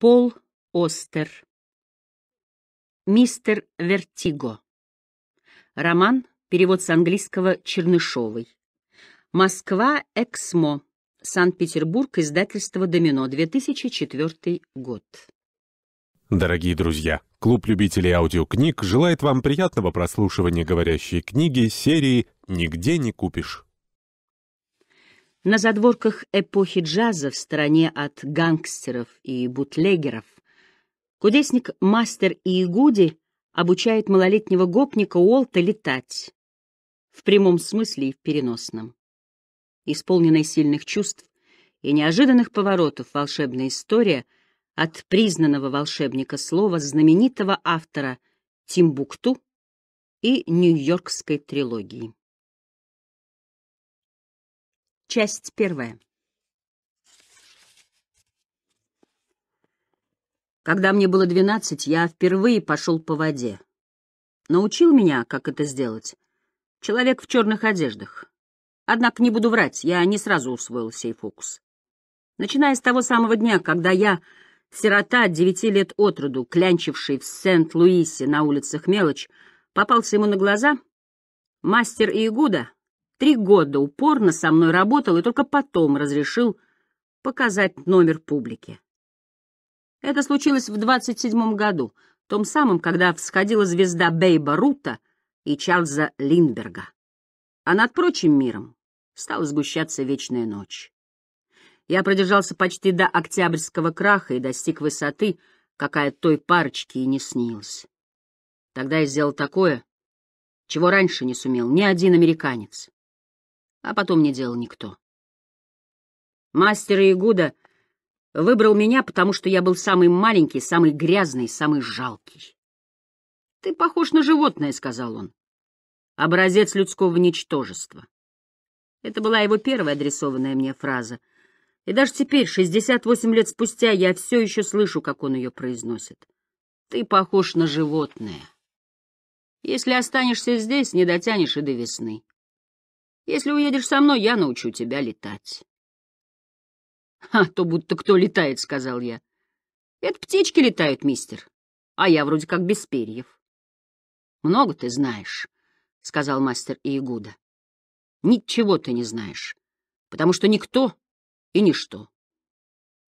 Пол Остер. Мистер Вертиго. Роман, перевод с английского Чернышовой. Москва, Эксмо. Санкт-Петербург, издательство «Домино», 2004 год. Дорогие друзья, клуб любителей аудиокниг желает вам приятного прослушивания говорящей книги серии «Нигде не купишь». На задворках эпохи джаза в стороне от гангстеров и бутлегеров кудесник Мастер Иегуди обучает малолетнего гопника Уолта летать, в прямом смысле и в переносном. Исполненная сильных чувств и неожиданных поворотов волшебная история от признанного волшебника слова знаменитого автора Тимбукту и Нью-Йоркской трилогии. Часть первая. Когда мне было двенадцать, я впервые пошел по воде. Научил меня, как это сделать, человек в черных одеждах. Однако не буду врать, я не сразу усвоил сей фокус. Начиная с того самого дня, когда я, сирота девяти лет от роду, клянчивший в Сент-Луисе на улицах мелочь, попался ему на глаза, мастер Иегуда — Три года упорно со мной работал и только потом разрешил показать номер публике. Это случилось в 27 году, том самом, когда всходила звезда Бейба Рута и Чарльза Линдберга. А над прочим миром стала сгущаться вечная ночь. Я продержался почти до октябрьского краха и достиг высоты, какая той парочке и не снилась. Тогда я сделал такое, чего раньше не сумел ни один американец а потом не делал никто. Мастер Игуда выбрал меня, потому что я был самый маленький, самый грязный, самый жалкий. «Ты похож на животное», — сказал он. «Образец людского ничтожества». Это была его первая адресованная мне фраза. И даже теперь, 68 лет спустя, я все еще слышу, как он ее произносит. «Ты похож на животное. Если останешься здесь, не дотянешь и до весны». Если уедешь со мной, я научу тебя летать. — А то будто кто летает, — сказал я. — Это птички летают, мистер, а я вроде как без перьев. — Много ты знаешь, — сказал мастер Иегуда. — Ничего ты не знаешь, потому что никто и ничто.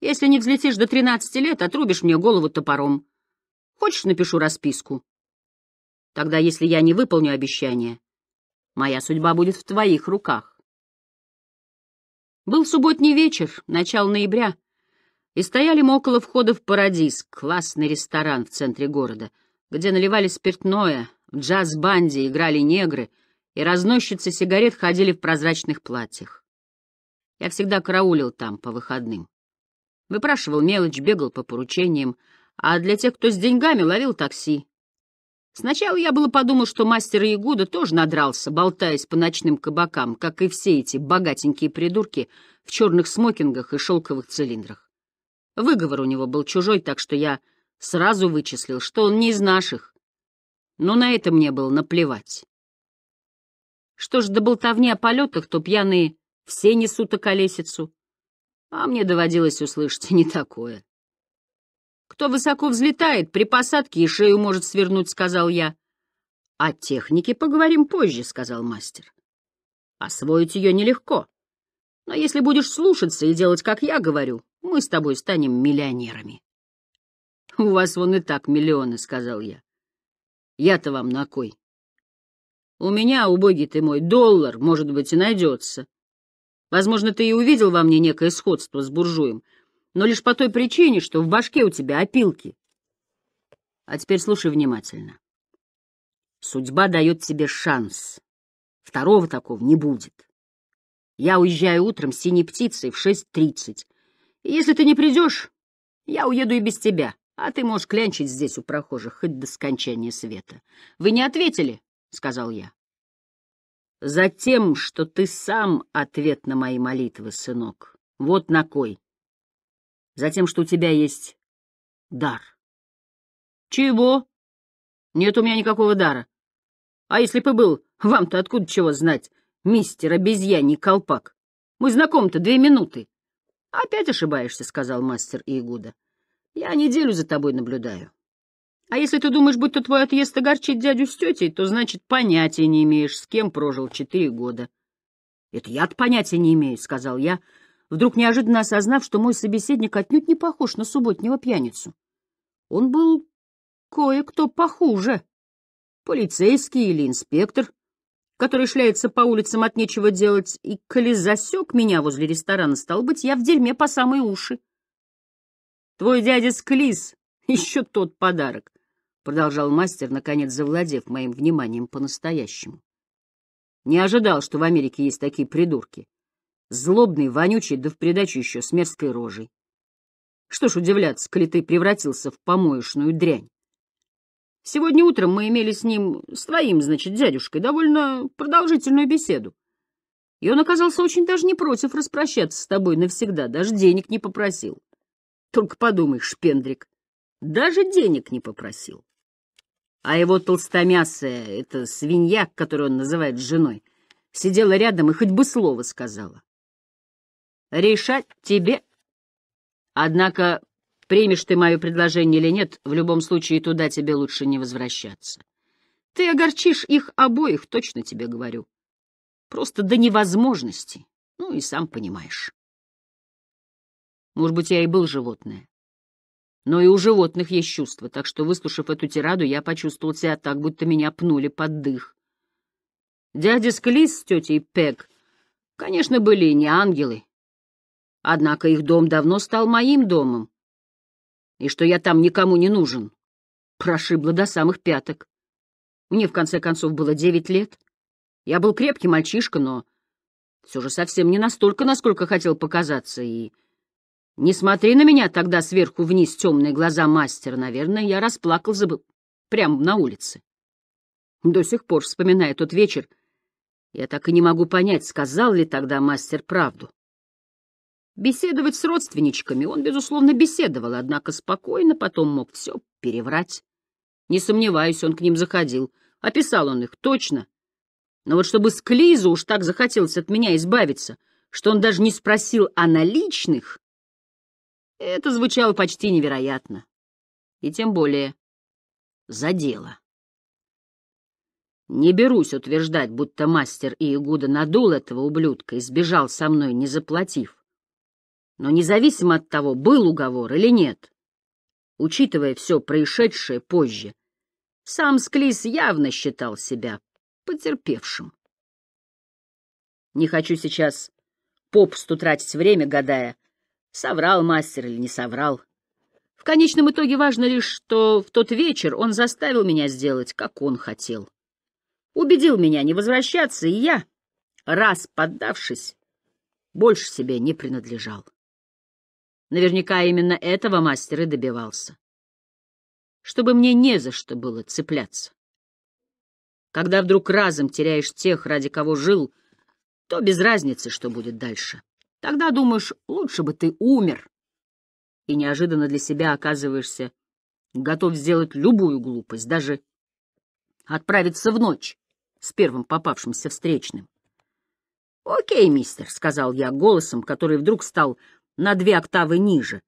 Если не взлетишь до тринадцати лет, отрубишь мне голову топором. Хочешь, напишу расписку? Тогда, если я не выполню обещание, Моя судьба будет в твоих руках. Был субботний вечер, начало ноября, и стояли мы около входа в «Парадис», классный ресторан в центре города, где наливали спиртное, в джаз-банде играли негры, и разносчицы сигарет ходили в прозрачных платьях. Я всегда караулил там по выходным. Выпрашивал мелочь, бегал по поручениям, а для тех, кто с деньгами, ловил такси. Сначала я было подумал, что мастер Ягуда тоже надрался, болтаясь по ночным кабакам, как и все эти богатенькие придурки в черных смокингах и шелковых цилиндрах. Выговор у него был чужой, так что я сразу вычислил, что он не из наших. Но на это мне было наплевать. Что ж до болтовни о полетах, то пьяные все несут околесицу. А мне доводилось услышать не такое. «Кто высоко взлетает, при посадке и шею может свернуть», — сказал я. «О технике поговорим позже», — сказал мастер. «Освоить ее нелегко. Но если будешь слушаться и делать, как я говорю, мы с тобой станем миллионерами». «У вас вон и так миллионы», — сказал я. «Я-то вам на кой?» «У меня, убогий ты мой, доллар, может быть, и найдется. Возможно, ты и увидел во мне некое сходство с буржуем, но лишь по той причине, что в башке у тебя опилки. А теперь слушай внимательно. Судьба дает тебе шанс. Второго такого не будет. Я уезжаю утром с синей птицей в 6.30. Если ты не придешь, я уеду и без тебя, а ты можешь клянчить здесь у прохожих хоть до скончания света. Вы не ответили, — сказал я. Затем, что ты сам ответ на мои молитвы, сынок. Вот на кой. Затем, что у тебя есть дар. Чего? Нет у меня никакого дара. А если бы был, вам-то откуда чего знать, мистер обезьяний колпак? Мы знакомы-то две минуты. Опять ошибаешься, — сказал мастер Иегуда. Я неделю за тобой наблюдаю. А если ты думаешь, будто твой отъезд огорчит дядю с тетей, то, значит, понятия не имеешь, с кем прожил четыре года. — Это я-то понятия не имею, — сказал я, вдруг неожиданно осознав, что мой собеседник отнюдь не похож на субботнего пьяницу. Он был кое-кто похуже. Полицейский или инспектор, который шляется по улицам от нечего делать, и коли засек меня возле ресторана, стал быть, я в дерьме по самые уши. «Твой дядя Склис, еще тот подарок», — продолжал мастер, наконец завладев моим вниманием по-настоящему. Не ожидал, что в Америке есть такие придурки злобный, вонючий, да в придачу еще с мерзкой рожей. Что ж удивляться, коли ты превратился в помоечную дрянь. Сегодня утром мы имели с ним, с твоим, значит, дядюшкой, довольно продолжительную беседу. И он оказался очень даже не против распрощаться с тобой навсегда, даже денег не попросил. Только подумай, шпендрик, даже денег не попросил. А его толстомясая, эта свинья, которую он называет женой, сидела рядом и хоть бы слово сказала. Решать тебе. Однако, примешь ты мое предложение или нет, в любом случае туда тебе лучше не возвращаться. Ты огорчишь их обоих, точно тебе говорю. Просто до невозможности. Ну и сам понимаешь. Может быть, я и был животное. Но и у животных есть чувства, так что, выслушав эту тираду, я почувствовал себя так, будто меня пнули под дых. Дядя Склис с тетей Пек, конечно, были не ангелы, Однако их дом давно стал моим домом. И что я там никому не нужен. Прошибло до самых пяток. Мне, в конце концов, было девять лет. Я был крепкий мальчишка, но все же совсем не настолько, насколько хотел показаться, и... Не смотри на меня тогда сверху вниз темные глаза мастера, наверное, я расплакался бы прямо на улице. До сих пор, вспоминая тот вечер, я так и не могу понять, сказал ли тогда мастер правду. Беседовать с родственничками он, безусловно, беседовал, однако спокойно потом мог все переврать. Не сомневаюсь, он к ним заходил. Описал он их точно. Но вот чтобы с Клизу уж так захотелось от меня избавиться, что он даже не спросил о наличных, это звучало почти невероятно. И тем более за дело. Не берусь утверждать, будто мастер Иегуда надул этого ублюдка и сбежал со мной, не заплатив. Но независимо от того, был уговор или нет, учитывая все происшедшее позже, сам Склис явно считал себя потерпевшим. Не хочу сейчас попусту тратить время, гадая, соврал мастер или не соврал. В конечном итоге важно лишь, что в тот вечер он заставил меня сделать, как он хотел. Убедил меня не возвращаться, и я, раз поддавшись, больше себе не принадлежал. Наверняка именно этого мастер и добивался. Чтобы мне не за что было цепляться. Когда вдруг разом теряешь тех, ради кого жил, то без разницы, что будет дальше. Тогда думаешь, лучше бы ты умер. И неожиданно для себя оказываешься готов сделать любую глупость, даже отправиться в ночь с первым попавшимся встречным. «Окей, мистер», — сказал я голосом, который вдруг стал на две октавы ниже,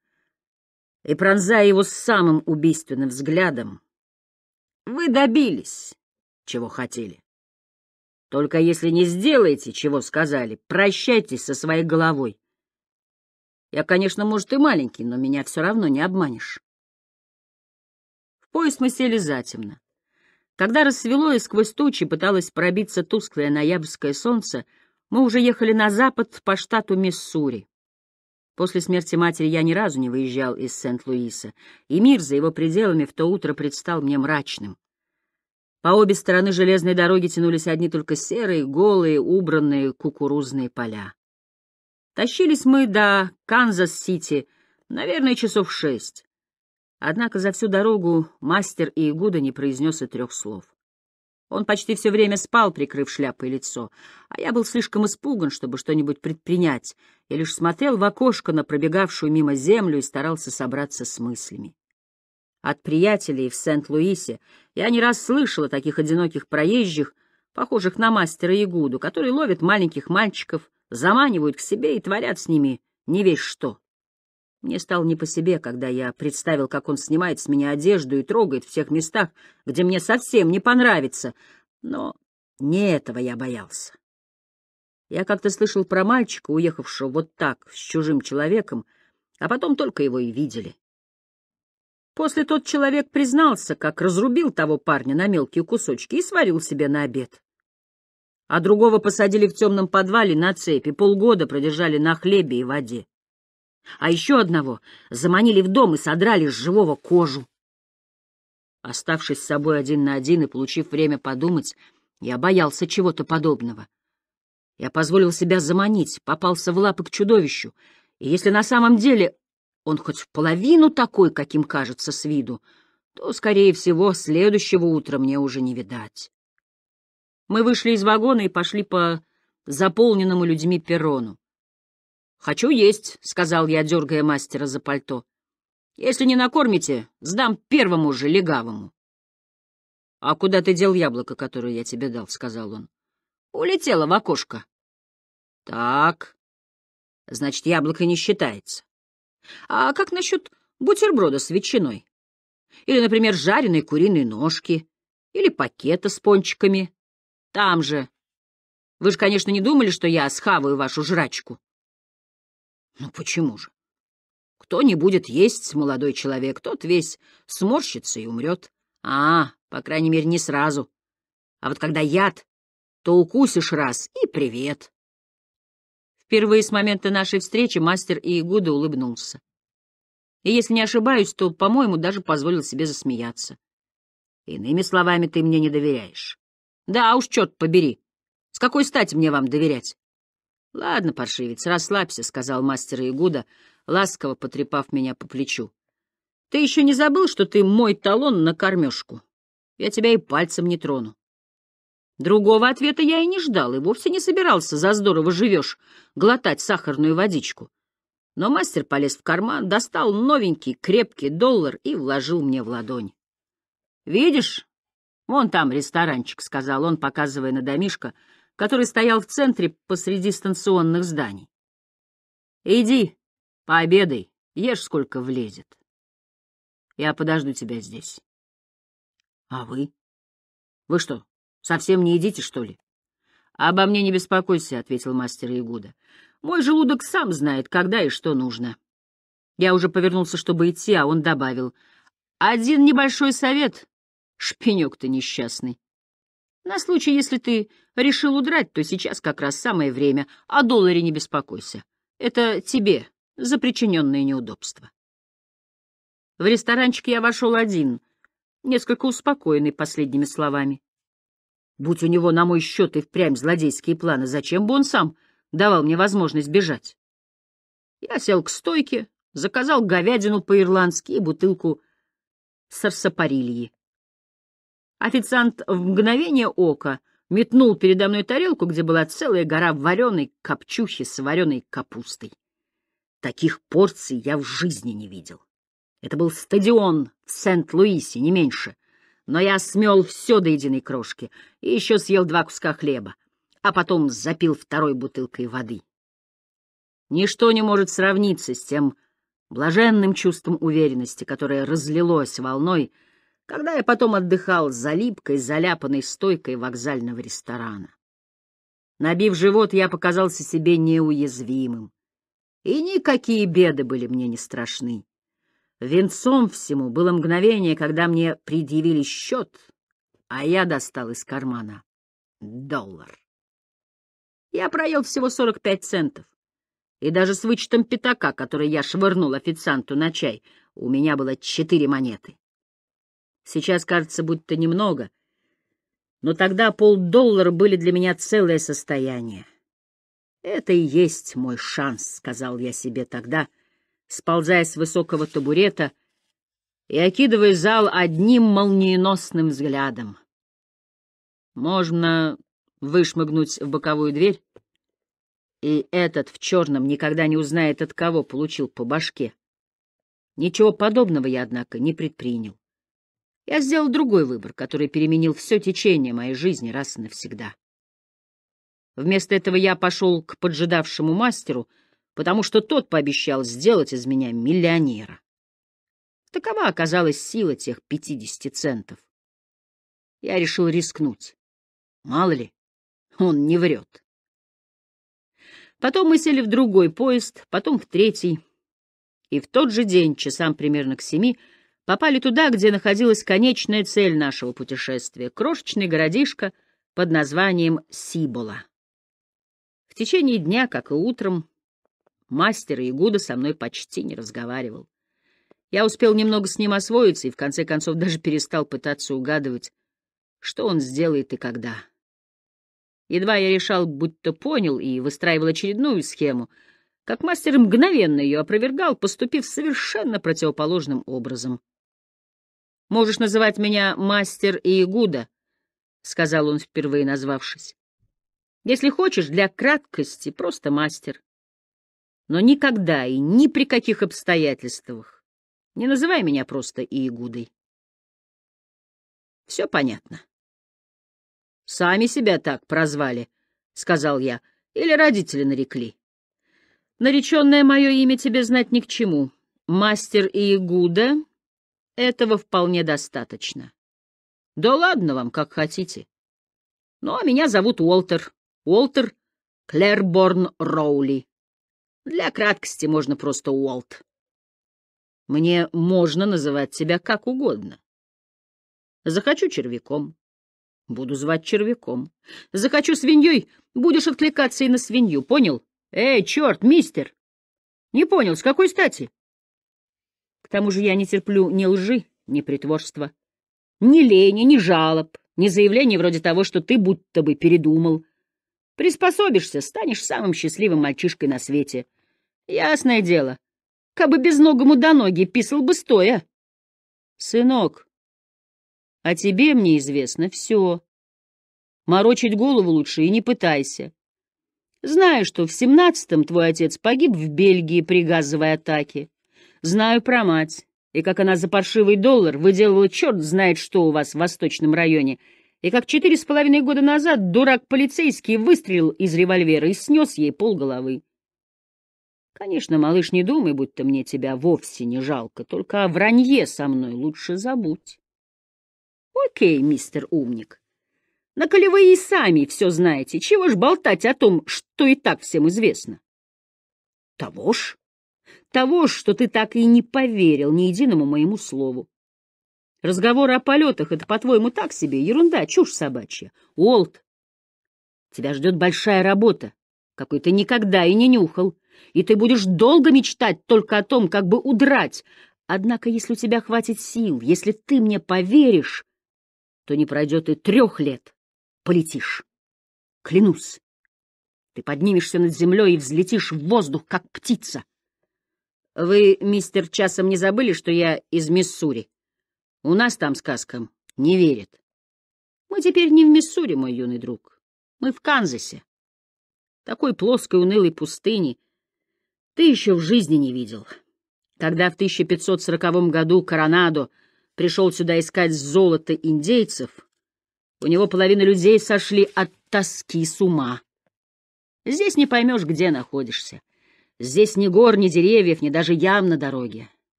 и пронзая его самым убийственным взглядом, «Вы добились, чего хотели. Только если не сделаете, чего сказали, прощайтесь со своей головой. Я, конечно, может, и маленький, но меня все равно не обманешь». В поезд мы сели затемно. Когда рассвело и сквозь тучи пыталось пробиться тусклое ноябрьское солнце, мы уже ехали на запад по штату Миссури. После смерти матери я ни разу не выезжал из Сент-Луиса, и мир за его пределами в то утро предстал мне мрачным. По обе стороны железной дороги тянулись одни только серые, голые, убранные кукурузные поля. Тащились мы до Канзас-Сити, наверное, часов шесть. Однако за всю дорогу мастер Иегуда не произнес и трех слов. Он почти все время спал, прикрыв шляпой лицо, а я был слишком испуган, чтобы что-нибудь предпринять, и лишь смотрел в окошко на пробегавшую мимо землю и старался собраться с мыслями. От приятелей в Сент-Луисе я не раз слышал о таких одиноких проезжих, похожих на мастера Ягуду, которые ловят маленьких мальчиков, заманивают к себе и творят с ними не весь что. Мне стало не по себе, когда я представил, как он снимает с меня одежду и трогает в тех местах, где мне совсем не понравится. Но не этого я боялся. Я как-то слышал про мальчика, уехавшего вот так, с чужим человеком, а потом только его и видели. После тот человек признался, как разрубил того парня на мелкие кусочки и сварил себе на обед. А другого посадили в темном подвале на цепи, полгода продержали на хлебе и воде. А еще одного заманили в дом и содрали с живого кожу. Оставшись с собой один на один и получив время подумать, я боялся чего-то подобного. Я позволил себя заманить, попался в лапы к чудовищу, и если на самом деле он хоть в половину такой, каким кажется с виду, то, скорее всего, следующего утра мне уже не видать. Мы вышли из вагона и пошли по заполненному людьми перрону. «Хочу есть», — сказал я, дергая мастера за пальто. «Если не накормите, сдам первому же легавому». «А куда ты дел яблоко, которое я тебе дал?» — сказал он. «Улетело в окошко». «Так, значит, яблоко не считается. А как насчет бутерброда с ветчиной? Или, например, жареной куриной ножки? Или пакета с пончиками? Там же. Вы же, конечно, не думали, что я схаваю вашу жрачку?» Ну почему же? Кто не будет есть, молодой человек, тот весь сморщится и умрет. А, по крайней мере, не сразу. А вот когда яд, то укусишь раз и привет. Впервые с момента нашей встречи мастер Иегуда улыбнулся. И если не ошибаюсь, то, по-моему, даже позволил себе засмеяться. Иными словами, ты мне не доверяешь. Да уж, черт побери. С какой стати мне вам доверять? — Ладно, паршивец, расслабься, — сказал мастер Игуда, ласково потрепав меня по плечу. — Ты еще не забыл, что ты мой талон на кормежку? Я тебя и пальцем не трону. Другого ответа я и не ждал, и вовсе не собирался, за здорово живешь, глотать сахарную водичку. Но мастер полез в карман, достал новенький крепкий доллар и вложил мне в ладонь. — Видишь, вон там ресторанчик, — сказал он, показывая на домишко, — который стоял в центре посреди станционных зданий. «Иди, пообедай, ешь сколько влезет. Я подожду тебя здесь». «А вы? Вы что, совсем не едите, что ли?» «Обо мне не беспокойся», — ответил мастер Ягуда. «Мой желудок сам знает, когда и что нужно». Я уже повернулся, чтобы идти, а он добавил. «Один небольшой совет, шпинек ты несчастный. На случай, если ты решил удрать, то сейчас как раз самое время. А долларе не беспокойся. Это тебе за причиненные неудобства. В ресторанчик я вошел один, несколько успокоенный последними словами. Будь у него на мой счет и впрямь злодейские планы, зачем бы он сам давал мне возможность бежать? Я сел к стойке, заказал говядину по-ирландски и бутылку сарсапарильи. Официант в мгновение ока метнул передо мной тарелку, где была целая гора вареной копчухи с вареной капустой. Таких порций я в жизни не видел. Это был стадион в Сент-Луисе, не меньше. Но я смел все до единой крошки и еще съел два куска хлеба, а потом запил второй бутылкой воды. Ничто не может сравниться с тем блаженным чувством уверенности, которое разлилось волной, когда я потом отдыхал за липкой, заляпанной стойкой вокзального ресторана. Набив живот, я показался себе неуязвимым. И никакие беды были мне не страшны. Венцом всему было мгновение, когда мне предъявили счет, а я достал из кармана доллар. Я проел всего 45 центов. И даже с вычетом пятака, который я швырнул официанту на чай, у меня было четыре монеты. Сейчас кажется, будто немного. Но тогда полдоллара были для меня целое состояние. «Это и есть мой шанс», — сказал я себе тогда, сползая с высокого табурета и окидывая зал одним молниеносным взглядом. Можно вышмыгнуть в боковую дверь, и этот в черном никогда не узнает, от кого получил по башке. Ничего подобного я, однако, не предпринял. Я сделал другой выбор, который переменил все течение моей жизни раз и навсегда. Вместо этого я пошел к поджидавшему мастеру, потому что тот пообещал сделать из меня миллионера. Такова оказалась сила тех 50 центов. Я решил рискнуть. Мало ли, он не врет. Потом мы сели в другой поезд, потом в третий. И в тот же день, часам примерно к семи, попали туда, где находилась конечная цель нашего путешествия — крошечный городишко под названием Сибола. В течение дня, как и утром, мастер Игуда со мной почти не разговаривал. Я успел немного с ним освоиться и, в конце концов, даже перестал пытаться угадывать, что он сделает и когда. Едва я решал, будто понял, и выстраивал очередную схему, как мастер мгновенно ее опровергал, поступив совершенно противоположным образом. Можешь называть меня мастер Иегуда, — сказал он, впервые назвавшись. Если хочешь, для краткости просто мастер. Но никогда и ни при каких обстоятельствах не называй меня просто Иегудой. Все понятно. Сами себя так прозвали, — сказал я, — или родители нарекли. Нареченное мое имя тебе знать ни к чему. Мастер Иегуда этого вполне достаточно. Да ладно вам, как хотите. Ну, а меня зовут Уолтер. Уолтер Клэрборн Роули. Для краткости можно просто Уолт. Мне можно называть себя как угодно. Захочу червяком. Буду звать червяком. Захочу свиньей, будешь откликаться и на свинью, понял? Эй, черт, мистер! Не понял, с какой стати? тому же я не терплю ни лжи, ни притворства, ни лени, ни жалоб, ни заявлений вроде того, что ты будто бы передумал. Приспособишься, станешь самым счастливым мальчишкой на свете. Ясное дело. как Кабы безногому до ноги писал бы стоя. Сынок, о а тебе мне известно все. Морочить голову лучше и не пытайся. Знаю, что в семнадцатом твой отец погиб в Бельгии при газовой атаке. Знаю про мать, и как она за паршивый доллар выделывала черт знает что у вас в восточном районе, и как четыре с половиной года назад дурак полицейский выстрелил из револьвера и снес ей полголовы. Конечно, малыш, не думай, будто мне тебя вовсе не жалко, только о вранье со мной лучше забудь. Окей, мистер умник. Наколи вы и сами все знаете, чего ж болтать о том, что и так всем известно? Того ж, того, что ты так и не поверил ни единому моему слову. Разговоры о полетах — это, по-твоему, так себе? Ерунда, чушь собачья. Уолт, тебя ждет большая работа, какой ты никогда и не нюхал, и ты будешь долго мечтать только о том, как бы удрать. Однако, если у тебя хватит сил, если ты мне поверишь, то не пройдет и трех лет. Полетишь. Клянусь. Ты поднимешься над землей и взлетишь в воздух, как птица. Вы, мистер, часом не забыли, что я из Миссури? У нас там сказкам не верят. Мы теперь не в Миссури, мой юный друг. Мы в Канзасе. Такой плоской, унылой пустыни ты еще в жизни не видел. Когда в 1540 году Коронадо пришел сюда искать золото индейцев, у него половина людей сошли от тоски с ума. Здесь не поймешь, где находишься. Здесь ни гор, ни деревьев, ни даже ям на дороге.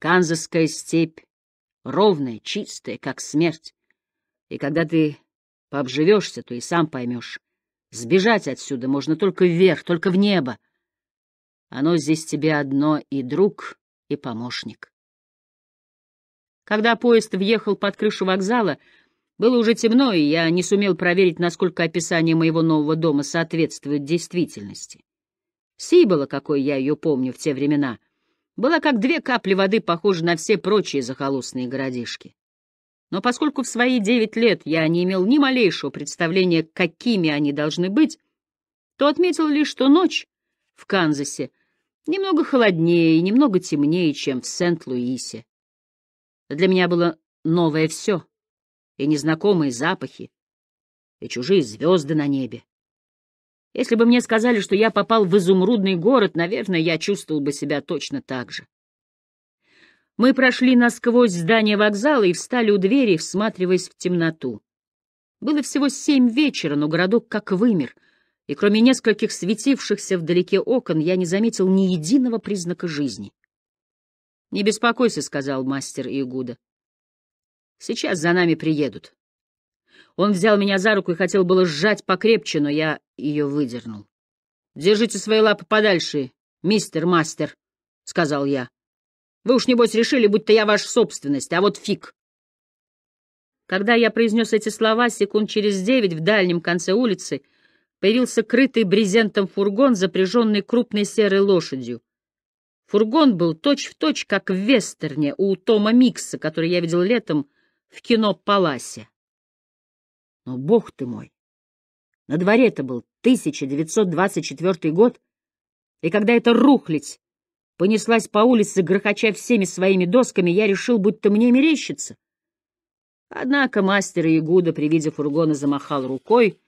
Канзасская степь, ровная, чистая, как смерть. И когда ты пообживешься, то и сам поймешь. Сбежать отсюда можно только вверх, только в небо. Оно здесь тебе одно и друг, и помощник. Когда поезд въехал под крышу вокзала, было уже темно, и я не сумел проверить, насколько описание моего нового дома соответствует действительности. Сибола, какой я ее помню в те времена, была как две капли воды похожа на все прочие захолустные городишки. Но поскольку в свои девять лет я не имел ни малейшего представления, какими они должны быть, то отметил лишь, что ночь в Канзасе немного холоднее и немного темнее, чем в Сент-Луисе. Для меня было новое все, и незнакомые запахи, и чужие звезды на небе. Если бы мне сказали, что я попал в изумрудный город, наверное, я чувствовал бы себя точно так же. Мы прошли насквозь здание вокзала и встали у двери, всматриваясь в темноту. Было всего семь вечера, но городок как вымер, и кроме нескольких светившихся вдалеке окон я не заметил ни единого признака жизни. — Не беспокойся, — сказал мастер Игуда. — Сейчас за нами приедут. Он взял меня за руку и хотел было сжать покрепче, но я ее выдернул. «Держите свои лапы подальше, мистер мастер», — сказал я. «Вы уж, небось, решили, будто я ваша собственность, а вот фиг». Когда я произнес эти слова, секунд через девять в дальнем конце улицы появился крытый брезентом фургон, запряженный крупной серой лошадью. Фургон был точь-в-точь, точь, как в вестерне у Тома Микса, который я видел летом в кино «Паласе». Но, бог ты мой, на дворе это был 1924 год, и когда эта рухлядь понеслась по улице, грохоча всеми своими досками, я решил, будто мне мерещится. Однако мастер Ягуда при виде фургона замахал рукой,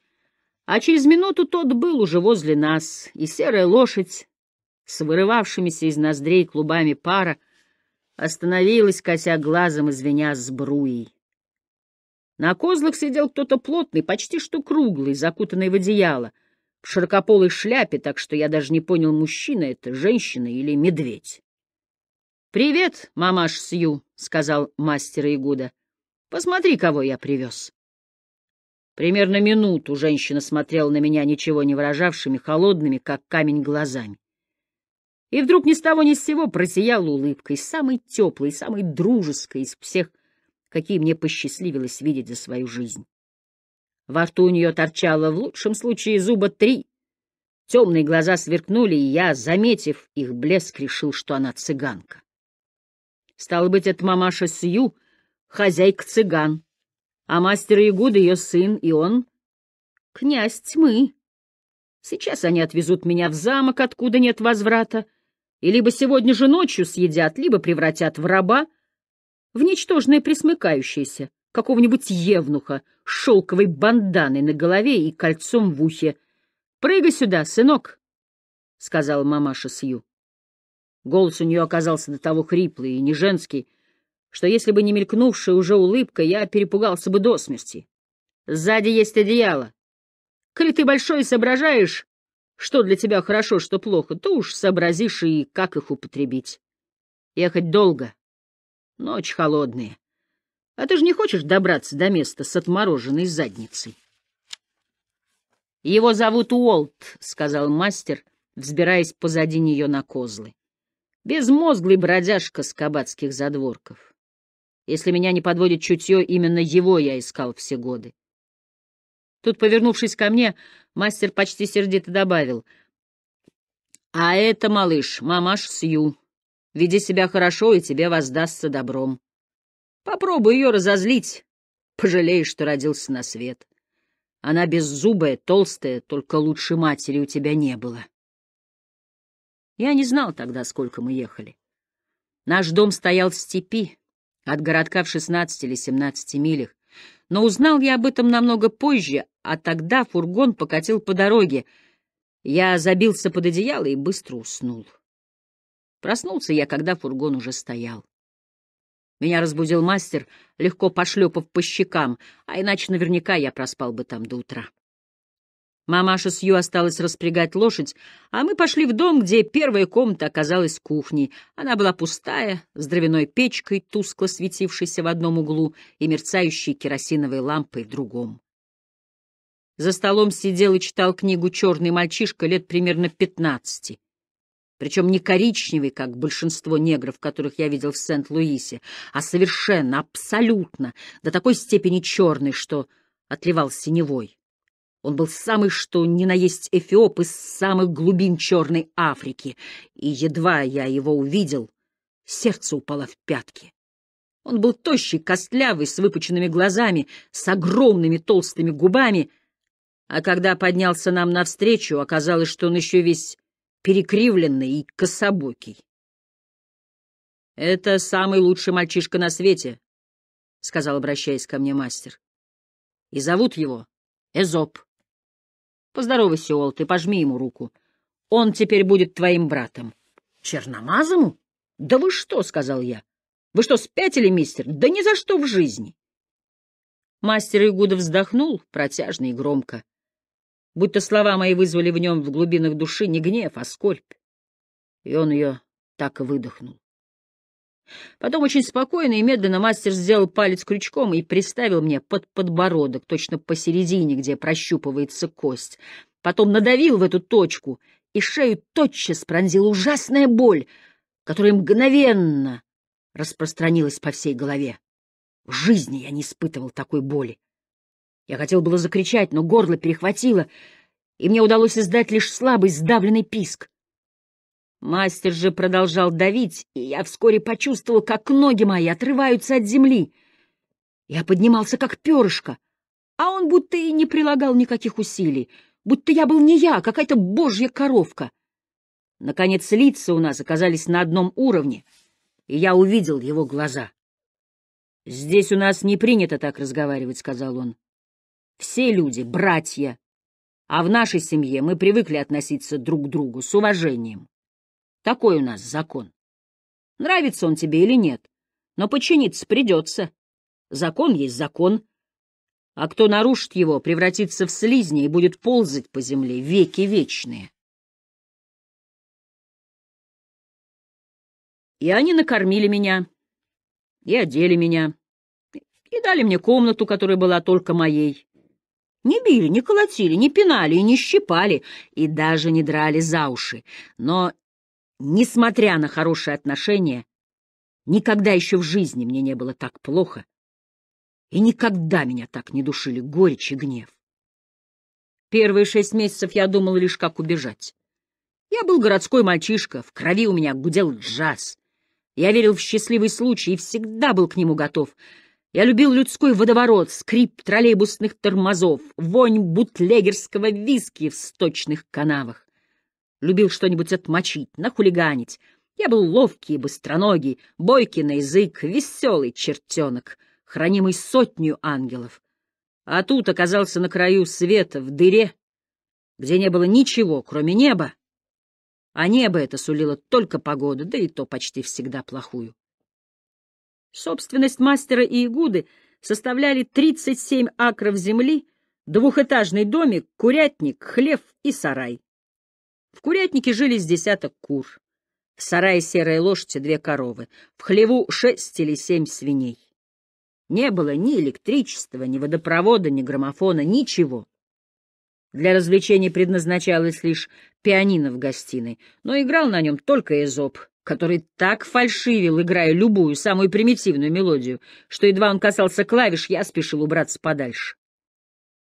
а через минуту тот был уже возле нас, и серая лошадь, с вырывавшимися из ноздрей клубами пара, остановилась, кося глазом извиня сбруей. На козлах сидел кто-то плотный, почти что круглый, закутанный в одеяло, в широкополой шляпе, так что я даже не понял, мужчина это, женщина или медведь. «Привет, мамаш Сью», — сказал мастер Игуда. «Посмотри, кого я привез». Примерно минуту женщина смотрела на меня ничего не выражавшими, холодными, как камень, глазами. И вдруг ни с того ни с сего просияла улыбкой, самой теплой, самой дружеской из всех — какие мне посчастливилось видеть за свою жизнь. Во рту у нее торчало в лучшем случае зуба три. Темные глаза сверкнули, и я, заметив их блеск, решил, что она цыганка. Стало быть, это мамаша Сью, хозяйка цыган, а мастер Ягуда ее сын, и он — князь тьмы. Сейчас они отвезут меня в замок, откуда нет возврата, и либо сегодня же ночью съедят, либо превратят в раба, в ничтожное присмыкающееся, какого-нибудь евнуха с шелковой банданой на голове и кольцом в ухе. «Прыгай сюда, сынок!» — сказала мамаша Сью. Голос у нее оказался до того хриплый и неженский, что если бы не мелькнувшая уже улыбка, я перепугался бы до смерти. «Сзади есть одеяло. Коли ты большой соображаешь, что для тебя хорошо, что плохо, то уж сообразишь и как их употребить. Ехать долго, Ночь холодные. А ты же не хочешь добраться до места с отмороженной задницей? Его зовут Уолт, — сказал мастер, взбираясь позади нее на козлы. Безмозглый бродяжка с кабацких задворков. Если меня не подводит чутье, именно его я искал все годы. Тут, повернувшись ко мне, мастер почти сердито добавил. — А это, малыш, мамаш Сью. Веди себя хорошо, и тебе воздастся добром. Попробуй ее разозлить, пожалеешь, что родился на свет. Она беззубая, толстая, только лучше матери у тебя не было. Я не знал тогда, сколько мы ехали. Наш дом стоял в степи, от городка в шестнадцати или семнадцати милях, но узнал я об этом намного позже, а тогда фургон покатил по дороге. Я забился под одеяло и быстро уснул. Проснулся я, когда фургон уже стоял. Меня разбудил мастер, легко пошлепав по щекам, а иначе наверняка я проспал бы там до утра. Мамаша с ю осталась распрягать лошадь, а мы пошли в дом, где первая комната оказалась кухней. Она была пустая, с дровяной печкой, тускло светившейся в одном углу и мерцающей керосиновой лампой в другом. За столом сидел и читал книгу черный мальчишка лет примерно пятнадцати причем не коричневый, как большинство негров, которых я видел в Сент-Луисе, а совершенно, абсолютно, до такой степени черный, что отливал синевой. Он был самый что ни на есть эфиоп из самых глубин Черной Африки, и едва я его увидел, сердце упало в пятки. Он был тощий, костлявый, с выпученными глазами, с огромными толстыми губами, а когда поднялся нам навстречу, оказалось, что он еще весь перекривленный и кособокий. «Это самый лучший мальчишка на свете», — сказал, обращаясь ко мне мастер. «И зовут его Эзоп. Поздоровайся, Ол, и пожми ему руку. Он теперь будет твоим братом». «Черномазому? Да вы что?» — сказал я. «Вы что, спятили, мистер? Да ни за что в жизни!» Мастер Игуда вздохнул протяжно и громко будто слова мои вызвали в нем в глубинах души не гнев, а скорбь. И он ее так и выдохнул. Потом очень спокойно и медленно мастер сделал палец крючком и приставил мне под подбородок, точно посередине, где прощупывается кость. Потом надавил в эту точку, и шею тотчас пронзила ужасная боль, которая мгновенно распространилась по всей голове. В жизни я не испытывал такой боли. Я хотел было закричать, но горло перехватило, и мне удалось издать лишь слабый сдавленный писк. Мастер же продолжал давить, и я вскоре почувствовал, как ноги мои отрываются от земли. Я поднимался, как перышко, а он будто и не прилагал никаких усилий, будто я был не я, а какая-то божья коровка. Наконец, лица у нас оказались на одном уровне, и я увидел его глаза. «Здесь у нас не принято так разговаривать», — сказал он. Все люди — братья, а в нашей семье мы привыкли относиться друг к другу с уважением. Такой у нас закон. Нравится он тебе или нет, но подчиниться придется. Закон есть закон. А кто нарушит его, превратится в слизня и будет ползать по земле веки вечные. И они накормили меня, и одели меня, и дали мне комнату, которая была только моей. Не били, не колотили, не пинали и не щипали, и даже не драли за уши. Но, несмотря на хорошие отношения, никогда еще в жизни мне не было так плохо, и никогда меня так не душили горечь и гнев. Первые шесть месяцев я думал лишь, как убежать. Я был городской мальчишка, в крови у меня гудел джаз. Я верил в счастливый случай и всегда был к нему готов — я любил людской водоворот, скрип троллейбусных тормозов, вонь бутлегерского виски в сточных канавах. Любил что-нибудь отмочить, нахулиганить. Я был ловкий, и быстроногий, бойкий на язык, веселый чертенок, хранимый сотню ангелов. А тут оказался на краю света, в дыре, где не было ничего, кроме неба. А небо это сулило только погоду, да и то почти всегда плохую. Собственность мастера и Игуды составляли 37 акров земли, двухэтажный домик, курятник, хлев и сарай. В курятнике жили с десяток кур. В сарае серой лошади две коровы, в хлеву шесть или семь свиней. Не было ни электричества, ни водопровода, ни граммофона, ничего. Для развлечений предназначалось лишь пианино в гостиной, но играл на нем только Эзоп, который так фальшивил, играя любую, самую примитивную мелодию, что едва он касался клавиш, я спешил убраться подальше.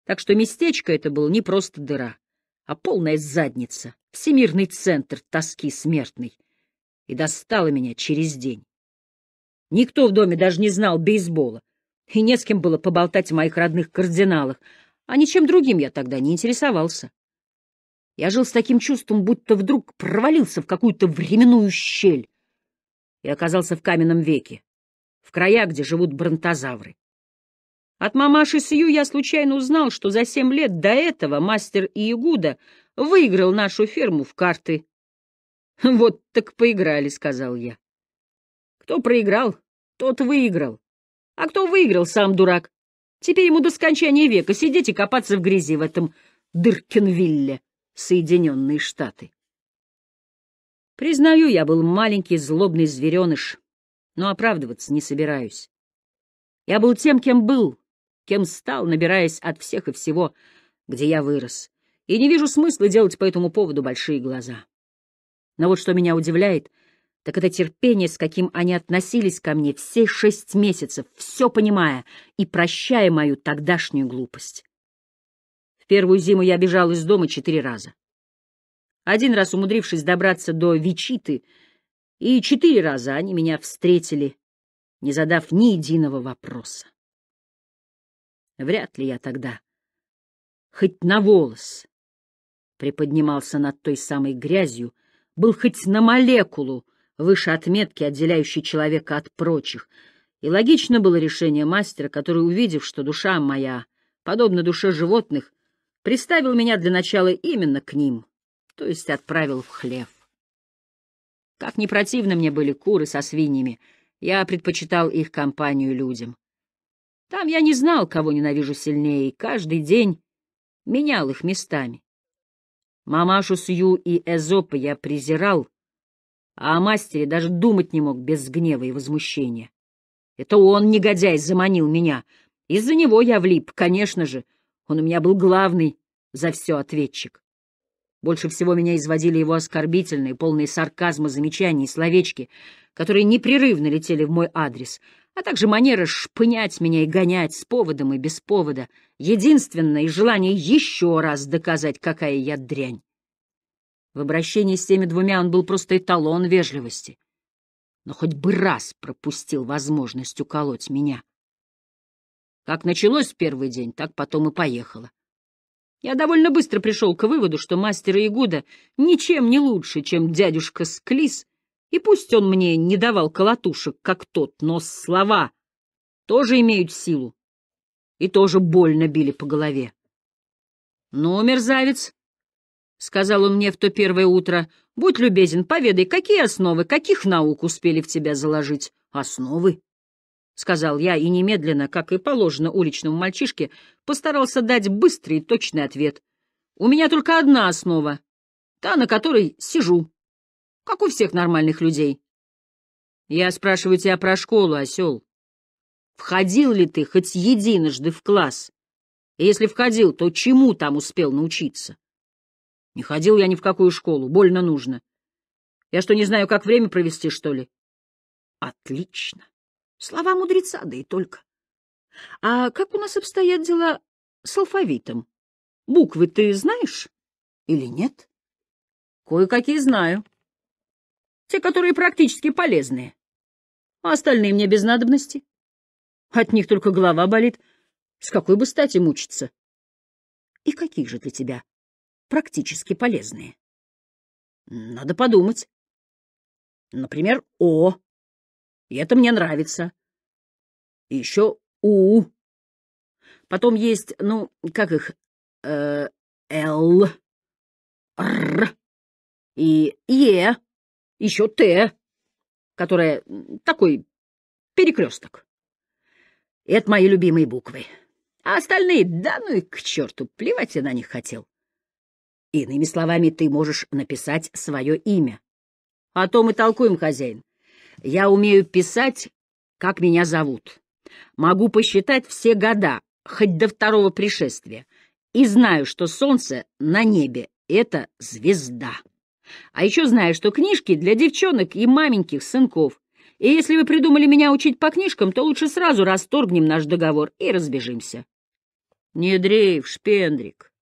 Так что местечко это было не просто дыра, а полная задница, всемирный центр тоски смертной. И достало меня через день. Никто в доме даже не знал бейсбола, и не с кем было поболтать о моих родных кардиналах, а ничем другим я тогда не интересовался. Я жил с таким чувством, будто вдруг провалился в какую-то временную щель и оказался в каменном веке, в краях, где живут бронтозавры. От мамаши Сью я случайно узнал, что за семь лет до этого мастер Иегуда выиграл нашу ферму в карты. «Хм, «Вот так поиграли», — сказал я. «Кто проиграл, тот выиграл. А кто выиграл, сам дурак. Теперь ему до скончания века сидеть и копаться в грязи в этом Дыркинвилле». Соединенные Штаты. Признаю, я был маленький злобный звереныш, но оправдываться не собираюсь. Я был тем, кем был, кем стал, набираясь от всех и всего, где я вырос, и не вижу смысла делать по этому поводу большие глаза. Но вот что меня удивляет, так это терпение, с каким они относились ко мне все шесть месяцев, все понимая и прощая мою тогдашнюю глупость. В первую зиму я бежал из дома четыре раза. Один раз умудрившись добраться до Вичиты, и четыре раза они меня встретили, не задав ни единого вопроса. Вряд ли я тогда хоть на волос приподнимался над той самой грязью, был хоть на молекулу выше отметки, отделяющей человека от прочих, и логично было решение мастера, который, увидев, что душа моя, подобно душе животных, приставил меня для начала именно к ним, то есть отправил в хлев. Как не противны мне были куры со свиньями, я предпочитал их компанию людям. Там я не знал, кого ненавижу сильнее, и каждый день менял их местами. Мамашу Сью и Эзопа я презирал, а о мастере даже думать не мог без гнева и возмущения. Это он, негодяй, заманил меня. Из-за него я влип, конечно же, он у меня был главный за все ответчик. Больше всего меня изводили его оскорбительные, полные сарказма замечания и словечки, которые непрерывно летели в мой адрес, а также манера шпынять меня и гонять с поводом и без повода, единственное желание еще раз доказать, какая я дрянь. В обращении с теми двумя он был просто эталон вежливости. Но хоть бы раз пропустил возможность уколоть меня. Как началось первый день, так потом и поехало. Я довольно быстро пришел к выводу, что мастер Игуда ничем не лучше, чем дядюшка Склис, и пусть он мне не давал колотушек, как тот, но слова тоже имеют силу и тоже больно били по голове. «Ну, мерзавец», — сказал он мне в то первое утро, — «будь любезен, поведай, какие основы, каких наук успели в тебя заложить?» «Основы? — сказал я, и немедленно, как и положено уличному мальчишке, постарался дать быстрый и точный ответ. «У меня только одна основа, та, на которой сижу, как у всех нормальных людей». «Я спрашиваю тебя про школу, осел. Входил ли ты хоть единожды в класс? И если входил, то чему там успел научиться?» «Не ходил я ни в какую школу, больно нужно. Я что, не знаю, как время провести, что ли?» «Отлично!» Слова мудреца, да и только. А как у нас обстоят дела с алфавитом? Буквы ты знаешь или нет? Кое-какие знаю. Те, которые практически полезные. А остальные мне без надобности. От них только голова болит. С какой бы стати мучиться? И какие же для тебя практически полезные? Надо подумать. Например, О. И это мне нравится. И еще У. -у. Потом есть, ну, как их, э, Л, Р и Е, еще Т, которая такой перекресток. Это мои любимые буквы. А остальные, да ну и к черту, плевать я на них хотел. Иными словами, ты можешь написать свое имя. а то мы толкуем, хозяин. Я умею писать, как меня зовут. Могу посчитать все года, хоть до второго пришествия. И знаю, что солнце на небе — это звезда. А еще знаю, что книжки для девчонок и маменьких сынков. И если вы придумали меня учить по книжкам, то лучше сразу расторгнем наш договор и разбежимся. Не дрейф, Шпендрик.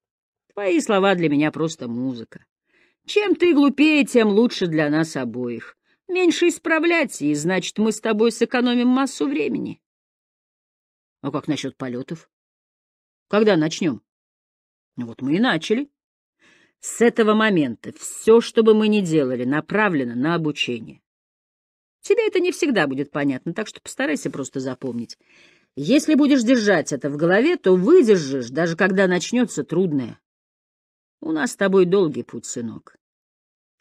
Твои слова для меня просто музыка. Чем ты глупее, тем лучше для нас обоих. Меньше исправляйся, и значит, мы с тобой сэкономим массу времени. А как насчет полетов? Когда начнем? Ну вот мы и начали. С этого момента все, что бы мы ни делали, направлено на обучение. Тебе это не всегда будет понятно, так что постарайся просто запомнить. Если будешь держать это в голове, то выдержишь, даже когда начнется трудное. У нас с тобой долгий путь, сынок.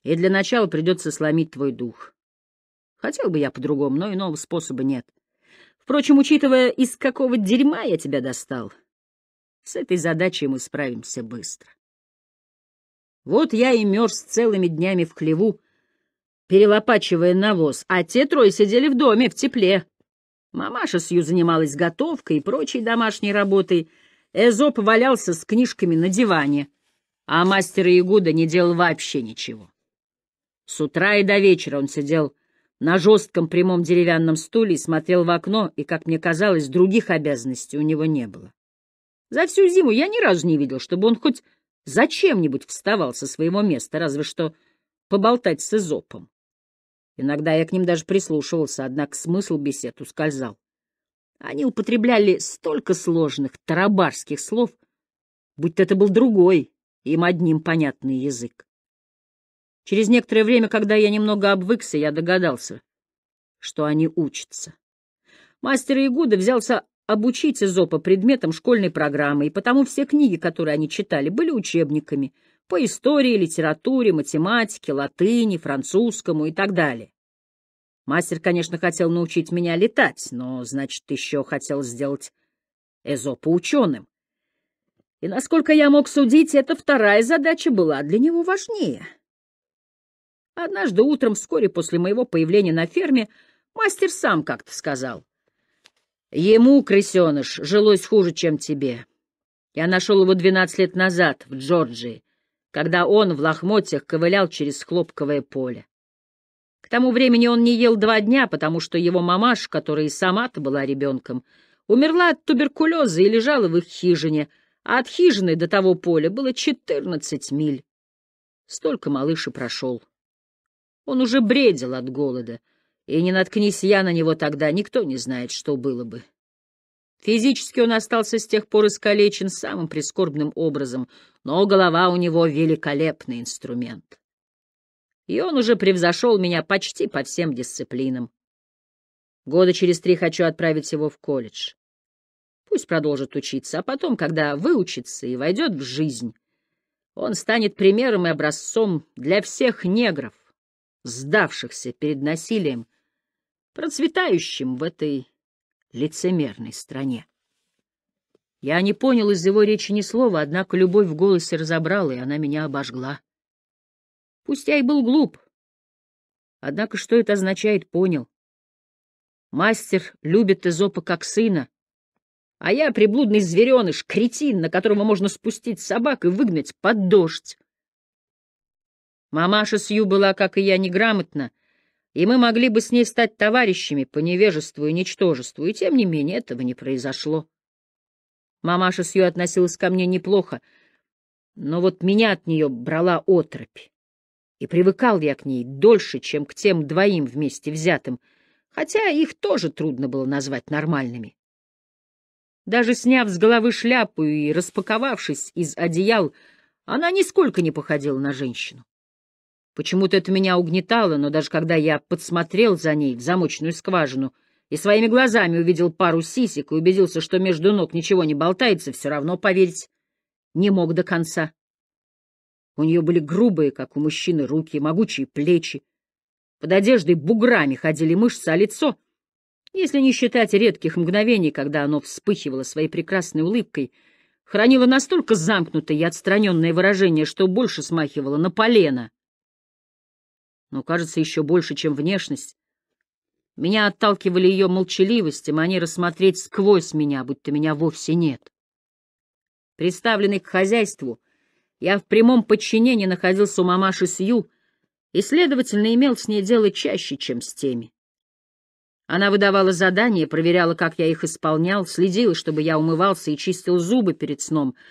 И для начала придется сломить твой дух. Хотел бы я по-другому, но иного способа нет. Впрочем, учитывая, из какого дерьма я тебя достал, с этой задачей мы справимся быстро. Вот я и мерз целыми днями в хлеву, перелопачивая навоз, а те трое сидели в доме, в тепле. Мамаша Сью занималась готовкой и прочей домашней работой. Эзоп валялся с книжками на диване, а мастер Ягуда не делал вообще ничего. С утра и до вечера он сидел на жестком прямом деревянном стуле и смотрел в окно, и, как мне казалось, других обязанностей у него не было. За всю зиму я ни разу не видел, чтобы он хоть зачем-нибудь вставал со своего места, разве что поболтать с Эзопом. Иногда я к ним даже прислушивался, однако смысл бесед ускользал. Они употребляли столько сложных тарабарских слов, будь то это был другой, им одним понятный язык. Через некоторое время, когда я немного обвыкся, я догадался, что они учатся. Мастер Игуда взялся обучить Изопа предметам школьной программы, и потому все книги, которые они читали, были учебниками по истории, литературе, математике, латыни, французскому и так далее. Мастер, конечно, хотел научить меня летать, но, значит, еще хотел сделать Эзопа ученым. И, насколько я мог судить, эта вторая задача была для него важнее — Однажды утром, вскоре после моего появления на ферме, мастер сам как-то сказал. «Ему, крысеныш, жилось хуже, чем тебе. Я нашел его двенадцать лет назад в Джорджии, когда он в лохмотьях ковылял через хлопковое поле. К тому времени он не ел два дня, потому что его мамаш, которая и сама-то была ребенком, умерла от туберкулеза и лежала в их хижине, а от хижины до того поля было четырнадцать миль. Столько малыш и прошел. Он уже бредил от голода, и не наткнись я на него тогда, никто не знает, что было бы. Физически он остался с тех пор искалечен самым прискорбным образом, но голова у него — великолепный инструмент. И он уже превзошел меня почти по всем дисциплинам. Года через три хочу отправить его в колледж. Пусть продолжит учиться, а потом, когда выучится и войдет в жизнь, он станет примером и образцом для всех негров сдавшихся перед насилием, процветающим в этой лицемерной стране. Я не понял из его речи ни слова, однако любовь в голосе разобрала, и она меня обожгла. Пусть я и был глуп, однако что это означает, понял. Мастер любит Эзопа как сына, а я приблудный звереныш, кретин, на которого можно спустить собак и выгнать под дождь. Мамаша Сью была, как и я, неграмотна, и мы могли бы с ней стать товарищами по невежеству и ничтожеству, и тем не менее этого не произошло. Мамаша Сью относилась ко мне неплохо, но вот меня от нее брала отропь. И привыкал я к ней дольше, чем к тем двоим вместе взятым, хотя их тоже трудно было назвать нормальными. Даже сняв с головы шляпу и распаковавшись из одеял, она нисколько не походила на женщину. Почему-то это меня угнетало, но даже когда я подсмотрел за ней в замочную скважину и своими глазами увидел пару сисек и убедился, что между ног ничего не болтается, все равно поверить не мог до конца. У нее были грубые, как у мужчины, руки, могучие плечи. Под одеждой буграми ходили мышцы, а лицо, если не считать редких мгновений, когда оно вспыхивало своей прекрасной улыбкой, хранило настолько замкнутое и отстраненное выражение, что больше смахивало на полено но, кажется, еще больше, чем внешность. Меня отталкивали ее молчаливость и манера смотреть сквозь меня, будто меня вовсе нет. Представленный к хозяйству, я в прямом подчинении находился у мамаши Сью и, следовательно, имел с ней дело чаще, чем с теми. Она выдавала задания, проверяла, как я их исполнял, следила, чтобы я умывался и чистил зубы перед сном —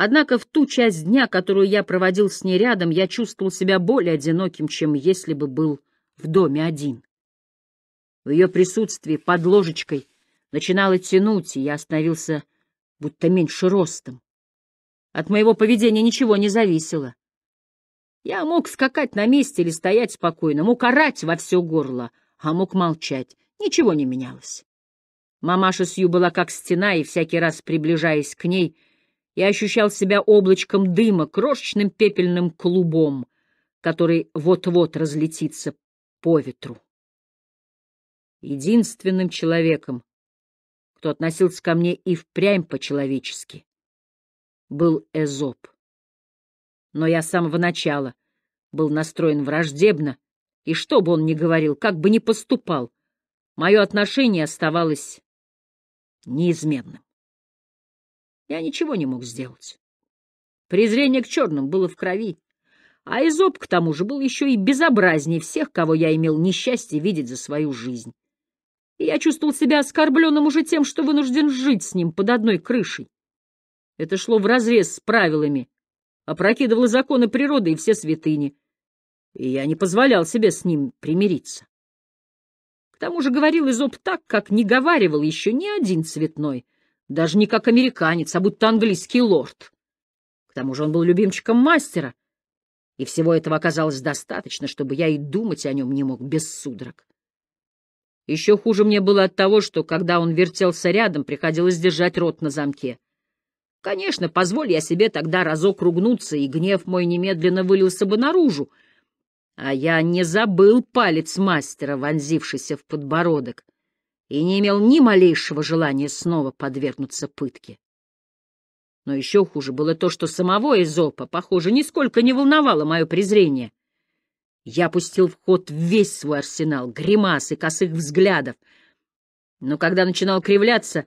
Однако в ту часть дня, которую я проводил с ней рядом, я чувствовал себя более одиноким, чем если бы был в доме один. В ее присутствии под ложечкой начинало тянуть, и я остановился будто меньше ростом. От моего поведения ничего не зависело. Я мог скакать на месте или стоять спокойно, мог орать во все горло, а мог молчать. Ничего не менялось. Мамаша Сью была как стена, и всякий раз, приближаясь к ней, — я ощущал себя облачком дыма, крошечным пепельным клубом, который вот-вот разлетится по ветру. Единственным человеком, кто относился ко мне и впрямь по-человечески, был Эзоп. Но я с самого начала был настроен враждебно, и что бы он ни говорил, как бы ни поступал, мое отношение оставалось неизменным. Я ничего не мог сделать. Презрение к черным было в крови, а Изоб, к тому же, был еще и безобразнее всех, кого я имел несчастье видеть за свою жизнь. И я чувствовал себя оскорбленным уже тем, что вынужден жить с ним под одной крышей. Это шло вразрез с правилами, опрокидывало законы природы и все святыни, и я не позволял себе с ним примириться. К тому же говорил Изоб так, как не говаривал еще ни один цветной — даже не как американец, а будто английский лорд. К тому же он был любимчиком мастера, и всего этого оказалось достаточно, чтобы я и думать о нем не мог без судорог. Еще хуже мне было от того, что, когда он вертелся рядом, приходилось держать рот на замке. Конечно, позволь я себе тогда разок ругнуться, и гнев мой немедленно вылился бы наружу, а я не забыл палец мастера, вонзившийся в подбородок — и не имел ни малейшего желания снова подвергнуться пытке. Но еще хуже было то, что самого Эзопа, похоже, нисколько не волновало мое презрение. Я пустил в ход весь свой арсенал гримас и косых взглядов, но когда начинал кривляться,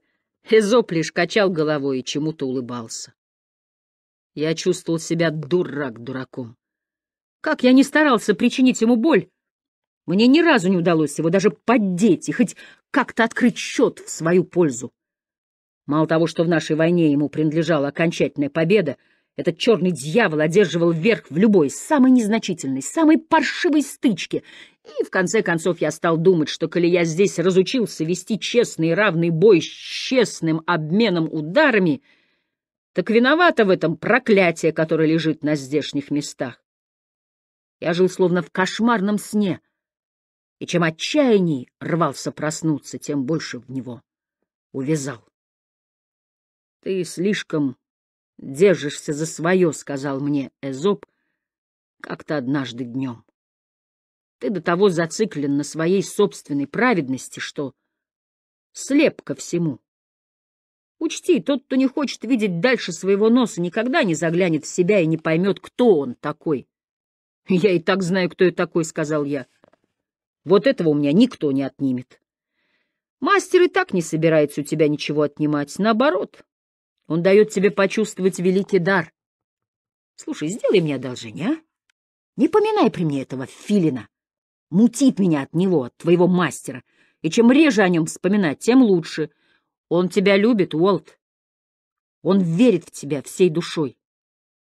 Эзоп лишь качал головой и чему-то улыбался. Я чувствовал себя дурак дураком. Как я не старался причинить ему боль, мне ни разу не удалось его даже поддеть и хоть как-то открыть счет в свою пользу. Мало того, что в нашей войне ему принадлежала окончательная победа, этот черный дьявол одерживал верх в любой, самой незначительной, самой паршивой стычке. И в конце концов я стал думать, что коли я здесь разучился вести честный и равный бой с честным обменом ударами, так виновата в этом проклятие, которое лежит на здешних местах. Я жил словно в кошмарном сне — и чем отчаянней рвался проснуться, тем больше в него увязал. — Ты слишком держишься за свое, — сказал мне Эзоп как-то однажды днем. Ты до того зациклен на своей собственной праведности, что слеп ко всему. Учти, тот, кто не хочет видеть дальше своего носа, никогда не заглянет в себя и не поймет, кто он такой. — Я и так знаю, кто я такой, — сказал я. — вот этого у меня никто не отнимет. Мастер и так не собирается у тебя ничего отнимать. Наоборот, он дает тебе почувствовать великий дар. Слушай, сделай мне одолжение, а? Не поминай при мне этого филина. Мутит меня от него, от твоего мастера. И чем реже о нем вспоминать, тем лучше. Он тебя любит, Уолт. Он верит в тебя всей душой.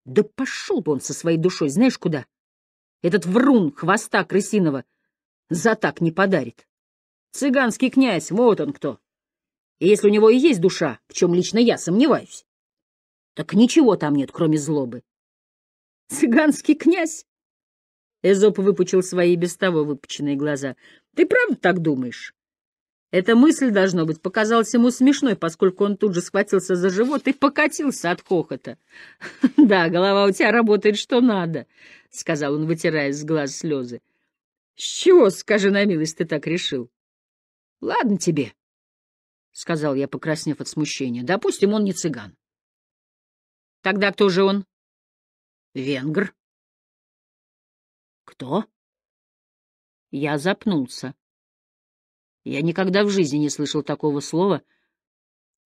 Да пошел бы он со своей душой, знаешь куда? Этот врун хвоста крысиного — за так не подарит. Цыганский князь, вот он кто. И если у него и есть душа, в чем лично я сомневаюсь, так ничего там нет, кроме злобы. Цыганский князь? Эзоп выпучил свои без того выпученные глаза. Ты правда так думаешь? Эта мысль, должно быть, показалась ему смешной, поскольку он тут же схватился за живот и покатился от хохота. «Да, голова у тебя работает что надо», — сказал он, вытирая с глаз слезы. С чего, скажи на милость, ты так решил? — Ладно тебе, — сказал я, покраснев от смущения. — Допустим, он не цыган. — Тогда кто же он? — Венгр. — Кто? Я запнулся. Я никогда в жизни не слышал такого слова,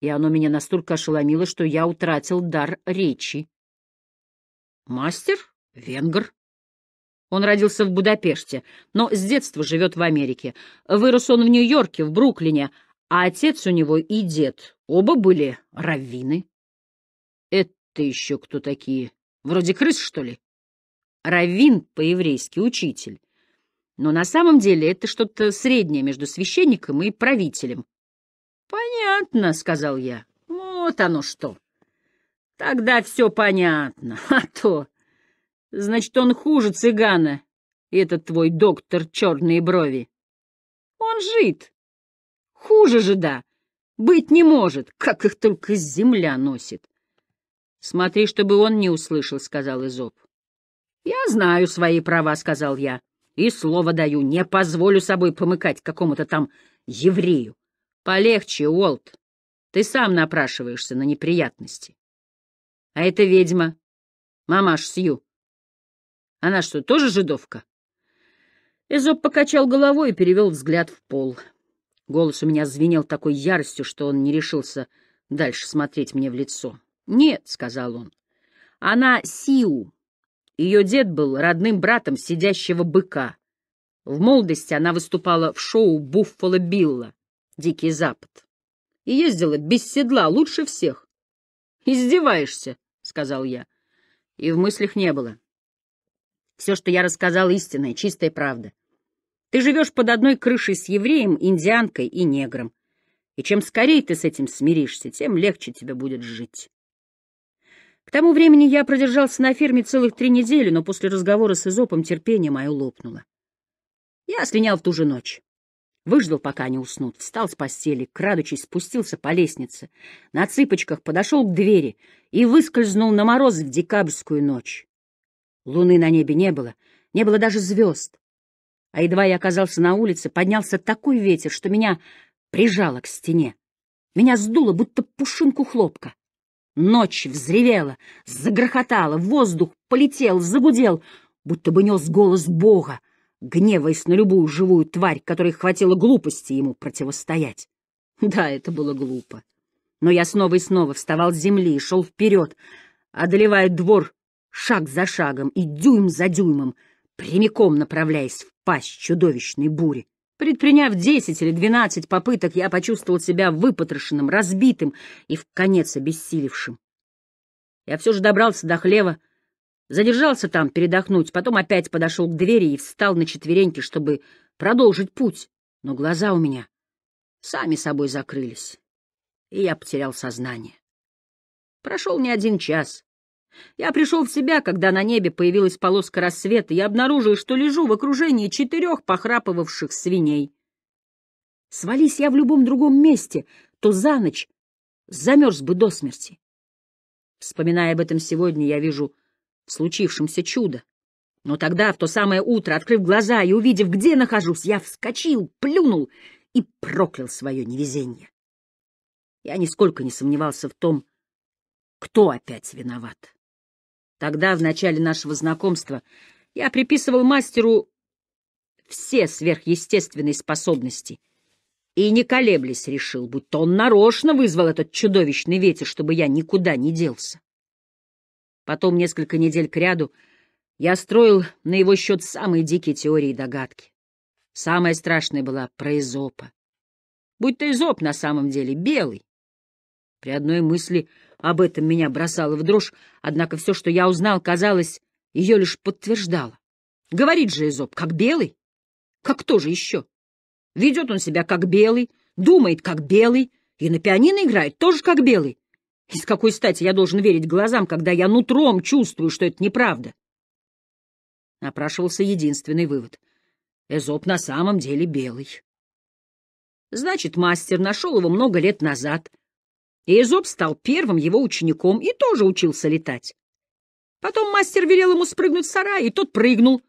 и оно меня настолько ошеломило, что я утратил дар речи. — Мастер? Венгр? Он родился в Будапеште, но с детства живет в Америке. Вырос он в Нью-Йорке, в Бруклине, а отец у него и дед оба были раввины. Это еще кто такие? Вроде крыс, что ли? Раввин по-еврейски учитель. Но на самом деле это что-то среднее между священником и правителем. «Понятно», — сказал я. «Вот оно что». «Тогда все понятно, а то...» Значит, он хуже цыгана, этот твой доктор черные брови. Он жид. Хуже же да. Быть не может, как их только земля носит. Смотри, чтобы он не услышал, — сказал Изоб. Я знаю свои права, — сказал я, — и слово даю, не позволю собой помыкать какому-то там еврею. Полегче, Уолт. Ты сам напрашиваешься на неприятности. А это ведьма, мамаш Сью, она что, тоже жидовка? Эзоп покачал головой и перевел взгляд в пол. Голос у меня звенел такой яростью, что он не решился дальше смотреть мне в лицо. «Нет», — сказал он, — «она Сиу. Ее дед был родным братом сидящего быка. В молодости она выступала в шоу «Буффало Билла» «Дикий Запад» и ездила без седла лучше всех. «Издеваешься», — сказал я, — и в мыслях не было. Все, что я рассказал, истинная, чистая правда. Ты живешь под одной крышей с евреем, индианкой и негром. И чем скорее ты с этим смиришься, тем легче тебе будет жить. К тому времени я продержался на ферме целых три недели, но после разговора с Изопом терпение мое лопнуло. Я слинял в ту же ночь. Выждал, пока они уснут, встал с постели, крадучись, спустился по лестнице, на цыпочках подошел к двери и выскользнул на мороз в декабрьскую ночь. Луны на небе не было, не было даже звезд. А едва я оказался на улице, поднялся такой ветер, что меня прижало к стене. Меня сдуло, будто пушинку хлопка. Ночь взревела, загрохотала, воздух полетел, загудел, будто бы нес голос Бога, гневаясь на любую живую тварь, которой хватило глупости ему противостоять. Да, это было глупо. Но я снова и снова вставал с земли и шел вперед, одолевая двор шаг за шагом и дюйм за дюймом, прямиком направляясь в пасть чудовищной бури. Предприняв десять или двенадцать попыток, я почувствовал себя выпотрошенным, разбитым и, в конец, обессилевшим. Я все же добрался до хлева, задержался там передохнуть, потом опять подошел к двери и встал на четвереньки, чтобы продолжить путь, но глаза у меня сами собой закрылись, и я потерял сознание. Прошел не один час. Я пришел в себя, когда на небе появилась полоска рассвета, и обнаружил, что лежу в окружении четырех похрапывавших свиней. Свались я в любом другом месте, то за ночь замерз бы до смерти. Вспоминая об этом сегодня, я вижу случившемся чудо. Но тогда, в то самое утро, открыв глаза и увидев, где нахожусь, я вскочил, плюнул и проклял свое невезение. Я нисколько не сомневался в том, кто опять виноват. Тогда, в начале нашего знакомства, я приписывал мастеру все сверхъестественные способности. И, не колеблясь, решил, будто он нарочно вызвал этот чудовищный ветер, чтобы я никуда не делся. Потом несколько недель кряду я строил на его счет самые дикие теории и догадки. Самая страшная была про изопа. Будь то изоп на самом деле белый, при одной мысли об этом меня бросало в дрожь, однако все, что я узнал, казалось, ее лишь подтверждало. Говорит же Изоб, как белый. Как кто же еще? Ведет он себя как белый, думает как белый, и на пианино играет тоже как белый. Из какой стати я должен верить глазам, когда я нутром чувствую, что это неправда? Напрашивался единственный вывод. Эзоп на самом деле белый. Значит, мастер нашел его много лет назад и Эзоп стал первым его учеником и тоже учился летать. Потом мастер велел ему спрыгнуть с сарай, и тот прыгнул.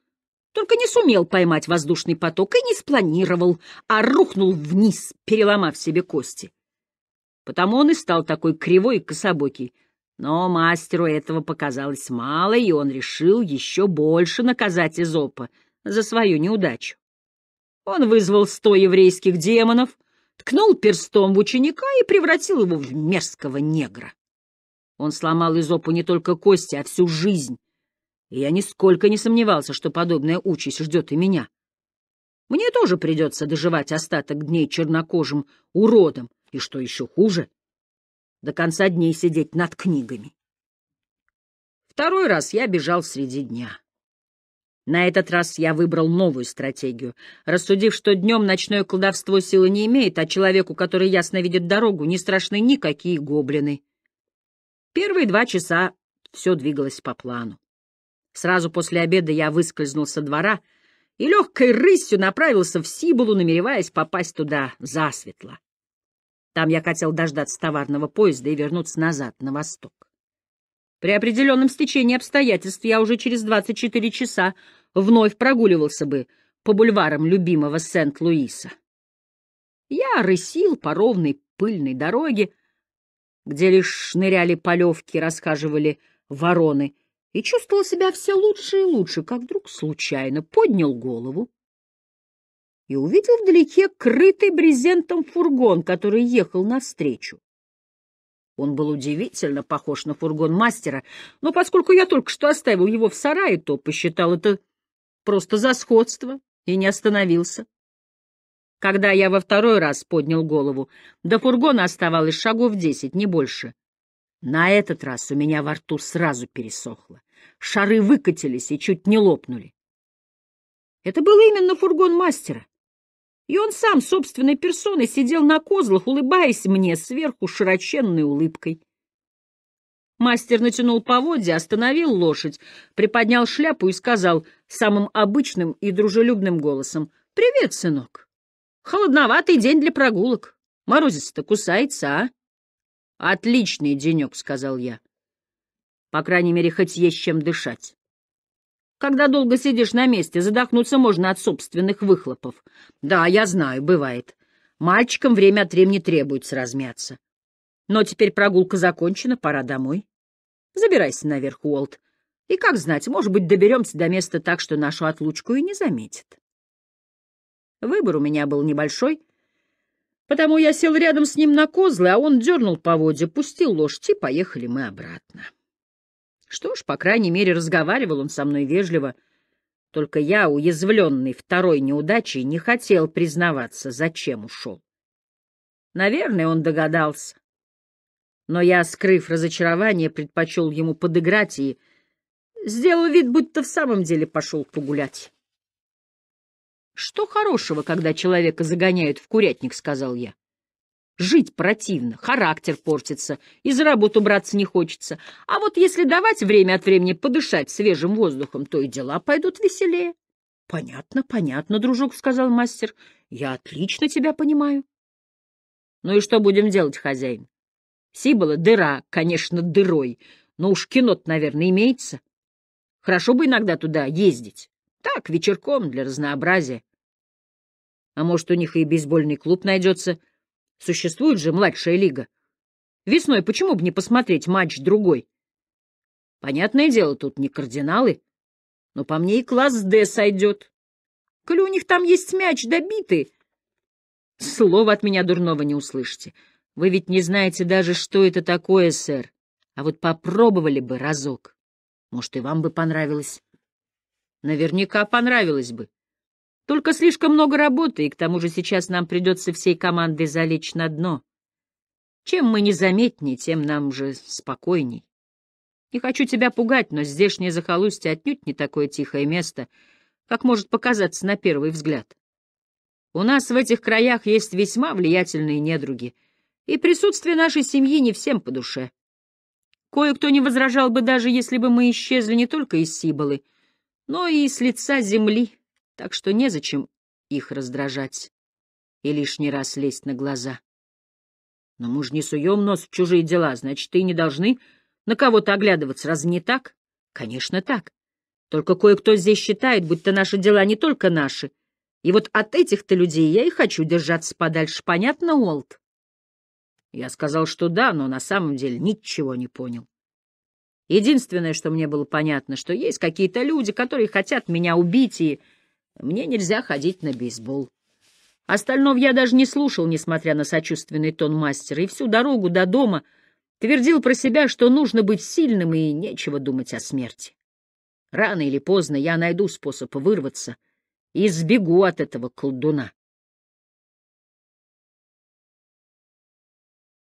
Только не сумел поймать воздушный поток и не спланировал, а рухнул вниз, переломав себе кости. Потому он и стал такой кривой и кособокий. Но мастеру этого показалось мало, и он решил еще больше наказать Эзопа за свою неудачу. Он вызвал сто еврейских демонов — ткнул перстом в ученика и превратил его в мерзкого негра. Он сломал Изопу не только кости, а всю жизнь. И я нисколько не сомневался, что подобная участь ждет и меня. Мне тоже придется доживать остаток дней чернокожим уродом, и что еще хуже, до конца дней сидеть над книгами. Второй раз я бежал среди дня. На этот раз я выбрал новую стратегию, рассудив, что днем ночное колдовство силы не имеет, а человеку, который ясно видит дорогу, не страшны никакие гоблины. Первые два часа все двигалось по плану. Сразу после обеда я выскользнул со двора и легкой рысью направился в Сибулу, намереваясь попасть туда засветло. Там я хотел дождаться товарного поезда и вернуться назад, на восток. При определенном стечении обстоятельств я уже через 24 часа вновь прогуливался бы по бульварам любимого Сент-Луиса. Я рысил по ровной пыльной дороге, где лишь шныряли полевки, рассказывали вороны, и чувствовал себя все лучше и лучше, как вдруг случайно поднял голову и увидел вдалеке крытый брезентом фургон, который ехал навстречу. Он был удивительно похож на фургон мастера, но поскольку я только что оставил его в сарае, то посчитал это Просто за сходство. И не остановился. Когда я во второй раз поднял голову, до фургона оставалось шагов десять, не больше. На этот раз у меня во рту сразу пересохло. Шары выкатились и чуть не лопнули. Это был именно фургон мастера. И он сам собственной персоной сидел на козлах, улыбаясь мне сверху широченной улыбкой. Мастер натянул поводья, остановил лошадь, приподнял шляпу и сказал самым обычным и дружелюбным голосом «Привет, сынок! Холодноватый день для прогулок. Морозец-то кусается, а?» «Отличный денек», — сказал я. «По крайней мере, хоть есть чем дышать. Когда долго сидишь на месте, задохнуться можно от собственных выхлопов. Да, я знаю, бывает. Мальчикам время от времени требуется размяться. Но теперь прогулка закончена, пора домой. Забирайся наверх, Уолт. И, как знать, может быть, доберемся до места так, что нашу отлучку и не заметит. Выбор у меня был небольшой, потому я сел рядом с ним на козлы, а он дернул поводья, пустил лошадь, и поехали мы обратно. Что ж, по крайней мере, разговаривал он со мной вежливо, только я, уязвленный второй неудачей, не хотел признаваться, зачем ушел. Наверное, он догадался но я, скрыв разочарование, предпочел ему подыграть и сделал вид, будто в самом деле пошел погулять. «Что хорошего, когда человека загоняют в курятник?» — сказал я. «Жить противно, характер портится, и за работу браться не хочется. А вот если давать время от времени подышать свежим воздухом, то и дела пойдут веселее». «Понятно, понятно, дружок», — сказал мастер. «Я отлично тебя понимаю». «Ну и что будем делать, хозяин?» Сибола дыра, конечно, дырой, но уж кино наверное, имеется. Хорошо бы иногда туда ездить. Так, вечерком, для разнообразия. А может, у них и бейсбольный клуб найдется. Существует же младшая лига. Весной почему бы не посмотреть матч другой? Понятное дело, тут не кардиналы, но по мне и класс «Д» сойдет. Коли у них там есть мяч добитый, Слово от меня дурного не услышите. Вы ведь не знаете даже, что это такое, сэр. А вот попробовали бы разок. Может, и вам бы понравилось. Наверняка понравилось бы. Только слишком много работы, и к тому же сейчас нам придется всей командой залечь на дно. Чем мы незаметнее, тем нам же спокойней. Не хочу тебя пугать, но здешнее захолустье отнюдь не такое тихое место, как может показаться на первый взгляд. У нас в этих краях есть весьма влиятельные недруги — и присутствие нашей семьи не всем по душе. Кое-кто не возражал бы даже, если бы мы исчезли не только из Сиболы, но и с лица земли, так что незачем их раздражать и лишний раз лезть на глаза. Но мы же не суем нос в чужие дела, значит, и не должны на кого-то оглядываться, разве не так? Конечно, так. Только кое-кто здесь считает, будто наши дела не только наши. И вот от этих-то людей я и хочу держаться подальше, понятно, Уолт? Я сказал, что да, но на самом деле ничего не понял. Единственное, что мне было понятно, что есть какие-то люди, которые хотят меня убить, и мне нельзя ходить на бейсбол. Остального я даже не слушал, несмотря на сочувственный тон мастера, и всю дорогу до дома твердил про себя, что нужно быть сильным и нечего думать о смерти. Рано или поздно я найду способ вырваться и сбегу от этого колдуна.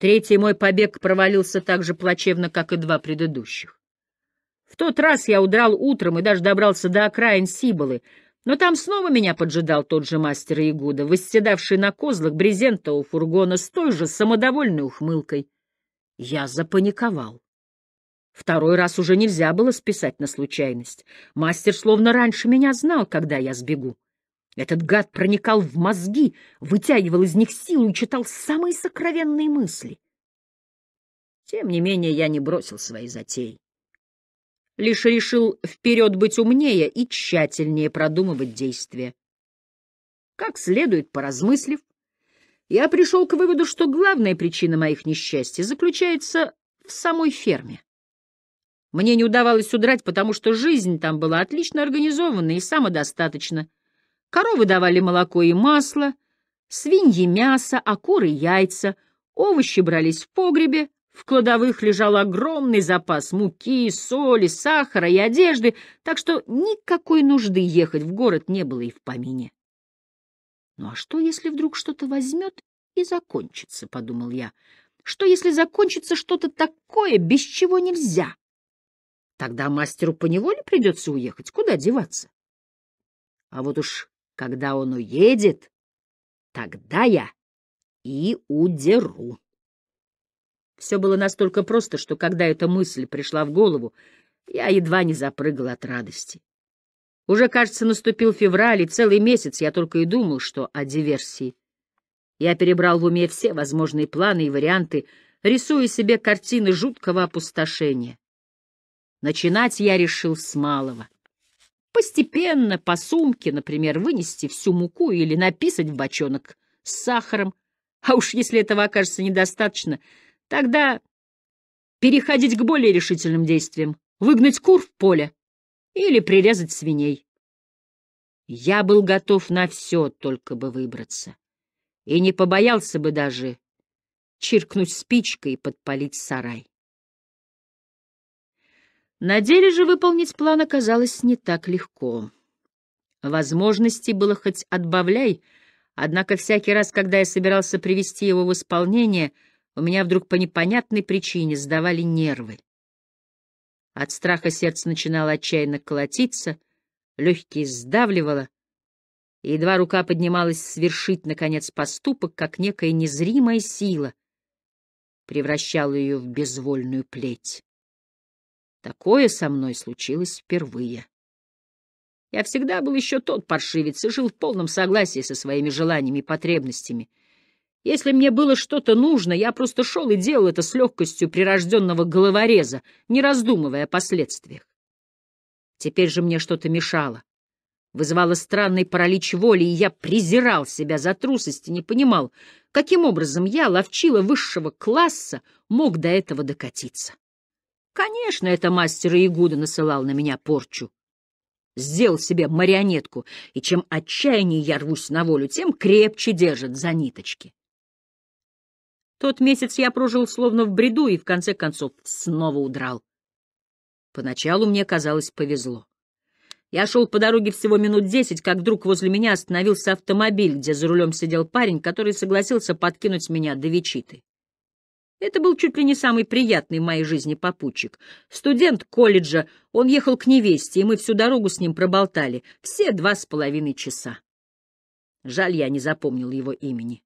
Третий мой побег провалился так же плачевно, как и два предыдущих. В тот раз я удрал утром и даже добрался до окраин Сиболы, но там снова меня поджидал тот же мастер Ягуда, восседавший на козлах брезентового фургона с той же самодовольной ухмылкой. Я запаниковал. Второй раз уже нельзя было списать на случайность. Мастер словно раньше меня знал, когда я сбегу. Этот гад проникал в мозги, вытягивал из них силу и читал самые сокровенные мысли. Тем не менее, я не бросил свои затеи. Лишь решил вперед быть умнее и тщательнее продумывать действия. Как следует, поразмыслив, я пришел к выводу, что главная причина моих несчастий заключается в самой ферме. Мне не удавалось удрать, потому что жизнь там была отлично организована и самодостаточна — Коровы давали молоко и масло, свиньи мясо, а куры яйца. Овощи брались в погребе, в кладовых лежал огромный запас муки, соли, сахара и одежды, так что никакой нужды ехать в город не было и в помине. «Ну а что, если вдруг что-то возьмет и закончится?» — подумал я. «Что, если закончится что-то такое, без чего нельзя? Тогда мастеру поневоле придется уехать. Куда деваться?» А вот уж когда он уедет, тогда я и удеру. Все было настолько просто, что когда эта мысль пришла в голову, я едва не запрыгал от радости. Уже, кажется, наступил февраль, и целый месяц я только и думал, что о диверсии. Я перебрал в уме все возможные планы и варианты, рисуя себе картины жуткого опустошения. Начинать я решил с малого — Постепенно по сумке, например, вынести всю муку или написать в бочонок с сахаром. А уж если этого окажется недостаточно, тогда переходить к более решительным действиям, выгнать кур в поле или прирезать свиней. Я был готов на все, только бы выбраться. И не побоялся бы даже чиркнуть спичкой и подпалить сарай. На деле же выполнить план оказалось не так легко. Возможностей было хоть отбавляй, однако всякий раз, когда я собирался привести его в исполнение, у меня вдруг по непонятной причине сдавали нервы. От страха сердце начинало отчаянно колотиться, легкие сдавливало, и едва рука поднималась свершить, наконец, поступок, как некая незримая сила превращала ее в безвольную плеть. Такое со мной случилось впервые. Я всегда был еще тот паршивец и жил в полном согласии со своими желаниями и потребностями. Если мне было что-то нужно, я просто шел и делал это с легкостью прирожденного головореза, не раздумывая о последствиях. Теперь же мне что-то мешало. Вызывало странный паралич воли, и я презирал себя за трусость и не понимал, каким образом я, ловчила высшего класса, мог до этого докатиться. Конечно, это мастер Игуда насылал на меня порчу. Сделал себе марионетку, и чем отчаяннее я рвусь на волю, тем крепче держит за ниточки. Тот месяц я прожил словно в бреду и, в конце концов, снова удрал. Поначалу мне казалось повезло. Я шел по дороге всего минут десять, как вдруг возле меня остановился автомобиль, где за рулем сидел парень, который согласился подкинуть меня до вичиты. Это был чуть ли не самый приятный в моей жизни попутчик. Студент колледжа, он ехал к невесте, и мы всю дорогу с ним проболтали, все два с половиной часа. Жаль, я не запомнил его имени.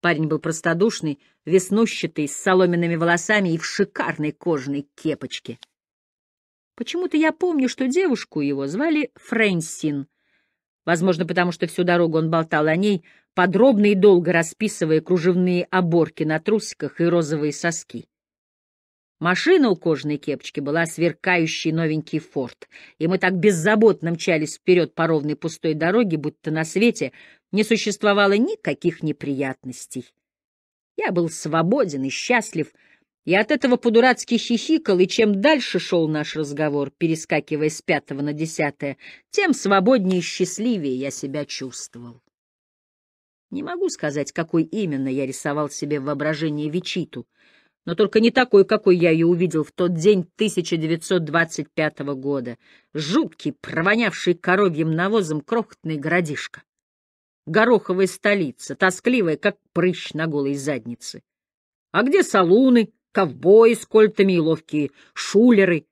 Парень был простодушный, веснущатый, с соломенными волосами и в шикарной кожаной кепочке. Почему-то я помню, что девушку его звали Фрэнсин — Возможно, потому что всю дорогу он болтал о ней, подробно и долго расписывая кружевные оборки на трусиках и розовые соски. Машина у кожаной кепочки была сверкающий новенький форт, и мы так беззаботно мчались вперед по ровной пустой дороге, будто на свете не существовало никаких неприятностей. Я был свободен и счастлив — я от этого по-дурацки хихикал, и чем дальше шел наш разговор, перескакивая с пятого на десятое, тем свободнее и счастливее я себя чувствовал. Не могу сказать, какой именно я рисовал себе в воображении Вичиту, но только не такой, какой я ее увидел в тот день 1925 года. Жуткий, провонявший коровьим навозом крохотный городишко. Гороховая столица, тоскливая, как прыщ на голой заднице. А где салуны? ковбои с кольтами и ловкие шулеры.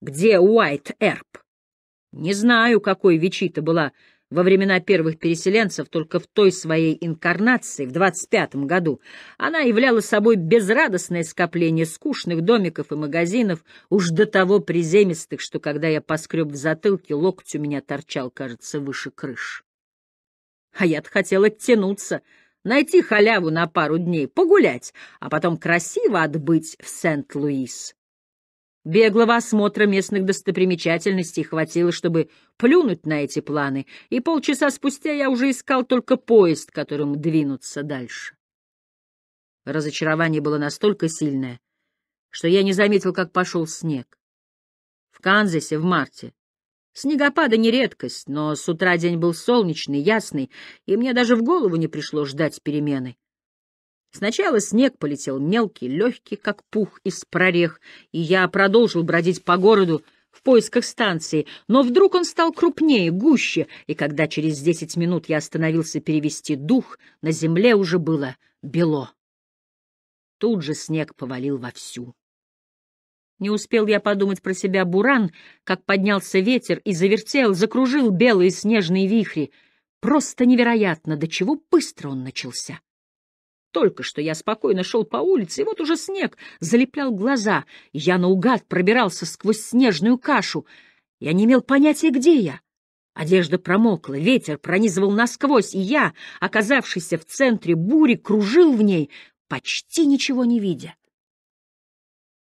Где Уайт-Эрп? Не знаю, какой Вичита была во времена первых переселенцев, только в той своей инкарнации, в двадцать пятом году, она являла собой безрадостное скопление скучных домиков и магазинов, уж до того приземистых, что когда я поскреб в затылке, локоть у меня торчал, кажется, выше крыш. А я-то хотела тянуться найти халяву на пару дней, погулять, а потом красиво отбыть в Сент-Луис. Беглого осмотра местных достопримечательностей хватило, чтобы плюнуть на эти планы, и полчаса спустя я уже искал только поезд, которым двинуться дальше. Разочарование было настолько сильное, что я не заметил, как пошел снег. В Канзасе в марте Снегопада не редкость, но с утра день был солнечный, ясный, и мне даже в голову не пришло ждать перемены. Сначала снег полетел мелкий, легкий, как пух из прорех, и я продолжил бродить по городу в поисках станции, но вдруг он стал крупнее, гуще, и когда через десять минут я остановился перевести дух, на земле уже было бело. Тут же снег повалил вовсю. Не успел я подумать про себя буран, как поднялся ветер и завертел, закружил белые снежные вихри. Просто невероятно, до чего быстро он начался. Только что я спокойно шел по улице, и вот уже снег залеплял глаза. Я наугад пробирался сквозь снежную кашу. Я не имел понятия, где я. Одежда промокла, ветер пронизывал насквозь, и я, оказавшийся в центре бури, кружил в ней, почти ничего не видя.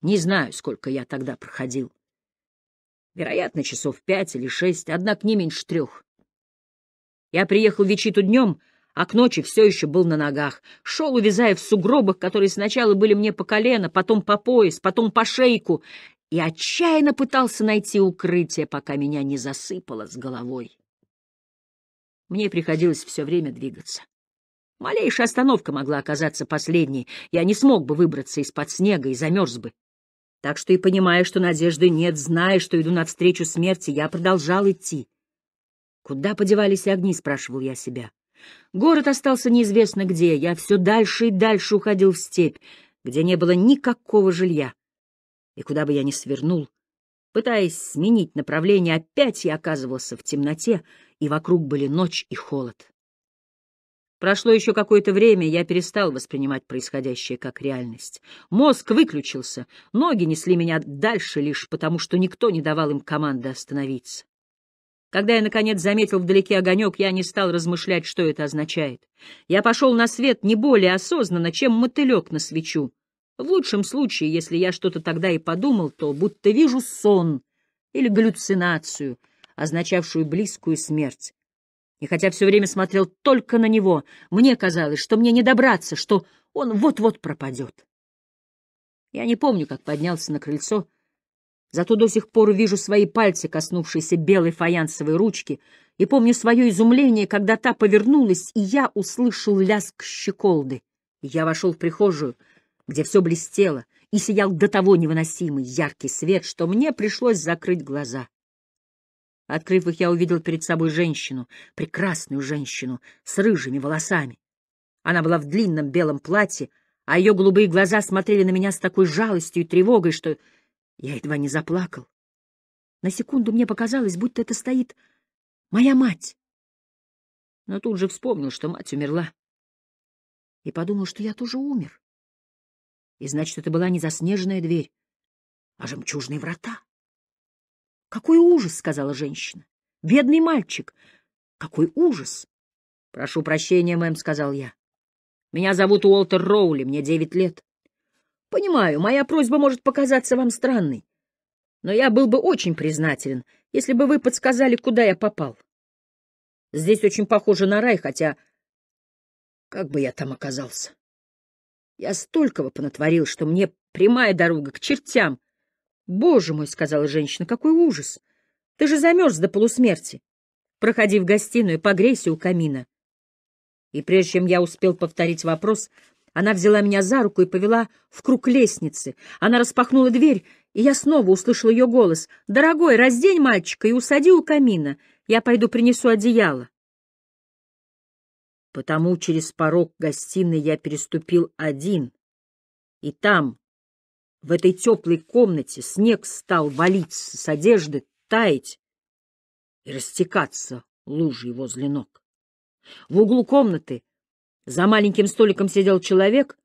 Не знаю, сколько я тогда проходил. Вероятно, часов пять или шесть, однако не меньше трех. Я приехал в Вичиту днем, а к ночи все еще был на ногах. Шел, увязая в сугробах, которые сначала были мне по колено, потом по пояс, потом по шейку, и отчаянно пытался найти укрытие, пока меня не засыпало с головой. Мне приходилось все время двигаться. Малейшая остановка могла оказаться последней. Я не смог бы выбраться из-под снега и замерз бы. Так что и понимая, что надежды нет, зная, что иду навстречу смерти, я продолжал идти. «Куда подевались огни?» — спрашивал я себя. Город остался неизвестно где, я все дальше и дальше уходил в степь, где не было никакого жилья. И куда бы я ни свернул, пытаясь сменить направление, опять я оказывался в темноте, и вокруг были ночь и холод. Прошло еще какое-то время, я перестал воспринимать происходящее как реальность. Мозг выключился, ноги несли меня дальше лишь потому, что никто не давал им команды остановиться. Когда я, наконец, заметил вдалеке огонек, я не стал размышлять, что это означает. Я пошел на свет не более осознанно, чем мотылек на свечу. В лучшем случае, если я что-то тогда и подумал, то будто вижу сон или галлюцинацию, означавшую близкую смерть. И хотя все время смотрел только на него, мне казалось, что мне не добраться, что он вот-вот пропадет. Я не помню, как поднялся на крыльцо, зато до сих пор вижу свои пальцы, коснувшиеся белой фаянсовой ручки, и помню свое изумление, когда та повернулась, и я услышал лязг щеколды. Я вошел в прихожую, где все блестело, и сиял до того невыносимый яркий свет, что мне пришлось закрыть глаза. Открыв их, я увидел перед собой женщину, прекрасную женщину, с рыжими волосами. Она была в длинном белом платье, а ее голубые глаза смотрели на меня с такой жалостью и тревогой, что я едва не заплакал. На секунду мне показалось, будто это стоит моя мать. Но тут же вспомнил, что мать умерла. И подумал, что я тоже умер. И значит, это была не заснеженная дверь, а жемчужные врата. «Какой ужас!» — сказала женщина. «Бедный мальчик! Какой ужас!» «Прошу прощения, мэм», — сказал я. «Меня зовут Уолтер Роули, мне девять лет. Понимаю, моя просьба может показаться вам странной, но я был бы очень признателен, если бы вы подсказали, куда я попал. Здесь очень похоже на рай, хотя... Как бы я там оказался? Я столького понатворил, что мне прямая дорога к чертям — «Боже мой!» — сказала женщина. «Какой ужас! Ты же замерз до полусмерти! Проходи в гостиную, погрейся у камина!» И прежде чем я успел повторить вопрос, она взяла меня за руку и повела в круг лестницы. Она распахнула дверь, и я снова услышал ее голос. «Дорогой, раздень мальчика и усади у камина. Я пойду принесу одеяло». Потому через порог гостиной я переступил один. И там, в этой теплой комнате снег стал валиться с одежды, таять и растекаться лужей возле ног. В углу комнаты за маленьким столиком сидел человек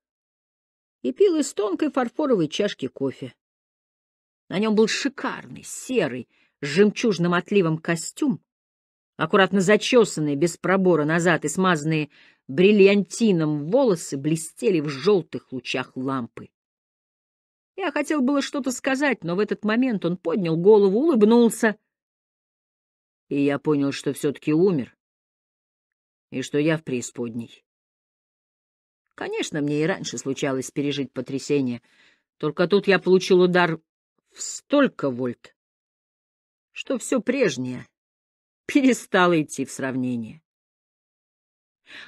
и пил из тонкой фарфоровой чашки кофе. На нем был шикарный, серый, с жемчужным отливом костюм, аккуратно зачесанные без пробора назад и смазанные бриллиантином волосы блестели в желтых лучах лампы. Я хотел было что-то сказать, но в этот момент он поднял голову, улыбнулся. И я понял, что все-таки умер, и что я в преисподней. Конечно, мне и раньше случалось пережить потрясение, только тут я получил удар в столько вольт, что все прежнее перестало идти в сравнение.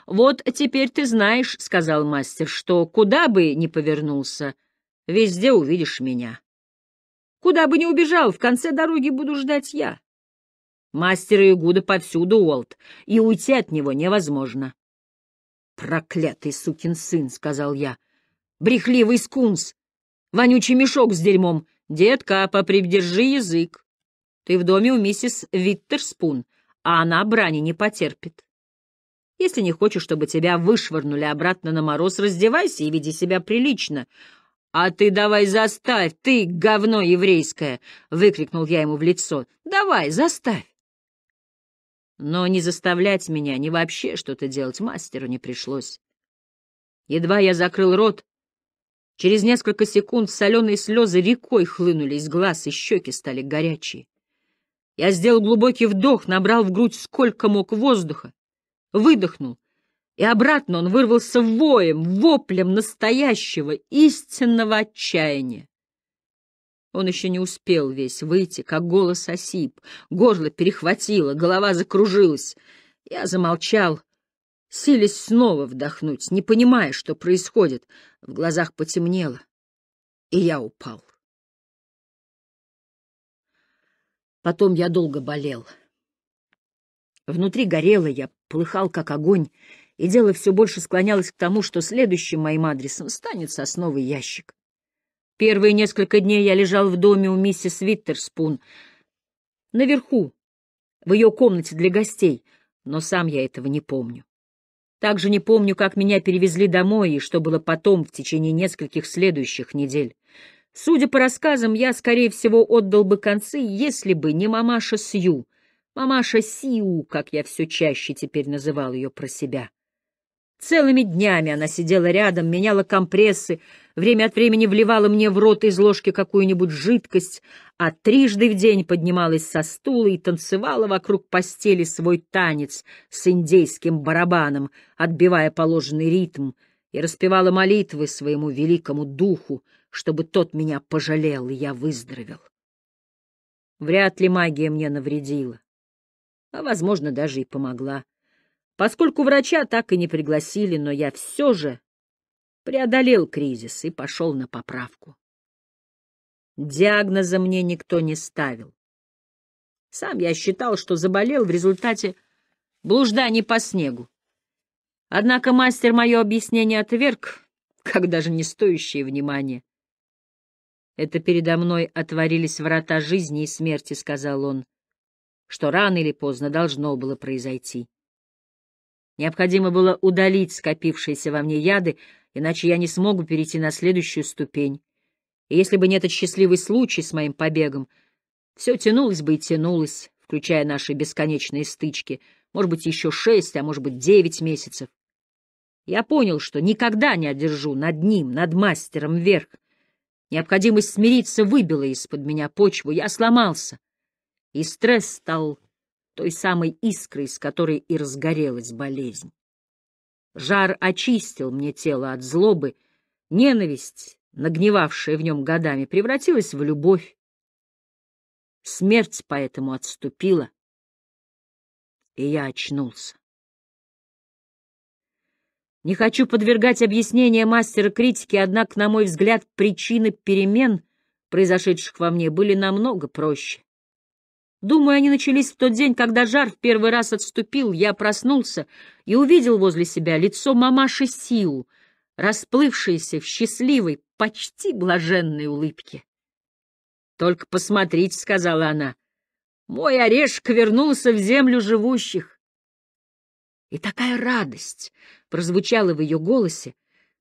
«Вот теперь ты знаешь, — сказал мастер, — что куда бы ни повернулся, — Везде увидишь меня. Куда бы ни убежал, в конце дороги буду ждать я. Мастера Игуда повсюду, Уолт, и уйти от него невозможно. «Проклятый сукин сын!» — сказал я. «Брехливый скунс! Вонючий мешок с дерьмом! Детка, попридержи язык! Ты в доме у миссис Виттерспун, а она брани не потерпит. Если не хочешь, чтобы тебя вышвырнули обратно на мороз, раздевайся и веди себя прилично. «А ты давай заставь, ты, говно еврейское!» — выкрикнул я ему в лицо. «Давай, заставь!» Но не заставлять меня, ни вообще что-то делать мастеру не пришлось. Едва я закрыл рот, через несколько секунд соленые слезы рекой хлынули из глаз, и щеки стали горячие. Я сделал глубокий вдох, набрал в грудь сколько мог воздуха, выдохнул — и обратно он вырвался воем, воплем настоящего, истинного отчаяния. Он еще не успел весь выйти, как голос осип, горло перехватило, голова закружилась. Я замолчал, сились снова вдохнуть, не понимая, что происходит. В глазах потемнело, и я упал. Потом я долго болел. Внутри горело, я плыхал, как огонь, и дело все больше склонялось к тому, что следующим моим адресом станет сосновый ящик. Первые несколько дней я лежал в доме у миссис Виттерспун, наверху, в ее комнате для гостей, но сам я этого не помню. Также не помню, как меня перевезли домой и что было потом в течение нескольких следующих недель. Судя по рассказам, я, скорее всего, отдал бы концы, если бы не мамаша Сью, мамаша Сиу, как я все чаще теперь называл ее про себя. Целыми днями она сидела рядом, меняла компрессы, время от времени вливала мне в рот из ложки какую-нибудь жидкость, а трижды в день поднималась со стула и танцевала вокруг постели свой танец с индейским барабаном, отбивая положенный ритм, и распевала молитвы своему великому духу, чтобы тот меня пожалел, и я выздоровел. Вряд ли магия мне навредила, а, возможно, даже и помогла. Поскольку врача так и не пригласили, но я все же преодолел кризис и пошел на поправку. Диагноза мне никто не ставил. Сам я считал, что заболел в результате блужданий по снегу. Однако мастер мое объяснение отверг, как даже не стоящее внимания. «Это передо мной отворились врата жизни и смерти», — сказал он, — «что рано или поздно должно было произойти. Необходимо было удалить скопившиеся во мне яды, иначе я не смогу перейти на следующую ступень. И если бы не этот счастливый случай с моим побегом, все тянулось бы и тянулось, включая наши бесконечные стычки, может быть, еще шесть, а может быть, девять месяцев. Я понял, что никогда не одержу над ним, над мастером, верх. Необходимость смириться выбила из-под меня почву, я сломался, и стресс стал той самой искрой, с которой и разгорелась болезнь. Жар очистил мне тело от злобы, ненависть, нагневавшая в нем годами, превратилась в любовь. Смерть поэтому отступила, и я очнулся. Не хочу подвергать объяснения мастера критики, однако, на мой взгляд, причины перемен, произошедших во мне, были намного проще. Думаю, они начались в тот день, когда жар в первый раз отступил, я проснулся и увидел возле себя лицо мамаши Сиу, расплывшееся в счастливой, почти блаженной улыбке. «Только посмотрите», — сказала она, — «мой орешек вернулся в землю живущих». И такая радость прозвучала в ее голосе,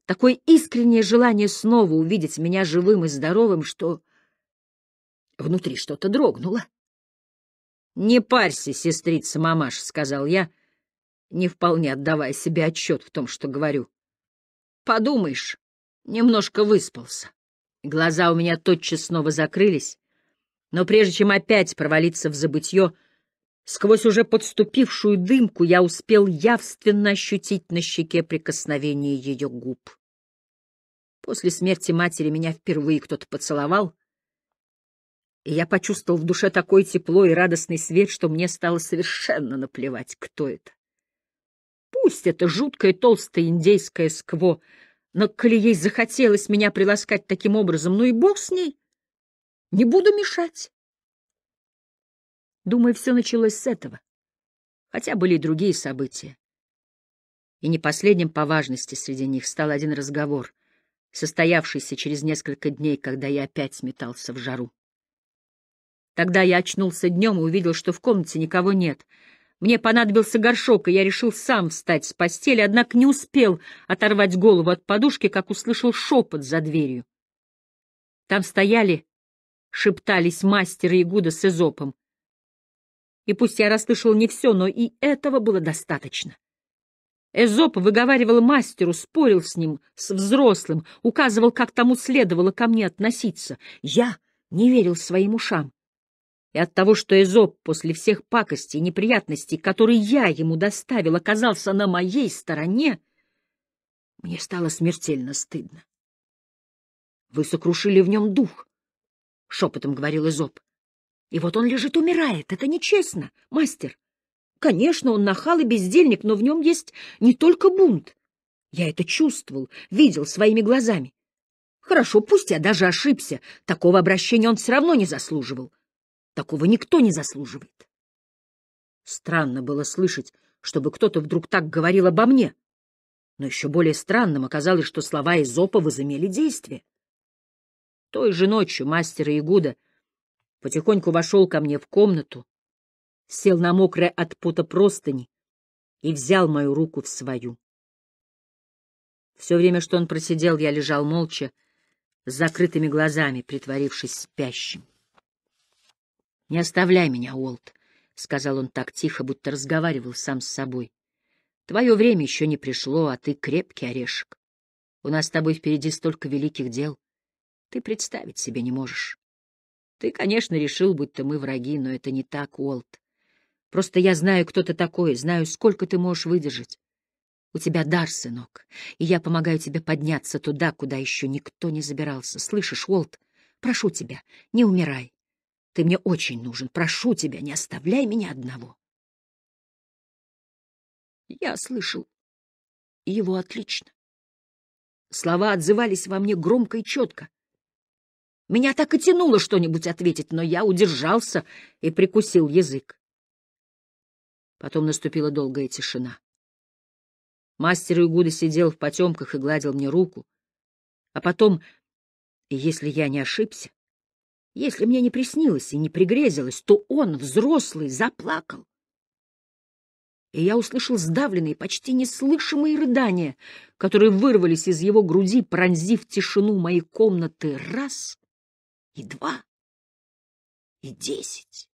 такое искреннее желание снова увидеть меня живым и здоровым, что внутри что-то дрогнуло. «Не парься, сестрица-мамаша», — сказал я, не вполне отдавая себе отчет в том, что говорю. «Подумаешь, немножко выспался». Глаза у меня тотчас снова закрылись, но прежде чем опять провалиться в забытье, сквозь уже подступившую дымку я успел явственно ощутить на щеке прикосновение ее губ. После смерти матери меня впервые кто-то поцеловал, и я почувствовал в душе такое тепло и радостный свет, что мне стало совершенно наплевать, кто это. Пусть это жуткое толстое индейское скво, но коли ей захотелось меня приласкать таким образом, ну и бог с ней, не буду мешать. Думаю, все началось с этого, хотя были и другие события. И не последним по важности среди них стал один разговор, состоявшийся через несколько дней, когда я опять сметался в жару. Тогда я очнулся днем и увидел, что в комнате никого нет. Мне понадобился горшок, и я решил сам встать с постели, однако не успел оторвать голову от подушки, как услышал шепот за дверью. Там стояли, шептались мастер и Гуда с Эзопом. И пусть я расслышал не все, но и этого было достаточно. Эзоп выговаривал мастеру, спорил с ним, с взрослым, указывал, как тому следовало ко мне относиться. Я не верил своим ушам и от того, что Эзоп после всех пакостей и неприятностей, которые я ему доставил, оказался на моей стороне, мне стало смертельно стыдно. «Вы сокрушили в нем дух», — шепотом говорил Эзоп. «И вот он лежит, умирает. Это нечестно, мастер. Конечно, он нахал и бездельник, но в нем есть не только бунт. Я это чувствовал, видел своими глазами. Хорошо, пусть я даже ошибся, такого обращения он все равно не заслуживал. Такого никто не заслуживает. Странно было слышать, чтобы кто-то вдруг так говорил обо мне. Но еще более странным оказалось, что слова Изопа возымели действие. Той же ночью мастер Игуда потихоньку вошел ко мне в комнату, сел на мокрое от пота простыни и взял мою руку в свою. Все время, что он просидел, я лежал молча, с закрытыми глазами, притворившись спящим. — Не оставляй меня, Уолт, — сказал он так тихо, будто разговаривал сам с собой. — Твое время еще не пришло, а ты крепкий орешек. У нас с тобой впереди столько великих дел. Ты представить себе не можешь. Ты, конечно, решил, будто мы враги, но это не так, Уолт. Просто я знаю, кто ты такой, знаю, сколько ты можешь выдержать. У тебя дар, сынок, и я помогаю тебе подняться туда, куда еще никто не забирался. Слышишь, Уолт, прошу тебя, не умирай. Ты мне очень нужен. Прошу тебя, не оставляй меня одного. Я слышал его отлично. Слова отзывались во мне громко и четко. Меня так и тянуло что-нибудь ответить, но я удержался и прикусил язык. Потом наступила долгая тишина. Мастер Игуда сидел в потемках и гладил мне руку, а потом, если я не ошибся, если мне не приснилось и не пригрезилось, то он, взрослый, заплакал. И я услышал сдавленные, почти неслышимые рыдания, которые вырвались из его груди, пронзив тишину моей комнаты раз и два и десять.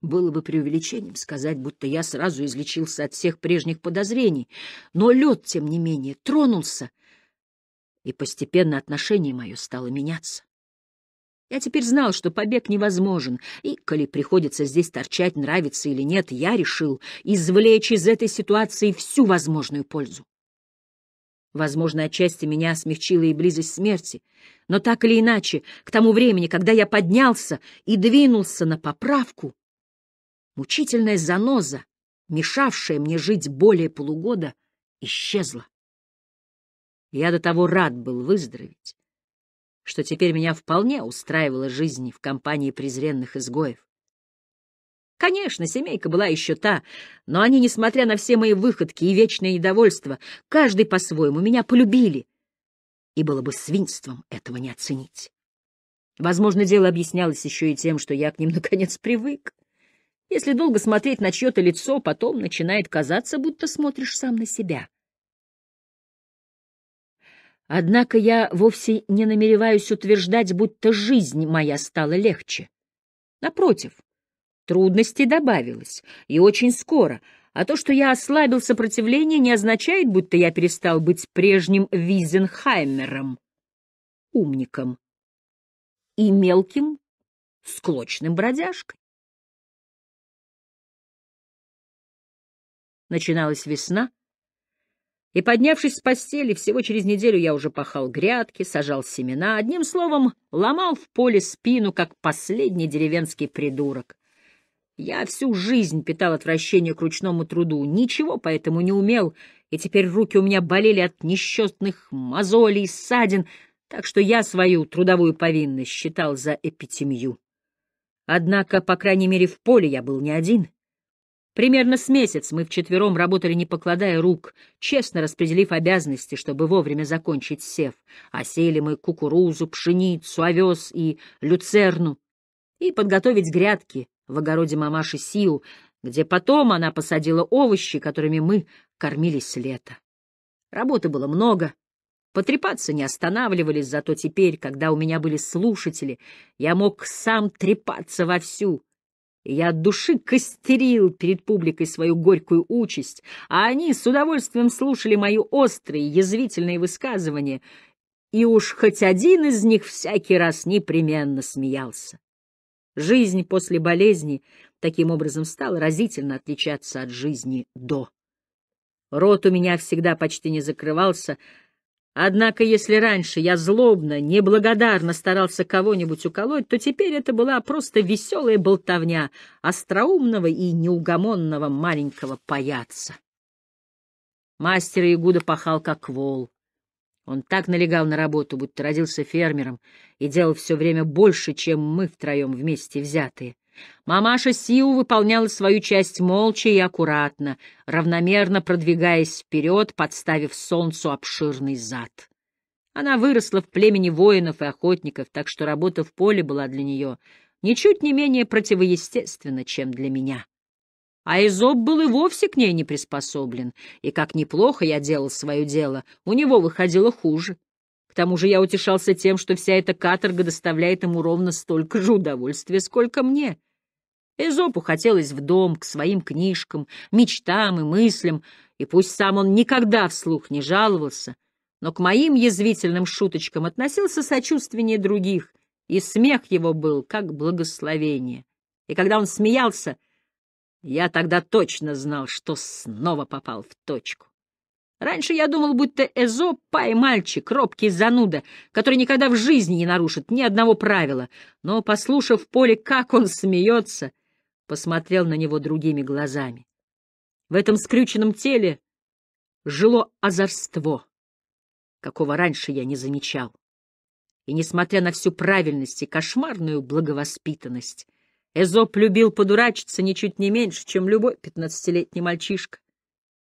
Было бы преувеличением сказать, будто я сразу излечился от всех прежних подозрений, но лед, тем не менее, тронулся — и постепенно отношение мое стало меняться. Я теперь знал, что побег невозможен, и, коли приходится здесь торчать, нравится или нет, я решил извлечь из этой ситуации всю возможную пользу. Возможно, отчасти меня смягчила и близость смерти, но так или иначе, к тому времени, когда я поднялся и двинулся на поправку, мучительная заноза, мешавшая мне жить более полугода, исчезла. Я до того рад был выздороветь, что теперь меня вполне устраивала жизнь в компании презренных изгоев. Конечно, семейка была еще та, но они, несмотря на все мои выходки и вечное недовольство, каждый по-своему меня полюбили, и было бы свинством этого не оценить. Возможно, дело объяснялось еще и тем, что я к ним наконец привык. Если долго смотреть на чье-то лицо, потом начинает казаться, будто смотришь сам на себя. Однако я вовсе не намереваюсь утверждать, будто жизнь моя стала легче. Напротив, трудностей добавилось, и очень скоро, а то, что я ослабил сопротивление, не означает, будто я перестал быть прежним Визенхаймером, умником и мелким склочным бродяжкой. Начиналась весна — и, поднявшись с постели, всего через неделю я уже пахал грядки, сажал семена, одним словом, ломал в поле спину, как последний деревенский придурок. Я всю жизнь питал отвращение к ручному труду, ничего поэтому не умел, и теперь руки у меня болели от несчетных мозолей, ссадин, так что я свою трудовую повинность считал за эпитемью. Однако, по крайней мере, в поле я был не один. Примерно с месяц мы вчетвером работали, не покладая рук, честно распределив обязанности, чтобы вовремя закончить сев. А мы кукурузу, пшеницу, овес и люцерну. И подготовить грядки в огороде мамаши Сиу, где потом она посадила овощи, которыми мы кормились лето. Работы было много. Потрепаться не останавливались, зато теперь, когда у меня были слушатели, я мог сам трепаться вовсю, я от души костерил перед публикой свою горькую участь, а они с удовольствием слушали мои острые, язвительные высказывания, и уж хоть один из них всякий раз непременно смеялся. Жизнь после болезни таким образом стала разительно отличаться от жизни до. Рот у меня всегда почти не закрывался, Однако, если раньше я злобно, неблагодарно старался кого-нибудь уколоть, то теперь это была просто веселая болтовня остроумного и неугомонного маленького паяца. Мастер Игуда пахал как вол. Он так налегал на работу, будто родился фермером, и делал все время больше, чем мы втроем вместе взятые. Мамаша Сиу выполняла свою часть молча и аккуратно, равномерно продвигаясь вперед, подставив солнцу обширный зад. Она выросла в племени воинов и охотников, так что работа в поле была для нее ничуть не менее противоестественна, чем для меня. А Изоб был и вовсе к ней не приспособлен, и как неплохо я делал свое дело, у него выходило хуже. К тому же я утешался тем, что вся эта каторга доставляет ему ровно столько же удовольствия, сколько мне. Эзопу хотелось в дом, к своим книжкам, мечтам и мыслям, и пусть сам он никогда вслух не жаловался, но к моим язвительным шуточкам относился сочувственнее других, и смех его был как благословение. И когда он смеялся, я тогда точно знал, что снова попал в точку. Раньше я думал, будто Эзоп — пай мальчик, робкий зануда, который никогда в жизни не нарушит ни одного правила. Но, послушав поле, как он смеется, — посмотрел на него другими глазами. В этом скрюченном теле жило озорство, какого раньше я не замечал. И, несмотря на всю правильность и кошмарную благовоспитанность, Эзоп любил подурачиться ничуть не меньше, чем любой пятнадцатилетний мальчишка.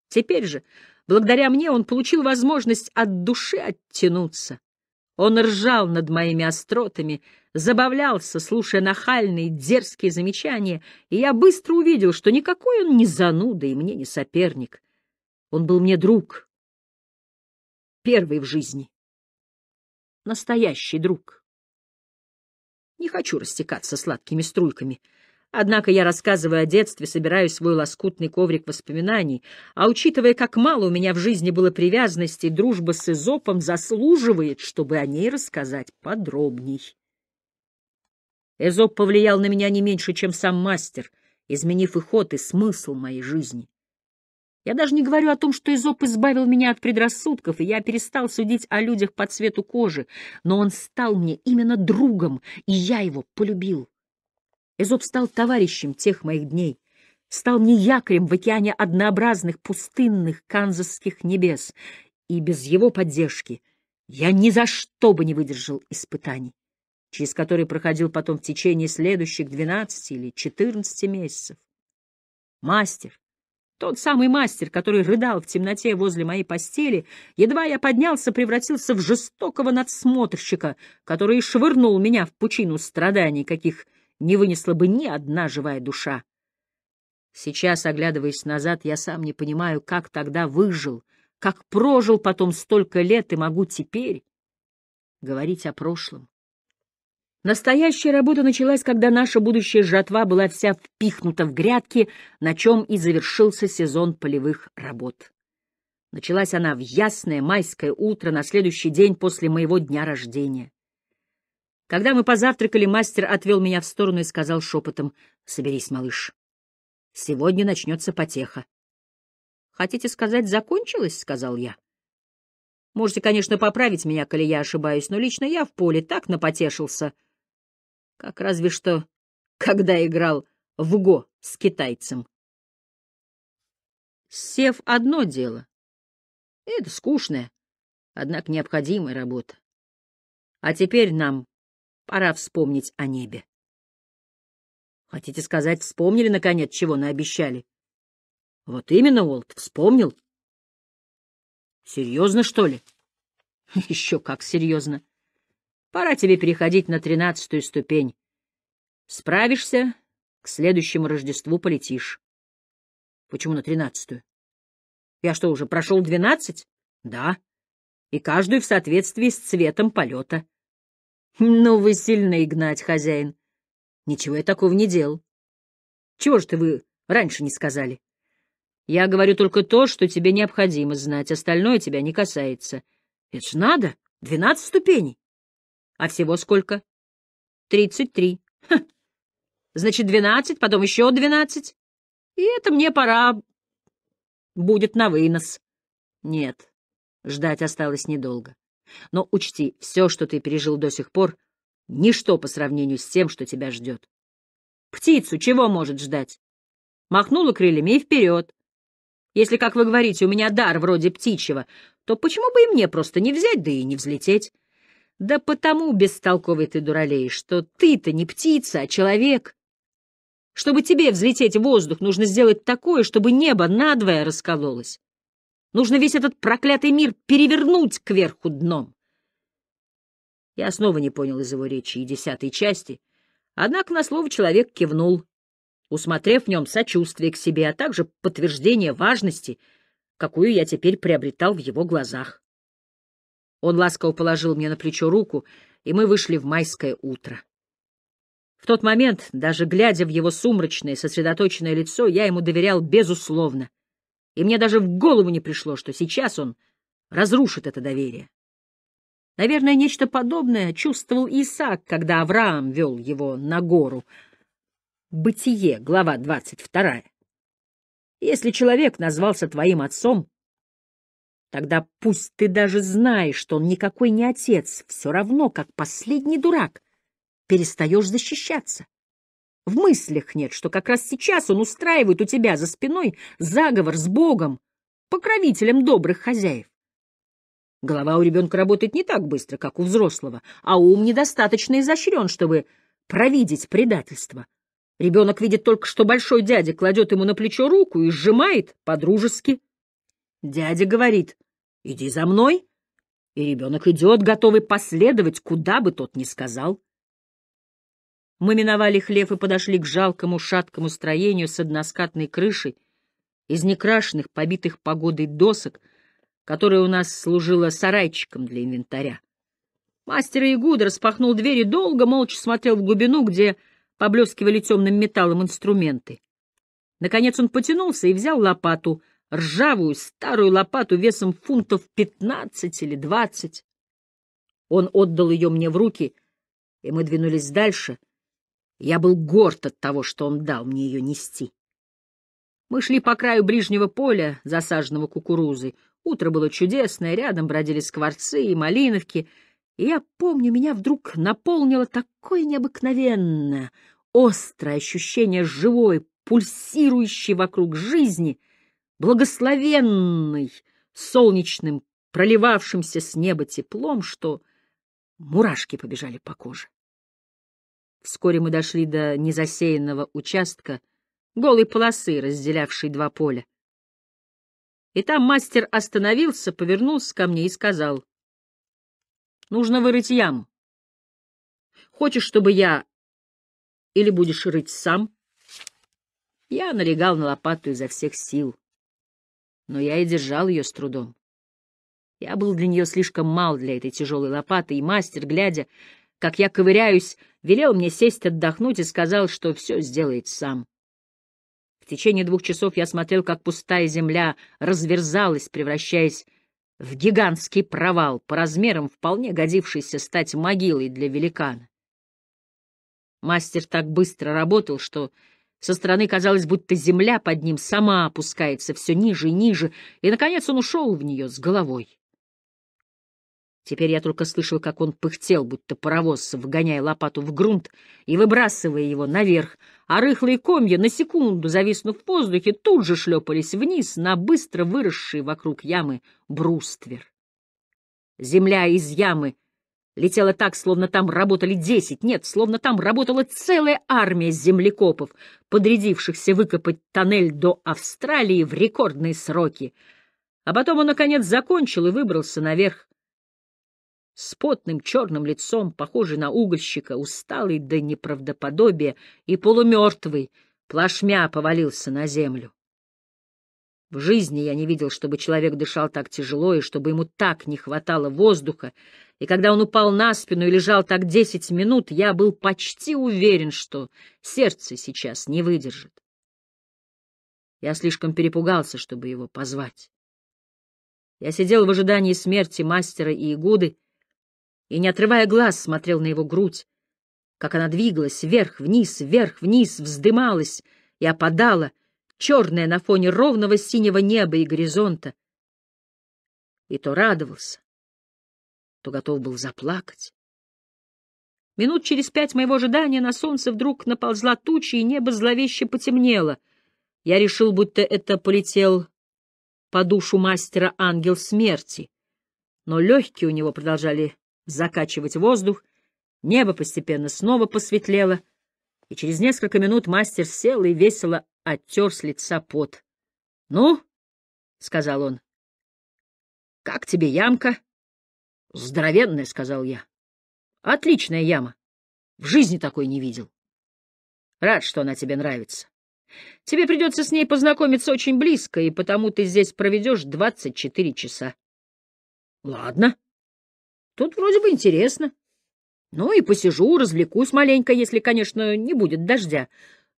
Теперь же, благодаря мне, он получил возможность от души оттянуться, он ржал над моими остротами, забавлялся, слушая нахальные, дерзкие замечания, и я быстро увидел, что никакой он не зануда и мне не соперник. Он был мне друг. Первый в жизни. Настоящий друг. Не хочу растекаться сладкими струйками — Однако я, рассказываю о детстве, собираю свой лоскутный коврик воспоминаний, а учитывая, как мало у меня в жизни было привязанностей, дружба с Изопом заслуживает, чтобы о ней рассказать подробней. Эзоп повлиял на меня не меньше, чем сам мастер, изменив и ход, и смысл моей жизни. Я даже не говорю о том, что Эзоп избавил меня от предрассудков, и я перестал судить о людях по цвету кожи, но он стал мне именно другом, и я его полюбил. Эзоп стал товарищем тех моих дней, стал мне якорем в океане однообразных пустынных канзасских небес, и без его поддержки я ни за что бы не выдержал испытаний, через которые проходил потом в течение следующих двенадцати или четырнадцати месяцев. Мастер, тот самый мастер, который рыдал в темноте возле моей постели, едва я поднялся, превратился в жестокого надсмотрщика, который швырнул меня в пучину страданий, каких не вынесла бы ни одна живая душа. Сейчас, оглядываясь назад, я сам не понимаю, как тогда выжил, как прожил потом столько лет и могу теперь говорить о прошлом. Настоящая работа началась, когда наша будущая жатва была вся впихнута в грядки, на чем и завершился сезон полевых работ. Началась она в ясное майское утро на следующий день после моего дня рождения. Когда мы позавтракали, мастер отвел меня в сторону и сказал шепотом, «Соберись, малыш. Сегодня начнется потеха». «Хотите сказать, закончилось?» — сказал я. «Можете, конечно, поправить меня, коли я ошибаюсь, но лично я в поле так напотешился. Как разве что, когда играл в ГО с китайцем». Сев одно дело. Это скучная, однако необходимая работа. А теперь нам Пора вспомнить о небе. Хотите сказать, вспомнили, наконец, чего наобещали? Вот именно, Уолт, вспомнил. Серьезно, что ли? Еще как серьезно. Пора тебе переходить на тринадцатую ступень. Справишься, к следующему Рождеству полетишь. Почему на тринадцатую? Я что, уже прошел двенадцать? Да. И каждую в соответствии с цветом полета. Ну, вы сильно, Игнать, хозяин. Ничего я такого не делал. Чего же ты вы раньше не сказали? Я говорю только то, что тебе необходимо знать, остальное тебя не касается. Это ж надо, двенадцать ступеней. А всего сколько? Тридцать три. Значит, двенадцать, потом еще двенадцать. И это мне пора будет на вынос. Нет, ждать осталось недолго. Но учти, все, что ты пережил до сих пор, — ничто по сравнению с тем, что тебя ждет. Птицу чего может ждать? Махнула крыльями и вперед. Если, как вы говорите, у меня дар вроде птичьего, то почему бы и мне просто не взять, да и не взлететь? Да потому, бестолковый ты дуралей, что ты-то не птица, а человек. Чтобы тебе взлететь в воздух, нужно сделать такое, чтобы небо надвое раскололось. Нужно весь этот проклятый мир перевернуть кверху дном. Я снова не понял из его речи и десятой части, однако на слово человек кивнул, усмотрев в нем сочувствие к себе, а также подтверждение важности, какую я теперь приобретал в его глазах. Он ласково положил мне на плечо руку, и мы вышли в майское утро. В тот момент, даже глядя в его сумрачное, сосредоточенное лицо, я ему доверял безусловно и мне даже в голову не пришло, что сейчас он разрушит это доверие. Наверное, нечто подобное чувствовал Исаак, когда Авраам вел его на гору. Бытие, глава 22. Если человек назвался твоим отцом, тогда пусть ты даже знаешь, что он никакой не отец, все равно, как последний дурак, перестаешь защищаться в мыслях нет, что как раз сейчас он устраивает у тебя за спиной заговор с Богом, покровителем добрых хозяев. Голова у ребенка работает не так быстро, как у взрослого, а ум недостаточно изощрен, чтобы провидеть предательство. Ребенок видит только, что большой дядя кладет ему на плечо руку и сжимает по-дружески. Дядя говорит «иди за мной», и ребенок идет, готовый последовать, куда бы тот ни сказал. Мы миновали хлев и подошли к жалкому шаткому строению с односкатной крышей, из некрашенных, побитых погодой досок, которое у нас служило сарайчиком для инвентаря. Мастер Игуд распахнул дверь и долго молча смотрел в глубину, где поблескивали темным металлом инструменты. Наконец он потянулся и взял лопату, ржавую старую лопату весом фунтов пятнадцать или двадцать. Он отдал ее мне в руки, и мы двинулись дальше — я был горд от того, что он дал мне ее нести. Мы шли по краю ближнего поля, засаженного кукурузой. Утро было чудесное, рядом бродили скворцы и малиновки. И я помню, меня вдруг наполнило такое необыкновенное, острое ощущение живой, пульсирующей вокруг жизни, благословенной солнечным, проливавшимся с неба теплом, что мурашки побежали по коже. Вскоре мы дошли до незасеянного участка, голой полосы, разделявшей два поля. И там мастер остановился, повернулся ко мне и сказал, «Нужно вырыть яму. Хочешь, чтобы я... Или будешь рыть сам?» Я налегал на лопату изо всех сил, но я и держал ее с трудом. Я был для нее слишком мал для этой тяжелой лопаты, и мастер, глядя, как я ковыряюсь, велел мне сесть отдохнуть и сказал, что все сделает сам. В течение двух часов я смотрел, как пустая земля разверзалась, превращаясь в гигантский провал, по размерам вполне годившийся стать могилой для великана. Мастер так быстро работал, что со стороны казалось, будто земля под ним сама опускается все ниже и ниже, и, наконец, он ушел в нее с головой. Теперь я только слышал, как он пыхтел, будто паровоз, вгоняя лопату в грунт и выбрасывая его наверх, а рыхлые комья, на секунду зависнув в воздухе, тут же шлепались вниз на быстро выросший вокруг ямы бруствер. Земля из ямы летела так, словно там работали десять, нет, словно там работала целая армия землекопов, подрядившихся выкопать тоннель до Австралии в рекордные сроки. А потом он, наконец, закончил и выбрался наверх с потным черным лицом, похожий на угольщика, усталый до неправдоподобия и полумертвый, плашмя повалился на землю. В жизни я не видел, чтобы человек дышал так тяжело и чтобы ему так не хватало воздуха, и когда он упал на спину и лежал так десять минут, я был почти уверен, что сердце сейчас не выдержит. Я слишком перепугался, чтобы его позвать. Я сидел в ожидании смерти мастера и Игуды, и, не отрывая глаз, смотрел на его грудь, как она двигалась вверх-вниз, вверх-вниз, вздымалась и опадала, черная на фоне ровного синего неба и горизонта. И то радовался, то готов был заплакать. Минут через пять моего ожидания на солнце вдруг наползла туча, и небо зловеще потемнело. Я решил, будто это полетел по душу мастера ангел смерти. Но легкие у него продолжали закачивать воздух. Небо постепенно снова посветлело, и через несколько минут мастер сел и весело оттер с лица пот. — Ну, — сказал он, — как тебе ямка? — Здоровенная, — сказал я. — Отличная яма. В жизни такой не видел. Рад, что она тебе нравится. Тебе придется с ней познакомиться очень близко, и потому ты здесь проведешь двадцать четыре часа. — Ладно, Тут вроде бы интересно. Ну и посижу, развлекусь маленько, если, конечно, не будет дождя.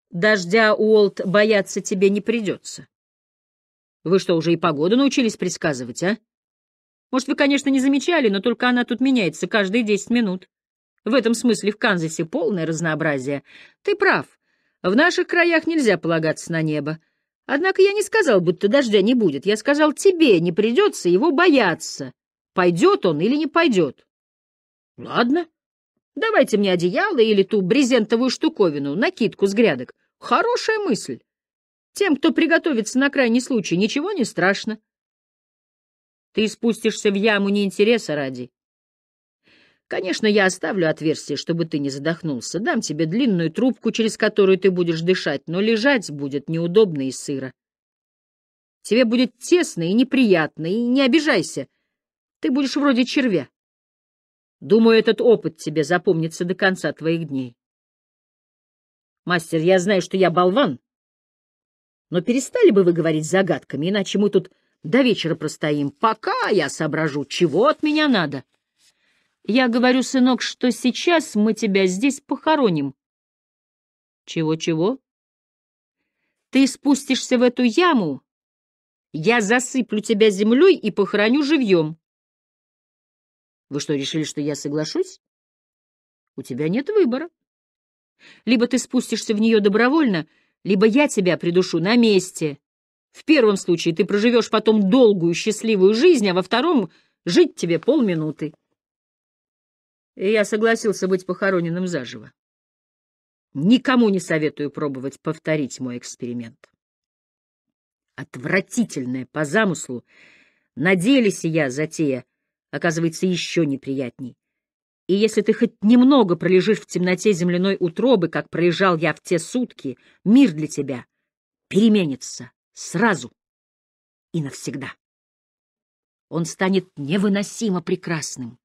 Дождя, Уолт, бояться тебе не придется. Вы что, уже и погоду научились предсказывать, а? Может, вы, конечно, не замечали, но только она тут меняется каждые десять минут. В этом смысле в Канзасе полное разнообразие. Ты прав. В наших краях нельзя полагаться на небо. Однако я не сказал, будто дождя не будет. Я сказал, тебе не придется его бояться пойдет он или не пойдет. Ладно. Давайте мне одеяло или ту брезентовую штуковину, накидку с грядок. Хорошая мысль. Тем, кто приготовится на крайний случай, ничего не страшно. Ты спустишься в яму не интереса ради. Конечно, я оставлю отверстие, чтобы ты не задохнулся. Дам тебе длинную трубку, через которую ты будешь дышать, но лежать будет неудобно и сыро. Тебе будет тесно и неприятно, и не обижайся — ты будешь вроде червя. Думаю, этот опыт тебе запомнится до конца твоих дней. Мастер, я знаю, что я болван, но перестали бы вы говорить загадками, иначе мы тут до вечера простоим, пока я соображу, чего от меня надо. Я говорю, сынок, что сейчас мы тебя здесь похороним. Чего-чего? Ты спустишься в эту яму, я засыплю тебя землей и похороню живьем. Вы что, решили, что я соглашусь? У тебя нет выбора. Либо ты спустишься в нее добровольно, либо я тебя придушу на месте. В первом случае ты проживешь потом долгую счастливую жизнь, а во втором — жить тебе полминуты. И я согласился быть похороненным заживо. Никому не советую пробовать повторить мой эксперимент. Отвратительное по замыслу, на деле сия затея — оказывается еще неприятней. И если ты хоть немного пролежишь в темноте земляной утробы, как пролежал я в те сутки, мир для тебя переменится сразу и навсегда. Он станет невыносимо прекрасным,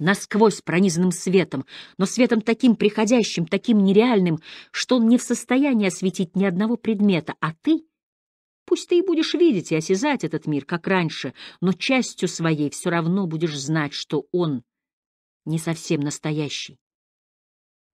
насквозь пронизанным светом, но светом таким приходящим, таким нереальным, что он не в состоянии осветить ни одного предмета, а ты — Пусть ты и будешь видеть и осязать этот мир, как раньше, но частью своей все равно будешь знать, что он не совсем настоящий.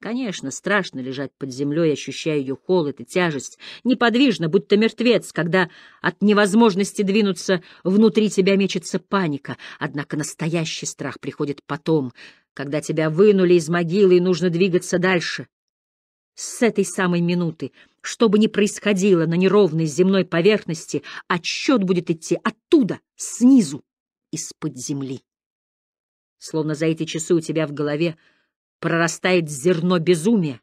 Конечно, страшно лежать под землей, ощущая ее холод и тяжесть, неподвижно, будто мертвец, когда от невозможности двинуться внутри тебя мечется паника. Однако настоящий страх приходит потом, когда тебя вынули из могилы и нужно двигаться дальше с этой самой минуты, что бы ни происходило на неровной земной поверхности, отсчет будет идти оттуда, снизу, из-под земли. Словно за эти часы у тебя в голове прорастает зерно безумия,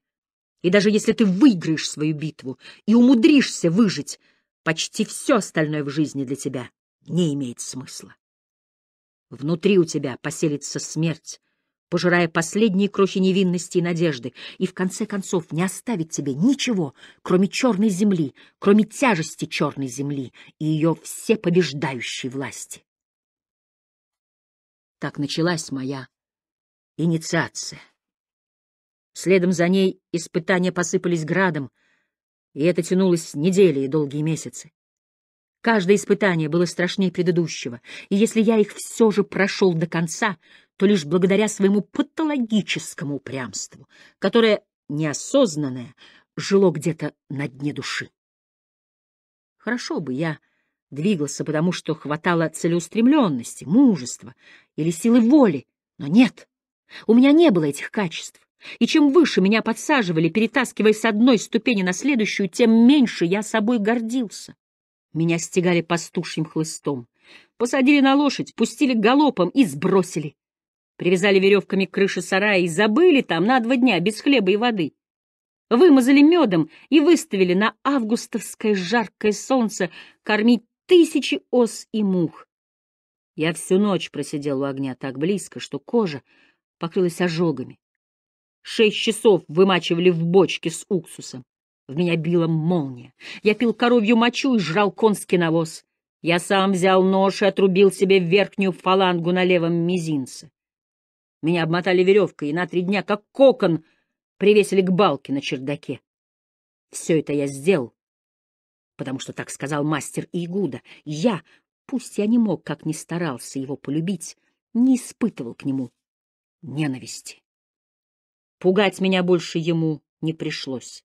и даже если ты выиграешь свою битву и умудришься выжить, почти все остальное в жизни для тебя не имеет смысла. Внутри у тебя поселится смерть, пожирая последние крохи невинности и надежды, и в конце концов не оставить тебе ничего, кроме черной земли, кроме тяжести черной земли и ее всепобеждающей власти. Так началась моя инициация. Следом за ней испытания посыпались градом, и это тянулось недели и долгие месяцы. Каждое испытание было страшнее предыдущего, и если я их все же прошел до конца — то лишь благодаря своему патологическому упрямству, которое неосознанное жило где-то на дне души. Хорошо бы я двигался, потому что хватало целеустремленности, мужества или силы воли, но нет, у меня не было этих качеств. И чем выше меня подсаживали, перетаскивая с одной ступени на следующую, тем меньше я собой гордился. Меня стегали пастушьим хлыстом, посадили на лошадь, пустили галопом и сбросили. Привязали веревками к крыше сарая и забыли там на два дня без хлеба и воды. Вымазали медом и выставили на августовское жаркое солнце кормить тысячи ос и мух. Я всю ночь просидел у огня так близко, что кожа покрылась ожогами. Шесть часов вымачивали в бочке с уксусом. В меня била молния. Я пил коровью мочу и жрал конский навоз. Я сам взял нож и отрубил себе верхнюю фалангу на левом мизинце. Меня обмотали веревкой и на три дня, как кокон, привесили к балке на чердаке. Все это я сделал, потому что так сказал мастер Игуда. Я, пусть я не мог, как ни старался его полюбить, не испытывал к нему ненависти. Пугать меня больше ему не пришлось.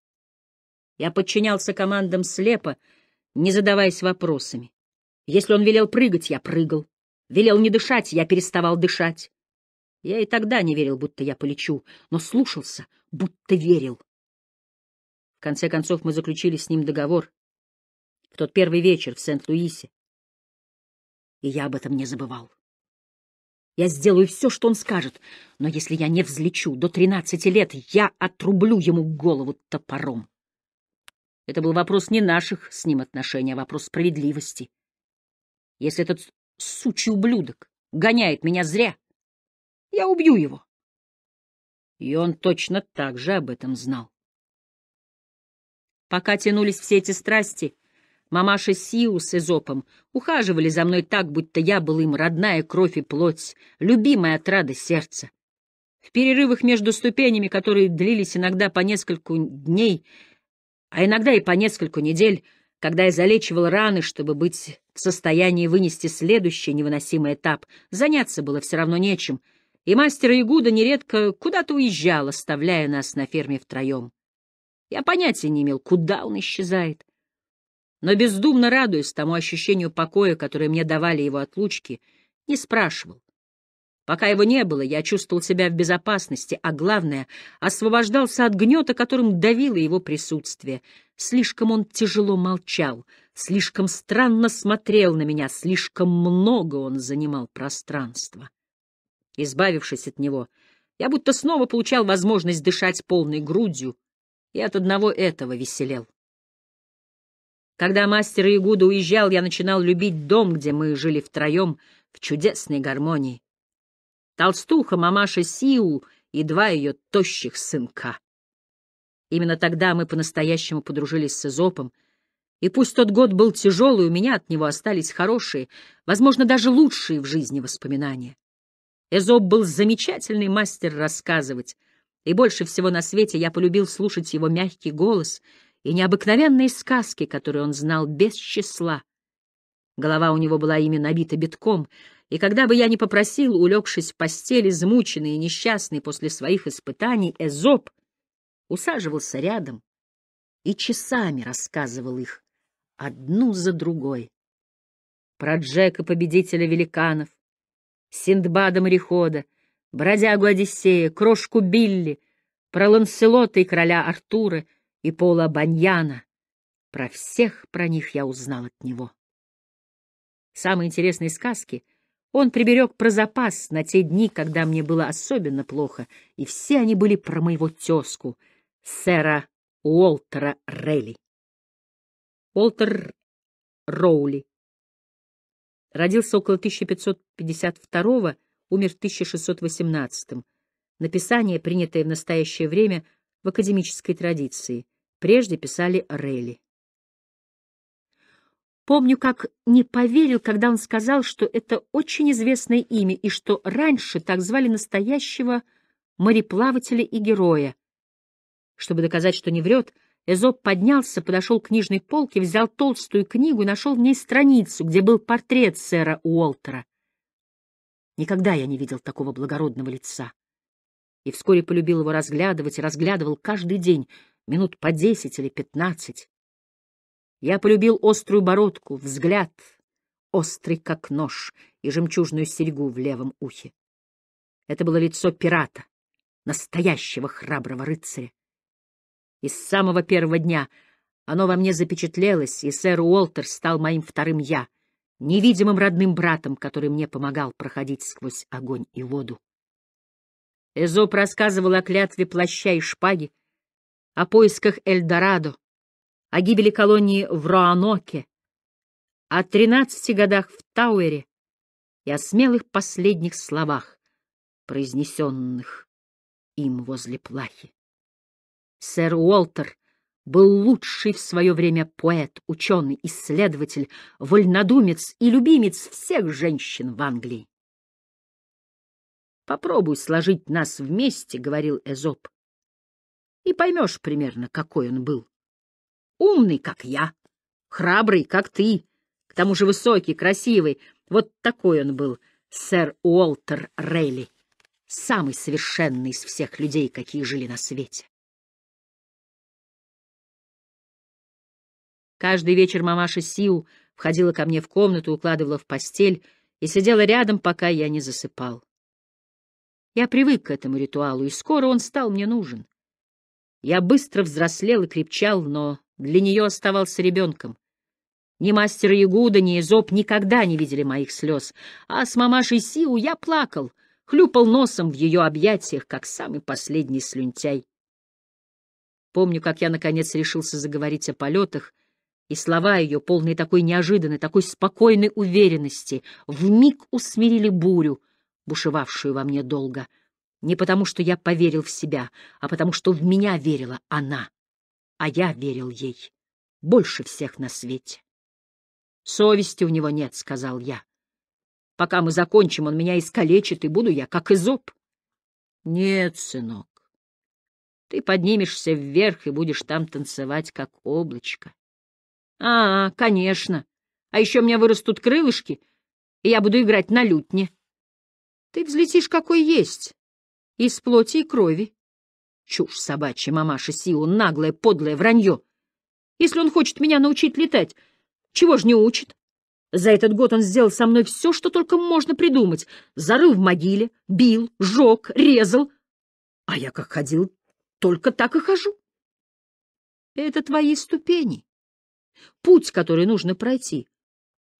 Я подчинялся командам слепо, не задаваясь вопросами. Если он велел прыгать, я прыгал. Велел не дышать, я переставал дышать. Я и тогда не верил, будто я полечу, но слушался, будто верил. В конце концов мы заключили с ним договор в тот первый вечер в Сент-Луисе. И я об этом не забывал. Я сделаю все, что он скажет, но если я не взлечу до тринадцати лет, я отрублю ему голову топором. Это был вопрос не наших с ним отношений, а вопрос справедливости. Если этот сучий ублюдок гоняет меня зря, я убью его. И он точно так же об этом знал. Пока тянулись все эти страсти, мамаша Сиу с Эзопом ухаживали за мной так, будто я был им родная кровь и плоть, любимая отрада сердца. В перерывах между ступенями, которые длились иногда по несколько дней, а иногда и по несколько недель, когда я залечивал раны, чтобы быть в состоянии вынести следующий невыносимый этап, заняться было все равно нечем — и мастер Игуда нередко куда-то уезжал, оставляя нас на ферме втроем. Я понятия не имел, куда он исчезает. Но бездумно радуясь тому ощущению покоя, которое мне давали его отлучки, не спрашивал. Пока его не было, я чувствовал себя в безопасности, а главное, освобождался от гнета, которым давило его присутствие. Слишком он тяжело молчал, слишком странно смотрел на меня, слишком много он занимал пространства. Избавившись от него, я будто снова получал возможность дышать полной грудью, и от одного этого веселел. Когда мастер Ягуда уезжал, я начинал любить дом, где мы жили втроем в чудесной гармонии. Толстуха, мамаша Сиу и два ее тощих сынка. Именно тогда мы по-настоящему подружились с Изопом, и пусть тот год был тяжелый, у меня от него остались хорошие, возможно, даже лучшие в жизни воспоминания. Эзоп был замечательный мастер рассказывать, и больше всего на свете я полюбил слушать его мягкий голос и необыкновенные сказки, которые он знал без числа. Голова у него была ими набита битком, и когда бы я ни попросил, улегшись в постель, измученный и несчастный после своих испытаний, Эзоп усаживался рядом и часами рассказывал их, одну за другой. Про Джека, победителя великанов, Синдбада-морехода, бродягу Одиссея, крошку Билли, про Ланселота и короля Артура и Пола Баньяна. Про всех про них я узнал от него. Самые интересные сказки он приберег про запас на те дни, когда мне было особенно плохо, и все они были про моего тезку, сэра Уолтера Релли. Уолтер Роули Родился около 1552 умер в 1618 -м. Написание, принятое в настоящее время в академической традиции. Прежде писали Релли. Помню, как не поверил, когда он сказал, что это очень известное имя и что раньше так звали настоящего мореплавателя и героя. Чтобы доказать, что не врет, — Эзоп поднялся, подошел к книжной полке, взял толстую книгу и нашел в ней страницу, где был портрет сэра Уолтера. Никогда я не видел такого благородного лица. И вскоре полюбил его разглядывать и разглядывал каждый день, минут по десять или пятнадцать. Я полюбил острую бородку, взгляд, острый как нож, и жемчужную серьгу в левом ухе. Это было лицо пирата, настоящего храброго рыцаря. И с самого первого дня оно во мне запечатлелось, и сэр Уолтер стал моим вторым «я», невидимым родным братом, который мне помогал проходить сквозь огонь и воду. Эзоп рассказывал о клятве плаща и шпаги, о поисках Эльдорадо, о гибели колонии в Роаноке, о тринадцати годах в Тауэре и о смелых последних словах, произнесенных им возле плахи. Сэр Уолтер был лучший в свое время поэт, ученый, исследователь, вольнодумец и любимец всех женщин в Англии. «Попробуй сложить нас вместе», — говорил Эзоп, — «и поймешь примерно, какой он был. Умный, как я, храбрый, как ты, к тому же высокий, красивый. Вот такой он был, сэр Уолтер Рейли, самый совершенный из всех людей, какие жили на свете». Каждый вечер мамаша Сиу входила ко мне в комнату, укладывала в постель и сидела рядом, пока я не засыпал. Я привык к этому ритуалу, и скоро он стал мне нужен. Я быстро взрослел и крепчал, но для нее оставался ребенком. Ни мастера Ягуда, ни Изоп никогда не видели моих слез, а с мамашей Сиу я плакал, хлюпал носом в ее объятиях, как самый последний слюнтяй. Помню, как я, наконец, решился заговорить о полетах, и слова ее, полные такой неожиданной, такой спокойной уверенности, вмиг усмирили бурю, бушевавшую во мне долго. Не потому, что я поверил в себя, а потому, что в меня верила она, а я верил ей больше всех на свете. «Совести у него нет», — сказал я. «Пока мы закончим, он меня искалечит, и буду я как изоб». «Нет, сынок, ты поднимешься вверх и будешь там танцевать, как облачко. А, конечно. А еще у меня вырастут крылышки, и я буду играть на лютне. Ты взлетишь какой есть, из плоти и крови. Чушь собачья, мамаша Сиу наглое, подлое вранье. Если он хочет меня научить летать, чего ж не учит? За этот год он сделал со мной все, что только можно придумать. Зарыл в могиле, бил, жег, резал. А я как ходил, только так и хожу. Это твои ступени путь, который нужно пройти.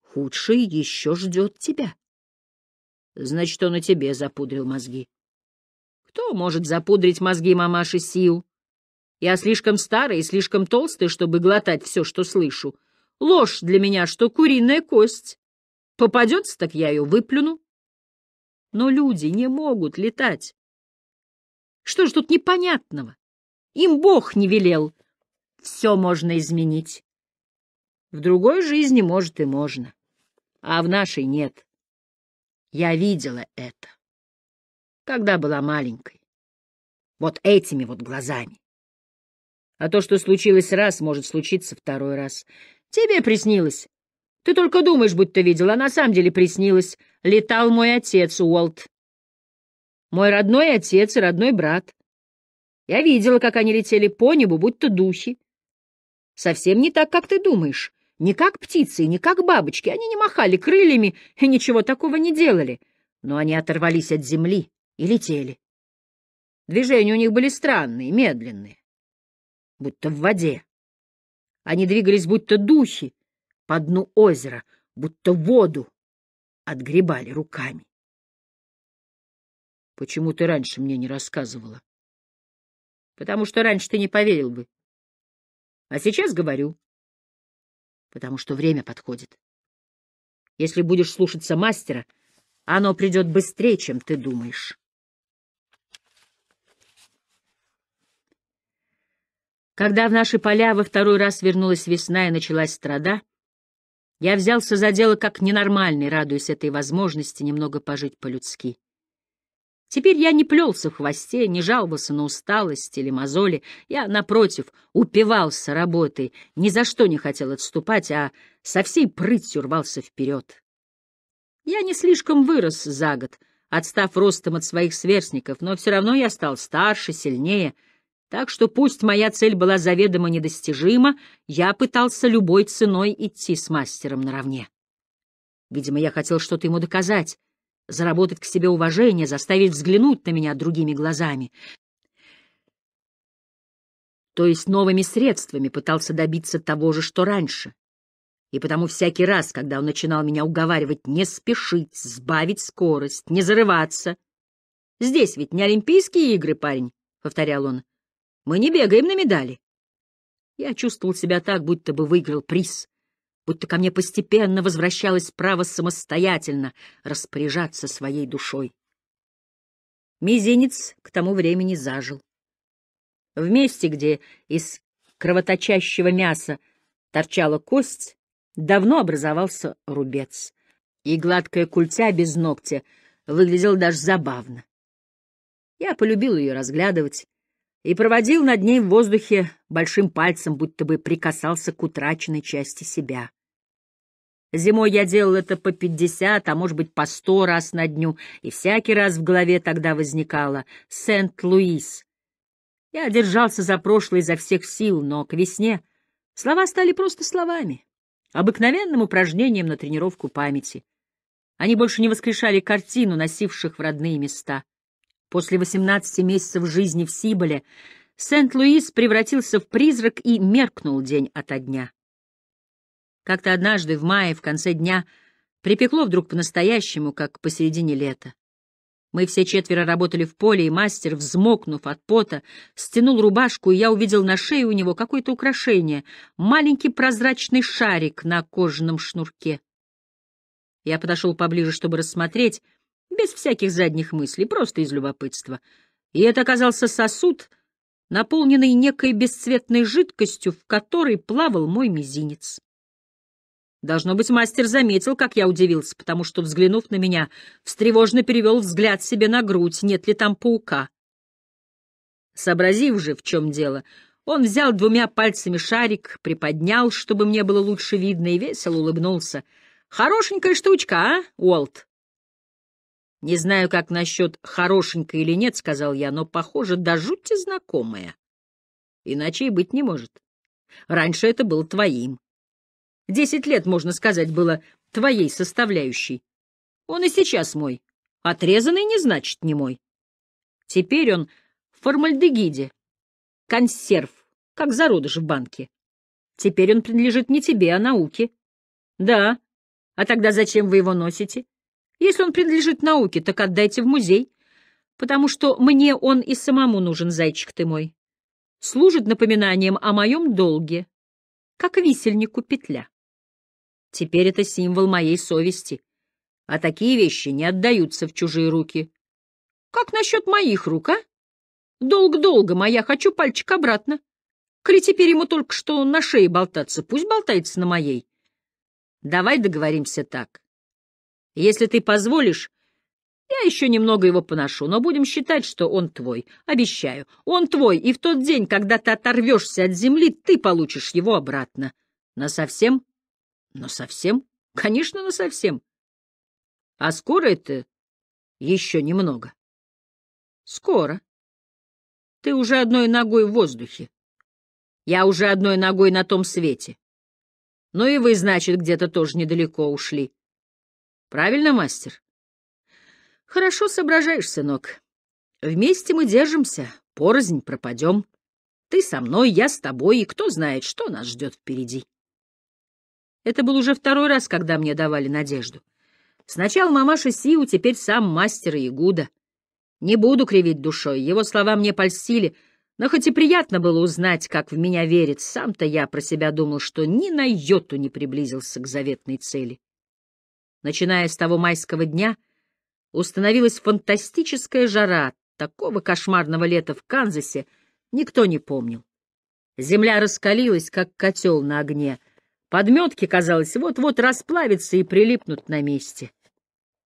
Худший еще ждет тебя. Значит, он и тебе запудрил мозги. Кто может запудрить мозги мамаши Сил? Я слишком старый и слишком толстый, чтобы глотать все, что слышу. Ложь для меня, что куриная кость. Попадется, так я ее выплюну. Но люди не могут летать. Что ж тут непонятного? Им Бог не велел. Все можно изменить. В другой жизни, может, и можно, а в нашей нет. Я видела это, когда была маленькой. Вот этими вот глазами. А то, что случилось раз, может случиться второй раз. Тебе приснилось. Ты только думаешь, будто видела, а на самом деле приснилось. Летал мой отец, Уолт. Мой родной отец и родной брат. Я видела, как они летели по небу, будто духи. Совсем не так, как ты думаешь. Не как птицы, не как бабочки, они не махали крыльями и ничего такого не делали, но они оторвались от земли и летели. Движения у них были странные, медленные, будто в воде. Они двигались будто духи по дну озера, будто воду отгребали руками. Почему ты раньше мне не рассказывала? Потому что раньше ты не поверил бы. А сейчас говорю потому что время подходит. Если будешь слушаться мастера, оно придет быстрее, чем ты думаешь. Когда в наши поля во второй раз вернулась весна и началась страда, я взялся за дело как ненормальный, радуясь этой возможности немного пожить по-людски. Теперь я не плелся в хвосте, не жаловался на усталость или мозоли. Я, напротив, упивался работой, ни за что не хотел отступать, а со всей прытью рвался вперед. Я не слишком вырос за год, отстав ростом от своих сверстников, но все равно я стал старше, сильнее. Так что пусть моя цель была заведомо недостижима, я пытался любой ценой идти с мастером наравне. Видимо, я хотел что-то ему доказать, заработать к себе уважение, заставить взглянуть на меня другими глазами. То есть новыми средствами пытался добиться того же, что раньше. И потому всякий раз, когда он начинал меня уговаривать не спешить, сбавить скорость, не зарываться. «Здесь ведь не Олимпийские игры, парень», — повторял он. «Мы не бегаем на медали». Я чувствовал себя так, будто бы выиграл приз будто ко мне постепенно возвращалось право самостоятельно распоряжаться своей душой. Мизинец к тому времени зажил. В месте, где из кровоточащего мяса торчала кость, давно образовался рубец, и гладкая культя без ногтя выглядела даже забавно. Я полюбил ее разглядывать, и проводил над ней в воздухе большим пальцем, будто бы прикасался к утраченной части себя. Зимой я делал это по пятьдесят, а может быть по сто раз на дню, и всякий раз в голове тогда возникало «Сент-Луис». Я держался за прошлое изо всех сил, но к весне слова стали просто словами, обыкновенным упражнением на тренировку памяти. Они больше не воскрешали картину, носивших в родные места. После 18 месяцев жизни в Сиболе Сент-Луис превратился в призрак и меркнул день ото дня. Как-то однажды в мае в конце дня припекло вдруг по-настоящему, как посередине лета. Мы все четверо работали в поле, и мастер, взмокнув от пота, стянул рубашку, и я увидел на шее у него какое-то украшение — маленький прозрачный шарик на кожаном шнурке. Я подошел поближе, чтобы рассмотреть — без всяких задних мыслей, просто из любопытства. И это оказался сосуд, наполненный некой бесцветной жидкостью, в которой плавал мой мизинец. Должно быть, мастер заметил, как я удивился, потому что, взглянув на меня, встревожно перевел взгляд себе на грудь, нет ли там паука. Сообразив же, в чем дело, он взял двумя пальцами шарик, приподнял, чтобы мне было лучше видно, и весело улыбнулся. «Хорошенькая штучка, а, Уолт?» «Не знаю, как насчет хорошенькой или нет», — сказал я, «но, похоже, до да жути знакомая. Иначе и быть не может. Раньше это было твоим. Десять лет, можно сказать, было твоей составляющей. Он и сейчас мой. Отрезанный не значит не мой. Теперь он в формальдегиде. Консерв, как зародыш в банке. Теперь он принадлежит не тебе, а науке. Да. А тогда зачем вы его носите? Если он принадлежит науке, так отдайте в музей, потому что мне он и самому нужен, зайчик ты мой. Служит напоминанием о моем долге, как висельнику петля. Теперь это символ моей совести, а такие вещи не отдаются в чужие руки. Как насчет моих рук, а? Долг долго моя, хочу пальчик обратно. Коли теперь ему только что на шее болтаться, пусть болтается на моей. Давай договоримся так. Если ты позволишь, я еще немного его поношу, но будем считать, что он твой. Обещаю, он твой, и в тот день, когда ты оторвешься от земли, ты получишь его обратно. совсем, но совсем, Конечно, совсем. А скоро это еще немного. Скоро. Ты уже одной ногой в воздухе. Я уже одной ногой на том свете. Ну и вы, значит, где-то тоже недалеко ушли. Правильно, мастер? Хорошо соображаешь, сынок. Вместе мы держимся, порознь пропадем. Ты со мной, я с тобой, и кто знает, что нас ждет впереди. Это был уже второй раз, когда мне давали надежду. Сначала мамаша Сиу, теперь сам мастер Ягуда. Не буду кривить душой, его слова мне польстили, но хоть и приятно было узнать, как в меня верит, сам-то я про себя думал, что ни на йоту не приблизился к заветной цели. Начиная с того майского дня, установилась фантастическая жара. Такого кошмарного лета в Канзасе никто не помнил. Земля раскалилась, как котел на огне. Подметки, казалось, вот-вот расплавятся и прилипнут на месте.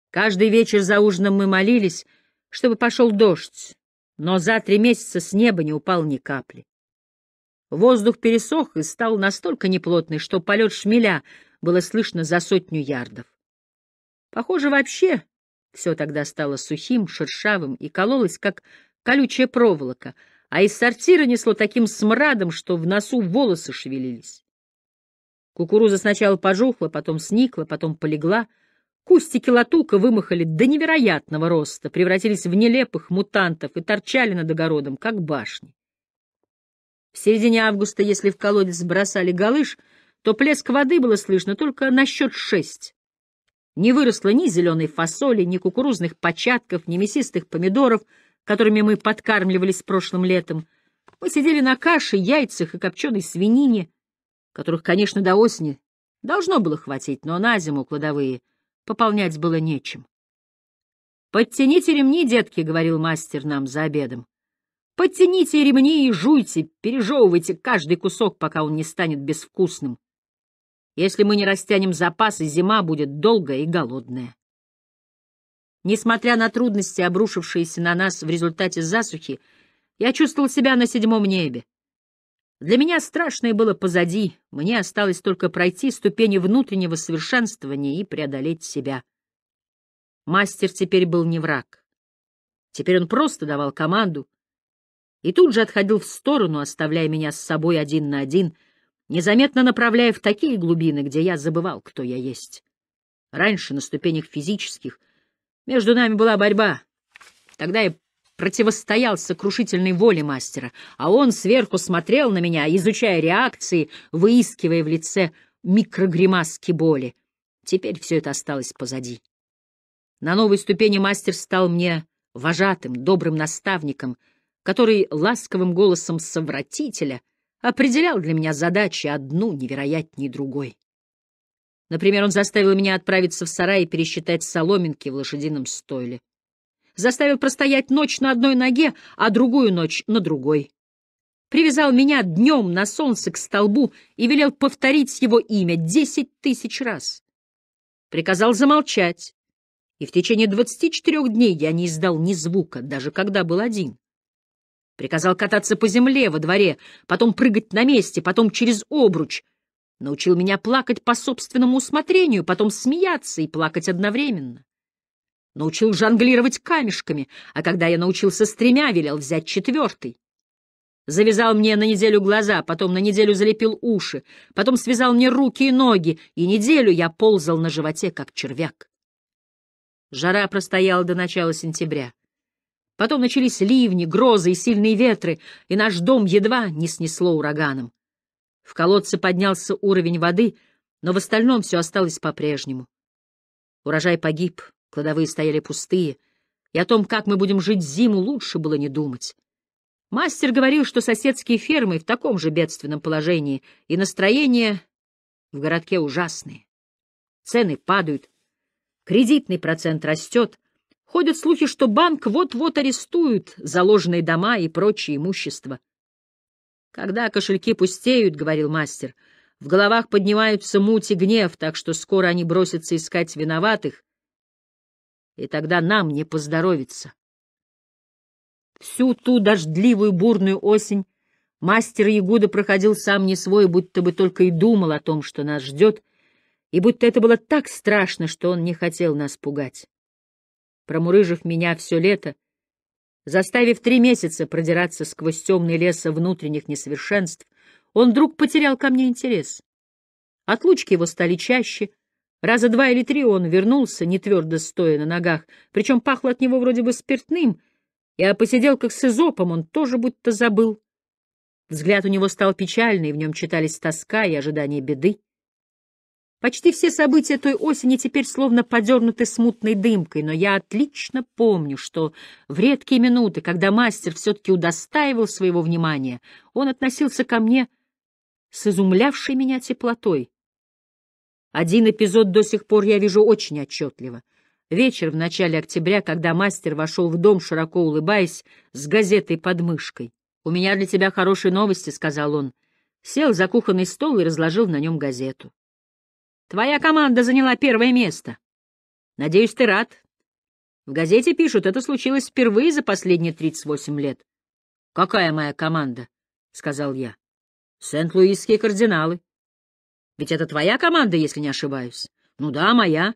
Каждый вечер за ужином мы молились, чтобы пошел дождь, но за три месяца с неба не упал ни капли. Воздух пересох и стал настолько неплотный, что полет шмеля было слышно за сотню ярдов. Похоже, вообще все тогда стало сухим, шершавым и кололось, как колючая проволока, а из сортира несло таким смрадом, что в носу волосы шевелились. Кукуруза сначала пожухла, потом сникла, потом полегла. Кустики латука вымахали до невероятного роста, превратились в нелепых мутантов и торчали над огородом, как башни. В середине августа, если в колодец бросали галыш, то плеск воды было слышно только на счет шесть. Не выросло ни зеленой фасоли, ни кукурузных початков, ни мясистых помидоров, которыми мы подкармливались прошлым летом. Мы сидели на каше, яйцах и копченой свинине, которых, конечно, до осени должно было хватить, но на зиму кладовые пополнять было нечем. «Подтяните ремни, детки», — говорил мастер нам за обедом. «Подтяните ремни и жуйте, пережевывайте каждый кусок, пока он не станет безвкусным. Если мы не растянем запасы, зима будет долгая и голодная. Несмотря на трудности, обрушившиеся на нас в результате засухи, я чувствовал себя на седьмом небе. Для меня страшное было позади, мне осталось только пройти ступени внутреннего совершенствования и преодолеть себя. Мастер теперь был не враг. Теперь он просто давал команду и тут же отходил в сторону, оставляя меня с собой один на один — незаметно направляя в такие глубины, где я забывал, кто я есть. Раньше, на ступенях физических, между нами была борьба. Тогда я противостоял сокрушительной воле мастера, а он сверху смотрел на меня, изучая реакции, выискивая в лице микрогримаски боли. Теперь все это осталось позади. На новой ступени мастер стал мне вожатым, добрым наставником, который ласковым голосом совратителя определял для меня задачи одну невероятнее другой. Например, он заставил меня отправиться в сарай и пересчитать соломинки в лошадином стойле. Заставил простоять ночь на одной ноге, а другую ночь на другой. Привязал меня днем на солнце к столбу и велел повторить его имя десять тысяч раз. Приказал замолчать, и в течение двадцати четырех дней я не издал ни звука, даже когда был один. Приказал кататься по земле во дворе, потом прыгать на месте, потом через обруч. Научил меня плакать по собственному усмотрению, потом смеяться и плакать одновременно. Научил жонглировать камешками, а когда я научился с тремя, велел взять четвертый. Завязал мне на неделю глаза, потом на неделю залепил уши, потом связал мне руки и ноги, и неделю я ползал на животе, как червяк. Жара простояла до начала сентября. Потом начались ливни, грозы и сильные ветры, и наш дом едва не снесло ураганом. В колодце поднялся уровень воды, но в остальном все осталось по-прежнему. Урожай погиб, кладовые стояли пустые, и о том, как мы будем жить зиму, лучше было не думать. Мастер говорил, что соседские фермы в таком же бедственном положении, и настроение в городке ужасные. Цены падают, кредитный процент растет, Ходят слухи, что банк вот-вот арестуют заложенные дома и прочее имущество. «Когда кошельки пустеют, — говорил мастер, — в головах поднимаются муть и гнев, так что скоро они бросятся искать виноватых, и тогда нам не поздоровится». Всю ту дождливую бурную осень мастер Ягуда проходил сам не свой, будто бы только и думал о том, что нас ждет, и будто это было так страшно, что он не хотел нас пугать промурыжив меня все лето, заставив три месяца продираться сквозь темный лес внутренних несовершенств, он вдруг потерял ко мне интерес. Отлучки его стали чаще. Раза два или три он вернулся, не твердо стоя на ногах, причем пахло от него вроде бы спиртным, и о посиделках с изопом он тоже будто забыл. Взгляд у него стал печальный, в нем читались тоска и ожидание беды. Почти все события той осени теперь словно подернуты смутной дымкой, но я отлично помню, что в редкие минуты, когда мастер все-таки удостаивал своего внимания, он относился ко мне с изумлявшей меня теплотой. Один эпизод до сих пор я вижу очень отчетливо. Вечер в начале октября, когда мастер вошел в дом, широко улыбаясь, с газетой под мышкой. «У меня для тебя хорошие новости», — сказал он. Сел за кухонный стол и разложил на нем газету. Твоя команда заняла первое место. Надеюсь, ты рад. В газете пишут, это случилось впервые за последние 38 лет. Какая моя команда? — сказал я. Сент-Луисские кардиналы. Ведь это твоя команда, если не ошибаюсь. Ну да, моя.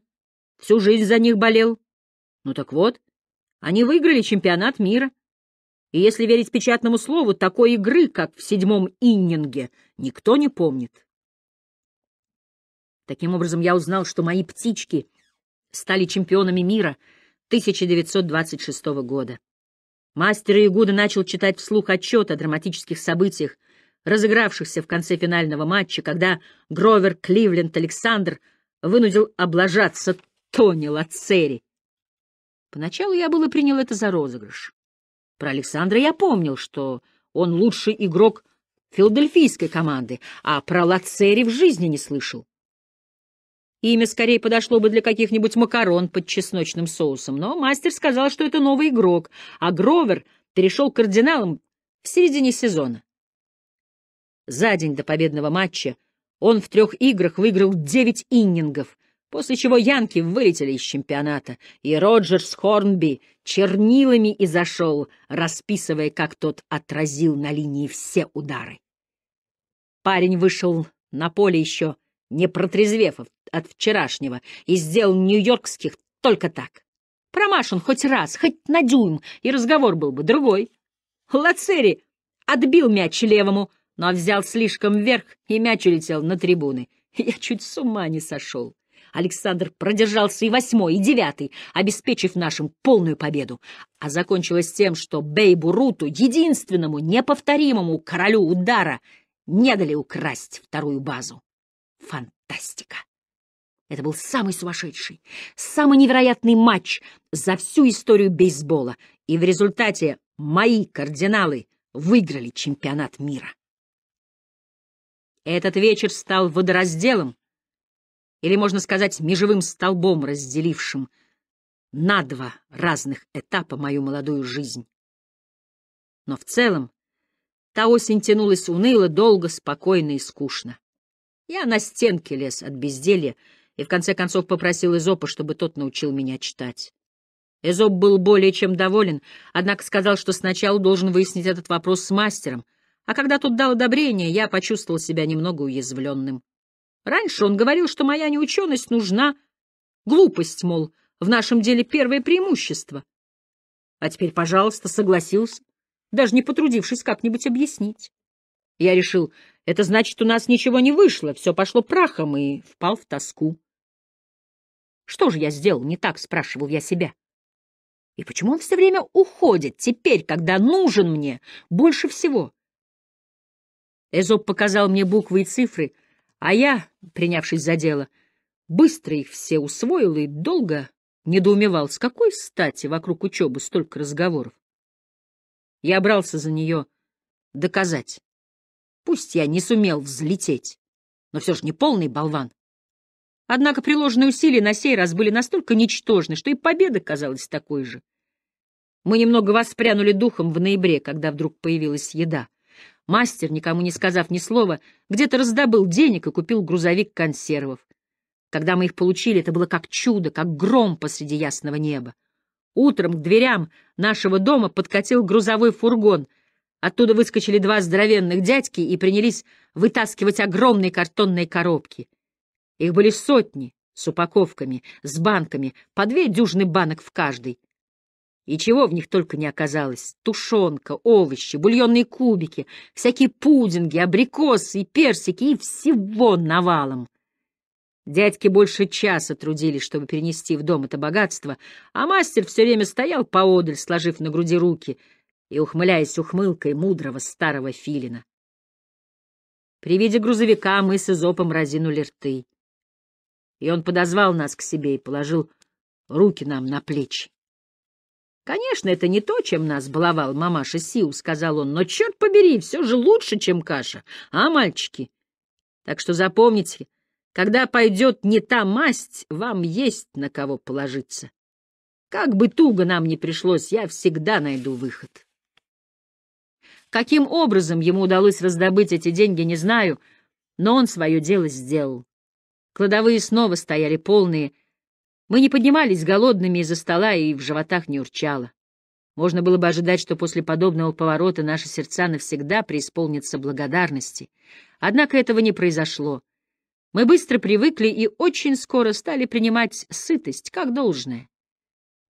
Всю жизнь за них болел. Ну так вот, они выиграли чемпионат мира. И если верить печатному слову, такой игры, как в седьмом иннинге, никто не помнит. Таким образом, я узнал, что мои птички стали чемпионами мира 1926 года. Мастер Игуда начал читать вслух отчет о драматических событиях, разыгравшихся в конце финального матча, когда Гровер Кливленд Александр вынудил облажаться Тони Лацери. Поначалу я было принял это за розыгрыш. Про Александра я помнил, что он лучший игрок филадельфийской команды, а про Лацери в жизни не слышал. Имя скорее подошло бы для каких-нибудь макарон под чесночным соусом, но мастер сказал, что это новый игрок, а Гровер перешел к кардиналам в середине сезона. За день до победного матча он в трех играх выиграл девять иннингов, после чего Янки вылетели из чемпионата, и Роджерс Хорнби чернилами изошел, расписывая, как тот отразил на линии все удары. Парень вышел на поле еще не протрезвев а от вчерашнего и сделал нью-йоркских только так. Промашен хоть раз, хоть на дюйм, и разговор был бы другой. Лацери отбил мяч левому, но взял слишком вверх, и мяч улетел на трибуны. Я чуть с ума не сошел. Александр продержался и восьмой, и девятый, обеспечив нашим полную победу. А закончилось тем, что Бейбу Руту, единственному неповторимому королю удара, не дали украсть вторую базу. Фантастика! Это был самый сумасшедший, самый невероятный матч за всю историю бейсбола, и в результате мои кардиналы выиграли чемпионат мира. Этот вечер стал водоразделом, или, можно сказать, межевым столбом, разделившим на два разных этапа мою молодую жизнь. Но в целом та осень тянулась уныло, долго, спокойно и скучно. Я на стенке лез от безделья, и в конце концов попросил Эзопа, чтобы тот научил меня читать. Эзоп был более чем доволен, однако сказал, что сначала должен выяснить этот вопрос с мастером, а когда тот дал одобрение, я почувствовал себя немного уязвленным. Раньше он говорил, что моя неученость нужна, глупость, мол, в нашем деле первое преимущество. А теперь, пожалуйста, согласился, даже не потрудившись как-нибудь объяснить. Я решил, это значит, у нас ничего не вышло, все пошло прахом и впал в тоску. Что же я сделал не так, спрашивал я себя. И почему он все время уходит теперь, когда нужен мне больше всего? Эзоп показал мне буквы и цифры, а я, принявшись за дело, быстро их все усвоил и долго недоумевал, с какой стати вокруг учебы столько разговоров. Я брался за нее доказать. Пусть я не сумел взлететь, но все же не полный болван. Однако приложенные усилия на сей раз были настолько ничтожны, что и победа казалась такой же. Мы немного воспрянули духом в ноябре, когда вдруг появилась еда. Мастер, никому не сказав ни слова, где-то раздобыл денег и купил грузовик консервов. Когда мы их получили, это было как чудо, как гром посреди ясного неба. Утром к дверям нашего дома подкатил грузовой фургон. Оттуда выскочили два здоровенных дядьки и принялись вытаскивать огромные картонные коробки. Их были сотни, с упаковками, с банками, по две дюжины банок в каждой. И чего в них только не оказалось. Тушенка, овощи, бульонные кубики, всякие пудинги, абрикосы и персики, и всего навалом. Дядьки больше часа трудились, чтобы перенести в дом это богатство, а мастер все время стоял поодаль, сложив на груди руки и ухмыляясь ухмылкой мудрого старого филина. При виде грузовика мы с Изопом разинули рты и он подозвал нас к себе и положил руки нам на плечи. «Конечно, это не то, чем нас баловал мамаша Сиу», — сказал он, — «но, черт побери, все же лучше, чем каша, а, мальчики? Так что запомните, когда пойдет не та масть, вам есть на кого положиться. Как бы туго нам ни пришлось, я всегда найду выход». Каким образом ему удалось раздобыть эти деньги, не знаю, но он свое дело сделал. Кладовые снова стояли полные. Мы не поднимались голодными из-за стола и в животах не урчало. Можно было бы ожидать, что после подобного поворота наши сердца навсегда преисполнятся благодарности. Однако этого не произошло. Мы быстро привыкли и очень скоро стали принимать сытость как должное.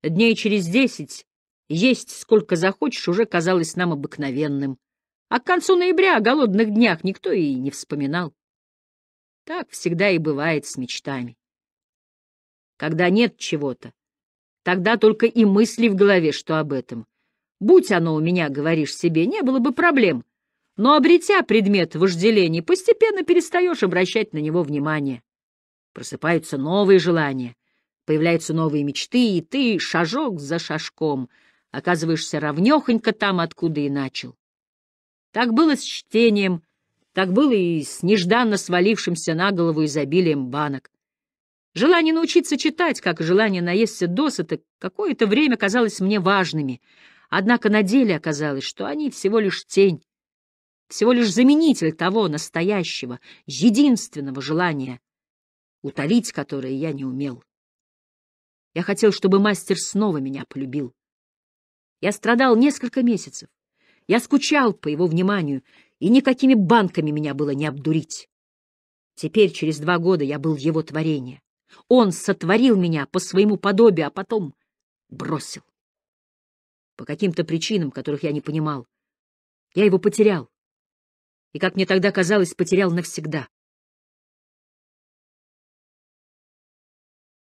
Дней через десять есть сколько захочешь уже казалось нам обыкновенным. А к концу ноября о голодных днях никто и не вспоминал. Так всегда и бывает с мечтами. Когда нет чего-то, тогда только и мысли в голове, что об этом. Будь оно у меня, говоришь себе, не было бы проблем. Но, обретя предмет вожделений, постепенно перестаешь обращать на него внимание. Просыпаются новые желания, появляются новые мечты, и ты, шажок за шажком, оказываешься равнехонько там, откуда и начал. Так было с чтением — так было и с нежданно свалившимся на голову изобилием банок. Желание научиться читать, как желание наесться досыта, какое-то время казалось мне важными, однако на деле оказалось, что они всего лишь тень, всего лишь заменитель того настоящего, единственного желания, утолить которое я не умел. Я хотел, чтобы мастер снова меня полюбил. Я страдал несколько месяцев. Я скучал по его вниманию, и никакими банками меня было не обдурить. Теперь, через два года, я был его творение. Он сотворил меня по своему подобию, а потом бросил. По каким-то причинам, которых я не понимал, я его потерял. И, как мне тогда казалось, потерял навсегда.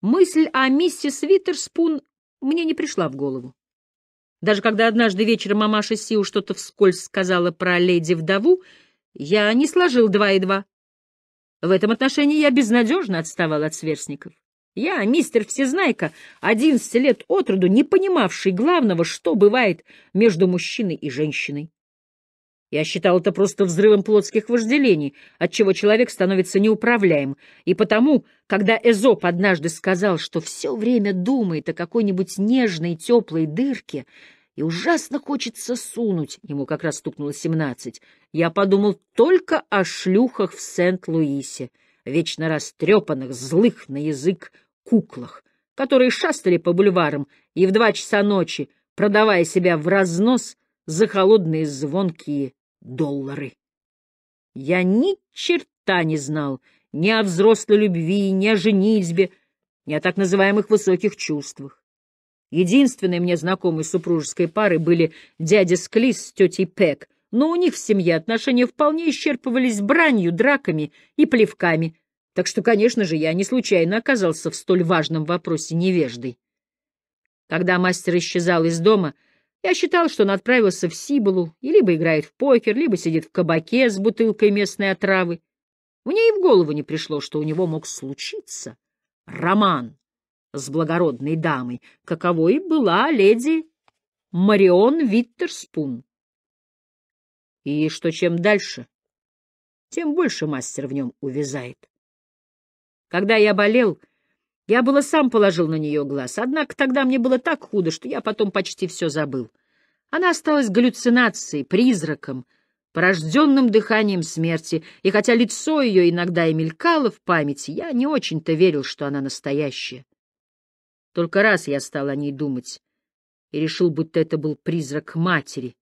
Мысль о миссис Виттерспун мне не пришла в голову. Даже когда однажды вечером мамаша Сиу что-то вскользь сказала про леди-вдову, я не сложил два и два. В этом отношении я безнадежно отставал от сверстников. Я, мистер Всезнайка, одиннадцати лет от роду, не понимавший главного, что бывает между мужчиной и женщиной. Я считал это просто взрывом плотских вожделений, отчего человек становится неуправляем. И потому, когда Эзоп однажды сказал, что все время думает о какой-нибудь нежной теплой дырке, и ужасно хочется сунуть. Ему как раз стукнуло семнадцать. Я подумал только о шлюхах в Сент-Луисе, вечно растрепанных, злых на язык куклах, которые шастали по бульварам и в два часа ночи, продавая себя в разнос за холодные звонкие доллары. Я ни черта не знал ни о взрослой любви, ни о женитьбе, ни о так называемых высоких чувствах. Единственной мне знакомой супружеской пары были дядя Склис с тетей Пэк, но у них в семье отношения вполне исчерпывались бранью, драками и плевками, так что, конечно же, я не случайно оказался в столь важном вопросе невеждой. Когда мастер исчезал из дома, я считал, что он отправился в Сибулу и либо играет в покер, либо сидит в кабаке с бутылкой местной отравы. Мне и в голову не пришло, что у него мог случиться роман с благородной дамой, каковой была леди Марион Виттерспун. И что чем дальше, тем больше мастер в нем увязает. Когда я болел, я было сам положил на нее глаз, однако тогда мне было так худо, что я потом почти все забыл. Она осталась галлюцинацией, призраком, порожденным дыханием смерти, и хотя лицо ее иногда и мелькало в памяти, я не очень-то верил, что она настоящая. Только раз я стал о ней думать и решил, будто это был призрак матери,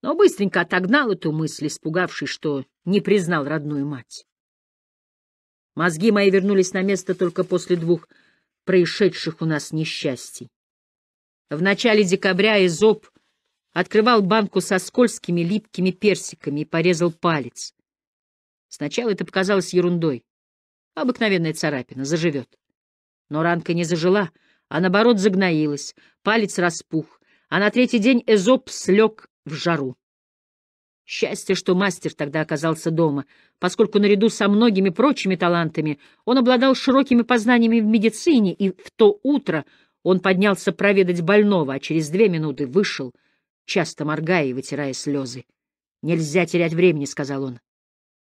но быстренько отогнал эту мысль, испугавшись, что не признал родную мать. Мозги мои вернулись на место только после двух происшедших у нас несчастий. В начале декабря Изоб открывал банку со скользкими липкими персиками и порезал палец. Сначала это показалось ерундой. Обыкновенная царапина, заживет. Но ранка не зажила — а наоборот загноилась, палец распух, а на третий день Эзоп слег в жару. Счастье, что мастер тогда оказался дома, поскольку наряду со многими прочими талантами он обладал широкими познаниями в медицине, и в то утро он поднялся проведать больного, а через две минуты вышел, часто моргая и вытирая слезы. «Нельзя терять времени», — сказал он.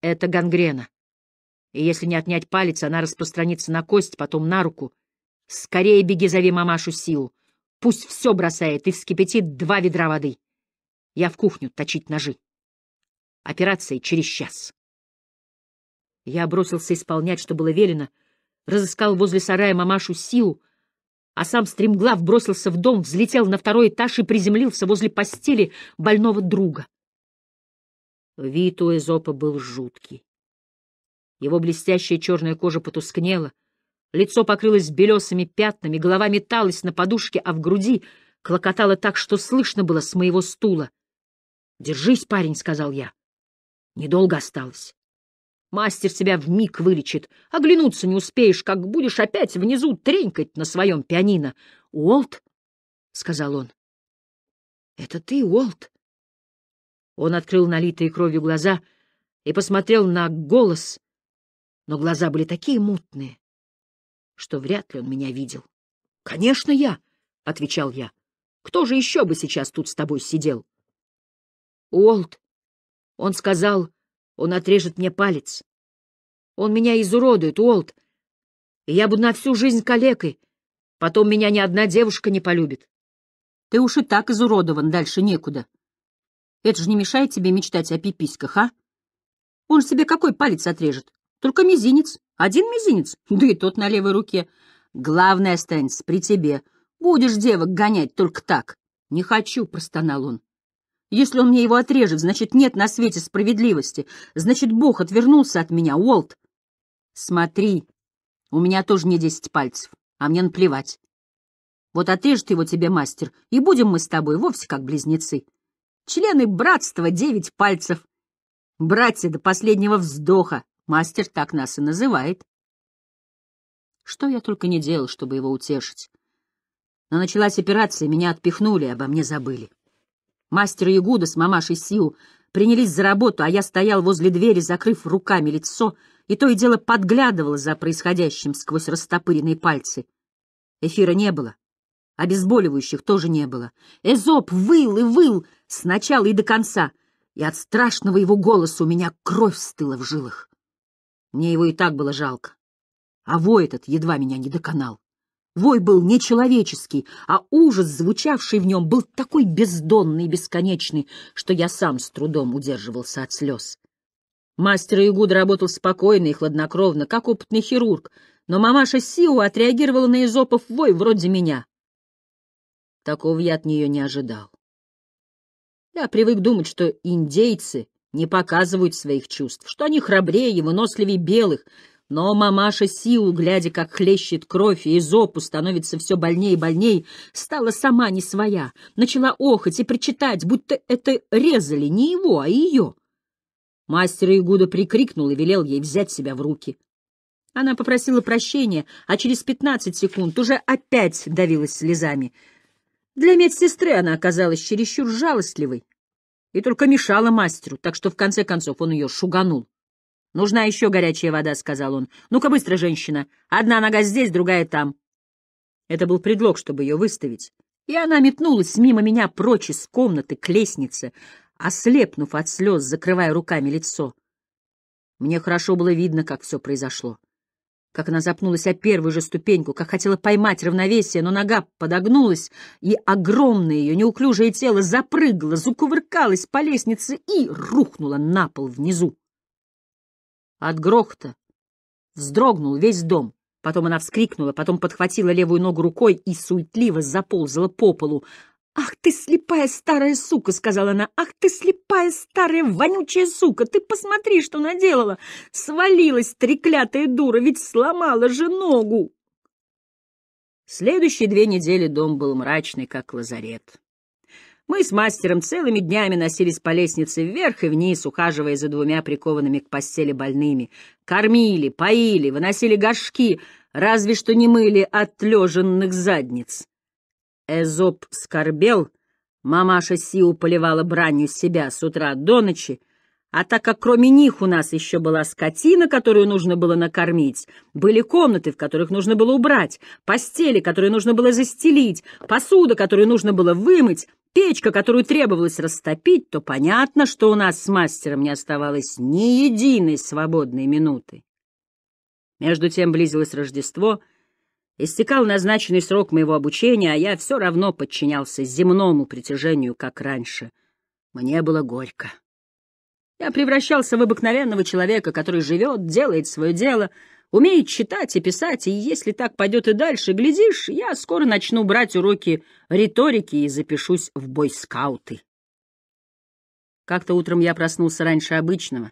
«Это гангрена. И если не отнять палец, она распространится на кость, потом на руку Скорее беги, зови мамашу Силу. Пусть все бросает и вскипятит два ведра воды. Я в кухню точить ножи. Операция через час. Я бросился исполнять, что было велено, разыскал возле сарая мамашу Силу, а сам стремглав бросился в дом, взлетел на второй этаж и приземлился возле постели больного друга. Вид у Эзопа был жуткий. Его блестящая черная кожа потускнела — Лицо покрылось белесыми пятнами, голова металась на подушке, а в груди клокотало так, что слышно было с моего стула. «Держись, парень», — сказал я. Недолго осталось. Мастер себя в миг вылечит. Оглянуться не успеешь, как будешь опять внизу тренькать на своем пианино. — Уолт, — сказал он. — Это ты, Уолт? Он открыл налитые кровью глаза и посмотрел на голос, но глаза были такие мутные, что вряд ли он меня видел. — Конечно, я, — отвечал я. — Кто же еще бы сейчас тут с тобой сидел? — Уолт. Он сказал, он отрежет мне палец. Он меня изуродует, Уолт. И я буду на всю жизнь калекой. Потом меня ни одна девушка не полюбит. Ты уж и так изуродован, дальше некуда. Это же не мешает тебе мечтать о пиписьках, а? Он же себе какой палец отрежет? Только мизинец. Один мизинец, да и тот на левой руке. Главное останется при тебе. Будешь девок гонять только так. Не хочу, простонал он. Если он мне его отрежет, значит, нет на свете справедливости. Значит, Бог отвернулся от меня, Уолт. Смотри, у меня тоже не десять пальцев, а мне наплевать. Вот отрежет его тебе мастер, и будем мы с тобой вовсе как близнецы. Члены братства девять пальцев. Братья до последнего вздоха. Мастер так нас и называет. Что я только не делал, чтобы его утешить. Но началась операция, меня отпихнули, обо мне забыли. Мастер Ягуда с мамашей Сиу принялись за работу, а я стоял возле двери, закрыв руками лицо, и то и дело подглядывал за происходящим сквозь растопыренные пальцы. Эфира не было. Обезболивающих тоже не было. Эзоп выл и выл сначала и до конца, и от страшного его голоса у меня кровь стыла в жилах. Мне его и так было жалко. А вой этот едва меня не доконал. Вой был нечеловеческий, а ужас, звучавший в нем, был такой бездонный и бесконечный, что я сам с трудом удерживался от слез. Мастер Игуд работал спокойно и хладнокровно, как опытный хирург, но мамаша Сиу отреагировала на Изопов вой вроде меня. Такого я от нее не ожидал. Я привык думать, что индейцы не показывают своих чувств, что они храбрее и выносливее белых, но мамаша Сиу, глядя, как хлещет кровь и из опу становится все больнее и больней, стала сама не своя, начала охать и причитать, будто это резали не его, а ее. Мастер Игуда прикрикнул и велел ей взять себя в руки. Она попросила прощения, а через пятнадцать секунд уже опять давилась слезами. Для медсестры она оказалась чересчур жалостливой и только мешала мастеру, так что в конце концов он ее шуганул. «Нужна еще горячая вода», — сказал он. «Ну-ка быстро, женщина. Одна нога здесь, другая там». Это был предлог, чтобы ее выставить. И она метнулась мимо меня прочь из комнаты к лестнице, ослепнув от слез, закрывая руками лицо. Мне хорошо было видно, как все произошло как она запнулась о первую же ступеньку, как хотела поймать равновесие, но нога подогнулась, и огромное ее неуклюжее тело запрыгло, закувыркалось по лестнице и рухнуло на пол внизу. От грохота вздрогнул весь дом. Потом она вскрикнула, потом подхватила левую ногу рукой и суетливо заползала по полу, «Ах ты, слепая старая сука!» — сказала она. «Ах ты, слепая старая вонючая сука! Ты посмотри, что наделала! Свалилась, треклятая дура, ведь сломала же ногу!» Следующие две недели дом был мрачный, как лазарет. Мы с мастером целыми днями носились по лестнице вверх и вниз, ухаживая за двумя прикованными к постели больными. Кормили, поили, выносили горшки, разве что не мыли отлеженных задниц. Эзоп скорбел, мамаша Сиу поливала бранью себя с утра до ночи, а так как кроме них у нас еще была скотина, которую нужно было накормить, были комнаты, в которых нужно было убрать, постели, которые нужно было застелить, посуда, которую нужно было вымыть, печка, которую требовалось растопить, то понятно, что у нас с мастером не оставалось ни единой свободной минуты. Между тем близилось Рождество — Истекал назначенный срок моего обучения, а я все равно подчинялся земному притяжению, как раньше. Мне было горько. Я превращался в обыкновенного человека, который живет, делает свое дело, умеет читать и писать, и если так пойдет и дальше, глядишь, я скоро начну брать уроки риторики и запишусь в бойскауты. Как-то утром я проснулся раньше обычного.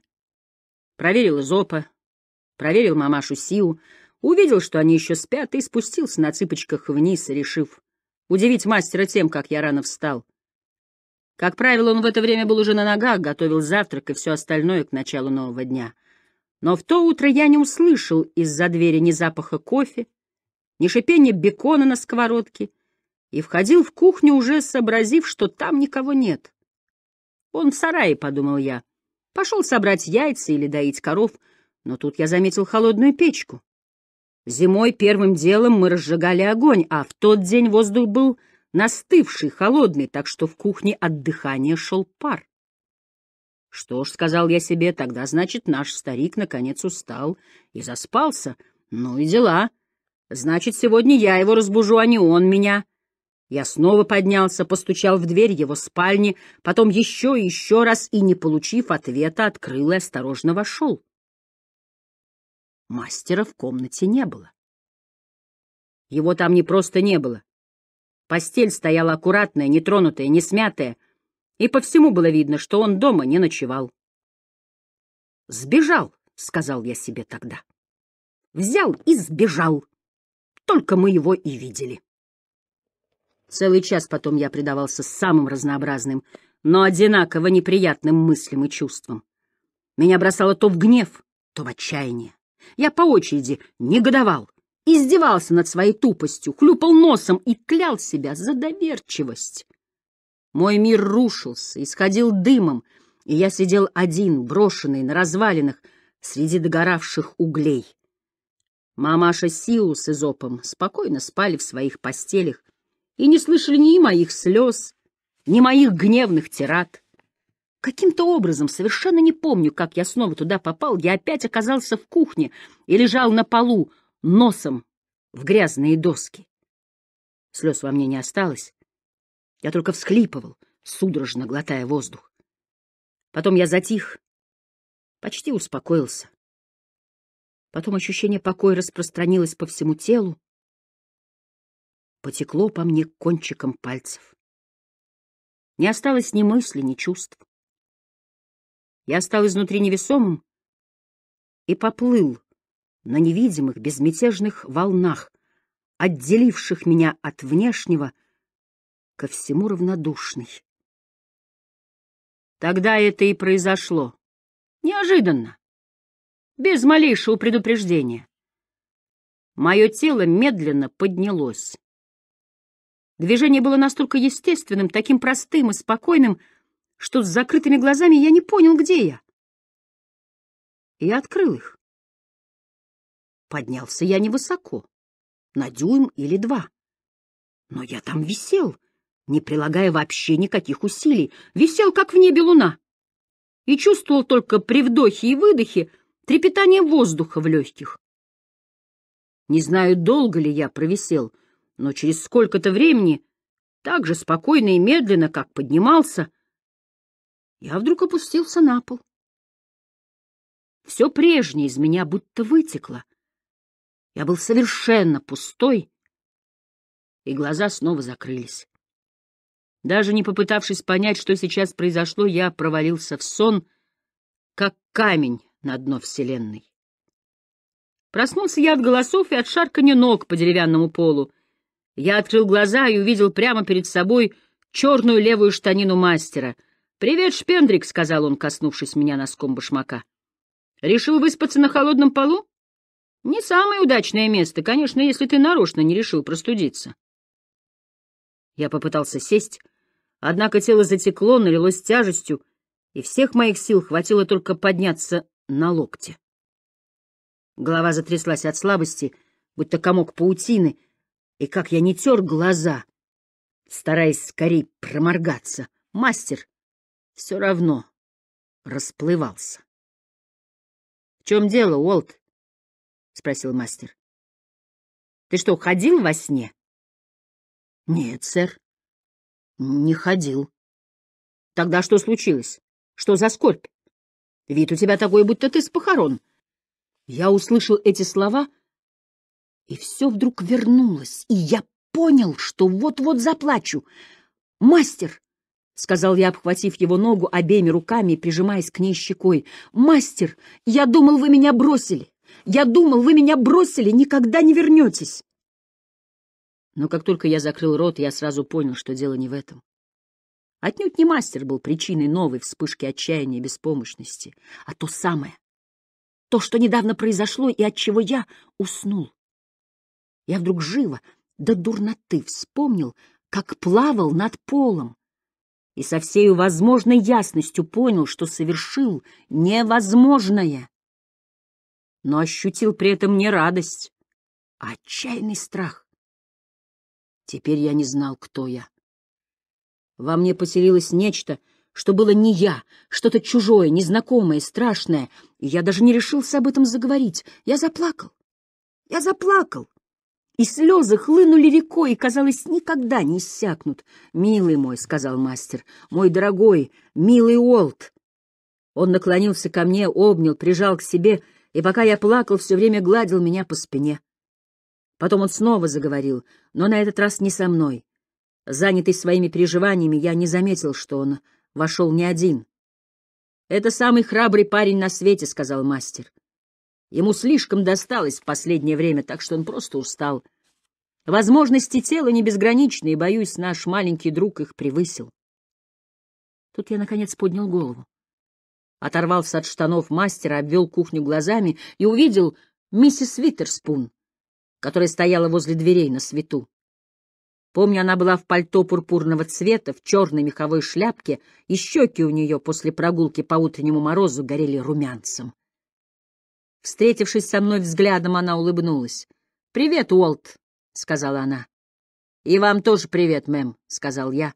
Проверил зопа, проверил мамашу Сиу, Увидел, что они еще спят, и спустился на цыпочках вниз, решив удивить мастера тем, как я рано встал. Как правило, он в это время был уже на ногах, готовил завтрак и все остальное к началу нового дня. Но в то утро я не услышал из-за двери ни запаха кофе, ни шипения бекона на сковородке, и входил в кухню, уже сообразив, что там никого нет. «Он в сарае», — подумал я. Пошел собрать яйца или доить коров, но тут я заметил холодную печку. Зимой первым делом мы разжигали огонь, а в тот день воздух был настывший, холодный, так что в кухне от дыхания шел пар. Что ж, — сказал я себе, — тогда, значит, наш старик наконец устал и заспался. Ну и дела. Значит, сегодня я его разбужу, а не он меня. Я снова поднялся, постучал в дверь его спальни, потом еще и еще раз, и, не получив ответа, открыл и осторожно вошел. Мастера в комнате не было. Его там не просто не было. Постель стояла аккуратная, нетронутая, не смятая, и по всему было видно, что он дома не ночевал. «Сбежал», — сказал я себе тогда. «Взял и сбежал. Только мы его и видели». Целый час потом я предавался самым разнообразным, но одинаково неприятным мыслям и чувствам. Меня бросало то в гнев, то в отчаяние. Я по очереди негодовал, издевался над своей тупостью, хлюпал носом и клял себя за доверчивость. Мой мир рушился, исходил дымом, и я сидел один, брошенный на развалинах, среди догоравших углей. Мамаша Сиу с Изопом спокойно спали в своих постелях и не слышали ни моих слез, ни моих гневных тират. Каким-то образом, совершенно не помню, как я снова туда попал, я опять оказался в кухне и лежал на полу носом в грязные доски. Слез во мне не осталось. Я только всхлипывал, судорожно глотая воздух. Потом я затих, почти успокоился. Потом ощущение покоя распространилось по всему телу, потекло по мне кончиком пальцев. Не осталось ни мысли, ни чувств. Я стал изнутри невесомым и поплыл на невидимых безмятежных волнах, отделивших меня от внешнего, ко всему равнодушный. Тогда это и произошло. Неожиданно. Без малейшего предупреждения. Мое тело медленно поднялось. Движение было настолько естественным, таким простым и спокойным, что с закрытыми глазами я не понял, где я. Я открыл их. Поднялся я невысоко, на дюйм или два. Но я там висел, не прилагая вообще никаких усилий, висел, как в небе луна, и чувствовал только при вдохе и выдохе трепетание воздуха в легких. Не знаю, долго ли я провисел, но через сколько-то времени, так же спокойно и медленно, как поднимался, я вдруг опустился на пол. Все прежнее из меня будто вытекло. Я был совершенно пустой, и глаза снова закрылись. Даже не попытавшись понять, что сейчас произошло, я провалился в сон, как камень на дно Вселенной. Проснулся я от голосов и от шарканья ног по деревянному полу. Я открыл глаза и увидел прямо перед собой черную левую штанину мастера — «Привет, Шпендрик», — сказал он, коснувшись меня носком башмака. «Решил выспаться на холодном полу? Не самое удачное место, конечно, если ты нарочно не решил простудиться». Я попытался сесть, однако тело затекло, налилось тяжестью, и всех моих сил хватило только подняться на локте. Голова затряслась от слабости, будто комок паутины, и как я не тер глаза, стараясь скорее проморгаться. «Мастер!» все равно расплывался. — В чем дело, Уолт? — спросил мастер. — Ты что, ходил во сне? — Нет, сэр, не ходил. — Тогда что случилось? Что за скорбь? Вид у тебя такой, будто ты с похорон. Я услышал эти слова, и все вдруг вернулось, и я понял, что вот-вот заплачу. «Мастер!» — сказал я, обхватив его ногу обеими руками и прижимаясь к ней щекой. «Мастер, я думал, вы меня бросили! Я думал, вы меня бросили! Никогда не вернетесь!» Но как только я закрыл рот, я сразу понял, что дело не в этом. Отнюдь не мастер был причиной новой вспышки отчаяния и беспомощности, а то самое. То, что недавно произошло и от чего я уснул. Я вдруг живо, до дурноты, вспомнил, как плавал над полом, и со всей возможной ясностью понял, что совершил невозможное, но ощутил при этом не радость, а отчаянный страх. Теперь я не знал, кто я. Во мне поселилось нечто, что было не я, что-то чужое, незнакомое, страшное, и я даже не решился об этом заговорить. Я заплакал. Я заплакал и слезы хлынули рекой и, казалось, никогда не иссякнут. «Милый мой», — сказал мастер, — «мой дорогой, милый Уолт». Он наклонился ко мне, обнял, прижал к себе, и пока я плакал, все время гладил меня по спине. Потом он снова заговорил, но на этот раз не со мной. Занятый своими переживаниями, я не заметил, что он вошел не один. «Это самый храбрый парень на свете», — сказал мастер. Ему слишком досталось в последнее время, так что он просто устал. Возможности тела не безграничны, и, боюсь, наш маленький друг их превысил. Тут я, наконец, поднял голову. Оторвался от штанов мастера, обвел кухню глазами и увидел миссис Виттерспун, которая стояла возле дверей на свету. Помню, она была в пальто пурпурного цвета, в черной меховой шляпке, и щеки у нее после прогулки по утреннему морозу горели румянцем. Встретившись со мной взглядом, она улыбнулась. «Привет, Уолт», — сказала она. «И вам тоже привет, мэм», — сказал я,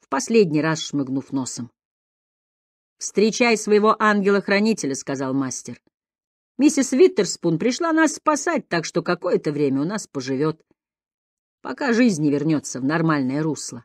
в последний раз шмыгнув носом. «Встречай своего ангела-хранителя», — сказал мастер. «Миссис Виттерспун пришла нас спасать, так что какое-то время у нас поживет, пока жизнь не вернется в нормальное русло».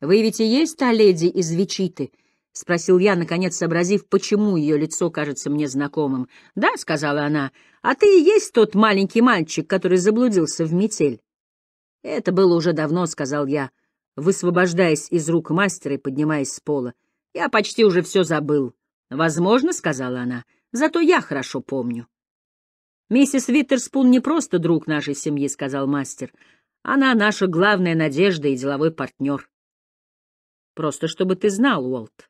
«Вы ведь и есть та леди из Вичиты?» — спросил я, наконец сообразив, почему ее лицо кажется мне знакомым. — Да, — сказала она, — а ты и есть тот маленький мальчик, который заблудился в метель. — Это было уже давно, — сказал я, высвобождаясь из рук мастера и поднимаясь с пола. — Я почти уже все забыл. — Возможно, — сказала она, — зато я хорошо помню. — Миссис Виттерспун не просто друг нашей семьи, — сказал мастер. — Она наша главная надежда и деловой партнер. — Просто чтобы ты знал, Уолт.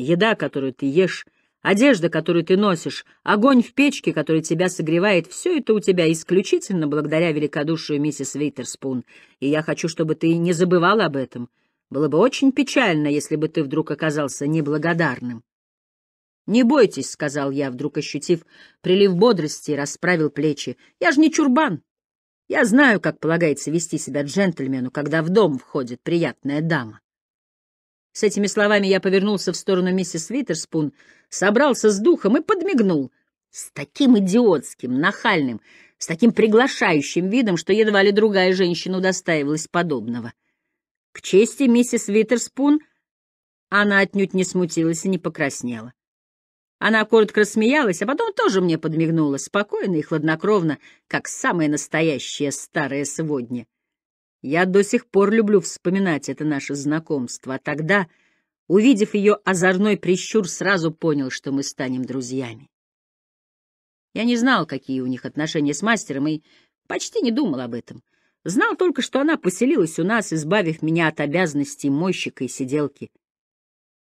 Еда, которую ты ешь, одежда, которую ты носишь, огонь в печке, который тебя согревает, все это у тебя исключительно благодаря великодушию миссис Вейтерспун, и я хочу, чтобы ты не забывал об этом. Было бы очень печально, если бы ты вдруг оказался неблагодарным. «Не бойтесь», — сказал я, вдруг ощутив прилив бодрости и расправил плечи. «Я же не чурбан. Я знаю, как полагается вести себя джентльмену, когда в дом входит приятная дама». С этими словами я повернулся в сторону миссис Витерспун, собрался с духом и подмигнул. С таким идиотским, нахальным, с таким приглашающим видом, что едва ли другая женщина удостаивалась подобного. К чести миссис Витерспун, она отнюдь не смутилась и не покраснела. Она коротко рассмеялась, а потом тоже мне подмигнула, спокойно и хладнокровно, как самая настоящая старая сводня. Я до сих пор люблю вспоминать это наше знакомство, а тогда, увидев ее озорной прищур, сразу понял, что мы станем друзьями. Я не знал, какие у них отношения с мастером, и почти не думал об этом. Знал только, что она поселилась у нас, избавив меня от обязанностей мойщика и сиделки.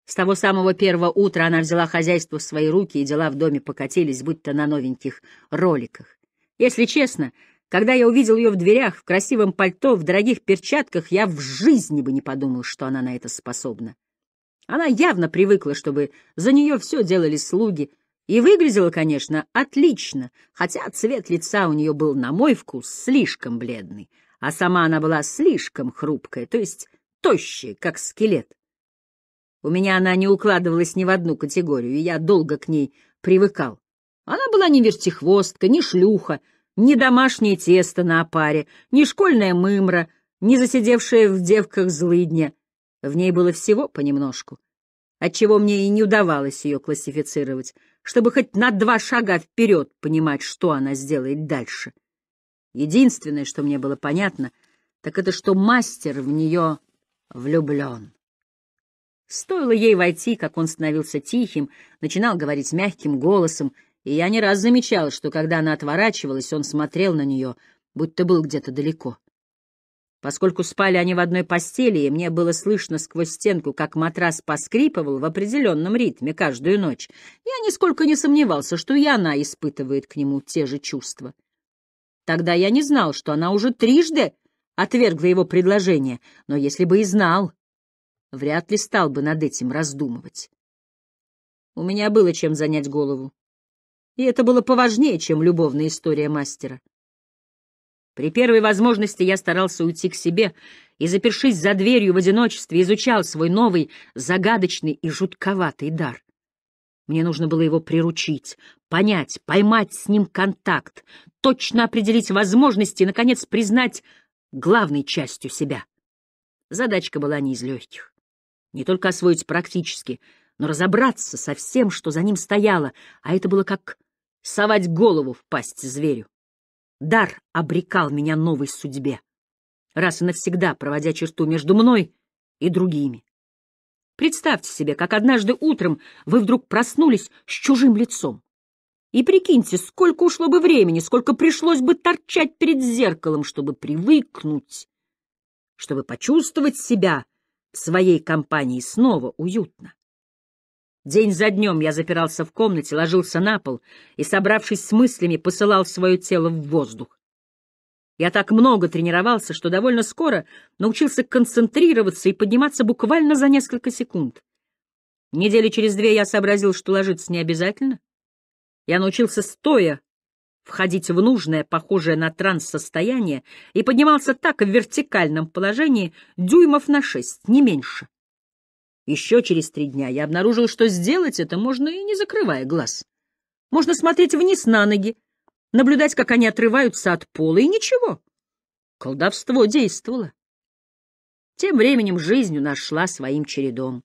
С того самого первого утра она взяла хозяйство в свои руки, и дела в доме покатились, будто на новеньких роликах. Если честно, когда я увидел ее в дверях, в красивом пальто, в дорогих перчатках, я в жизни бы не подумал, что она на это способна. Она явно привыкла, чтобы за нее все делали слуги, и выглядела, конечно, отлично, хотя цвет лица у нее был, на мой вкус, слишком бледный, а сама она была слишком хрупкая, то есть тощая, как скелет. У меня она не укладывалась ни в одну категорию, и я долго к ней привыкал. Она была не вертихвостка, не шлюха, ни домашнее тесто на опаре, ни школьная мымра, ни засидевшая в девках злыдня. В ней было всего понемножку, отчего мне и не удавалось ее классифицировать, чтобы хоть на два шага вперед понимать, что она сделает дальше. Единственное, что мне было понятно, так это, что мастер в нее влюблен. Стоило ей войти, как он становился тихим, начинал говорить мягким голосом — и я не раз замечал, что когда она отворачивалась, он смотрел на нее, будто был где-то далеко. Поскольку спали они в одной постели, и мне было слышно сквозь стенку, как матрас поскрипывал в определенном ритме каждую ночь, я нисколько не сомневался, что и она испытывает к нему те же чувства. Тогда я не знал, что она уже трижды отвергла его предложение, но если бы и знал, вряд ли стал бы над этим раздумывать. У меня было чем занять голову. И это было поважнее, чем любовная история мастера. При первой возможности я старался уйти к себе и, запершись за дверью в одиночестве, изучал свой новый, загадочный и жутковатый дар. Мне нужно было его приручить, понять, поймать с ним контакт, точно определить возможности и, наконец, признать главной частью себя. Задачка была не из легких. Не только освоить практически — но разобраться со всем, что за ним стояло, а это было как совать голову в пасть зверю. Дар обрекал меня новой судьбе, раз и навсегда проводя черту между мной и другими. Представьте себе, как однажды утром вы вдруг проснулись с чужим лицом. И прикиньте, сколько ушло бы времени, сколько пришлось бы торчать перед зеркалом, чтобы привыкнуть, чтобы почувствовать себя в своей компании снова уютно. День за днем я запирался в комнате, ложился на пол и, собравшись с мыслями, посылал свое тело в воздух. Я так много тренировался, что довольно скоро научился концентрироваться и подниматься буквально за несколько секунд. Недели через две я сообразил, что ложиться не обязательно. Я научился стоя входить в нужное, похожее на транс состояние, и поднимался так в вертикальном положении дюймов на шесть, не меньше. Еще через три дня я обнаружил, что сделать это можно и не закрывая глаз. Можно смотреть вниз на ноги, наблюдать, как они отрываются от пола, и ничего. Колдовство действовало. Тем временем жизнь у нас шла своим чередом.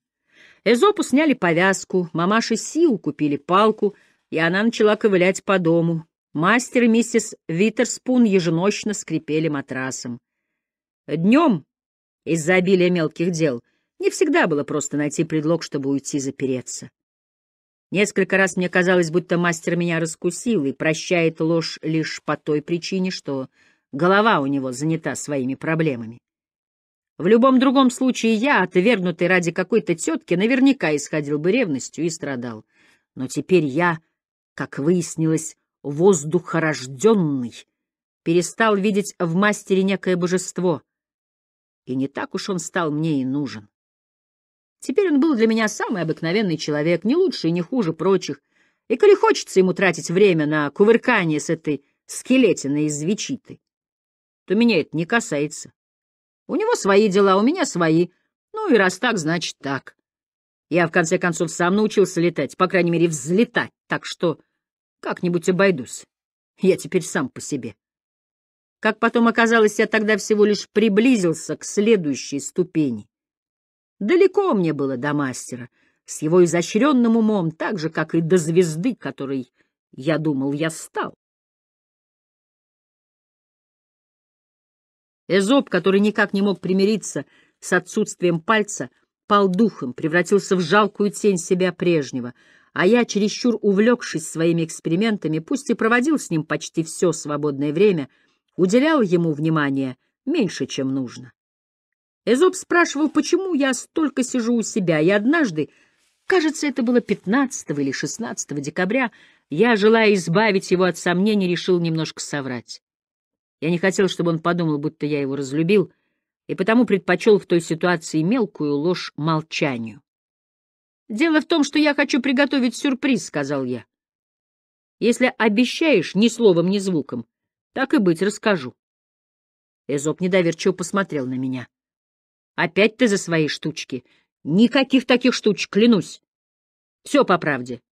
Эзопу сняли повязку, мамаше Сиу купили палку, и она начала ковылять по дому. Мастер и миссис Витерспун еженочно скрипели матрасом. Днем, из-за обилия мелких дел, — не всегда было просто найти предлог, чтобы уйти запереться. Несколько раз мне казалось, будто мастер меня раскусил и прощает ложь лишь по той причине, что голова у него занята своими проблемами. В любом другом случае я, отвергнутый ради какой-то тетки, наверняка исходил бы ревностью и страдал. Но теперь я, как выяснилось, воздухорожденный, перестал видеть в мастере некое божество. И не так уж он стал мне и нужен. Теперь он был для меня самый обыкновенный человек, не лучше и не хуже прочих. И коли хочется ему тратить время на кувыркание с этой скелетиной из вечиты, то меня это не касается. У него свои дела, у меня свои. Ну и раз так, значит так. Я, в конце концов, сам научился летать, по крайней мере, взлетать, так что как-нибудь обойдусь. Я теперь сам по себе. Как потом оказалось, я тогда всего лишь приблизился к следующей ступени. Далеко мне было до мастера, с его изощренным умом, так же, как и до звезды, которой, я думал, я стал. Эзоп, который никак не мог примириться с отсутствием пальца, пал духом, превратился в жалкую тень себя прежнего, а я, чересчур увлекшись своими экспериментами, пусть и проводил с ним почти все свободное время, уделял ему внимание меньше, чем нужно. Эзоп спрашивал, почему я столько сижу у себя, и однажды, кажется, это было 15 или 16 декабря, я, желая избавить его от сомнений, решил немножко соврать. Я не хотел, чтобы он подумал, будто я его разлюбил, и потому предпочел в той ситуации мелкую ложь молчанию. «Дело в том, что я хочу приготовить сюрприз», — сказал я. «Если обещаешь ни словом, ни звуком, так и быть, расскажу». Эзоп недоверчиво посмотрел на меня. Опять ты за свои штучки. Никаких таких штучек, клянусь. Все по правде.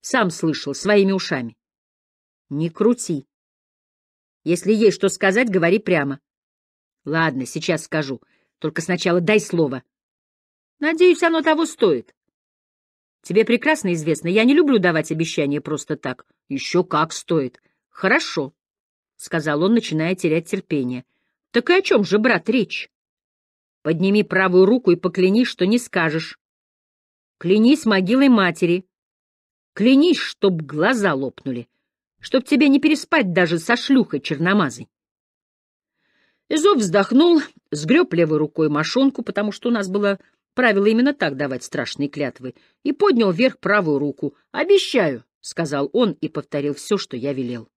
Сам слышал, своими ушами. Не крути. Если есть что сказать, говори прямо. Ладно, сейчас скажу. Только сначала дай слово. Надеюсь, оно того стоит. Тебе прекрасно известно, я не люблю давать обещания просто так. Еще как стоит. Хорошо, — сказал он, начиная терять терпение. Так и о чем же, брат, речь? Подними правую руку и поклянись, что не скажешь. Клянись могилой матери. Клянись, чтоб глаза лопнули, чтоб тебе не переспать даже со шлюхой черномазой. Изов вздохнул, сгреб левой рукой мошонку, потому что у нас было правило именно так давать страшные клятвы, и поднял вверх правую руку. «Обещаю», — сказал он и повторил все, что я велел.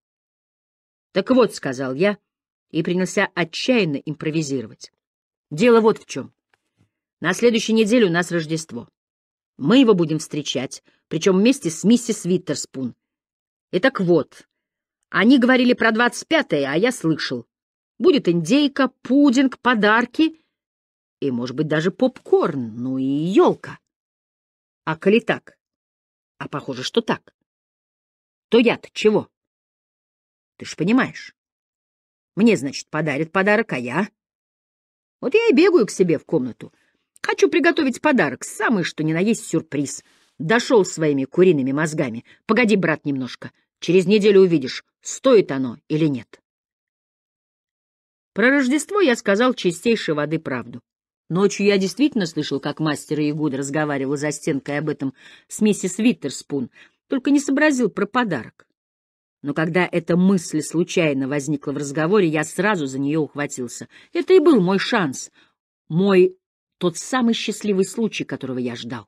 «Так вот», — сказал я, и принялся отчаянно импровизировать. Дело вот в чем. На следующей неделе у нас Рождество. Мы его будем встречать, причем вместе с миссис Виттерспун. Итак, вот, они говорили про 25-е, а я слышал. Будет индейка, пудинг, подарки и, может быть, даже попкорн, ну и елка. А коли так, а похоже, что так, то я-то чего? Ты ж понимаешь. Мне, значит, подарят подарок, а я... Вот я и бегаю к себе в комнату. Хочу приготовить подарок, самый что ни на есть сюрприз. Дошел своими куриными мозгами. Погоди, брат, немножко. Через неделю увидишь, стоит оно или нет. Про Рождество я сказал чистейшей воды правду. Ночью я действительно слышал, как мастер Ягуд разговаривал за стенкой об этом с миссис Виттерспун, только не сообразил про подарок. Но когда эта мысль случайно возникла в разговоре, я сразу за нее ухватился. Это и был мой шанс, мой тот самый счастливый случай, которого я ждал.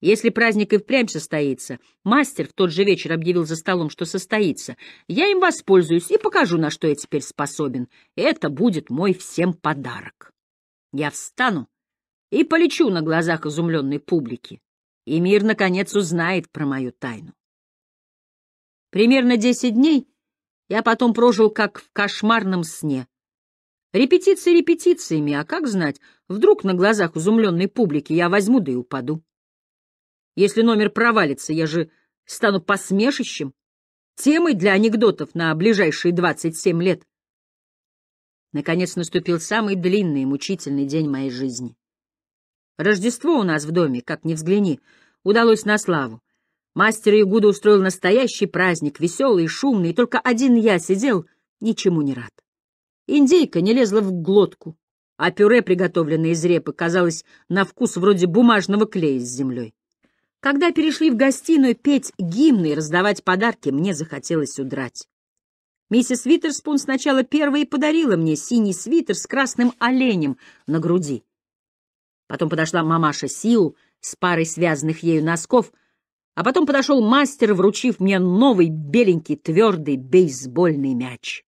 Если праздник и впрямь состоится, мастер в тот же вечер объявил за столом, что состоится, я им воспользуюсь и покажу, на что я теперь способен. Это будет мой всем подарок. Я встану и полечу на глазах изумленной публики, и мир, наконец, узнает про мою тайну. Примерно десять дней я потом прожил как в кошмарном сне. Репетиции репетициями, а как знать, вдруг на глазах изумленной публики я возьму да и упаду. Если номер провалится, я же стану посмешищем, темой для анекдотов на ближайшие двадцать семь лет. Наконец наступил самый длинный и мучительный день моей жизни. Рождество у нас в доме, как ни взгляни, удалось на славу. Мастер Ягуда устроил настоящий праздник, веселый и шумный, и только один я сидел, ничему не рад. Индейка не лезла в глотку, а пюре, приготовленное из репы, казалось на вкус вроде бумажного клея с землей. Когда перешли в гостиную петь гимны и раздавать подарки, мне захотелось удрать. Миссис Витерспун сначала первой подарила мне синий свитер с красным оленем на груди. Потом подошла мамаша Сиу с парой связанных ею носков — а потом подошел мастер, вручив мне новый беленький твердый бейсбольный мяч.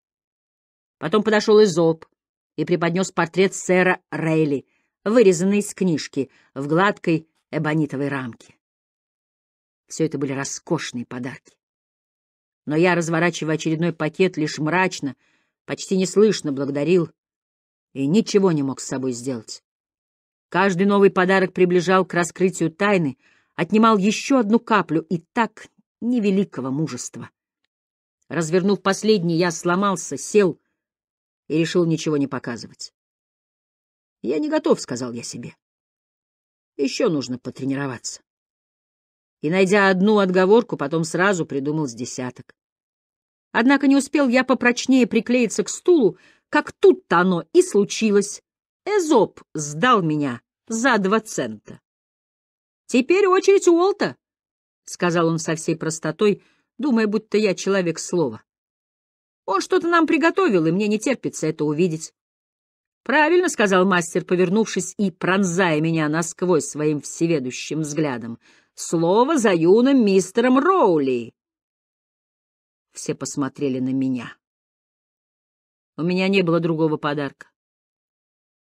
Потом подошел Изоб и преподнес портрет сэра Рейли, вырезанный из книжки, в гладкой эбонитовой рамке. Все это были роскошные подарки. Но я, разворачивая очередной пакет, лишь мрачно, почти неслышно благодарил и ничего не мог с собой сделать. Каждый новый подарок приближал к раскрытию тайны — отнимал еще одну каплю и так невеликого мужества. Развернув последний, я сломался, сел и решил ничего не показывать. «Я не готов», — сказал я себе. «Еще нужно потренироваться». И, найдя одну отговорку, потом сразу придумал с десяток. Однако не успел я попрочнее приклеиться к стулу, как тут-то оно и случилось. Эзоп сдал меня за два цента. «Теперь очередь Уолта», — сказал он со всей простотой, думая, будто я человек слова. «Он что-то нам приготовил, и мне не терпится это увидеть». «Правильно», — сказал мастер, повернувшись и пронзая меня насквозь своим всеведущим взглядом. «Слово за юным мистером Роули». Все посмотрели на меня. У меня не было другого подарка.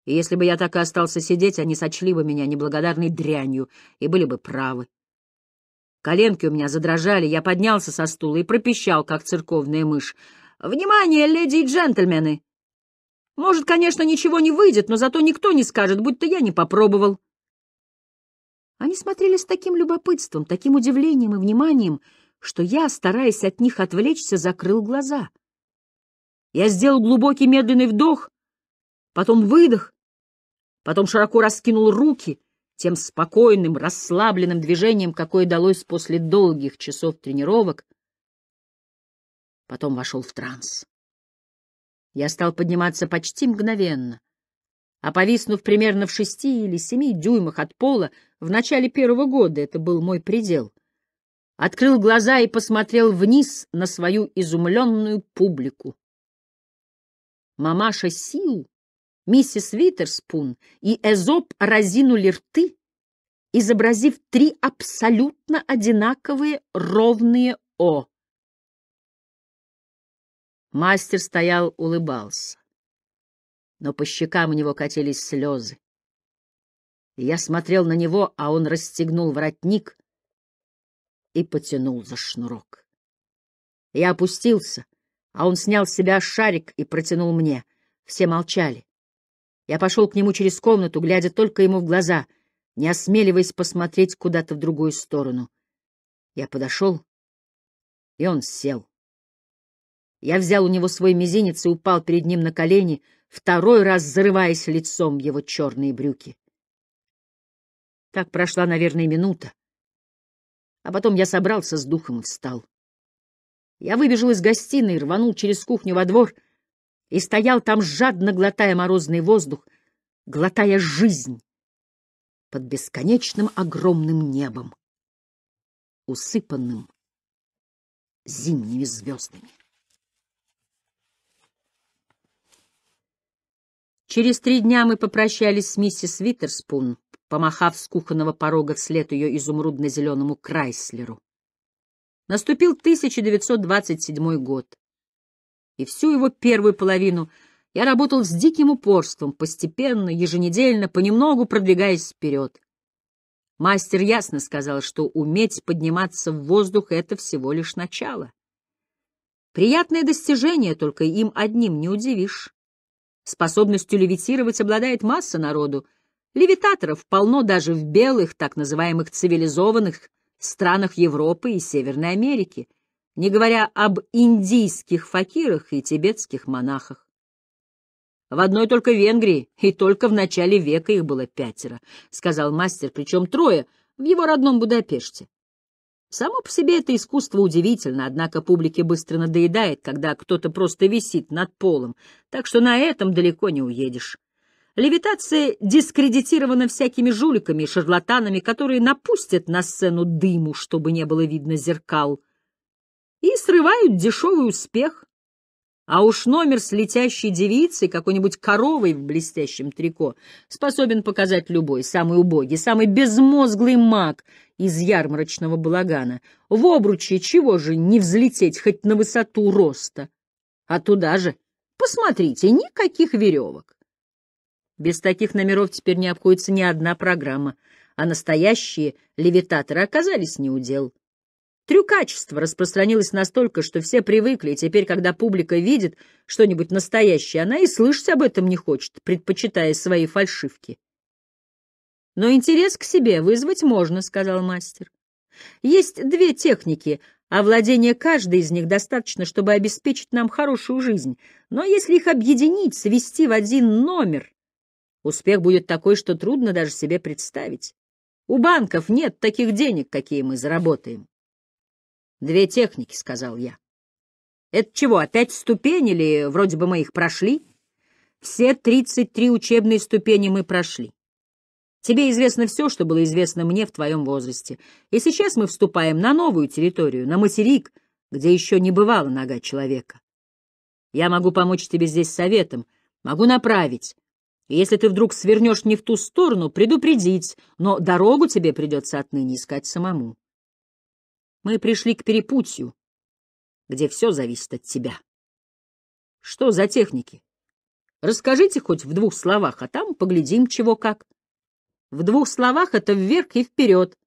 И если бы я так и остался сидеть, они сочли бы меня неблагодарной дрянью и были бы правы. Коленки у меня задрожали, я поднялся со стула и пропищал, как церковная мышь. «Внимание, леди и джентльмены! Может, конечно, ничего не выйдет, но зато никто не скажет, будто я не попробовал». Они смотрели с таким любопытством, таким удивлением и вниманием, что я, стараясь от них отвлечься, закрыл глаза. Я сделал глубокий медленный вдох, потом выдох потом широко раскинул руки тем спокойным, расслабленным движением, какое далось после долгих часов тренировок, потом вошел в транс. Я стал подниматься почти мгновенно, а повиснув примерно в шести или семи дюймах от пола, в начале первого года это был мой предел, открыл глаза и посмотрел вниз на свою изумленную публику. Мамаша Сил миссис Витерспун и Эзоп разинули рты, изобразив три абсолютно одинаковые ровные «О». Мастер стоял, улыбался, но по щекам у него катились слезы. И я смотрел на него, а он расстегнул воротник и потянул за шнурок. Я опустился, а он снял с себя шарик и протянул мне. Все молчали. Я пошел к нему через комнату, глядя только ему в глаза, не осмеливаясь посмотреть куда-то в другую сторону. Я подошел, и он сел. Я взял у него свой мизинец и упал перед ним на колени, второй раз зарываясь лицом в его черные брюки. Так прошла, наверное, минута. А потом я собрался с духом и встал. Я выбежал из гостиной, рванул через кухню во двор, и стоял там, жадно глотая морозный воздух, глотая жизнь под бесконечным огромным небом, усыпанным зимними звездами. Через три дня мы попрощались с миссис Витерспун, помахав с кухонного порога вслед ее изумрудно-зеленому Крайслеру. Наступил 1927 год и всю его первую половину я работал с диким упорством, постепенно, еженедельно, понемногу продвигаясь вперед. Мастер ясно сказал, что уметь подниматься в воздух — это всего лишь начало. Приятное достижение, только им одним не удивишь. Способностью левитировать обладает масса народу. Левитаторов полно даже в белых, так называемых цивилизованных, странах Европы и Северной Америки — не говоря об индийских факирах и тибетских монахах. В одной только Венгрии, и только в начале века их было пятеро, — сказал мастер, причем трое, в его родном Будапеште. Само по себе это искусство удивительно, однако публике быстро надоедает, когда кто-то просто висит над полом, так что на этом далеко не уедешь. Левитация дискредитирована всякими жуликами и шарлатанами, которые напустят на сцену дыму, чтобы не было видно зеркал — и срывают дешевый успех. А уж номер с летящей девицей, какой-нибудь коровой в блестящем трико, способен показать любой, самый убогий, самый безмозглый маг из ярмарочного балагана. В обруче чего же не взлететь хоть на высоту роста? А туда же, посмотрите, никаких веревок. Без таких номеров теперь не обходится ни одна программа, а настоящие левитаторы оказались неудел. Трюкачество распространилось настолько, что все привыкли, и теперь, когда публика видит что-нибудь настоящее, она и слышать об этом не хочет, предпочитая свои фальшивки. «Но интерес к себе вызвать можно», — сказал мастер. «Есть две техники, а владение каждой из них достаточно, чтобы обеспечить нам хорошую жизнь. Но если их объединить, свести в один номер, успех будет такой, что трудно даже себе представить. У банков нет таких денег, какие мы заработаем». Две техники, — сказал я. Это чего, опять ступени или вроде бы мы их прошли? Все тридцать три учебные ступени мы прошли. Тебе известно все, что было известно мне в твоем возрасте. И сейчас мы вступаем на новую территорию, на материк, где еще не бывала нога человека. Я могу помочь тебе здесь советом, могу направить. если ты вдруг свернешь не в ту сторону, предупредить, но дорогу тебе придется отныне искать самому. Мы пришли к перепутью, где все зависит от тебя. Что за техники? Расскажите хоть в двух словах, а там поглядим, чего как. В двух словах это вверх и вперед.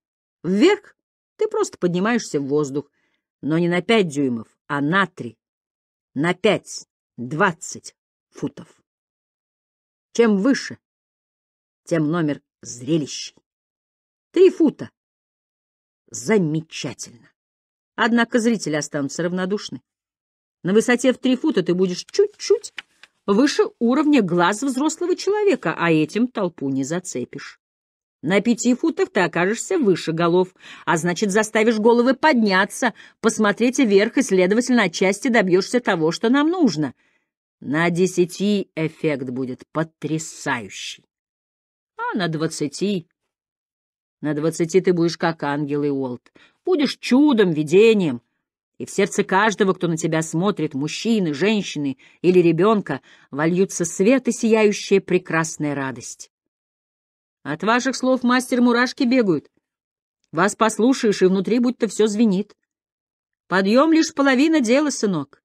Вверх ты просто поднимаешься в воздух, но не на пять дюймов, а на три. На пять, двадцать футов. Чем выше, тем номер зрелищей. Три фута замечательно. Однако зрители останутся равнодушны. На высоте в три фута ты будешь чуть-чуть выше уровня глаз взрослого человека, а этим толпу не зацепишь. На пяти футах ты окажешься выше голов, а значит, заставишь головы подняться, посмотреть вверх и, следовательно, отчасти добьешься того, что нам нужно. На десяти эффект будет потрясающий, а на двадцати на двадцати ты будешь как ангел и Уолт. Будешь чудом, видением. И в сердце каждого, кто на тебя смотрит, мужчины, женщины или ребенка, вольются свет и сияющая прекрасная радость. От ваших слов, мастер, мурашки бегают. Вас послушаешь, и внутри будто все звенит. Подъем лишь половина дела, сынок.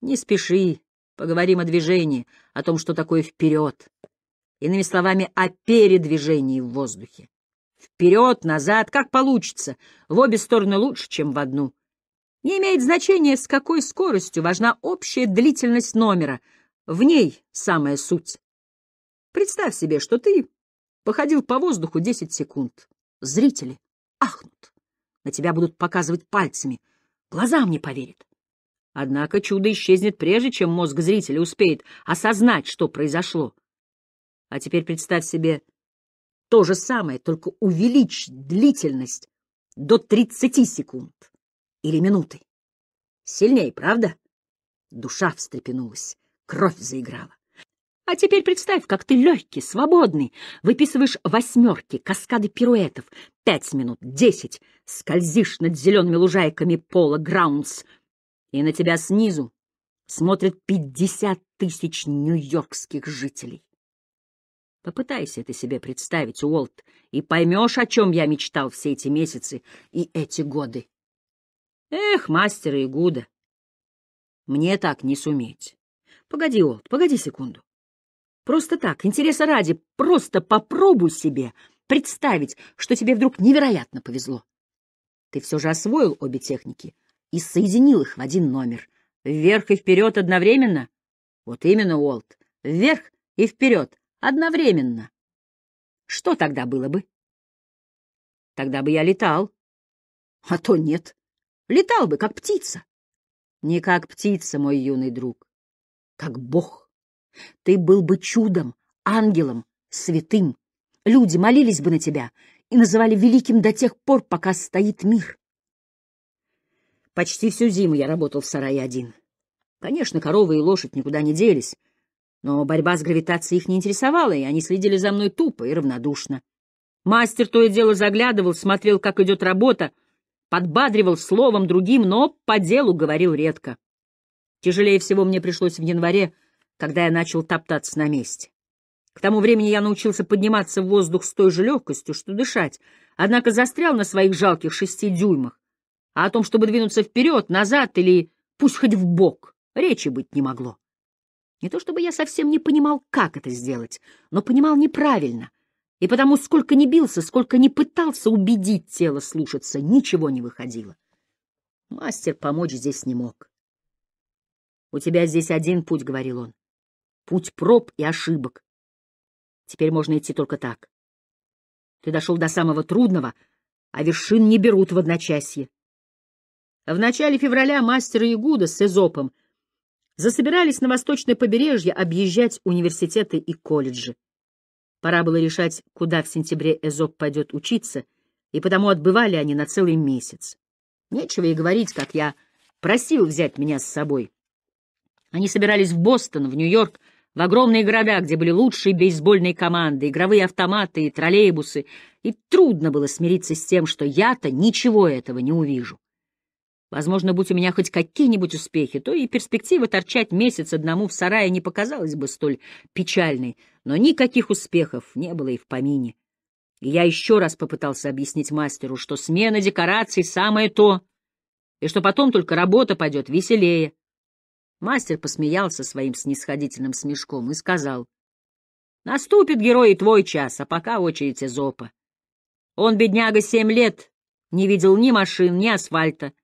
Не спеши, поговорим о движении, о том, что такое вперед. Иными словами, о передвижении в воздухе. Вперед, назад, как получится. В обе стороны лучше, чем в одну. Не имеет значения, с какой скоростью важна общая длительность номера. В ней самая суть. Представь себе, что ты походил по воздуху 10 секунд. Зрители ахнут. На тебя будут показывать пальцами. Глазам не поверят. Однако чудо исчезнет прежде, чем мозг зрителя успеет осознать, что произошло. А теперь представь себе то же самое, только увеличь длительность до 30 секунд или минуты. Сильнее, правда? Душа встрепенулась, кровь заиграла. А теперь представь, как ты легкий, свободный, выписываешь восьмерки, каскады пируэтов, пять минут, десять, скользишь над зелеными лужайками пола Граундс, и на тебя снизу смотрят пятьдесят тысяч нью-йоркских жителей. Попытайся это себе представить, Уолт, и поймешь, о чем я мечтал все эти месяцы и эти годы. Эх, мастера и гуда. мне так не суметь. Погоди, Уолт, погоди секунду. Просто так, интереса ради, просто попробуй себе представить, что тебе вдруг невероятно повезло. Ты все же освоил обе техники и соединил их в один номер. Вверх и вперед одновременно? Вот именно, Уолт. Вверх и вперед Одновременно. Что тогда было бы? Тогда бы я летал. А то нет. Летал бы, как птица. Не как птица, мой юный друг. Как Бог. Ты был бы чудом, ангелом, святым. Люди молились бы на тебя и называли великим до тех пор, пока стоит мир. Почти всю зиму я работал в сарае один. Конечно, коровы и лошадь никуда не делись, но борьба с гравитацией их не интересовала, и они следили за мной тупо и равнодушно. Мастер то и дело заглядывал, смотрел, как идет работа, подбадривал словом другим, но по делу говорил редко. Тяжелее всего мне пришлось в январе, когда я начал топтаться на месте. К тому времени я научился подниматься в воздух с той же легкостью, что дышать, однако застрял на своих жалких шести дюймах. А о том, чтобы двинуться вперед, назад или пусть хоть в бок, речи быть не могло. Не то чтобы я совсем не понимал, как это сделать, но понимал неправильно. И потому сколько не бился, сколько не пытался убедить тело слушаться, ничего не выходило. Мастер помочь здесь не мог. «У тебя здесь один путь», — говорил он. «Путь проб и ошибок. Теперь можно идти только так. Ты дошел до самого трудного, а вершин не берут в одночасье». В начале февраля мастер Ягуда с Эзопом — засобирались на восточное побережье объезжать университеты и колледжи. Пора было решать, куда в сентябре Эзоп пойдет учиться, и потому отбывали они на целый месяц. Нечего и говорить, как я просил взять меня с собой. Они собирались в Бостон, в Нью-Йорк, в огромные города, где были лучшие бейсбольные команды, игровые автоматы и троллейбусы, и трудно было смириться с тем, что я-то ничего этого не увижу. Возможно, будь у меня хоть какие-нибудь успехи, то и перспектива торчать месяц одному в сарае не показалась бы столь печальной, но никаких успехов не было и в помине. И я еще раз попытался объяснить мастеру, что смена декораций — самое то, и что потом только работа пойдет веселее. Мастер посмеялся своим снисходительным смешком и сказал, «Наступит, герой, твой час, а пока очередь Эзопа. Он, бедняга, семь лет, не видел ни машин, ни асфальта,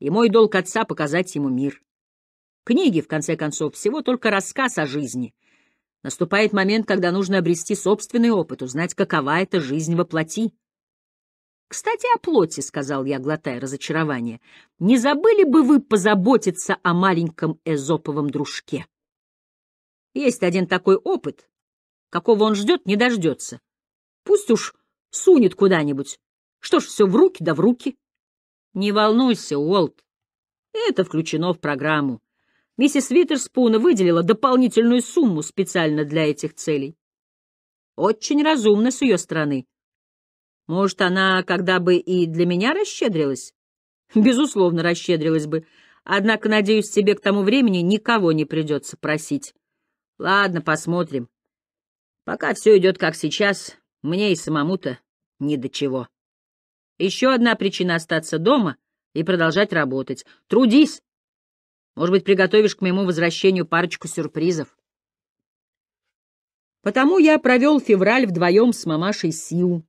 и мой долг отца показать ему мир. Книги, в конце концов, всего только рассказ о жизни. Наступает момент, когда нужно обрести собственный опыт, узнать, какова эта жизнь во плоти. «Кстати, о плоти», — сказал я, глотая разочарование. «Не забыли бы вы позаботиться о маленьком эзоповом дружке?» «Есть один такой опыт. Какого он ждет, не дождется. Пусть уж сунет куда-нибудь. Что ж, все в руки да в руки». Не волнуйся, Уолт. Это включено в программу. Миссис Витерспун выделила дополнительную сумму специально для этих целей. Очень разумно с ее стороны. Может, она когда бы и для меня расщедрилась? Безусловно, расщедрилась бы. Однако, надеюсь, тебе к тому времени никого не придется просить. Ладно, посмотрим. Пока все идет как сейчас, мне и самому-то ни до чего. Еще одна причина остаться дома и продолжать работать. Трудись! Может быть, приготовишь к моему возвращению парочку сюрпризов. Потому я провел февраль вдвоем с мамашей Сиу.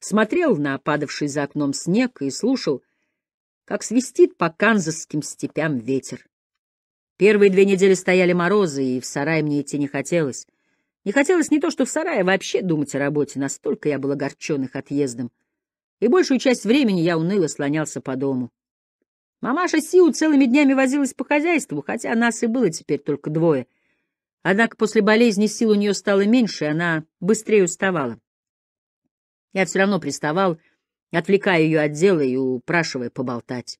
Смотрел на падавший за окном снег и слушал, как свистит по канзасским степям ветер. Первые две недели стояли морозы, и в сарай мне идти не хотелось. Не хотелось не то, что в сарае а вообще думать о работе, настолько я был огорчен их отъездом и большую часть времени я уныло слонялся по дому. Мамаша Сиу целыми днями возилась по хозяйству, хотя нас и было теперь только двое. Однако после болезни сил у нее стало меньше, и она быстрее уставала. Я все равно приставал, отвлекая ее от дела и упрашивая поболтать.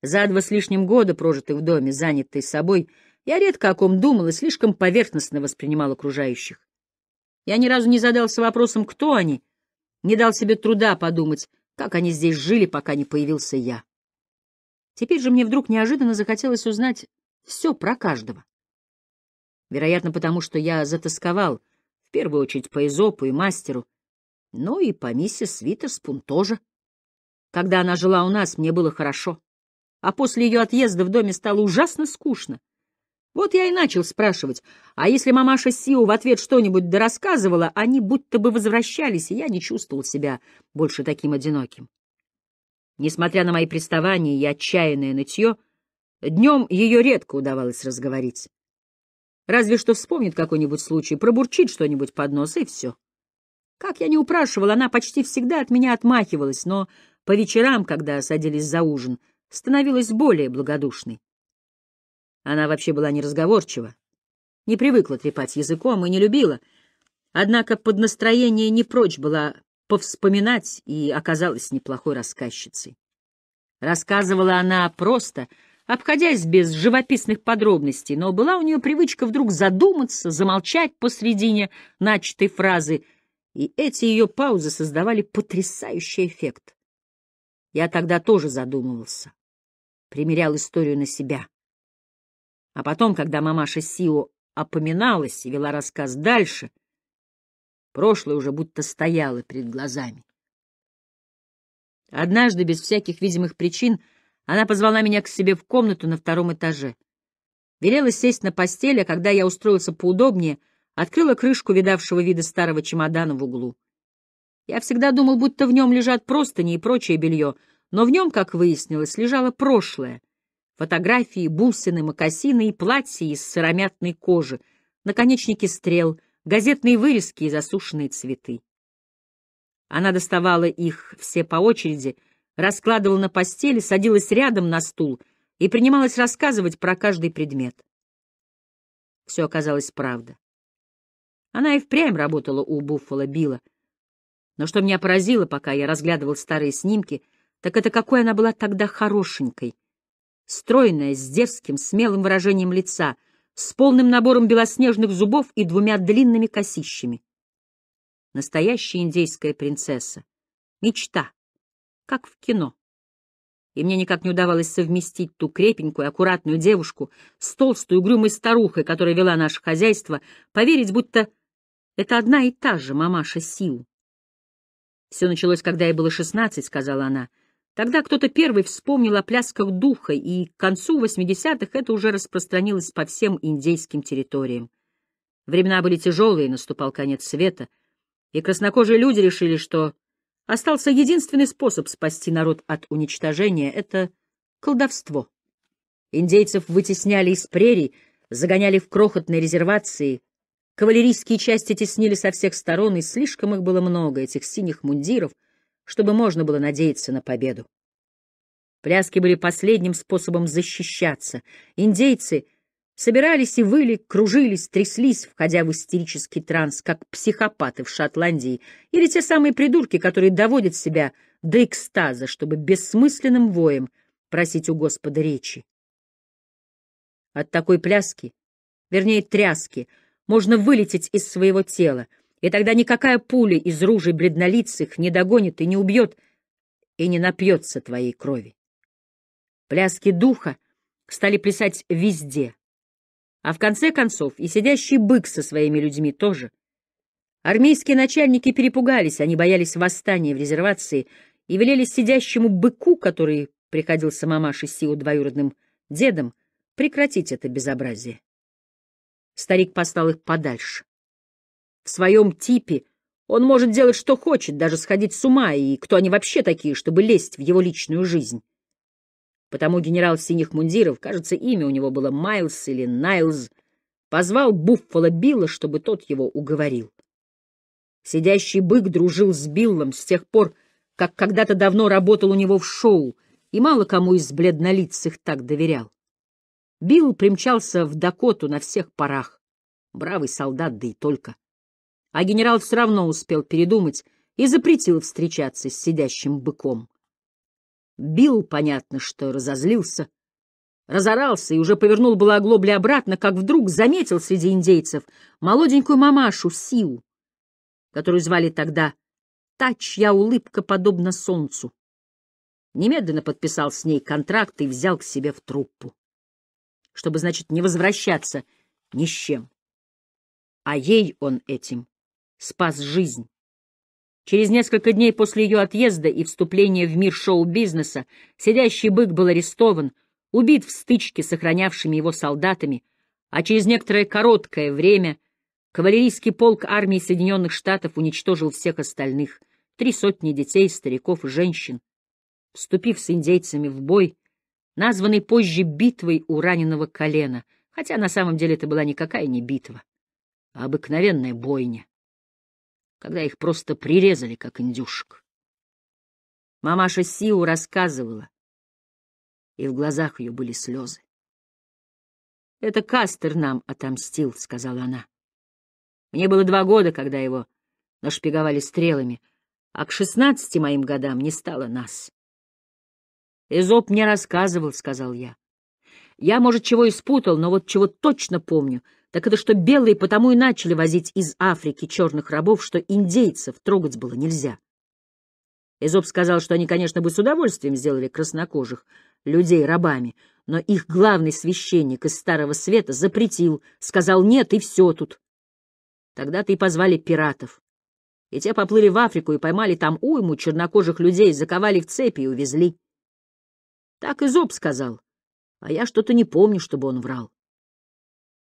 За два с лишним года, прожитых в доме, занятой собой, я редко о ком думал и слишком поверхностно воспринимал окружающих. Я ни разу не задался вопросом, кто они — не дал себе труда подумать, как они здесь жили, пока не появился я. Теперь же мне вдруг неожиданно захотелось узнать все про каждого. Вероятно, потому что я затасковал, в первую очередь по Эзопу и мастеру, но и по миссис Виттерспун тоже. Когда она жила у нас, мне было хорошо. А после ее отъезда в доме стало ужасно скучно. Вот я и начал спрашивать. А если мамаша Сиу в ответ что-нибудь дорассказывала, они будто бы возвращались, и я не чувствовал себя больше таким одиноким. Несмотря на мои приставания и отчаянное нытье, днем ее редко удавалось разговорить. Разве что вспомнит какой-нибудь случай, пробурчит что-нибудь под нос, и все. Как я не упрашивал, она почти всегда от меня отмахивалась, но по вечерам, когда садились за ужин, становилась более благодушной. Она вообще была неразговорчива, не привыкла трепать языком и не любила, однако под настроение не прочь была повспоминать и оказалась неплохой рассказчицей. Рассказывала она просто, обходясь без живописных подробностей, но была у нее привычка вдруг задуматься, замолчать посредине начатой фразы, и эти ее паузы создавали потрясающий эффект. Я тогда тоже задумывался, примерял историю на себя. А потом, когда мамаша Сио опоминалась и вела рассказ дальше, прошлое уже будто стояло перед глазами. Однажды, без всяких видимых причин, она позвала меня к себе в комнату на втором этаже. Велела сесть на постель, а когда я устроился поудобнее, открыла крышку видавшего вида старого чемодана в углу. Я всегда думал, будто в нем лежат простыни и прочее белье, но в нем, как выяснилось, лежало прошлое, Фотографии, бусины, мокасины и платья из сыромятной кожи, наконечники стрел, газетные вырезки и засушенные цветы. Она доставала их все по очереди, раскладывала на постели, садилась рядом на стул и принималась рассказывать про каждый предмет. Все оказалось правда. Она и впрямь работала у Буффало Билла. Но что меня поразило, пока я разглядывал старые снимки, так это какой она была тогда хорошенькой — стройная, с дерзким, смелым выражением лица, с полным набором белоснежных зубов и двумя длинными косищами. Настоящая индейская принцесса. Мечта. Как в кино. И мне никак не удавалось совместить ту крепенькую, аккуратную девушку с толстой, угрюмой старухой, которая вела наше хозяйство, поверить, будто это одна и та же мамаша Сиу. «Все началось, когда ей было шестнадцать», — сказала она, — Тогда кто-то первый вспомнил о плясках духа, и к концу 80-х это уже распространилось по всем индейским территориям. Времена были тяжелые, наступал конец света, и краснокожие люди решили, что остался единственный способ спасти народ от уничтожения — это колдовство. Индейцев вытесняли из прерий, загоняли в крохотные резервации, кавалерийские части теснили со всех сторон, и слишком их было много, этих синих мундиров — чтобы можно было надеяться на победу. Пляски были последним способом защищаться. Индейцы собирались и выли, кружились, тряслись, входя в истерический транс, как психопаты в Шотландии, или те самые придурки, которые доводят себя до экстаза, чтобы бессмысленным воем просить у Господа речи. От такой пляски, вернее тряски, можно вылететь из своего тела — и тогда никакая пуля из ружей бреднолицых не догонит и не убьет, и не напьется твоей крови. Пляски духа стали плясать везде. А в конце концов и сидящий бык со своими людьми тоже. Армейские начальники перепугались, они боялись восстания в резервации и велели сидящему быку, который приходился мамаше с его двоюродным дедом, прекратить это безобразие. Старик послал их подальше. В своем типе он может делать, что хочет, даже сходить с ума, и кто они вообще такие, чтобы лезть в его личную жизнь? Потому генерал синих мундиров, кажется, имя у него было Майлз или Найлз, позвал Буффало Билла, чтобы тот его уговорил. Сидящий бык дружил с Биллом с тех пор, как когда-то давно работал у него в шоу, и мало кому из бледнолицых так доверял. Билл примчался в Дакоту на всех парах. Бравый солдат, да и только а генерал все равно успел передумать и запретил встречаться с сидящим быком. Бил, понятно, что разозлился, разорался и уже повернул было оглобли обратно, как вдруг заметил среди индейцев молоденькую мамашу Сиу, которую звали тогда Тачья улыбка подобно солнцу». Немедленно подписал с ней контракт и взял к себе в труппу, чтобы, значит, не возвращаться ни с чем. А ей он этим спас жизнь. Через несколько дней после ее отъезда и вступления в мир шоу-бизнеса сидящий бык был арестован, убит в стычке с охранявшими его солдатами, а через некоторое короткое время кавалерийский полк армии Соединенных Штатов уничтожил всех остальных, три сотни детей, стариков и женщин. Вступив с индейцами в бой, названный позже битвой у раненого колена, хотя на самом деле это была никакая не битва, а обыкновенная бойня когда их просто прирезали, как индюшек. Мамаша Сиу рассказывала, и в глазах ее были слезы. «Это Кастер нам отомстил», — сказала она. «Мне было два года, когда его нашпиговали стрелами, а к шестнадцати моим годам не стало нас». «Эзоп мне рассказывал», — сказал я. «Я, может, чего и спутал, но вот чего точно помню — так это что белые потому и начали возить из Африки черных рабов, что индейцев трогать было нельзя. Эзоп сказал, что они, конечно, бы с удовольствием сделали краснокожих людей рабами, но их главный священник из Старого Света запретил, сказал «нет» и все тут. Тогда-то и позвали пиратов. И те поплыли в Африку и поймали там уйму чернокожих людей, заковали в цепи и увезли. Так Эзоп сказал, а я что-то не помню, чтобы он врал.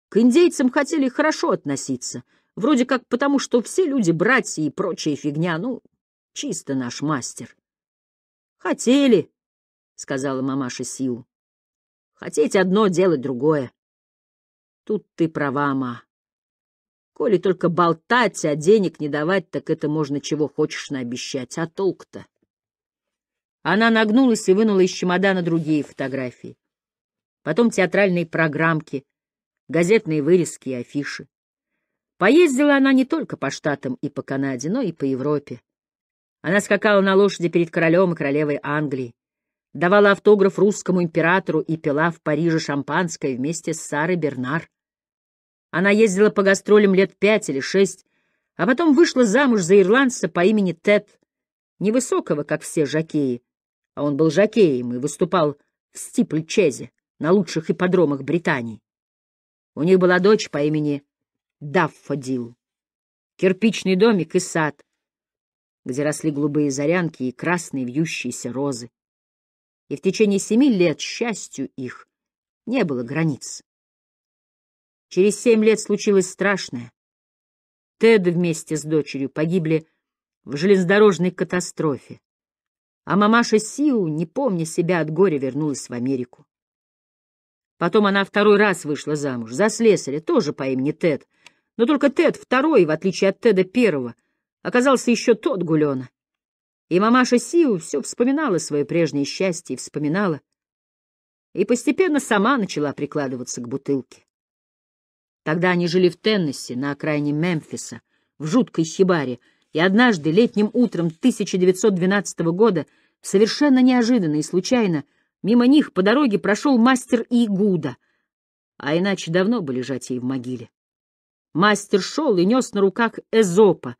К индейцам хотели хорошо относиться, вроде как потому, что все люди братья и прочая фигня, ну, чисто наш мастер. Хотели, сказала мамаша Сил. Хотеть одно, делать другое. Тут ты права, ма. Коли только болтать, а денег не давать, так это можно чего хочешь наобещать. А толк-то? Она нагнулась и вынула из чемодана другие фотографии. Потом театральные программки — газетные вырезки и афиши. Поездила она не только по Штатам и по Канаде, но и по Европе. Она скакала на лошади перед королем и королевой Англии, давала автограф русскому императору и пила в Париже шампанское вместе с Сарой Бернар. Она ездила по гастролям лет пять или шесть, а потом вышла замуж за ирландца по имени Тед, невысокого, как все жакеи, а он был жакеем и выступал в стипль-чезе на лучших ипподромах Британии. У них была дочь по имени Даффодил. Кирпичный домик и сад, где росли голубые зарянки и красные вьющиеся розы. И в течение семи лет счастью их не было границ. Через семь лет случилось страшное. Тед вместе с дочерью погибли в железнодорожной катастрофе, а мамаша Сиу, не помня себя от горя, вернулась в Америку. Потом она второй раз вышла замуж, за слесаря, тоже по имени Тед. Но только Тед второй, в отличие от Теда первого, оказался еще тот гулена. И мамаша Сиу все вспоминала свое прежнее счастье, и вспоминала. И постепенно сама начала прикладываться к бутылке. Тогда они жили в Теннесси, на окраине Мемфиса, в жуткой хибаре, и однажды, летним утром 1912 года, совершенно неожиданно и случайно, Мимо них по дороге прошел мастер Игуда, а иначе давно бы лежать ей в могиле. Мастер шел и нес на руках Эзопа,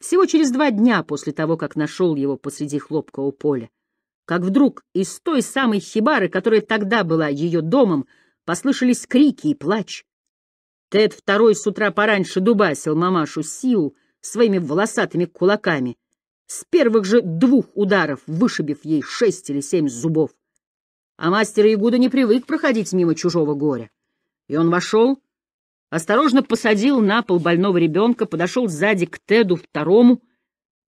всего через два дня после того, как нашел его посреди хлопкового поля. Как вдруг из той самой хибары, которая тогда была ее домом, послышались крики и плач. Тед второй с утра пораньше дубасил мамашу Сиу своими волосатыми кулаками, с первых же двух ударов вышибив ей шесть или семь зубов а мастер Ягуда не привык проходить мимо чужого горя. И он вошел, осторожно посадил на пол больного ребенка, подошел сзади к Теду второму,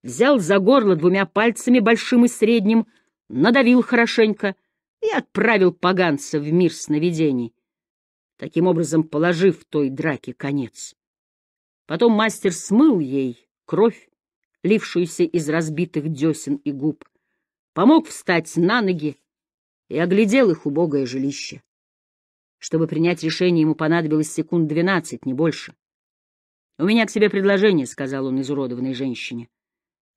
взял за горло двумя пальцами, большим и средним, надавил хорошенько и отправил поганца в мир сновидений, таким образом положив той драке конец. Потом мастер смыл ей кровь, лившуюся из разбитых десен и губ, помог встать на ноги и оглядел их убогое жилище. Чтобы принять решение, ему понадобилось секунд двенадцать, не больше. «У меня к тебе предложение», — сказал он изуродованной женщине.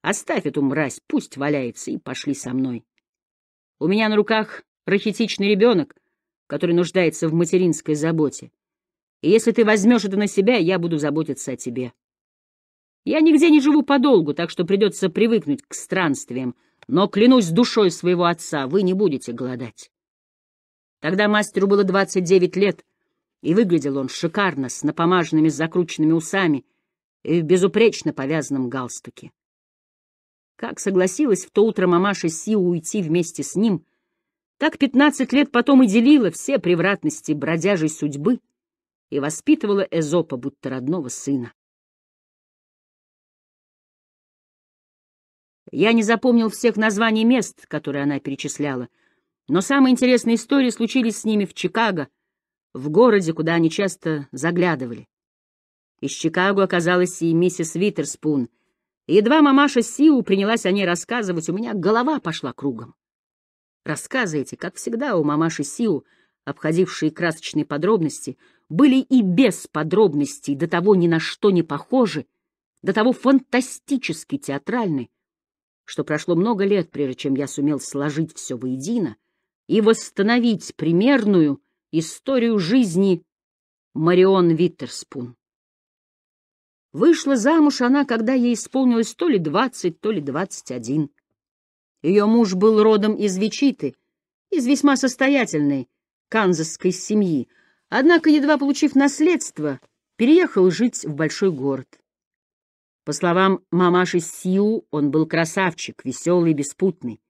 «Оставь эту мразь, пусть валяется, и пошли со мной. У меня на руках рахетичный ребенок, который нуждается в материнской заботе. И если ты возьмешь это на себя, я буду заботиться о тебе. Я нигде не живу подолгу, так что придется привыкнуть к странствиям, но, клянусь душой своего отца, вы не будете голодать. Тогда мастеру было двадцать девять лет, и выглядел он шикарно, с напомаженными закрученными усами и в безупречно повязанном галстуке. Как согласилась в то утро мамаша Си уйти вместе с ним, так пятнадцать лет потом и делила все превратности бродяжей судьбы и воспитывала Эзопа будто родного сына. Я не запомнил всех названий мест, которые она перечисляла, но самые интересные истории случились с ними в Чикаго, в городе, куда они часто заглядывали. Из Чикаго оказалась и миссис Виттерспун. Едва мамаша Сиу принялась о ней рассказывать, у меня голова пошла кругом. Рассказы эти, как всегда у мамаши Сиу, обходившие красочные подробности, были и без подробностей до того ни на что не похожи, до того фантастически театральны, что прошло много лет, прежде чем я сумел сложить все воедино и восстановить примерную историю жизни Марион Виттерспун. Вышла замуж она, когда ей исполнилось то ли двадцать, то ли двадцать один. Ее муж был родом из Вичиты, из весьма состоятельной канзасской семьи, однако, едва получив наследство, переехал жить в большой город. По словам мамаши Сиу, он был красавчик, веселый, беспутный.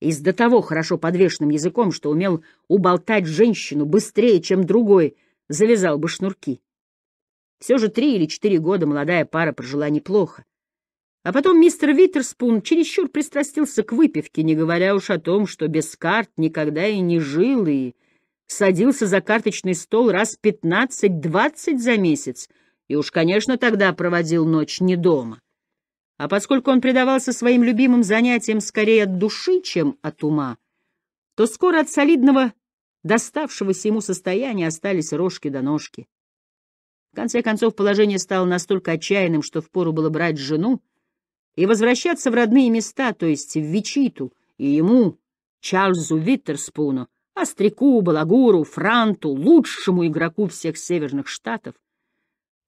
И с до того хорошо подвешенным языком, что умел уболтать женщину быстрее, чем другой, завязал бы шнурки. Все же три или четыре года молодая пара прожила неплохо. А потом мистер Виттерспун чересчур пристрастился к выпивке, не говоря уж о том, что без карт никогда и не жил, и садился за карточный стол раз пятнадцать-двадцать за месяц — и уж, конечно, тогда проводил ночь не дома. А поскольку он предавался своим любимым занятиям скорее от души, чем от ума, то скоро от солидного, доставшегося ему состояния остались рожки до да ножки. В конце концов, положение стало настолько отчаянным, что впору было брать жену и возвращаться в родные места, то есть в Вичиту, и ему, Чарльзу Виттерспуну, Остряку, Балагуру, Франту, лучшему игроку всех северных штатов —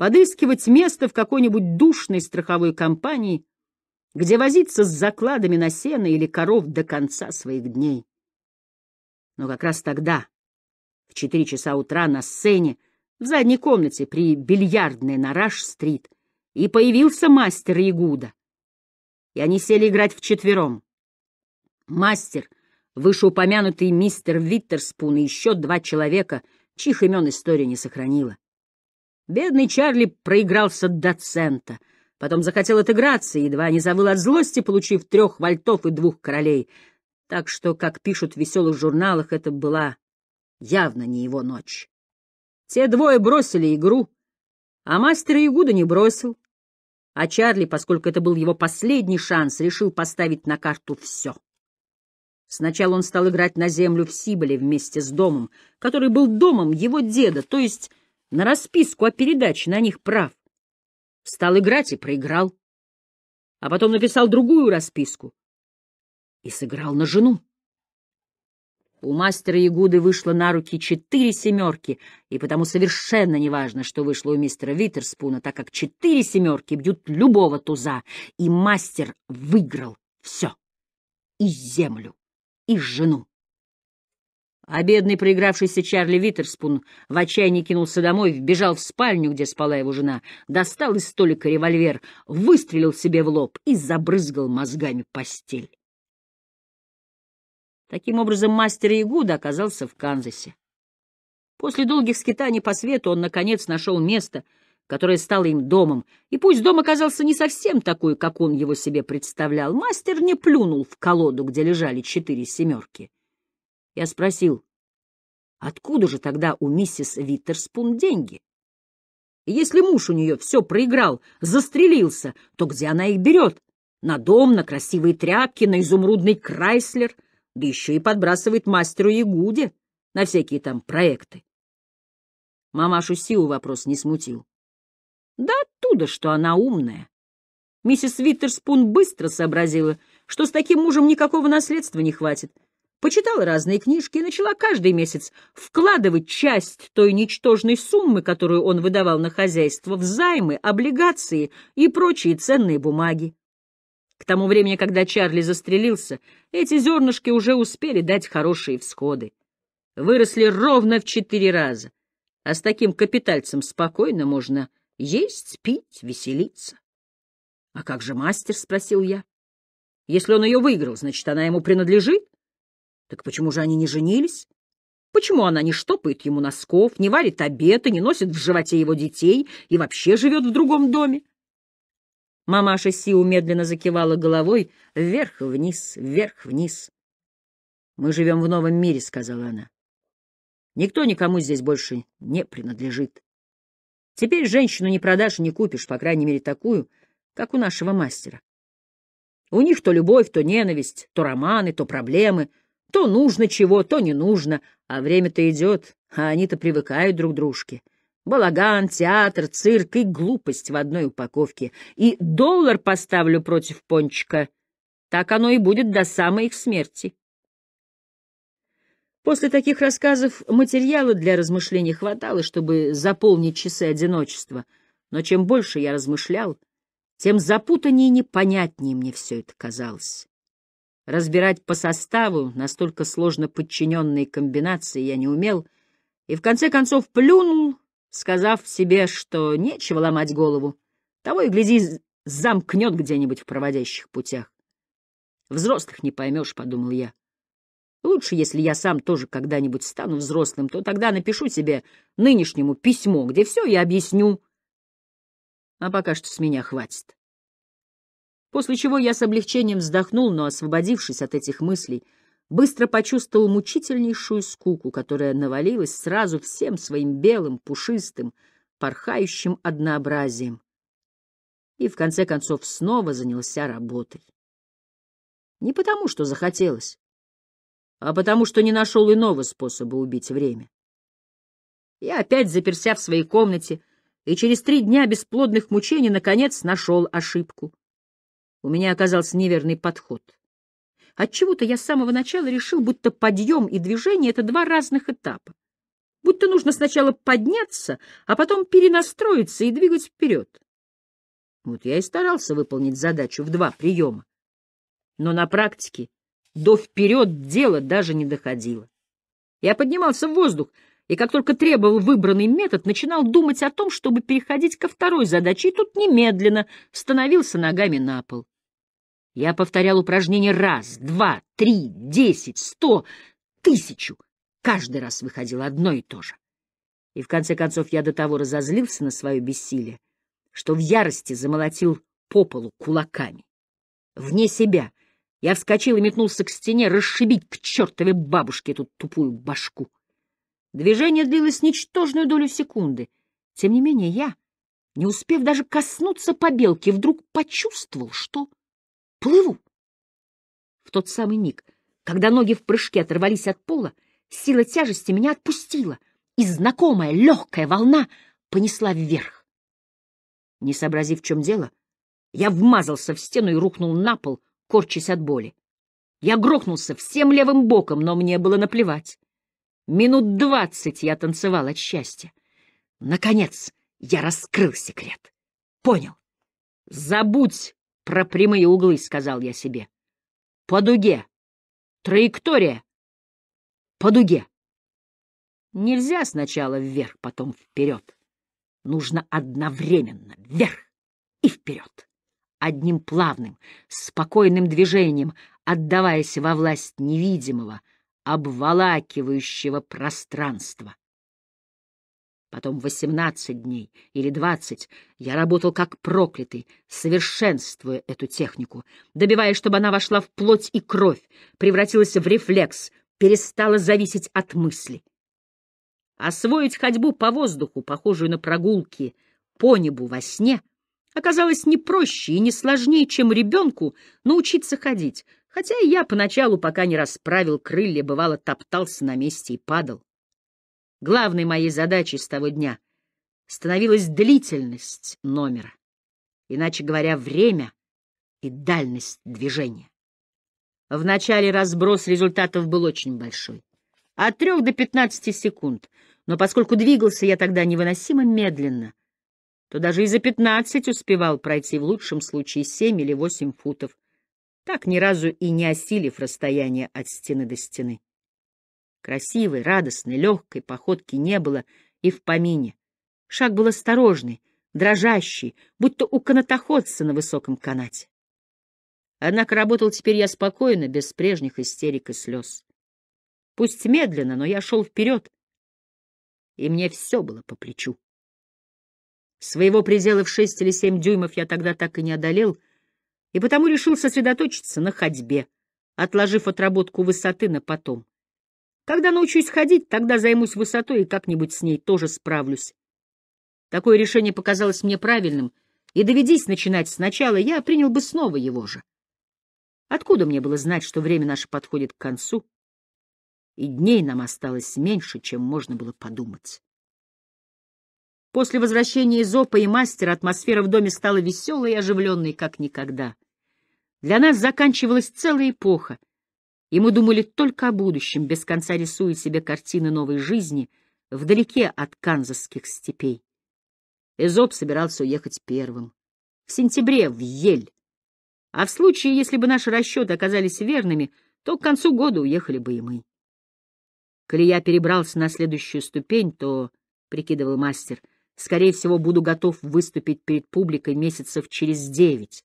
подыскивать место в какой-нибудь душной страховой компании, где возиться с закладами на сено или коров до конца своих дней. Но как раз тогда, в четыре часа утра на сцене, в задней комнате при бильярдной на Раш-стрит, и появился мастер Ягуда. И они сели играть вчетвером. Мастер, вышеупомянутый мистер Виттерспун и еще два человека, чьих имен история не сохранила. Бедный Чарли проигрался до цента. Потом захотел отыграться, едва не завыл от злости, получив трех вальтов и двух королей. Так что, как пишут в веселых журналах, это была явно не его ночь. Те двое бросили игру, а мастер Игуда не бросил. А Чарли, поскольку это был его последний шанс, решил поставить на карту все. Сначала он стал играть на землю в Сиболе вместе с домом, который был домом его деда, то есть на расписку о передаче на них прав. Стал играть и проиграл. А потом написал другую расписку и сыграл на жену. У мастера Ягуды вышло на руки четыре семерки, и потому совершенно неважно, что вышло у мистера Витерспуна, так как четыре семерки бьют любого туза, и мастер выиграл все — и землю, и жену, а бедный проигравшийся Чарли Виттерспун в отчаянии кинулся домой, вбежал в спальню, где спала его жена, достал из столика револьвер, выстрелил себе в лоб и забрызгал мозгами постель. Таким образом, мастер Ягуда оказался в Канзасе. После долгих скитаний по свету он, наконец, нашел место, которое стало им домом, и пусть дом оказался не совсем такой, как он его себе представлял, мастер не плюнул в колоду, где лежали четыре семерки. Я спросил, откуда же тогда у миссис Виттерспун деньги? Если муж у нее все проиграл, застрелился, то где она их берет? На дом, на красивые тряпки, на изумрудный Крайслер, да еще и подбрасывает мастеру Ягуде на всякие там проекты. Мамашу Сиу вопрос не смутил. Да оттуда, что она умная. Миссис Виттерспун быстро сообразила, что с таким мужем никакого наследства не хватит, почитала разные книжки и начала каждый месяц вкладывать часть той ничтожной суммы, которую он выдавал на хозяйство, в займы, облигации и прочие ценные бумаги. К тому времени, когда Чарли застрелился, эти зернышки уже успели дать хорошие всходы. Выросли ровно в четыре раза. А с таким капитальцем спокойно можно есть, пить, веселиться. — А как же мастер? — спросил я. — Если он ее выиграл, значит, она ему принадлежит? Так почему же они не женились? Почему она не штопает ему носков, не варит обеда, не носит в животе его детей и вообще живет в другом доме? Мамаша Сиу медленно закивала головой вверх-вниз, вверх-вниз. «Мы живем в новом мире», — сказала она. «Никто никому здесь больше не принадлежит. Теперь женщину не продашь и не купишь, по крайней мере, такую, как у нашего мастера. У них то любовь, то ненависть, то романы, то проблемы — то нужно чего, то не нужно, а время-то идет, а они-то привыкают друг к дружке. Балаган, театр, цирк и глупость в одной упаковке. И доллар поставлю против пончика. Так оно и будет до самой их смерти. После таких рассказов материала для размышлений хватало, чтобы заполнить часы одиночества. Но чем больше я размышлял, тем запутаннее и непонятнее мне все это казалось. Разбирать по составу настолько сложно подчиненные комбинации я не умел, и в конце концов плюнул, сказав себе, что нечего ломать голову. Того и гляди, замкнет где-нибудь в проводящих путях. Взрослых не поймешь, — подумал я. Лучше, если я сам тоже когда-нибудь стану взрослым, то тогда напишу себе нынешнему письмо, где все я объясню. А пока что с меня хватит. После чего я с облегчением вздохнул, но, освободившись от этих мыслей, быстро почувствовал мучительнейшую скуку, которая навалилась сразу всем своим белым, пушистым, порхающим однообразием. И, в конце концов, снова занялся работой. Не потому, что захотелось, а потому, что не нашел иного способа убить время. Я опять заперся в своей комнате и через три дня бесплодных мучений наконец нашел ошибку. У меня оказался неверный подход. Отчего-то я с самого начала решил, будто подъем и движение — это два разных этапа. Будто нужно сначала подняться, а потом перенастроиться и двигать вперед. Вот я и старался выполнить задачу в два приема. Но на практике до вперед дело даже не доходило. Я поднимался в воздух, и как только требовал выбранный метод, начинал думать о том, чтобы переходить ко второй задаче, и тут немедленно становился ногами на пол. Я повторял упражнение раз, два, три, десять, сто, тысячу. Каждый раз выходило одно и то же. И в конце концов я до того разозлился на свое бессилие, что в ярости замолотил по полу кулаками. Вне себя я вскочил и метнулся к стене расшибить к чертовой бабушке эту тупую башку. Движение длилось ничтожную долю секунды. Тем не менее я, не успев даже коснуться побелки, вдруг почувствовал, что Плыву. В тот самый миг, когда ноги в прыжке оторвались от пола, сила тяжести меня отпустила, и знакомая легкая волна понесла вверх. Не сообразив, в чем дело, я вмазался в стену и рухнул на пол, корчась от боли. Я грохнулся всем левым боком, но мне было наплевать. Минут двадцать я танцевал от счастья. Наконец я раскрыл секрет. Понял. Забудь про прямые углы, — сказал я себе. — По дуге. Траектория. По дуге. Нельзя сначала вверх, потом вперед. Нужно одновременно вверх и вперед. Одним плавным, спокойным движением, отдаваясь во власть невидимого, обволакивающего пространства потом восемнадцать дней или двадцать, я работал как проклятый, совершенствуя эту технику, добиваясь, чтобы она вошла в плоть и кровь, превратилась в рефлекс, перестала зависеть от мысли. Освоить ходьбу по воздуху, похожую на прогулки по небу во сне, оказалось не проще и не сложнее, чем ребенку научиться ходить, хотя я поначалу, пока не расправил крылья, бывало топтался на месте и падал. Главной моей задачей с того дня становилась длительность номера, иначе говоря, время и дальность движения. В начале разброс результатов был очень большой — от трех до пятнадцати секунд, но поскольку двигался я тогда невыносимо медленно, то даже и за пятнадцать успевал пройти в лучшем случае семь или восемь футов, так ни разу и не осилив расстояние от стены до стены. Красивой, радостной, легкой походки не было и в помине. Шаг был осторожный, дрожащий, будто у канатоходца на высоком канате. Однако работал теперь я спокойно, без прежних истерик и слез. Пусть медленно, но я шел вперед, и мне все было по плечу. Своего предела в шесть или семь дюймов я тогда так и не одолел, и потому решил сосредоточиться на ходьбе, отложив отработку высоты на потом. Когда научусь ходить, тогда займусь высотой и как-нибудь с ней тоже справлюсь. Такое решение показалось мне правильным, и доведись начинать сначала, я принял бы снова его же. Откуда мне было знать, что время наше подходит к концу? И дней нам осталось меньше, чем можно было подумать. После возвращения из и мастера атмосфера в доме стала веселой и оживленной, как никогда. Для нас заканчивалась целая эпоха — и мы думали только о будущем, без конца рисуя себе картины новой жизни вдалеке от канзасских степей. Эзоп собирался уехать первым. В сентябре, в Ель. А в случае, если бы наши расчеты оказались верными, то к концу года уехали бы и мы. Коли я перебрался на следующую ступень, то, прикидывал мастер, скорее всего, буду готов выступить перед публикой месяцев через девять.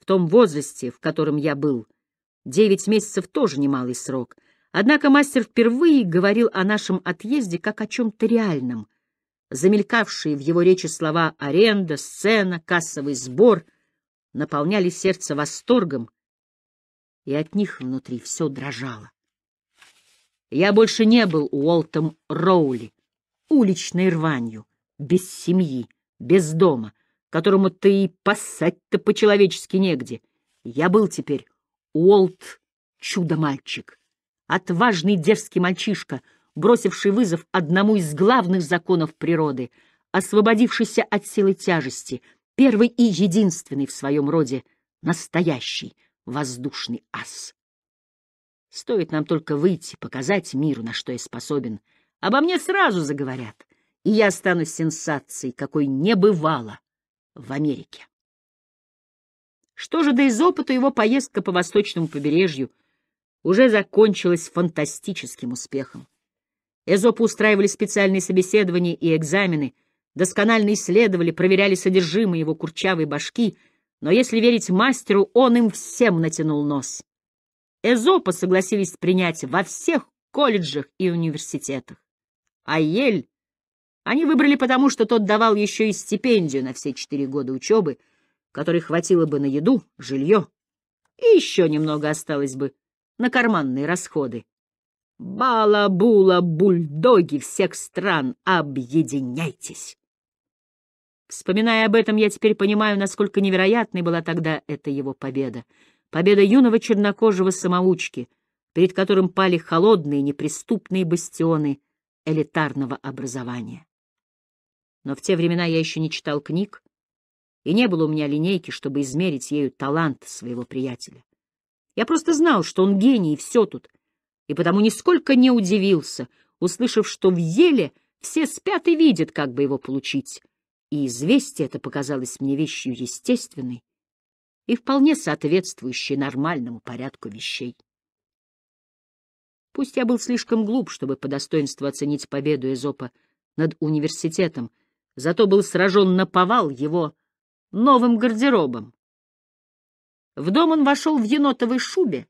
В том возрасте, в котором я был — Девять месяцев тоже немалый срок. Однако мастер впервые говорил о нашем отъезде как о чем-то реальном. Замелькавшие в его речи слова «аренда», «сцена», «кассовый сбор» наполняли сердце восторгом, и от них внутри все дрожало. Я больше не был Уолтом Роули, уличной рванью, без семьи, без дома, которому ты и пасать-то по-человечески негде. Я был теперь Уолт — чудо-мальчик, отважный дерзкий мальчишка, бросивший вызов одному из главных законов природы, освободившийся от силы тяжести, первый и единственный в своем роде, настоящий воздушный ас. Стоит нам только выйти, показать миру, на что я способен. Обо мне сразу заговорят, и я стану сенсацией, какой не бывало в Америке. Что же до Изопа, то его поездка по восточному побережью уже закончилась фантастическим успехом. Эзопу устраивали специальные собеседования и экзамены, досконально исследовали, проверяли содержимое его курчавой башки, но, если верить мастеру, он им всем натянул нос. Эзопа согласились принять во всех колледжах и университетах. А Ель они выбрали потому, что тот давал еще и стипендию на все четыре года учебы — которой хватило бы на еду, жилье, и еще немного осталось бы на карманные расходы. Бала-була-бульдоги всех стран, объединяйтесь! Вспоминая об этом, я теперь понимаю, насколько невероятной была тогда эта его победа. Победа юного чернокожего самоучки, перед которым пали холодные неприступные бастионы элитарного образования. Но в те времена я еще не читал книг, и не было у меня линейки, чтобы измерить ею талант своего приятеля. Я просто знал, что он гений, и все тут, и потому нисколько не удивился, услышав, что в еле все спят и видят, как бы его получить. И известие это показалось мне вещью естественной и вполне соответствующей нормальному порядку вещей. Пусть я был слишком глуп, чтобы по достоинству оценить победу Эзопа над университетом, зато был сражен наповал его новым гардеробом. В дом он вошел в енотовой шубе,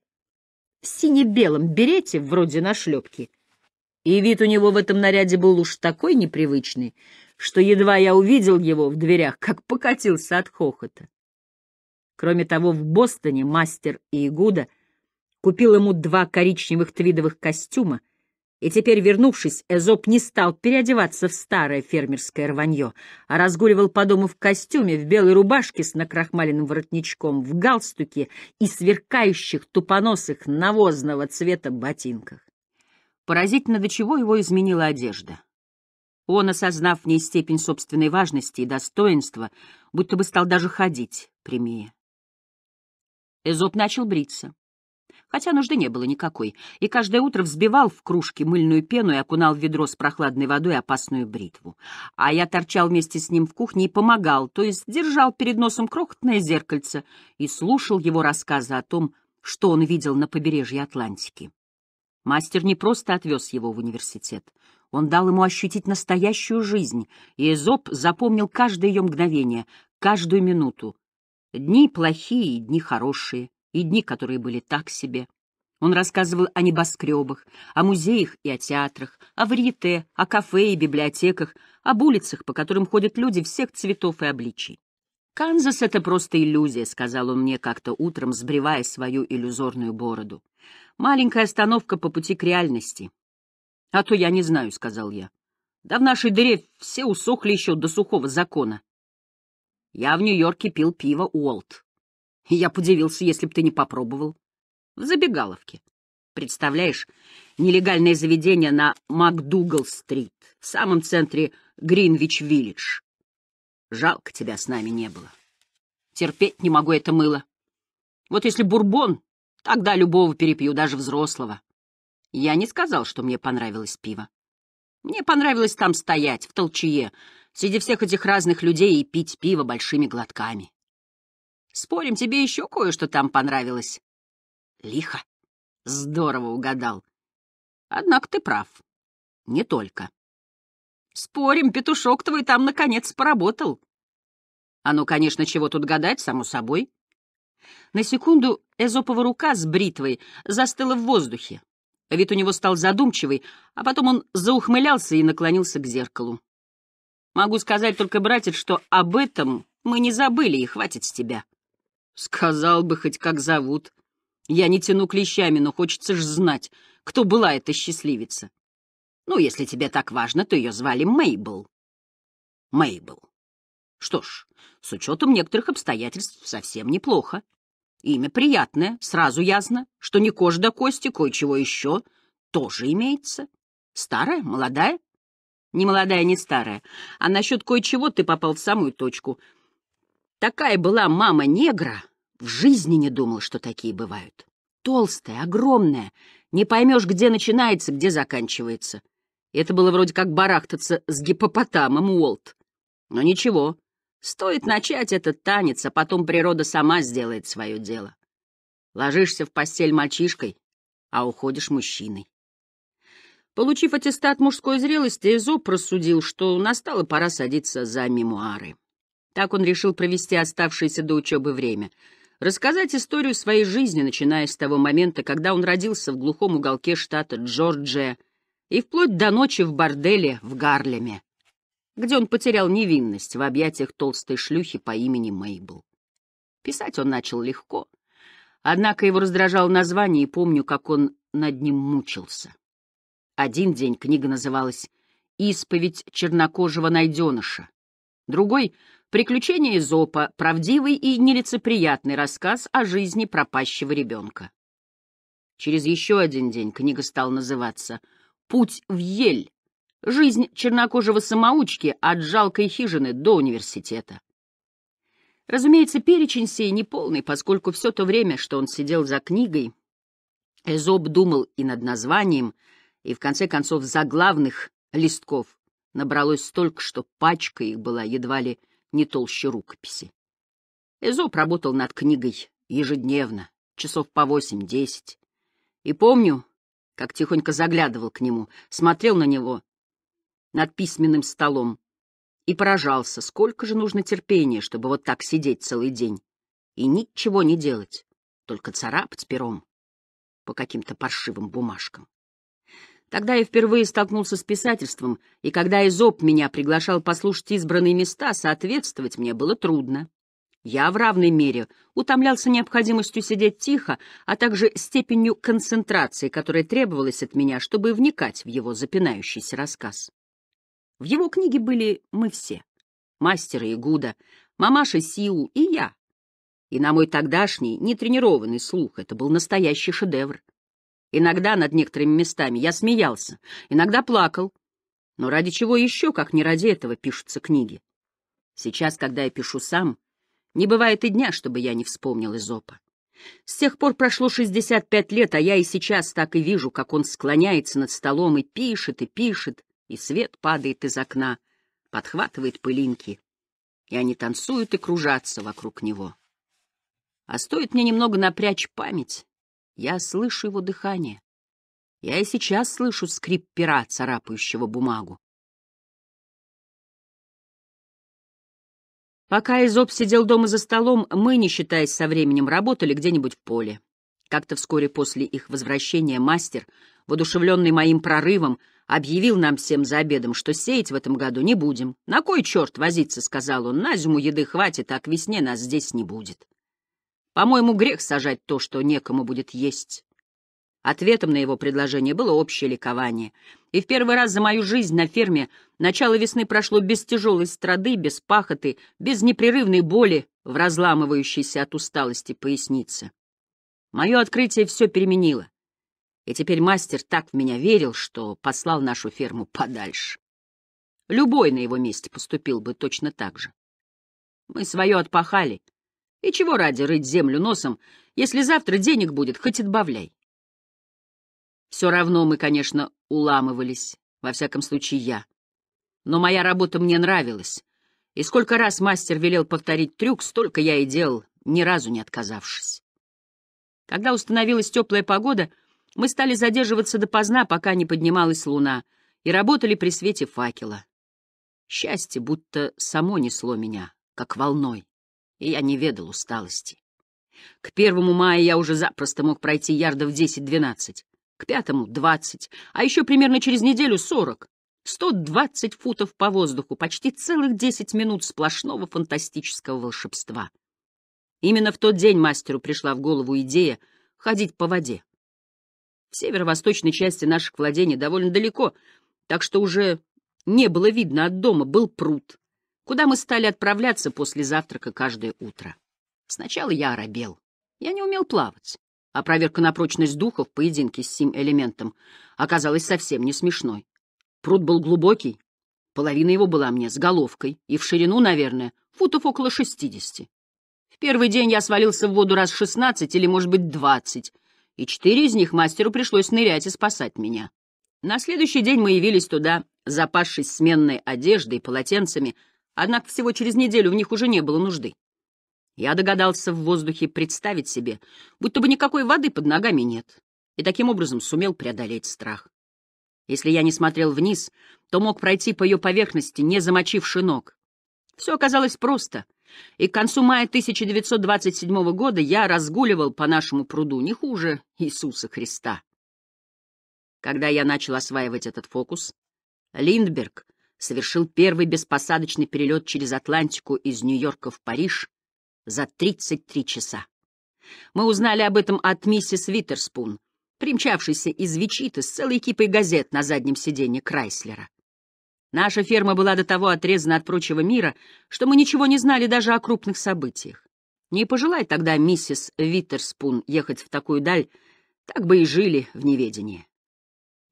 в сине-белом берете, вроде нашлепки, и вид у него в этом наряде был уж такой непривычный, что едва я увидел его в дверях, как покатился от хохота. Кроме того, в Бостоне мастер Иегуда купил ему два коричневых твидовых костюма — и теперь, вернувшись, Эзоп не стал переодеваться в старое фермерское рванье, а разгуливал по дому в костюме, в белой рубашке с накрахмаленным воротничком, в галстуке и сверкающих тупоносых навозного цвета ботинках. Поразительно, до чего его изменила одежда. Он, осознав в ней степень собственной важности и достоинства, будто бы стал даже ходить прямее. Эзоп начал бриться хотя нужды не было никакой, и каждое утро взбивал в кружке мыльную пену и окунал в ведро с прохладной водой опасную бритву. А я торчал вместе с ним в кухне и помогал, то есть держал перед носом крохотное зеркальце и слушал его рассказы о том, что он видел на побережье Атлантики. Мастер не просто отвез его в университет. Он дал ему ощутить настоящую жизнь, и Эзоп запомнил каждое ее мгновение, каждую минуту. Дни плохие и дни хорошие, и дни, которые были так себе. Он рассказывал о небоскребах, о музеях и о театрах, о врите, о кафе и библиотеках, об улицах, по которым ходят люди всех цветов и обличий. «Канзас — это просто иллюзия», — сказал он мне как-то утром, сбривая свою иллюзорную бороду. «Маленькая остановка по пути к реальности». «А то я не знаю», — сказал я. «Да в нашей дыре все усохли еще до сухого закона». Я в Нью-Йорке пил пиво Уолт. Я подивился, если б ты не попробовал. В забегаловке. Представляешь, нелегальное заведение на Макдугал-стрит, в самом центре Гринвич-Виллидж. Жалко тебя с нами не было. Терпеть не могу это мыло. Вот если бурбон, тогда любого перепью, даже взрослого. Я не сказал, что мне понравилось пиво. Мне понравилось там стоять, в толчье, среди всех этих разных людей и пить пиво большими глотками. Спорим, тебе еще кое-что там понравилось. Лихо. Здорово угадал. Однако ты прав. Не только. Спорим, петушок твой там, наконец, поработал. А ну, конечно, чего тут гадать, само собой. На секунду Эзопова рука с бритвой застыла в воздухе. Вид у него стал задумчивый, а потом он заухмылялся и наклонился к зеркалу. «Могу сказать только, братец, что об этом мы не забыли, и хватит с тебя. Сказал бы хоть как зовут. Я не тяну клещами, но хочется ж знать, кто была эта счастливица. Ну, если тебе так важно, то ее звали Мейбл. Мейбл. Что ж, с учетом некоторых обстоятельств совсем неплохо. Имя приятное, сразу ясно, что не кожа до кости, кое-чего еще тоже имеется. Старая, молодая? Не молодая, не старая. А насчет кое-чего ты попал в самую точку — Такая была мама негра, в жизни не думал, что такие бывают. Толстая, огромная, не поймешь, где начинается, где заканчивается. Это было вроде как барахтаться с гипопотамом Уолт. Но ничего, стоит начать этот танец, а потом природа сама сделает свое дело. Ложишься в постель мальчишкой, а уходишь мужчиной. Получив аттестат мужской зрелости, Эзоп рассудил, что настало пора садиться за мемуары. Так он решил провести оставшееся до учебы время. Рассказать историю своей жизни, начиная с того момента, когда он родился в глухом уголке штата Джорджия и вплоть до ночи в борделе в Гарлеме, где он потерял невинность в объятиях толстой шлюхи по имени Мейбл. Писать он начал легко, однако его раздражало название, и помню, как он над ним мучился. Один день книга называлась «Исповедь чернокожего найденыша», другой Приключения Изопа — правдивый и нелицеприятный рассказ о жизни пропащего ребенка. Через еще один день книга стала называться «Путь в ель. Жизнь чернокожего самоучки от жалкой хижины до университета». Разумеется, перечень сей неполный, поскольку все то время, что он сидел за книгой, Эзоп думал и над названием, и, в конце концов, заглавных листков набралось столько, что пачка их была едва ли не толще рукописи. Эзоп работал над книгой ежедневно, часов по восемь-десять. И помню, как тихонько заглядывал к нему, смотрел на него над письменным столом и поражался, сколько же нужно терпения, чтобы вот так сидеть целый день и ничего не делать, только царапать пером по каким-то паршивым бумажкам. Тогда я впервые столкнулся с писательством, и когда Изоб меня приглашал послушать избранные места, соответствовать мне было трудно. Я в равной мере утомлялся необходимостью сидеть тихо, а также степенью концентрации, которая требовалась от меня, чтобы вникать в его запинающийся рассказ. В его книге были мы все — мастера и Гуда, мамаша Сиу и я. И на мой тогдашний, нетренированный слух это был настоящий шедевр — Иногда над некоторыми местами я смеялся, иногда плакал. Но ради чего еще, как не ради этого, пишутся книги? Сейчас, когда я пишу сам, не бывает и дня, чтобы я не вспомнил Изопа. С тех пор прошло 65 лет, а я и сейчас так и вижу, как он склоняется над столом и пишет, и пишет, и свет падает из окна, подхватывает пылинки, и они танцуют и кружатся вокруг него. А стоит мне немного напрячь память, я слышу его дыхание. Я и сейчас слышу скрип пера, царапающего бумагу. Пока Изоб сидел дома за столом, мы, не считаясь со временем, работали где-нибудь в поле. Как-то вскоре после их возвращения мастер, воодушевленный моим прорывом, объявил нам всем за обедом, что сеять в этом году не будем. «На кой черт возиться?» — сказал он. «На зиму еды хватит, а к весне нас здесь не будет». По-моему, грех сажать то, что некому будет есть. Ответом на его предложение было общее ликование. И в первый раз за мою жизнь на ферме начало весны прошло без тяжелой страды, без пахоты, без непрерывной боли в разламывающейся от усталости пояснице. Мое открытие все переменило. И теперь мастер так в меня верил, что послал нашу ферму подальше. Любой на его месте поступил бы точно так же. Мы свое отпахали, и чего ради рыть землю носом, если завтра денег будет, хоть отбавляй. Все равно мы, конечно, уламывались, во всяком случае я. Но моя работа мне нравилась, и сколько раз мастер велел повторить трюк, столько я и делал, ни разу не отказавшись. Когда установилась теплая погода, мы стали задерживаться допоздна, пока не поднималась луна, и работали при свете факела. Счастье будто само несло меня, как волной и я не ведал усталости. К первому мая я уже запросто мог пройти ярдов 10-12, к пятому — 20, а еще примерно через неделю — 40. 120 футов по воздуху, почти целых 10 минут сплошного фантастического волшебства. Именно в тот день мастеру пришла в голову идея ходить по воде. В северо-восточной части наших владений довольно далеко, так что уже не было видно от дома, был пруд куда мы стали отправляться после завтрака каждое утро. Сначала я оробел. Я не умел плавать. А проверка на прочность духа в поединке с сим элементом оказалась совсем не смешной. Пруд был глубокий, половина его была мне с головкой, и в ширину, наверное, футов около шестидесяти. В первый день я свалился в воду раз шестнадцать или, может быть, двадцать, и четыре из них мастеру пришлось нырять и спасать меня. На следующий день мы явились туда, запасшись сменной одеждой, и полотенцами — Однако всего через неделю в них уже не было нужды. Я догадался в воздухе представить себе, будто бы никакой воды под ногами нет, и таким образом сумел преодолеть страх. Если я не смотрел вниз, то мог пройти по ее поверхности, не замочивши ног. Все оказалось просто, и к концу мая 1927 года я разгуливал по нашему пруду не хуже Иисуса Христа. Когда я начал осваивать этот фокус, Линдберг совершил первый беспосадочный перелет через Атлантику из Нью-Йорка в Париж за 33 часа. Мы узнали об этом от миссис Витерспун, примчавшейся из Вичита с целой экипой газет на заднем сиденье Крайслера. Наша ферма была до того отрезана от прочего мира, что мы ничего не знали даже о крупных событиях. Не пожелай тогда миссис Витерспун ехать в такую даль, так бы и жили в неведении.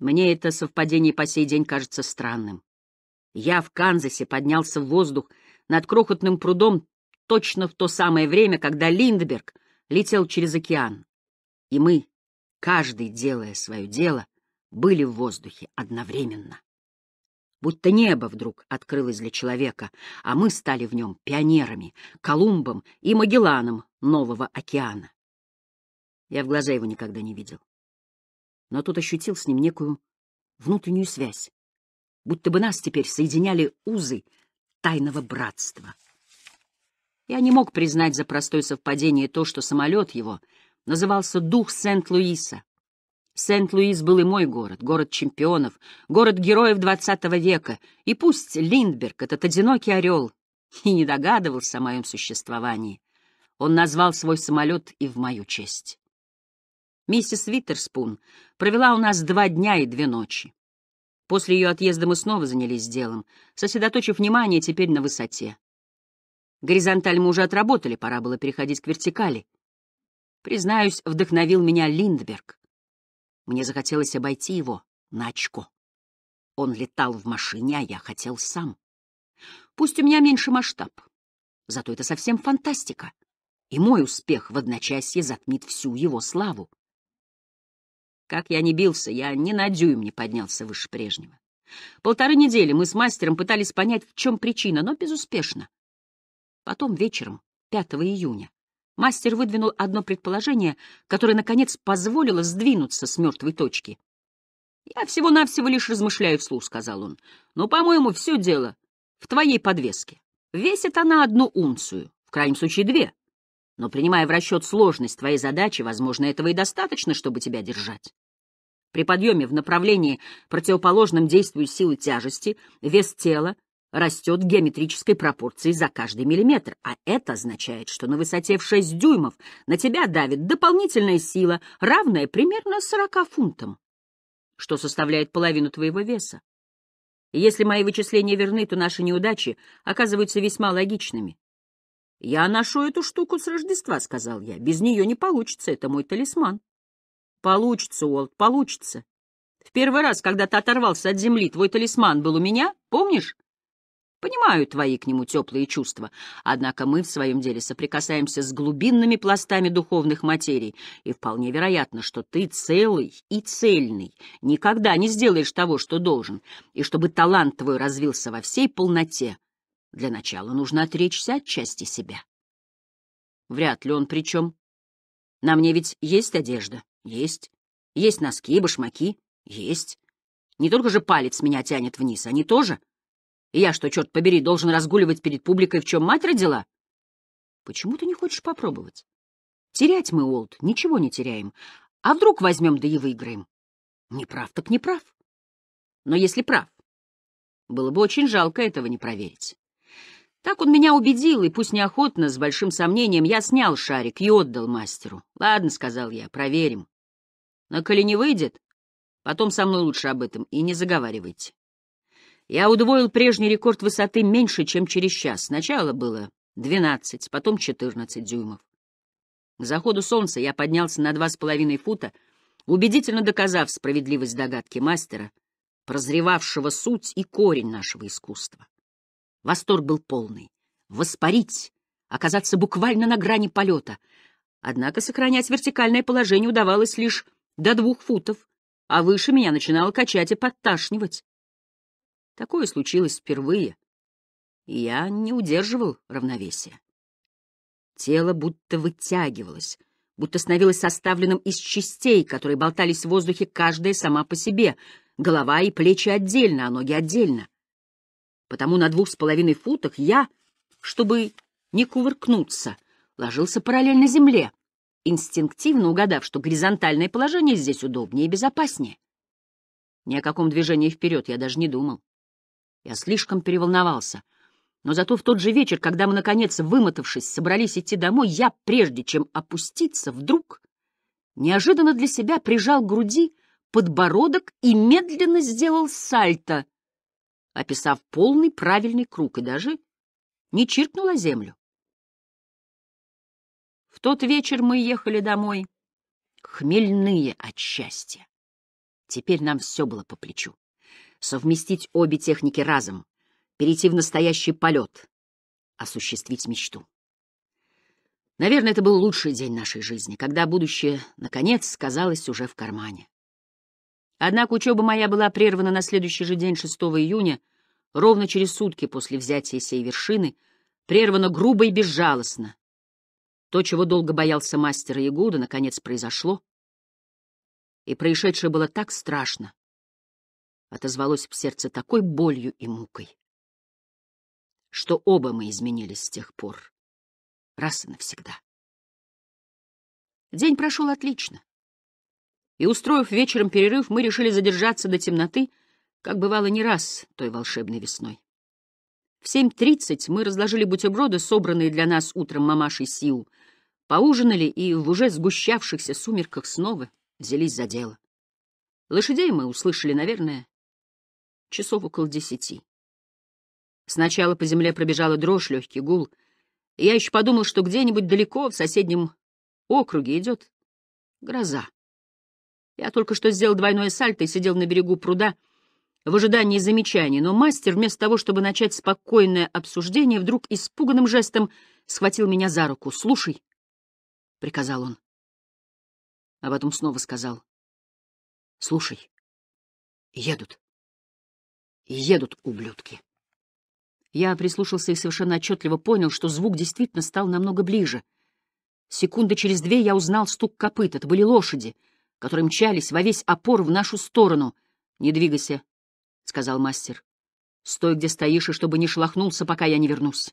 Мне это совпадение по сей день кажется странным. Я в Канзасе поднялся в воздух над крохотным прудом точно в то самое время, когда Линдберг летел через океан. И мы, каждый делая свое дело, были в воздухе одновременно. Будто небо вдруг открылось для человека, а мы стали в нем пионерами, Колумбом и Магелланом Нового океана. Я в глаза его никогда не видел. Но тут ощутил с ним некую внутреннюю связь будто бы нас теперь соединяли узы тайного братства. Я не мог признать за простое совпадение то, что самолет его назывался «Дух Сент-Луиса». Сент-Луис был и мой город, город чемпионов, город героев XX века, и пусть Линдберг, этот одинокий орел, и не догадывался о моем существовании, он назвал свой самолет и в мою честь. Миссис Виттерспун провела у нас два дня и две ночи. После ее отъезда мы снова занялись делом, сосредоточив внимание теперь на высоте. Горизонталь мы уже отработали, пора было переходить к вертикали. Признаюсь, вдохновил меня Линдберг. Мне захотелось обойти его на очко. Он летал в машине, а я хотел сам. Пусть у меня меньше масштаб, зато это совсем фантастика, и мой успех в одночасье затмит всю его славу. Как я не бился, я ни на дюйм не поднялся выше прежнего. Полторы недели мы с мастером пытались понять, в чем причина, но безуспешно. Потом вечером, 5 июня, мастер выдвинул одно предположение, которое, наконец, позволило сдвинуться с мертвой точки. «Я всего-навсего лишь размышляю вслух», — сказал он. «Но, по-моему, все дело в твоей подвеске. Весит она одну унцию, в крайнем случае две. Но, принимая в расчет сложность твоей задачи, возможно, этого и достаточно, чтобы тебя держать». При подъеме в направлении, противоположном действию силы тяжести, вес тела растет в геометрической пропорции за каждый миллиметр, а это означает, что на высоте в 6 дюймов на тебя давит дополнительная сила, равная примерно 40 фунтам, что составляет половину твоего веса. если мои вычисления верны, то наши неудачи оказываются весьма логичными. «Я ношу эту штуку с Рождества», — сказал я. «Без нее не получится, это мой талисман». Получится, Уолт, получится. В первый раз, когда ты оторвался от земли, твой талисман был у меня, помнишь? Понимаю твои к нему теплые чувства, однако мы в своем деле соприкасаемся с глубинными пластами духовных материй, и вполне вероятно, что ты целый и цельный, никогда не сделаешь того, что должен, и чтобы талант твой развился во всей полноте, для начала нужно отречься от части себя. Вряд ли он причем. На мне ведь есть одежда. Есть. Есть носки, башмаки. Есть. Не только же палец меня тянет вниз, они тоже. И я что, черт побери, должен разгуливать перед публикой, в чем мать родила? Почему ты не хочешь попробовать? Терять мы, Уолт, ничего не теряем. А вдруг возьмем да и выиграем? Не прав так не прав. Но если прав, было бы очень жалко этого не проверить. Так он меня убедил, и пусть неохотно, с большим сомнением, я снял шарик и отдал мастеру. «Ладно», — сказал я, — «проверим». На колени выйдет? Потом со мной лучше об этом и не заговаривайте. Я удвоил прежний рекорд высоты меньше, чем через час. Сначала было 12, потом 14 дюймов. К заходу солнца я поднялся на два с половиной фута, убедительно доказав справедливость догадки мастера, прозревавшего суть и корень нашего искусства. Восторг был полный. Воспарить, оказаться буквально на грани полета. Однако сохранять вертикальное положение удавалось лишь до двух футов, а выше меня начинало качать и подташнивать. Такое случилось впервые, и я не удерживал равновесия. Тело будто вытягивалось, будто становилось составленным из частей, которые болтались в воздухе каждая сама по себе, голова и плечи отдельно, а ноги отдельно. Потому на двух с половиной футах я, чтобы не кувыркнуться, ложился параллельно земле — инстинктивно угадав, что горизонтальное положение здесь удобнее и безопаснее. Ни о каком движении вперед я даже не думал. Я слишком переволновался. Но зато в тот же вечер, когда мы, наконец, вымотавшись, собрались идти домой, я, прежде чем опуститься, вдруг неожиданно для себя прижал к груди подбородок и медленно сделал сальто, описав полный правильный круг и даже не чиркнула землю тот вечер мы ехали домой, хмельные от счастья. Теперь нам все было по плечу. Совместить обе техники разом, перейти в настоящий полет, осуществить мечту. Наверное, это был лучший день нашей жизни, когда будущее, наконец, сказалось уже в кармане. Однако учеба моя была прервана на следующий же день, 6 июня, ровно через сутки после взятия сей вершины, прервана грубо и безжалостно, то, чего долго боялся мастер Ягуда, наконец произошло. И происшедшее было так страшно, отозвалось в сердце такой болью и мукой, что оба мы изменились с тех пор, раз и навсегда. День прошел отлично. И, устроив вечером перерыв, мы решили задержаться до темноты, как бывало не раз той волшебной весной. В 7.30 мы разложили бутерброды, собранные для нас утром мамашей Сиу, Поужинали и в уже сгущавшихся сумерках снова взялись за дело. Лошадей мы услышали, наверное, часов около десяти. Сначала по земле пробежала дрожь, легкий гул. я еще подумал, что где-нибудь далеко, в соседнем округе, идет гроза. Я только что сделал двойное сальто и сидел на берегу пруда в ожидании замечаний, но мастер, вместо того, чтобы начать спокойное обсуждение, вдруг испуганным жестом схватил меня за руку. «Слушай», — приказал он. А потом снова сказал. «Слушай, едут. Едут, ублюдки». Я прислушался и совершенно отчетливо понял, что звук действительно стал намного ближе. Секунды через две я узнал стук копыт. Это были лошади, которые мчались во весь опор в нашу сторону. «Не двигайся», — сказал мастер. «Стой, где стоишь, и чтобы не шелохнулся, пока я не вернусь».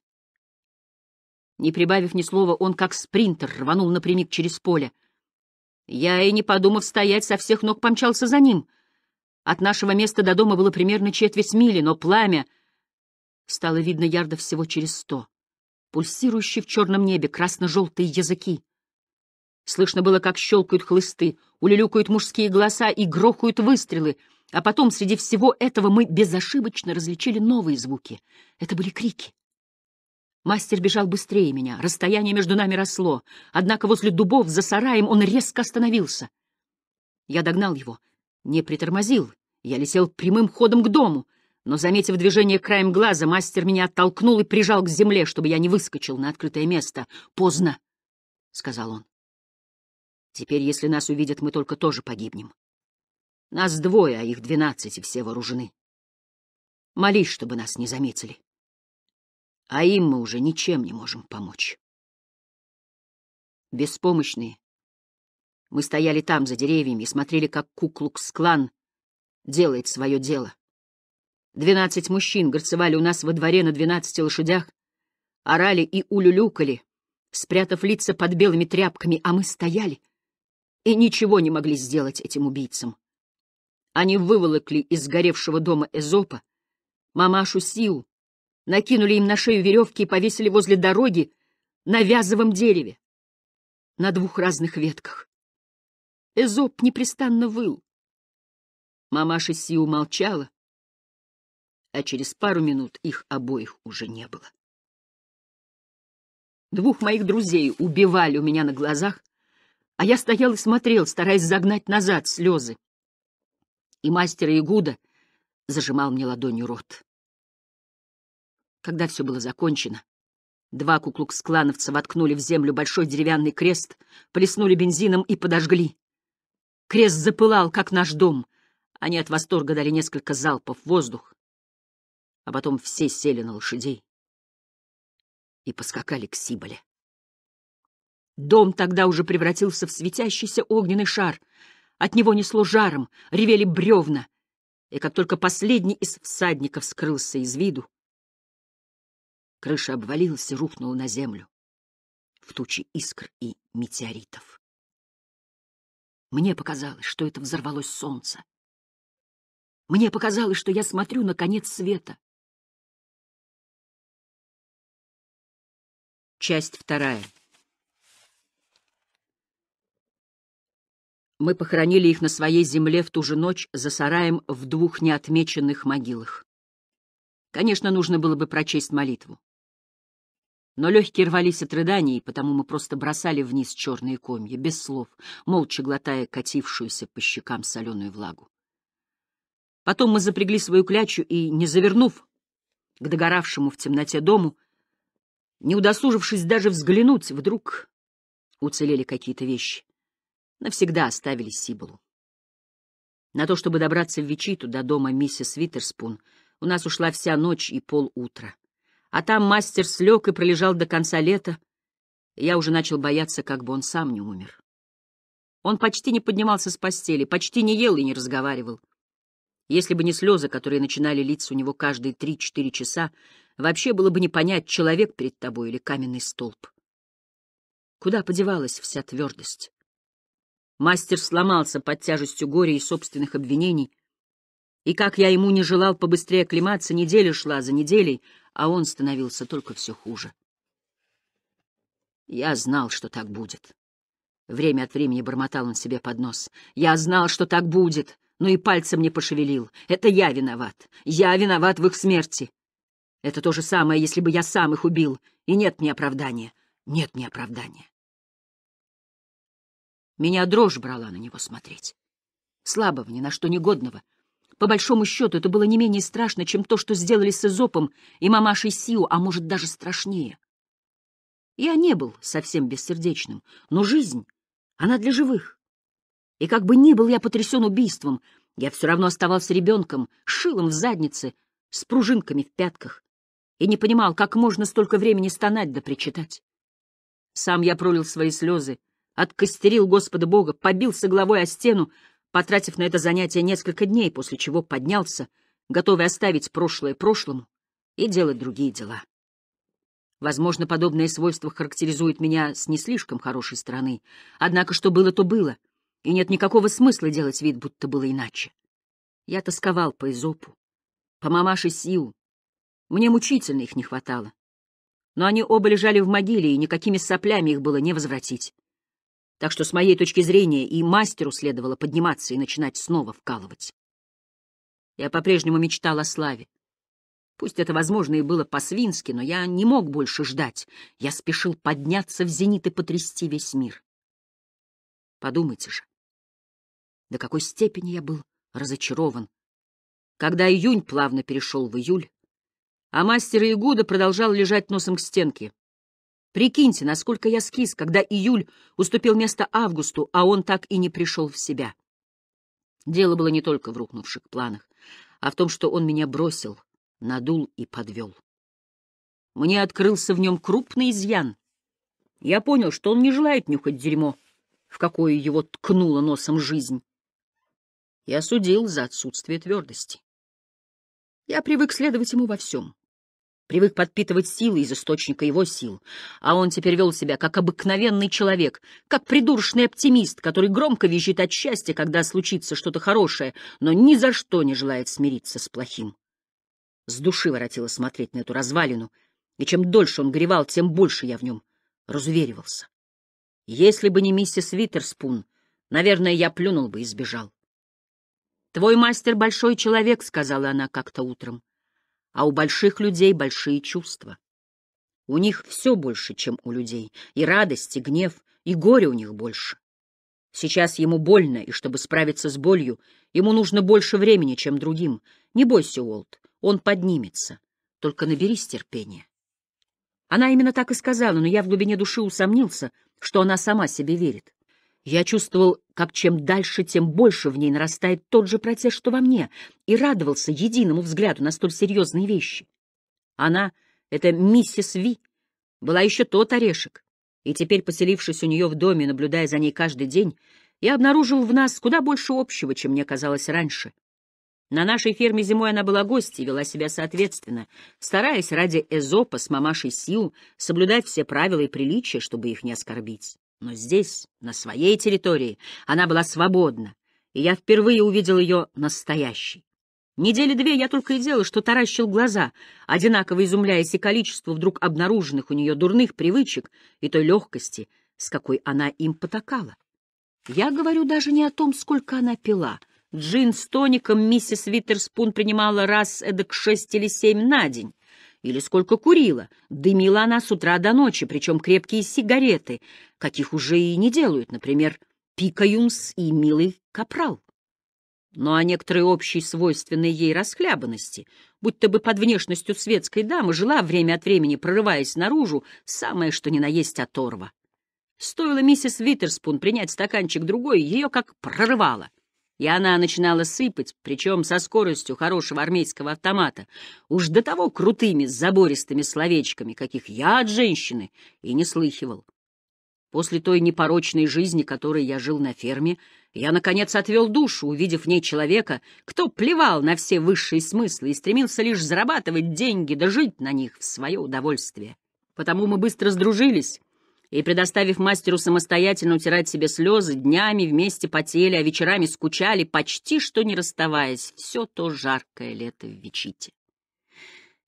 Не прибавив ни слова, он, как спринтер, рванул напрямик через поле. Я и не подумав стоять, со всех ног помчался за ним. От нашего места до дома было примерно четверть мили, но пламя стало видно ярдов всего через сто. Пульсирующие в черном небе красно-желтые языки. Слышно было, как щелкают хлысты, улюлюкают мужские голоса и грохают выстрелы, а потом среди всего этого мы безошибочно различили новые звуки. Это были крики. Мастер бежал быстрее меня, расстояние между нами росло, однако возле дубов за сараем он резко остановился. Я догнал его, не притормозил, я летел прямым ходом к дому, но, заметив движение краем глаза, мастер меня оттолкнул и прижал к земле, чтобы я не выскочил на открытое место. «Поздно», — сказал он. «Теперь, если нас увидят, мы только тоже погибнем. Нас двое, а их двенадцать, и все вооружены. Молись, чтобы нас не заметили» а им мы уже ничем не можем помочь. Беспомощные. Мы стояли там, за деревьями, и смотрели, как Куклукс-клан делает свое дело. Двенадцать мужчин горцевали у нас во дворе на двенадцати лошадях, орали и улюлюкали, спрятав лица под белыми тряпками, а мы стояли и ничего не могли сделать этим убийцам. Они выволокли из сгоревшего дома Эзопа, мамашу Сиу, накинули им на шею веревки и повесили возле дороги на вязовом дереве, на двух разных ветках. Эзоп непрестанно выл. Мамаша Си умолчала, а через пару минут их обоих уже не было. Двух моих друзей убивали у меня на глазах, а я стоял и смотрел, стараясь загнать назад слезы. И мастер Игуда зажимал мне ладонью рот. Когда все было закончено, два куклукс-клановца воткнули в землю большой деревянный крест, плеснули бензином и подожгли. Крест запылал, как наш дом. Они от восторга дали несколько залпов в воздух, а потом все сели на лошадей и поскакали к Сиболе. Дом тогда уже превратился в светящийся огненный шар. От него несло жаром, ревели бревна. И как только последний из всадников скрылся из виду, Крыша обвалилась и рухнула на землю в тучи искр и метеоритов. Мне показалось, что это взорвалось солнце. Мне показалось, что я смотрю на конец света. Часть вторая. Мы похоронили их на своей земле в ту же ночь за сараем в двух неотмеченных могилах. Конечно, нужно было бы прочесть молитву. Но легкие рвались от рыданий, потому мы просто бросали вниз черные комья, без слов, молча глотая катившуюся по щекам соленую влагу. Потом мы запрягли свою клячу и, не завернув к догоравшему в темноте дому, не удосужившись даже взглянуть, вдруг уцелели какие-то вещи. Навсегда оставили Сибулу. На то, чтобы добраться в Вичиту до дома миссис Витерспун, у нас ушла вся ночь и полутра. А там мастер слег и пролежал до конца лета. Я уже начал бояться, как бы он сам не умер. Он почти не поднимался с постели, почти не ел и не разговаривал. Если бы не слезы, которые начинали литься у него каждые три-четыре часа, вообще было бы не понять, человек перед тобой или каменный столб. Куда подевалась вся твердость? Мастер сломался под тяжестью горя и собственных обвинений, и как я ему не желал побыстрее оклематься, неделя шла за неделей, а он становился только все хуже. Я знал, что так будет. Время от времени бормотал он себе под нос. Я знал, что так будет, но и пальцем не пошевелил. Это я виноват. Я виноват в их смерти. Это то же самое, если бы я сам их убил. И нет мне оправдания. Нет мне оправдания. Меня дрожь брала на него смотреть. Слабого, ни на что негодного — по большому счету, это было не менее страшно, чем то, что сделали с Эзопом и мамашей Сиу, а может, даже страшнее. Я не был совсем бессердечным, но жизнь, она для живых. И как бы ни был я потрясен убийством, я все равно оставался ребенком, шилом в заднице, с пружинками в пятках, и не понимал, как можно столько времени стонать да причитать. Сам я пролил свои слезы, откостерил Господа Бога, побился головой о стену, потратив на это занятие несколько дней, после чего поднялся, готовый оставить прошлое прошлому и делать другие дела. Возможно, подобное свойство характеризует меня с не слишком хорошей стороны, однако что было, то было, и нет никакого смысла делать вид, будто было иначе. Я тосковал по Изопу, по мамаше Сил. Мне мучительно их не хватало. Но они оба лежали в могиле, и никакими соплями их было не возвратить. Так что, с моей точки зрения, и мастеру следовало подниматься и начинать снова вкалывать. Я по-прежнему мечтал о славе. Пусть это, возможно, и было по-свински, но я не мог больше ждать. Я спешил подняться в зенит и потрясти весь мир. Подумайте же, до какой степени я был разочарован, когда июнь плавно перешел в июль, а мастер Игуда продолжал лежать носом к стенке, Прикиньте, насколько я скис, когда июль уступил место августу, а он так и не пришел в себя. Дело было не только в рухнувших планах, а в том, что он меня бросил, надул и подвел. Мне открылся в нем крупный изъян. Я понял, что он не желает нюхать дерьмо, в какое его ткнула носом жизнь. Я судил за отсутствие твердости. Я привык следовать ему во всем привык подпитывать силы из источника его сил, а он теперь вел себя как обыкновенный человек, как придуршный оптимист, который громко визжит от счастья, когда случится что-то хорошее, но ни за что не желает смириться с плохим. С души воротило смотреть на эту развалину, и чем дольше он горевал, тем больше я в нем разуверивался. Если бы не миссис Виттерспун, наверное, я плюнул бы и сбежал. «Твой мастер — большой человек», — сказала она как-то утром а у больших людей большие чувства. У них все больше, чем у людей, и радость, и гнев, и горе у них больше. Сейчас ему больно, и чтобы справиться с болью, ему нужно больше времени, чем другим. Не бойся, Уолт, он поднимется. Только наберись терпения. Она именно так и сказала, но я в глубине души усомнился, что она сама себе верит. Я чувствовал, как чем дальше, тем больше в ней нарастает тот же протест, что во мне, и радовался единому взгляду на столь серьезные вещи. Она, эта миссис Ви, была еще тот орешек, и теперь, поселившись у нее в доме, наблюдая за ней каждый день, я обнаружил в нас куда больше общего, чем мне казалось раньше. На нашей ферме зимой она была гостьей вела себя соответственно, стараясь ради Эзопа с мамашей Сил соблюдать все правила и приличия, чтобы их не оскорбить. Но здесь, на своей территории, она была свободна, и я впервые увидел ее настоящей. Недели две я только и делал, что таращил глаза, одинаково изумляясь и количеству вдруг обнаруженных у нее дурных привычек и той легкости, с какой она им потакала. Я говорю даже не о том, сколько она пила. Джин с тоником миссис Виттерспун принимала раз эдак шесть или семь на день — или сколько курила. Дымила она с утра до ночи, причем крепкие сигареты, каких уже и не делают, например, Пикаюнс и милый Капрал. Но ну, о а некоторой общей свойственной ей расхлябанности, будто бы под внешностью светской дамы жила время от времени, прорываясь наружу, самое что ни на есть оторва. Стоило миссис Витерспун принять стаканчик другой, ее как прорывало и она начинала сыпать, причем со скоростью хорошего армейского автомата, уж до того крутыми, забористыми словечками, каких я от женщины и не слыхивал. После той непорочной жизни, которой я жил на ферме, я, наконец, отвел душу, увидев в ней человека, кто плевал на все высшие смыслы и стремился лишь зарабатывать деньги да жить на них в свое удовольствие. Потому мы быстро сдружились, и, предоставив мастеру самостоятельно утирать себе слезы, днями вместе потели, а вечерами скучали, почти что не расставаясь, все то жаркое лето в Вичите.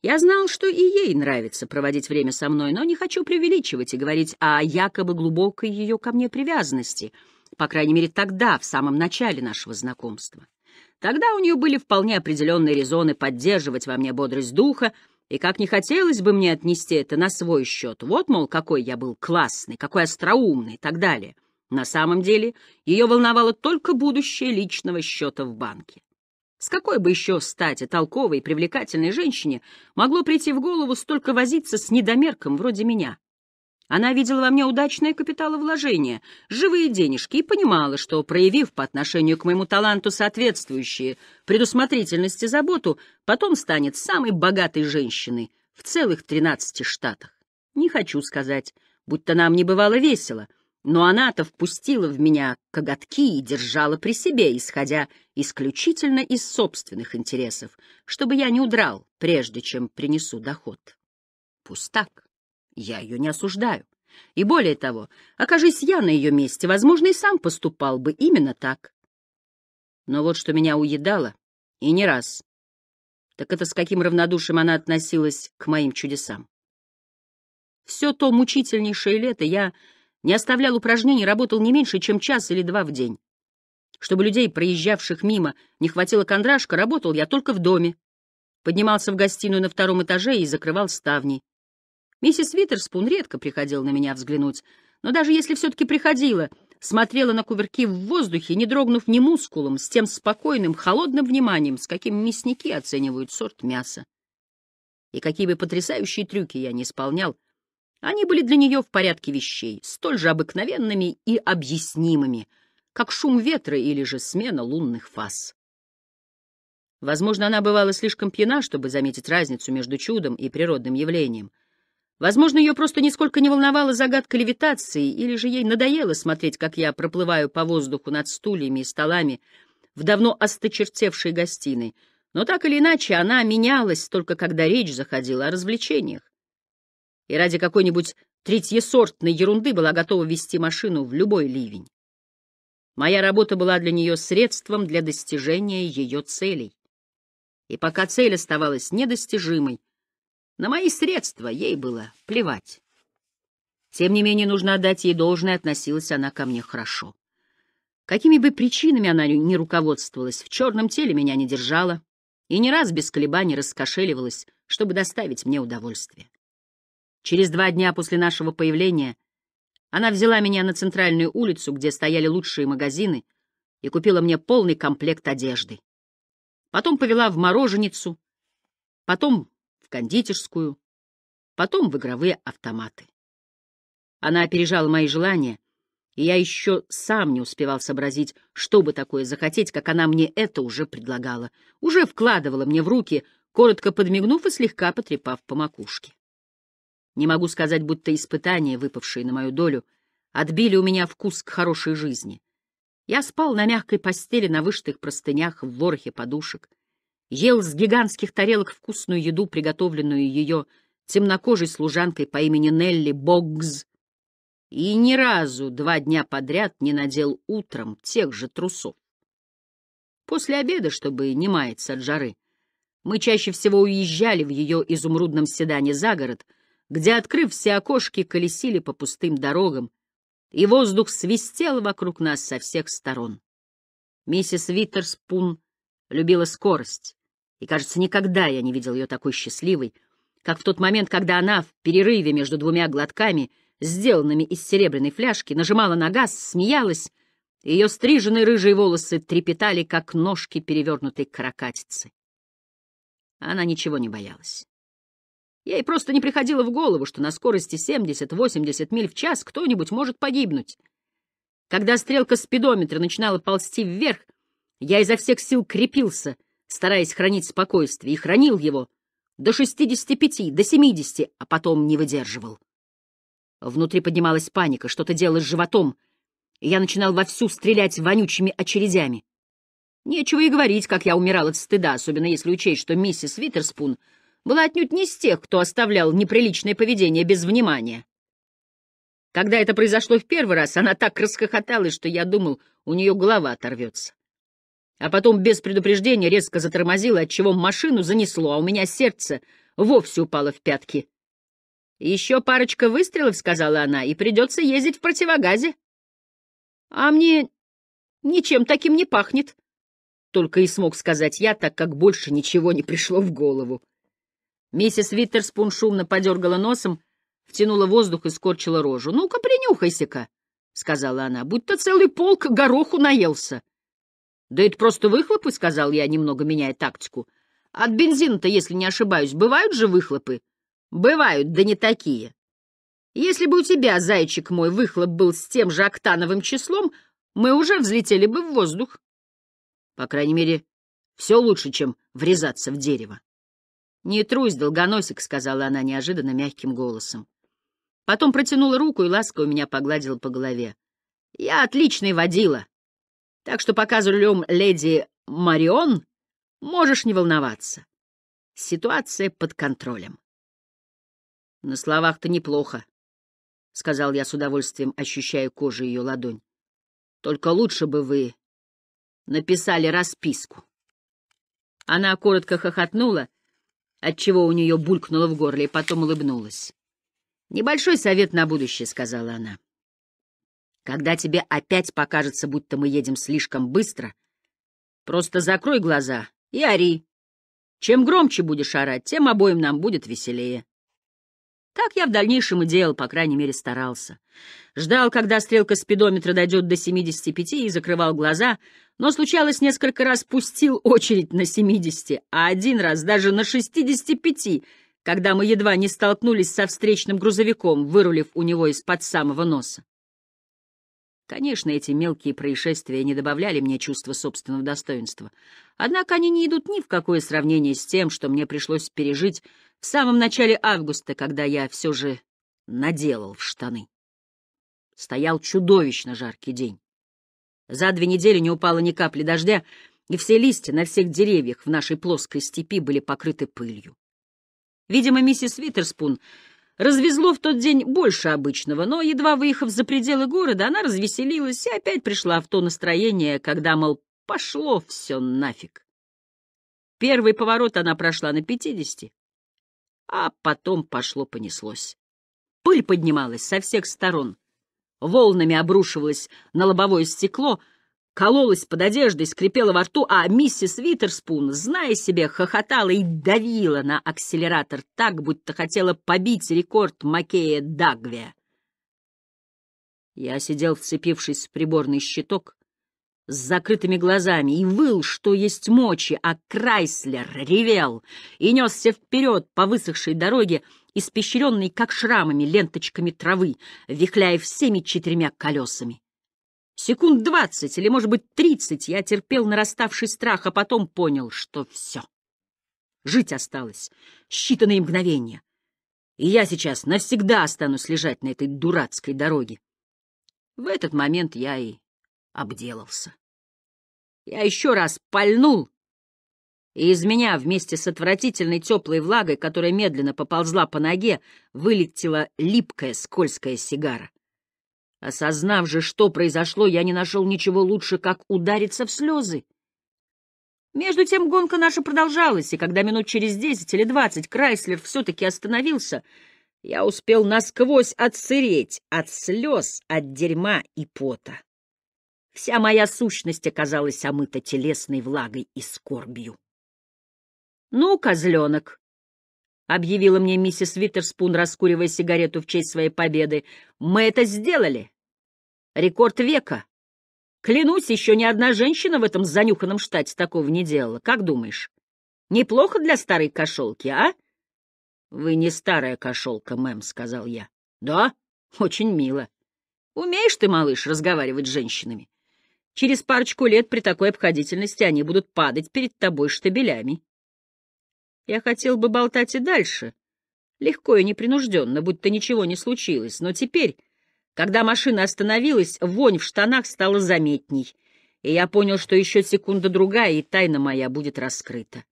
Я знал, что и ей нравится проводить время со мной, но не хочу преувеличивать и говорить о якобы глубокой ее ко мне привязанности, по крайней мере тогда, в самом начале нашего знакомства. Тогда у нее были вполне определенные резоны поддерживать во мне бодрость духа, и как не хотелось бы мне отнести это на свой счет. Вот, мол, какой я был классный, какой остроумный и так далее. На самом деле ее волновало только будущее личного счета в банке. С какой бы еще стати толковой и привлекательной женщине могло прийти в голову столько возиться с недомерком вроде меня? Она видела во мне удачное капиталовложение, живые денежки и понимала, что, проявив по отношению к моему таланту соответствующие предусмотрительность и заботу, потом станет самой богатой женщиной в целых 13 штатах. Не хочу сказать, будто нам не бывало весело, но она-то впустила в меня коготки и держала при себе, исходя исключительно из собственных интересов, чтобы я не удрал, прежде чем принесу доход. Пустак я ее не осуждаю. И более того, окажись я на ее месте, возможно, и сам поступал бы именно так. Но вот что меня уедало, и не раз, так это с каким равнодушием она относилась к моим чудесам. Все то мучительнейшее лето я не оставлял упражнений, работал не меньше, чем час или два в день. Чтобы людей, проезжавших мимо, не хватило кондрашка, работал я только в доме. Поднимался в гостиную на втором этаже и закрывал ставни. Миссис Виттерспун редко приходила на меня взглянуть, но даже если все-таки приходила, смотрела на кувырки в воздухе, не дрогнув ни мускулом, с тем спокойным, холодным вниманием, с каким мясники оценивают сорт мяса. И какие бы потрясающие трюки я не исполнял, они были для нее в порядке вещей, столь же обыкновенными и объяснимыми, как шум ветра или же смена лунных фаз. Возможно, она бывала слишком пьяна, чтобы заметить разницу между чудом и природным явлением — Возможно, ее просто нисколько не волновала загадка левитации, или же ей надоело смотреть, как я проплываю по воздуху над стульями и столами в давно осточертевшей гостиной. Но так или иначе, она менялась только когда речь заходила о развлечениях. И ради какой-нибудь третьесортной ерунды была готова вести машину в любой ливень. Моя работа была для нее средством для достижения ее целей. И пока цель оставалась недостижимой, на мои средства ей было плевать. Тем не менее, нужно отдать ей должное, относилась она ко мне хорошо. Какими бы причинами она ни руководствовалась, в черном теле меня не держала и ни раз без колебаний раскошеливалась, чтобы доставить мне удовольствие. Через два дня после нашего появления она взяла меня на центральную улицу, где стояли лучшие магазины, и купила мне полный комплект одежды. Потом повела в мороженицу, потом кондитерскую, потом в игровые автоматы. Она опережала мои желания, и я еще сам не успевал сообразить, что бы такое захотеть, как она мне это уже предлагала, уже вкладывала мне в руки, коротко подмигнув и слегка потрепав по макушке. Не могу сказать, будто испытания, выпавшие на мою долю, отбили у меня вкус к хорошей жизни. Я спал на мягкой постели на вышитых простынях в ворохе подушек, ел с гигантских тарелок вкусную еду, приготовленную ее темнокожей служанкой по имени Нелли Боггз, и ни разу два дня подряд не надел утром тех же трусов. После обеда, чтобы не маяться от жары, мы чаще всего уезжали в ее изумрудном седане за город, где, открыв все окошки, колесили по пустым дорогам, и воздух свистел вокруг нас со всех сторон. Миссис Виттерспун любила скорость, и, кажется, никогда я не видел ее такой счастливой, как в тот момент, когда она в перерыве между двумя глотками, сделанными из серебряной фляжки, нажимала на газ, смеялась, и ее стриженные рыжие волосы трепетали, как ножки перевернутой каракатицы. Она ничего не боялась. Ей просто не приходило в голову, что на скорости 70-80 миль в час кто-нибудь может погибнуть. Когда стрелка спидометра начинала ползти вверх, я изо всех сил крепился — стараясь хранить спокойствие, и хранил его до 65, до 70, а потом не выдерживал. Внутри поднималась паника, что-то делалось с животом, и я начинал вовсю стрелять вонючими очередями. Нечего и говорить, как я умирал от стыда, особенно если учесть, что миссис Витерспун была отнюдь не из тех, кто оставлял неприличное поведение без внимания. Когда это произошло в первый раз, она так расхохоталась, что я думал, у нее голова оторвется а потом без предупреждения резко затормозила, отчего машину занесло, а у меня сердце вовсе упало в пятки. «Еще парочка выстрелов», — сказала она, — «и придется ездить в противогазе». «А мне ничем таким не пахнет», — только и смог сказать я, так как больше ничего не пришло в голову. Миссис Виттерспун шумно подергала носом, втянула воздух и скорчила рожу. «Ну-ка, принюхайся-ка», — сказала она, — «будто целый полк гороху наелся». Да это просто выхлопы, — сказал я, немного меняя тактику. От бензина-то, если не ошибаюсь, бывают же выхлопы? Бывают, да не такие. Если бы у тебя, зайчик мой, выхлоп был с тем же октановым числом, мы уже взлетели бы в воздух. По крайней мере, все лучше, чем врезаться в дерево. «Не трусь, долгоносик», — сказала она неожиданно мягким голосом. Потом протянула руку и ласково меня погладила по голове. «Я отличный водила. Так что пока за рулем леди Марион можешь не волноваться. Ситуация под контролем. — На словах-то неплохо, — сказал я с удовольствием, ощущая кожу ее ладонь. — Только лучше бы вы написали расписку. Она коротко хохотнула, отчего у нее булькнуло в горле, и потом улыбнулась. «Небольшой совет на будущее», — сказала она. Когда тебе опять покажется, будто мы едем слишком быстро, просто закрой глаза и ори. Чем громче будешь орать, тем обоим нам будет веселее. Так я в дальнейшем и делал, по крайней мере, старался. Ждал, когда стрелка спидометра дойдет до 75 и закрывал глаза, но случалось несколько раз пустил очередь на 70, а один раз даже на 65, когда мы едва не столкнулись со встречным грузовиком, вырулив у него из-под самого носа. Конечно, эти мелкие происшествия не добавляли мне чувства собственного достоинства. Однако они не идут ни в какое сравнение с тем, что мне пришлось пережить в самом начале августа, когда я все же наделал в штаны. Стоял чудовищно жаркий день. За две недели не упало ни капли дождя, и все листья на всех деревьях в нашей плоской степи были покрыты пылью. Видимо, миссис Витерспун. Развезло в тот день больше обычного, но, едва выехав за пределы города, она развеселилась и опять пришла в то настроение, когда, мол, пошло все нафиг. Первый поворот она прошла на пятидесяти, а потом пошло-понеслось. Пыль поднималась со всех сторон, волнами обрушивалась на лобовое стекло — кололась под одеждой, скрипела во рту, а миссис Витерспун, зная себе, хохотала и давила на акселератор так, будто хотела побить рекорд Макея Дагве. Я сидел, вцепившись в приборный щиток, с закрытыми глазами и выл, что есть мочи, а Крайслер ревел и несся вперед по высохшей дороге, испещренной, как шрамами, ленточками травы, вихляя всеми четырьмя колесами. Секунд двадцать или, может быть, тридцать я терпел нараставший страх, а потом понял, что все. Жить осталось считанные мгновения. И я сейчас навсегда останусь лежать на этой дурацкой дороге. В этот момент я и обделался. Я еще раз пальнул, и из меня вместе с отвратительной теплой влагой, которая медленно поползла по ноге, вылетела липкая скользкая сигара. Осознав же, что произошло, я не нашел ничего лучше, как удариться в слезы. Между тем гонка наша продолжалась, и когда минут через десять или двадцать Крайслер все-таки остановился, я успел насквозь отсыреть от слез, от дерьма и пота. Вся моя сущность оказалась омыта телесной влагой и скорбью. — Ну, козленок, объявила мне миссис Виттерспун, раскуривая сигарету в честь своей победы. «Мы это сделали! Рекорд века! Клянусь, еще ни одна женщина в этом занюханном штате такого не делала. Как думаешь, неплохо для старой кошелки, а?» «Вы не старая кошелка, мэм», — сказал я. «Да, очень мило. Умеешь ты, малыш, разговаривать с женщинами?» Через парочку лет при такой обходительности они будут падать перед тобой штабелями. Я хотел бы болтать и дальше, легко и непринужденно, будто ничего не случилось, но теперь, когда машина остановилась, вонь в штанах стала заметней, и я понял, что еще секунда-другая, и тайна моя будет раскрыта.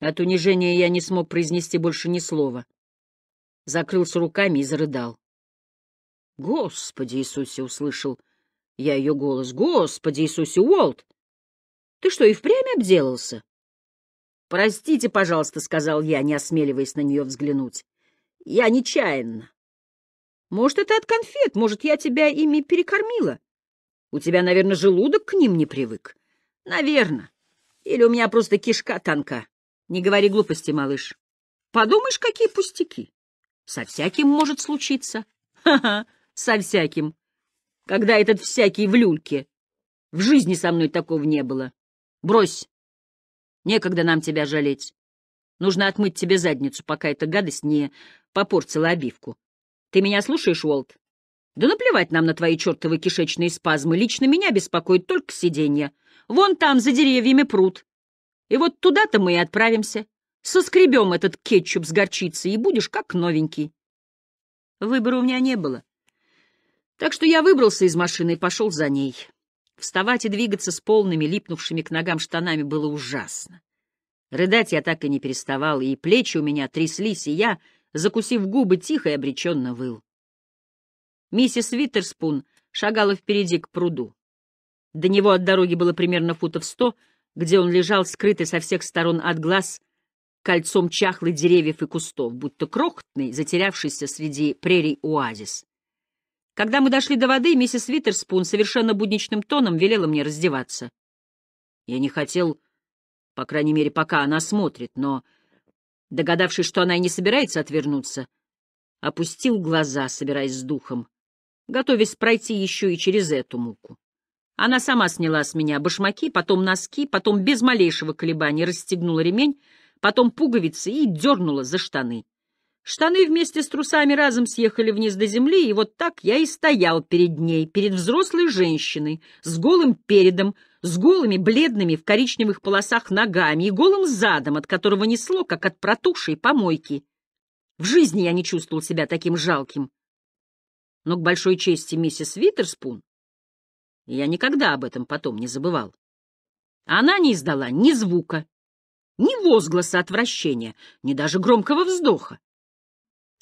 От унижения я не смог произнести больше ни слова. Закрылся руками и зарыдал. «Господи Иисусе!» — услышал я ее голос. «Господи Иисусе, Уолт! Ты что, и впрямь обделался?» «Простите, пожалуйста», — сказал я, не осмеливаясь на нее взглянуть. «Я нечаянно». «Может, это от конфет, может, я тебя ими перекормила. У тебя, наверное, желудок к ним не привык». «Наверно. Или у меня просто кишка тонка. Не говори глупости, малыш. Подумаешь, какие пустяки. Со всяким может случиться. Ха-ха, со всяким. Когда этот всякий в люльке. В жизни со мной такого не было. Брось, Некогда нам тебя жалеть. Нужно отмыть тебе задницу, пока эта гадость не попортила обивку. Ты меня слушаешь, Уолт? Да наплевать нам на твои чертовы кишечные спазмы. Лично меня беспокоит только сиденье. Вон там, за деревьями, пруд. И вот туда-то мы и отправимся. Соскребем этот кетчуп с горчицей, и будешь как новенький. Выбора у меня не было. Так что я выбрался из машины и пошел за ней. Вставать и двигаться с полными, липнувшими к ногам штанами было ужасно. Рыдать я так и не переставал, и плечи у меня тряслись, и я, закусив губы, тихо и обреченно выл. Миссис Виттерспун шагала впереди к пруду. До него от дороги было примерно футов сто, где он лежал, скрытый со всех сторон от глаз, кольцом чахлых деревьев и кустов, будто крохотный, затерявшийся среди прерий оазис. Когда мы дошли до воды, миссис Витерспун совершенно будничным тоном велела мне раздеваться. Я не хотел, по крайней мере, пока она смотрит, но, догадавшись, что она и не собирается отвернуться, опустил глаза, собираясь с духом, готовясь пройти еще и через эту муку. Она сама сняла с меня башмаки, потом носки, потом без малейшего колебания расстегнула ремень, потом пуговицы и дернула за штаны. Штаны вместе с трусами разом съехали вниз до земли, и вот так я и стоял перед ней, перед взрослой женщиной, с голым передом, с голыми, бледными, в коричневых полосах ногами и голым задом, от которого несло, как от протухшей помойки. В жизни я не чувствовал себя таким жалким. Но к большой чести миссис Витерспун, я никогда об этом потом не забывал. Она не издала ни звука, ни возгласа отвращения, ни даже громкого вздоха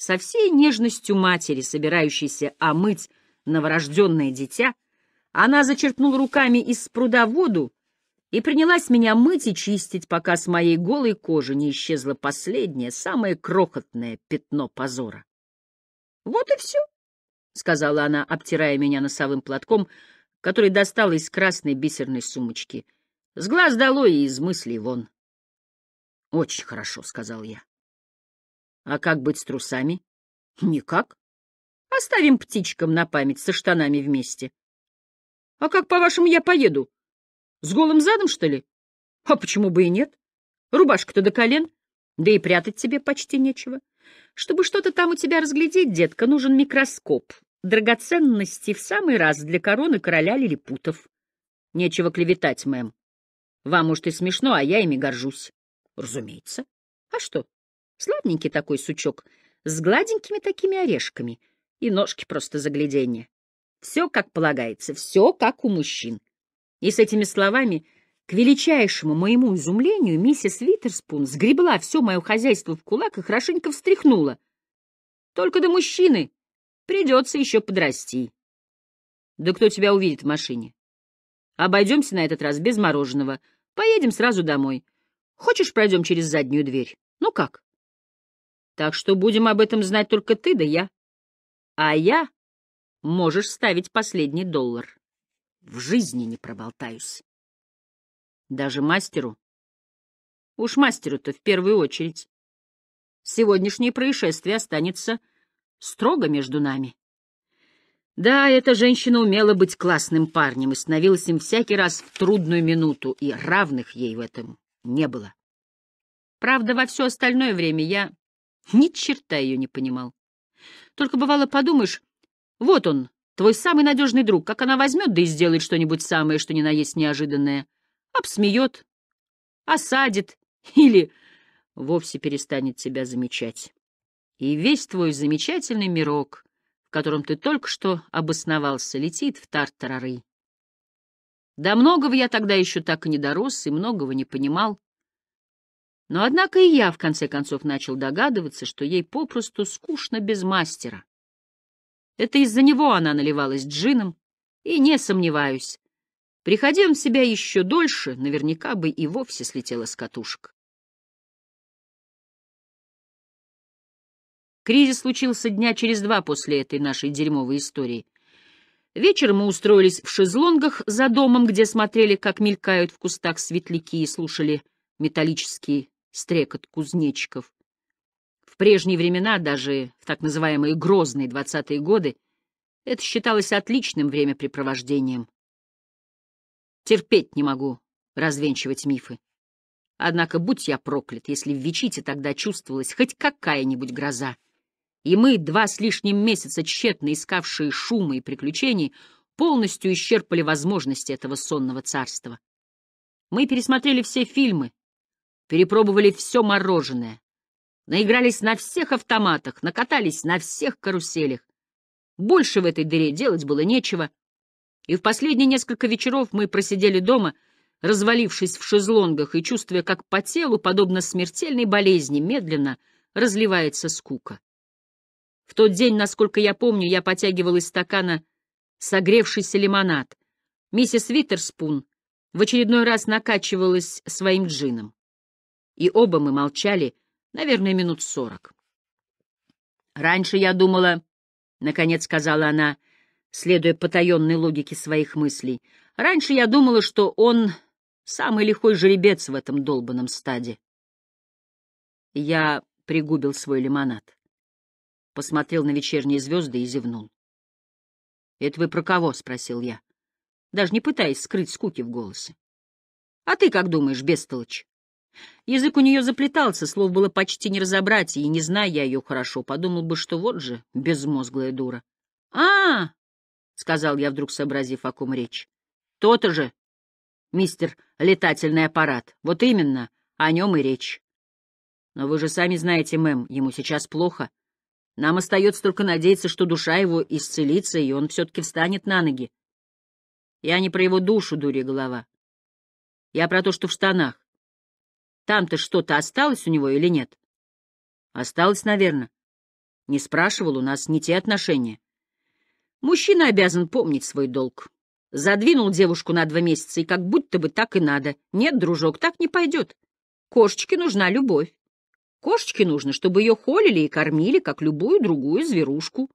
со всей нежностью матери, собирающейся омыть новорожденное дитя, она зачерпнула руками из пруда воду и принялась меня мыть и чистить, пока с моей голой кожи не исчезло последнее, самое крохотное пятно позора. — Вот и все, — сказала она, обтирая меня носовым платком, который достала из красной бисерной сумочки. — С глаз долой и из мыслей вон. — Очень хорошо, — сказал я. А как быть с трусами? Никак. Оставим птичкам на память со штанами вместе. А как, по-вашему, я поеду? С голым задом, что ли? А почему бы и нет? Рубашка-то до колен, да и прятать тебе почти нечего. Чтобы что-то там у тебя разглядеть, детка, нужен микроскоп. Драгоценности в самый раз для короны короля лилипутов. Нечего клеветать, мэм. Вам, может, и смешно, а я ими горжусь. Разумеется. А что? Славненький такой сучок, с гладенькими такими орешками. И ножки просто загляденье. Все как полагается, все как у мужчин. И с этими словами, к величайшему моему изумлению, миссис Виттерспун сгребла все мое хозяйство в кулак и хорошенько встряхнула. Только до мужчины придется еще подрасти. Да кто тебя увидит в машине? Обойдемся на этот раз без мороженого. Поедем сразу домой. Хочешь, пройдем через заднюю дверь? Ну как? Так что будем об этом знать только ты да я. А я можешь ставить последний доллар. В жизни не проболтаюсь. Даже мастеру. Уж мастеру-то в первую очередь. Сегодняшнее происшествие останется строго между нами. Да, эта женщина умела быть классным парнем и становилась им всякий раз в трудную минуту, и равных ей в этом не было. Правда, во все остальное время я ни черта ее не понимал. Только бывало подумаешь, вот он, твой самый надежный друг, как она возьмет да и сделает что-нибудь самое, что ни на есть неожиданное. Обсмеет, осадит или вовсе перестанет тебя замечать. И весь твой замечательный мирок, в котором ты только что обосновался, летит в тартарары. До многого я тогда еще так и не дорос и многого не понимал. Но однако и я, в конце концов, начал догадываться, что ей попросту скучно без мастера. Это из-за него она наливалась джином, и не сомневаюсь. приходя в себя еще дольше, наверняка бы и вовсе слетела с катушек. Кризис случился дня через два после этой нашей дерьмовой истории. Вечером мы устроились в шезлонгах за домом, где смотрели, как мелькают в кустах светляки и слушали металлический стрекот кузнечиков. В прежние времена, даже в так называемые грозные двадцатые годы, это считалось отличным времяпрепровождением. Терпеть не могу развенчивать мифы. Однако будь я проклят, если в Вичите тогда чувствовалась хоть какая-нибудь гроза. И мы, два с лишним месяца тщетно искавшие шума и приключений, полностью исчерпали возможности этого сонного царства. Мы пересмотрели все фильмы, перепробовали все мороженое, наигрались на всех автоматах, накатались на всех каруселях. Больше в этой дыре делать было нечего. И в последние несколько вечеров мы просидели дома, развалившись в шезлонгах и чувствуя, как по телу, подобно смертельной болезни, медленно разливается скука. В тот день, насколько я помню, я потягивал из стакана согревшийся лимонад. Миссис Витерспун в очередной раз накачивалась своим джином и оба мы молчали, наверное, минут сорок. «Раньше я думала...» — наконец сказала она, следуя потаенной логике своих мыслей. «Раньше я думала, что он самый лихой жеребец в этом долбанном стаде». Я пригубил свой лимонад, посмотрел на вечерние звезды и зевнул. «Это вы про кого?» — спросил я, даже не пытаясь скрыть скуки в голосе. «А ты как думаешь, бестолочь?» Язык у нее заплетался, слов было почти не разобрать, и, не зная я ее хорошо, подумал бы, что вот же безмозглая дура. а, -а, -а — сказал я, вдруг сообразив, о ком речь. «То-то же, мистер летательный аппарат. Вот именно, о нем и речь. Но вы же сами знаете, мэм, ему сейчас плохо. Нам остается только надеяться, что душа его исцелится, и он все-таки встанет на ноги. Я не про его душу, дури голова. Я про то, что в штанах. Там-то что-то осталось у него или нет? Осталось, наверное. Не спрашивал, у нас не те отношения. Мужчина обязан помнить свой долг. Задвинул девушку на два месяца, и как будто бы так и надо. Нет, дружок, так не пойдет. Кошечке нужна любовь. Кошечке нужно, чтобы ее холили и кормили, как любую другую зверушку.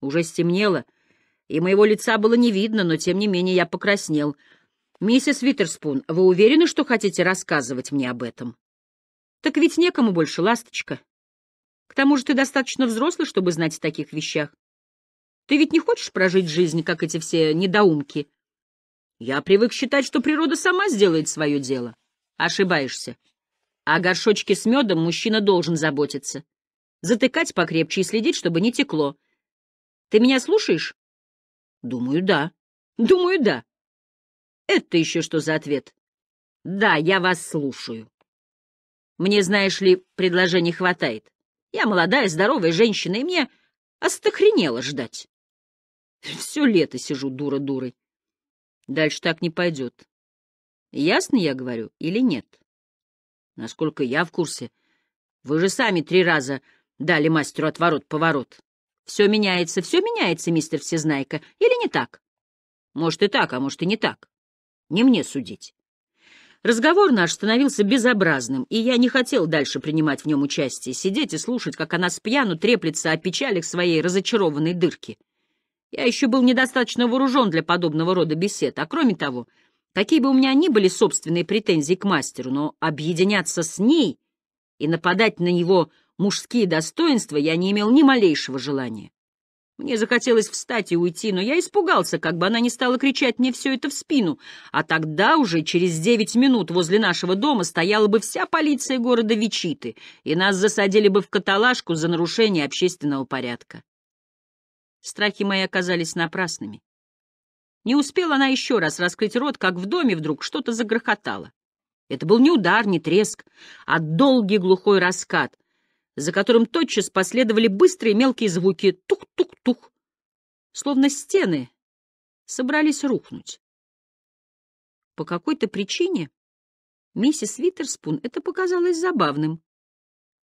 Уже стемнело, и моего лица было не видно, но тем не менее я покраснел — «Миссис Витерспун, вы уверены, что хотите рассказывать мне об этом?» «Так ведь некому больше, ласточка. К тому же ты достаточно взрослый, чтобы знать о таких вещах. Ты ведь не хочешь прожить жизнь, как эти все недоумки? Я привык считать, что природа сама сделает свое дело. Ошибаешься. О а горшочке с медом мужчина должен заботиться. Затыкать покрепче и следить, чтобы не текло. Ты меня слушаешь? Думаю, да. Думаю, да. Это еще что за ответ? Да, я вас слушаю. Мне, знаешь ли, предложений хватает. Я молодая, здоровая женщина, и мне остохренело ждать. Все лето сижу дура-дурой. Дальше так не пойдет. Ясно я говорю или нет? Насколько я в курсе, вы же сами три раза дали мастеру отворот-поворот. Все меняется, все меняется, мистер Всезнайка, или не так? Может и так, а может и не так. Не мне судить. Разговор наш становился безобразным, и я не хотел дальше принимать в нем участие, сидеть и слушать, как она спьяну треплется о печалях своей разочарованной дырки. Я еще был недостаточно вооружен для подобного рода бесед, а кроме того, какие бы у меня ни были собственные претензии к мастеру, но объединяться с ней и нападать на него мужские достоинства я не имел ни малейшего желания. Мне захотелось встать и уйти, но я испугался, как бы она не стала кричать мне все это в спину. А тогда уже через девять минут возле нашего дома стояла бы вся полиция города Вичиты, и нас засадили бы в каталажку за нарушение общественного порядка. Страхи мои оказались напрасными. Не успела она еще раз раскрыть рот, как в доме вдруг что-то загрохотало. Это был не удар, не треск, а долгий глухой раскат — за которым тотчас последовали быстрые мелкие звуки «тух-тух-тух», словно стены собрались рухнуть. По какой-то причине миссис Витерспун это показалось забавным.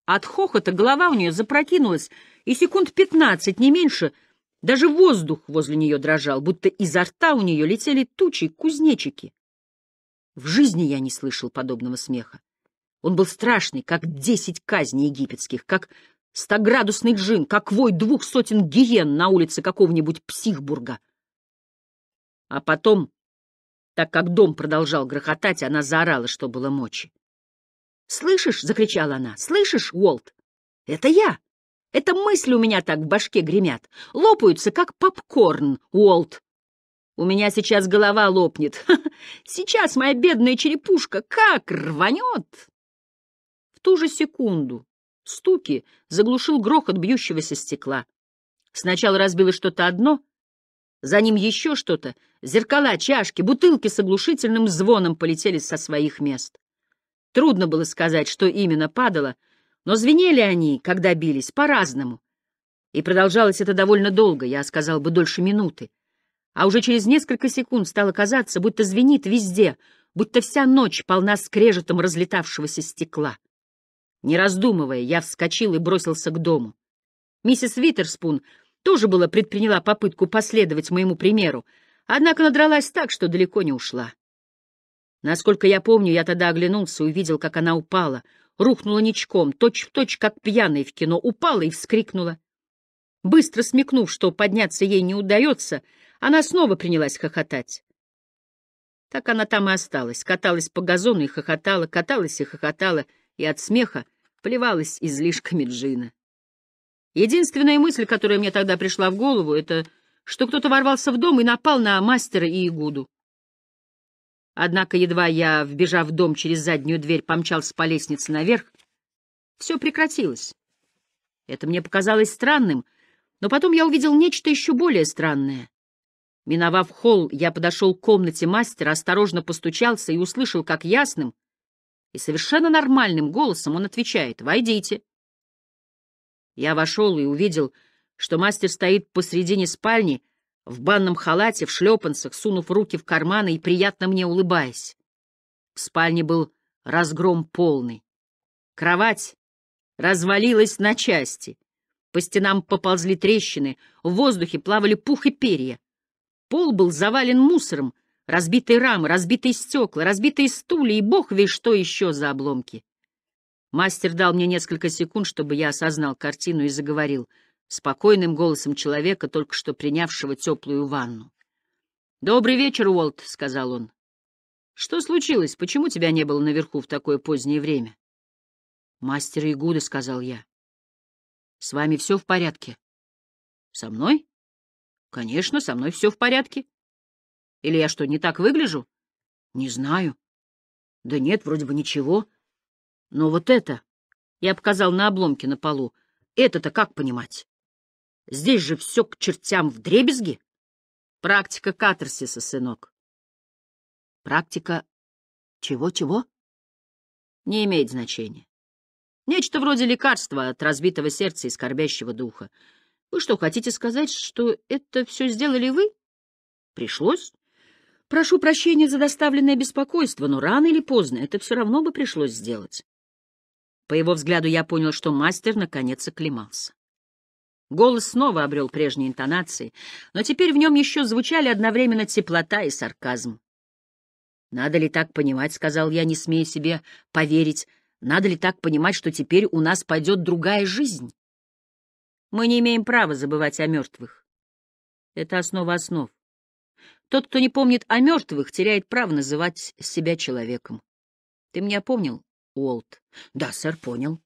От хохота голова у нее запрокинулась, и секунд пятнадцать, не меньше, даже воздух возле нее дрожал, будто изо рта у нее летели тучи, кузнечики. В жизни я не слышал подобного смеха. Он был страшный, как десять казней египетских, как стоградусный джин, как вой двух сотен гиен на улице какого-нибудь психбурга. А потом, так как дом продолжал грохотать, она заорала, что было мочи. «Слышишь?» — закричала она. «Слышишь, Уолт? Это я! Это мысли у меня так в башке гремят. Лопаются, как попкорн, Уолт. У меня сейчас голова лопнет. Сейчас моя бедная черепушка как рванет!» ту же секунду стуки заглушил грохот бьющегося стекла. Сначала разбило что-то одно, за ним еще что-то. Зеркала, чашки, бутылки с оглушительным звоном полетели со своих мест. Трудно было сказать, что именно падало, но звенели они, когда бились, по-разному. И продолжалось это довольно долго, я сказал бы, дольше минуты. А уже через несколько секунд стало казаться, будто звенит везде, будто вся ночь полна скрежетом разлетавшегося стекла. Не раздумывая, я вскочил и бросился к дому. Миссис Витерспун тоже была предприняла попытку последовать моему примеру, однако надралась так, что далеко не ушла. Насколько я помню, я тогда оглянулся и увидел, как она упала, рухнула ничком, точь-в-точь, точь, как пьяная в кино, упала и вскрикнула. Быстро смекнув, что подняться ей не удается, она снова принялась хохотать. Так она там и осталась, каталась по газону и хохотала, каталась и хохотала, и от смеха плевалась излишками джина. Единственная мысль, которая мне тогда пришла в голову, это что кто-то ворвался в дом и напал на мастера и Игуду. Однако едва я, вбежав в дом через заднюю дверь, помчался по лестнице наверх, все прекратилось. Это мне показалось странным, но потом я увидел нечто еще более странное. Миновав холл, я подошел к комнате мастера, осторожно постучался и услышал, как ясным, и совершенно нормальным голосом он отвечает «Войдите». Я вошел и увидел, что мастер стоит посредине спальни, в банном халате, в шлепанцах, сунув руки в карманы и приятно мне улыбаясь. В спальне был разгром полный. Кровать развалилась на части. По стенам поползли трещины, в воздухе плавали пух и перья. Пол был завален мусором, Разбитые рамы, разбитые стекла, разбитые стулья и бог весь что еще за обломки. Мастер дал мне несколько секунд, чтобы я осознал картину и заговорил спокойным голосом человека, только что принявшего теплую ванну. «Добрый вечер, Уолт», — сказал он. «Что случилось? Почему тебя не было наверху в такое позднее время?» «Мастер Игуда», — сказал я. «С вами все в порядке?» «Со мной?» «Конечно, со мной все в порядке. Или я что, не так выгляжу? Не знаю. Да нет, вроде бы ничего. Но вот это... Я показал на обломке на полу. Это-то как понимать? Здесь же все к чертям в дребезги. Практика катарсиса, сынок. Практика чего-чего? Не имеет значения. Нечто вроде лекарства от разбитого сердца и скорбящего духа. Вы что, хотите сказать, что это все сделали вы? Пришлось. Прошу прощения за доставленное беспокойство, но рано или поздно это все равно бы пришлось сделать. По его взгляду я понял, что мастер наконец оклемался. Голос снова обрел прежние интонации, но теперь в нем еще звучали одновременно теплота и сарказм. «Надо ли так понимать, — сказал я, не смея себе поверить, — надо ли так понимать, что теперь у нас пойдет другая жизнь? Мы не имеем права забывать о мертвых. Это основа основ. Тот, кто не помнит о мертвых, теряет право называть себя человеком. Ты меня понял, Уолт? Да, сэр, понял.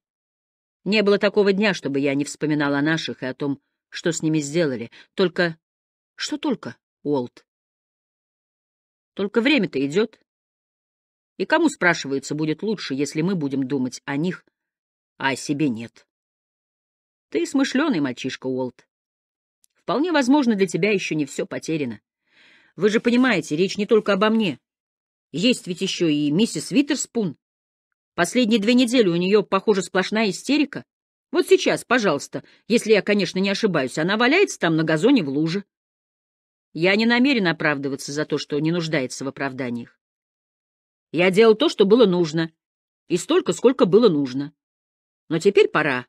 Не было такого дня, чтобы я не вспоминал о наших и о том, что с ними сделали. Только... Что только, Уолт? Только время-то идет. И кому, спрашивается, будет лучше, если мы будем думать о них, а о себе нет? Ты смышленый мальчишка, Уолт. Вполне возможно, для тебя еще не все потеряно. Вы же понимаете, речь не только обо мне. Есть ведь еще и миссис Витерспун. Последние две недели у нее, похоже, сплошная истерика. Вот сейчас, пожалуйста, если я, конечно, не ошибаюсь, она валяется там на газоне в луже. Я не намерен оправдываться за то, что не нуждается в оправданиях. Я делал то, что было нужно, и столько, сколько было нужно. Но теперь пора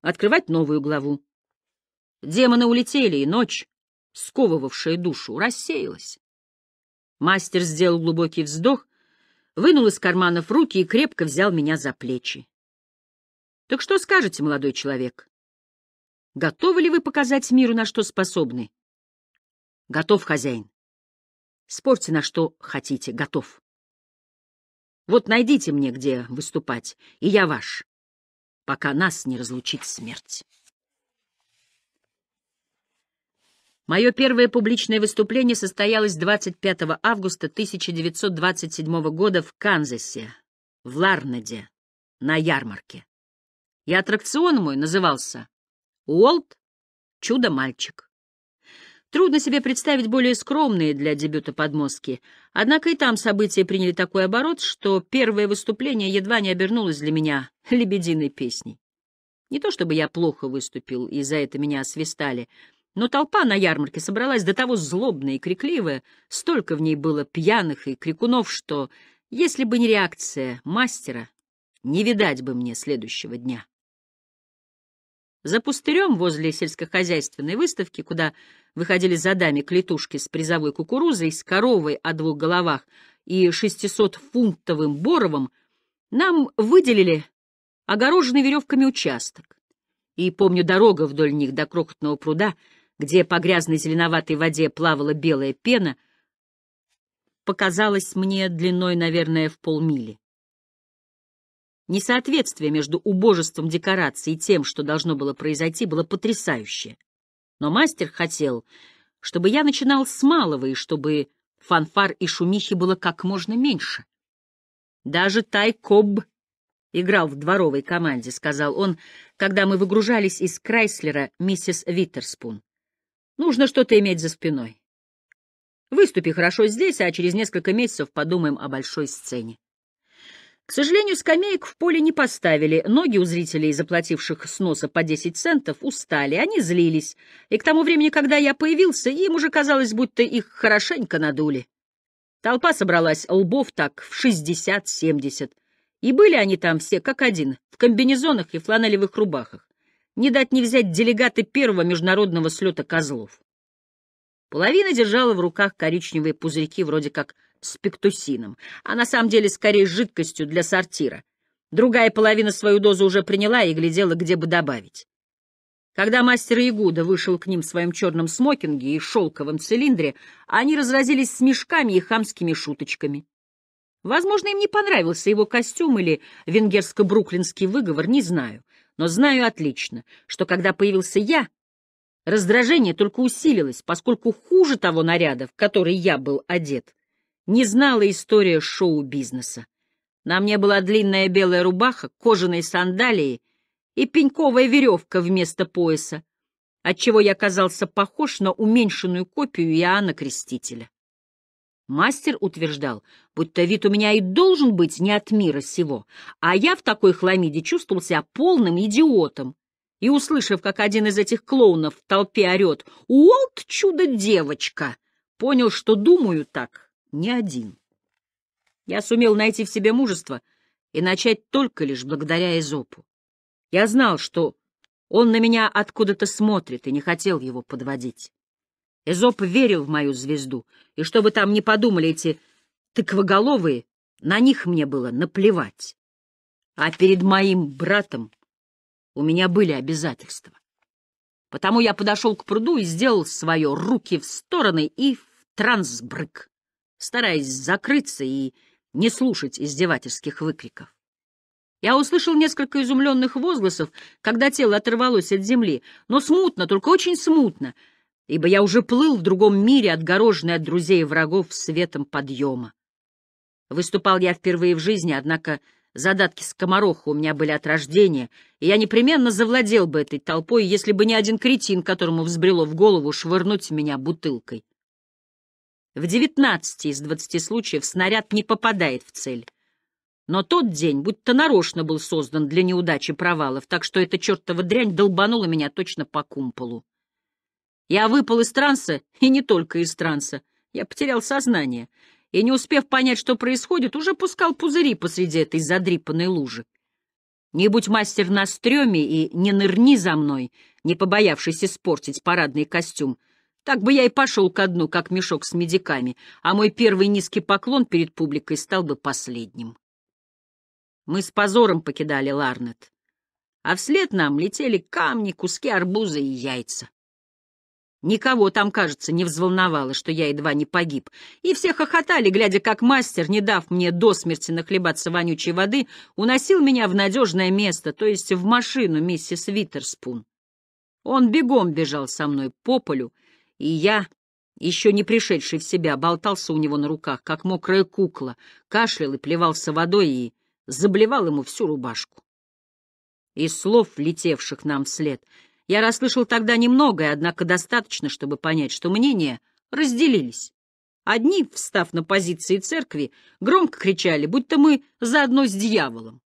открывать новую главу. Демоны улетели, и ночь сковывавшая душу, рассеялась. Мастер сделал глубокий вздох, вынул из карманов руки и крепко взял меня за плечи. — Так что скажете, молодой человек? Готовы ли вы показать миру, на что способны? — Готов, хозяин. Спорьте, на что хотите, готов. Вот найдите мне, где выступать, и я ваш, пока нас не разлучит смерть. Мое первое публичное выступление состоялось 25 августа 1927 года в Канзасе, в Ларнеде, на ярмарке. И аттракцион мой назывался «Уолт. Чудо-мальчик». Трудно себе представить более скромные для дебюта подмостки, однако и там события приняли такой оборот, что первое выступление едва не обернулось для меня лебединой песней. Не то чтобы я плохо выступил, и за это меня освистали — но толпа на ярмарке собралась до того злобная и крикливая, столько в ней было пьяных и крикунов, что, если бы не реакция мастера, не видать бы мне следующего дня. За пустырем возле сельскохозяйственной выставки, куда выходили за дами клетушки с призовой кукурузой, с коровой о двух головах и шестисотфунтовым боровом, нам выделили огороженный веревками участок. И, помню, дорога вдоль них до крохотного пруда — где по грязной зеленоватой воде плавала белая пена, показалась мне длиной, наверное, в полмили. Несоответствие между убожеством декорации и тем, что должно было произойти, было потрясающее. Но мастер хотел, чтобы я начинал с малого и чтобы фанфар и шумихи было как можно меньше. Даже Тайкоб играл в дворовой команде, сказал он, когда мы выгружались из Крайслера миссис Виттерспун. Нужно что-то иметь за спиной. Выступи хорошо здесь, а через несколько месяцев подумаем о большой сцене. К сожалению, скамеек в поле не поставили. Ноги у зрителей, заплативших с носа по 10 центов, устали, они злились. И к тому времени, когда я появился, им уже казалось, будто их хорошенько надули. Толпа собралась лбов так в 60-70. И были они там все как один, в комбинезонах и фланелевых рубахах не дать не взять делегаты первого международного слета козлов. Половина держала в руках коричневые пузырьки вроде как с пектусином, а на самом деле скорее жидкостью для сортира. Другая половина свою дозу уже приняла и глядела, где бы добавить. Когда мастер Ягуда вышел к ним в своем черном смокинге и шелковом цилиндре, они разразились смешками и хамскими шуточками. Возможно, им не понравился его костюм или венгерско-бруклинский выговор, не знаю но знаю отлично, что когда появился я, раздражение только усилилось, поскольку хуже того наряда, в который я был одет, не знала история шоу-бизнеса. На мне была длинная белая рубаха, кожаные сандалии и пеньковая веревка вместо пояса, отчего я казался похож на уменьшенную копию Иоанна Крестителя. Мастер утверждал, будто вид у меня и должен быть не от мира сего, а я в такой хламиде чувствовал себя полным идиотом. И, услышав, как один из этих клоунов в толпе орет «Уолт, чудо-девочка!», понял, что думаю так не один. Я сумел найти в себе мужество и начать только лишь благодаря Эзопу. Я знал, что он на меня откуда-то смотрит и не хотел его подводить. Эзоп верил в мою звезду, и что бы там ни подумали эти тыквоголовые, на них мне было наплевать. А перед моим братом у меня были обязательства. Потому я подошел к пруду и сделал свое руки в стороны и в трансбрык, стараясь закрыться и не слушать издевательских выкриков. Я услышал несколько изумленных возгласов, когда тело оторвалось от земли, но смутно, только очень смутно — ибо я уже плыл в другом мире, отгороженный от друзей и врагов светом подъема. Выступал я впервые в жизни, однако задатки скомороха у меня были от рождения, и я непременно завладел бы этой толпой, если бы не один кретин, которому взбрело в голову швырнуть меня бутылкой. В девятнадцати из двадцати случаев снаряд не попадает в цель. Но тот день будто нарочно был создан для неудачи провалов, так что эта чертова дрянь долбанула меня точно по кумполу. Я выпал из транса, и не только из транса. Я потерял сознание, и, не успев понять, что происходит, уже пускал пузыри посреди этой задрипанной лужи. Не будь мастер на стреме и не нырни за мной, не побоявшись испортить парадный костюм, так бы я и пошел ко дну, как мешок с медиками, а мой первый низкий поклон перед публикой стал бы последним. Мы с позором покидали Ларнет, а вслед нам летели камни, куски арбуза и яйца. Никого там, кажется, не взволновало, что я едва не погиб. И все хохотали, глядя, как мастер, не дав мне до смерти нахлебаться вонючей воды, уносил меня в надежное место, то есть в машину миссис Виттерспун. Он бегом бежал со мной по полю, и я, еще не пришедший в себя, болтался у него на руках, как мокрая кукла, кашлял и плевался водой и заблевал ему всю рубашку. Из слов, летевших нам вслед, я расслышал тогда немногое, однако достаточно, чтобы понять, что мнения разделились. Одни, встав на позиции церкви, громко кричали, будто мы заодно с дьяволом.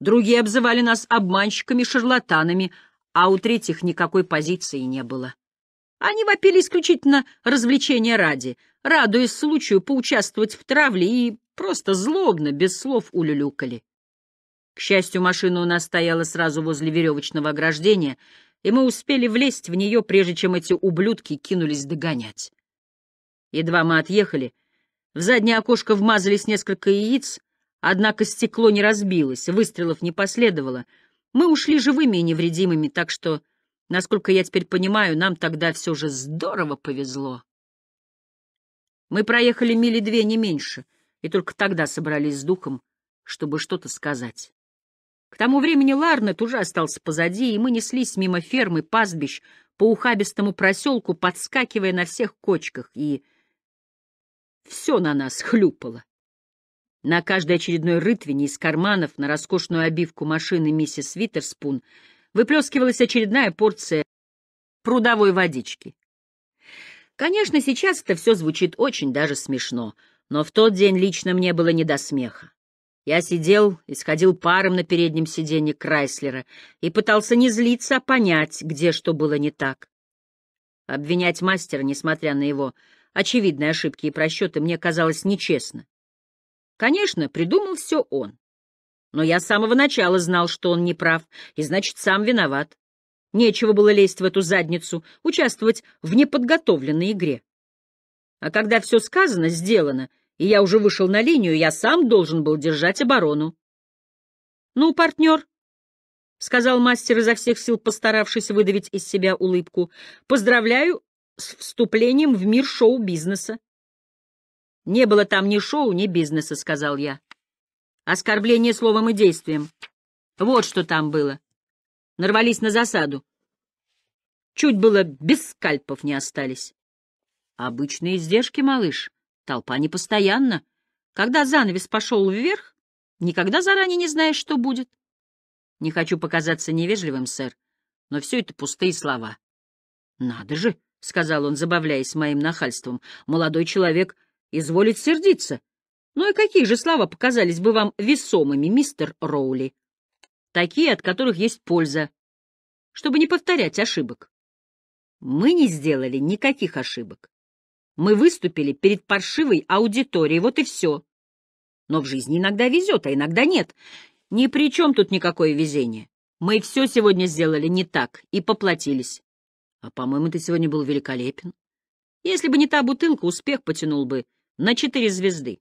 Другие обзывали нас обманщиками, шарлатанами, а у третьих никакой позиции не было. Они вопили исключительно развлечения ради, радуясь случаю поучаствовать в травле и просто злобно, без слов улюлюкали. К счастью, машина у нас стояла сразу возле веревочного ограждения — и мы успели влезть в нее, прежде чем эти ублюдки кинулись догонять. Едва мы отъехали, в заднее окошко вмазались несколько яиц, однако стекло не разбилось, выстрелов не последовало. Мы ушли живыми и невредимыми, так что, насколько я теперь понимаю, нам тогда все же здорово повезло. Мы проехали мили две, не меньше, и только тогда собрались с духом, чтобы что-то сказать. К тому времени Ларнет уже остался позади, и мы неслись мимо фермы, пастбищ, по ухабистому проселку, подскакивая на всех кочках, и все на нас хлюпало. На каждой очередной рытвине из карманов на роскошную обивку машины миссис Витерспун выплескивалась очередная порция прудовой водички. Конечно, сейчас это все звучит очень даже смешно, но в тот день лично мне было не до смеха. Я сидел, и сходил паром на переднем сиденье Крайслера и пытался не злиться, а понять, где что было не так. Обвинять мастера, несмотря на его очевидные ошибки и просчеты, мне казалось нечестно. Конечно, придумал все он. Но я с самого начала знал, что он не прав, и значит, сам виноват. Нечего было лезть в эту задницу, участвовать в неподготовленной игре. А когда все сказано, сделано, и я уже вышел на линию, я сам должен был держать оборону. — Ну, партнер, — сказал мастер изо всех сил, постаравшись выдавить из себя улыбку, — поздравляю с вступлением в мир шоу-бизнеса. — Не было там ни шоу, ни бизнеса, — сказал я. — Оскорбление словом и действием. Вот что там было. Нарвались на засаду. Чуть было без скальпов не остались. — Обычные издержки, малыш, Толпа не непостоянна. Когда занавес пошел вверх, никогда заранее не знаешь, что будет. Не хочу показаться невежливым, сэр, но все это пустые слова. — Надо же, — сказал он, забавляясь моим нахальством, — молодой человек изволит сердиться. Ну и какие же слова показались бы вам весомыми, мистер Роули? Такие, от которых есть польза, чтобы не повторять ошибок. Мы не сделали никаких ошибок. Мы выступили перед паршивой аудиторией, вот и все. Но в жизни иногда везет, а иногда нет. Ни при чем тут никакое везение. Мы все сегодня сделали не так и поплатились. А, по-моему, ты сегодня был великолепен. Если бы не та бутылка, успех потянул бы на четыре звезды.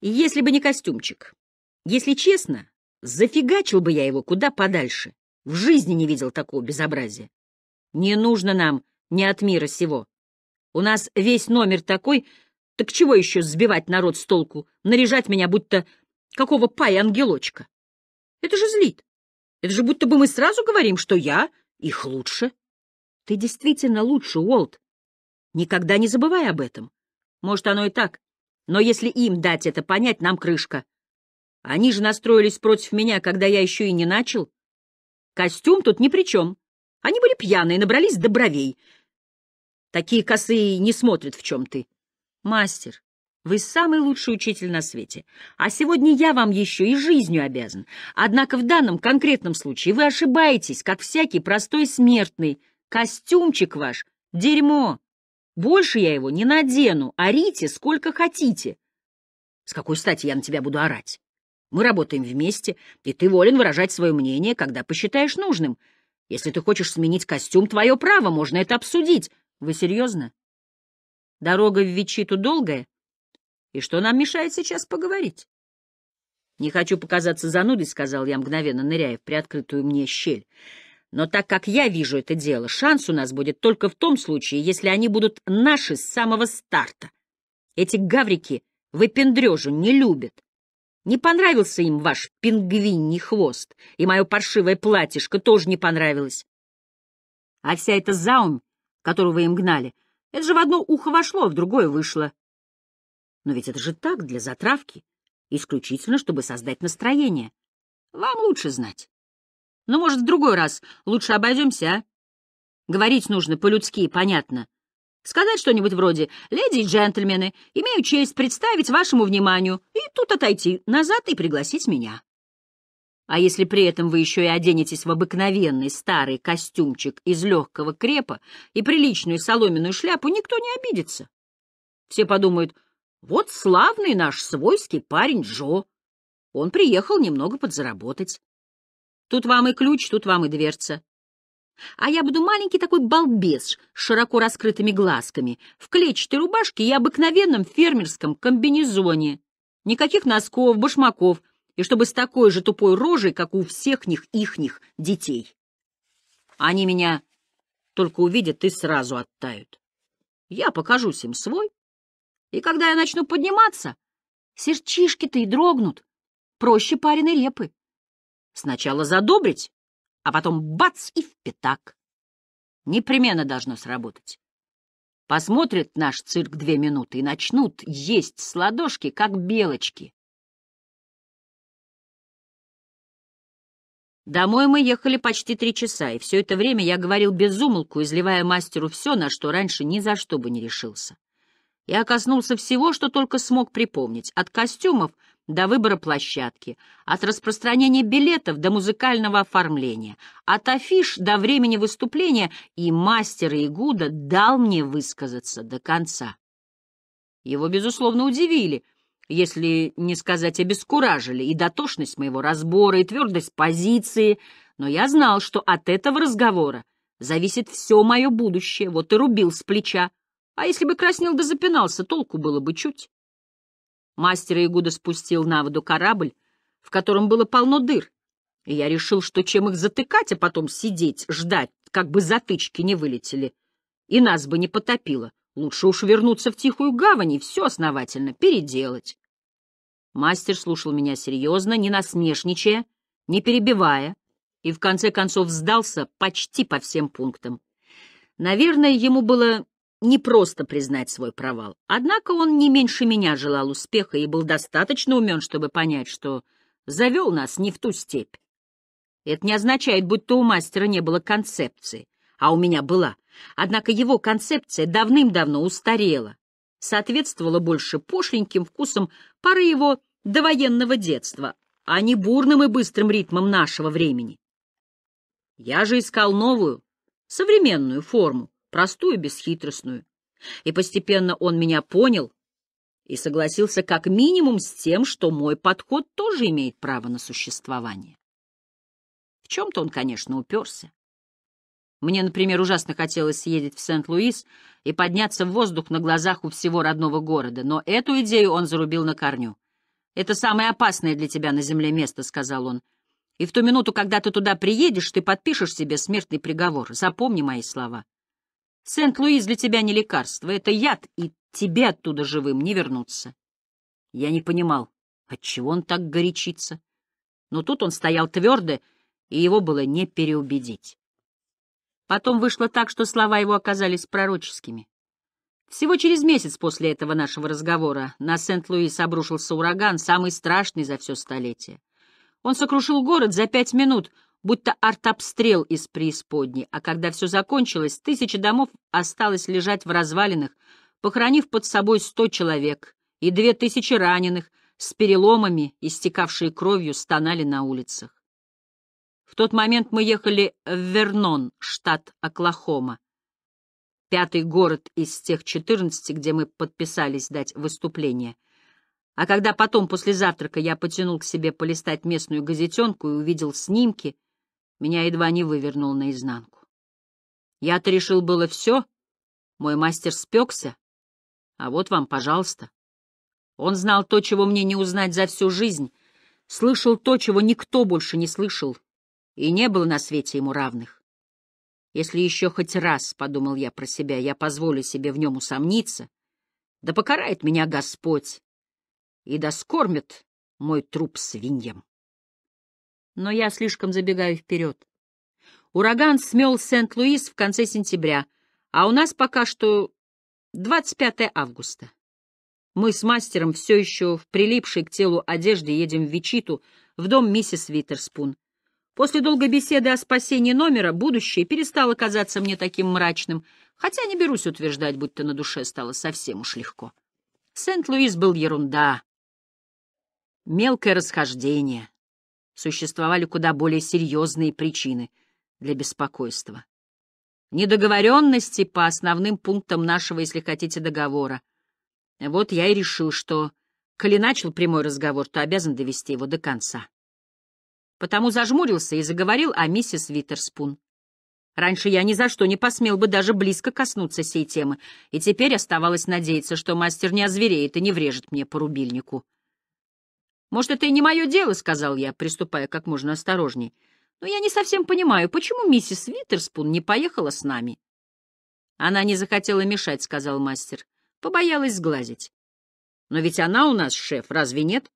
И если бы не костюмчик. Если честно, зафигачил бы я его куда подальше. В жизни не видел такого безобразия. Не нужно нам ни от мира сего. У нас весь номер такой, так чего еще сбивать народ с толку, наряжать меня будто какого пай ангелочка Это же злит. Это же будто бы мы сразу говорим, что я их лучше. Ты действительно лучше, Уолт. Никогда не забывай об этом. Может, оно и так. Но если им дать это понять, нам крышка. Они же настроились против меня, когда я еще и не начал. Костюм тут ни при чем. Они были пьяные, набрались добровей. Такие косые не смотрят, в чем ты. Мастер, вы самый лучший учитель на свете. А сегодня я вам еще и жизнью обязан. Однако в данном конкретном случае вы ошибаетесь, как всякий простой смертный. Костюмчик ваш — дерьмо. Больше я его не надену. Орите сколько хотите. С какой стати я на тебя буду орать? Мы работаем вместе, и ты волен выражать свое мнение, когда посчитаешь нужным. Если ты хочешь сменить костюм, твое право, можно это обсудить. Вы серьезно? Дорога в Вичиту долгая? И что нам мешает сейчас поговорить? Не хочу показаться занудой, сказал я, мгновенно ныряя в приоткрытую мне щель. Но так как я вижу это дело, шанс у нас будет только в том случае, если они будут наши с самого старта. Эти гаврики выпендрежу не любят. Не понравился им ваш пингвиний хвост, и мое паршивое платьишко тоже не понравилось. А вся эта заумь которого им гнали. Это же в одно ухо вошло, а в другое вышло. Но ведь это же так, для затравки. Исключительно, чтобы создать настроение. Вам лучше знать. Ну, может, в другой раз лучше обойдемся, а? Говорить нужно по-людски, понятно. Сказать что-нибудь вроде «Леди и джентльмены, имею честь представить вашему вниманию» и тут отойти назад и пригласить меня. А если при этом вы еще и оденетесь в обыкновенный старый костюмчик из легкого крепа и приличную соломенную шляпу, никто не обидится. Все подумают, вот славный наш свойский парень Джо. Он приехал немного подзаработать. Тут вам и ключ, тут вам и дверца. А я буду маленький такой балбес с широко раскрытыми глазками, в клетчатой рубашке и обыкновенном фермерском комбинезоне. Никаких носков, башмаков — и чтобы с такой же тупой рожей, как у всех них, ихних детей. Они меня только увидят и сразу оттают. Я покажусь им свой, и когда я начну подниматься, сердчишки-то и дрогнут, проще пареной репы. Сначала задобрить, а потом бац и в пятак. Непременно должно сработать. Посмотрят наш цирк две минуты и начнут есть с ладошки, как белочки. Домой мы ехали почти три часа, и все это время я говорил без умолку, изливая мастеру все, на что раньше ни за что бы не решился. Я коснулся всего, что только смог припомнить, от костюмов до выбора площадки, от распространения билетов до музыкального оформления, от афиш до времени выступления, и мастер Игуда дал мне высказаться до конца. Его, безусловно, удивили — если не сказать обескуражили, и дотошность моего разбора, и твердость позиции, но я знал, что от этого разговора зависит все мое будущее, вот и рубил с плеча. А если бы краснел да запинался, толку было бы чуть. Мастер Игуда спустил на воду корабль, в котором было полно дыр, и я решил, что чем их затыкать, а потом сидеть, ждать, как бы затычки не вылетели, и нас бы не потопило. Лучше уж вернуться в тихую гавань и все основательно переделать. Мастер слушал меня серьезно, не насмешничая, не перебивая, и в конце концов сдался почти по всем пунктам. Наверное, ему было не просто признать свой провал. Однако он не меньше меня желал успеха и был достаточно умен, чтобы понять, что завел нас не в ту степь. Это не означает, будто у мастера не было концепции а у меня была. Однако его концепция давным-давно устарела, соответствовала больше пошленьким вкусам пары его довоенного детства, а не бурным и быстрым ритмам нашего времени. Я же искал новую, современную форму, простую, бесхитростную. И постепенно он меня понял и согласился как минимум с тем, что мой подход тоже имеет право на существование. В чем-то он, конечно, уперся. Мне, например, ужасно хотелось съездить в Сент-Луис и подняться в воздух на глазах у всего родного города, но эту идею он зарубил на корню. «Это самое опасное для тебя на земле место», — сказал он. «И в ту минуту, когда ты туда приедешь, ты подпишешь себе смертный приговор. Запомни мои слова. Сент-Луис для тебя не лекарство, это яд, и тебе оттуда живым не вернуться». Я не понимал, отчего он так горячится. Но тут он стоял твердо, и его было не переубедить. Потом вышло так, что слова его оказались пророческими. Всего через месяц после этого нашего разговора на Сент-Луис обрушился ураган, самый страшный за все столетие. Он сокрушил город за пять минут, будто артобстрел из преисподней, а когда все закончилось, тысячи домов осталось лежать в развалинах, похоронив под собой сто человек и две тысячи раненых, с переломами, истекавшие кровью, стонали на улицах. В тот момент мы ехали в Вернон, штат Оклахома. Пятый город из тех четырнадцати, где мы подписались дать выступление. А когда потом, после завтрака, я потянул к себе полистать местную газетенку и увидел снимки, меня едва не вывернул наизнанку. Я-то решил было все, мой мастер спекся, а вот вам, пожалуйста. Он знал то, чего мне не узнать за всю жизнь, слышал то, чего никто больше не слышал, и не было на свете ему равных. Если еще хоть раз, — подумал я про себя, — я позволю себе в нем усомниться, да покарает меня Господь и да скормит мой труп свиньям. Но я слишком забегаю вперед. Ураган смел Сент-Луис в конце сентября, а у нас пока что 25 августа. Мы с мастером все еще в прилипшей к телу одежде едем в Вичиту, в дом миссис Витерспун. После долгой беседы о спасении номера будущее перестало казаться мне таким мрачным, хотя не берусь утверждать, будто на душе стало совсем уж легко. Сент-Луис был ерунда, мелкое расхождение. Существовали куда более серьезные причины для беспокойства. Недоговоренности по основным пунктам нашего, если хотите, договора. Вот я и решил, что, коли начал прямой разговор, то обязан довести его до конца потому зажмурился и заговорил о миссис Витерспун. Раньше я ни за что не посмел бы даже близко коснуться сей темы, и теперь оставалось надеяться, что мастер не озвереет и не врежет мне по рубильнику. «Может, это и не мое дело», — сказал я, приступая как можно осторожней. «Но я не совсем понимаю, почему миссис Витерспун не поехала с нами?» «Она не захотела мешать», — сказал мастер. «Побоялась сглазить». «Но ведь она у нас шеф, разве нет?»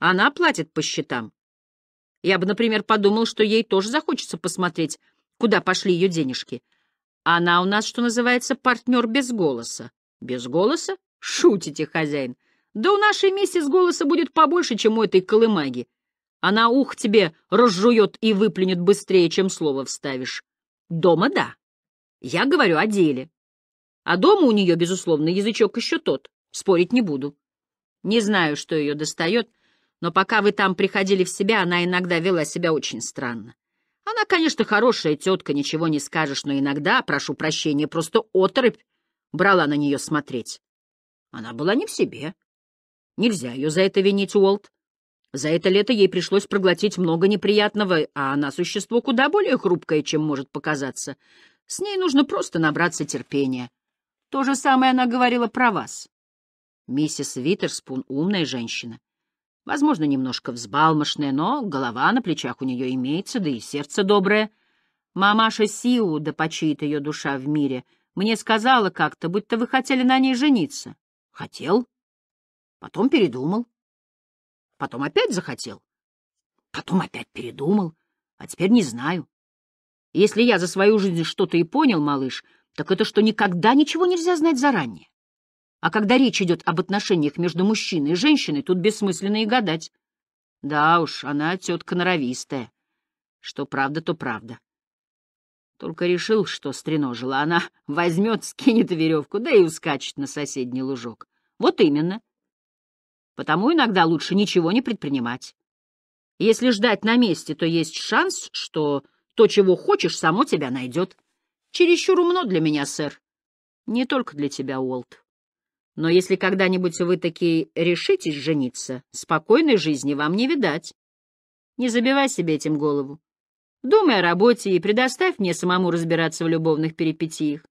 «Она платит по счетам». Я бы, например, подумал, что ей тоже захочется посмотреть, куда пошли ее денежки. Она у нас, что называется, партнер без голоса. Без голоса? Шутите, хозяин. Да у нашей миссис голоса будет побольше, чем у этой колымаги. Она ух тебе разжует и выплюнет быстрее, чем слово вставишь. Дома — да. Я говорю о деле. А дома у нее, безусловно, язычок еще тот. Спорить не буду. Не знаю, что ее достает — но пока вы там приходили в себя, она иногда вела себя очень странно. Она, конечно, хорошая тетка, ничего не скажешь, но иногда, прошу прощения, просто оторопь брала на нее смотреть. Она была не в себе. Нельзя ее за это винить, Уолт. За это лето ей пришлось проглотить много неприятного, а она существо куда более хрупкое, чем может показаться. С ней нужно просто набраться терпения. То же самое она говорила про вас. Миссис Витерспун умная женщина. Возможно, немножко взбалмошная, но голова на плечах у нее имеется, да и сердце доброе. Мамаша Сиу, да почиет ее душа в мире, мне сказала как-то, будто вы хотели на ней жениться. Хотел. Потом передумал. Потом опять захотел. Потом опять передумал. А теперь не знаю. Если я за свою жизнь что-то и понял, малыш, так это что никогда ничего нельзя знать заранее. А когда речь идет об отношениях между мужчиной и женщиной, тут бессмысленно и гадать. Да уж, она тетка норовистая. Что правда, то правда. Только решил, что стреножила. Она возьмет, скинет веревку, да и ускачет на соседний лужок. Вот именно. Потому иногда лучше ничего не предпринимать. Если ждать на месте, то есть шанс, что то, чего хочешь, само тебя найдет. Чересчур умно для меня, сэр. Не только для тебя, Уолт. Но если когда-нибудь вы таки решитесь жениться, спокойной жизни вам не видать. Не забивай себе этим голову. Думай о работе и предоставь мне самому разбираться в любовных перипетиях.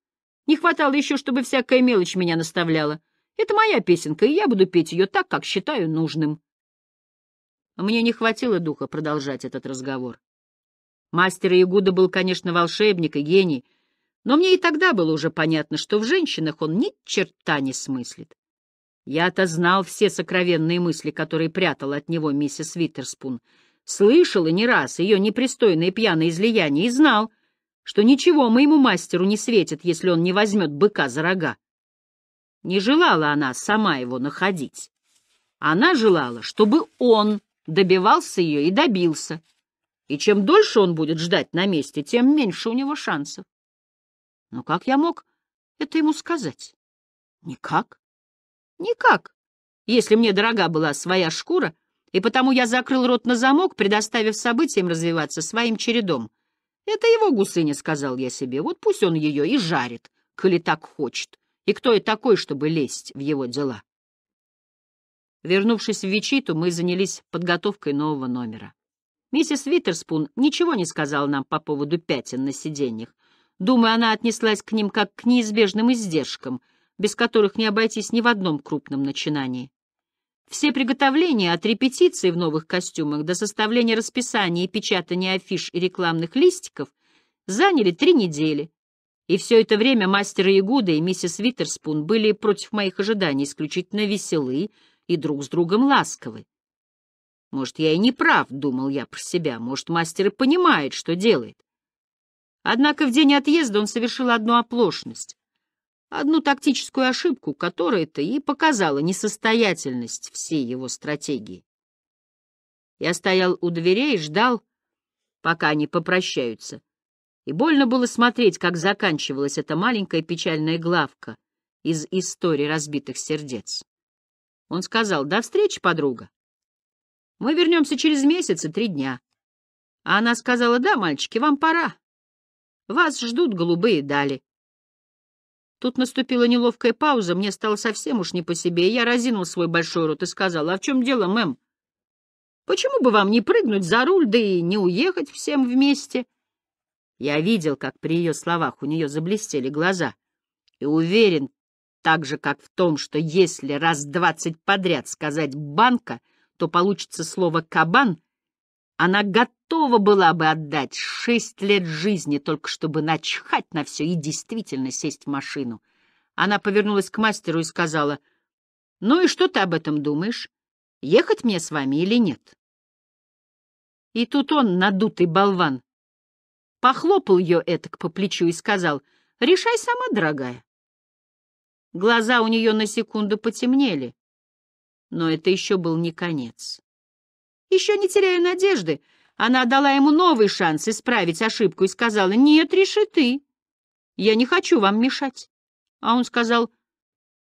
Не хватало еще, чтобы всякая мелочь меня наставляла. Это моя песенка, и я буду петь ее так, как считаю нужным. Мне не хватило духа продолжать этот разговор. Мастер Ягуда был, конечно, волшебник и гений — но мне и тогда было уже понятно, что в женщинах он ни черта не смыслит. Я-то знал все сокровенные мысли, которые прятала от него миссис Виттерспун. Слышал и не раз ее непристойные пьяные излияния и знал, что ничего моему мастеру не светит, если он не возьмет быка за рога. Не желала она сама его находить. Она желала, чтобы он добивался ее и добился. И чем дольше он будет ждать на месте, тем меньше у него шансов. Но ну как я мог это ему сказать? Никак. Никак. Если мне дорога была своя шкура, и потому я закрыл рот на замок, предоставив событиям развиваться своим чередом. Это его гусыня, сказал я себе, вот пусть он ее и жарит, коли так хочет. И кто я такой, чтобы лезть в его дела? Вернувшись в Вичиту, мы занялись подготовкой нового номера. Миссис Виттерспун ничего не сказала нам по поводу пятен на сиденьях, Думаю, она отнеслась к ним как к неизбежным издержкам, без которых не обойтись ни в одном крупном начинании. Все приготовления от репетиции в новых костюмах до составления расписания и печатания афиш и рекламных листиков заняли три недели, и все это время мастер Ягуда и миссис Виттерспун были против моих ожиданий исключительно веселы и друг с другом ласковы. Может, я и не прав, — думал я про себя, — может, мастер и понимает, что делает. Однако в день отъезда он совершил одну оплошность, одну тактическую ошибку, которая-то и показала несостоятельность всей его стратегии. Я стоял у дверей и ждал, пока они попрощаются. И больно было смотреть, как заканчивалась эта маленькая печальная главка из истории разбитых сердец. Он сказал, «До встречи, подруга. Мы вернемся через месяц и три дня». А она сказала, «Да, мальчики, вам пора. Вас ждут голубые дали. Тут наступила неловкая пауза, мне стало совсем уж не по себе, и я разинул свой большой рот и сказал, а в чем дело, мэм? Почему бы вам не прыгнуть за руль, да и не уехать всем вместе? Я видел, как при ее словах у нее заблестели глаза, и уверен, так же, как в том, что если раз двадцать подряд сказать «банка», то получится слово «кабан», она готова была бы отдать шесть лет жизни, только чтобы начхать на все и действительно сесть в машину. Она повернулась к мастеру и сказала, «Ну и что ты об этом думаешь? Ехать мне с вами или нет?» И тут он, надутый болван, похлопал ее этак по плечу и сказал, «Решай сама, дорогая». Глаза у нее на секунду потемнели, но это еще был не конец. Еще не теряя надежды, она дала ему новый шанс исправить ошибку и сказала, «Нет, реши ты. Я не хочу вам мешать». А он сказал,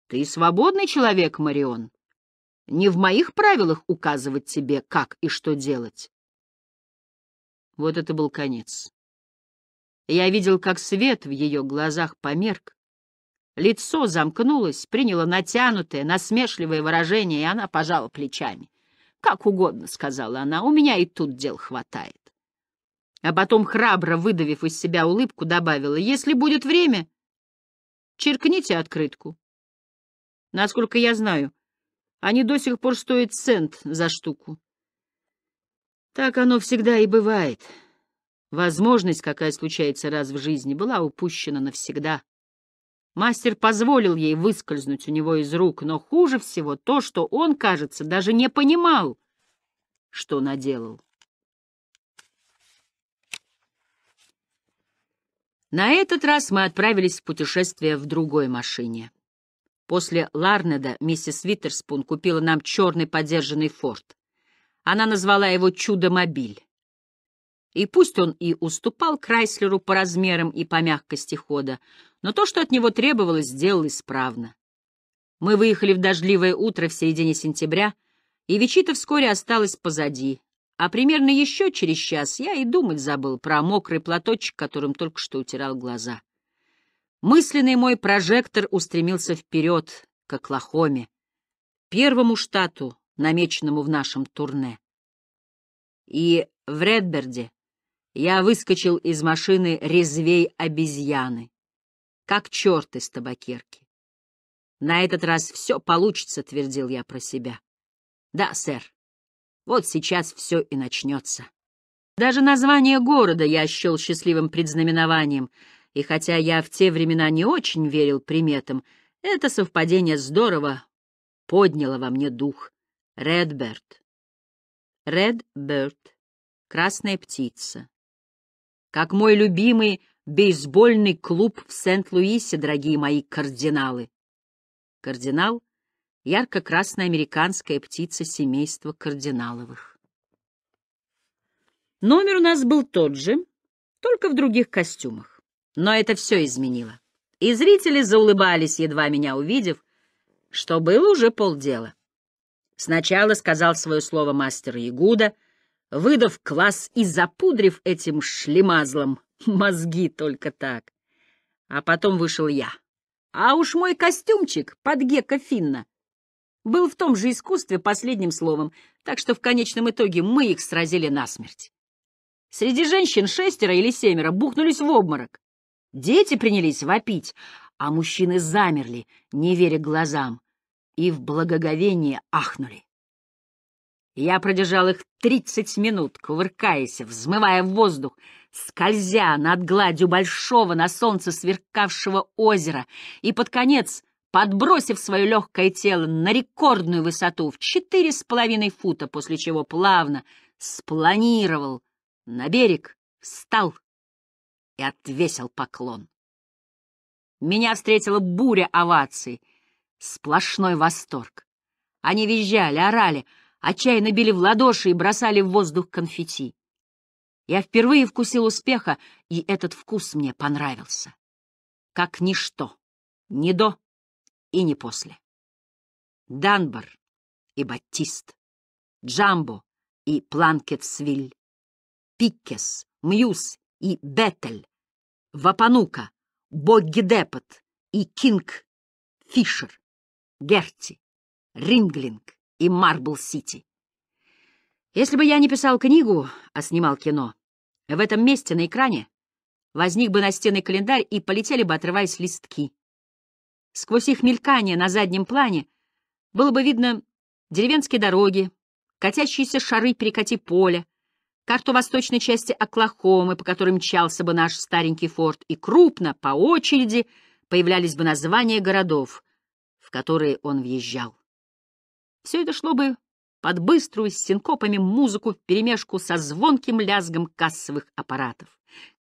«Ты свободный человек, Марион. Не в моих правилах указывать тебе, как и что делать». Вот это был конец. Я видел, как свет в ее глазах померк. Лицо замкнулось, приняло натянутое, насмешливое выражение, и она пожала плечами. «Как угодно», — сказала она, — «у меня и тут дел хватает». А потом, храбро выдавив из себя улыбку, добавила, «Если будет время, черкните открытку». Насколько я знаю, они до сих пор стоят цент за штуку. Так оно всегда и бывает. Возможность, какая случается раз в жизни, была упущена навсегда. Мастер позволил ей выскользнуть у него из рук, но хуже всего то, что он, кажется, даже не понимал, что наделал. На этот раз мы отправились в путешествие в другой машине. После Ларнеда миссис Виттерспун купила нам черный подержанный форт. Она назвала его «Чудо-мобиль». И пусть он и уступал Крайслеру по размерам и по мягкости хода, но то, что от него требовалось, сделал исправно. Мы выехали в дождливое утро в середине сентября, и Вичита вскоре осталась позади, а примерно еще через час я и думать забыл про мокрый платочек, которым только что утирал глаза. Мысленный мой прожектор устремился вперед, к Оклахоме, первому штату, намеченному в нашем турне. И в Редберде я выскочил из машины резвей обезьяны как черт из табакерки. «На этот раз все получится», — твердил я про себя. «Да, сэр, вот сейчас все и начнется». Даже название города я счел счастливым предзнаменованием, и хотя я в те времена не очень верил приметам, это совпадение здорово подняло во мне дух. Редберт. Редберт. Красная птица. Как мой любимый бейсбольный клуб в Сент-Луисе, дорогие мои кардиналы. Кардинал — ярко-красная американская птица семейства кардиналовых. Номер у нас был тот же, только в других костюмах. Но это все изменило. И зрители заулыбались, едва меня увидев, что было уже полдела. Сначала сказал свое слово мастер Ягуда, выдав класс и запудрив этим шлемазлом Мозги только так. А потом вышел я. А уж мой костюмчик под Гека Финна был в том же искусстве последним словом, так что в конечном итоге мы их сразили насмерть. Среди женщин шестеро или семеро бухнулись в обморок. Дети принялись вопить, а мужчины замерли, не веря глазам, и в благоговении ахнули. Я продержал их тридцать минут, кувыркаясь, взмывая в воздух, скользя над гладью большого на солнце сверкавшего озера и под конец, подбросив свое легкое тело на рекордную высоту в четыре с половиной фута, после чего плавно спланировал на берег, встал и отвесил поклон. Меня встретила буря оваций, сплошной восторг. Они визжали, орали, отчаянно били в ладоши и бросали в воздух конфетти. Я впервые вкусил успеха, и этот вкус мне понравился. Как ничто, ни до и ни после. Данбар и Баттист, Джамбо и Планкетсвиль, Пиккес, Мьюз и Беттель, Вапанука, Боггидепот и Кинг, Фишер, Герти, Ринглинг и Марбл-Сити. Если бы я не писал книгу, а снимал кино, в этом месте на экране возник бы настенный календарь и полетели бы, отрываясь, листки. Сквозь их мелькание на заднем плане было бы видно деревенские дороги, катящиеся шары перекати поля, карту восточной части Оклахомы, по которой мчался бы наш старенький форт, и крупно, по очереди, появлялись бы названия городов, в которые он въезжал. Все это шло бы под быструю с синкопами музыку вперемешку со звонким лязгом кассовых аппаратов.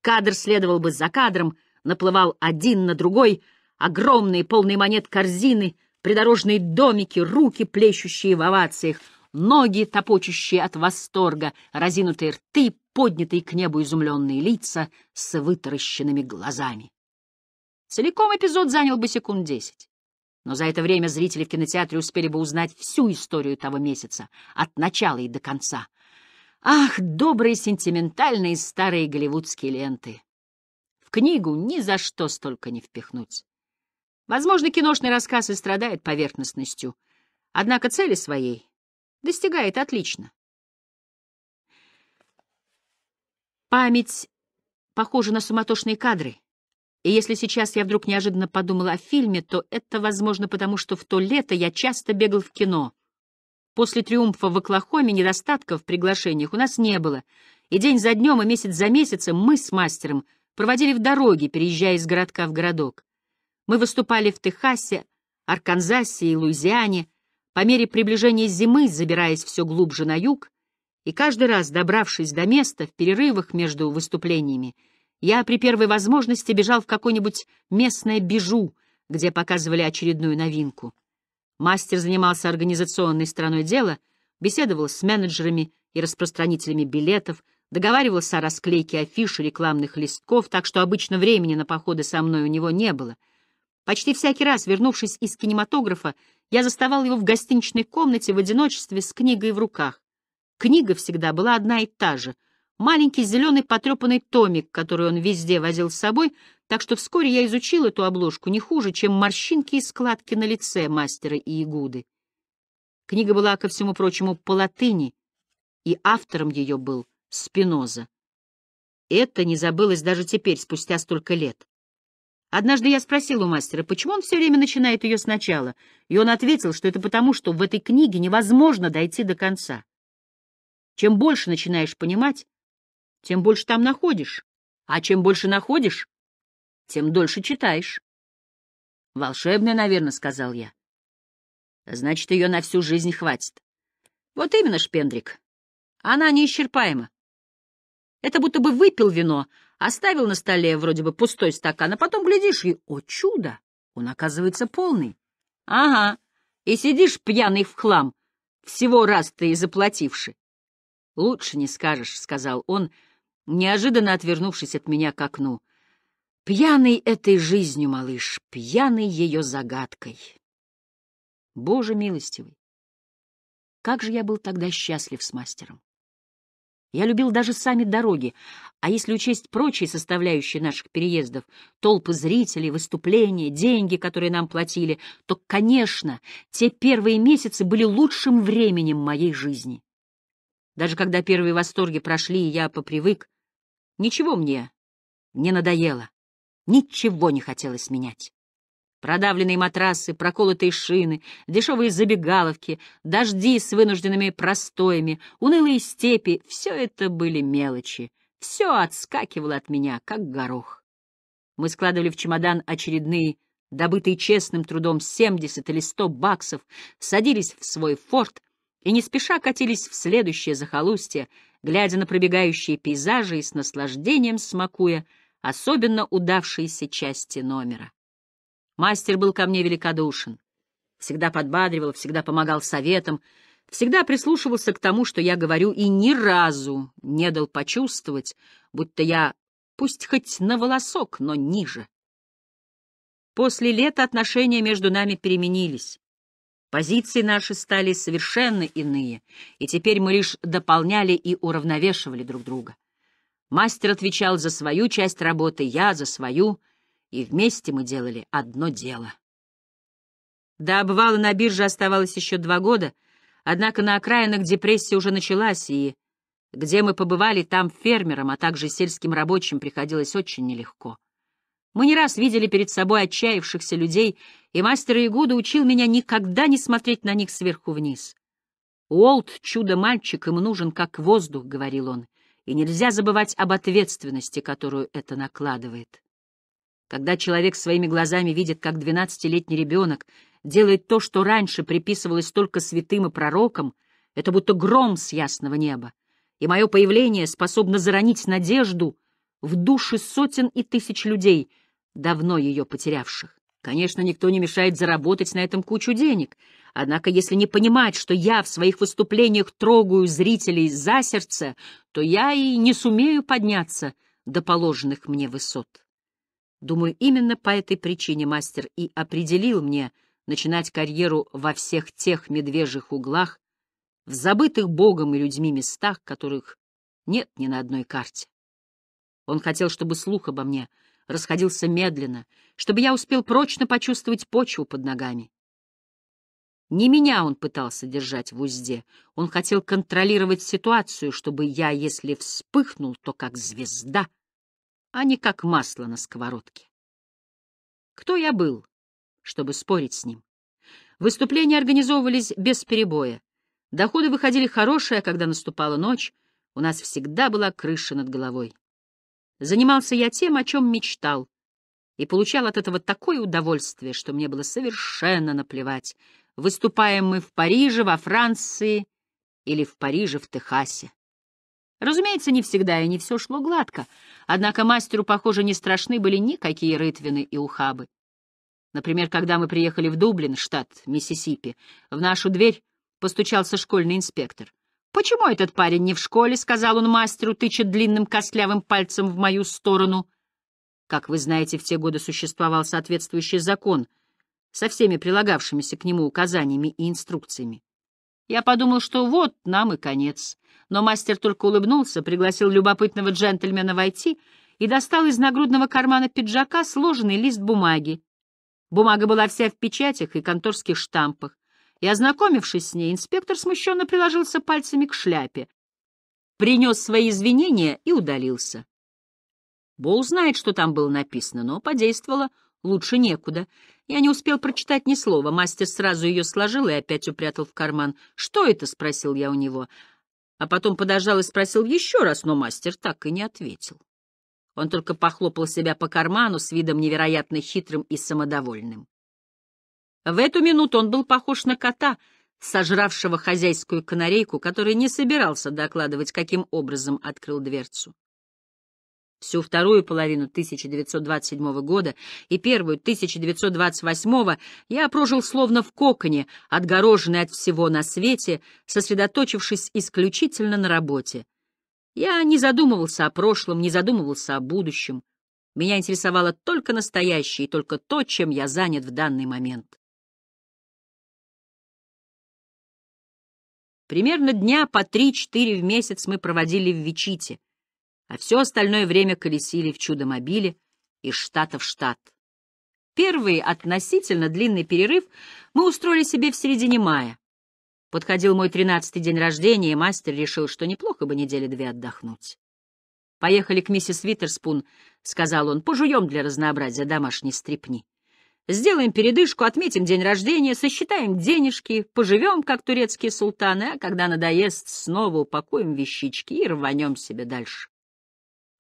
Кадр следовал бы за кадром, наплывал один на другой, огромные полные монет корзины, придорожные домики, руки, плещущие в овациях, ноги, топочущие от восторга, разинутые рты, поднятые к небу изумленные лица с вытаращенными глазами. Целиком эпизод занял бы секунд десять. Но за это время зрители в кинотеатре успели бы узнать всю историю того месяца, от начала и до конца. Ах, добрые сентиментальные старые голливудские ленты! В книгу ни за что столько не впихнуть. Возможно, киношный рассказ и страдает поверхностностью, однако цели своей достигает отлично. Память похожа на суматошные кадры — и если сейчас я вдруг неожиданно подумала о фильме, то это возможно потому, что в то лето я часто бегал в кино. После «Триумфа» в Оклахоме недостатков в приглашениях у нас не было, и день за днем и месяц за месяцем мы с мастером проводили в дороге, переезжая из городка в городок. Мы выступали в Техасе, Арканзасе и Луизиане, по мере приближения зимы забираясь все глубже на юг, и каждый раз, добравшись до места, в перерывах между выступлениями, я при первой возможности бежал в какое-нибудь местное бижу, где показывали очередную новинку. Мастер занимался организационной стороной дела, беседовал с менеджерами и распространителями билетов, договаривался о расклейке афиш и рекламных листков, так что обычно времени на походы со мной у него не было. Почти всякий раз, вернувшись из кинематографа, я заставал его в гостиничной комнате в одиночестве с книгой в руках. Книга всегда была одна и та же — маленький зеленый потрепанный томик, который он везде возил с собой, так что вскоре я изучил эту обложку не хуже, чем морщинки и складки на лице мастера и Ягуды. Книга была, ко всему прочему, по латыни, и автором ее был Спиноза. Это не забылось даже теперь, спустя столько лет. Однажды я спросил у мастера, почему он все время начинает ее сначала, и он ответил, что это потому, что в этой книге невозможно дойти до конца. Чем больше начинаешь понимать, тем больше там находишь. А чем больше находишь, тем дольше читаешь. Волшебная, наверное, сказал я. Значит, ее на всю жизнь хватит. Вот именно, Шпендрик. Она неисчерпаема. Это будто бы выпил вино, оставил на столе вроде бы пустой стакан, а потом глядишь и, о чудо, он оказывается полный. Ага, и сидишь пьяный в хлам, всего раз ты и заплативши. Лучше не скажешь, — сказал он, — неожиданно отвернувшись от меня к окну. Пьяный этой жизнью, малыш, пьяный ее загадкой. Боже милостивый! Как же я был тогда счастлив с мастером! Я любил даже сами дороги, а если учесть прочие составляющие наших переездов, толпы зрителей, выступления, деньги, которые нам платили, то, конечно, те первые месяцы были лучшим временем моей жизни. Даже когда первые восторги прошли, и я попривык, Ничего мне не надоело. Ничего не хотелось менять. Продавленные матрасы, проколотые шины, дешевые забегаловки, дожди с вынужденными простоями, унылые степи — все это были мелочи. Все отскакивало от меня, как горох. Мы складывали в чемодан очередные, добытые честным трудом 70 или 100 баксов, садились в свой форт и не спеша катились в следующее захолустье — глядя на пробегающие пейзажи и с наслаждением смакуя особенно удавшиеся части номера. Мастер был ко мне великодушен. Всегда подбадривал, всегда помогал советом, всегда прислушивался к тому, что я говорю, и ни разу не дал почувствовать, будто я, пусть хоть на волосок, но ниже. После лета отношения между нами переменились. Позиции наши стали совершенно иные, и теперь мы лишь дополняли и уравновешивали друг друга. Мастер отвечал за свою часть работы, я за свою, и вместе мы делали одно дело. До обвала на бирже оставалось еще два года, однако на окраинах депрессия уже началась, и где мы побывали, там фермерам, а также сельским рабочим приходилось очень нелегко. Мы не раз видели перед собой отчаявшихся людей, и мастер Игуда учил меня никогда не смотреть на них сверху вниз. «Уолт — чудо-мальчик, им нужен как воздух», — говорил он, «и нельзя забывать об ответственности, которую это накладывает». Когда человек своими глазами видит, как двенадцатилетний ребенок делает то, что раньше приписывалось только святым и пророкам, это будто гром с ясного неба, и мое появление способно заронить надежду в души сотен и тысяч людей — давно ее потерявших. Конечно, никто не мешает заработать на этом кучу денег, однако если не понимать, что я в своих выступлениях трогаю зрителей за сердце, то я и не сумею подняться до положенных мне высот. Думаю, именно по этой причине мастер и определил мне начинать карьеру во всех тех медвежьих углах, в забытых Богом и людьми местах, которых нет ни на одной карте. Он хотел, чтобы слух обо мне — расходился медленно, чтобы я успел прочно почувствовать почву под ногами. Не меня он пытался держать в узде. Он хотел контролировать ситуацию, чтобы я, если вспыхнул, то как звезда, а не как масло на сковородке. Кто я был, чтобы спорить с ним? Выступления организовывались без перебоя. Доходы выходили хорошие, а когда наступала ночь, у нас всегда была крыша над головой. Занимался я тем, о чем мечтал, и получал от этого такое удовольствие, что мне было совершенно наплевать, выступаем мы в Париже, во Франции или в Париже, в Техасе. Разумеется, не всегда и не все шло гладко, однако мастеру, похоже, не страшны были никакие рытвины и ухабы. Например, когда мы приехали в Дублин, штат Миссисипи, в нашу дверь постучался школьный инспектор — «Почему этот парень не в школе?» — сказал он мастеру, тыча длинным костлявым пальцем в мою сторону. Как вы знаете, в те годы существовал соответствующий закон со всеми прилагавшимися к нему указаниями и инструкциями. Я подумал, что вот нам и конец. Но мастер только улыбнулся, пригласил любопытного джентльмена войти и достал из нагрудного кармана пиджака сложенный лист бумаги. Бумага была вся в печатях и конторских штампах и, ознакомившись с ней, инспектор смущенно приложился пальцами к шляпе, принес свои извинения и удалился. Бол знает, что там было написано, но подействовало лучше некуда. Я не успел прочитать ни слова, мастер сразу ее сложил и опять упрятал в карман. «Что это?» — спросил я у него. А потом подождал и спросил еще раз, но мастер так и не ответил. Он только похлопал себя по карману с видом невероятно хитрым и самодовольным. В эту минуту он был похож на кота, сожравшего хозяйскую канарейку, который не собирался докладывать, каким образом открыл дверцу. Всю вторую половину 1927 года и первую 1928 я прожил словно в коконе, отгороженный от всего на свете, сосредоточившись исключительно на работе. Я не задумывался о прошлом, не задумывался о будущем. Меня интересовало только настоящее и только то, чем я занят в данный момент. Примерно дня по три-четыре в месяц мы проводили в Вичите, а все остальное время колесили в чудо-мобиле из штата в штат. Первый относительно длинный перерыв мы устроили себе в середине мая. Подходил мой тринадцатый день рождения, и мастер решил, что неплохо бы недели две отдохнуть. «Поехали к миссис Витерспун, сказал он, — «пожуем для разнообразия домашней стрипни». Сделаем передышку, отметим день рождения, сосчитаем денежки, поживем, как турецкие султаны, а когда надоест, снова упакуем вещички и рванем себе дальше.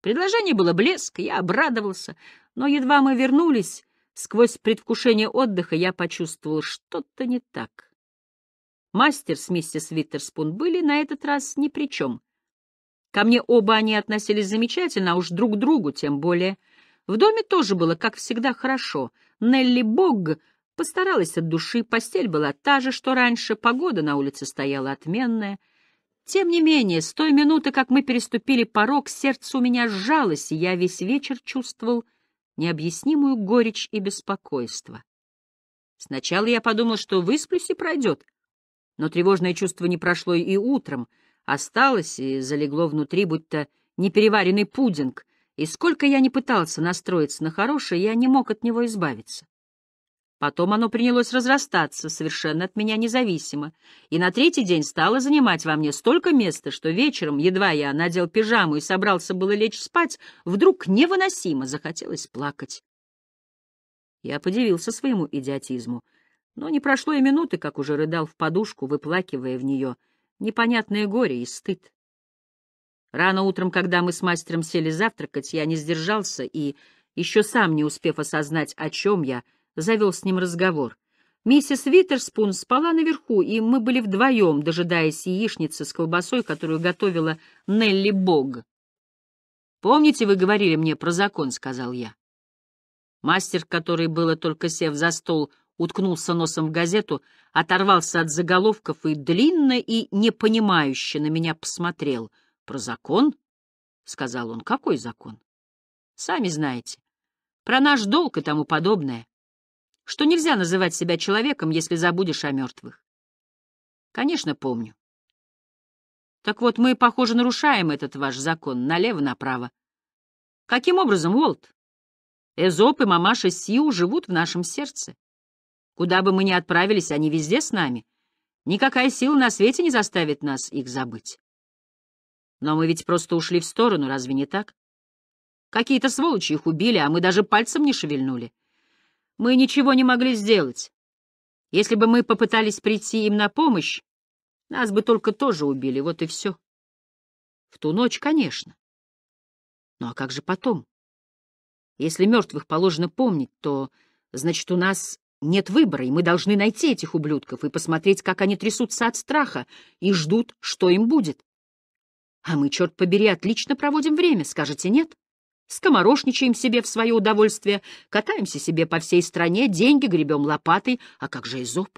Предложение было блеск, я обрадовался, но едва мы вернулись, сквозь предвкушение отдыха я почувствовал что-то не так. Мастер с миссис Виттерспун были на этот раз ни при чем. Ко мне оба они относились замечательно, а уж друг к другу тем более — в доме тоже было, как всегда, хорошо. Нелли Богг постаралась от души, постель была та же, что раньше, погода на улице стояла отменная. Тем не менее, с той минуты, как мы переступили порог, сердце у меня сжалось, и я весь вечер чувствовал необъяснимую горечь и беспокойство. Сначала я подумал, что высплюсь и пройдет, но тревожное чувство не прошло и утром, осталось и залегло внутри, будто непереваренный пудинг, и сколько я не пытался настроиться на хорошее, я не мог от него избавиться. Потом оно принялось разрастаться, совершенно от меня независимо, и на третий день стало занимать во мне столько места, что вечером, едва я надел пижаму и собрался было лечь спать, вдруг невыносимо захотелось плакать. Я подивился своему идиотизму, но не прошло и минуты, как уже рыдал в подушку, выплакивая в нее непонятное горе и стыд. Рано утром, когда мы с мастером сели завтракать, я не сдержался и, еще сам не успев осознать, о чем я, завел с ним разговор. Миссис Витерспун спала наверху, и мы были вдвоем, дожидаясь яичницы с колбасой, которую готовила Нелли Бог. «Помните, вы говорили мне про закон?» — сказал я. Мастер, который было только сев за стол, уткнулся носом в газету, оторвался от заголовков и длинно и непонимающе на меня посмотрел — про закон? — сказал он. — Какой закон? — Сами знаете. Про наш долг и тому подобное. Что нельзя называть себя человеком, если забудешь о мертвых. Конечно, помню. Так вот, мы, похоже, нарушаем этот ваш закон налево-направо. Каким образом, Уолт? Эзоп и мамаша Сиу живут в нашем сердце. Куда бы мы ни отправились, они везде с нами. Никакая сила на свете не заставит нас их забыть. Но мы ведь просто ушли в сторону, разве не так? Какие-то сволочи их убили, а мы даже пальцем не шевельнули. Мы ничего не могли сделать. Если бы мы попытались прийти им на помощь, нас бы только тоже убили, вот и все. В ту ночь, конечно. Ну а как же потом? Если мертвых положено помнить, то, значит, у нас нет выбора, и мы должны найти этих ублюдков и посмотреть, как они трясутся от страха и ждут, что им будет. А мы, черт побери, отлично проводим время, скажете, нет? Скоморошничаем себе в свое удовольствие, катаемся себе по всей стране, деньги гребем лопатой, а как же изоб?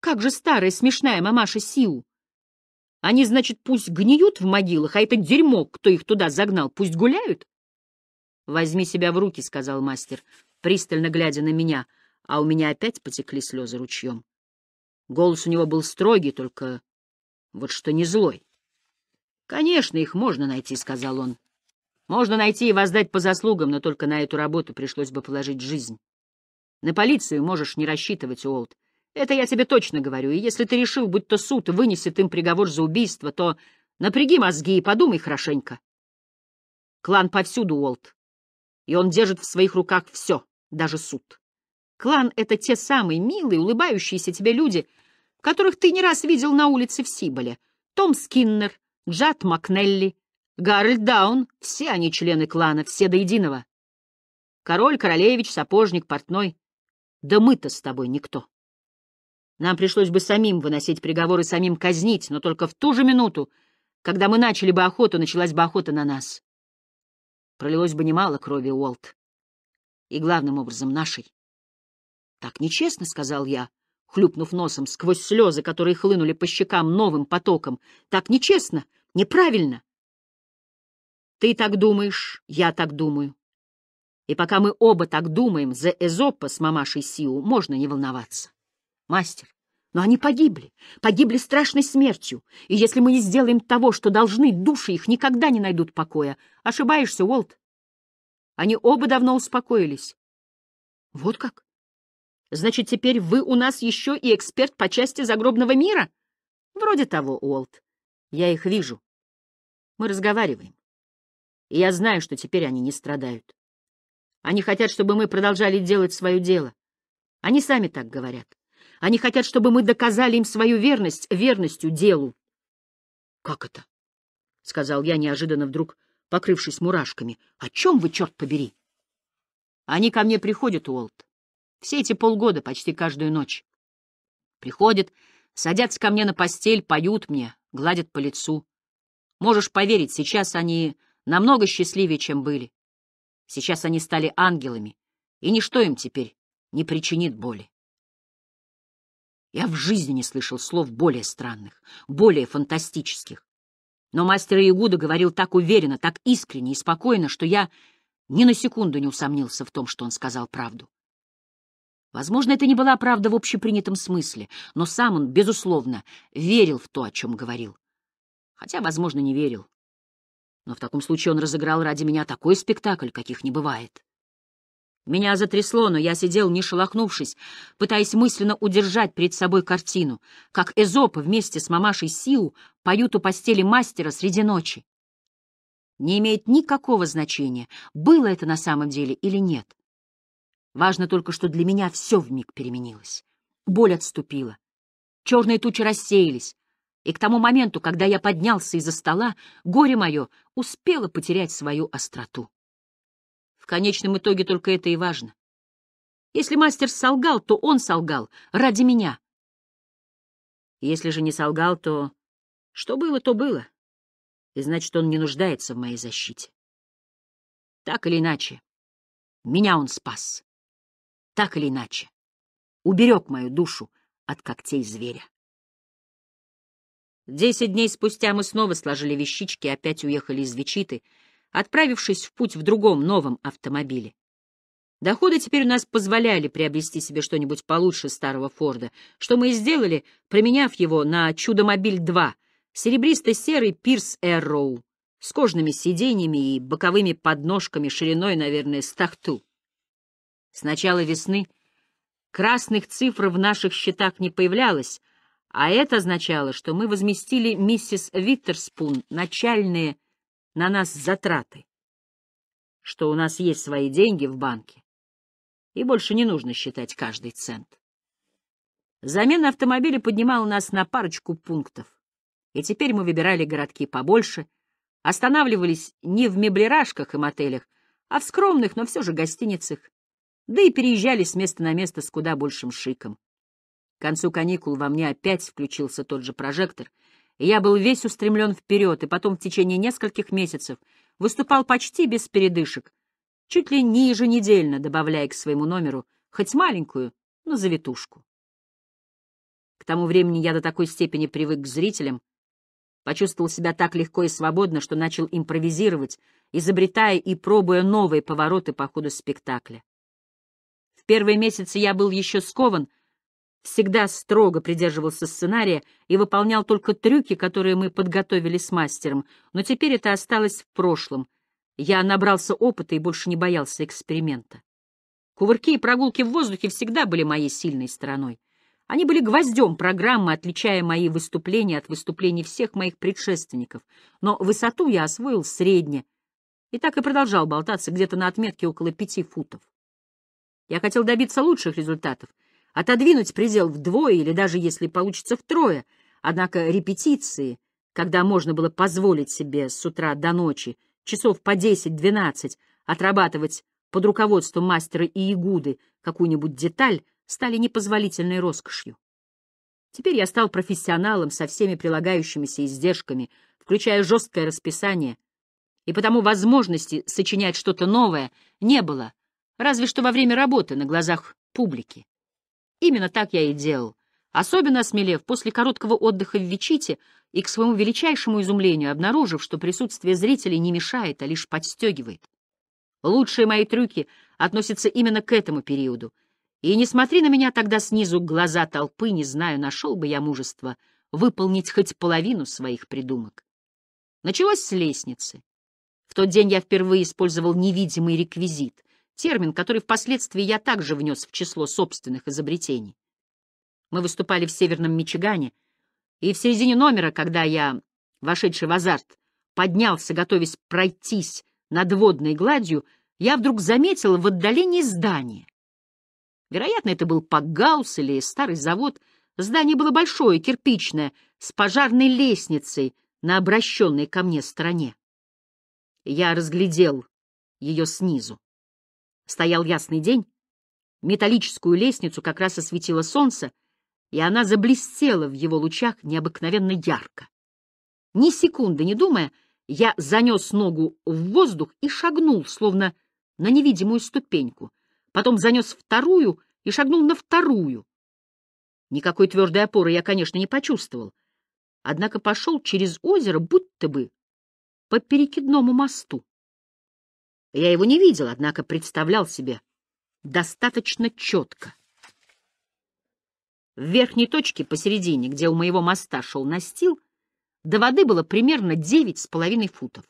Как же старая смешная мамаша Сиу? Они, значит, пусть гниют в могилах, а это дерьмо, кто их туда загнал, пусть гуляют? «Возьми себя в руки», — сказал мастер, пристально глядя на меня, а у меня опять потекли слезы ручьем. Голос у него был строгий, только вот что не злой. «Конечно, их можно найти», — сказал он. «Можно найти и воздать по заслугам, но только на эту работу пришлось бы положить жизнь. На полицию можешь не рассчитывать, Уолт. Это я тебе точно говорю, и если ты решил, будь то суд вынесет им приговор за убийство, то напряги мозги и подумай хорошенько. Клан повсюду, Уолт, и он держит в своих руках все, даже суд. Клан — это те самые милые, улыбающиеся тебе люди, которых ты не раз видел на улице в Сиболе. Том Скиннер — Джад Макнелли, Гарольд Даун, все они члены клана, все до единого. Король, королевич, сапожник, портной. Да мы-то с тобой никто. Нам пришлось бы самим выносить приговоры, самим казнить, но только в ту же минуту, когда мы начали бы охоту, началась бы охота на нас. Пролилось бы немало крови, Уолт. И главным образом нашей. Так нечестно, — сказал я, хлюпнув носом сквозь слезы, которые хлынули по щекам новым потоком. Так нечестно, Неправильно. Ты так думаешь, я так думаю. И пока мы оба так думаем, за Эзопа с мамашей Сиу можно не волноваться. Мастер, но они погибли, погибли страшной смертью, и если мы не сделаем того, что должны, души их никогда не найдут покоя. Ошибаешься, Уолт. Они оба давно успокоились. Вот как? Значит, теперь вы у нас еще и эксперт по части загробного мира? Вроде того, Уолт. Я их вижу. Мы разговариваем. И я знаю, что теперь они не страдают. Они хотят, чтобы мы продолжали делать свое дело. Они сами так говорят. Они хотят, чтобы мы доказали им свою верность, верностью делу. — Как это? — сказал я неожиданно вдруг, покрывшись мурашками. — О чем вы, черт побери? — Они ко мне приходят, Уолт. Все эти полгода, почти каждую ночь. Приходят, садятся ко мне на постель, поют мне, гладят по лицу. Можешь поверить, сейчас они намного счастливее, чем были. Сейчас они стали ангелами, и ничто им теперь не причинит боли. Я в жизни не слышал слов более странных, более фантастических. Но мастер Иегуда говорил так уверенно, так искренне и спокойно, что я ни на секунду не усомнился в том, что он сказал правду. Возможно, это не была правда в общепринятом смысле, но сам он, безусловно, верил в то, о чем говорил хотя, возможно, не верил. Но в таком случае он разыграл ради меня такой спектакль, каких не бывает. Меня затрясло, но я сидел, не шелохнувшись, пытаясь мысленно удержать перед собой картину, как Эзопа вместе с мамашей Сиу поют у постели мастера среди ночи. Не имеет никакого значения, было это на самом деле или нет. Важно только, что для меня все вмиг переменилось. Боль отступила. Черные тучи рассеялись, и к тому моменту, когда я поднялся из-за стола, горе мое успело потерять свою остроту. В конечном итоге только это и важно. Если мастер солгал, то он солгал ради меня. Если же не солгал, то что было, то было. И значит, он не нуждается в моей защите. Так или иначе, меня он спас. Так или иначе, уберег мою душу от когтей зверя. Десять дней спустя мы снова сложили вещички и опять уехали из Вичиты, отправившись в путь в другом новом автомобиле. Доходы теперь у нас позволяли приобрести себе что-нибудь получше старого Форда, что мы и сделали, променяв его на «Чудомобиль-2», серебристо-серый «Пирс Эрроу» с кожными сиденьями и боковыми подножками шириной, наверное, с тахту. С начала весны красных цифр в наших счетах не появлялось, а это означало, что мы возместили миссис Виттерспун начальные на нас затраты, что у нас есть свои деньги в банке, и больше не нужно считать каждый цент. Замена автомобиля поднимала нас на парочку пунктов, и теперь мы выбирали городки побольше, останавливались не в меблирашках и мотелях, а в скромных, но все же гостиницах, да и переезжали с места на место с куда большим шиком. К концу каникул во мне опять включился тот же прожектор, и я был весь устремлен вперед, и потом в течение нескольких месяцев выступал почти без передышек, чуть ли не еженедельно добавляя к своему номеру хоть маленькую, но завитушку. К тому времени я до такой степени привык к зрителям, почувствовал себя так легко и свободно, что начал импровизировать, изобретая и пробуя новые повороты по ходу спектакля. В первые месяцы я был еще скован — всегда строго придерживался сценария и выполнял только трюки, которые мы подготовили с мастером, но теперь это осталось в прошлом. Я набрался опыта и больше не боялся эксперимента. Кувырки и прогулки в воздухе всегда были моей сильной стороной. Они были гвоздем программы, отличая мои выступления от выступлений всех моих предшественников, но высоту я освоил средне, и так и продолжал болтаться где-то на отметке около пяти футов. Я хотел добиться лучших результатов, отодвинуть предел вдвое или даже, если получится, втрое. Однако репетиции, когда можно было позволить себе с утра до ночи, часов по 10-12, отрабатывать под руководством мастера и игуды какую-нибудь деталь, стали непозволительной роскошью. Теперь я стал профессионалом со всеми прилагающимися издержками, включая жесткое расписание, и потому возможности сочинять что-то новое не было, разве что во время работы на глазах публики. Именно так я и делал. Особенно осмелев после короткого отдыха в Вичите и, к своему величайшему изумлению, обнаружив, что присутствие зрителей не мешает, а лишь подстегивает. Лучшие мои трюки относятся именно к этому периоду. И не смотри на меня тогда снизу глаза толпы, не знаю, нашел бы я мужество выполнить хоть половину своих придумок. Началось с лестницы. В тот день я впервые использовал невидимый реквизит термин, который впоследствии я также внес в число собственных изобретений. Мы выступали в Северном Мичигане, и в середине номера, когда я, вошедший в азарт, поднялся, готовясь пройтись над водной гладью, я вдруг заметил в отдалении здание. Вероятно, это был Пакгаус или старый завод. Здание было большое, кирпичное, с пожарной лестницей на обращенной ко мне стороне. Я разглядел ее снизу. Стоял ясный день. Металлическую лестницу как раз осветило солнце, и она заблестела в его лучах необыкновенно ярко. Ни секунды не думая, я занес ногу в воздух и шагнул, словно на невидимую ступеньку. Потом занес вторую и шагнул на вторую. Никакой твердой опоры я, конечно, не почувствовал. Однако пошел через озеро, будто бы по перекидному мосту. Я его не видел, однако представлял себе достаточно четко. В верхней точке посередине, где у моего моста шел настил, до воды было примерно девять с половиной футов.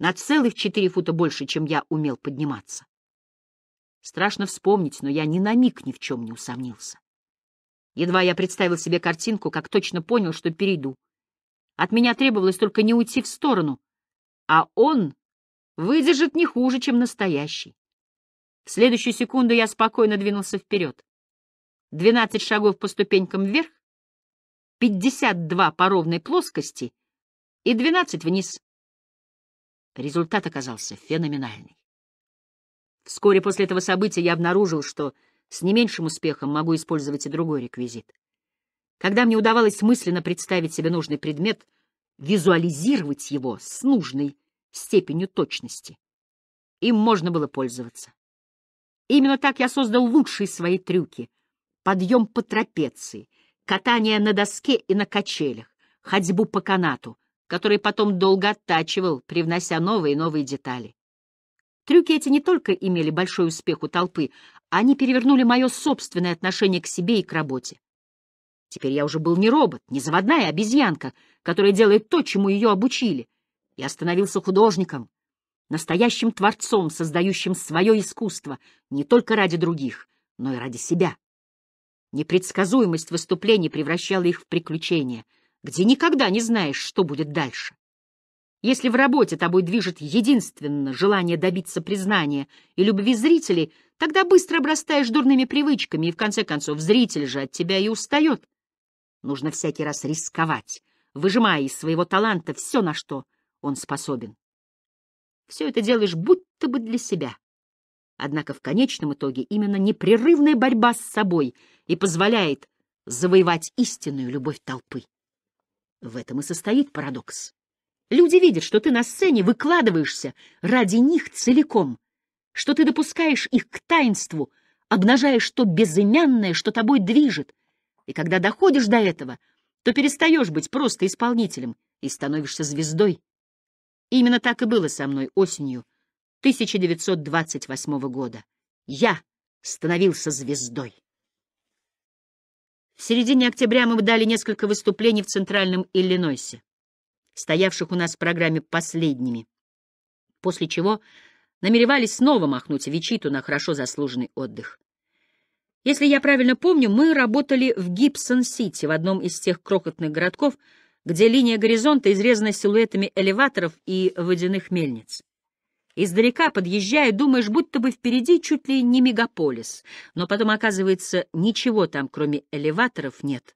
На целых четыре фута больше, чем я умел подниматься. Страшно вспомнить, но я ни на миг ни в чем не усомнился. Едва я представил себе картинку, как точно понял, что перейду. От меня требовалось только не уйти в сторону, а он Выдержит не хуже, чем настоящий. В следующую секунду я спокойно двинулся вперед. Двенадцать шагов по ступенькам вверх, пятьдесят два по ровной плоскости и двенадцать вниз. Результат оказался феноменальный. Вскоре после этого события я обнаружил, что с не меньшим успехом могу использовать и другой реквизит. Когда мне удавалось мысленно представить себе нужный предмет, визуализировать его с нужной степенью точности. Им можно было пользоваться. Именно так я создал лучшие свои трюки. Подъем по трапеции, катание на доске и на качелях, ходьбу по канату, который потом долго оттачивал, привнося новые и новые детали. Трюки эти не только имели большой успех у толпы, они перевернули мое собственное отношение к себе и к работе. Теперь я уже был не робот, не заводная обезьянка, которая делает то, чему ее обучили. Я становился художником, настоящим творцом, создающим свое искусство не только ради других, но и ради себя. Непредсказуемость выступлений превращала их в приключения, где никогда не знаешь, что будет дальше. Если в работе тобой движет единственно желание добиться признания и любви зрителей, тогда быстро обрастаешь дурными привычками, и в конце концов зритель же от тебя и устает. Нужно всякий раз рисковать, выжимая из своего таланта все, на что он способен. Все это делаешь будто бы для себя. Однако в конечном итоге именно непрерывная борьба с собой и позволяет завоевать истинную любовь толпы. В этом и состоит парадокс. Люди видят, что ты на сцене выкладываешься ради них целиком, что ты допускаешь их к таинству, обнажаешь то безымянное, что тобой движет, и когда доходишь до этого, то перестаешь быть просто исполнителем и становишься звездой. Именно так и было со мной осенью 1928 года. Я становился звездой. В середине октября мы дали несколько выступлений в Центральном Иллинойсе, стоявших у нас в программе последними, после чего намеревались снова махнуть Вичиту на хорошо заслуженный отдых. Если я правильно помню, мы работали в Гибсон-Сити, в одном из тех крохотных городков, где линия горизонта изрезана силуэтами элеваторов и водяных мельниц. Издалека подъезжая, думаешь, будто бы впереди чуть ли не мегаполис, но потом оказывается, ничего там, кроме элеваторов, нет.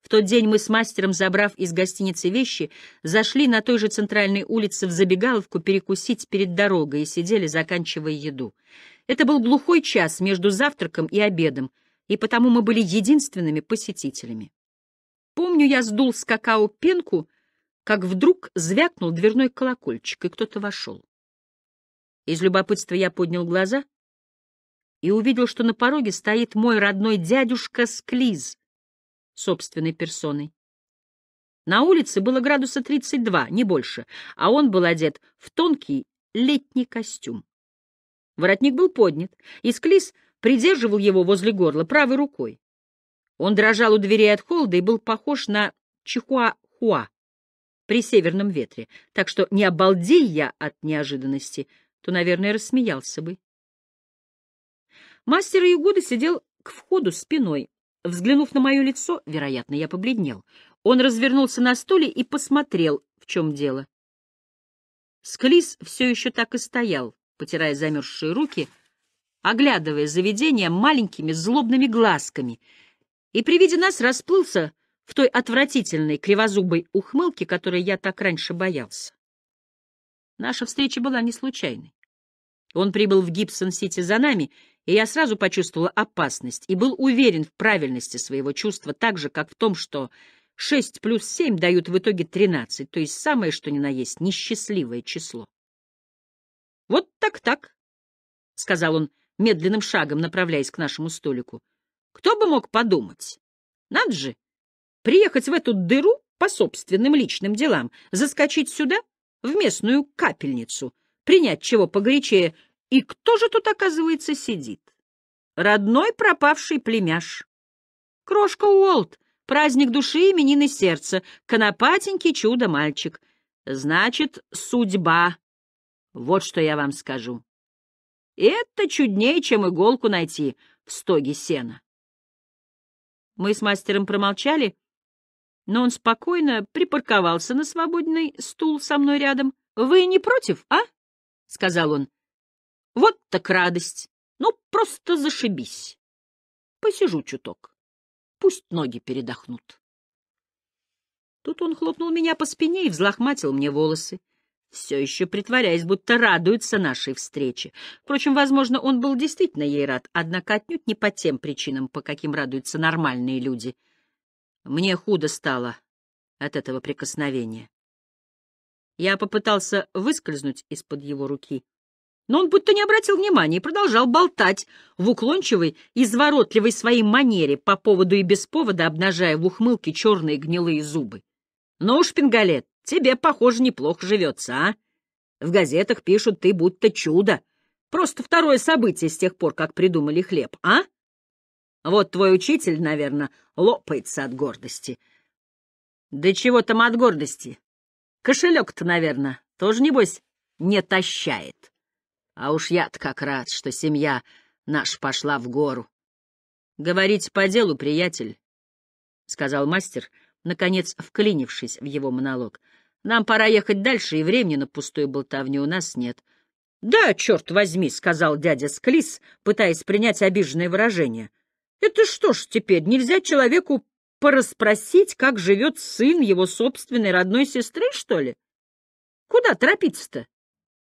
В тот день мы с мастером, забрав из гостиницы вещи, зашли на той же центральной улице в забегаловку перекусить перед дорогой и сидели, заканчивая еду. Это был глухой час между завтраком и обедом, и потому мы были единственными посетителями. Помню, я сдул с какао пенку, как вдруг звякнул дверной колокольчик, и кто-то вошел. Из любопытства я поднял глаза и увидел, что на пороге стоит мой родной дядюшка Склиз, собственной персоной. На улице было градуса 32, не больше, а он был одет в тонкий летний костюм. Воротник был поднят, и Склиз придерживал его возле горла правой рукой. Он дрожал у дверей от холода и был похож на чихуахуа при северном ветре, так что не обалдей я от неожиданности, то, наверное, рассмеялся бы. Мастер Югода сидел к входу спиной. Взглянув на мое лицо, вероятно, я побледнел. Он развернулся на стуле и посмотрел, в чем дело. Склис все еще так и стоял, потирая замерзшие руки, оглядывая заведение маленькими злобными глазками — и при виде нас расплылся в той отвратительной кривозубой ухмылке, которой я так раньше боялся. Наша встреча была не случайной. Он прибыл в Гибсон-Сити за нами, и я сразу почувствовала опасность и был уверен в правильности своего чувства, так же, как в том, что шесть плюс семь дают в итоге тринадцать, то есть самое что ни на есть несчастливое число. «Вот так-так», — сказал он медленным шагом, направляясь к нашему столику. Кто бы мог подумать? Надо же, приехать в эту дыру по собственным личным делам, заскочить сюда, в местную капельницу, принять чего погорячее, и кто же тут, оказывается, сидит? Родной пропавший племяш. Крошка Уолт, праздник души, именины сердца, конопатенький чудо-мальчик. Значит, судьба. Вот что я вам скажу. Это чуднее, чем иголку найти в стоге сена. Мы с мастером промолчали, но он спокойно припарковался на свободный стул со мной рядом. «Вы не против, а?» — сказал он. «Вот так радость! Ну, просто зашибись! Посижу чуток, пусть ноги передохнут». Тут он хлопнул меня по спине и взлохматил мне волосы все еще притворяясь, будто радуется нашей встрече. Впрочем, возможно, он был действительно ей рад, однако отнюдь не по тем причинам, по каким радуются нормальные люди. Мне худо стало от этого прикосновения. Я попытался выскользнуть из-под его руки, но он будто не обратил внимания и продолжал болтать в уклончивой, изворотливой своей манере по поводу и без повода, обнажая в ухмылке черные гнилые зубы. Но «Ну уж, Пингалет, Тебе, похоже, неплохо живется, а? В газетах пишут, ты будто чудо. Просто второе событие с тех пор, как придумали хлеб, а? Вот твой учитель, наверное, лопается от гордости. Да чего там от гордости? Кошелек-то, наверное, тоже, небось, не тащает. А уж я-то как рад, что семья наша пошла в гору. — Говорить по делу, приятель, — сказал мастер, наконец вклинившись в его монолог. Нам пора ехать дальше, и времени на пустую болтовню у нас нет. — Да, черт возьми, — сказал дядя Склис, пытаясь принять обиженное выражение. — Это что ж теперь, нельзя человеку порасспросить, как живет сын его собственной родной сестры, что ли? Куда торопиться-то?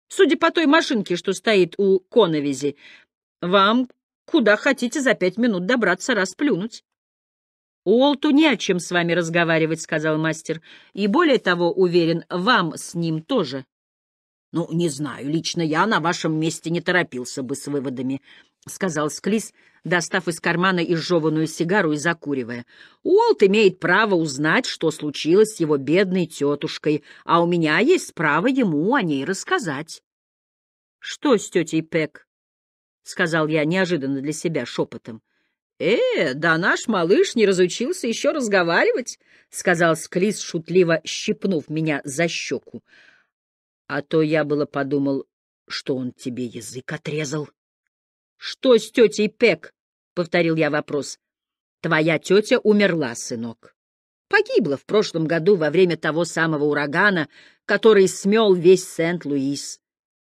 Судя по той машинке, что стоит у Коновизи, вам куда хотите за пять минут добраться, расплюнуть. «Уолту не о чем с вами разговаривать», — сказал мастер. «И более того, уверен, вам с ним тоже». «Ну, не знаю, лично я на вашем месте не торопился бы с выводами», — сказал Склис, достав из кармана изжеванную сигару и закуривая. «Уолт имеет право узнать, что случилось с его бедной тетушкой, а у меня есть право ему о ней рассказать». «Что с тетей Пек?» — сказал я неожиданно для себя шепотом. «Э, да наш малыш не разучился еще разговаривать», — сказал Склис, шутливо щипнув меня за щеку. А то я было подумал, что он тебе язык отрезал. «Что с тетей Пек?» — повторил я вопрос. «Твоя тетя умерла, сынок. Погибла в прошлом году во время того самого урагана, который смел весь Сент-Луис.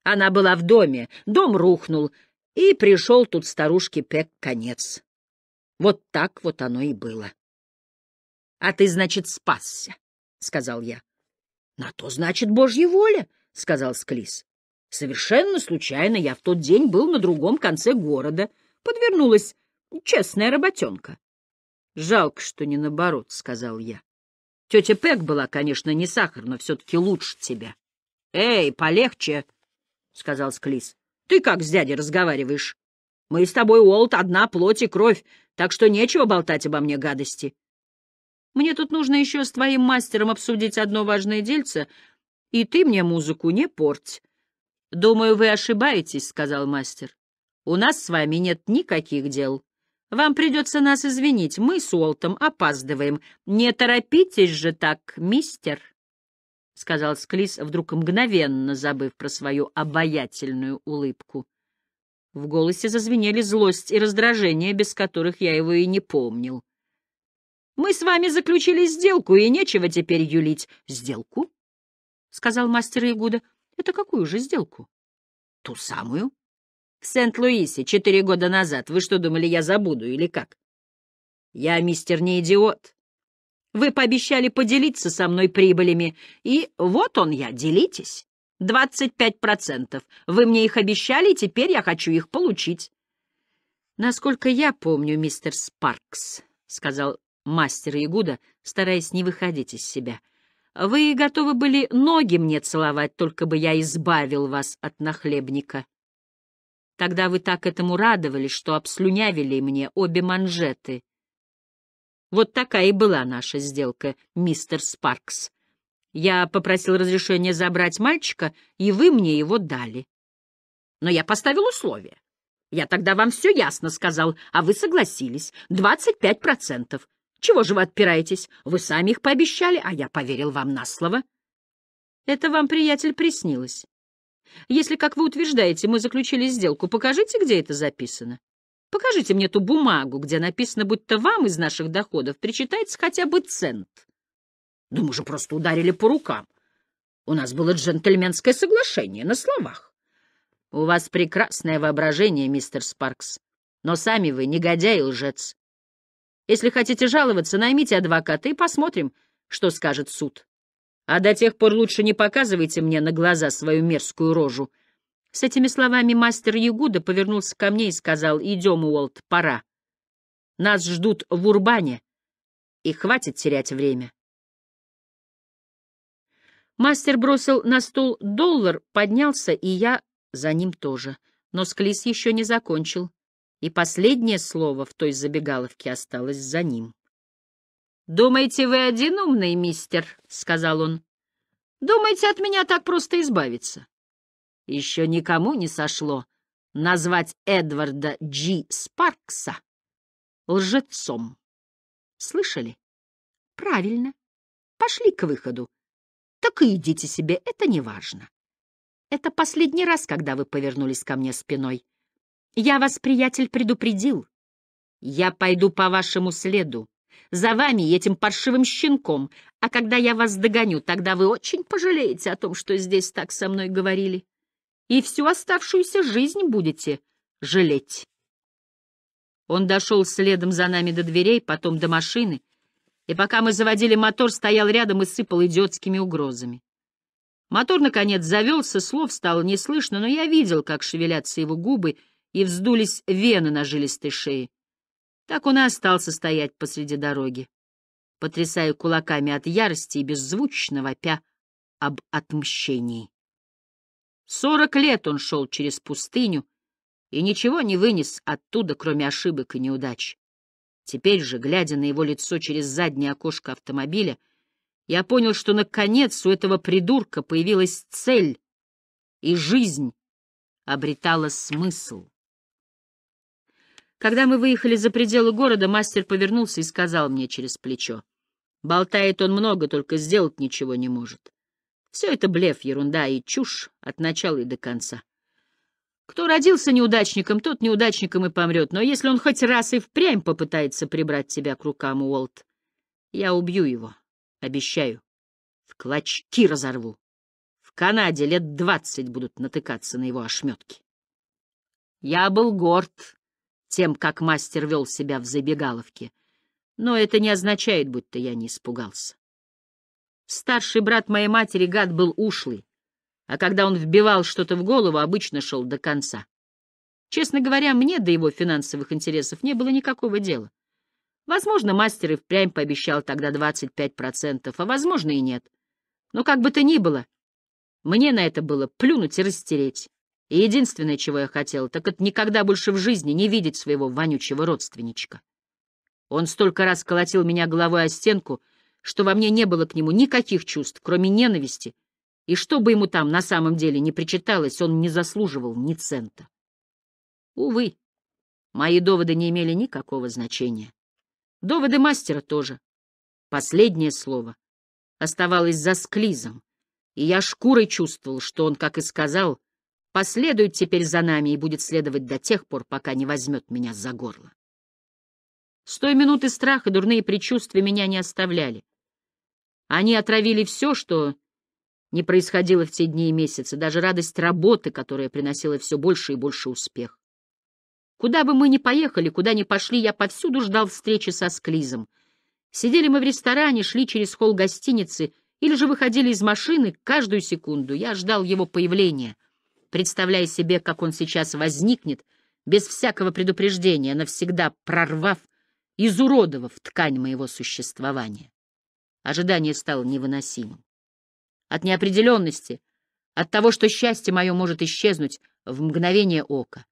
Она была в доме, дом рухнул, и пришел тут старушке Пек конец. Вот так вот оно и было. — А ты, значит, спасся, — сказал я. — На то, значит, Божья воля, — сказал Склис. Совершенно случайно я в тот день был на другом конце города. Подвернулась честная работенка. — Жалко, что не наоборот, — сказал я. Тетя Пек была, конечно, не сахар, но все-таки лучше тебя. — Эй, полегче, — сказал Склис. — Ты как с дядей разговариваешь? Мы с тобой, Уолт, одна плоть и кровь, так что нечего болтать обо мне гадости. Мне тут нужно еще с твоим мастером обсудить одно важное дельце, и ты мне музыку не порть. — Думаю, вы ошибаетесь, — сказал мастер. — У нас с вами нет никаких дел. Вам придется нас извинить, мы с Уолтом опаздываем. Не торопитесь же так, мистер, — сказал Склис, вдруг мгновенно забыв про свою обаятельную улыбку. В голосе зазвенели злость и раздражение, без которых я его и не помнил. «Мы с вами заключили сделку, и нечего теперь юлить». «Сделку?» — сказал мастер Игуда. «Это какую же сделку?» «Ту самую». «В Сент-Луисе, четыре года назад. Вы что, думали, я забуду или как?» «Я, мистер, не идиот. Вы пообещали поделиться со мной прибылями, и вот он я, делитесь». Двадцать пять процентов. Вы мне их обещали, и теперь я хочу их получить. Насколько я помню, мистер Спаркс, сказал мастер Ягуда, стараясь не выходить из себя. Вы готовы были ноги мне целовать, только бы я избавил вас от нахлебника. Тогда вы так этому радовались, что обслюнявили мне обе манжеты. Вот такая и была наша сделка, мистер Спаркс. Я попросил разрешения забрать мальчика, и вы мне его дали. Но я поставил условие. Я тогда вам все ясно сказал, а вы согласились. Двадцать пять процентов. Чего же вы отпираетесь? Вы сами их пообещали, а я поверил вам на слово. Это вам, приятель, приснилось. Если, как вы утверждаете, мы заключили сделку, покажите, где это записано. Покажите мне ту бумагу, где написано, будто вам из наших доходов причитается хотя бы цент. Да ну, мы же просто ударили по рукам. У нас было джентльменское соглашение на словах. У вас прекрасное воображение, мистер Спаркс. Но сами вы негодяй и лжец. Если хотите жаловаться, наймите адвоката и посмотрим, что скажет суд. А до тех пор лучше не показывайте мне на глаза свою мерзкую рожу. С этими словами мастер Ягуда повернулся ко мне и сказал, «Идем, Уолт, пора. Нас ждут в Урбане, и хватит терять время». Мастер бросил на стол доллар, поднялся, и я за ним тоже. Но Склиз еще не закончил, и последнее слово в той забегаловке осталось за ним. «Думаете, вы один умный, мистер?» — сказал он. «Думаете, от меня так просто избавиться?» Еще никому не сошло назвать Эдварда Джи Спаркса лжецом. Слышали? Правильно. Пошли к выходу. Так и идите себе, это не важно. Это последний раз, когда вы повернулись ко мне спиной. Я вас, приятель, предупредил. Я пойду по вашему следу, за вами и этим паршивым щенком, а когда я вас догоню, тогда вы очень пожалеете о том, что здесь так со мной говорили, и всю оставшуюся жизнь будете жалеть. Он дошел следом за нами до дверей, потом до машины, и пока мы заводили мотор, стоял рядом и сыпал идиотскими угрозами. Мотор, наконец, завелся, слов стало не слышно, но я видел, как шевелятся его губы, и вздулись вены на жилистой шее. Так он и остался стоять посреди дороги, потрясая кулаками от ярости и беззвучно вопя об отмщении. Сорок лет он шел через пустыню и ничего не вынес оттуда, кроме ошибок и неудач. Теперь же, глядя на его лицо через заднее окошко автомобиля, я понял, что наконец у этого придурка появилась цель, и жизнь обретала смысл. Когда мы выехали за пределы города, мастер повернулся и сказал мне через плечо. Болтает он много, только сделать ничего не может. Все это блеф, ерунда и чушь от начала и до конца. Кто родился неудачником, тот неудачником и помрет, но если он хоть раз и впрямь попытается прибрать тебя к рукам, Уолт, я убью его, обещаю. В клочки разорву. В Канаде лет двадцать будут натыкаться на его ошметки. Я был горд тем, как мастер вел себя в забегаловке, но это не означает, будто я не испугался. Старший брат моей матери, гад, был ушлый а когда он вбивал что-то в голову, обычно шел до конца. Честно говоря, мне до его финансовых интересов не было никакого дела. Возможно, мастер и впрямь пообещал тогда 25%, а возможно и нет. Но как бы то ни было, мне на это было плюнуть и растереть. И единственное, чего я хотел, так это никогда больше в жизни не видеть своего вонючего родственничка. Он столько раз колотил меня головой о стенку, что во мне не было к нему никаких чувств, кроме ненависти — и что бы ему там на самом деле не причиталось, он не заслуживал ни цента. Увы, мои доводы не имели никакого значения. Доводы мастера тоже. Последнее слово оставалось за склизом, и я шкурой чувствовал, что он, как и сказал, последует теперь за нами и будет следовать до тех пор, пока не возьмет меня за горло. С той минуты страх и дурные предчувствия меня не оставляли. Они отравили все, что не происходило в те дни и месяцы, даже радость работы, которая приносила все больше и больше успех. Куда бы мы ни поехали, куда ни пошли, я повсюду ждал встречи со Склизом. Сидели мы в ресторане, шли через холл гостиницы или же выходили из машины, каждую секунду я ждал его появления, представляя себе, как он сейчас возникнет, без всякого предупреждения, навсегда прорвав, изуродовав ткань моего существования. Ожидание стало невыносимым от неопределенности, от того, что счастье мое может исчезнуть в мгновение ока.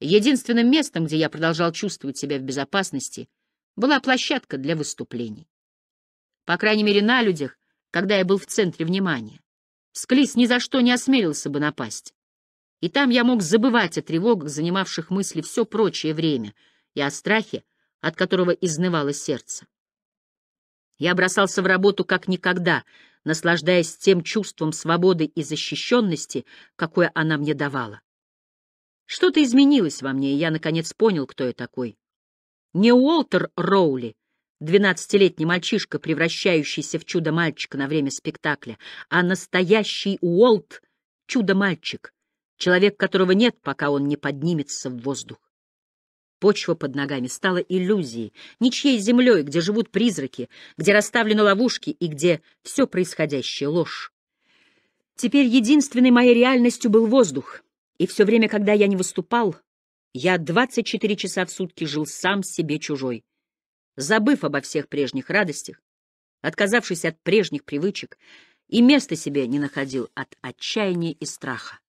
Единственным местом, где я продолжал чувствовать себя в безопасности, была площадка для выступлений. По крайней мере, на людях, когда я был в центре внимания. Склис ни за что не осмелился бы напасть. И там я мог забывать о тревогах, занимавших мысли все прочее время, и о страхе, от которого изнывало сердце. Я бросался в работу как никогда, наслаждаясь тем чувством свободы и защищенности, какое она мне давала. Что-то изменилось во мне, и я, наконец, понял, кто я такой. Не Уолтер Роули, двенадцатилетний мальчишка, превращающийся в чудо-мальчика на время спектакля, а настоящий Уолт — чудо-мальчик, человек, которого нет, пока он не поднимется в воздух. Почва под ногами стала иллюзией, ничьей землей, где живут призраки, где расставлены ловушки и где все происходящее — ложь. Теперь единственной моей реальностью был воздух, и все время, когда я не выступал, я 24 часа в сутки жил сам себе чужой, забыв обо всех прежних радостях, отказавшись от прежних привычек, и места себе не находил от отчаяния и страха.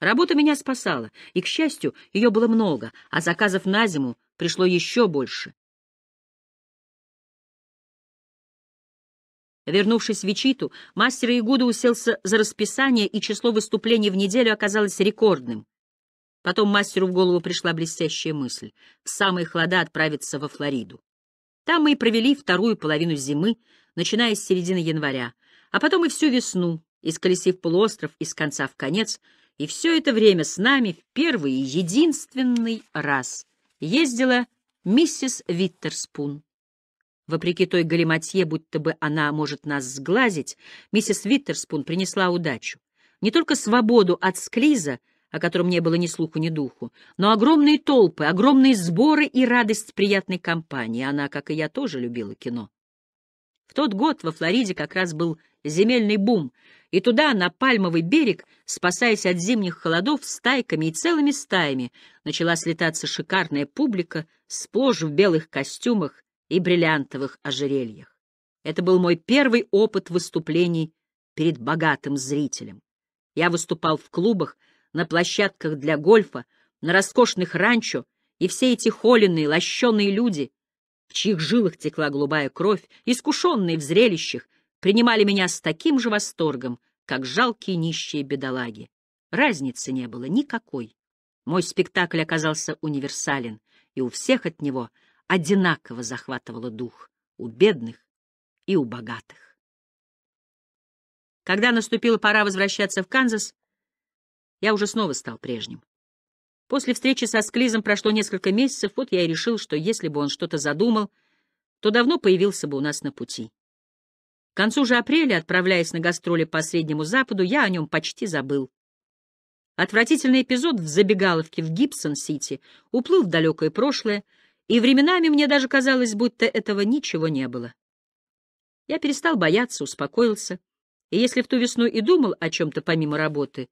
Работа меня спасала, и, к счастью, ее было много, а заказов на зиму пришло еще больше. Вернувшись в Вичиту, мастер Игуда уселся за расписание, и число выступлений в неделю оказалось рекордным. Потом мастеру в голову пришла блестящая мысль — в самые холода отправиться во Флориду. Там мы и провели вторую половину зимы, начиная с середины января, а потом и всю весну, исколесив полуостров из конца в конец — и все это время с нами в первый и единственный раз ездила миссис Виттерспун. Вопреки той галиматье, будто бы она может нас сглазить, миссис Виттерспун принесла удачу. Не только свободу от склиза, о котором не было ни слуху, ни духу, но огромные толпы, огромные сборы и радость приятной компании. Она, как и я, тоже любила кино. В тот год во Флориде как раз был земельный бум, и туда, на Пальмовый берег, спасаясь от зимних холодов, стайками и целыми стаями начала слетаться шикарная публика, сплошь в белых костюмах и бриллиантовых ожерельях. Это был мой первый опыт выступлений перед богатым зрителем. Я выступал в клубах, на площадках для гольфа, на роскошных ранчо, и все эти холеные, лощеные люди в чьих жилах текла голубая кровь, искушенные в зрелищах, принимали меня с таким же восторгом, как жалкие нищие бедолаги. Разницы не было никакой. Мой спектакль оказался универсален, и у всех от него одинаково захватывало дух, у бедных и у богатых. Когда наступила пора возвращаться в Канзас, я уже снова стал прежним. После встречи со Склизом прошло несколько месяцев, вот я и решил, что если бы он что-то задумал, то давно появился бы у нас на пути. К концу же апреля, отправляясь на гастроли по Среднему Западу, я о нем почти забыл. Отвратительный эпизод в забегаловке в Гибсон-Сити уплыл в далекое прошлое, и временами мне даже казалось, будто этого ничего не было. Я перестал бояться, успокоился, и если в ту весну и думал о чем-то помимо работы,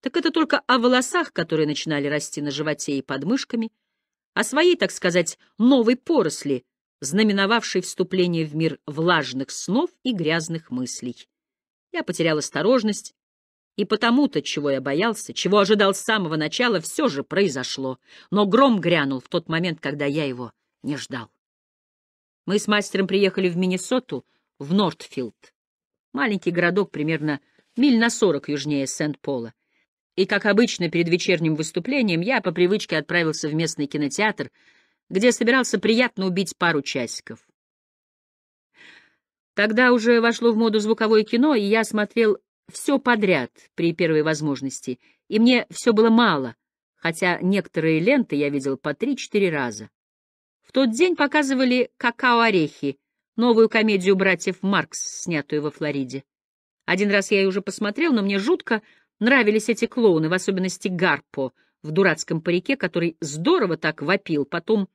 так это только о волосах, которые начинали расти на животе и подмышками, о своей, так сказать, новой поросли, знаменовавшей вступление в мир влажных снов и грязных мыслей. Я потерял осторожность, и потому-то, чего я боялся, чего ожидал с самого начала, все же произошло. Но гром грянул в тот момент, когда я его не ждал. Мы с мастером приехали в Миннесоту, в Нортфилд. Маленький городок примерно миль на сорок южнее Сент-Пола. И, как обычно, перед вечерним выступлением я по привычке отправился в местный кинотеатр, где собирался приятно убить пару часиков. Тогда уже вошло в моду звуковое кино, и я смотрел все подряд при первой возможности, и мне все было мало, хотя некоторые ленты я видел по три-четыре раза. В тот день показывали «Какао-орехи», новую комедию братьев Маркс, снятую во Флориде. Один раз я ее уже посмотрел, но мне жутко, Нравились эти клоуны, в особенности Гарпо в дурацком парике, который здорово так вопил. Потом,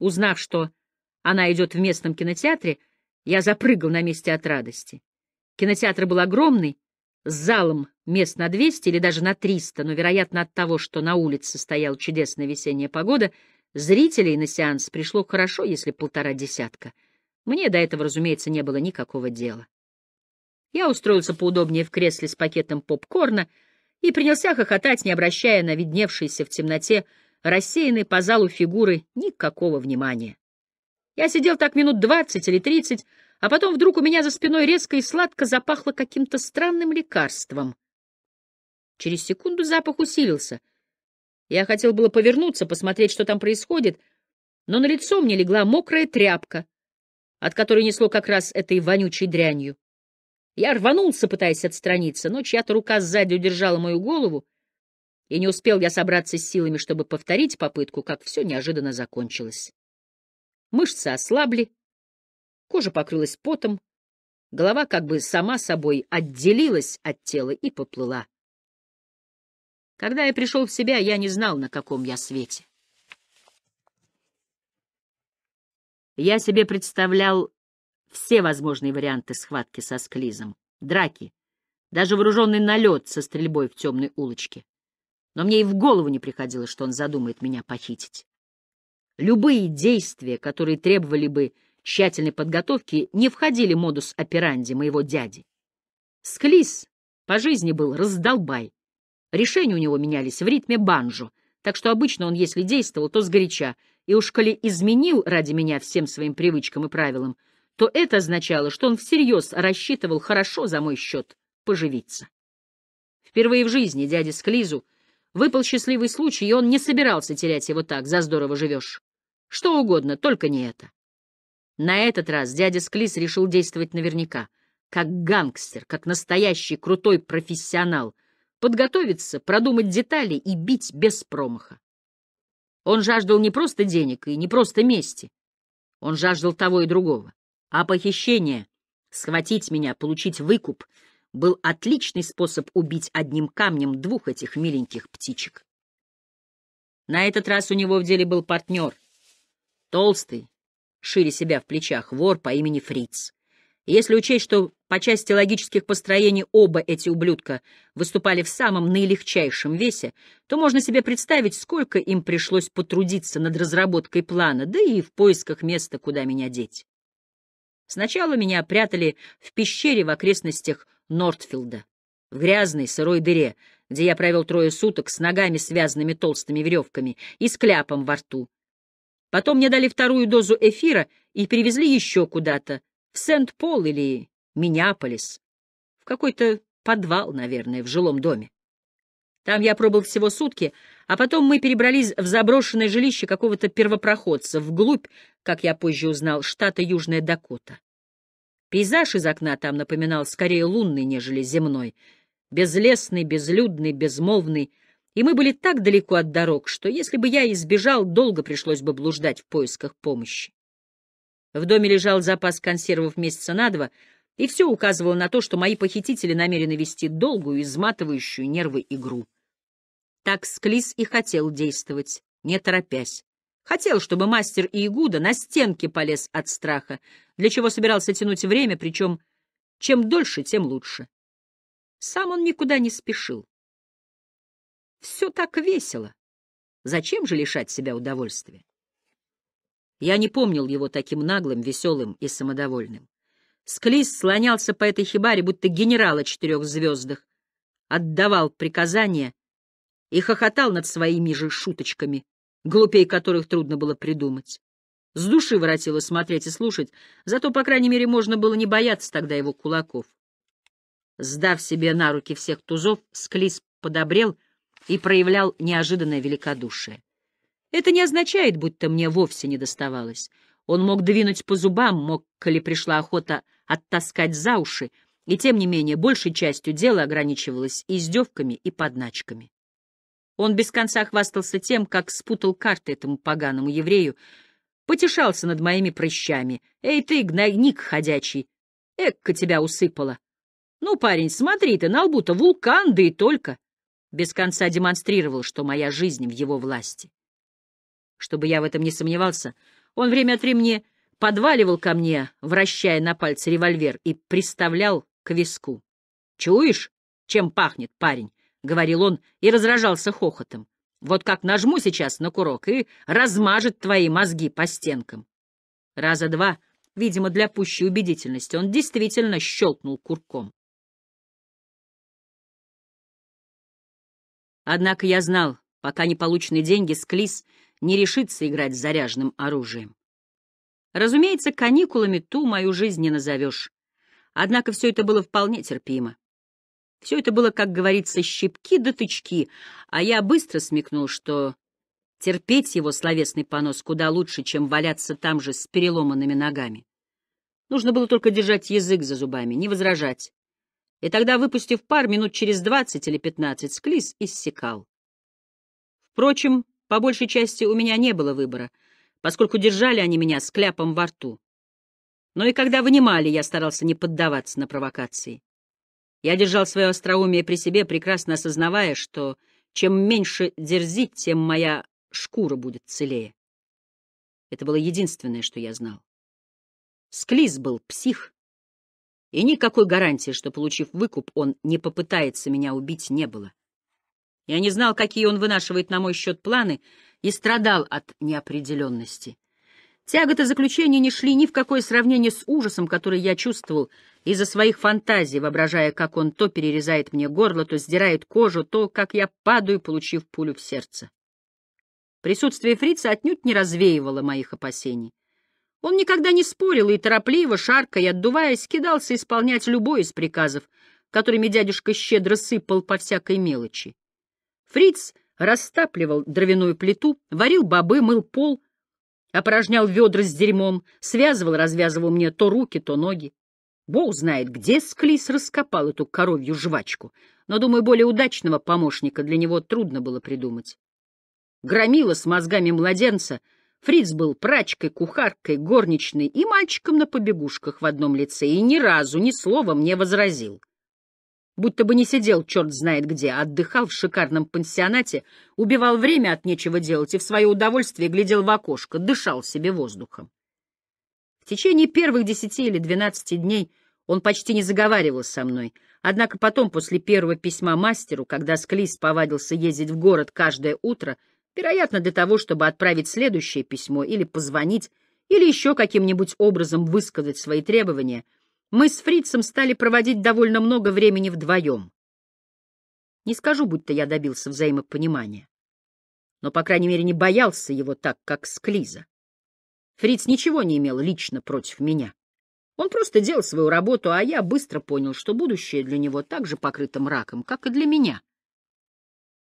узнав, что она идет в местном кинотеатре, я запрыгал на месте от радости. Кинотеатр был огромный, с залом мест на 200 или даже на 300, но, вероятно, от того, что на улице стоял чудесная весенняя погода, зрителей на сеанс пришло хорошо, если полтора десятка. Мне до этого, разумеется, не было никакого дела. Я устроился поудобнее в кресле с пакетом попкорна — и принялся хохотать, не обращая на видневшиеся в темноте рассеянной по залу фигуры никакого внимания. Я сидел так минут двадцать или тридцать, а потом вдруг у меня за спиной резко и сладко запахло каким-то странным лекарством. Через секунду запах усилился. Я хотел было повернуться, посмотреть, что там происходит, но на лицо мне легла мокрая тряпка, от которой несло как раз этой вонючей дрянью. Я рванулся, пытаясь отстраниться, но чья-то рука сзади удержала мою голову, и не успел я собраться с силами, чтобы повторить попытку, как все неожиданно закончилось. Мышцы ослабли, кожа покрылась потом, голова как бы сама собой отделилась от тела и поплыла. Когда я пришел в себя, я не знал, на каком я свете. Я себе представлял все возможные варианты схватки со склизом, драки, даже вооруженный налет со стрельбой в темной улочке. Но мне и в голову не приходило, что он задумает меня похитить. Любые действия, которые требовали бы тщательной подготовки, не входили в модус операнди моего дяди. Склиз по жизни был раздолбай. Решения у него менялись в ритме банджо, так что обычно он, если действовал, то сгоряча, и уж коли изменил ради меня всем своим привычкам и правилам, то это означало, что он всерьез рассчитывал хорошо за мой счет поживиться. Впервые в жизни дяде Склизу выпал счастливый случай, и он не собирался терять его так, за здорово живешь. Что угодно, только не это. На этот раз дядя Склиз решил действовать наверняка, как гангстер, как настоящий крутой профессионал, подготовиться, продумать детали и бить без промаха. Он жаждал не просто денег и не просто мести. Он жаждал того и другого. А похищение, схватить меня, получить выкуп, был отличный способ убить одним камнем двух этих миленьких птичек. На этот раз у него в деле был партнер. Толстый, шире себя в плечах, вор по имени Фриц. Если учесть, что по части логических построений оба эти ублюдка выступали в самом наилегчайшем весе, то можно себе представить, сколько им пришлось потрудиться над разработкой плана, да и в поисках места, куда меня деть. Сначала меня прятали в пещере в окрестностях Нортфилда, в грязной сырой дыре, где я провел трое суток с ногами, связанными толстыми веревками, и с кляпом во рту. Потом мне дали вторую дозу эфира и перевезли еще куда-то, в Сент-Пол или Миннеаполис, в какой-то подвал, наверное, в жилом доме. Там я пробыл всего сутки, а потом мы перебрались в заброшенное жилище какого-то первопроходца, вглубь, как я позже узнал, штата Южная Дакота. Пейзаж из окна там напоминал скорее лунный, нежели земной. Безлесный, безлюдный, безмолвный. И мы были так далеко от дорог, что если бы я избежал, долго пришлось бы блуждать в поисках помощи. В доме лежал запас консервов месяца на два, и все указывало на то, что мои похитители намерены вести долгую, изматывающую нервы игру. Так Склис и хотел действовать, не торопясь. Хотел, чтобы мастер Иегуда на стенки полез от страха, для чего собирался тянуть время, причем чем дольше, тем лучше. Сам он никуда не спешил. Все так весело. Зачем же лишать себя удовольствия? Я не помнил его таким наглым, веселым и самодовольным. Склис слонялся по этой хибаре, будто генерала четырех звездах, отдавал приказания и хохотал над своими же шуточками, глупей которых трудно было придумать. С души воротило смотреть и слушать, зато, по крайней мере, можно было не бояться тогда его кулаков. Сдав себе на руки всех тузов, Склис подобрел и проявлял неожиданное великодушие. Это не означает, будто мне вовсе не доставалось. Он мог двинуть по зубам, мог, коли пришла охота, оттаскать за уши, и, тем не менее, большей частью дело ограничивалось издевками и подначками. Он без конца хвастался тем, как спутал карты этому поганому еврею, потешался над моими прыщами. «Эй ты, гнойник ходячий! Экка тебя усыпала!» «Ну, парень, смотри ты, на лбу-то вулкан, да и только!» Без конца демонстрировал, что моя жизнь в его власти. Чтобы я в этом не сомневался, он время от времени подваливал ко мне, вращая на пальце револьвер, и приставлял к виску. «Чуешь, чем пахнет парень?» — говорил он и разражался хохотом. «Вот как нажму сейчас на курок и размажет твои мозги по стенкам». Раза два, видимо, для пущей убедительности, он действительно щелкнул курком. Однако я знал, пока не полученные деньги, Склис не решится играть с заряженным оружием. Разумеется, каникулами ту мою жизнь не назовешь. Однако все это было вполне терпимо. Все это было, как говорится, щипки до да тычки, а я быстро смекнул, что терпеть его словесный понос куда лучше, чем валяться там же с переломанными ногами. Нужно было только держать язык за зубами, не возражать. И тогда, выпустив пар, минут через двадцать или пятнадцать склиз иссекал. Впрочем, по большей части у меня не было выбора, поскольку держали они меня с кляпом во рту. Но и когда вынимали, я старался не поддаваться на провокации. Я держал свое остроумие при себе, прекрасно осознавая, что чем меньше дерзить, тем моя шкура будет целее. Это было единственное, что я знал. Склиз был псих, и никакой гарантии, что, получив выкуп, он не попытается меня убить, не было. Я не знал, какие он вынашивает на мой счет планы, и страдал от неопределенности. Тяготы заключения не шли ни в какое сравнение с ужасом, который я чувствовал из-за своих фантазий, воображая, как он то перерезает мне горло, то сдирает кожу, то, как я падаю, получив пулю в сердце. Присутствие фрица отнюдь не развеивало моих опасений. Он никогда не спорил и торопливо, шаркая и отдуваясь, кидался исполнять любой из приказов, которыми дядюшка щедро сыпал по всякой мелочи. Фриц растапливал дровяную плиту, варил бобы, мыл пол, Опорожнял ведра с дерьмом, связывал, развязывал мне то руки, то ноги. Бог знает, где Склис раскопал эту коровью жвачку, но, думаю, более удачного помощника для него трудно было придумать. Громила с мозгами младенца, Фриц был прачкой, кухаркой, горничной и мальчиком на побегушках в одном лице, и ни разу, ни словом не возразил будто бы не сидел черт знает где, а отдыхал в шикарном пансионате, убивал время от нечего делать и в свое удовольствие глядел в окошко, дышал себе воздухом. В течение первых десяти или двенадцати дней он почти не заговаривал со мной, однако потом, после первого письма мастеру, когда Склис повадился ездить в город каждое утро, вероятно, для того, чтобы отправить следующее письмо или позвонить, или еще каким-нибудь образом высказать свои требования — мы с фрицем стали проводить довольно много времени вдвоем. Не скажу, будто я добился взаимопонимания. Но, по крайней мере, не боялся его так, как Склиза. Фриц ничего не имел лично против меня. Он просто делал свою работу, а я быстро понял, что будущее для него так же покрыто мраком, как и для меня.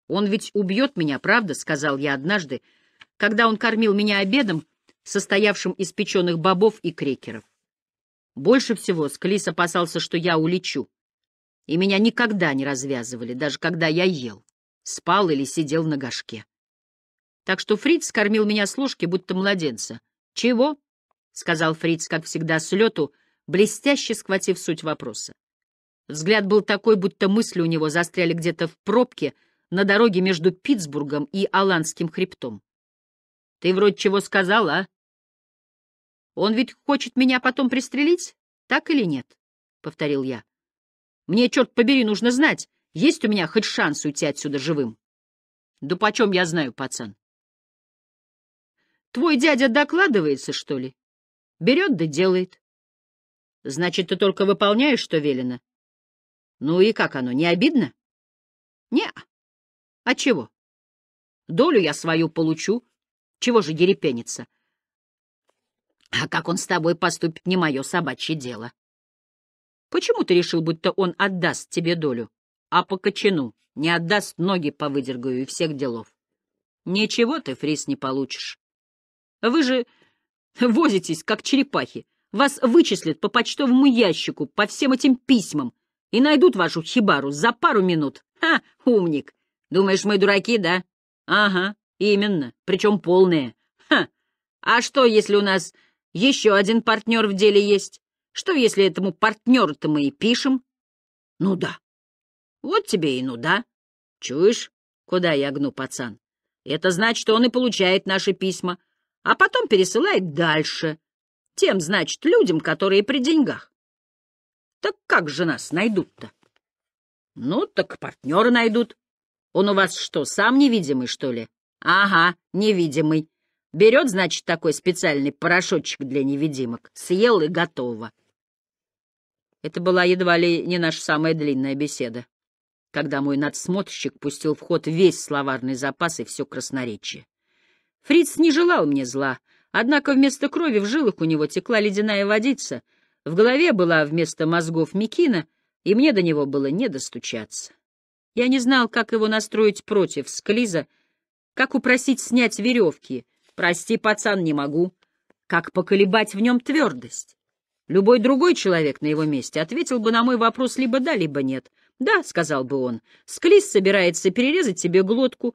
«Он ведь убьет меня, правда?» — сказал я однажды, когда он кормил меня обедом, состоявшим из печеных бобов и крекеров. Больше всего Склис опасался, что я улечу. И меня никогда не развязывали, даже когда я ел, спал или сидел на гашке. Так что Фриц кормил меня с ложки, будто младенца. «Чего?» — сказал Фриц, как всегда, с лету, блестяще схватив суть вопроса. Взгляд был такой, будто мысли у него застряли где-то в пробке на дороге между Питтсбургом и Аланским хребтом. «Ты вроде чего сказал, а?» Он ведь хочет меня потом пристрелить, так или нет? — повторил я. — Мне, черт побери, нужно знать, есть у меня хоть шанс уйти отсюда живым. — Да почем я знаю, пацан? — Твой дядя докладывается, что ли? Берет да делает. — Значит, ты только выполняешь, что велено? — Ну и как оно, не обидно? — Не-а. А — чего? — Долю я свою получу. Чего же ерепениться? — а как он с тобой поступит, не мое собачье дело. Почему ты решил, будто он отдаст тебе долю? А по кочану не отдаст, ноги повыдергаю и всех делов. Ничего ты, Фрис, не получишь. Вы же возитесь, как черепахи. Вас вычислят по почтовому ящику, по всем этим письмам, и найдут вашу хибару за пару минут. Ха, умник! Думаешь, мы дураки, да? Ага, именно, причем полные. Ха! А что, если у нас еще один партнер в деле есть. Что, если этому партнеру-то мы и пишем? Ну да. Вот тебе и ну да. Чуешь, куда я гну, пацан? Это значит, что он и получает наши письма, а потом пересылает дальше. Тем, значит, людям, которые при деньгах. Так как же нас найдут-то? Ну, так партнера найдут. Он у вас что, сам невидимый, что ли? Ага, невидимый. Берет, значит, такой специальный порошочек для невидимок. Съел и готово. Это была едва ли не наша самая длинная беседа, когда мой надсмотрщик пустил в ход весь словарный запас и все красноречие. Фриц не желал мне зла, однако вместо крови в жилах у него текла ледяная водица, в голове была вместо мозгов мекина, и мне до него было не достучаться. Я не знал, как его настроить против склиза, как упросить снять веревки — Прости, пацан, не могу. Как поколебать в нем твердость? Любой другой человек на его месте ответил бы на мой вопрос либо да, либо нет. Да, сказал бы он, Склиз собирается перерезать себе глотку,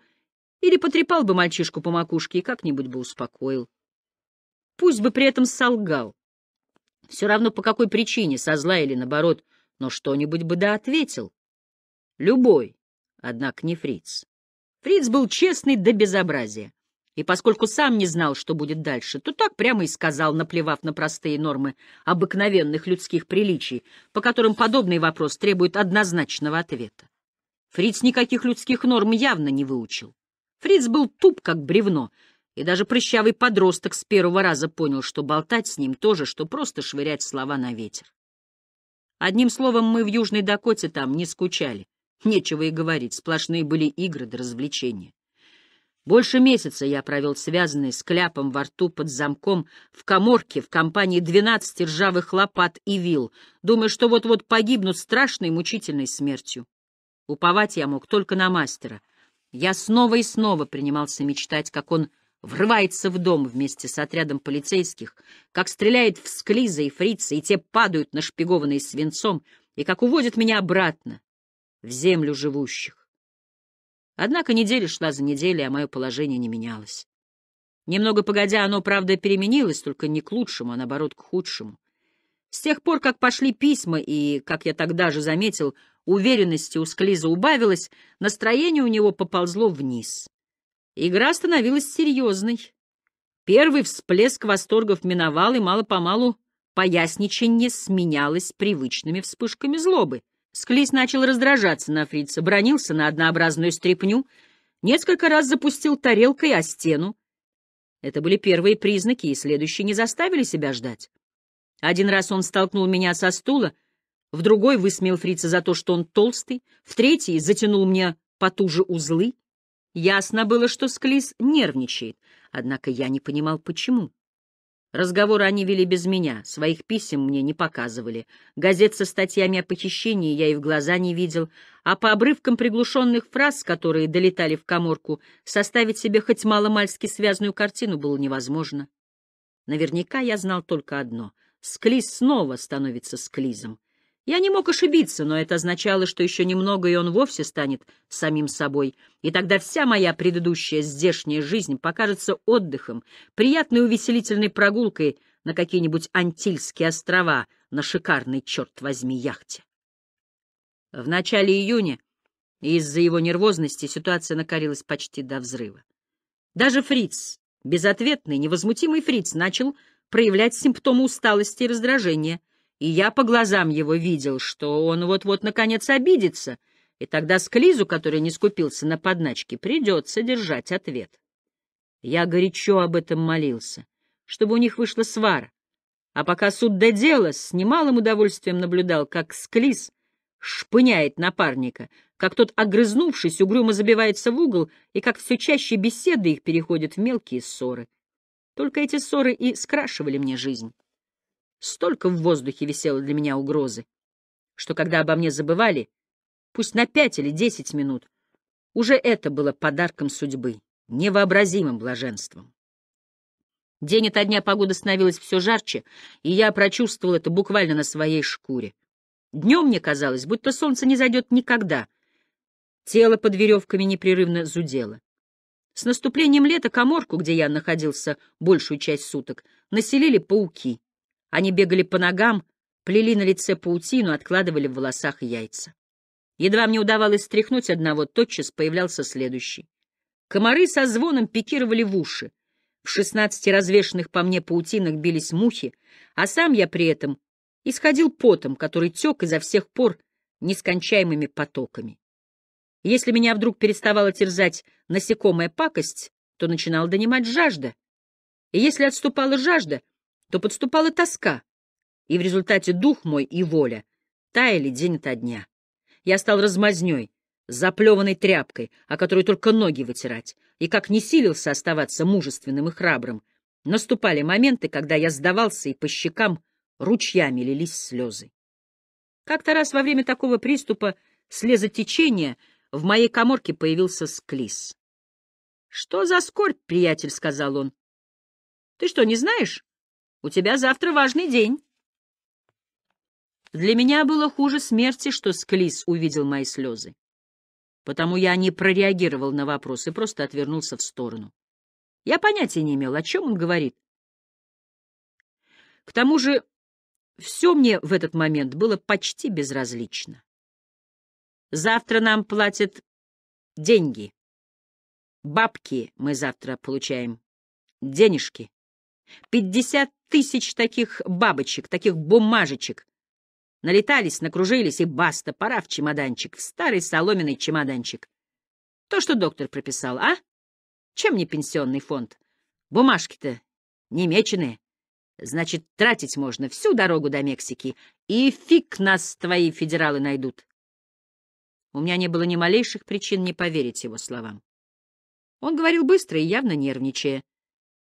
или потрепал бы мальчишку по макушке и как-нибудь бы успокоил. Пусть бы при этом солгал. Все равно по какой причине, со зла или наоборот, но что-нибудь бы да ответил. Любой, однако не Фриц. Фриц был честный до безобразия. И поскольку сам не знал, что будет дальше, то так прямо и сказал, наплевав на простые нормы обыкновенных людских приличий, по которым подобный вопрос требует однозначного ответа. Фриц никаких людских норм явно не выучил. Фриц был туп, как бревно, и даже прыщавый подросток с первого раза понял, что болтать с ним тоже, что просто швырять слова на ветер. Одним словом, мы в Южной Дакоте там не скучали. Нечего и говорить, сплошные были игры до развлечения. Больше месяца я провел связанный с кляпом во рту под замком в коморке в компании двенадцати ржавых лопат и вил, думая, что вот-вот погибну страшной мучительной смертью. Уповать я мог только на мастера. Я снова и снова принимался мечтать, как он врывается в дом вместе с отрядом полицейских, как стреляет в склиза и фрица, и те падают, на нашпигованные свинцом, и как уводят меня обратно, в землю живущих. Однако неделя шла за неделей, а мое положение не менялось. Немного погодя, оно, правда, переменилось, только не к лучшему, а наоборот, к худшему. С тех пор, как пошли письма, и, как я тогда же заметил, уверенности у Склиза убавилось, настроение у него поползло вниз. Игра становилась серьезной. Первый всплеск восторгов миновал, и мало-помалу поясниченье сменялось привычными вспышками злобы. Склиз начал раздражаться на фрица, бронился на однообразную стряпню, несколько раз запустил тарелкой о стену. Это были первые признаки, и следующие не заставили себя ждать. Один раз он столкнул меня со стула, в другой высмеял фрица за то, что он толстый, в третий затянул мне потуже узлы. Ясно было, что Склиз нервничает, однако я не понимал, почему. Разговоры они вели без меня, своих писем мне не показывали. Газет со статьями о похищении я и в глаза не видел, а по обрывкам приглушенных фраз, которые долетали в коморку, составить себе хоть маломальски связанную картину было невозможно. Наверняка я знал только одно — Склиз снова становится склизом. Я не мог ошибиться, но это означало, что еще немного, и он вовсе станет самим собой, и тогда вся моя предыдущая здешняя жизнь покажется отдыхом, приятной увеселительной прогулкой на какие-нибудь Антильские острова на шикарной, черт возьми, яхте. В начале июня из-за его нервозности ситуация накалилась почти до взрыва. Даже Фриц, безответный, невозмутимый Фриц, начал проявлять симптомы усталости и раздражения и я по глазам его видел, что он вот-вот наконец обидится, и тогда Склизу, который не скупился на подначки, придется держать ответ. Я горячо об этом молился, чтобы у них вышла свара. А пока суд до с немалым удовольствием наблюдал, как Склиз шпыняет напарника, как тот, огрызнувшись, угрюмо забивается в угол, и как все чаще беседы их переходят в мелкие ссоры. Только эти ссоры и скрашивали мне жизнь. Столько в воздухе висело для меня угрозы, что когда обо мне забывали, пусть на пять или десять минут, уже это было подарком судьбы, невообразимым блаженством. День ото дня погода становилась все жарче, и я прочувствовал это буквально на своей шкуре. Днем мне казалось, будто солнце не зайдет никогда. Тело под веревками непрерывно зудело. С наступлением лета коморку, где я находился большую часть суток, населили пауки. Они бегали по ногам, плели на лице паутину, откладывали в волосах яйца. Едва мне удавалось стряхнуть одного, тотчас появлялся следующий. Комары со звоном пикировали в уши. В шестнадцати развешанных по мне паутинах бились мухи, а сам я при этом исходил потом, который тек изо всех пор нескончаемыми потоками. Если меня вдруг переставала терзать насекомая пакость, то начинала донимать жажда. И если отступала жажда — то подступала тоска, и в результате дух мой и воля таяли день ото дня. Я стал размазней, заплеванной тряпкой, о которой только ноги вытирать, и как не силился оставаться мужественным и храбрым, наступали моменты, когда я сдавался, и по щекам ручьями лились слезы. Как-то раз во время такого приступа слезотечения в моей коморке появился склиз. — Что за скорбь, приятель? — сказал он. — Ты что, не знаешь? У тебя завтра важный день. Для меня было хуже смерти, что Склис увидел мои слезы. Потому я не прореагировал на вопрос и просто отвернулся в сторону. Я понятия не имел, о чем он говорит. К тому же все мне в этот момент было почти безразлично. Завтра нам платят деньги. Бабки мы завтра получаем. Денежки. Пятьдесят тысяч таких бабочек, таких бумажечек. Налетались, накружились, и баста, пора в чемоданчик, в старый соломенный чемоданчик. То, что доктор прописал, а? Чем не пенсионный фонд? Бумажки-то немеченые. Значит, тратить можно всю дорогу до Мексики, и фиг нас твои федералы найдут. У меня не было ни малейших причин не поверить его словам. Он говорил быстро и явно нервничая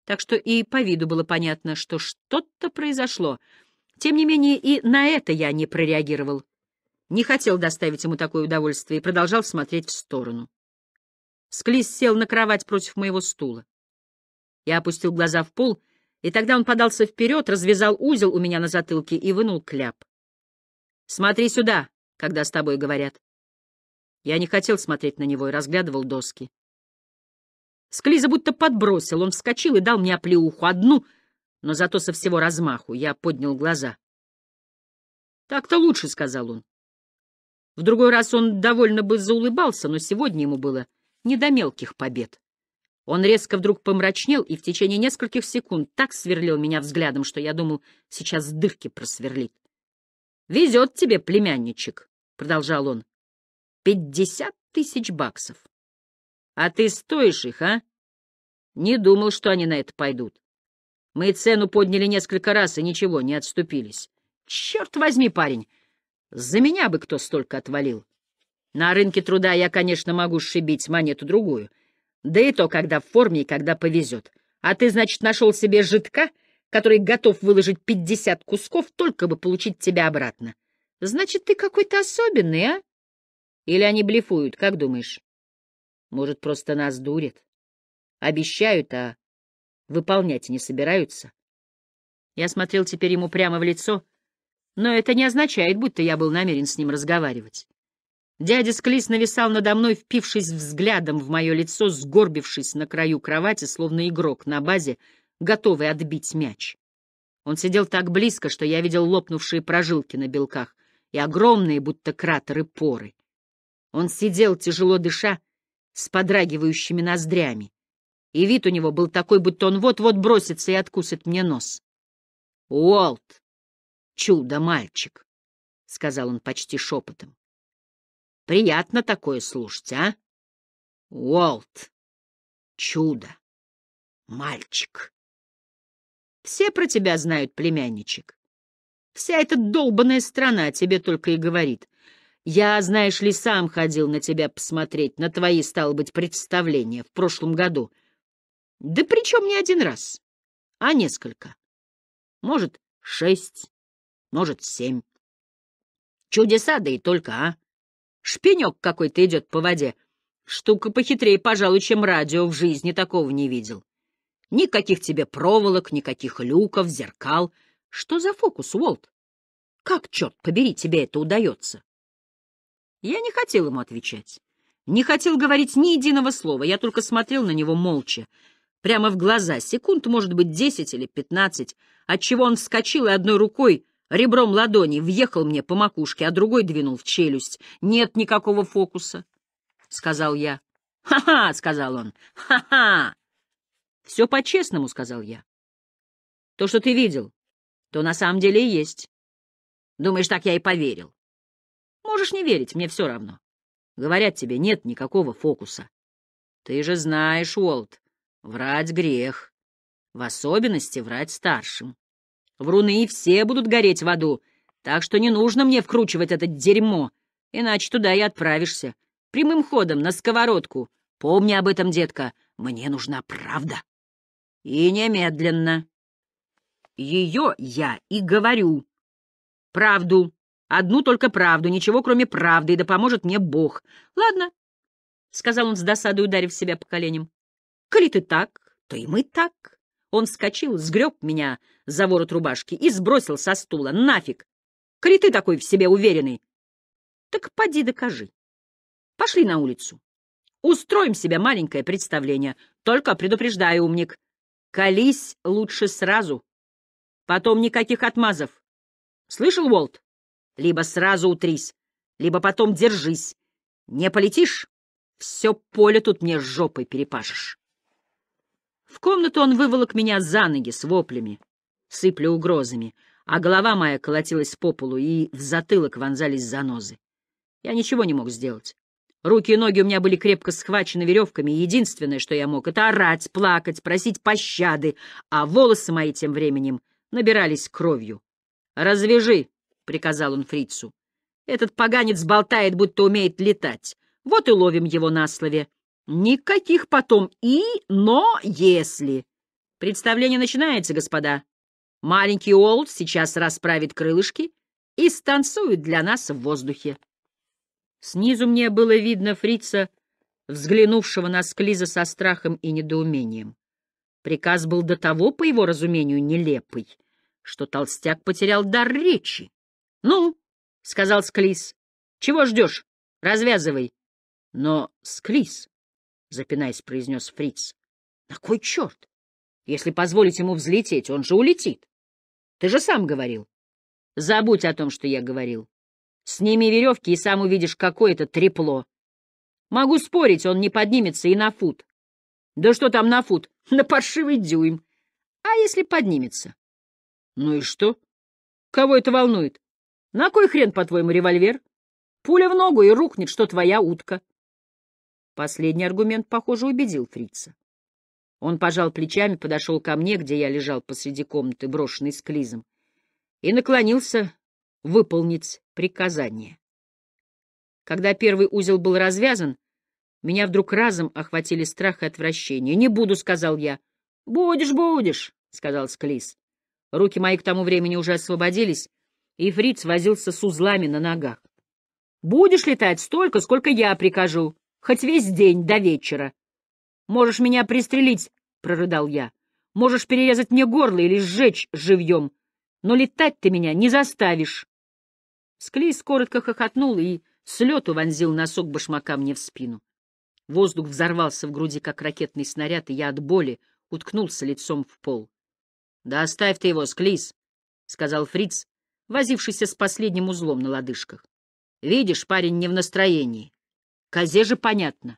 так что и по виду было понятно, что что-то произошло. Тем не менее, и на это я не прореагировал. Не хотел доставить ему такое удовольствие и продолжал смотреть в сторону. Склиз сел на кровать против моего стула. Я опустил глаза в пол, и тогда он подался вперед, развязал узел у меня на затылке и вынул кляп. «Смотри сюда, когда с тобой говорят». Я не хотел смотреть на него и разглядывал доски. Склиза будто подбросил, он вскочил и дал мне оплеуху одну, но зато со всего размаху я поднял глаза. «Так-то лучше», — сказал он. В другой раз он довольно бы заулыбался, но сегодня ему было не до мелких побед. Он резко вдруг помрачнел и в течение нескольких секунд так сверлил меня взглядом, что я думал, сейчас дырки просверлит. «Везет тебе, племянничек», — продолжал он. «Пятьдесят тысяч баксов. А ты стоишь их, а? Не думал, что они на это пойдут. Мы цену подняли несколько раз и ничего, не отступились. Черт возьми, парень, за меня бы кто столько отвалил. На рынке труда я, конечно, могу шибить монету-другую. Да и то, когда в форме и когда повезет. А ты, значит, нашел себе жидка, который готов выложить пятьдесят кусков, только бы получить тебя обратно. Значит, ты какой-то особенный, а? Или они блефуют, как думаешь? Может, просто нас дурят. Обещают, а выполнять не собираются. Я смотрел теперь ему прямо в лицо, но это не означает, будто я был намерен с ним разговаривать. Дядя Склис нависал надо мной, впившись взглядом в мое лицо, сгорбившись на краю кровати, словно игрок на базе, готовый отбить мяч. Он сидел так близко, что я видел лопнувшие прожилки на белках и огромные, будто кратеры, поры. Он сидел, тяжело дыша, с подрагивающими ноздрями, и вид у него был такой, будто он вот-вот бросится и откусит мне нос. «Уолт! Чудо-мальчик!» — сказал он почти шепотом. «Приятно такое слушать, а? Уолт! Чудо! Мальчик!» «Все про тебя знают, племянничек. Вся эта долбаная страна о тебе только и говорит. Я, знаешь ли, сам ходил на тебя посмотреть, на твои, стало быть, представления в прошлом году. Да причем не один раз, а несколько. Может, шесть, может, семь. Чудеса, да и только, а? Шпенек какой-то идет по воде. Штука похитрее, пожалуй, чем радио, в жизни такого не видел. Никаких тебе проволок, никаких люков, зеркал. Что за фокус, Уолт? Как, черт побери, тебе это удается? Я не хотел ему отвечать. Не хотел говорить ни единого слова, я только смотрел на него молча, прямо в глаза, секунд, может быть, десять или пятнадцать, отчего он вскочил и одной рукой, ребром ладони, въехал мне по макушке, а другой двинул в челюсть. «Нет никакого фокуса», — сказал я. «Ха-ха!» — сказал он. «Ха-ха!» «Все по-честному», — сказал я. «То, что ты видел, то на самом деле и есть. Думаешь, так я и поверил?» Можешь не верить, мне все равно. Говорят тебе, нет никакого фокуса. Ты же знаешь, Уолт, врать грех. В особенности врать старшим. Вруны все будут гореть в аду, так что не нужно мне вкручивать это дерьмо, иначе туда и отправишься. Прямым ходом, на сковородку. Помни об этом, детка, мне нужна правда. И немедленно. Ее я и говорю. Правду. Одну только правду, ничего кроме правды, и да поможет мне Бог. Ладно, — сказал он с досадой, ударив себя по коленям. Коли ты так, то и мы так. Он вскочил, сгреб меня за ворот рубашки и сбросил со стула. Нафиг! Коли ты такой в себе уверенный, так поди докажи. Пошли на улицу. Устроим себе маленькое представление. Только предупреждаю, умник, колись лучше сразу. Потом никаких отмазов. Слышал, Волт? Либо сразу утрись, либо потом держись. Не полетишь — все поле тут мне жопой перепашешь. В комнату он выволок меня за ноги с воплями, сыпля угрозами, а голова моя колотилась по полу, и в затылок вонзались занозы. Я ничего не мог сделать. Руки и ноги у меня были крепко схвачены веревками, и единственное, что я мог, — это орать, плакать, просить пощады, а волосы мои тем временем набирались кровью. «Развяжи!» — приказал он фрицу. «Этот поганец болтает, будто умеет летать. Вот и ловим его на слове. Никаких потом «и», «но», «если». Представление начинается, господа. Маленький Олд сейчас расправит крылышки и станцует для нас в воздухе. Снизу мне было видно фрица, взглянувшего на Склиза со страхом и недоумением. Приказ был до того, по его разумению, нелепый, что толстяк потерял дар речи. «Ну», — сказал Склис, — «чего ждешь? Развязывай». «Но, Склис», — запинаясь, произнес Фриц, — «на кой черт? Если позволить ему взлететь, он же улетит. Ты же сам говорил. Забудь о том, что я говорил. Сними веревки и сам увидишь, какое это трепло. Могу спорить, он не поднимется и на фут. Да что там на фут? На паршивый дюйм. А если поднимется? Ну и что? Кого это волнует? На кой хрен, по-твоему, револьвер? Пуля в ногу и рухнет, что твоя утка. Последний аргумент, похоже, убедил фрица. Он пожал плечами, подошел ко мне, где я лежал посреди комнаты, брошенный с клизом, и наклонился выполнить приказание. Когда первый узел был развязан, меня вдруг разом охватили страх и отвращение. «Не буду», — сказал я. «Будешь, будешь», — сказал Склиз. Руки мои к тому времени уже освободились, и Фриц возился с узлами на ногах. «Будешь летать столько, сколько я прикажу, хоть весь день до вечера. Можешь меня пристрелить, — прорыдал я. Можешь перерезать мне горло или сжечь живьем, но летать ты меня не заставишь». Склейс коротко хохотнул и с лету вонзил носок башмака мне в спину. Воздух взорвался в груди, как ракетный снаряд, и я от боли уткнулся лицом в пол. — Да оставь ты его, Склис, — сказал Фриц, возившийся с последним узлом на лодыжках. «Видишь, парень не в настроении. Козе же понятно».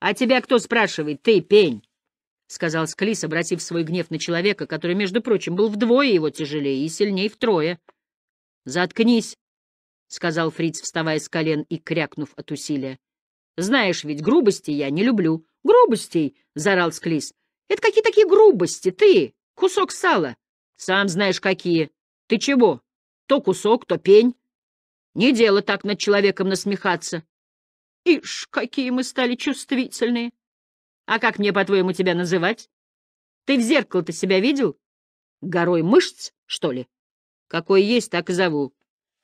«А тебя кто спрашивает? Ты, пень!» — сказал Склис, обратив свой гнев на человека, который, между прочим, был вдвое его тяжелее и сильнее втрое. «Заткнись!» — сказал Фриц, вставая с колен и крякнув от усилия. «Знаешь ведь, грубости я не люблю». «Грубостей!» — заорал Склис. «Это какие такие грубости? Ты! Кусок сала! Сам знаешь, какие! Ты чего?» То кусок, то пень. Не дело так над человеком насмехаться. Ишь, какие мы стали чувствительные! А как мне, по-твоему, тебя называть? Ты в зеркало-то себя видел? Горой мышц, что ли? Какой есть, так и зову.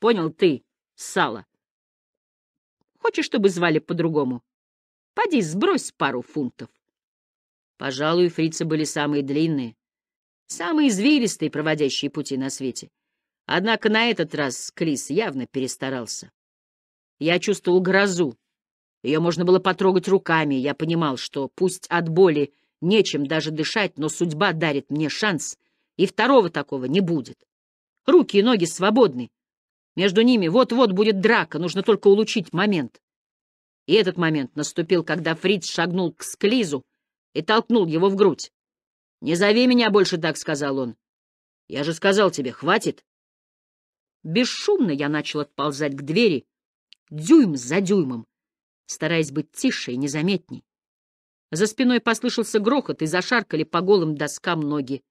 Понял ты, сало. Хочешь, чтобы звали по-другому? Поди, сбрось пару фунтов. Пожалуй, фрицы были самые длинные, самые извилистые проводящие пути на свете. Однако на этот раз Крис явно перестарался. Я чувствовал грозу. Ее можно было потрогать руками, я понимал, что пусть от боли нечем даже дышать, но судьба дарит мне шанс, и второго такого не будет. Руки и ноги свободны. Между ними вот-вот будет драка, нужно только улучшить момент. И этот момент наступил, когда Фриц шагнул к Склизу и толкнул его в грудь. «Не зови меня больше так», — сказал он. «Я же сказал тебе, хватит. Бесшумно я начал отползать к двери, дюйм за дюймом, стараясь быть тише и незаметней. За спиной послышался грохот, и зашаркали по голым доскам ноги.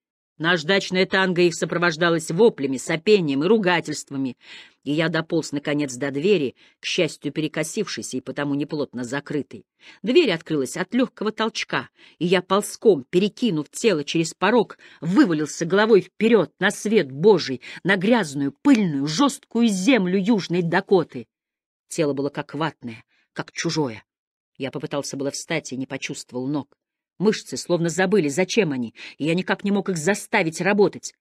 Наждачная танго их сопровождалась воплями, сопением и ругательствами, и я дополз, наконец, до двери, к счастью, перекосившейся и потому неплотно закрытой. Дверь открылась от легкого толчка, и я ползком, перекинув тело через порог, вывалился головой вперед на свет Божий, на грязную, пыльную, жесткую землю Южной Дакоты. Тело было как ватное, как чужое. Я попытался было встать и не почувствовал ног. Мышцы словно забыли, зачем они, и я никак не мог их заставить работать.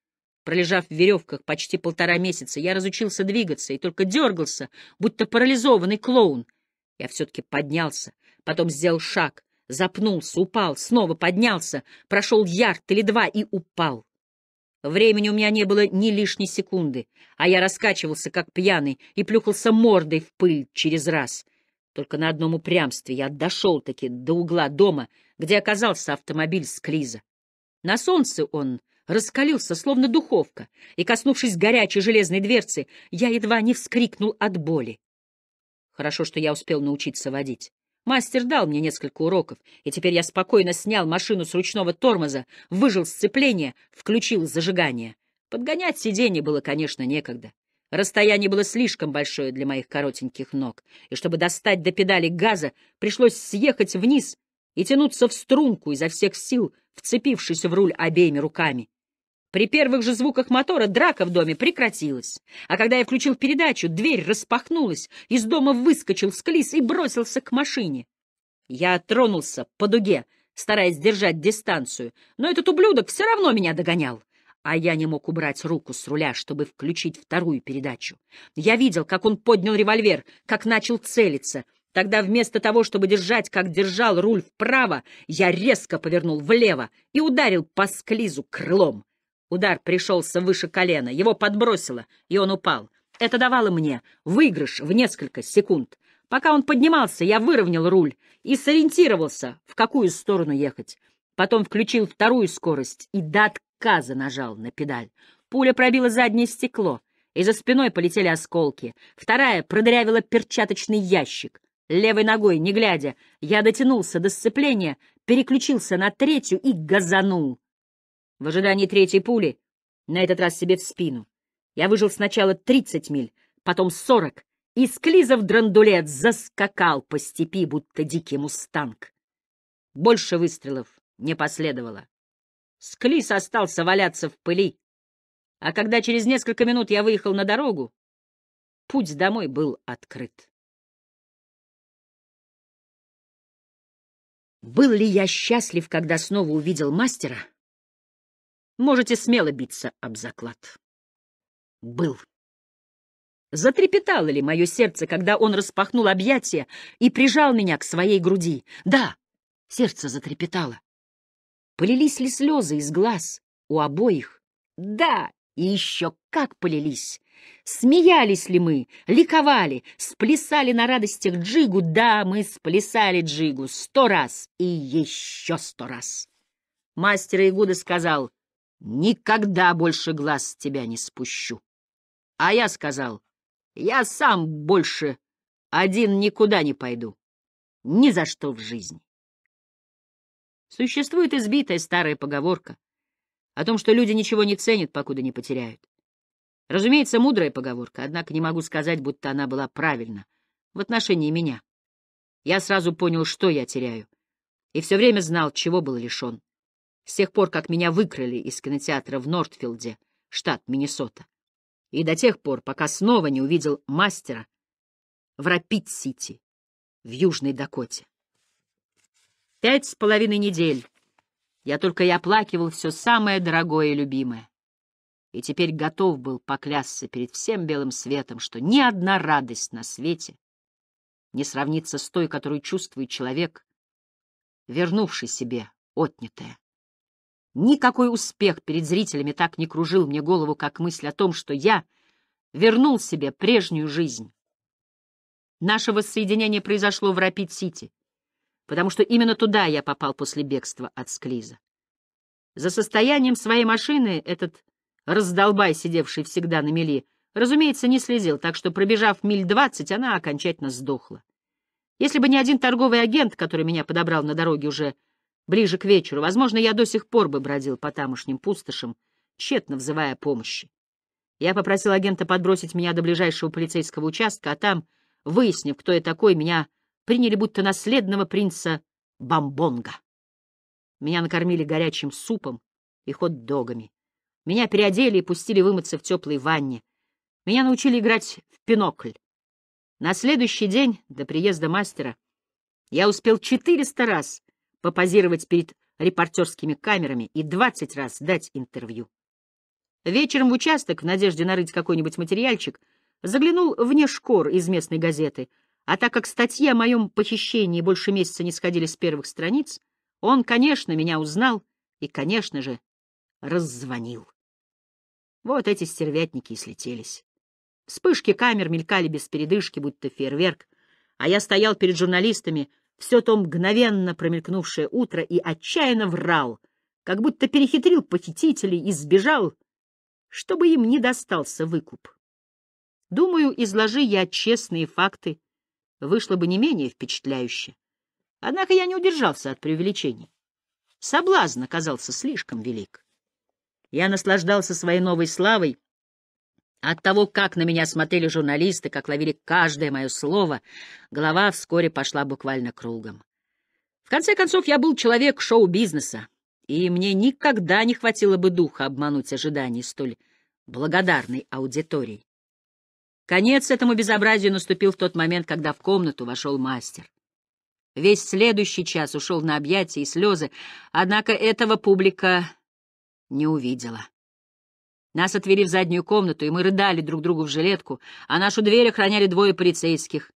Пролежав в веревках почти полтора месяца, я разучился двигаться и только дергался, будто парализованный клоун. Я все-таки поднялся, потом сделал шаг, запнулся, упал, снова поднялся, прошел ярд или два и упал. Времени у меня не было ни лишней секунды, а я раскачивался, как пьяный, и плюхался мордой в пыль через раз — только на одном упрямстве я дошел-таки до угла дома, где оказался автомобиль с Клиза. На солнце он раскалился, словно духовка, и, коснувшись горячей железной дверцы, я едва не вскрикнул от боли. Хорошо, что я успел научиться водить. Мастер дал мне несколько уроков, и теперь я спокойно снял машину с ручного тормоза, выжил сцепление, включил зажигание. Подгонять сиденье было, конечно, некогда. Расстояние было слишком большое для моих коротеньких ног, и чтобы достать до педали газа, пришлось съехать вниз и тянуться в струнку изо всех сил, вцепившись в руль обеими руками. При первых же звуках мотора драка в доме прекратилась, а когда я включил передачу, дверь распахнулась, из дома выскочил склиз и бросился к машине. Я тронулся по дуге, стараясь держать дистанцию, но этот ублюдок все равно меня догонял а я не мог убрать руку с руля, чтобы включить вторую передачу. Я видел, как он поднял револьвер, как начал целиться. Тогда вместо того, чтобы держать, как держал руль вправо, я резко повернул влево и ударил по склизу крылом. Удар пришелся выше колена, его подбросило, и он упал. Это давало мне выигрыш в несколько секунд. Пока он поднимался, я выровнял руль и сориентировался, в какую сторону ехать. Потом включил вторую скорость и до отказа нажал на педаль. Пуля пробила заднее стекло, и за спиной полетели осколки. Вторая продырявила перчаточный ящик. Левой ногой, не глядя, я дотянулся до сцепления, переключился на третью и газанул. В ожидании третьей пули, на этот раз себе в спину. Я выжил сначала 30 миль, потом 40, и, склизав драндулет, заскакал по степи, будто дикий мустанг. Больше выстрелов не последовало. Склис остался валяться в пыли. А когда через несколько минут я выехал на дорогу, путь домой был открыт. Был ли я счастлив, когда снова увидел мастера? Можете смело биться об заклад. Был. Затрепетало ли мое сердце, когда он распахнул объятия и прижал меня к своей груди? Да, сердце затрепетало. Полились ли слезы из глаз у обоих? Да, и еще как полились! Смеялись ли мы, ликовали, сплясали на радостях джигу? Да, мы сплясали джигу сто раз и еще сто раз. Мастер Игуда сказал, «Никогда больше глаз с тебя не спущу». А я сказал, «Я сам больше один никуда не пойду. Ни за что в жизни». Существует избитая старая поговорка о том, что люди ничего не ценят, покуда не потеряют. Разумеется, мудрая поговорка, однако не могу сказать, будто она была правильна в отношении меня. Я сразу понял, что я теряю, и все время знал, чего был лишен. С тех пор, как меня выкрали из кинотеатра в Нортфилде, штат Миннесота, и до тех пор, пока снова не увидел мастера в Рапид-Сити, в Южной Дакоте. Пять с половиной недель я только и оплакивал все самое дорогое и любимое. И теперь готов был поклясться перед всем белым светом, что ни одна радость на свете не сравнится с той, которую чувствует человек, вернувший себе отнятое. Никакой успех перед зрителями так не кружил мне голову, как мысль о том, что я вернул себе прежнюю жизнь. Наше воссоединение произошло в Рапид-Сити потому что именно туда я попал после бегства от Склиза. За состоянием своей машины этот раздолбай, сидевший всегда на мели, разумеется, не следил, так что, пробежав миль двадцать, она окончательно сдохла. Если бы не один торговый агент, который меня подобрал на дороге уже ближе к вечеру, возможно, я до сих пор бы бродил по тамошним пустошам, тщетно взывая помощи. Я попросил агента подбросить меня до ближайшего полицейского участка, а там, выяснив, кто я такой, меня приняли будто наследного принца Бамбонга. Меня накормили горячим супом и хот-догами. Меня переодели и пустили вымыться в теплой ванне. Меня научили играть в пинокль. На следующий день, до приезда мастера, я успел 400 раз попозировать перед репортерскими камерами и 20 раз дать интервью. Вечером в участок, в надежде нарыть какой-нибудь материальчик, заглянул вне шкор из местной газеты — а так как статьи о моем похищении больше месяца не сходили с первых страниц, он, конечно, меня узнал и, конечно же, раззвонил. Вот эти стервятники и слетелись. Вспышки камер мелькали без передышки, будто фейерверк, а я стоял перед журналистами, все то мгновенно промелькнувшее утро, и отчаянно врал, как будто перехитрил похитителей и сбежал, чтобы им не достался выкуп. Думаю, изложи я честные факты, вышло бы не менее впечатляюще. Однако я не удержался от преувеличений. Соблазн оказался слишком велик. Я наслаждался своей новой славой, от того, как на меня смотрели журналисты, как ловили каждое мое слово, голова вскоре пошла буквально кругом. В конце концов, я был человек шоу-бизнеса, и мне никогда не хватило бы духа обмануть ожидания столь благодарной аудитории. Конец этому безобразию наступил в тот момент, когда в комнату вошел мастер. Весь следующий час ушел на объятия и слезы, однако этого публика не увидела. Нас отвели в заднюю комнату, и мы рыдали друг другу в жилетку, а нашу дверь охраняли двое полицейских.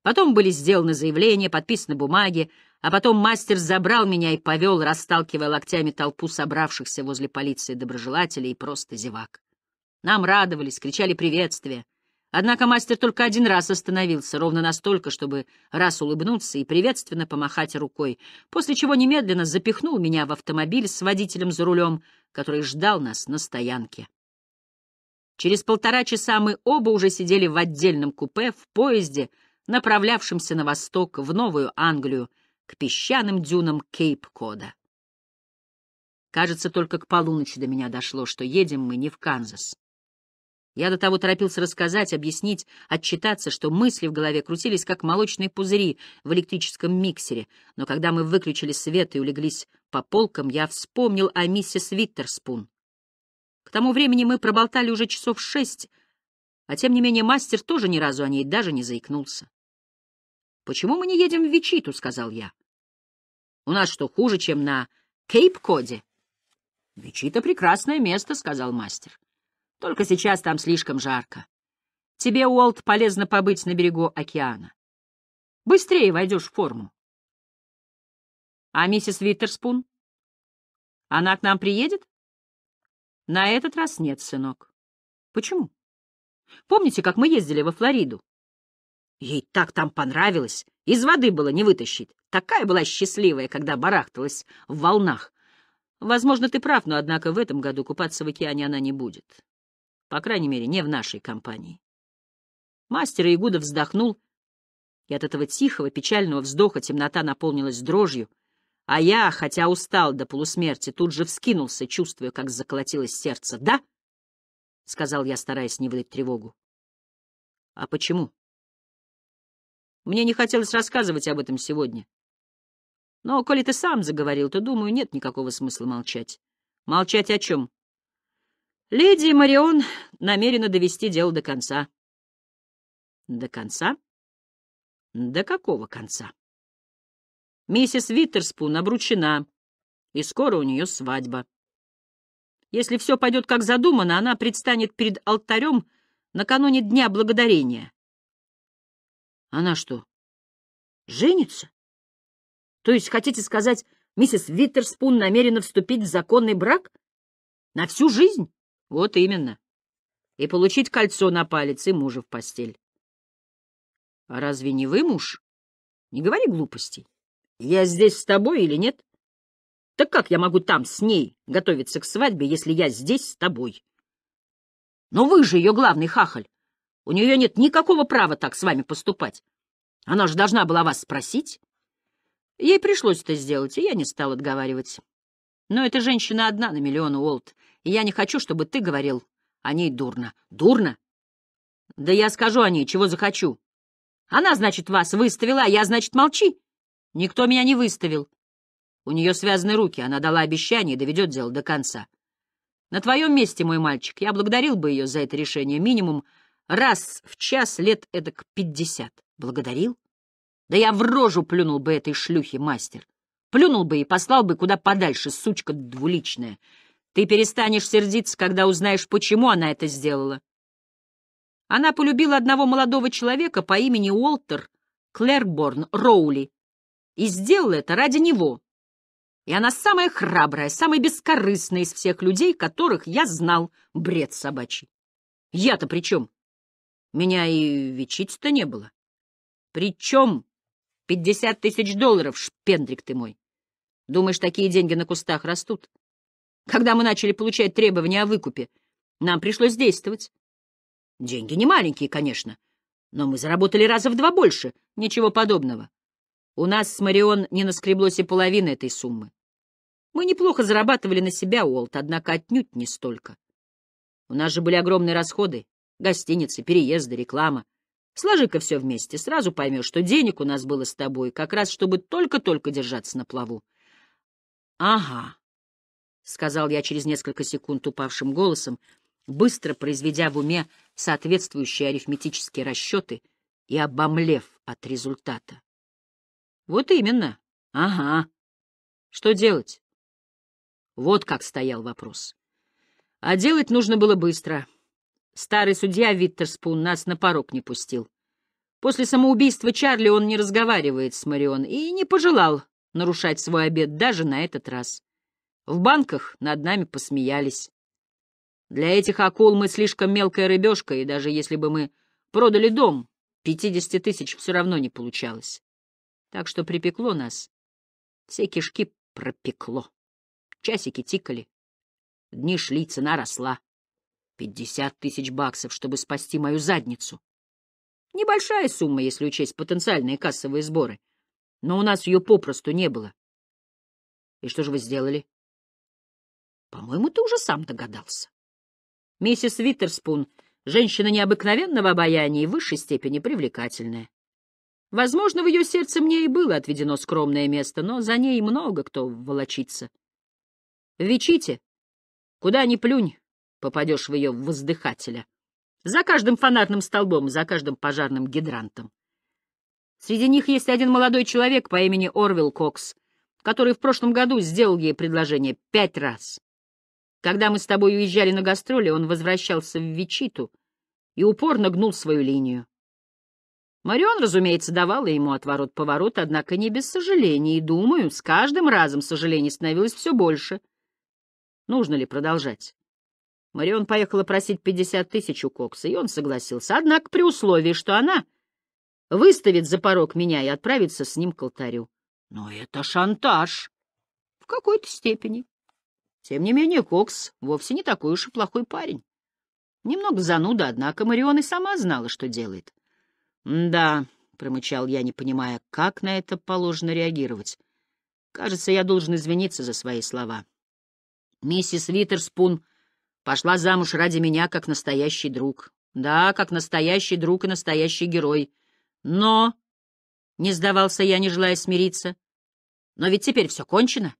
Потом были сделаны заявления, подписаны бумаги, а потом мастер забрал меня и повел, расталкивая локтями толпу собравшихся возле полиции доброжелателей и просто зевак. Нам радовались, кричали приветствия. Однако мастер только один раз остановился, ровно настолько, чтобы раз улыбнуться и приветственно помахать рукой, после чего немедленно запихнул меня в автомобиль с водителем за рулем, который ждал нас на стоянке. Через полтора часа мы оба уже сидели в отдельном купе в поезде, направлявшемся на восток, в Новую Англию, к песчаным дюнам Кейп-Кода. Кажется, только к полуночи до меня дошло, что едем мы не в Канзас. Я до того торопился рассказать, объяснить, отчитаться, что мысли в голове крутились, как молочные пузыри в электрическом миксере. Но когда мы выключили свет и улеглись по полкам, я вспомнил о миссис Виттерспун. К тому времени мы проболтали уже часов шесть, а тем не менее мастер тоже ни разу о ней даже не заикнулся. «Почему мы не едем в Вичиту?» — сказал я. «У нас что, хуже, чем на Кейп-Коде?» «Вичита — прекрасное место», — сказал мастер. Только сейчас там слишком жарко. Тебе, Уолт, полезно побыть на берегу океана. Быстрее войдешь в форму. А миссис Виттерспун? Она к нам приедет? На этот раз нет, сынок. Почему? Помните, как мы ездили во Флориду? Ей так там понравилось. Из воды было не вытащить. Такая была счастливая, когда барахталась в волнах. Возможно, ты прав, но, однако, в этом году купаться в океане она не будет. По крайней мере, не в нашей компании. Мастер Игуда вздохнул, и от этого тихого, печального вздоха темнота наполнилась дрожью, а я, хотя устал до полусмерти, тут же вскинулся, чувствуя, как заколотилось сердце. «Да?» — сказал я, стараясь не выдать тревогу. «А почему?» Мне не хотелось рассказывать об этом сегодня. Но коли ты сам заговорил, то, думаю, нет никакого смысла молчать. Молчать о чем? Леди Марион намерена довести дело до конца. До конца? До какого конца? Миссис Виттерспун обручена, и скоро у нее свадьба. Если все пойдет как задумано, она предстанет перед алтарем накануне Дня Благодарения. Она что, женится? То есть, хотите сказать, миссис Виттерспун намерена вступить в законный брак? На всю жизнь? Вот именно. И получить кольцо на палец, и мужа в постель. А разве не вы муж? Не говори глупостей. Я здесь с тобой или нет? Так как я могу там с ней готовиться к свадьбе, если я здесь с тобой? Но вы же ее главный хахаль. У нее нет никакого права так с вами поступать. Она же должна была вас спросить. Ей пришлось это сделать, и я не стал отговаривать. Но эта женщина одна на миллион, Уолт, и я не хочу, чтобы ты говорил о ней дурно. Дурно? Да я скажу о ней, чего захочу. Она, значит, вас выставила, а я, значит, молчи. Никто меня не выставил. У нее связаны руки, она дала обещание и доведет дело до конца. На твоем месте, мой мальчик, я благодарил бы ее за это решение минимум раз в час лет эдак пятьдесят. Благодарил? Да я в рожу плюнул бы этой шлюхе, мастер. Плюнул бы и послал бы куда подальше, сучка двуличная. Ты перестанешь сердиться, когда узнаешь, почему она это сделала. Она полюбила одного молодого человека по имени Уолтер Клэрборн Роули и сделала это ради него. И она самая храбрая, самая бескорыстная из всех людей, которых я знал, бред собачий. Я-то при чем? Меня и вечить-то не было. При чем? Пятьдесят тысяч долларов, шпендрик ты мой. Думаешь, такие деньги на кустах растут? Когда мы начали получать требования о выкупе, нам пришлось действовать. Деньги не маленькие, конечно, но мы заработали раза в два больше. Ничего подобного. У нас с Марион не наскреблось и половины этой суммы. Мы неплохо зарабатывали на себя, Уолт, однако отнюдь не столько. У нас же были огромные расходы — гостиницы, переезды, реклама — Сложи-ка все вместе, сразу поймешь, что денег у нас было с тобой, как раз чтобы только-только держаться на плаву. — Ага, — сказал я через несколько секунд упавшим голосом, быстро произведя в уме соответствующие арифметические расчеты и обомлев от результата. — Вот именно, ага. Что делать? Вот как стоял вопрос. А делать нужно было быстро. — Старый судья Виттерспун нас на порог не пустил. После самоубийства Чарли он не разговаривает с Марион и не пожелал нарушать свой обед даже на этот раз. В банках над нами посмеялись. Для этих акул мы слишком мелкая рыбешка, и даже если бы мы продали дом, 50 тысяч все равно не получалось. Так что припекло нас. Все кишки пропекло. Часики тикали. Дни шли, цена росла. Пятьдесят тысяч баксов, чтобы спасти мою задницу. Небольшая сумма, если учесть потенциальные кассовые сборы. Но у нас ее попросту не было. И что же вы сделали? По-моему, ты уже сам догадался. Миссис Виттерспун — женщина необыкновенного обаяния и высшей степени привлекательная. Возможно, в ее сердце мне и было отведено скромное место, но за ней много кто волочится. В Вичите, куда ни плюнь, попадешь в ее воздыхателя. За каждым фонарным столбом, за каждым пожарным гидрантом. Среди них есть один молодой человек по имени Орвил Кокс, который в прошлом году сделал ей предложение пять раз. Когда мы с тобой уезжали на гастроли, он возвращался в Вичиту и упорно гнул свою линию. Марион, разумеется, давала ему отворот-поворот, однако не без сожаления, и, думаю, с каждым разом сожалений становилось все больше. Нужно ли продолжать? Марион поехала просить 50 тысяч у Кокса, и он согласился, однако при условии, что она выставит за порог меня и отправится с ним к алтарю. Но это шантаж в какой-то степени. Тем не менее, Кокс вовсе не такой уж и плохой парень. Немного зануда, однако Марион и сама знала, что делает. «Да», — промычал я, не понимая, как на это положено реагировать. «Кажется, я должен извиниться за свои слова». Миссис Литерспун. Пошла замуж ради меня, как настоящий друг. Да, как настоящий друг и настоящий герой. Но... Не сдавался я, не желая смириться. Но ведь теперь все кончено.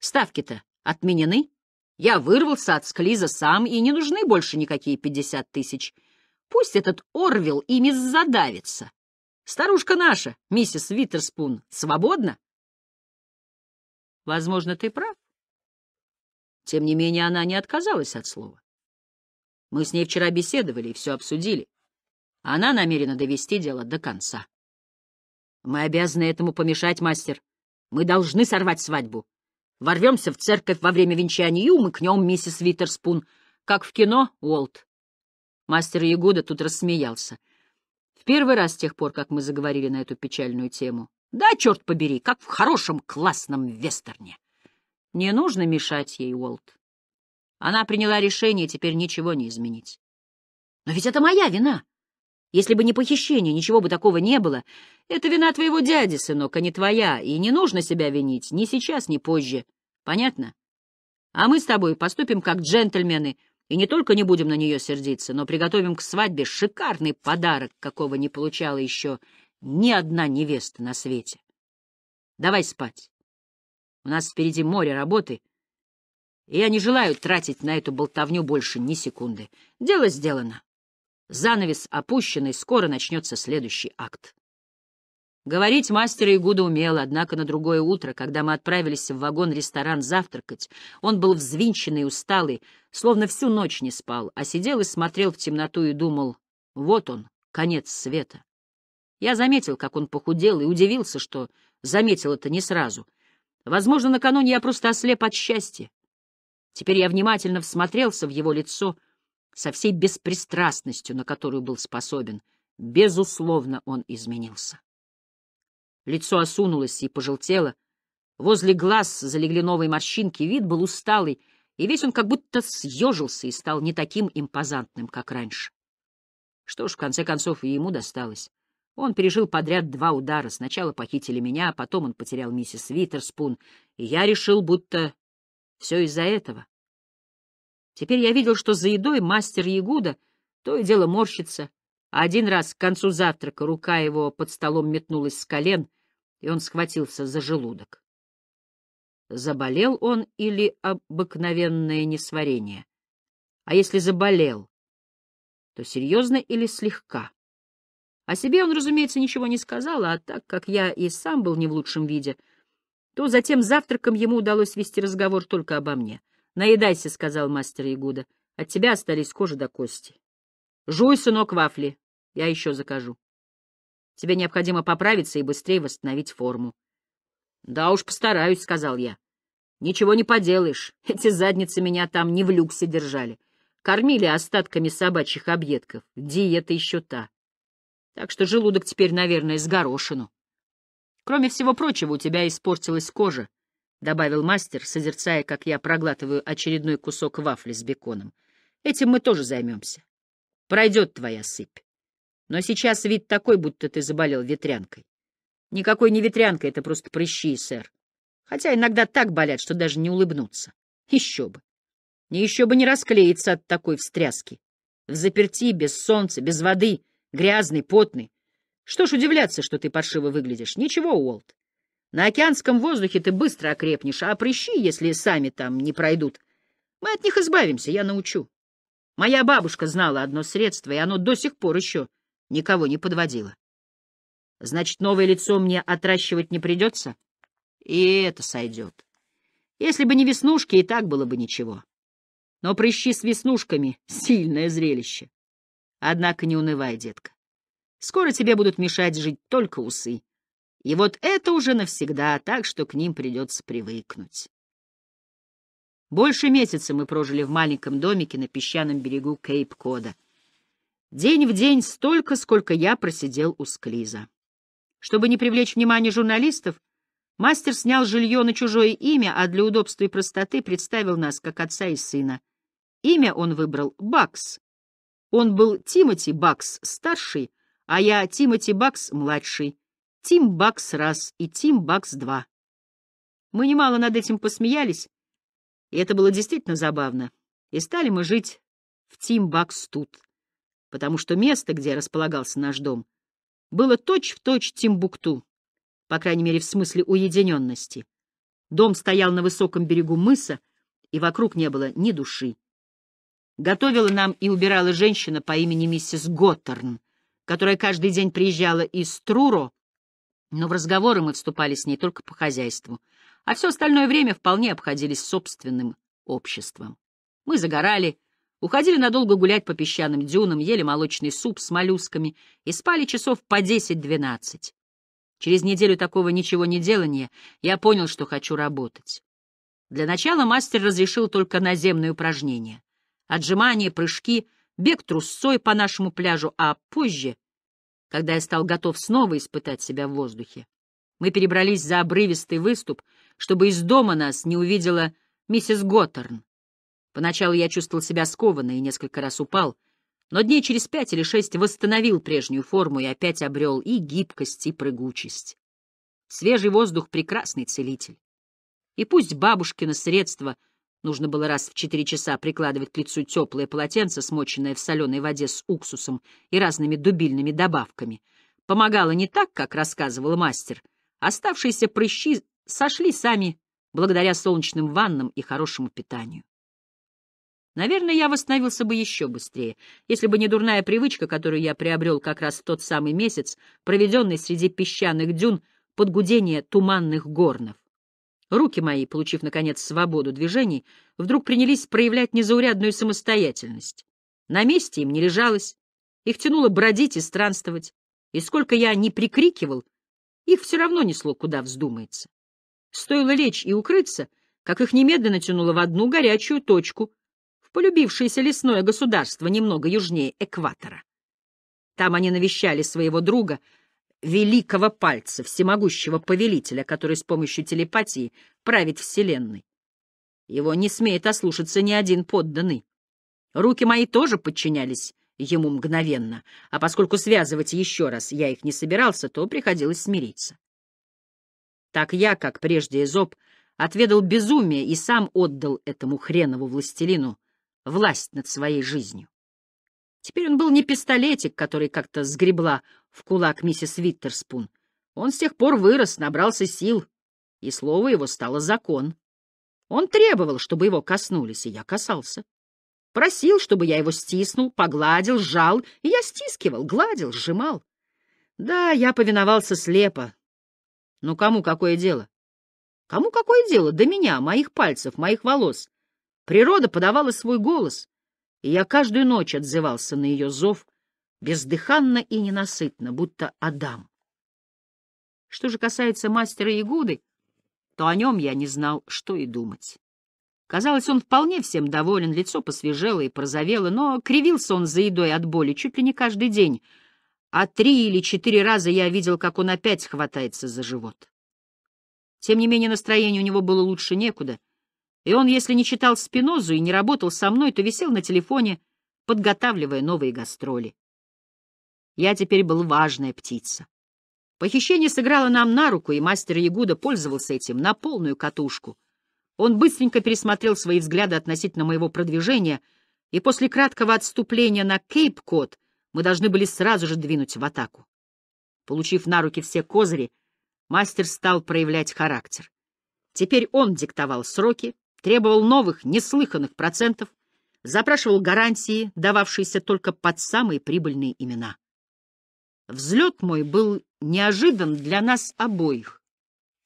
Ставки-то отменены. Я вырвался от склиза сам, и не нужны больше никакие пятьдесят тысяч. Пусть этот Орвил ими задавится. Старушка наша, миссис Витерспун, свободна? Возможно, ты прав. Тем не менее, она не отказалась от слова. Мы с ней вчера беседовали и все обсудили. Она намерена довести дело до конца. Мы обязаны этому помешать, мастер. Мы должны сорвать свадьбу. Ворвемся в церковь во время венчания и умыкнем миссис Витерспун, как в кино, Уолт. Мастер Ягуда тут рассмеялся. В первый раз с тех пор, как мы заговорили на эту печальную тему. Да, черт побери, как в хорошем классном вестерне. Не нужно мешать ей, Уолт. Она приняла решение, теперь ничего не изменить. Но ведь это моя вина. Если бы не похищение, ничего бы такого не было. Это вина твоего дяди, сынок, а не твоя, и не нужно себя винить ни сейчас, ни позже. Понятно? А мы с тобой поступим как джентльмены, и не только не будем на нее сердиться, но приготовим к свадьбе шикарный подарок, какого не получала еще ни одна невеста на свете. Давай спать. У нас впереди море работы, и я не желаю тратить на эту болтовню больше ни секунды. Дело сделано. Занавес опущен, и скоро начнется следующий акт. Говорить мастер Игуда умел, однако на другое утро, когда мы отправились в вагон-ресторан завтракать, он был взвинченный и усталый, словно всю ночь не спал, а сидел и смотрел в темноту и думал, вот он, конец света. Я заметил, как он похудел, и удивился, что заметил это не сразу — Возможно, накануне я просто ослеп от счастья. Теперь я внимательно всмотрелся в его лицо со всей беспристрастностью, на которую был способен. Безусловно, он изменился. Лицо осунулось и пожелтело. Возле глаз залегли новые морщинки, вид был усталый, и весь он как будто съежился и стал не таким импозантным, как раньше. Что ж, в конце концов, и ему досталось. Он пережил подряд два удара. Сначала похитили меня, а потом он потерял миссис Витерспун, и я решил, будто все из-за этого. Теперь я видел, что за едой мастер Ягуда то и дело морщится, а один раз к концу завтрака рука его под столом метнулась с колен, и он схватился за желудок. Заболел он или обыкновенное несварение? А если заболел, то серьезно или слегка? О себе он, разумеется, ничего не сказал, а так как я и сам был не в лучшем виде, то затем завтраком ему удалось вести разговор только обо мне. «Наедайся», — сказал мастер Ягуда, — «от тебя остались кожа до кости». «Жуй, сынок, вафли, я еще закажу. Тебе необходимо поправиться и быстрее восстановить форму». «Да уж постараюсь», — сказал я. «Ничего не поделаешь, эти задницы меня там не в люксе держали. Кормили остатками собачьих объедков, диета еще та». Так что желудок теперь, наверное, с горошину. Кроме всего прочего, у тебя испортилась кожа, — добавил мастер, созерцая, как я проглатываю очередной кусок вафли с беконом. Этим мы тоже займемся. Пройдет твоя сыпь. Но сейчас вид такой, будто ты заболел ветрянкой. Никакой не ветрянка, это просто прыщи, сэр. Хотя иногда так болят, что даже не улыбнуться. Еще бы. Еще бы не расклеиться от такой встряски. В заперти, без солнца, без воды — Грязный, потный. Что ж удивляться, что ты паршиво выглядишь? Ничего, Уолт. На океанском воздухе ты быстро окрепнешь, а прыщи, если сами там не пройдут, мы от них избавимся, я научу. Моя бабушка знала одно средство, и оно до сих пор еще никого не подводило. Значит, новое лицо мне отращивать не придется? И это сойдет. Если бы не веснушки, и так было бы ничего. Но прыщи с веснушками — сильное зрелище. Однако не унывай, детка. Скоро тебе будут мешать жить только усы. И вот это уже навсегда, так что к ним придется привыкнуть. Больше месяца мы прожили в маленьком домике на песчаном берегу Кейп-Кода. День в день столько, сколько я просидел у Склиза. Чтобы не привлечь внимание журналистов, мастер снял жилье на чужое имя, а для удобства и простоты представил нас как отца и сына. Имя он выбрал — Бакс, он был Тимоти Бакс старший, а я Тимоти Бакс младший. Тим Бакс раз и Тим Бакс два. Мы немало над этим посмеялись, и это было действительно забавно. И стали мы жить в Тим Бакс тут, потому что место, где располагался наш дом, было точь-в-точь точь Тимбукту, по крайней мере, в смысле уединенности. Дом стоял на высоком берегу мыса, и вокруг не было ни души. Готовила нам и убирала женщина по имени миссис Готтерн, которая каждый день приезжала из Труро, но в разговоры мы вступали с ней только по хозяйству, а все остальное время вполне обходились собственным обществом. Мы загорали, уходили надолго гулять по песчаным дюнам, ели молочный суп с моллюсками и спали часов по десять-двенадцать. Через неделю такого ничего не делания я понял, что хочу работать. Для начала мастер разрешил только наземные упражнения отжимания, прыжки, бег трусцой по нашему пляжу, а позже, когда я стал готов снова испытать себя в воздухе, мы перебрались за обрывистый выступ, чтобы из дома нас не увидела миссис Готтерн. Поначалу я чувствовал себя скованно и несколько раз упал, но дней через пять или шесть восстановил прежнюю форму и опять обрел и гибкость, и прыгучесть. Свежий воздух — прекрасный целитель. И пусть бабушкино средство — Нужно было раз в четыре часа прикладывать к лицу теплое полотенце, смоченное в соленой воде с уксусом и разными дубильными добавками. Помогало не так, как рассказывал мастер. Оставшиеся прыщи сошли сами благодаря солнечным ваннам и хорошему питанию. Наверное, я восстановился бы еще быстрее, если бы не дурная привычка, которую я приобрел как раз в тот самый месяц, проведенный среди песчаных дюн под гудение туманных горнов. Руки мои, получив, наконец, свободу движений, вдруг принялись проявлять незаурядную самостоятельность. На месте им не лежалось, их тянуло бродить и странствовать, и сколько я не прикрикивал, их все равно несло, куда вздумается. Стоило лечь и укрыться, как их немедленно тянуло в одну горячую точку, в полюбившееся лесное государство немного южнее экватора. Там они навещали своего друга — великого пальца, всемогущего повелителя, который с помощью телепатии правит вселенной. Его не смеет ослушаться ни один подданный. Руки мои тоже подчинялись ему мгновенно, а поскольку связывать еще раз я их не собирался, то приходилось смириться. Так я, как прежде Зоб, отведал безумие и сам отдал этому хренову властелину власть над своей жизнью. Теперь он был не пистолетик, который как-то сгребла в кулак миссис Виттерспун. Он с тех пор вырос, набрался сил, и слово его стало закон. Он требовал, чтобы его коснулись, и я касался. Просил, чтобы я его стиснул, погладил, сжал, и я стискивал, гладил, сжимал. Да, я повиновался слепо. Но кому какое дело? Кому какое дело до меня, моих пальцев, моих волос? Природа подавала свой голос и я каждую ночь отзывался на ее зов бездыханно и ненасытно, будто Адам. Что же касается мастера Ягуды, то о нем я не знал, что и думать. Казалось, он вполне всем доволен, лицо посвежело и прозовело, но кривился он за едой от боли чуть ли не каждый день, а три или четыре раза я видел, как он опять хватается за живот. Тем не менее, настроение у него было лучше некуда, и он, если не читал Спинозу и не работал со мной, то висел на телефоне, подготавливая новые гастроли. Я теперь был важная птица. Похищение сыграло нам на руку, и мастер Ягуда пользовался этим на полную катушку. Он быстренько пересмотрел свои взгляды относительно моего продвижения, и после краткого отступления на Кейп-Код мы должны были сразу же двинуть в атаку. Получив на руки все козыри, мастер стал проявлять характер. Теперь он диктовал сроки, требовал новых, неслыханных процентов, запрашивал гарантии, дававшиеся только под самые прибыльные имена. Взлет мой был неожидан для нас обоих,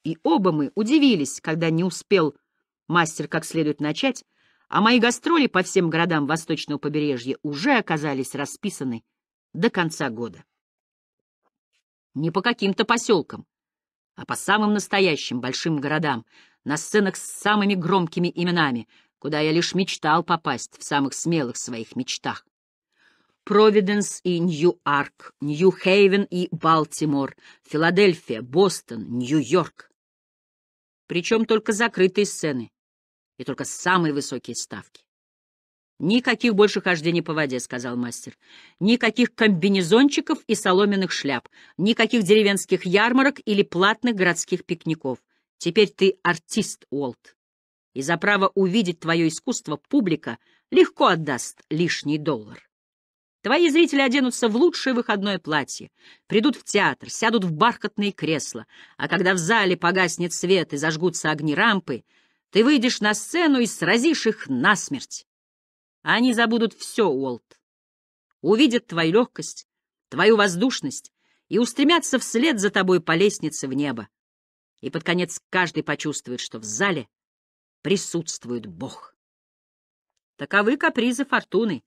и оба мы удивились, когда не успел мастер как следует начать, а мои гастроли по всем городам восточного побережья уже оказались расписаны до конца года. Не по каким-то поселкам, а по самым настоящим большим городам, на сценах с самыми громкими именами, куда я лишь мечтал попасть в самых смелых своих мечтах. Провиденс и Нью-Арк, Нью-Хейвен и Балтимор, Филадельфия, Бостон, Нью-Йорк. Причем только закрытые сцены и только самые высокие ставки. «Никаких больше хождений по воде», — сказал мастер. «Никаких комбинезончиков и соломенных шляп, никаких деревенских ярмарок или платных городских пикников. Теперь ты артист, Уолт. И за право увидеть твое искусство публика легко отдаст лишний доллар. Твои зрители оденутся в лучшее выходное платье, придут в театр, сядут в бархатные кресла, а когда в зале погаснет свет и зажгутся огни рампы, ты выйдешь на сцену и сразишь их насмерть». Они забудут все, Уолт. Увидят твою легкость, твою воздушность и устремятся вслед за тобой по лестнице в небо. И под конец каждый почувствует, что в зале присутствует Бог. Таковы капризы фортуны.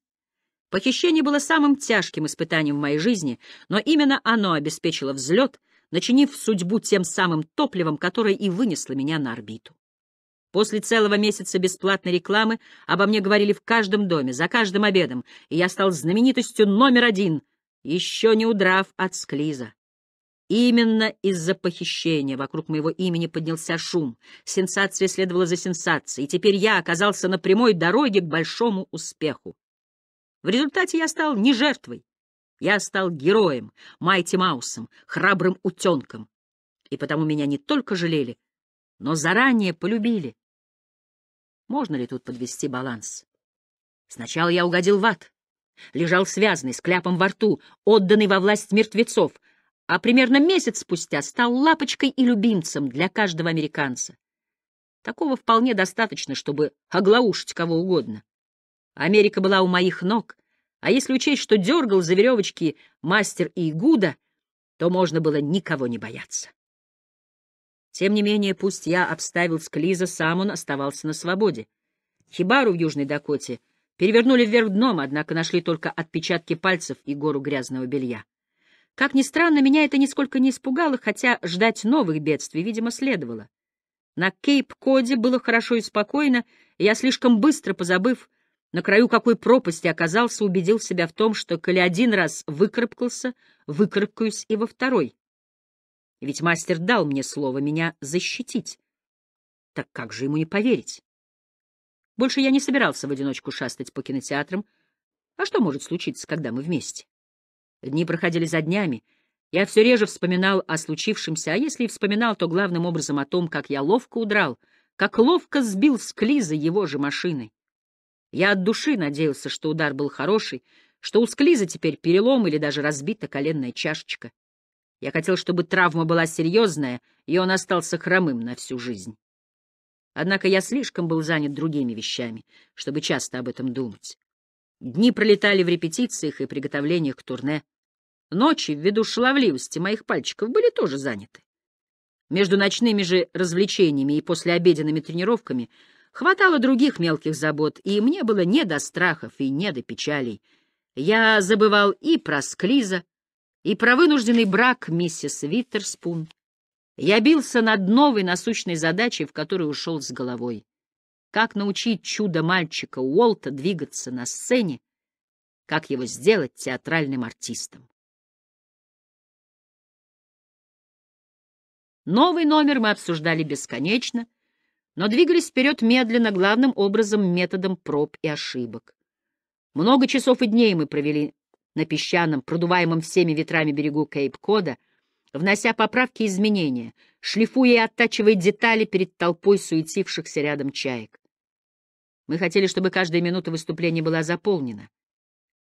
Похищение было самым тяжким испытанием в моей жизни, но именно оно обеспечило взлет, начинив судьбу тем самым топливом, которое и вынесло меня на орбиту. После целого месяца бесплатной рекламы обо мне говорили в каждом доме, за каждым обедом, и я стал знаменитостью номер один, еще не удрав от склиза. Именно из-за похищения вокруг моего имени поднялся шум, сенсация следовала за сенсацией, и теперь я оказался на прямой дороге к большому успеху. В результате я стал не жертвой, я стал героем, Майти Маусом, храбрым утенком. И потому меня не только жалели, но заранее полюбили. Можно ли тут подвести баланс? Сначала я угодил в ад. Лежал связанный, с кляпом во рту, отданный во власть мертвецов, а примерно месяц спустя стал лапочкой и любимцем для каждого американца. Такого вполне достаточно, чтобы оглаушить кого угодно. Америка была у моих ног, а если учесть, что дергал за веревочки мастер Игуда, то можно было никого не бояться. Тем не менее, пусть я обставил Склиза, сам он оставался на свободе. Хибару в Южной Дакоте перевернули вверх дном, однако нашли только отпечатки пальцев и гору грязного белья. Как ни странно, меня это нисколько не испугало, хотя ждать новых бедствий, видимо, следовало. На Кейп-Коде было хорошо и спокойно, и я слишком быстро, позабыв, на краю какой пропасти оказался, убедил себя в том, что, коли один раз выкарабкался, выкарабкаюсь и во второй. Ведь мастер дал мне слово меня защитить. Так как же ему не поверить? Больше я не собирался в одиночку шастать по кинотеатрам. А что может случиться, когда мы вместе? Дни проходили за днями. Я все реже вспоминал о случившемся, а если и вспоминал, то главным образом о том, как я ловко удрал, как ловко сбил с Клиза его же машины. Я от души надеялся, что удар был хороший, что у Склиза теперь перелом или даже разбита коленная чашечка. Я хотел, чтобы травма была серьезная, и он остался хромым на всю жизнь. Однако я слишком был занят другими вещами, чтобы часто об этом думать. Дни пролетали в репетициях и приготовлениях к турне. Ночи, ввиду шаловливости моих пальчиков, были тоже заняты. Между ночными же развлечениями и послеобеденными тренировками хватало других мелких забот, и мне было не до страхов и не до печалей. Я забывал и про склиза, и про вынужденный брак миссис Виттерспун, я бился над новой насущной задачей, в которую ушел с головой. Как научить чудо-мальчика Уолта двигаться на сцене, как его сделать театральным артистом. Новый номер мы обсуждали бесконечно, но двигались вперед медленно, главным образом методом проб и ошибок. Много часов и дней мы провели на песчаном, продуваемом всеми ветрами берегу Кейп-Кода, внося поправки и изменения, шлифуя и оттачивая детали перед толпой суетившихся рядом чаек. Мы хотели, чтобы каждая минута выступления была заполнена.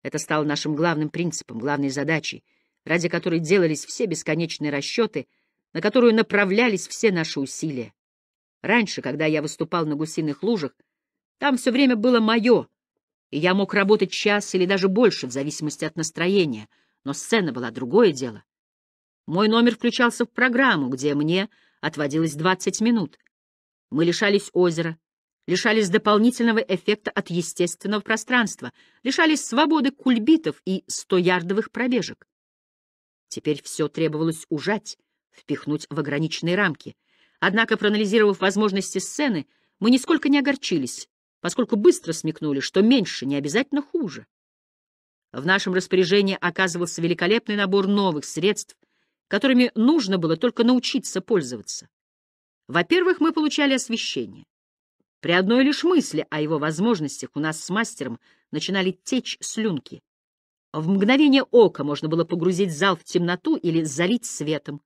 Это стало нашим главным принципом, главной задачей, ради которой делались все бесконечные расчеты, на которую направлялись все наши усилия. Раньше, когда я выступал на гусиных лужах, там все время было мое, я мог работать час или даже больше, в зависимости от настроения, но сцена была другое дело. Мой номер включался в программу, где мне отводилось 20 минут. Мы лишались озера, лишались дополнительного эффекта от естественного пространства, лишались свободы кульбитов и стоярдовых пробежек. Теперь все требовалось ужать, впихнуть в ограниченные рамки. Однако, проанализировав возможности сцены, мы нисколько не огорчились, поскольку быстро смекнули, что меньше не обязательно хуже. В нашем распоряжении оказывался великолепный набор новых средств, которыми нужно было только научиться пользоваться. Во-первых, мы получали освещение. При одной лишь мысли о его возможностях у нас с мастером начинали течь слюнки. В мгновение ока можно было погрузить зал в темноту или залить светом.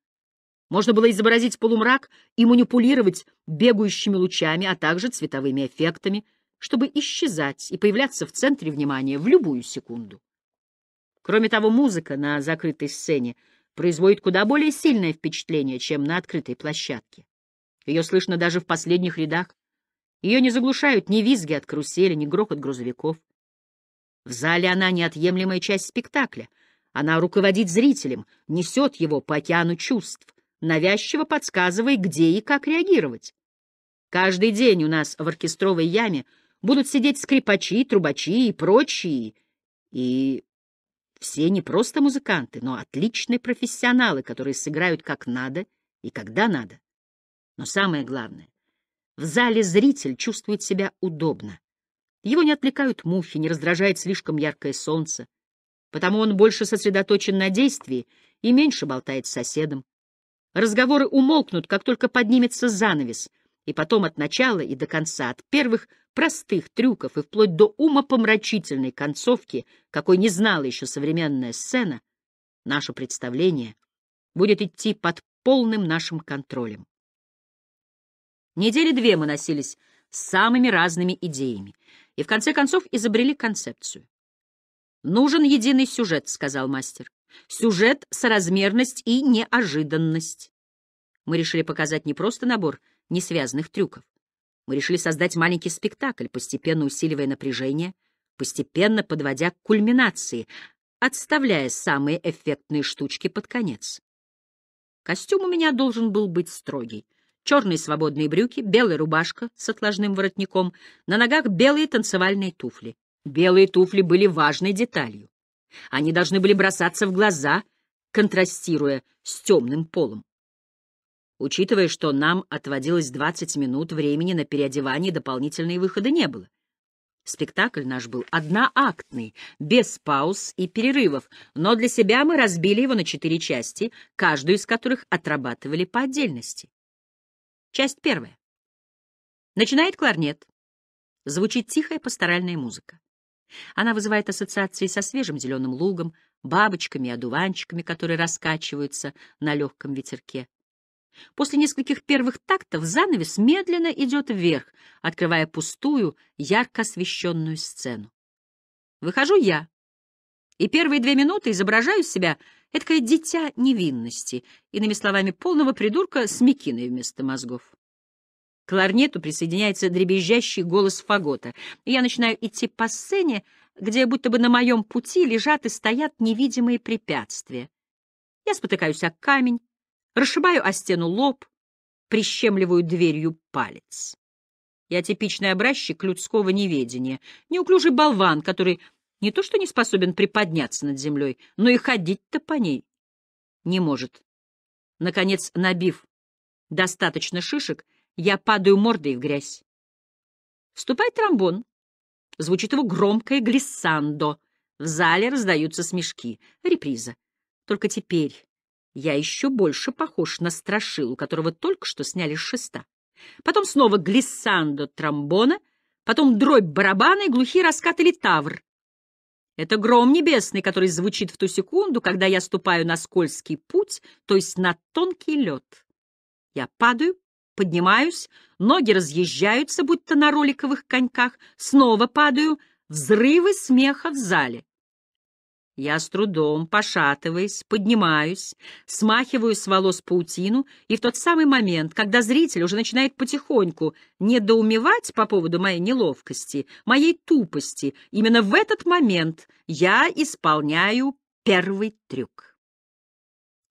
Можно было изобразить полумрак и манипулировать бегающими лучами, а также цветовыми эффектами — чтобы исчезать и появляться в центре внимания в любую секунду. Кроме того, музыка на закрытой сцене производит куда более сильное впечатление, чем на открытой площадке. Ее слышно даже в последних рядах. Ее не заглушают ни визги от карусели, ни грохот грузовиков. В зале она неотъемлемая часть спектакля. Она руководит зрителем, несет его по океану чувств, навязчиво подсказывая, где и как реагировать. Каждый день у нас в оркестровой яме — будут сидеть скрипачи, трубачи и прочие, и все не просто музыканты, но отличные профессионалы, которые сыграют как надо и когда надо. Но самое главное, в зале зритель чувствует себя удобно. Его не отвлекают мухи, не раздражает слишком яркое солнце. Потому он больше сосредоточен на действии и меньше болтает с соседом. Разговоры умолкнут, как только поднимется занавес, и потом от начала и до конца, от первых простых трюков и вплоть до ума помрачительной концовки, какой не знала еще современная сцена, наше представление будет идти под полным нашим контролем. Недели две мы носились с самыми разными идеями и в конце концов изобрели концепцию. «Нужен единый сюжет», — сказал мастер. «Сюжет, соразмерность и неожиданность». Мы решили показать не просто набор несвязанных трюков, мы решили создать маленький спектакль, постепенно усиливая напряжение, постепенно подводя к кульминации, отставляя самые эффектные штучки под конец. Костюм у меня должен был быть строгий. Черные свободные брюки, белая рубашка с отложным воротником, на ногах белые танцевальные туфли. Белые туфли были важной деталью. Они должны были бросаться в глаза, контрастируя с темным полом. Учитывая, что нам отводилось 20 минут времени на переодевание, дополнительные выходы не было. Спектакль наш был одноактный, без пауз и перерывов, но для себя мы разбили его на четыре части, каждую из которых отрабатывали по отдельности. Часть первая. Начинает кларнет. Звучит тихая пасторальная музыка. Она вызывает ассоциации со свежим зеленым лугом, бабочками и одуванчиками, которые раскачиваются на легком ветерке. После нескольких первых тактов занавес медленно идет вверх, открывая пустую, ярко освещенную сцену. Выхожу я, и первые две минуты изображаю себя эдакое дитя невинности, иными словами, полного придурка с мекиной вместо мозгов. К кларнету присоединяется дребезжащий голос фагота, и я начинаю идти по сцене, где будто бы на моем пути лежат и стоят невидимые препятствия. Я спотыкаюсь о камень, расшибаю о стену лоб, прищемливаю дверью палец. Я типичный образчик людского неведения, неуклюжий болван, который не то что не способен приподняться над землей, но и ходить-то по ней не может. Наконец, набив достаточно шишек, я падаю мордой в грязь. Вступает тромбон. Звучит его громкое глиссандо. В зале раздаются смешки. Реприза. Только теперь я еще больше похож на страшилу, которого только что сняли с шеста. Потом снова глиссандо тромбона, потом дробь барабана и глухие раскаты литавр. Это гром небесный, который звучит в ту секунду, когда я ступаю на скользкий путь, то есть на тонкий лед. Я падаю, поднимаюсь, ноги разъезжаются, будто на роликовых коньках, снова падаю, взрывы смеха в зале. Я с трудом, пошатываясь, поднимаюсь, смахиваю с волос паутину, и в тот самый момент, когда зритель уже начинает потихоньку недоумевать по поводу моей неловкости, моей тупости, именно в этот момент я исполняю первый трюк.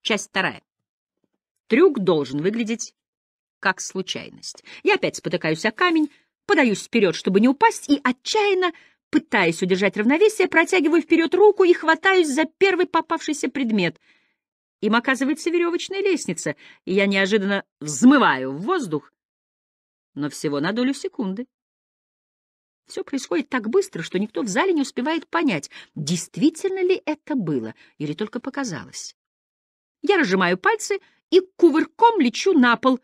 Часть вторая. Трюк должен выглядеть как случайность. Я опять спотыкаюсь о камень, подаюсь вперед, чтобы не упасть, и отчаянно Пытаясь удержать равновесие, протягиваю вперед руку и хватаюсь за первый попавшийся предмет. Им оказывается веревочная лестница, и я неожиданно взмываю в воздух, но всего на долю секунды. Все происходит так быстро, что никто в зале не успевает понять, действительно ли это было или только показалось. Я разжимаю пальцы и кувырком лечу на пол,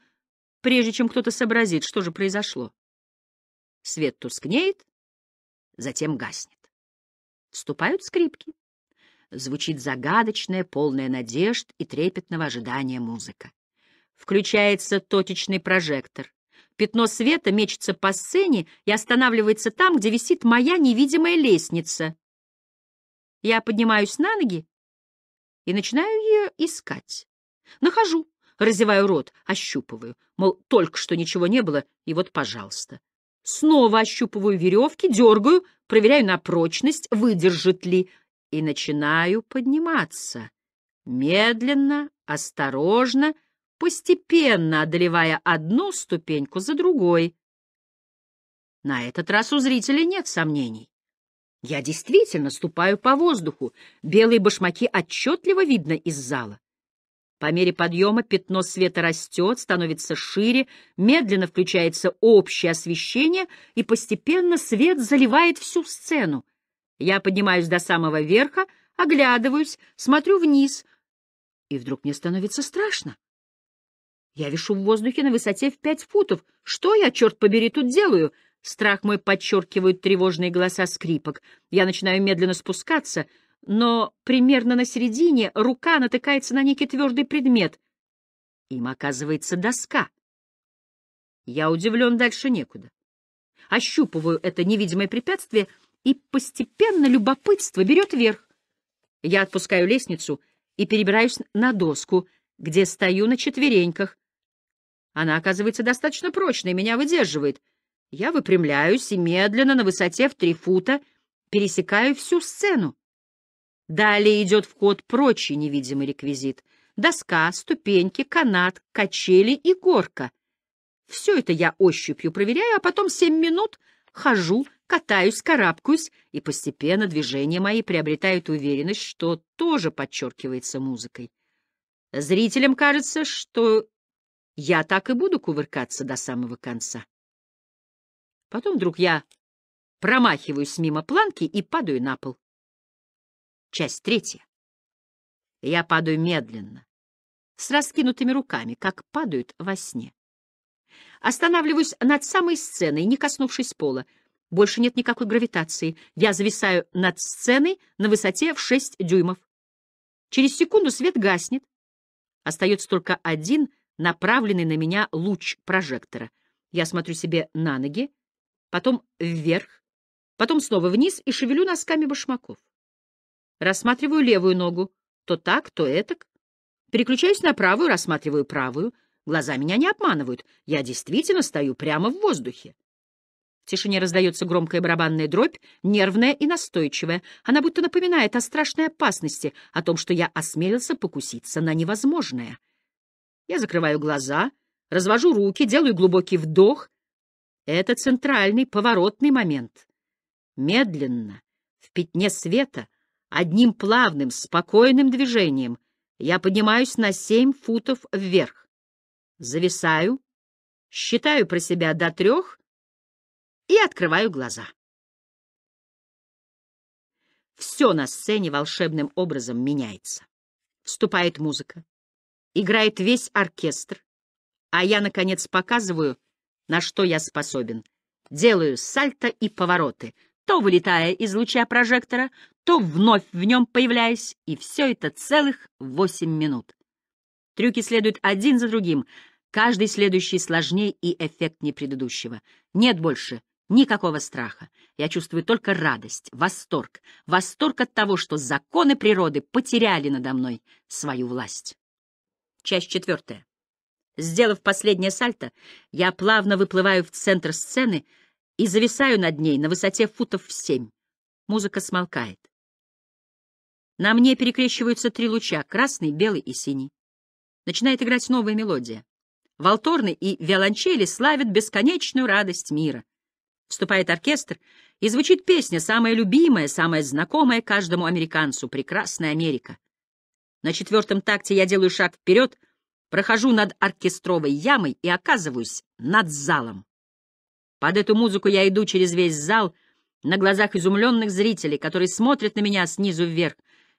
прежде чем кто-то сообразит, что же произошло. Свет тускнеет, затем гаснет. Вступают скрипки. Звучит загадочная, полная надежд и трепетного ожидания музыка. Включается точечный прожектор. Пятно света мечется по сцене и останавливается там, где висит моя невидимая лестница. Я поднимаюсь на ноги и начинаю ее искать. Нахожу, разеваю рот, ощупываю, мол, только что ничего не было, и вот, пожалуйста. Снова ощупываю веревки, дергаю, проверяю на прочность, выдержит ли, и начинаю подниматься. Медленно, осторожно, постепенно одолевая одну ступеньку за другой. На этот раз у зрителей нет сомнений. Я действительно ступаю по воздуху, белые башмаки отчетливо видно из зала. По мере подъема пятно света растет, становится шире, медленно включается общее освещение, и постепенно свет заливает всю сцену. Я поднимаюсь до самого верха, оглядываюсь, смотрю вниз, и вдруг мне становится страшно. Я вишу в воздухе на высоте в пять футов. Что я, черт побери, тут делаю? Страх мой подчеркивают тревожные голоса скрипок. Я начинаю медленно спускаться — но примерно на середине рука натыкается на некий твердый предмет. Им оказывается доска. Я удивлен дальше некуда. Ощупываю это невидимое препятствие, и постепенно любопытство берет верх. Я отпускаю лестницу и перебираюсь на доску, где стою на четвереньках. Она оказывается достаточно прочной, меня выдерживает. Я выпрямляюсь и медленно на высоте в три фута пересекаю всю сцену. Далее идет вход прочий невидимый реквизит. Доска, ступеньки, канат, качели и горка. Все это я ощупью проверяю, а потом семь минут хожу, катаюсь, карабкаюсь, и постепенно движения мои приобретают уверенность, что тоже подчеркивается музыкой. Зрителям кажется, что я так и буду кувыркаться до самого конца. Потом вдруг я промахиваюсь мимо планки и падаю на пол. Часть третья. Я падаю медленно, с раскинутыми руками, как падают во сне. Останавливаюсь над самой сценой, не коснувшись пола. Больше нет никакой гравитации. Я зависаю над сценой на высоте в шесть дюймов. Через секунду свет гаснет. Остается только один направленный на меня луч прожектора. Я смотрю себе на ноги, потом вверх, потом снова вниз и шевелю носками башмаков. Рассматриваю левую ногу. То так, то этак. Переключаюсь на правую, рассматриваю правую. Глаза меня не обманывают. Я действительно стою прямо в воздухе. В тишине раздается громкая барабанная дробь, нервная и настойчивая. Она будто напоминает о страшной опасности, о том, что я осмелился покуситься на невозможное. Я закрываю глаза, развожу руки, делаю глубокий вдох. Это центральный, поворотный момент. Медленно, в пятне света, Одним плавным, спокойным движением я поднимаюсь на семь футов вверх. Зависаю, считаю про себя до трех и открываю глаза. Все на сцене волшебным образом меняется. Вступает музыка, играет весь оркестр, а я, наконец, показываю, на что я способен. Делаю сальто и повороты, то вылетая из луча прожектора, то вновь в нем появляюсь, и все это целых восемь минут. Трюки следуют один за другим, каждый следующий сложнее и эффектнее предыдущего. Нет больше никакого страха. Я чувствую только радость, восторг, восторг от того, что законы природы потеряли надо мной свою власть. Часть четвертая. Сделав последнее сальто, я плавно выплываю в центр сцены и зависаю над ней на высоте футов в семь. Музыка смолкает. На мне перекрещиваются три луча — красный, белый и синий. Начинает играть новая мелодия. Волторны и виолончели славят бесконечную радость мира. Вступает оркестр, и звучит песня, самая любимая, самая знакомая каждому американцу — «Прекрасная Америка». На четвертом такте я делаю шаг вперед, прохожу над оркестровой ямой и оказываюсь над залом. Под эту музыку я иду через весь зал — на глазах изумленных зрителей, которые смотрят на меня снизу вверх,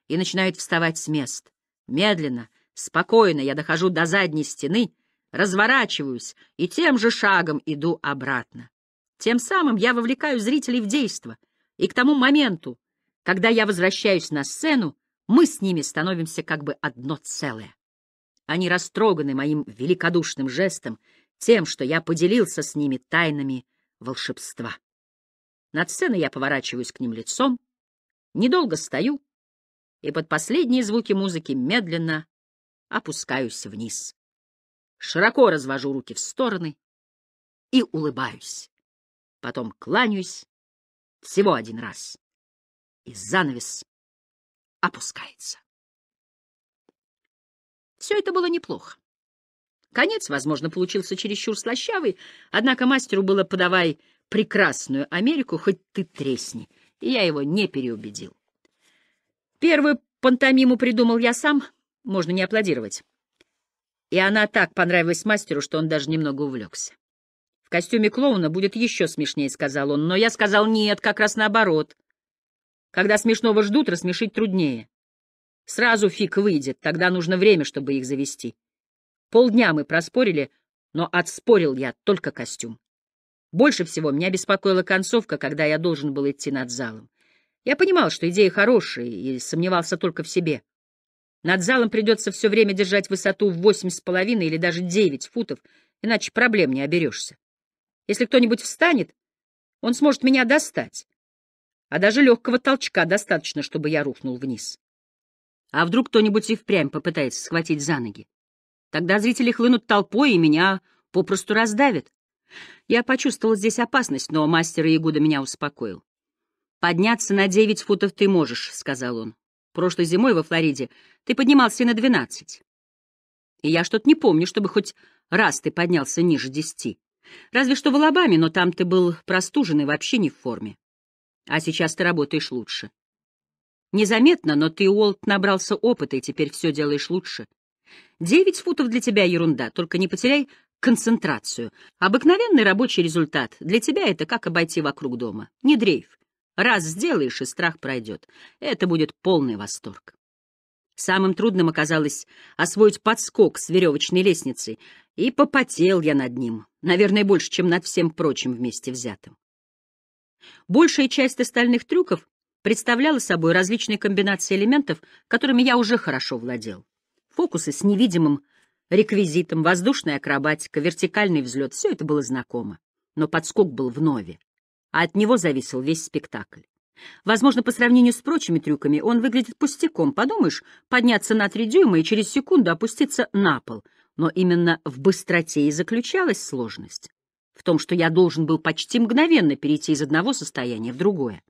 и начинают вставать с мест. Медленно, спокойно я дохожу до задней стены, разворачиваюсь и тем же шагом иду обратно. Тем самым я вовлекаю зрителей в действо, и к тому моменту, когда я возвращаюсь на сцену, мы с ними становимся как бы одно целое. Они растроганы моим великодушным жестом, тем, что я поделился с ними тайнами волшебства. На сценой я поворачиваюсь к ним лицом, недолго стою и под последние звуки музыки медленно опускаюсь вниз. Широко развожу руки в стороны и улыбаюсь. Потом кланяюсь всего один раз. И занавес опускается. Все это было неплохо. Конец, возможно, получился чересчур слащавый, однако мастеру было подавай прекрасную Америку, хоть ты тресни, и я его не переубедил. Первую пантомиму придумал я сам, можно не аплодировать. И она так понравилась мастеру, что он даже немного увлекся. В костюме клоуна будет еще смешнее, сказал он, но я сказал нет, как раз наоборот. Когда смешного ждут, рассмешить труднее. Сразу фиг выйдет, тогда нужно время, чтобы их завести. Полдня мы проспорили, но отспорил я только костюм. Больше всего меня беспокоила концовка, когда я должен был идти над залом. Я понимал, что идея хорошая, и сомневался только в себе. Над залом придется все время держать высоту в восемь с половиной или даже девять футов, иначе проблем не оберешься. Если кто-нибудь встанет, он сможет меня достать. А даже легкого толчка достаточно, чтобы я рухнул вниз. А вдруг кто-нибудь и впрямь попытается схватить за ноги? Тогда зрители хлынут толпой, и меня попросту раздавят. Я почувствовал здесь опасность, но мастер Ягуда меня успокоил. «Подняться на девять футов ты можешь», — сказал он. «Прошлой зимой во Флориде ты поднимался и на двенадцать. И я что-то не помню, чтобы хоть раз ты поднялся ниже десяти. Разве что в Алабаме, но там ты был простужен и вообще не в форме. А сейчас ты работаешь лучше. Незаметно, но ты, Уолт, набрался опыта и теперь все делаешь лучше. Девять футов для тебя ерунда, только не потеряй концентрацию. Обыкновенный рабочий результат. Для тебя это как обойти вокруг дома. Не дрейф. Раз сделаешь, и страх пройдет. Это будет полный восторг. Самым трудным оказалось освоить подскок с веревочной лестницей, и попотел я над ним, наверное, больше, чем над всем прочим вместе взятым. Большая часть остальных трюков представляла собой различные комбинации элементов, которыми я уже хорошо владел. Фокусы с невидимым реквизитом, воздушная акробатика, вертикальный взлет — все это было знакомо, но подскок был в нове а от него зависел весь спектакль. Возможно, по сравнению с прочими трюками он выглядит пустяком. Подумаешь, подняться на три дюйма и через секунду опуститься на пол. Но именно в быстроте и заключалась сложность. В том, что я должен был почти мгновенно перейти из одного состояния в другое.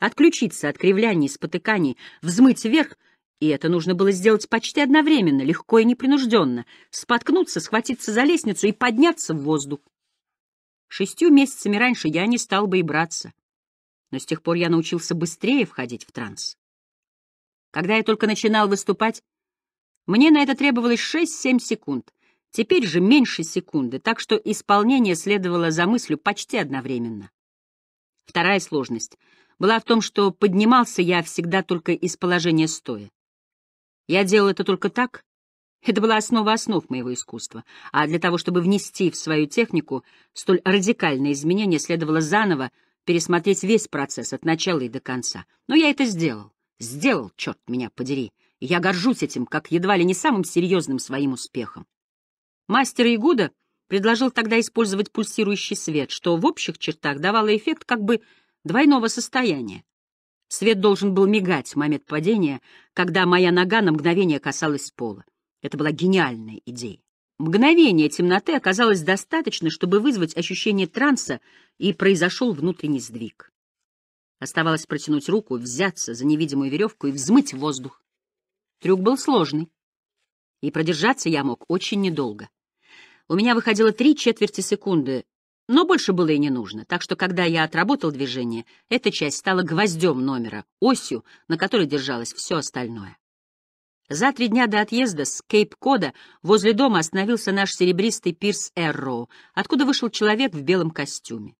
Отключиться от кривляний, спотыканий, взмыть вверх — и это нужно было сделать почти одновременно, легко и непринужденно, споткнуться, схватиться за лестницу и подняться в воздух. Шестью месяцами раньше я не стал бы и браться. Но с тех пор я научился быстрее входить в транс. Когда я только начинал выступать, мне на это требовалось 6-7 секунд. Теперь же меньше секунды, так что исполнение следовало за мыслью почти одновременно. Вторая сложность была в том, что поднимался я всегда только из положения стоя. Я делал это только так, это была основа основ моего искусства, а для того, чтобы внести в свою технику столь радикальные изменения, следовало заново пересмотреть весь процесс от начала и до конца. Но я это сделал. Сделал, черт меня подери. я горжусь этим, как едва ли не самым серьезным своим успехом. Мастер Игуда предложил тогда использовать пульсирующий свет, что в общих чертах давало эффект как бы двойного состояния. Свет должен был мигать в момент падения, когда моя нога на мгновение касалась пола. Это была гениальная идея. Мгновение темноты оказалось достаточно, чтобы вызвать ощущение транса, и произошел внутренний сдвиг. Оставалось протянуть руку, взяться за невидимую веревку и взмыть в воздух. Трюк был сложный, и продержаться я мог очень недолго. У меня выходило три четверти секунды, но больше было и не нужно, так что, когда я отработал движение, эта часть стала гвоздем номера, осью, на которой держалось все остальное. За три дня до отъезда с Кейп-Кода возле дома остановился наш серебристый Пирс Эрроу, откуда вышел человек в белом костюме.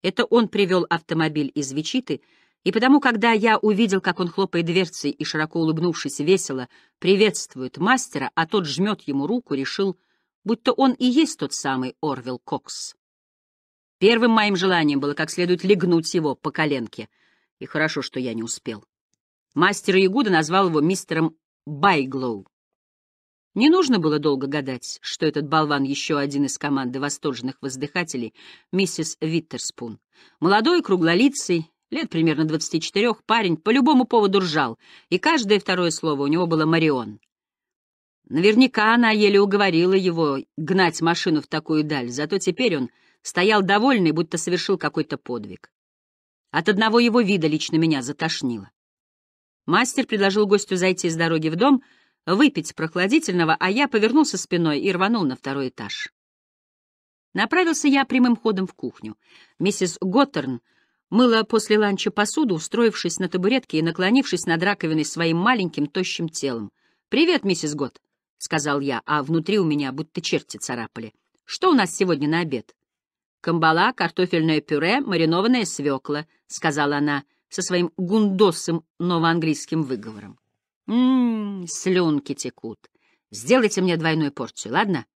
Это он привел автомобиль из Вичиты, и потому, когда я увидел, как он хлопает дверцей и, широко улыбнувшись весело, приветствует мастера, а тот жмет ему руку, решил, будто он и есть тот самый Орвил Кокс. Первым моим желанием было как следует легнуть его по коленке, и хорошо, что я не успел. Мастер Ягуда назвал его мистером Байглоу. Не нужно было долго гадать, что этот болван еще один из команды восторженных воздыхателей, миссис Виттерспун. Молодой, круглолицый, лет примерно 24, парень по любому поводу ржал, и каждое второе слово у него было «Марион». Наверняка она еле уговорила его гнать машину в такую даль, зато теперь он стоял довольный, будто совершил какой-то подвиг. От одного его вида лично меня затошнило. Мастер предложил гостю зайти с дороги в дом, выпить прохладительного, а я повернулся спиной и рванул на второй этаж. Направился я прямым ходом в кухню. Миссис Готтерн мыла после ланча посуду, устроившись на табуретке и наклонившись над раковиной своим маленьким тощим телом. «Привет, миссис Гот», — сказал я, а внутри у меня будто черти царапали. «Что у нас сегодня на обед?» «Камбала, картофельное пюре, маринованная свекла», — сказала она, — со своим гундосым новоанглийским выговором. «М-м, слюнки текут. Сделайте мне двойную порцию, ладно?»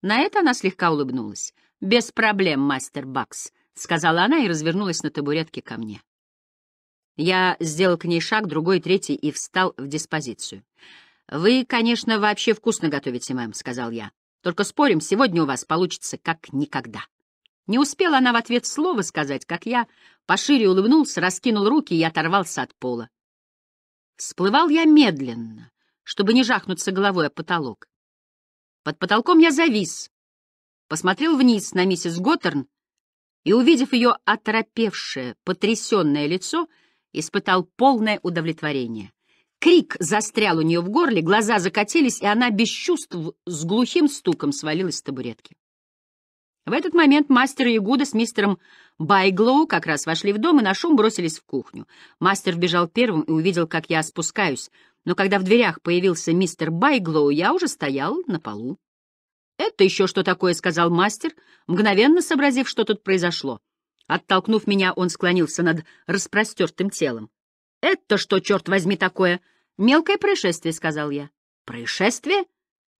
На это она слегка улыбнулась. «Без проблем, мастер Бакс», — сказала она и развернулась на табуретке ко мне. Я сделал к ней шаг, другой, третий, и встал в диспозицию. «Вы, конечно, вообще вкусно готовите, мэм», — сказал я. «Только спорим, сегодня у вас получится как никогда». Не успела она в ответ слова сказать, как я пошире улыбнулся, раскинул руки и оторвался от пола. Всплывал я медленно, чтобы не жахнуться головой о потолок. Под потолком я завис, посмотрел вниз на миссис Готтерн и, увидев ее оторопевшее, потрясенное лицо, испытал полное удовлетворение. Крик застрял у нее в горле, глаза закатились, и она без чувств с глухим стуком свалилась с табуретки. В этот момент мастер Ягуда с мистером Байглоу как раз вошли в дом и на шум бросились в кухню. Мастер вбежал первым и увидел, как я спускаюсь, но когда в дверях появился мистер Байглоу, я уже стоял на полу. «Это еще что такое?» — сказал мастер, мгновенно сообразив, что тут произошло. Оттолкнув меня, он склонился над распростертым телом. «Это что, черт возьми, такое?» «Мелкое происшествие», — сказал я. «Происшествие?»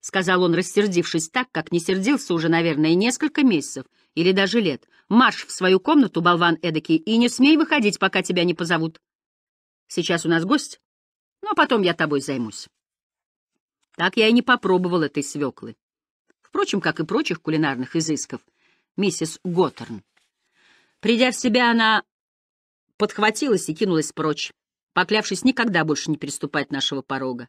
— сказал он, рассердившись так, как не сердился уже, наверное, несколько месяцев или даже лет. «Марш в свою комнату, болван эдакий, и не смей выходить, пока тебя не позовут. Сейчас у нас гость, но ну, а потом я тобой займусь». Так я и не попробовал этой свеклы. Впрочем, как и прочих кулинарных изысков, миссис Готтерн. Придя в себя, она подхватилась и кинулась прочь, поклявшись никогда больше не переступать нашего порога.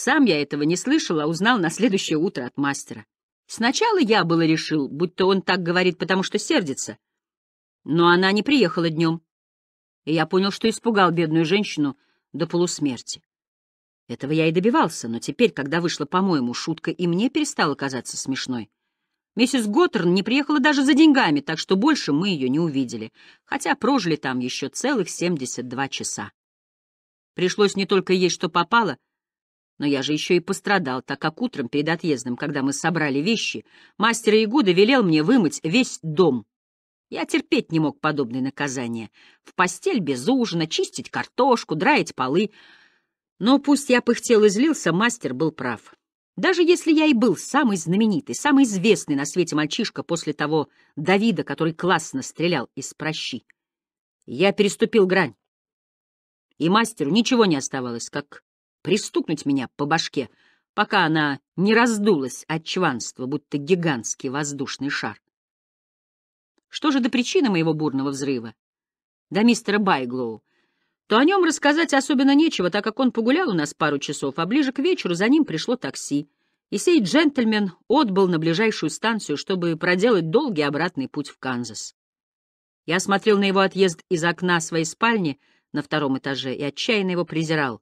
Сам я этого не слышал, а узнал на следующее утро от мастера. Сначала я было решил, будто он так говорит, потому что сердится. Но она не приехала днем. И я понял, что испугал бедную женщину до полусмерти. Этого я и добивался, но теперь, когда вышла, по-моему, шутка, и мне перестала казаться смешной. Миссис Готтерн не приехала даже за деньгами, так что больше мы ее не увидели, хотя прожили там еще целых 72 часа. Пришлось не только есть, что попало — но я же еще и пострадал, так как утром перед отъездом, когда мы собрали вещи, мастер Ягуда велел мне вымыть весь дом. Я терпеть не мог подобные наказания. В постель без ужина, чистить картошку, драить полы. Но пусть я пыхтел и злился, мастер был прав. Даже если я и был самый знаменитый, самый известный на свете мальчишка после того Давида, который классно стрелял из прощи, я переступил грань. И мастеру ничего не оставалось, как пристукнуть меня по башке, пока она не раздулась от чванства, будто гигантский воздушный шар. Что же до причины моего бурного взрыва? До мистера Байглоу. То о нем рассказать особенно нечего, так как он погулял у нас пару часов, а ближе к вечеру за ним пришло такси. И сей джентльмен отбыл на ближайшую станцию, чтобы проделать долгий обратный путь в Канзас. Я смотрел на его отъезд из окна своей спальни на втором этаже и отчаянно его презирал.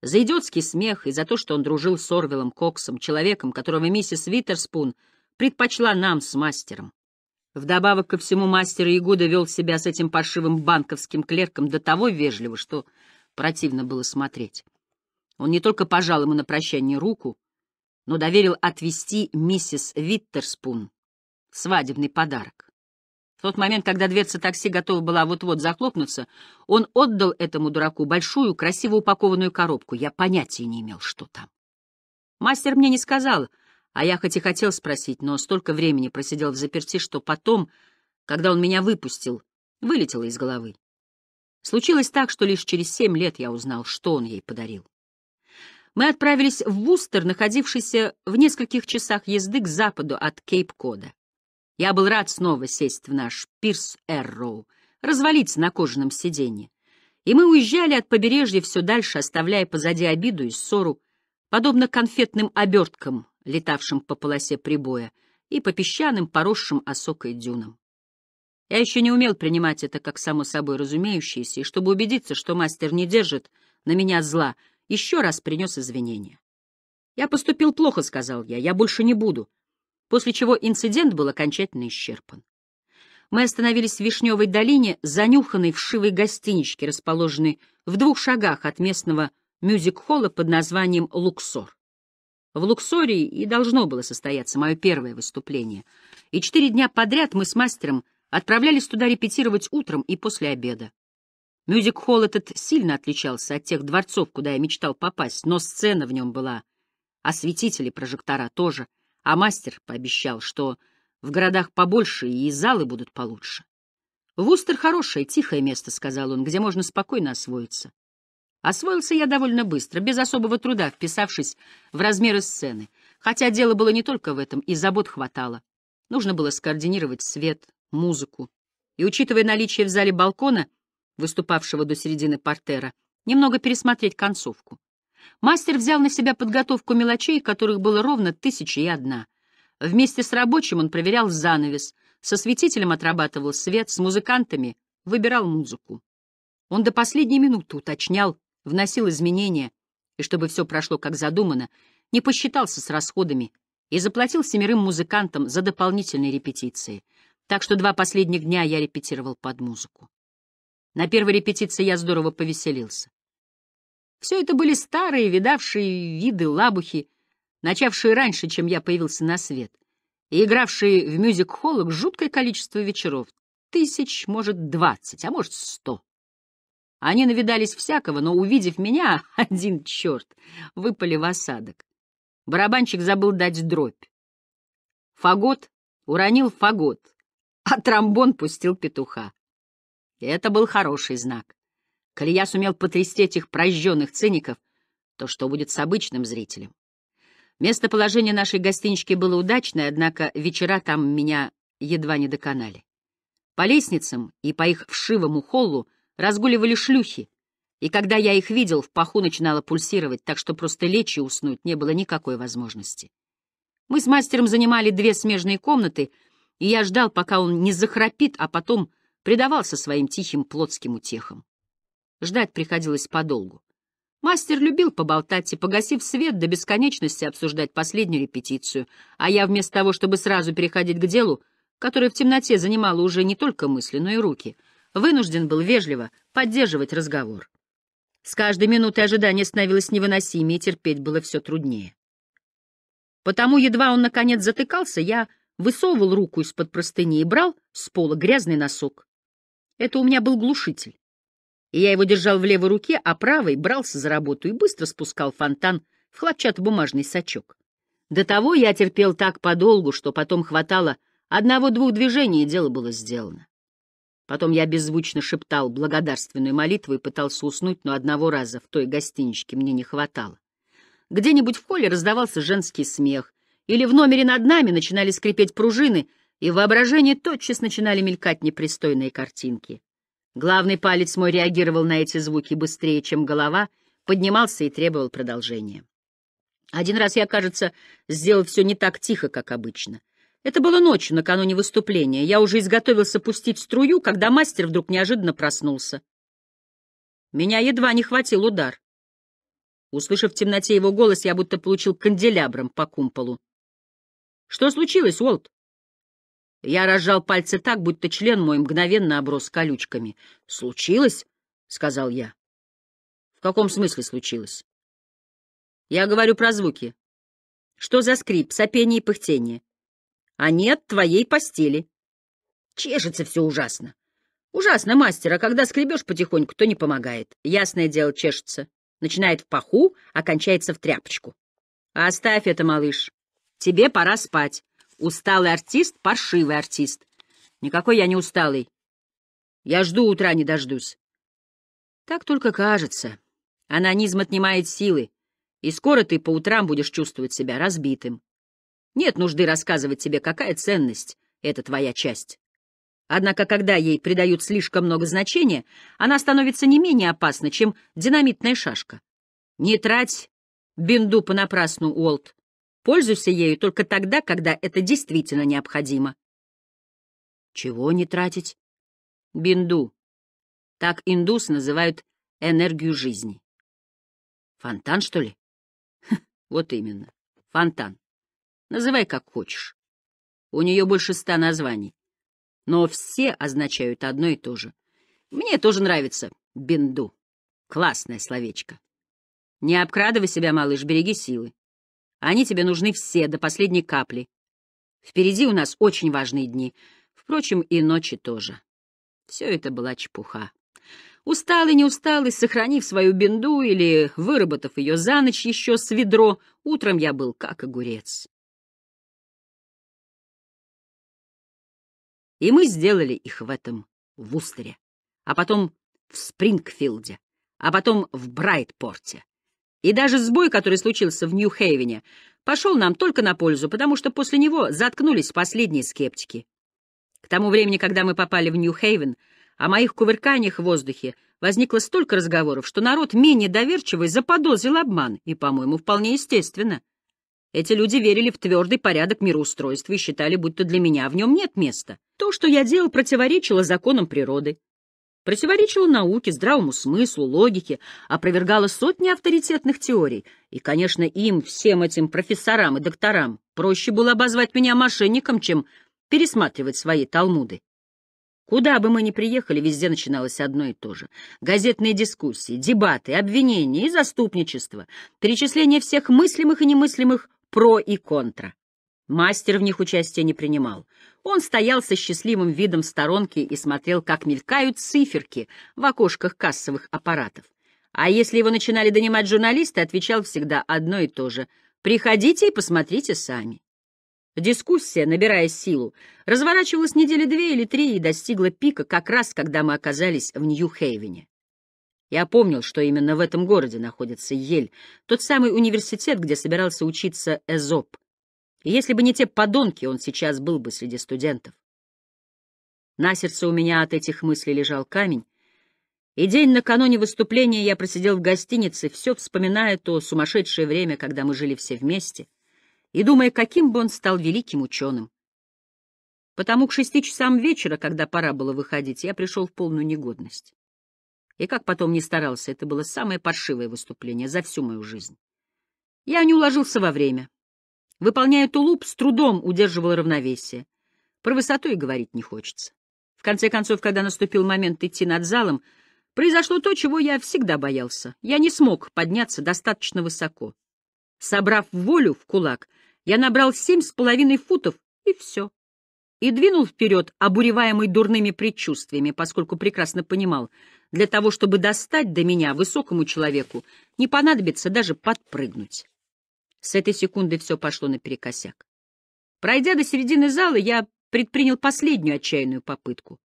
За идиотский смех и за то, что он дружил с Орвелом Коксом, человеком, которого миссис Виттерспун предпочла нам с мастером. Вдобавок ко всему мастер Ягуда вел себя с этим паршивым банковским клерком до того вежливо, что противно было смотреть. Он не только пожал ему на прощание руку, но доверил отвести миссис Виттерспун свадебный подарок. В тот момент, когда дверца такси готова была вот-вот захлопнуться, он отдал этому дураку большую, красиво упакованную коробку. Я понятия не имел, что там. Мастер мне не сказал, а я хоть и хотел спросить, но столько времени просидел в заперти, что потом, когда он меня выпустил, вылетело из головы. Случилось так, что лишь через семь лет я узнал, что он ей подарил. Мы отправились в Вустер, находившийся в нескольких часах езды к западу от Кейп-Кода. Я был рад снова сесть в наш пирс Эрроу, развалиться на кожаном сиденье. И мы уезжали от побережья все дальше, оставляя позади обиду и ссору, подобно конфетным оберткам, летавшим по полосе прибоя, и по песчаным, поросшим осокой дюнам. Я еще не умел принимать это как само собой разумеющееся, и чтобы убедиться, что мастер не держит на меня зла, еще раз принес извинения. «Я поступил плохо», — сказал я, — «я больше не буду после чего инцидент был окончательно исчерпан. Мы остановились в Вишневой долине, занюханной вшивой гостиничке, расположенной в двух шагах от местного мюзик-холла под названием «Луксор». В Луксоре и должно было состояться мое первое выступление. И четыре дня подряд мы с мастером отправлялись туда репетировать утром и после обеда. Мюзик-холл этот сильно отличался от тех дворцов, куда я мечтал попасть, но сцена в нем была. а светители прожектора тоже — а мастер пообещал, что в городах побольше и залы будут получше. «Вустер — хорошее, тихое место», — сказал он, — «где можно спокойно освоиться». Освоился я довольно быстро, без особого труда, вписавшись в размеры сцены. Хотя дело было не только в этом, и забот хватало. Нужно было скоординировать свет, музыку. И, учитывая наличие в зале балкона, выступавшего до середины портера, немного пересмотреть концовку. Мастер взял на себя подготовку мелочей, которых было ровно тысяча и одна. Вместе с рабочим он проверял занавес, со светителем отрабатывал свет, с музыкантами выбирал музыку. Он до последней минуты уточнял, вносил изменения, и чтобы все прошло как задумано, не посчитался с расходами и заплатил семерым музыкантам за дополнительные репетиции. Так что два последних дня я репетировал под музыку. На первой репетиции я здорово повеселился. Все это были старые, видавшие виды лабухи, начавшие раньше, чем я появился на свет, и игравшие в мюзик-холлах жуткое количество вечеров, тысяч, может, двадцать, а может, сто. Они навидались всякого, но, увидев меня, один черт, выпали в осадок. Барабанщик забыл дать дробь. Фагот уронил фагот, а тромбон пустил петуха. Это был хороший знак. Коли я сумел потрясти этих прожженных циников, то что будет с обычным зрителем? Местоположение нашей гостинички было удачное, однако вечера там меня едва не доконали. По лестницам и по их вшивому холлу разгуливали шлюхи, и когда я их видел, в паху начинало пульсировать, так что просто лечь и уснуть не было никакой возможности. Мы с мастером занимали две смежные комнаты, и я ждал, пока он не захрапит, а потом предавался своим тихим плотским утехам. Ждать приходилось подолгу. Мастер любил поболтать и, погасив свет, до бесконечности обсуждать последнюю репетицию, а я вместо того, чтобы сразу переходить к делу, которое в темноте занимало уже не только мысли, но и руки, вынужден был вежливо поддерживать разговор. С каждой минутой ожидание становилось невыносимее, и терпеть было все труднее. Потому едва он, наконец, затыкался, я высовывал руку из-под простыни и брал с пола грязный носок. Это у меня был глушитель и я его держал в левой руке, а правой брался за работу и быстро спускал фонтан в хлопчатобумажный сачок. До того я терпел так подолгу, что потом хватало одного-двух движений, и дело было сделано. Потом я беззвучно шептал благодарственную молитву и пытался уснуть, но одного раза в той гостиничке мне не хватало. Где-нибудь в холле раздавался женский смех, или в номере над нами начинали скрипеть пружины, и в воображении тотчас начинали мелькать непристойные картинки. Главный палец мой реагировал на эти звуки быстрее, чем голова, поднимался и требовал продолжения. Один раз я, кажется, сделал все не так тихо, как обычно. Это было ночью, накануне выступления. Я уже изготовился пустить струю, когда мастер вдруг неожиданно проснулся. Меня едва не хватил удар. Услышав в темноте его голос, я будто получил канделябром по кумполу. — Что случилось, Уолт? Я разжал пальцы так, будто член мой мгновенно оброс колючками. «Случилось?» — сказал я. «В каком смысле случилось?» «Я говорю про звуки. Что за скрип, сопение и пыхтение?» «А нет твоей постели». «Чешется все ужасно. Ужасно, мастер, а когда скребешь потихоньку, то не помогает. Ясное дело, чешется. Начинает в паху, окончается а в тряпочку. Оставь это, малыш. Тебе пора спать. Усталый артист, паршивый артист. Никакой я не усталый. Я жду утра, не дождусь. Так только кажется. Анонизм отнимает силы, и скоро ты по утрам будешь чувствовать себя разбитым. Нет нужды рассказывать тебе, какая ценность — эта твоя часть. Однако, когда ей придают слишком много значения, она становится не менее опасна, чем динамитная шашка. Не трать бинду понапрасну, Уолт. Пользуйся ею только тогда, когда это действительно необходимо. Чего не тратить? Бинду. Так индус называют энергию жизни. Фонтан, что ли? Ха, вот именно. Фонтан. Называй как хочешь. У нее больше ста названий. Но все означают одно и то же. Мне тоже нравится бинду. Классное словечко. Не обкрадывай себя, малыш, береги силы. Они тебе нужны все, до последней капли. Впереди у нас очень важные дни. Впрочем, и ночи тоже. Все это была чепуха. Усталый, не усталый, сохранив свою бинду или выработав ее за ночь еще с ведро, утром я был как огурец. И мы сделали их в этом Вустере, а потом в Спрингфилде, а потом в Брайтпорте, и даже сбой, который случился в Нью-Хейвене, пошел нам только на пользу, потому что после него заткнулись последние скептики. К тому времени, когда мы попали в Нью-Хейвен, о моих кувырканиях в воздухе возникло столько разговоров, что народ менее доверчивый заподозрил обман, и, по-моему, вполне естественно. Эти люди верили в твердый порядок мироустройства и считали, будто для меня в нем нет места. То, что я делал, противоречило законам природы противоречила науке, здравому смыслу, логике, опровергала сотни авторитетных теорий. И, конечно, им, всем этим профессорам и докторам, проще было обозвать меня мошенником, чем пересматривать свои талмуды. Куда бы мы ни приехали, везде начиналось одно и то же. Газетные дискуссии, дебаты, обвинения и заступничество, перечисление всех мыслимых и немыслимых «про» и «контра». Мастер в них участия не принимал. Он стоял со счастливым видом в сторонке и смотрел, как мелькают циферки в окошках кассовых аппаратов. А если его начинали донимать журналисты, отвечал всегда одно и то же. «Приходите и посмотрите сами». Дискуссия, набирая силу, разворачивалась недели две или три и достигла пика как раз, когда мы оказались в Нью-Хейвене. Я помнил, что именно в этом городе находится Ель, тот самый университет, где собирался учиться Эзоп — и если бы не те подонки, он сейчас был бы среди студентов. На сердце у меня от этих мыслей лежал камень, и день накануне выступления я просидел в гостинице, все вспоминая то сумасшедшее время, когда мы жили все вместе, и думая, каким бы он стал великим ученым. Потому к шести часам вечера, когда пора было выходить, я пришел в полную негодность. И как потом не старался, это было самое паршивое выступление за всю мою жизнь. Я не уложился во время, Выполняя тулуп, с трудом удерживала равновесие. Про высоту и говорить не хочется. В конце концов, когда наступил момент идти над залом, произошло то, чего я всегда боялся. Я не смог подняться достаточно высоко. Собрав волю в кулак, я набрал семь с половиной футов, и все. И двинул вперед, обуреваемый дурными предчувствиями, поскольку прекрасно понимал, для того, чтобы достать до меня, высокому человеку, не понадобится даже подпрыгнуть. С этой секунды все пошло наперекосяк. Пройдя до середины зала, я предпринял последнюю отчаянную попытку.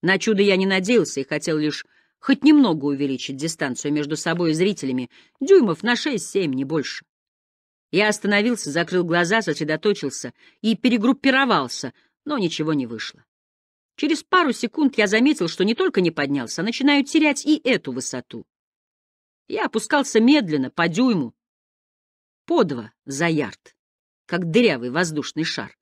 На чудо я не надеялся и хотел лишь хоть немного увеличить дистанцию между собой и зрителями, дюймов на шесть-семь, не больше. Я остановился, закрыл глаза, сосредоточился и перегруппировался, но ничего не вышло. Через пару секунд я заметил, что не только не поднялся, а начинаю терять и эту высоту. Я опускался медленно, по дюйму, по два за ярд, как дырявый воздушный шар.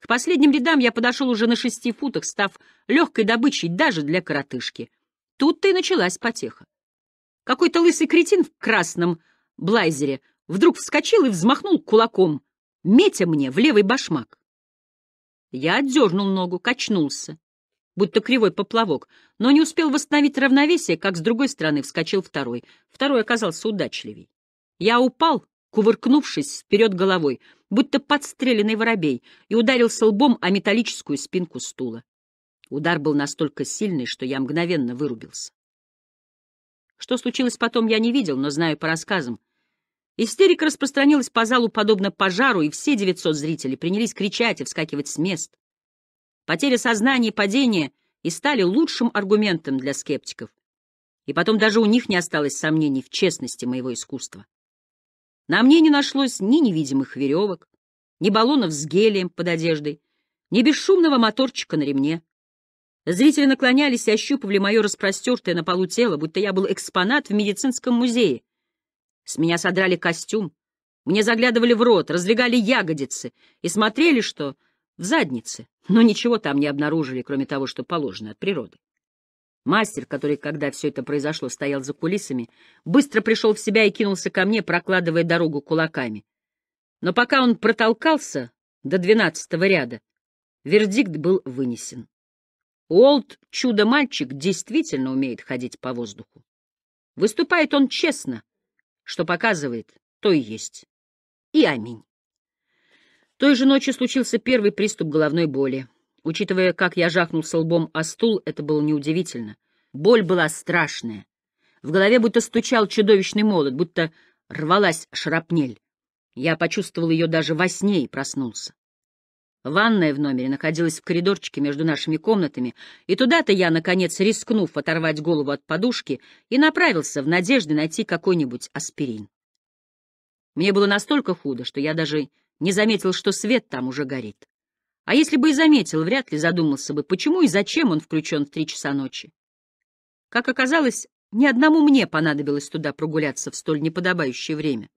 К последним рядам я подошел уже на шести футах, став легкой добычей даже для коротышки. Тут-то и началась потеха. Какой-то лысый кретин в красном блайзере вдруг вскочил и взмахнул кулаком, метя мне в левый башмак. Я отдернул ногу, качнулся, будто кривой поплавок, но не успел восстановить равновесие, как с другой стороны вскочил второй. Второй оказался удачливей. Я упал, кувыркнувшись вперед головой, будто подстреленный воробей, и ударился лбом о металлическую спинку стула. Удар был настолько сильный, что я мгновенно вырубился. Что случилось потом, я не видел, но знаю по рассказам. Истерика распространилась по залу подобно пожару, и все 900 зрителей принялись кричать и вскакивать с мест. Потеря сознания и падение и стали лучшим аргументом для скептиков. И потом даже у них не осталось сомнений в честности моего искусства. На мне не нашлось ни невидимых веревок, ни баллонов с гелием под одеждой, ни бесшумного моторчика на ремне. Зрители наклонялись и ощупывали мое распростертое на полу тело, будто я был экспонат в медицинском музее. С меня содрали костюм, мне заглядывали в рот, раздвигали ягодицы и смотрели, что в заднице, но ничего там не обнаружили, кроме того, что положено от природы. Мастер, который, когда все это произошло, стоял за кулисами, быстро пришел в себя и кинулся ко мне, прокладывая дорогу кулаками. Но пока он протолкался до двенадцатого ряда, вердикт был вынесен. Уолт, чудо-мальчик, действительно умеет ходить по воздуху. Выступает он честно, что показывает, то и есть. И аминь. Той же ночью случился первый приступ головной боли. Учитывая, как я жахнулся лбом о стул, это было неудивительно. Боль была страшная. В голове будто стучал чудовищный молот, будто рвалась шрапнель. Я почувствовал ее даже во сне и проснулся. Ванная в номере находилась в коридорчике между нашими комнатами, и туда-то я, наконец, рискнув оторвать голову от подушки, и направился в надежде найти какой-нибудь аспирин. Мне было настолько худо, что я даже не заметил, что свет там уже горит. А если бы и заметил, вряд ли задумался бы, почему и зачем он включен в три часа ночи. Как оказалось, ни одному мне понадобилось туда прогуляться в столь неподобающее время.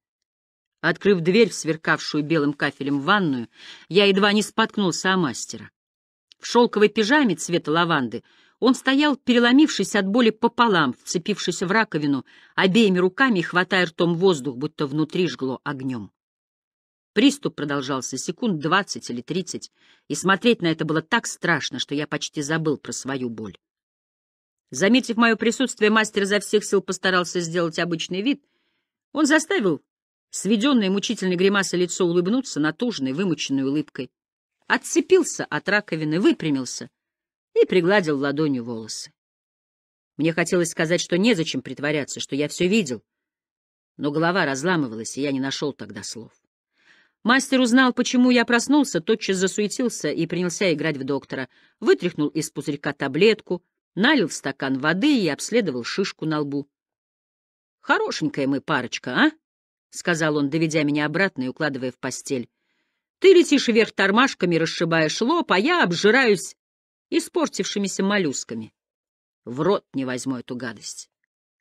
Открыв дверь в сверкавшую белым кафелем ванную, я едва не споткнулся о мастера. В шелковой пижаме цвета лаванды он стоял, переломившись от боли пополам, вцепившись в раковину, обеими руками и хватая ртом воздух, будто внутри жгло огнем. Приступ продолжался секунд двадцать или тридцать, и смотреть на это было так страшно, что я почти забыл про свою боль. Заметив мое присутствие, мастер изо всех сил постарался сделать обычный вид. Он заставил сведенное мучительной гримасой лицо улыбнуться натужной, вымученной улыбкой, отцепился от раковины, выпрямился и пригладил ладонью волосы. Мне хотелось сказать, что незачем притворяться, что я все видел, но голова разламывалась, и я не нашел тогда слов. Мастер узнал, почему я проснулся, тотчас засуетился и принялся играть в доктора. Вытряхнул из пузырька таблетку, налил в стакан воды и обследовал шишку на лбу. «Хорошенькая мы парочка, а?» — сказал он, доведя меня обратно и укладывая в постель. «Ты летишь вверх тормашками, расшибаешь лоб, а я обжираюсь испортившимися моллюсками. В рот не возьму эту гадость.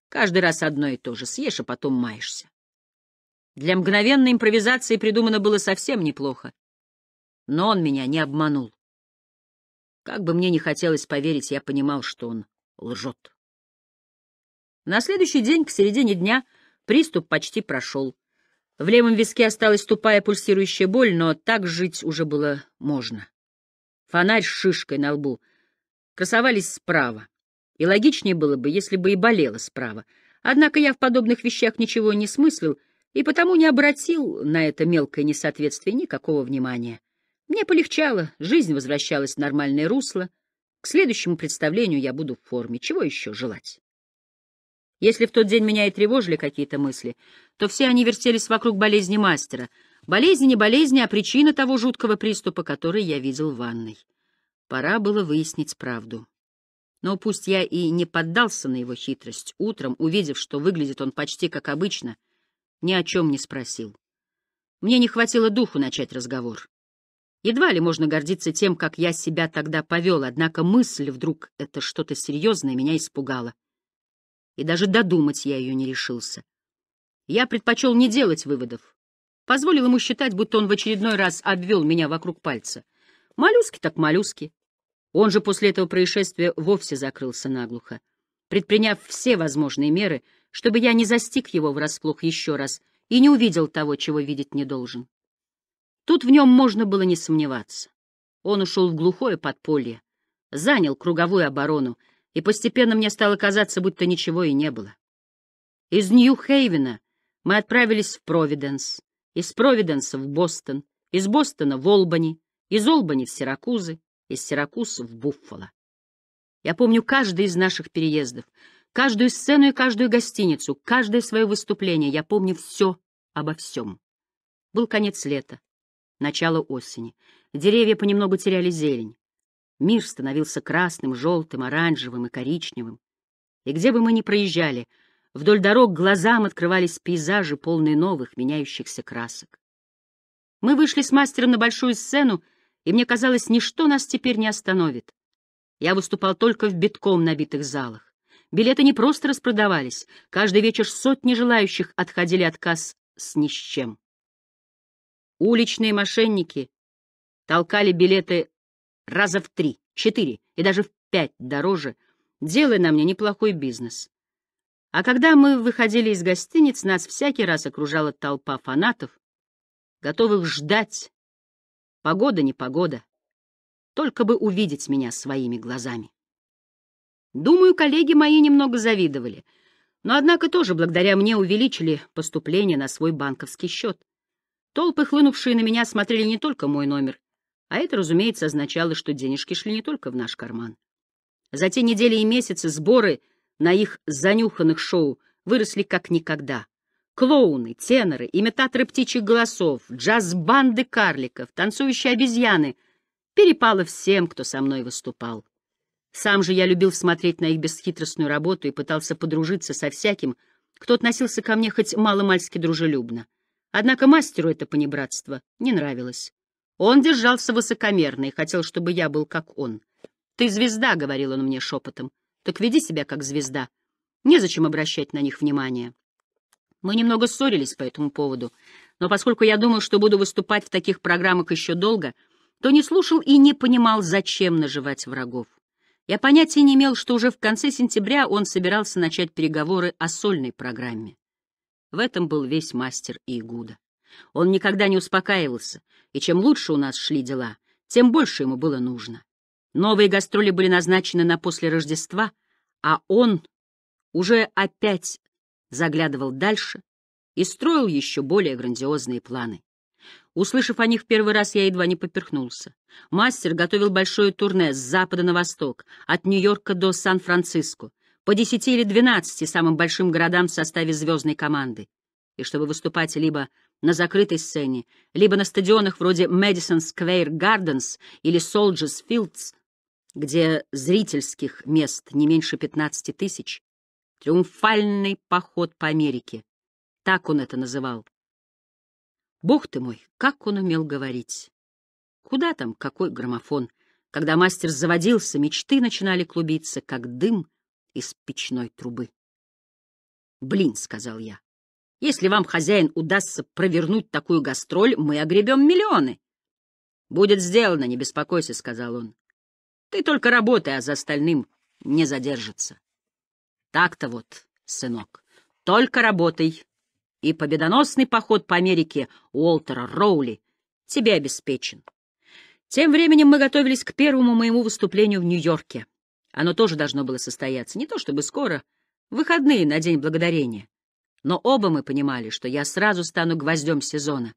Каждый раз одно и то же съешь, а потом маешься. Для мгновенной импровизации придумано было совсем неплохо. Но он меня не обманул. Как бы мне не хотелось поверить, я понимал, что он лжет. На следующий день, к середине дня, приступ почти прошел. В левом виске осталась тупая пульсирующая боль, но так жить уже было можно. Фонарь с шишкой на лбу красовались справа, и логичнее было бы, если бы и болело справа. Однако я в подобных вещах ничего не смыслил — и потому не обратил на это мелкое несоответствие никакого внимания. Мне полегчало, жизнь возвращалась в нормальное русло. К следующему представлению я буду в форме. Чего еще желать? Если в тот день меня и тревожили какие-то мысли, то все они вертелись вокруг болезни мастера. болезни не болезни, а причина того жуткого приступа, который я видел в ванной. Пора было выяснить правду. Но пусть я и не поддался на его хитрость, утром, увидев, что выглядит он почти как обычно — ни о чем не спросил. Мне не хватило духу начать разговор. Едва ли можно гордиться тем, как я себя тогда повел, однако мысль вдруг это что-то серьезное меня испугала. И даже додумать я ее не решился. Я предпочел не делать выводов. Позволил ему считать, будто он в очередной раз обвел меня вокруг пальца. Моллюски так моллюски. Он же после этого происшествия вовсе закрылся наглухо. Предприняв все возможные меры — чтобы я не застиг его врасплох еще раз и не увидел того, чего видеть не должен. Тут в нем можно было не сомневаться. Он ушел в глухое подполье, занял круговую оборону, и постепенно мне стало казаться, будто ничего и не было. Из Нью-Хейвена мы отправились в Провиденс, из Провиденса в Бостон, из Бостона в Олбани, из Олбани в Сиракузы, из Сиракуз в Буффало. Я помню каждый из наших переездов — Каждую сцену и каждую гостиницу, каждое свое выступление я помню все обо всем. Был конец лета, начало осени. Деревья понемногу теряли зелень. Мир становился красным, желтым, оранжевым и коричневым. И где бы мы ни проезжали, вдоль дорог глазам открывались пейзажи, полные новых, меняющихся красок. Мы вышли с мастером на большую сцену, и мне казалось, ничто нас теперь не остановит. Я выступал только в битком набитых залах. Билеты не просто распродавались. Каждый вечер сотни желающих отходили от касс с ни с чем. Уличные мошенники толкали билеты раза в три, четыре и даже в пять дороже, делая на мне неплохой бизнес. А когда мы выходили из гостиниц, нас всякий раз окружала толпа фанатов, готовых ждать, погода не погода, только бы увидеть меня своими глазами. Думаю, коллеги мои немного завидовали, но, однако, тоже благодаря мне увеличили поступление на свой банковский счет. Толпы, хлынувшие на меня, смотрели не только мой номер, а это, разумеется, означало, что денежки шли не только в наш карман. За те недели и месяцы сборы на их занюханных шоу выросли как никогда. Клоуны, теноры, имитаторы птичьих голосов, джаз-банды карликов, танцующие обезьяны — перепало всем, кто со мной выступал. Сам же я любил смотреть на их бесхитростную работу и пытался подружиться со всяким, кто относился ко мне хоть маломальски дружелюбно. Однако мастеру это понебратство не нравилось. Он держался высокомерно и хотел, чтобы я был как он. «Ты звезда», — говорил он мне шепотом, — «так веди себя как звезда. Незачем обращать на них внимание». Мы немного ссорились по этому поводу, но поскольку я думал, что буду выступать в таких программах еще долго, то не слушал и не понимал, зачем наживать врагов. Я понятия не имел, что уже в конце сентября он собирался начать переговоры о сольной программе. В этом был весь мастер Игуда. Он никогда не успокаивался, и чем лучше у нас шли дела, тем больше ему было нужно. Новые гастроли были назначены на после Рождества, а он уже опять заглядывал дальше и строил еще более грандиозные планы. Услышав о них в первый раз, я едва не поперхнулся. Мастер готовил большое турне с запада на восток, от Нью-Йорка до Сан-Франциско, по десяти или двенадцати самым большим городам в составе звездной команды. И чтобы выступать либо на закрытой сцене, либо на стадионах вроде Madison Square Gardens или Soldiers Fields, где зрительских мест не меньше 15 тысяч, триумфальный поход по Америке. Так он это называл. Бог ты мой, как он умел говорить! Куда там какой граммофон? Когда мастер заводился, мечты начинали клубиться, как дым из печной трубы. «Блин», — сказал я, — «если вам, хозяин, удастся провернуть такую гастроль, мы огребем миллионы». «Будет сделано, не беспокойся», — сказал он. «Ты только работай, а за остальным не задержится». «Так-то вот, сынок, только работай» и победоносный поход по Америке Уолтера Роули тебе обеспечен. Тем временем мы готовились к первому моему выступлению в Нью-Йорке. Оно тоже должно было состояться, не то чтобы скоро, выходные на День Благодарения. Но оба мы понимали, что я сразу стану гвоздем сезона,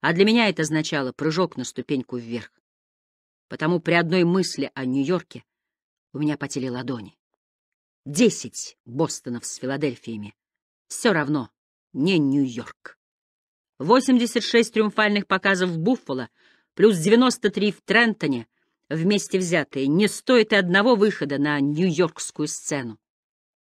а для меня это означало прыжок на ступеньку вверх. Потому при одной мысли о Нью-Йорке у меня потели ладони. Десять Бостонов с Филадельфиями. Все равно — не Нью-Йорк. 86 триумфальных показов в Буффало, плюс 93 в Трентоне, вместе взятые, не стоит и одного выхода на нью-йоркскую сцену.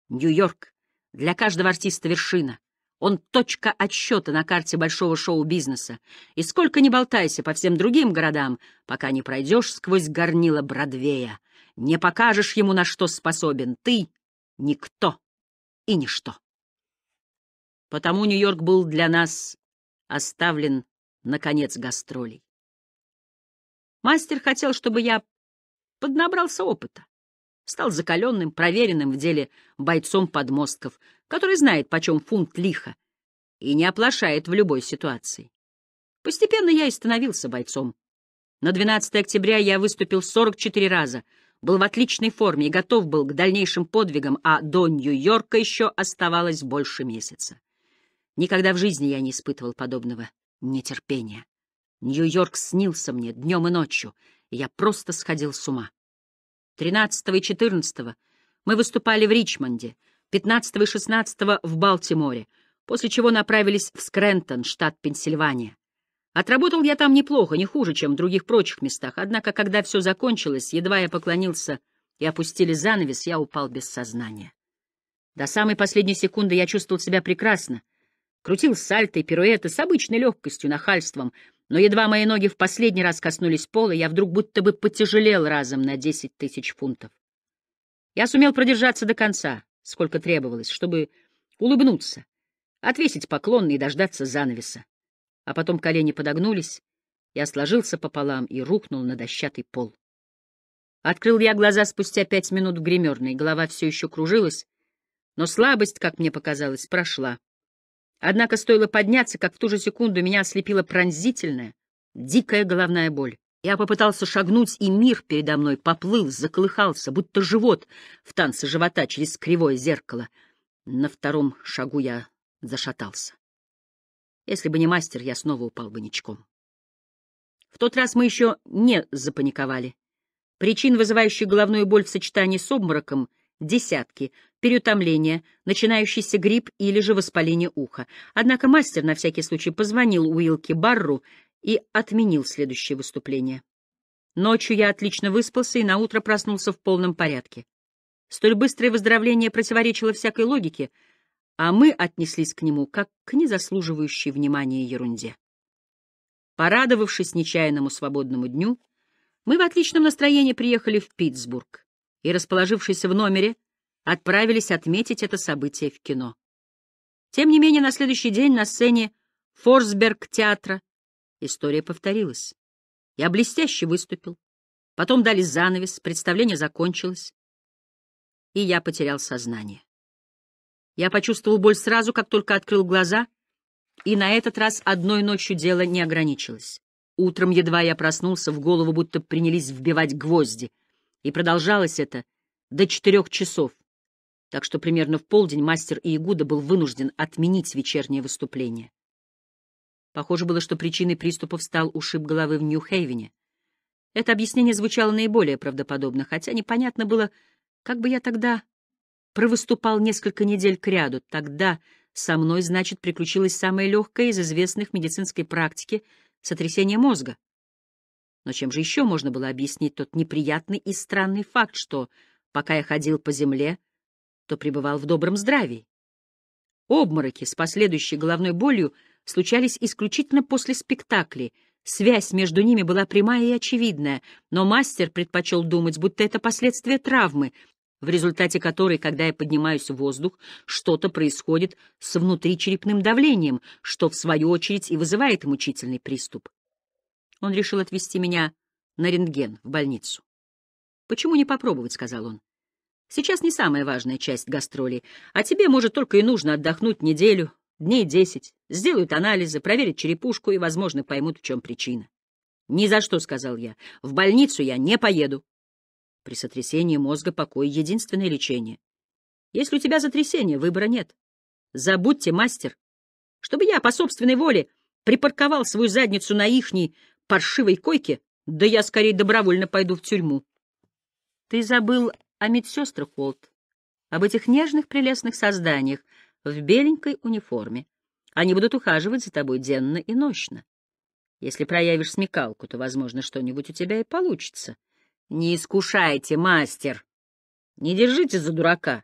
Нью-Йорк для каждого артиста вершина. Он точка отсчета на карте большого шоу-бизнеса. И сколько ни болтайся по всем другим городам, пока не пройдешь сквозь горнило Бродвея, не покажешь ему, на что способен ты, никто и ничто. Потому Нью-Йорк был для нас оставлен на конец гастролей. Мастер хотел, чтобы я поднабрался опыта, стал закаленным, проверенным в деле бойцом подмостков, который знает, почем фунт лиха, и не оплошает в любой ситуации. Постепенно я и становился бойцом. На 12 октября я выступил 44 раза, был в отличной форме и готов был к дальнейшим подвигам, а до Нью-Йорка еще оставалось больше месяца. Никогда в жизни я не испытывал подобного нетерпения. Нью-Йорк снился мне днем и ночью, и я просто сходил с ума. 13 и 14 мы выступали в Ричмонде, 15 и 16 в Балтиморе, после чего направились в Скрентон, штат Пенсильвания. Отработал я там неплохо, не хуже, чем в других прочих местах, однако, когда все закончилось, едва я поклонился и опустили занавес, я упал без сознания. До самой последней секунды я чувствовал себя прекрасно — крутил сальто и пируэты с обычной легкостью, нахальством, но едва мои ноги в последний раз коснулись пола, я вдруг будто бы потяжелел разом на десять тысяч фунтов. Я сумел продержаться до конца, сколько требовалось, чтобы улыбнуться, отвесить поклон и дождаться занавеса. А потом колени подогнулись, я сложился пополам и рухнул на дощатый пол. Открыл я глаза спустя пять минут в гримерной, голова все еще кружилась, но слабость, как мне показалось, прошла. Однако стоило подняться, как в ту же секунду меня ослепила пронзительная, дикая головная боль. Я попытался шагнуть, и мир передо мной поплыл, заколыхался, будто живот в танце живота через кривое зеркало. На втором шагу я зашатался. Если бы не мастер, я снова упал бы ничком. В тот раз мы еще не запаниковали. Причин, вызывающих головную боль в сочетании с обмороком, десятки, переутомление, начинающийся грипп или же воспаление уха. Однако мастер на всякий случай позвонил Уилке Барру и отменил следующее выступление. Ночью я отлично выспался и на утро проснулся в полном порядке. Столь быстрое выздоровление противоречило всякой логике, а мы отнеслись к нему как к незаслуживающей внимания ерунде. Порадовавшись нечаянному свободному дню, мы в отличном настроении приехали в Питтсбург и, расположившись в номере, отправились отметить это событие в кино. Тем не менее, на следующий день на сцене Форсберг-театра история повторилась. Я блестяще выступил. Потом дали занавес, представление закончилось, и я потерял сознание. Я почувствовал боль сразу, как только открыл глаза, и на этот раз одной ночью дело не ограничилось. Утром едва я проснулся, в голову будто принялись вбивать гвозди. И продолжалось это до четырех часов, так что примерно в полдень мастер Иегуда был вынужден отменить вечернее выступление. Похоже было, что причиной приступов стал ушиб головы в Нью-Хейвене. Это объяснение звучало наиболее правдоподобно, хотя непонятно было, как бы я тогда провыступал несколько недель кряду. Тогда со мной, значит, приключилось самое легкое из известных медицинской практики — сотрясение мозга. Но чем же еще можно было объяснить тот неприятный и странный факт, что, пока я ходил по земле, то пребывал в добром здравии? Обмороки с последующей головной болью случались исключительно после спектаклей. Связь между ними была прямая и очевидная, но мастер предпочел думать, будто это последствия травмы, в результате которой, когда я поднимаюсь в воздух, что-то происходит с внутричерепным давлением, что, в свою очередь, и вызывает мучительный приступ. Он решил отвезти меня на рентген, в больницу. «Почему не попробовать?» — сказал он. «Сейчас не самая важная часть гастролей, а тебе, может, только и нужно отдохнуть неделю, дней десять, сделают анализы, проверят черепушку и, возможно, поймут, в чем причина». «Ни за что», — сказал я, — «в больницу я не поеду». При сотрясении мозга покой — единственное лечение. Если у тебя затрясение, выбора нет. Забудьте, мастер, чтобы я по собственной воле припарковал свою задницу на ихней, паршивой койке, да я скорее добровольно пойду в тюрьму. Ты забыл о медсестрах, Уолт, об этих нежных прелестных созданиях в беленькой униформе. Они будут ухаживать за тобой денно и нощно. Если проявишь смекалку, то, возможно, что-нибудь у тебя и получится. Не искушайте, мастер. Не держите за дурака.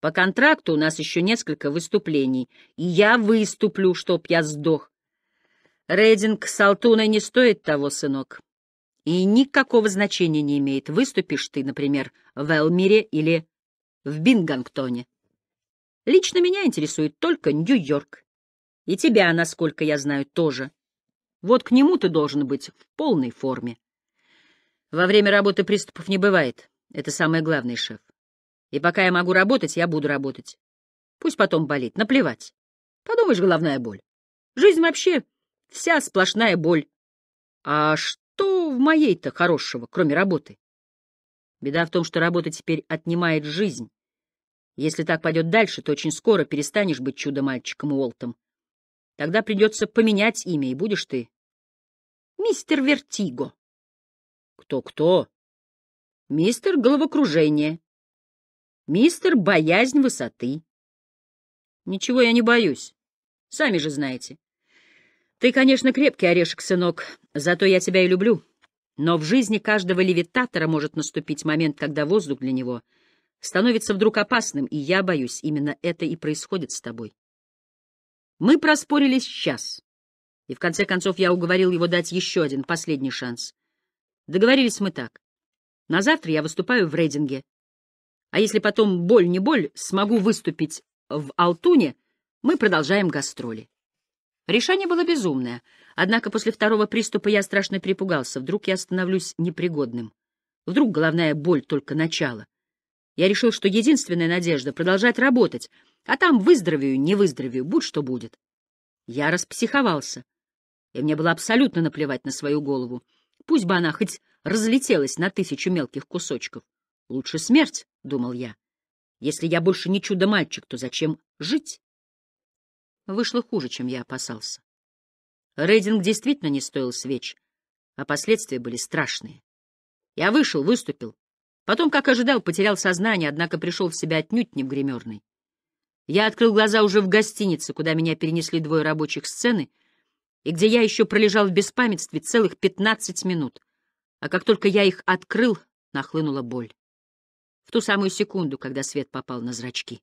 По контракту у нас еще несколько выступлений, и я выступлю, чтоб я сдох. Рейдинг с Алтуной не стоит того, сынок. И никакого значения не имеет, выступишь ты, например, в Элмире или в Бингангтоне. Лично меня интересует только Нью-Йорк. И тебя, насколько я знаю, тоже. Вот к нему ты должен быть в полной форме. Во время работы приступов не бывает. Это самое главное, шеф. И пока я могу работать, я буду работать. Пусть потом болит, наплевать. Подумаешь, головная боль. Жизнь вообще Вся сплошная боль. А что в моей-то хорошего, кроме работы? Беда в том, что работа теперь отнимает жизнь. Если так пойдет дальше, то очень скоро перестанешь быть чудо-мальчиком Уолтом. Тогда придется поменять имя, и будешь ты... Мистер Вертиго. Кто-кто? Мистер Головокружение. Мистер Боязнь Высоты. Ничего я не боюсь. Сами же знаете. Ты, конечно, крепкий орешек, сынок, зато я тебя и люблю. Но в жизни каждого левитатора может наступить момент, когда воздух для него становится вдруг опасным, и я боюсь, именно это и происходит с тобой. Мы проспорились сейчас, и в конце концов я уговорил его дать еще один, последний шанс. Договорились мы так. На завтра я выступаю в Рейдинге. А если потом боль не боль, смогу выступить в Алтуне, мы продолжаем гастроли. Решение было безумное, однако после второго приступа я страшно перепугался. Вдруг я становлюсь непригодным. Вдруг головная боль только начало. Я решил, что единственная надежда — продолжать работать, а там выздоровею, не выздоровею, будь что будет. Я распсиховался, и мне было абсолютно наплевать на свою голову. Пусть бы она хоть разлетелась на тысячу мелких кусочков. Лучше смерть, — думал я. Если я больше не чудо-мальчик, то зачем жить? Вышло хуже, чем я опасался. Рейдинг действительно не стоил свеч, а последствия были страшные. Я вышел, выступил. Потом, как ожидал, потерял сознание, однако пришел в себя отнюдь не в гримерной. Я открыл глаза уже в гостинице, куда меня перенесли двое рабочих сцены, и где я еще пролежал в беспамятстве целых пятнадцать минут. А как только я их открыл, нахлынула боль. В ту самую секунду, когда свет попал на зрачки.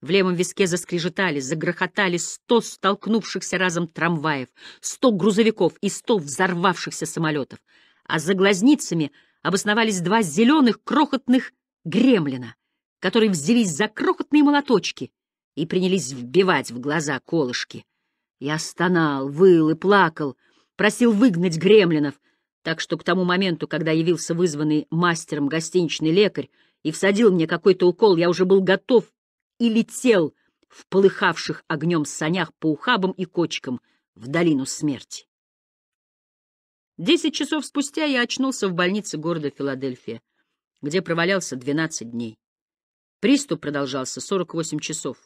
В левом виске заскрежетали, загрохотали сто столкнувшихся разом трамваев, сто грузовиков и сто взорвавшихся самолетов, а за глазницами обосновались два зеленых крохотных гремлина, которые взялись за крохотные молоточки и принялись вбивать в глаза колышки. Я стонал, выл и плакал, просил выгнать гремлинов, так что к тому моменту, когда явился вызванный мастером гостиничный лекарь и всадил мне какой-то укол, я уже был готов и летел в полыхавших огнем санях по ухабам и кочкам в долину смерти. Десять часов спустя я очнулся в больнице города Филадельфия, где провалялся двенадцать дней. Приступ продолжался сорок восемь часов.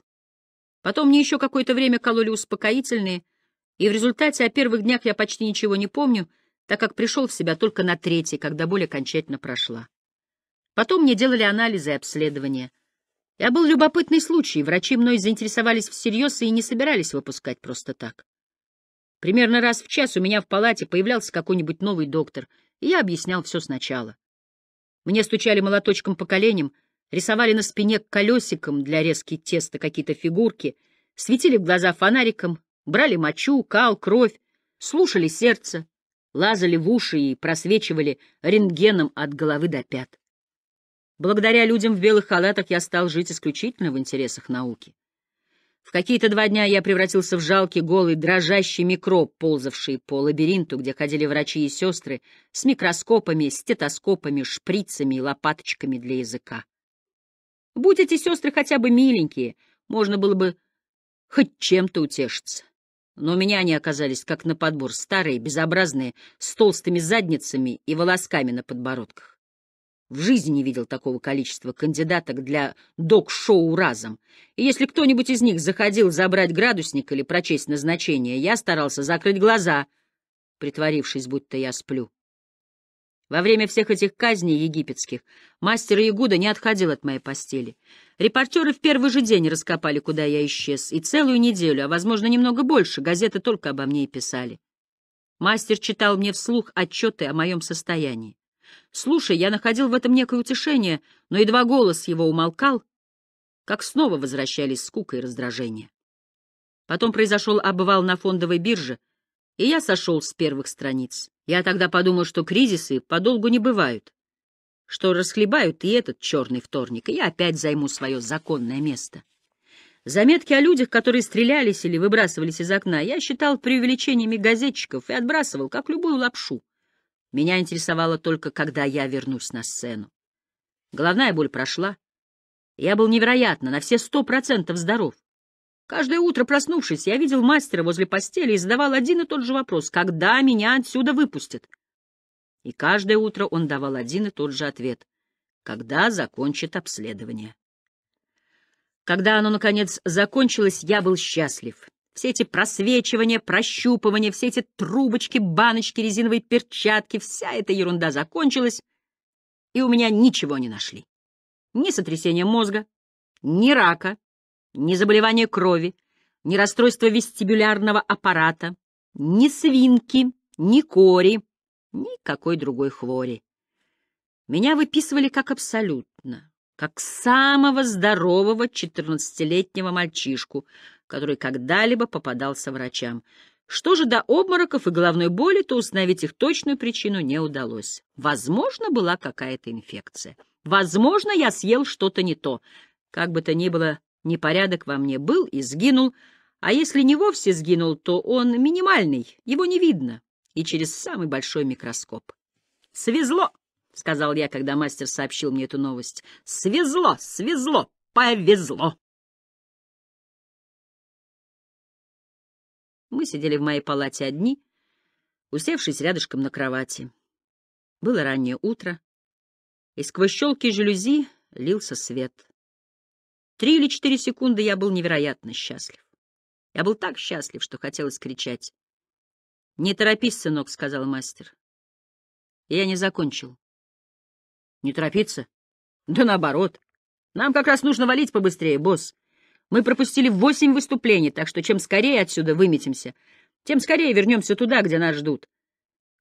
Потом мне еще какое-то время кололи успокоительные, и в результате о первых днях я почти ничего не помню, так как пришел в себя только на третий, когда боль окончательно прошла. Потом мне делали анализы и обследования — я а был любопытный случай, врачи мной заинтересовались всерьез и не собирались выпускать просто так. Примерно раз в час у меня в палате появлялся какой-нибудь новый доктор, и я объяснял все сначала. Мне стучали молоточком по коленям, рисовали на спине колесиком для резки теста какие-то фигурки, светили в глаза фонариком, брали мочу, кал, кровь, слушали сердце, лазали в уши и просвечивали рентгеном от головы до пят. Благодаря людям в белых халатах я стал жить исключительно в интересах науки. В какие-то два дня я превратился в жалкий, голый, дрожащий микроб, ползавший по лабиринту, где ходили врачи и сестры с микроскопами, стетоскопами, шприцами и лопаточками для языка. Будь эти сестры хотя бы миленькие, можно было бы хоть чем-то утешиться. Но у меня они оказались как на подбор старые, безобразные, с толстыми задницами и волосками на подбородках. В жизни не видел такого количества кандидаток для док-шоу разом. И если кто-нибудь из них заходил забрать градусник или прочесть назначение, я старался закрыть глаза, притворившись, будто я сплю. Во время всех этих казней египетских мастер Ягуда не отходил от моей постели. Репортеры в первый же день раскопали, куда я исчез, и целую неделю, а, возможно, немного больше, газеты только обо мне и писали. Мастер читал мне вслух отчеты о моем состоянии. Слушай, я находил в этом некое утешение, но едва голос его умолкал, как снова возвращались скука и раздражение. Потом произошел обвал на фондовой бирже, и я сошел с первых страниц. Я тогда подумал, что кризисы подолгу не бывают, что расхлебают и этот черный вторник, и я опять займу свое законное место. Заметки о людях, которые стрелялись или выбрасывались из окна, я считал преувеличениями газетчиков и отбрасывал, как любую лапшу. Меня интересовало только, когда я вернусь на сцену. Головная боль прошла. Я был невероятно, на все сто процентов здоров. Каждое утро, проснувшись, я видел мастера возле постели и задавал один и тот же вопрос, когда меня отсюда выпустят. И каждое утро он давал один и тот же ответ, когда закончит обследование. Когда оно, наконец, закончилось, я был счастлив. Все эти просвечивания, прощупывания, все эти трубочки, баночки, резиновые перчатки, вся эта ерунда закончилась, и у меня ничего не нашли. Ни сотрясения мозга, ни рака, ни заболевания крови, ни расстройства вестибулярного аппарата, ни свинки, ни кори, никакой другой хвори. Меня выписывали как абсолютно, как самого здорового четырнадцатилетнего мальчишку, который когда-либо попадался врачам. Что же до обмороков и головной боли, то установить их точную причину не удалось. Возможно, была какая-то инфекция. Возможно, я съел что-то не то. Как бы то ни было, непорядок во мне был и сгинул, а если не вовсе сгинул, то он минимальный, его не видно, и через самый большой микроскоп. «Свезло!» — сказал я, когда мастер сообщил мне эту новость. «Свезло! Свезло! Повезло!» Мы сидели в моей палате одни, усевшись рядышком на кровати. Было раннее утро, и сквозь щелки жалюзи лился свет. Три или четыре секунды я был невероятно счастлив. Я был так счастлив, что хотелось кричать. — Не торопись, сынок, — сказал мастер. И я не закончил. — Не торопиться? Да наоборот. Нам как раз нужно валить побыстрее, босс. Мы пропустили восемь выступлений, так что чем скорее отсюда выметимся, тем скорее вернемся туда, где нас ждут.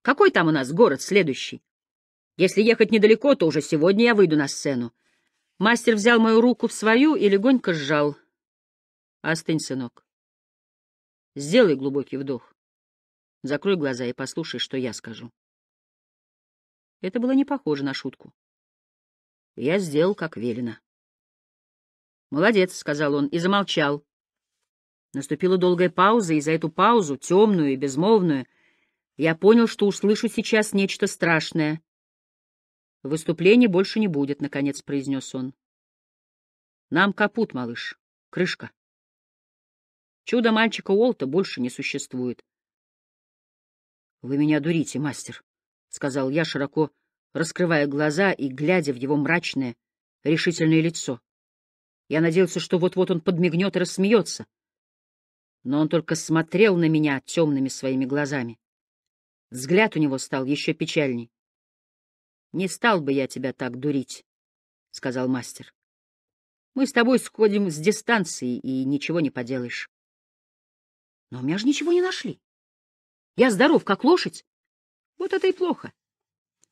Какой там у нас город следующий? Если ехать недалеко, то уже сегодня я выйду на сцену. Мастер взял мою руку в свою и легонько сжал. Остынь, сынок. Сделай глубокий вдох. Закрой глаза и послушай, что я скажу. Это было не похоже на шутку. Я сделал, как велено. «Молодец», — сказал он и замолчал. Наступила долгая пауза, и за эту паузу, темную и безмолвную, я понял, что услышу сейчас нечто страшное. «Выступлений больше не будет», — наконец произнес он. «Нам капут, малыш. Крышка». Чудо мальчика Уолта больше не существует. «Вы меня дурите, мастер», — сказал я, широко раскрывая глаза и глядя в его мрачное, решительное лицо. Я надеялся, что вот-вот он подмигнет и рассмеется. Но он только смотрел на меня темными своими глазами. Взгляд у него стал еще печальней. «Не стал бы я тебя так дурить», — сказал мастер. «Мы с тобой сходим с дистанции, и ничего не поделаешь». «Но у меня же ничего не нашли. Я здоров, как лошадь. Вот это и плохо».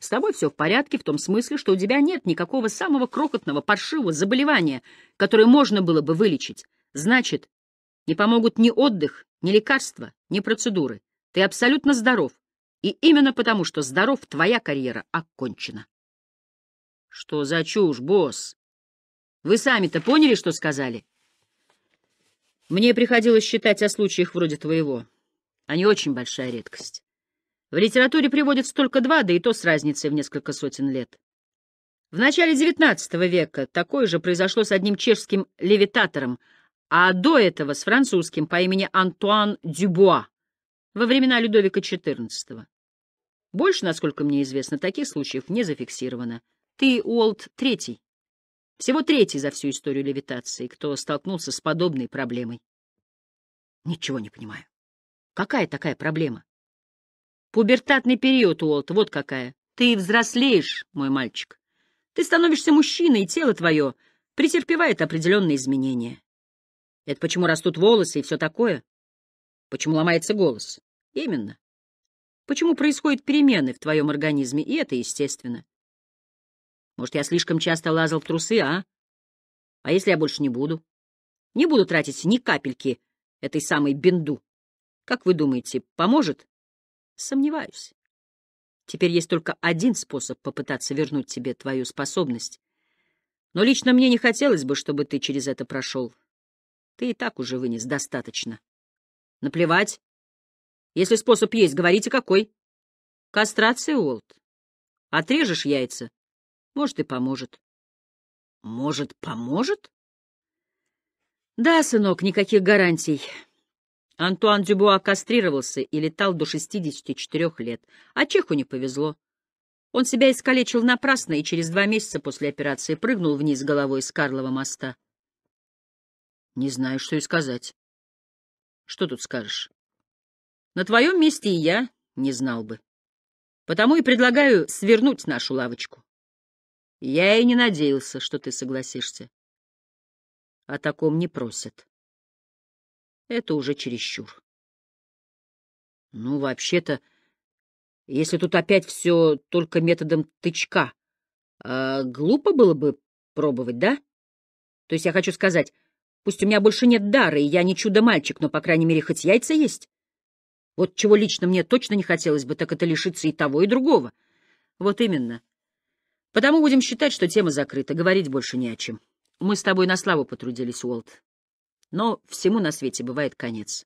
С тобой все в порядке в том смысле, что у тебя нет никакого самого крохотного, паршивого заболевания, которое можно было бы вылечить. Значит, не помогут ни отдых, ни лекарства, ни процедуры. Ты абсолютно здоров. И именно потому, что здоров, твоя карьера окончена. Что за чушь, босс? Вы сами-то поняли, что сказали? Мне приходилось считать о случаях вроде твоего. Они очень большая редкость. В литературе приводится только два, да и то с разницей в несколько сотен лет. В начале XIX века такое же произошло с одним чешским левитатором, а до этого с французским по имени Антуан Дюбуа во времена Людовика XIV. Больше, насколько мне известно, таких случаев не зафиксировано. Ты, Уолт, третий. Всего третий за всю историю левитации, кто столкнулся с подобной проблемой. Ничего не понимаю. Какая такая проблема? Пубертатный период, Уолт, вот какая. Ты взрослеешь, мой мальчик. Ты становишься мужчиной, и тело твое претерпевает определенные изменения. Это почему растут волосы и все такое? Почему ломается голос? Именно. Почему происходят перемены в твоем организме, и это естественно. Может, я слишком часто лазал в трусы, а? А если я больше не буду? Не буду тратить ни капельки этой самой бинду. Как вы думаете, поможет? Сомневаюсь. Теперь есть только один способ попытаться вернуть тебе твою способность. Но лично мне не хотелось бы, чтобы ты через это прошел. Ты и так уже вынес достаточно. Наплевать. Если способ есть, говорите какой. Кастрация, Уолт. Отрежешь яйца. Может, и поможет. Может, поможет? Да, сынок, никаких гарантий. Антуан Дюбуа кастрировался и летал до 64 лет, а Чеху не повезло. Он себя искалечил напрасно и через два месяца после операции прыгнул вниз головой с Карлова моста. Не знаю, что и сказать. Что тут скажешь? На твоем месте и я не знал бы. Потому и предлагаю свернуть нашу лавочку. Я и не надеялся, что ты согласишься. О таком не просят это уже чересчур. Ну, вообще-то, если тут опять все только методом тычка, э, глупо было бы пробовать, да? То есть я хочу сказать, пусть у меня больше нет дара, и я не чудо-мальчик, но, по крайней мере, хоть яйца есть. Вот чего лично мне точно не хотелось бы, так это лишиться и того, и другого. Вот именно. Потому будем считать, что тема закрыта, говорить больше не о чем. Мы с тобой на славу потрудились, Уолт. Но всему на свете бывает конец.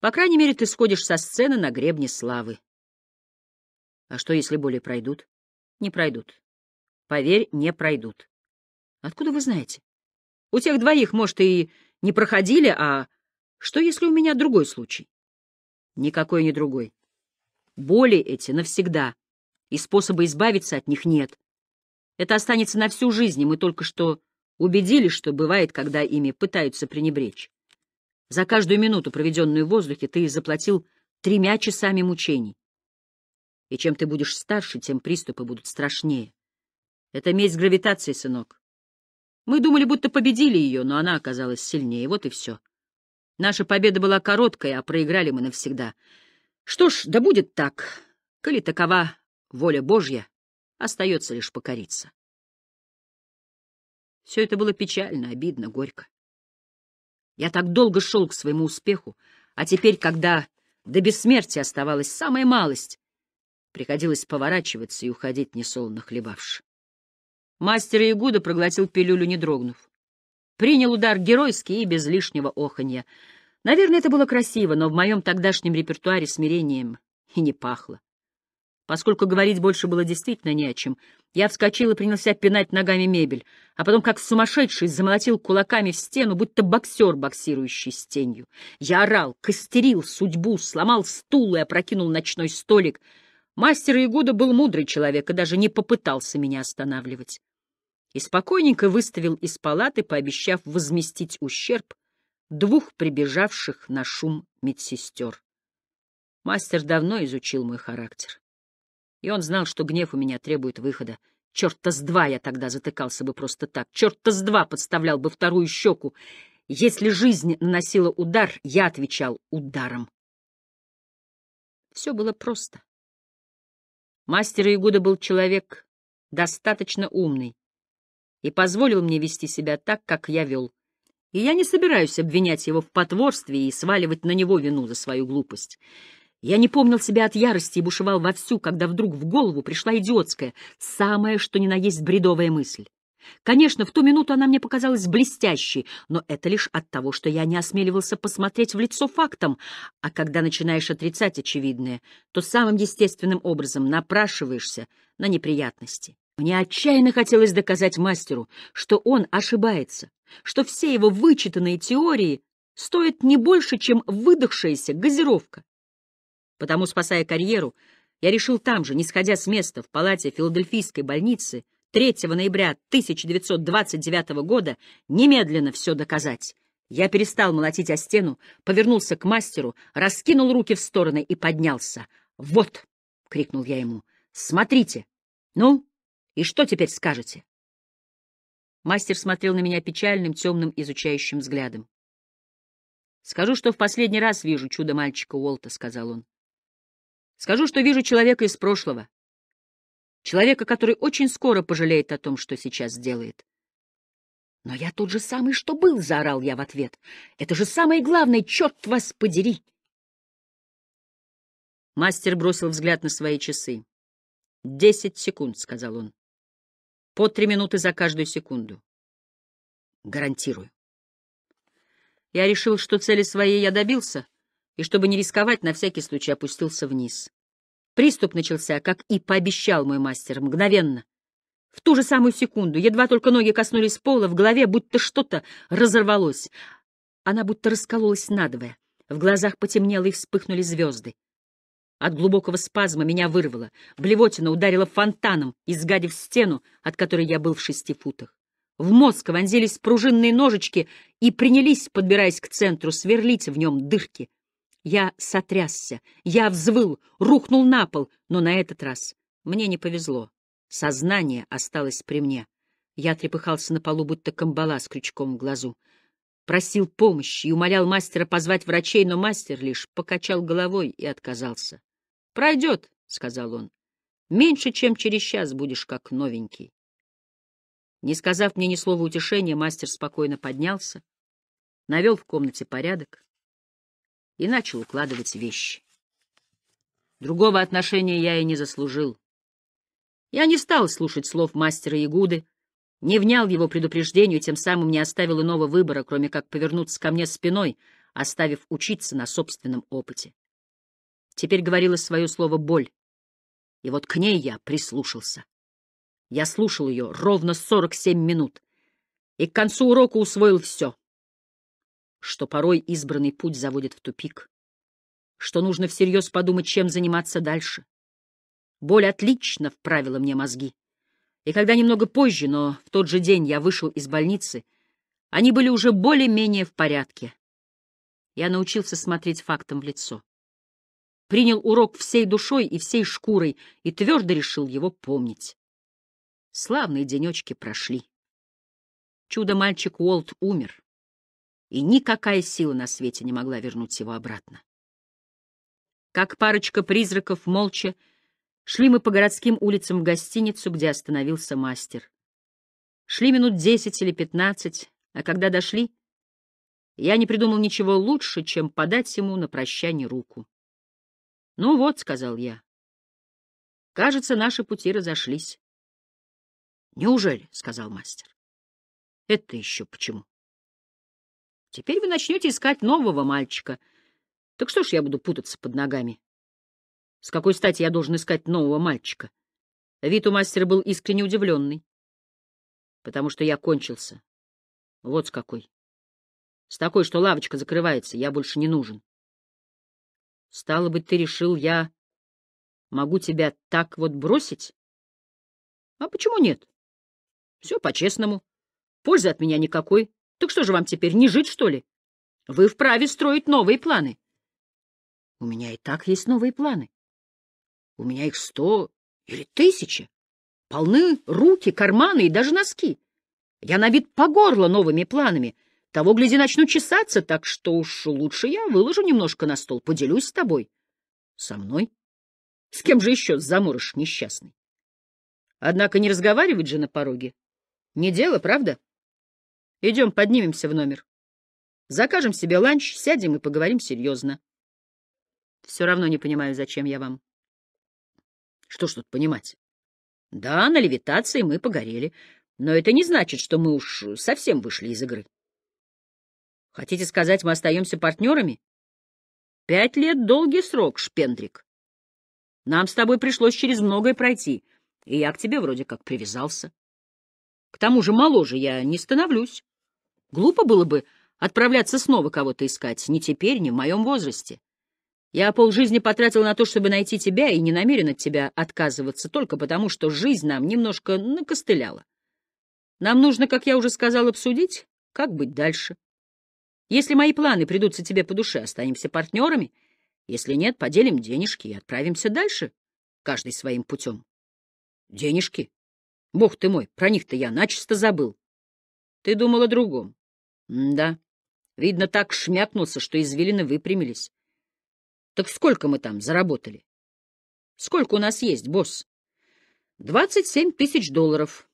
По крайней мере, ты сходишь со сцены на гребне славы. А что, если боли пройдут? Не пройдут. Поверь, не пройдут. Откуда вы знаете? У тех двоих, может, и не проходили, а что, если у меня другой случай? Никакой не другой. Боли эти навсегда, и способа избавиться от них нет. Это останется на всю жизнь, и мы только что убедили, что бывает, когда ими пытаются пренебречь. За каждую минуту, проведенную в воздухе, ты заплатил тремя часами мучений. И чем ты будешь старше, тем приступы будут страшнее. Это месть гравитации, сынок. Мы думали, будто победили ее, но она оказалась сильнее. Вот и все. Наша победа была короткая, а проиграли мы навсегда. Что ж, да будет так. Коли такова воля Божья, остается лишь покориться. Все это было печально, обидно, горько. Я так долго шел к своему успеху, а теперь, когда до бессмертия оставалась самая малость, приходилось поворачиваться и уходить, несолоно хлебавши. Мастер Ягуда проглотил пилюлю, не дрогнув. Принял удар геройский и без лишнего оханья. Наверное, это было красиво, но в моем тогдашнем репертуаре смирением и не пахло. Поскольку говорить больше было действительно не о чем, я вскочил и принялся пинать ногами мебель, а потом, как сумасшедший, замолотил кулаками в стену, будто боксер, боксирующий с тенью. Я орал, костерил судьбу, сломал стул и опрокинул ночной столик. Мастер Ягуда был мудрый человек и даже не попытался меня останавливать. И спокойненько выставил из палаты, пообещав возместить ущерб двух прибежавших на шум медсестер. Мастер давно изучил мой характер. И он знал, что гнев у меня требует выхода. Черт Черта с два я тогда затыкался бы просто так. Черт Черта с два подставлял бы вторую щеку. Если жизнь наносила удар, я отвечал ударом. Все было просто. Мастер Игуда был человек достаточно умный и позволил мне вести себя так, как я вел. И я не собираюсь обвинять его в потворстве и сваливать на него вину за свою глупость. Я не помнил себя от ярости и бушевал вовсю, когда вдруг в голову пришла идиотская, самая что ни на есть бредовая мысль. Конечно, в ту минуту она мне показалась блестящей, но это лишь от того, что я не осмеливался посмотреть в лицо фактом, а когда начинаешь отрицать очевидное, то самым естественным образом напрашиваешься на неприятности. Мне отчаянно хотелось доказать мастеру, что он ошибается, что все его вычитанные теории стоят не больше, чем выдохшаяся газировка. Потому, спасая карьеру, я решил там же, не сходя с места, в палате филадельфийской больницы, 3 ноября 1929 года, немедленно все доказать. Я перестал молотить о стену, повернулся к мастеру, раскинул руки в стороны и поднялся. «Вот!» — крикнул я ему. «Смотрите! Ну, и что теперь скажете?» Мастер смотрел на меня печальным, темным, изучающим взглядом. «Скажу, что в последний раз вижу чудо мальчика Уолта», — сказал он. Скажу, что вижу человека из прошлого. Человека, который очень скоро пожалеет о том, что сейчас делает. Но я тот же самый, что был, — заорал я в ответ. Это же самое главное, черт вас подери! Мастер бросил взгляд на свои часы. «Десять секунд», — сказал он. «По три минуты за каждую секунду. Гарантирую». Я решил, что цели своей я добился, — и, чтобы не рисковать, на всякий случай опустился вниз. Приступ начался, как и пообещал мой мастер, мгновенно. В ту же самую секунду, едва только ноги коснулись пола, в голове будто что-то разорвалось. Она будто раскололась надвое. В глазах потемнело и вспыхнули звезды. От глубокого спазма меня вырвало. Блевотина ударила фонтаном, изгадив стену, от которой я был в шести футах. В мозг вонзились пружинные ножички и принялись, подбираясь к центру, сверлить в нем дырки — я сотрясся, я взвыл, рухнул на пол, но на этот раз мне не повезло. Сознание осталось при мне. Я трепыхался на полу, будто камбала с крючком в глазу. Просил помощи и умолял мастера позвать врачей, но мастер лишь покачал головой и отказался. — Пройдет, — сказал он. — Меньше, чем через час будешь как новенький. Не сказав мне ни слова утешения, мастер спокойно поднялся, навел в комнате порядок и начал укладывать вещи. Другого отношения я и не заслужил. Я не стал слушать слов мастера Ягуды, не внял его предупреждению, тем самым не оставил иного выбора, кроме как повернуться ко мне спиной, оставив учиться на собственном опыте. Теперь говорила свое слово боль, и вот к ней я прислушался. Я слушал ее ровно сорок семь минут, и к концу урока усвоил все что порой избранный путь заводит в тупик, что нужно всерьез подумать, чем заниматься дальше. Боль отлично вправила мне мозги. И когда немного позже, но в тот же день я вышел из больницы, они были уже более-менее в порядке. Я научился смотреть фактом в лицо. Принял урок всей душой и всей шкурой и твердо решил его помнить. Славные денечки прошли. Чудо-мальчик Уолт умер и никакая сила на свете не могла вернуть его обратно. Как парочка призраков молча шли мы по городским улицам в гостиницу, где остановился мастер. Шли минут десять или пятнадцать, а когда дошли, я не придумал ничего лучше, чем подать ему на прощание руку. «Ну вот», — сказал я, — «кажется, наши пути разошлись». «Неужели?» — сказал мастер. «Это еще почему?» Теперь вы начнете искать нового мальчика. Так что ж я буду путаться под ногами? С какой стати я должен искать нового мальчика? Вид у мастера был искренне удивленный. Потому что я кончился. Вот с какой. С такой, что лавочка закрывается, я больше не нужен. Стало быть, ты решил, я могу тебя так вот бросить? А почему нет? Все по-честному. Пользы от меня никакой. Так что же вам теперь, не жить, что ли? Вы вправе строить новые планы. У меня и так есть новые планы. У меня их сто или тысяча. Полны руки, карманы и даже носки. Я набит по горло новыми планами. Того, гляди, начну чесаться, так что уж лучше я выложу немножко на стол, поделюсь с тобой. Со мной? С кем же еще заморыш несчастный? Однако не разговаривать же на пороге. Не дело, правда? Идем, поднимемся в номер. Закажем себе ланч, сядем и поговорим серьезно. Все равно не понимаю, зачем я вам. Что ж тут понимать? Да, на левитации мы погорели, но это не значит, что мы уж совсем вышли из игры. Хотите сказать, мы остаемся партнерами? Пять лет — долгий срок, Шпендрик. Нам с тобой пришлось через многое пройти, и я к тебе вроде как привязался. К тому же моложе я не становлюсь. Глупо было бы отправляться снова кого-то искать, ни теперь, ни в моем возрасте. Я полжизни потратил на то, чтобы найти тебя, и не намерен от тебя отказываться только потому, что жизнь нам немножко накостыляла. Нам нужно, как я уже сказал, обсудить, как быть дальше. Если мои планы придутся тебе по душе, останемся партнерами. Если нет, поделим денежки и отправимся дальше, каждый своим путем. Денежки? Бог ты мой, про них-то я начисто забыл. Ты думал о другом да. Видно, так шмякнулся, что извилины выпрямились. Так сколько мы там заработали? Сколько у нас есть, босс? Двадцать семь тысяч долларов.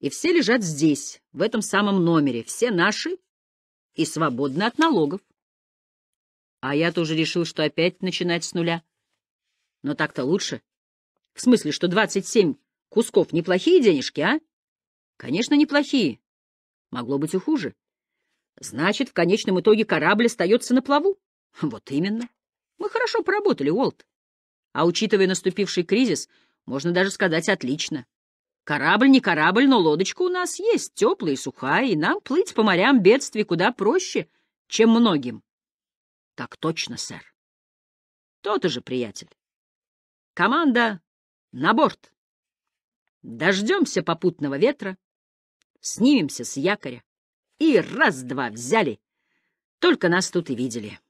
И все лежат здесь, в этом самом номере. Все наши и свободны от налогов. А я тоже решил, что опять начинать с нуля. Но так-то лучше. В смысле, что двадцать семь кусков неплохие денежки, а? Конечно, неплохие. Могло быть и хуже. Значит, в конечном итоге корабль остается на плаву. Вот именно. Мы хорошо поработали, Уолт. А учитывая наступивший кризис, можно даже сказать отлично. Корабль не корабль, но лодочка у нас есть, теплая и сухая, и нам плыть по морям бедствий куда проще, чем многим. Так точно, сэр. То-то же, приятель. Команда на борт. Дождемся попутного ветра, снимемся с якоря. И раз-два взяли. Только нас тут и видели.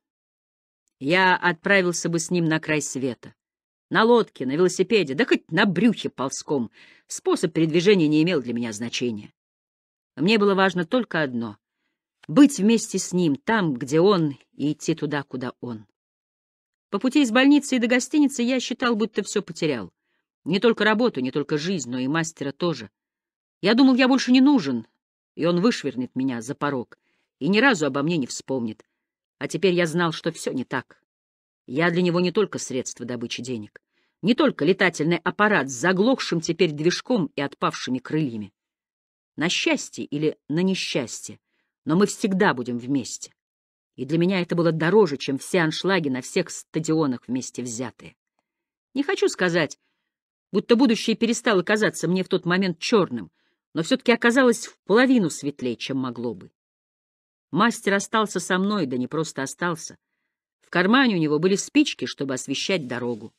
Я отправился бы с ним на край света. На лодке, на велосипеде, да хоть на брюхе ползком. Способ передвижения не имел для меня значения. Мне было важно только одно — быть вместе с ним, там, где он, и идти туда, куда он. По пути из больницы и до гостиницы я считал, будто все потерял. Не только работу, не только жизнь, но и мастера тоже. Я думал, я больше не нужен, и он вышвырнет меня за порог и ни разу обо мне не вспомнит. А теперь я знал, что все не так. Я для него не только средство добычи денег, не только летательный аппарат с заглохшим теперь движком и отпавшими крыльями. На счастье или на несчастье, но мы всегда будем вместе. И для меня это было дороже, чем все аншлаги на всех стадионах вместе взятые. Не хочу сказать, будто будущее перестало казаться мне в тот момент черным — но все-таки оказалось в половину светлее, чем могло бы. Мастер остался со мной, да не просто остался. В кармане у него были спички, чтобы освещать дорогу.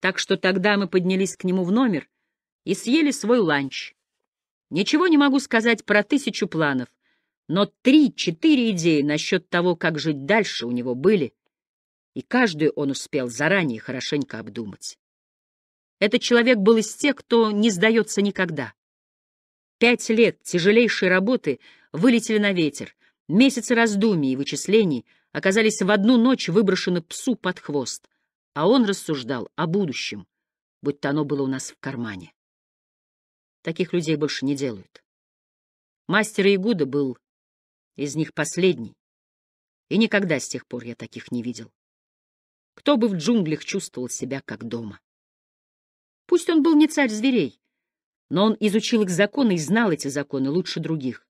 Так что тогда мы поднялись к нему в номер и съели свой ланч. Ничего не могу сказать про тысячу планов, но три-четыре идеи насчет того, как жить дальше у него были, и каждую он успел заранее хорошенько обдумать. Этот человек был из тех, кто не сдается никогда. Пять лет тяжелейшей работы вылетели на ветер, месяцы раздумий и вычислений оказались в одну ночь выброшены псу под хвост, а он рассуждал о будущем, будь то оно было у нас в кармане. Таких людей больше не делают. Мастер Игуда был из них последний, и никогда с тех пор я таких не видел. Кто бы в джунглях чувствовал себя как дома? Пусть он был не царь зверей, но он изучил их законы и знал эти законы лучше других.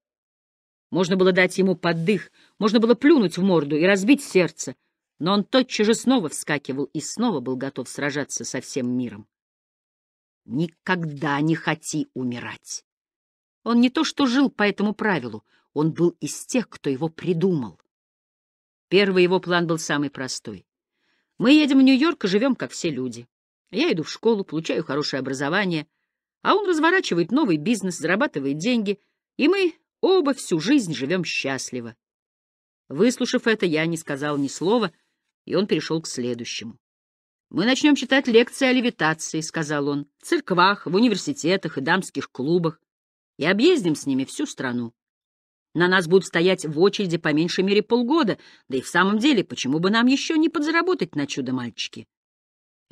Можно было дать ему поддых, можно было плюнуть в морду и разбить сердце, но он тотчас же снова вскакивал и снова был готов сражаться со всем миром. «Никогда не хоти умирать!» Он не то что жил по этому правилу, он был из тех, кто его придумал. Первый его план был самый простой. Мы едем в Нью-Йорк и живем, как все люди. Я иду в школу, получаю хорошее образование — а он разворачивает новый бизнес, зарабатывает деньги, и мы оба всю жизнь живем счастливо. Выслушав это, я не сказал ни слова, и он перешел к следующему. «Мы начнем читать лекции о левитации», — сказал он, — «в церквах, в университетах и дамских клубах, и объездим с ними всю страну. На нас будут стоять в очереди по меньшей мере полгода, да и в самом деле, почему бы нам еще не подзаработать на чудо-мальчики?»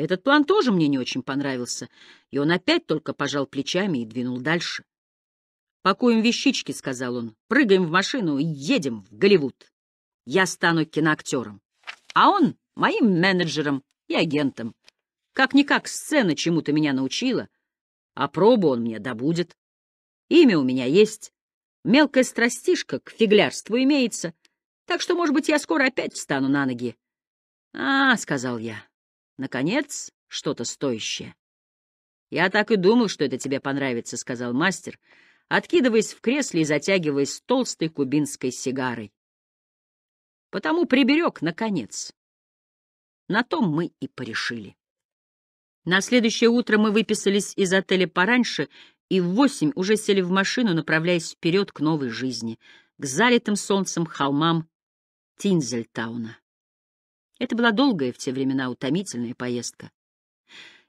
Этот план тоже мне не очень понравился, и он опять только пожал плечами и двинул дальше. «Пакуем вещички», — сказал он, — «прыгаем в машину и едем в Голливуд. Я стану киноактером, а он — моим менеджером и агентом. Как-никак сцена чему-то меня научила, а пробу он мне добудет. Имя у меня есть, мелкая страстишка к фиглярству имеется, так что, может быть, я скоро опять встану на ноги». «А», — сказал я, Наконец, что-то стоящее. «Я так и думал, что это тебе понравится», — сказал мастер, откидываясь в кресле и затягиваясь толстой кубинской сигарой. «Потому приберег, наконец». На том мы и порешили. На следующее утро мы выписались из отеля пораньше и в восемь уже сели в машину, направляясь вперед к новой жизни, к залитым солнцем холмам Тинзельтауна. Это была долгая в те времена утомительная поездка.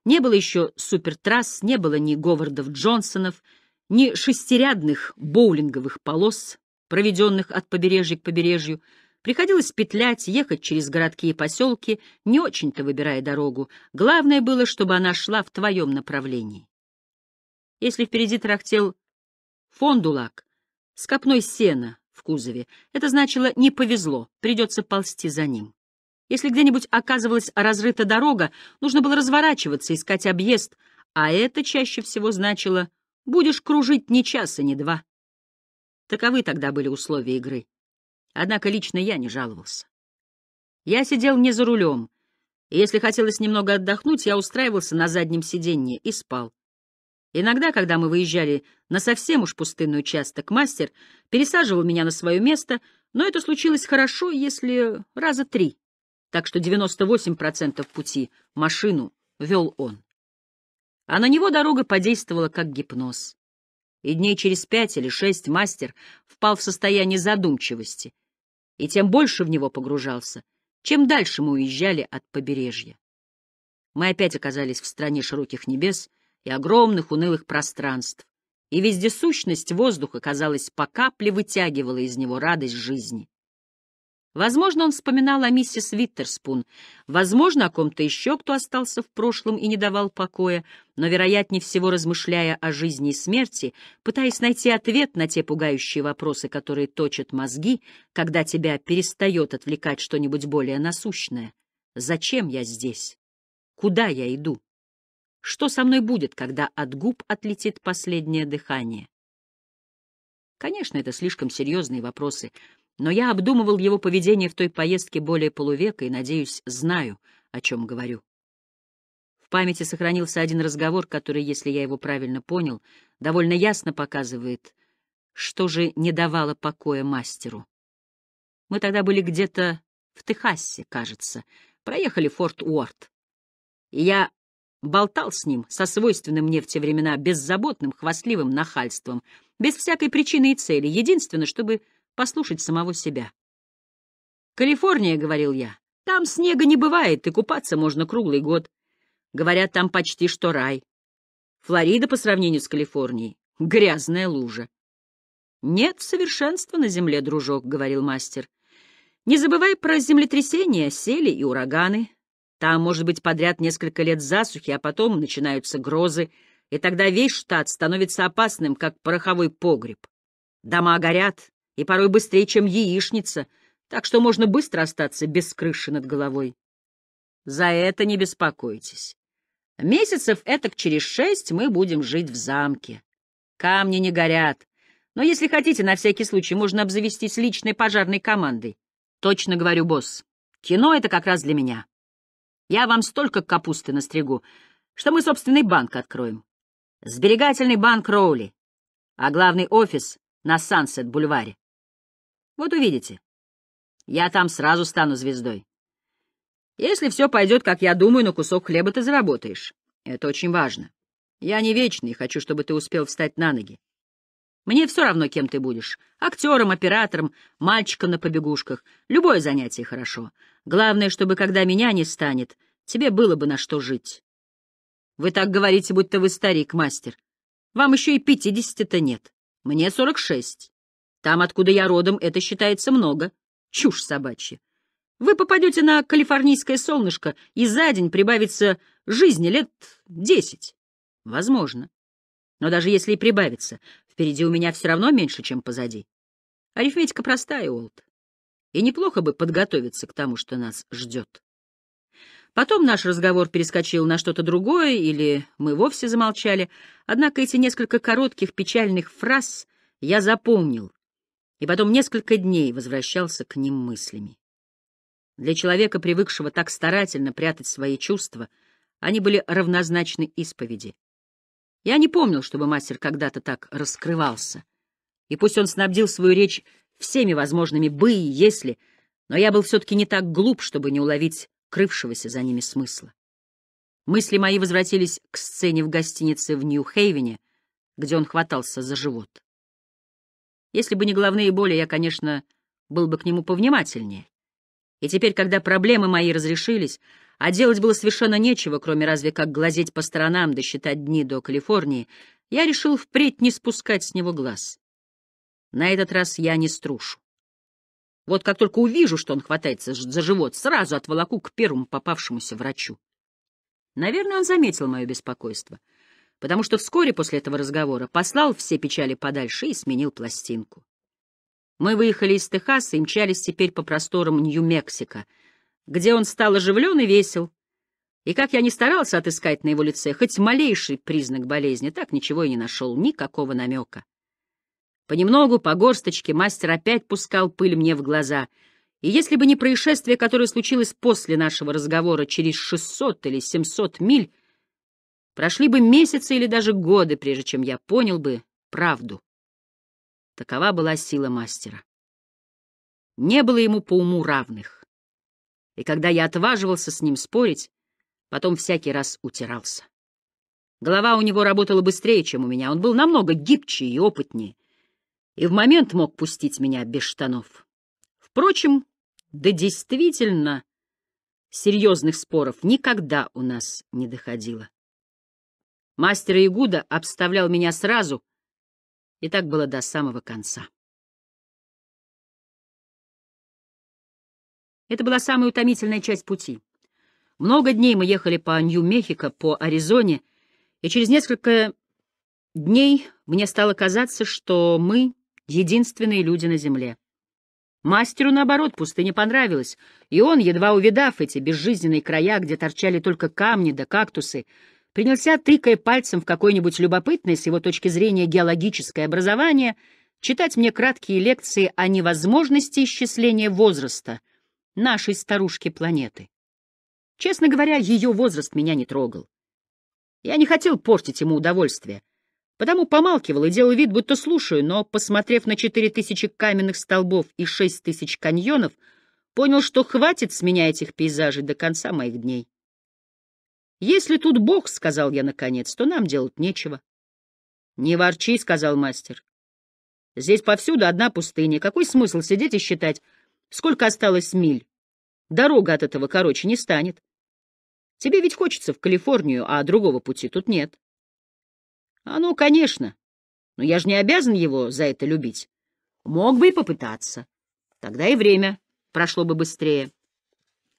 Не было еще супертрасс, не было ни Говардов Джонсонов, ни шестирядных боулинговых полос, проведенных от побережья к побережью. Приходилось петлять, ехать через городки и поселки, не очень-то выбирая дорогу. Главное было, чтобы она шла в твоем направлении. Если впереди трактел фондулак с копной сена в кузове, это значило «не повезло, придется ползти за ним». Если где-нибудь оказывалась разрыта дорога, нужно было разворачиваться, искать объезд, а это чаще всего значило «будешь кружить ни часа, ни два». Таковы тогда были условия игры. Однако лично я не жаловался. Я сидел не за рулем, и если хотелось немного отдохнуть, я устраивался на заднем сиденье и спал. Иногда, когда мы выезжали на совсем уж пустынный участок, мастер пересаживал меня на свое место, но это случилось хорошо, если раза три так что 98% пути машину вел он. А на него дорога подействовала как гипноз. И дней через пять или шесть мастер впал в состояние задумчивости, и тем больше в него погружался, чем дальше мы уезжали от побережья. Мы опять оказались в стране широких небес и огромных унылых пространств, и вездесущность воздуха, казалось, по капле вытягивала из него радость жизни. Возможно, он вспоминал о миссис Виттерспун, возможно, о ком-то еще, кто остался в прошлом и не давал покоя, но, вероятнее всего, размышляя о жизни и смерти, пытаясь найти ответ на те пугающие вопросы, которые точат мозги, когда тебя перестает отвлекать что-нибудь более насущное. Зачем я здесь? Куда я иду? Что со мной будет, когда от губ отлетит последнее дыхание? Конечно, это слишком серьезные вопросы — но я обдумывал его поведение в той поездке более полувека и, надеюсь, знаю, о чем говорю. В памяти сохранился один разговор, который, если я его правильно понял, довольно ясно показывает, что же не давало покоя мастеру. Мы тогда были где-то в Техасе, кажется, проехали Форт Уорт. И я болтал с ним со свойственным мне в те времена беззаботным, хвастливым нахальством, без всякой причины и цели, единственное, чтобы послушать самого себя. «Калифорния», — говорил я, — «там снега не бывает, и купаться можно круглый год. Говорят, там почти что рай. Флорида по сравнению с Калифорнией — грязная лужа». «Нет совершенства на земле, дружок», — говорил мастер. «Не забывай про землетрясения, сели и ураганы. Там, может быть, подряд несколько лет засухи, а потом начинаются грозы, и тогда весь штат становится опасным, как пороховой погреб. Дома горят, и порой быстрее, чем яичница, так что можно быстро остаться без крыши над головой. За это не беспокойтесь. Месяцев этак через шесть мы будем жить в замке. Камни не горят, но если хотите, на всякий случай можно обзавестись личной пожарной командой. Точно говорю, босс, кино — это как раз для меня. Я вам столько капусты настригу, что мы собственный банк откроем. Сберегательный банк Роули, а главный офис на Сансет-бульваре. Вот увидите. Я там сразу стану звездой. Если все пойдет, как я думаю, на кусок хлеба ты заработаешь. Это очень важно. Я не вечный, хочу, чтобы ты успел встать на ноги. Мне все равно, кем ты будешь. Актером, оператором, мальчиком на побегушках. Любое занятие хорошо. Главное, чтобы, когда меня не станет, тебе было бы на что жить. Вы так говорите, будто вы старик, мастер. Вам еще и пятидесяти-то нет. Мне сорок шесть. Там, откуда я родом, это считается много. Чушь собачья. Вы попадете на калифорнийское солнышко, и за день прибавится жизни лет десять. Возможно. Но даже если и прибавится, впереди у меня все равно меньше, чем позади. Арифметика простая, Уолт. И неплохо бы подготовиться к тому, что нас ждет. Потом наш разговор перескочил на что-то другое, или мы вовсе замолчали. Однако эти несколько коротких печальных фраз я запомнил и потом несколько дней возвращался к ним мыслями. Для человека, привыкшего так старательно прятать свои чувства, они были равнозначны исповеди. Я не помнил, чтобы мастер когда-то так раскрывался. И пусть он снабдил свою речь всеми возможными «бы» и «если», но я был все-таки не так глуп, чтобы не уловить крывшегося за ними смысла. Мысли мои возвратились к сцене в гостинице в Нью-Хейвене, где он хватался за живот. Если бы не головные боли, я, конечно, был бы к нему повнимательнее. И теперь, когда проблемы мои разрешились, а делать было совершенно нечего, кроме разве как глазеть по сторонам да считать дни до Калифорнии, я решил впредь не спускать с него глаз. На этот раз я не струшу. Вот как только увижу, что он хватается за живот, сразу отволоку к первому попавшемуся врачу. Наверное, он заметил мое беспокойство — потому что вскоре после этого разговора послал все печали подальше и сменил пластинку. Мы выехали из Техаса и мчались теперь по просторам Нью-Мексико, где он стал оживлен и весел. И как я не старался отыскать на его лице хоть малейший признак болезни, так ничего и не нашел, никакого намека. Понемногу, по горсточке, мастер опять пускал пыль мне в глаза. И если бы не происшествие, которое случилось после нашего разговора через 600 или 700 миль, Прошли бы месяцы или даже годы, прежде чем я понял бы правду. Такова была сила мастера. Не было ему по уму равных. И когда я отваживался с ним спорить, потом всякий раз утирался. Голова у него работала быстрее, чем у меня. Он был намного гибче и опытнее. И в момент мог пустить меня без штанов. Впрочем, да действительно серьезных споров никогда у нас не доходило. Мастер Ягуда обставлял меня сразу, и так было до самого конца. Это была самая утомительная часть пути. Много дней мы ехали по Нью-Мехико, по Аризоне, и через несколько дней мне стало казаться, что мы — единственные люди на земле. Мастеру, наоборот, пустыня понравилась, и он, едва увидав эти безжизненные края, где торчали только камни да кактусы, принялся, тыкая пальцем в какое-нибудь любопытное с его точки зрения геологическое образование, читать мне краткие лекции о невозможности исчисления возраста нашей старушки-планеты. Честно говоря, ее возраст меня не трогал. Я не хотел портить ему удовольствие, потому помалкивал и делал вид, будто слушаю, но, посмотрев на четыре тысячи каменных столбов и шесть тысяч каньонов, понял, что хватит с меня этих пейзажей до конца моих дней. «Если тут Бог, — сказал я наконец, — то нам делать нечего». «Не ворчи, — сказал мастер. Здесь повсюду одна пустыня. Какой смысл сидеть и считать, сколько осталось миль? Дорога от этого короче не станет. Тебе ведь хочется в Калифорнию, а другого пути тут нет». «А ну, конечно. Но я же не обязан его за это любить. Мог бы и попытаться. Тогда и время прошло бы быстрее».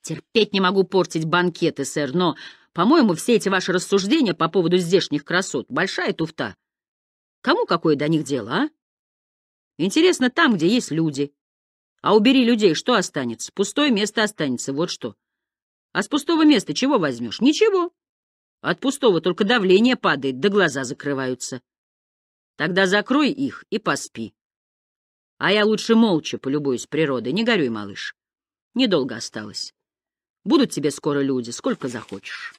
«Терпеть не могу портить банкеты, сэр, но...» По-моему, все эти ваши рассуждения по поводу здешних красот — большая туфта. Кому какое до них дело, а? Интересно там, где есть люди. А убери людей, что останется? Пустое место останется, вот что. А с пустого места чего возьмешь? Ничего. От пустого только давление падает, да глаза закрываются. Тогда закрой их и поспи. А я лучше молча полюбуюсь природой. Не горюй, малыш. Недолго осталось. Будут тебе скоро люди, сколько захочешь.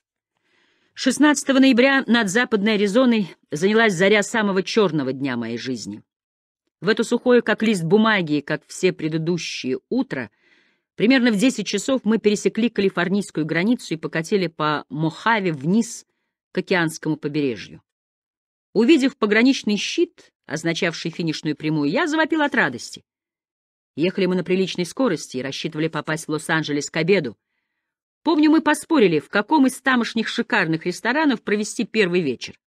16 ноября над Западной Аризоной занялась заря самого черного дня моей жизни. В эту сухое, как лист бумаги, как все предыдущие утро, примерно в 10 часов мы пересекли калифорнийскую границу и покатили по Мохаве вниз к океанскому побережью. Увидев пограничный щит, означавший финишную прямую, я завопил от радости. Ехали мы на приличной скорости и рассчитывали попасть в Лос-Анджелес к обеду — Помню, мы поспорили, в каком из тамошних шикарных ресторанов провести первый вечер.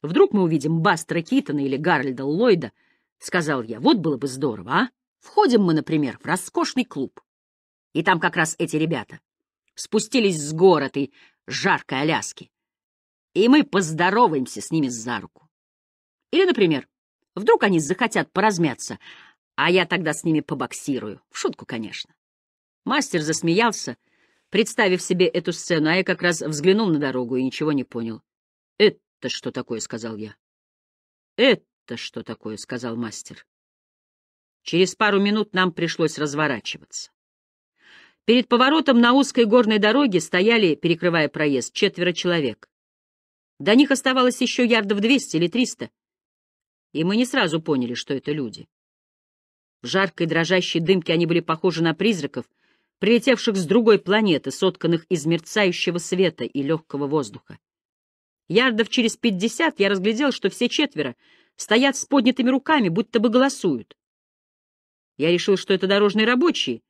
«Вдруг мы увидим Бастера Китона или Гарольда Ллойда», — сказал я. «Вот было бы здорово, а? Входим мы, например, в роскошный клуб. И там как раз эти ребята спустились с гор этой жаркой Аляски. И мы поздороваемся с ними за руку. Или, например, вдруг они захотят поразмяться, а я тогда с ними побоксирую. В шутку, конечно». Мастер засмеялся, — Представив себе эту сцену, а я как раз взглянул на дорогу и ничего не понял. «Это что такое?» — сказал я. «Это что такое?» — сказал мастер. Через пару минут нам пришлось разворачиваться. Перед поворотом на узкой горной дороге стояли, перекрывая проезд, четверо человек. До них оставалось еще ярдов двести или триста, и мы не сразу поняли, что это люди. В жаркой дрожащей дымке они были похожи на призраков — прилетевших с другой планеты, сотканных из мерцающего света и легкого воздуха. Ярдов через пятьдесят я разглядел, что все четверо стоят с поднятыми руками, будто бы голосуют. Я решил, что это дорожные рабочие,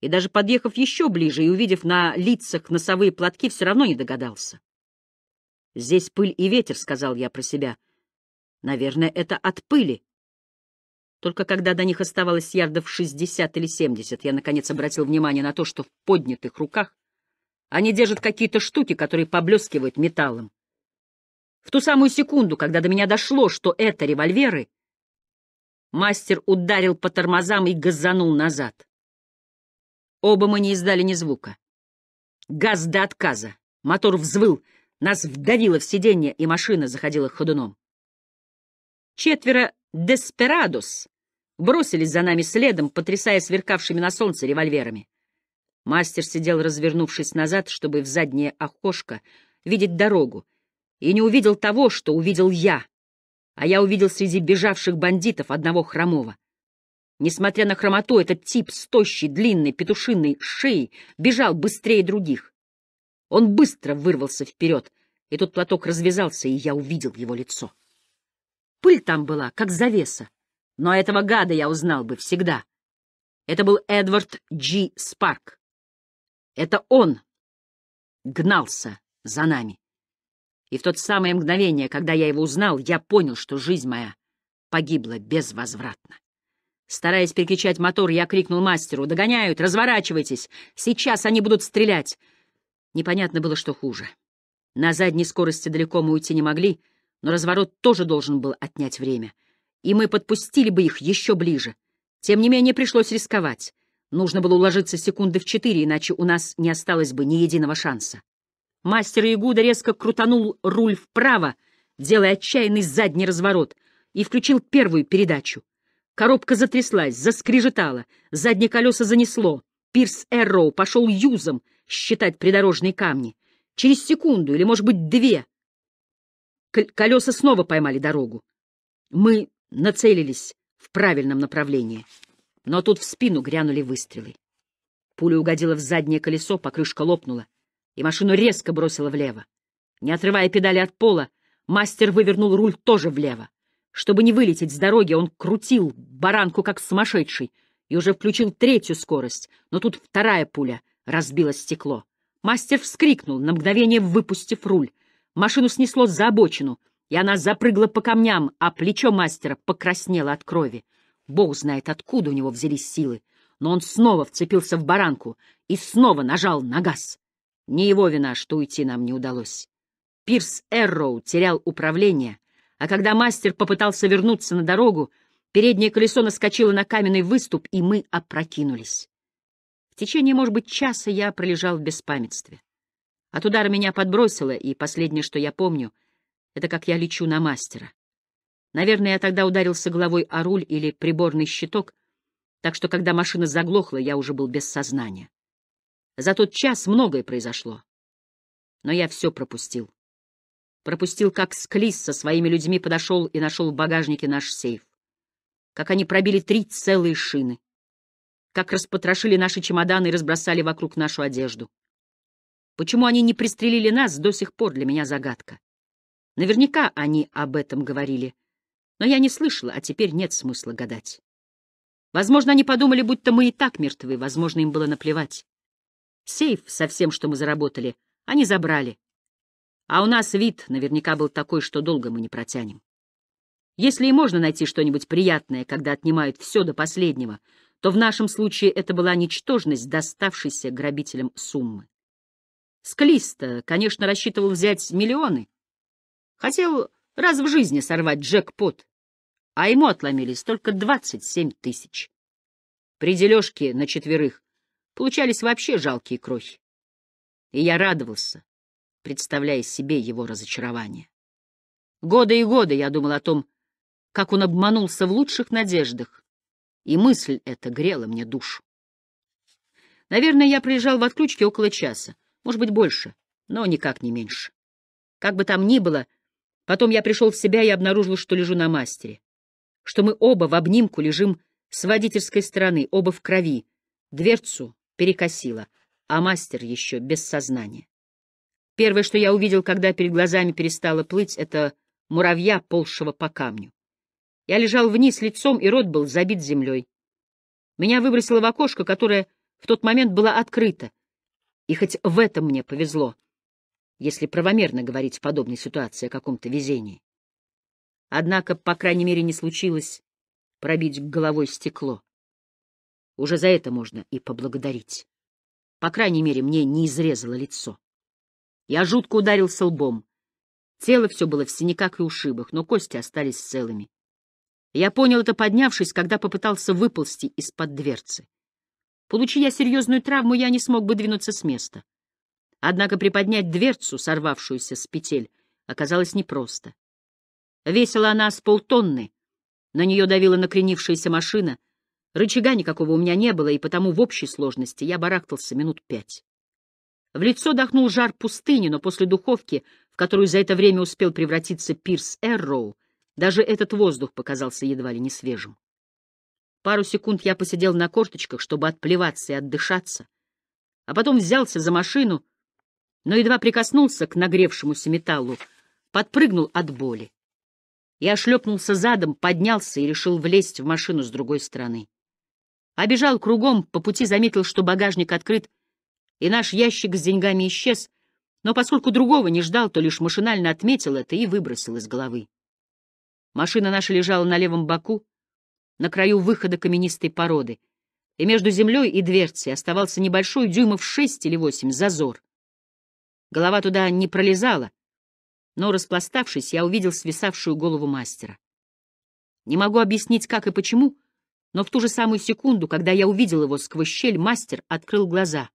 и даже подъехав еще ближе и увидев на лицах носовые платки, все равно не догадался. «Здесь пыль и ветер», — сказал я про себя. «Наверное, это от пыли». Только когда до них оставалось ярдов 60 или 70, я, наконец, обратил внимание на то, что в поднятых руках они держат какие-то штуки, которые поблескивают металлом. В ту самую секунду, когда до меня дошло, что это револьверы, мастер ударил по тормозам и газанул назад. Оба мы не издали ни звука. Газ до отказа. Мотор взвыл, нас вдавило в сиденье, и машина заходила ходуном. Четверо «Деспирадос» бросились за нами следом, потрясая сверкавшими на солнце револьверами. Мастер сидел, развернувшись назад, чтобы в заднее окошко видеть дорогу, и не увидел того, что увидел я. А я увидел среди бежавших бандитов одного хромого. Несмотря на хромоту, этот тип с тощей, длинной, петушиной шеей бежал быстрее других. Он быстро вырвался вперед, и тут платок развязался, и я увидел его лицо. Пыль там была, как завеса. Но этого гада я узнал бы всегда. Это был Эдвард Джи Спарк. Это он гнался за нами. И в тот самое мгновение, когда я его узнал, я понял, что жизнь моя погибла безвозвратно. Стараясь перекричать мотор, я крикнул мастеру «Догоняют! Разворачивайтесь! Сейчас они будут стрелять!» Непонятно было, что хуже. На задней скорости далеко мы уйти не могли, но разворот тоже должен был отнять время — и мы подпустили бы их еще ближе. Тем не менее, пришлось рисковать. Нужно было уложиться секунды в четыре, иначе у нас не осталось бы ни единого шанса. Мастер Ягуда резко крутанул руль вправо, делая отчаянный задний разворот, и включил первую передачу. Коробка затряслась, заскрежетала, задние колеса занесло. Пирс Эрроу пошел юзом считать придорожные камни. Через секунду или, может быть, две. колеса снова поймали дорогу. Мы нацелились в правильном направлении. Но тут в спину грянули выстрелы. Пуля угодила в заднее колесо, покрышка лопнула, и машину резко бросила влево. Не отрывая педали от пола, мастер вывернул руль тоже влево. Чтобы не вылететь с дороги, он крутил баранку как сумасшедший и уже включил третью скорость, но тут вторая пуля разбила стекло. Мастер вскрикнул, на мгновение выпустив руль. Машину снесло за обочину — и она запрыгла по камням, а плечо мастера покраснело от крови. Бог знает, откуда у него взялись силы, но он снова вцепился в баранку и снова нажал на газ. Не его вина, что уйти нам не удалось. Пирс Эрроу терял управление, а когда мастер попытался вернуться на дорогу, переднее колесо наскочило на каменный выступ, и мы опрокинулись. В течение, может быть, часа я пролежал в беспамятстве. От удара меня подбросило, и последнее, что я помню — это как я лечу на мастера. Наверное, я тогда ударился головой о руль или приборный щиток, так что, когда машина заглохла, я уже был без сознания. За тот час многое произошло. Но я все пропустил. Пропустил, как Склис со своими людьми подошел и нашел в багажнике наш сейф. Как они пробили три целые шины. Как распотрошили наши чемоданы и разбросали вокруг нашу одежду. Почему они не пристрелили нас, до сих пор для меня загадка. Наверняка они об этом говорили, но я не слышала, а теперь нет смысла гадать. Возможно, они подумали, будто мы и так мертвы, возможно, им было наплевать. Сейф со всем, что мы заработали, они забрали. А у нас вид наверняка был такой, что долго мы не протянем. Если и можно найти что-нибудь приятное, когда отнимают все до последнего, то в нашем случае это была ничтожность, доставшейся грабителям суммы. Склист, конечно, рассчитывал взять миллионы, Хотел раз в жизни сорвать джекпот, а ему отломились только 27 тысяч. При дележке на четверых получались вообще жалкие крохи. И я радовался, представляя себе его разочарование. Годы и годы я думал о том, как он обманулся в лучших надеждах, и мысль эта грела мне душу. Наверное, я пролежал в отключке около часа, может быть, больше, но никак не меньше. Как бы там ни было, — Потом я пришел в себя и обнаружил, что лежу на мастере, что мы оба в обнимку лежим с водительской стороны, оба в крови, дверцу перекосило, а мастер еще без сознания. Первое, что я увидел, когда перед глазами перестало плыть, это муравья, ползшего по камню. Я лежал вниз лицом, и рот был забит землей. Меня выбросило в окошко, которое в тот момент было открыто. И хоть в этом мне повезло, если правомерно говорить в подобной ситуации о каком-то везении. Однако, по крайней мере, не случилось пробить головой стекло. Уже за это можно и поблагодарить. По крайней мере, мне не изрезало лицо. Я жутко ударился лбом. Тело все было в синяках и ушибах, но кости остались целыми. Я понял это, поднявшись, когда попытался выползти из-под дверцы. Получи я серьезную травму, я не смог бы двинуться с места. Однако приподнять дверцу, сорвавшуюся с петель, оказалось непросто. Весила она с полтонны, на нее давила накренившаяся машина, рычага никакого у меня не было, и потому в общей сложности я барахтался минут пять. В лицо дохнул жар пустыни, но после духовки, в которую за это время успел превратиться Пирс Эрроу, даже этот воздух показался едва ли не свежим. Пару секунд я посидел на корточках, чтобы отплеваться и отдышаться, а потом взялся за машину — но едва прикоснулся к нагревшемуся металлу, подпрыгнул от боли. Я шлепнулся задом, поднялся и решил влезть в машину с другой стороны. Обежал кругом, по пути заметил, что багажник открыт, и наш ящик с деньгами исчез, но поскольку другого не ждал, то лишь машинально отметил это и выбросил из головы. Машина наша лежала на левом боку, на краю выхода каменистой породы, и между землей и дверцей оставался небольшой дюймов шесть или восемь зазор. Голова туда не пролезала, но, распластавшись, я увидел свисавшую голову мастера. Не могу объяснить, как и почему, но в ту же самую секунду, когда я увидел его сквозь щель, мастер открыл глаза.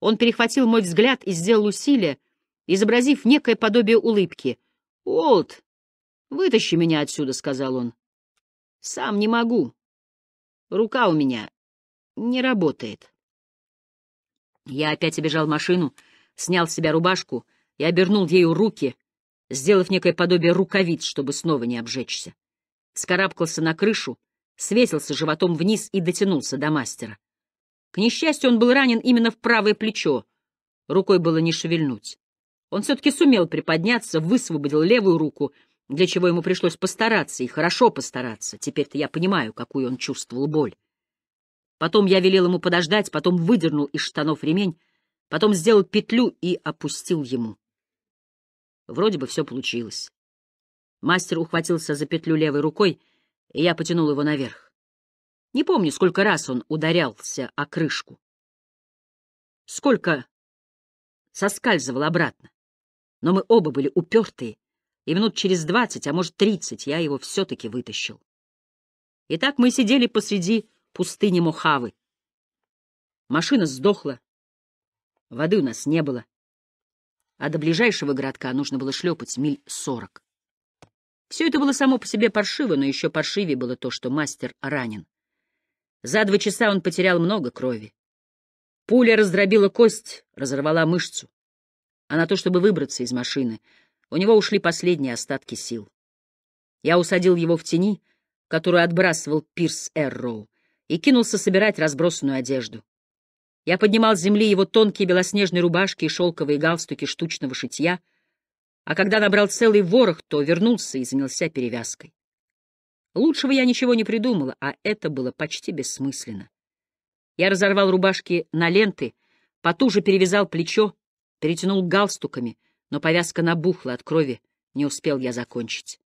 Он перехватил мой взгляд и сделал усилие, изобразив некое подобие улыбки. «Уолт, вытащи меня отсюда», — сказал он. «Сам не могу. Рука у меня не работает». Я опять обежал машину, — снял с себя рубашку и обернул ею руки, сделав некое подобие рукавиц, чтобы снова не обжечься. Скарабкался на крышу, свесился животом вниз и дотянулся до мастера. К несчастью, он был ранен именно в правое плечо. Рукой было не шевельнуть. Он все-таки сумел приподняться, высвободил левую руку, для чего ему пришлось постараться, и хорошо постараться. Теперь-то я понимаю, какую он чувствовал боль. Потом я велел ему подождать, потом выдернул из штанов ремень, потом сделал петлю и опустил ему. Вроде бы все получилось. Мастер ухватился за петлю левой рукой, и я потянул его наверх. Не помню, сколько раз он ударялся о крышку. Сколько соскальзывал обратно. Но мы оба были упертые, и минут через двадцать, а может тридцать, я его все-таки вытащил. И так мы сидели посреди пустыни Мохавы. Машина сдохла, Воды у нас не было. А до ближайшего городка нужно было шлепать миль сорок. Все это было само по себе паршиво, но еще паршивее было то, что мастер ранен. За два часа он потерял много крови. Пуля раздробила кость, разорвала мышцу. А на то, чтобы выбраться из машины, у него ушли последние остатки сил. Я усадил его в тени, которую отбрасывал Пирс Эрроу, и кинулся собирать разбросанную одежду. Я поднимал с земли его тонкие белоснежные рубашки и шелковые галстуки штучного шитья, а когда набрал целый ворох, то вернулся и занялся перевязкой. Лучшего я ничего не придумала, а это было почти бессмысленно. Я разорвал рубашки на ленты, потуже перевязал плечо, перетянул галстуками, но повязка набухла от крови, не успел я закончить.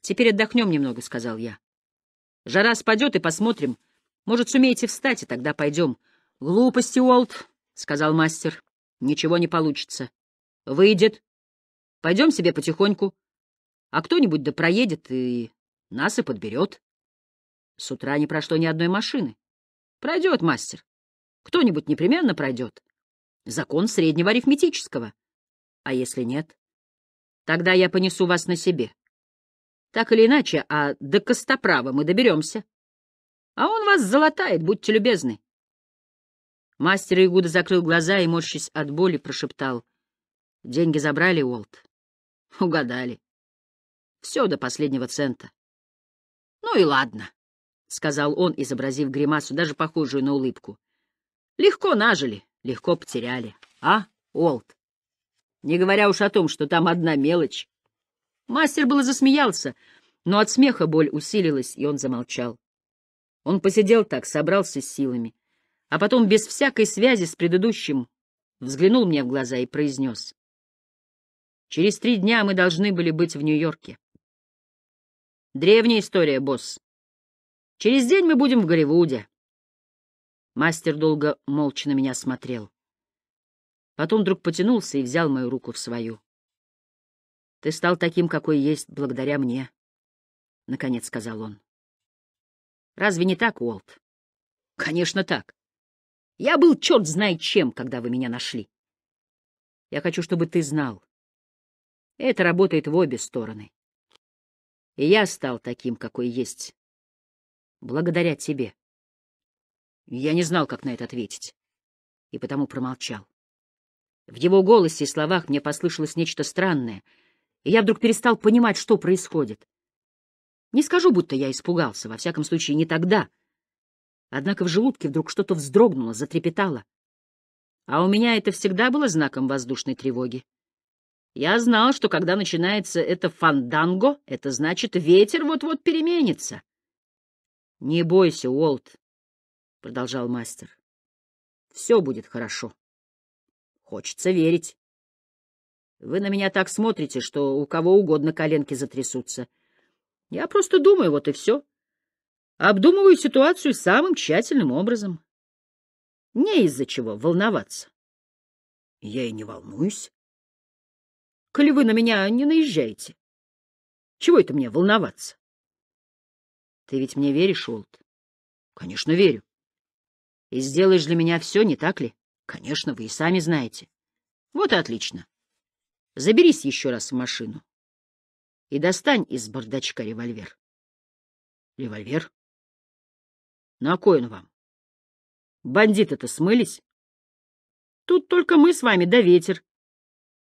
«Теперь отдохнем немного», — сказал я. «Жара спадет и посмотрим. Может, сумеете встать, и тогда пойдем. — Глупости, Уолт, — сказал мастер. — Ничего не получится. Выйдет. Пойдем себе потихоньку. А кто-нибудь да проедет и нас и подберет. С утра не прошло ни одной машины. Пройдет, мастер. Кто-нибудь непременно пройдет. Закон среднего арифметического. А если нет? Тогда я понесу вас на себе. Так или иначе, а до Костоправа мы доберемся. А он вас залатает, будьте любезны. Мастер Игуда закрыл глаза и, морщись от боли, прошептал. «Деньги забрали, Уолт?» «Угадали. Все до последнего цента». «Ну и ладно», — сказал он, изобразив гримасу, даже похожую на улыбку. «Легко нажили, легко потеряли. А, Уолт?» «Не говоря уж о том, что там одна мелочь». Мастер было засмеялся, но от смеха боль усилилась, и он замолчал. Он посидел так, собрался с силами — а потом без всякой связи с предыдущим взглянул мне в глаза и произнес. «Через три дня мы должны были быть в Нью-Йорке». «Древняя история, босс. Через день мы будем в Голливуде». Мастер долго молча на меня смотрел. Потом вдруг потянулся и взял мою руку в свою. «Ты стал таким, какой есть, благодаря мне», — наконец сказал он. «Разве не так, Уолт?» «Конечно так. Я был черт знает чем, когда вы меня нашли. Я хочу, чтобы ты знал. Это работает в обе стороны. И я стал таким, какой есть. Благодаря тебе. Я не знал, как на это ответить, и потому промолчал. В его голосе и словах мне послышалось нечто странное, и я вдруг перестал понимать, что происходит. Не скажу, будто я испугался, во всяком случае, не тогда — Однако в желудке вдруг что-то вздрогнуло, затрепетало. А у меня это всегда было знаком воздушной тревоги. Я знал, что когда начинается это фанданго, это значит, ветер вот-вот переменится. — Не бойся, Уолт, — продолжал мастер. — Все будет хорошо. Хочется верить. Вы на меня так смотрите, что у кого угодно коленки затрясутся. Я просто думаю, вот и все. — обдумываю ситуацию самым тщательным образом. Не из-за чего волноваться. Я и не волнуюсь. Коли вы на меня не наезжаете, чего это мне волноваться? Ты ведь мне веришь, Олд? Конечно, верю. И сделаешь для меня все, не так ли? Конечно, вы и сами знаете. Вот и отлично. Заберись еще раз в машину и достань из бардачка револьвер. Револьвер? На ну, кой он вам? Бандиты-то смылись? Тут только мы с вами, да ветер.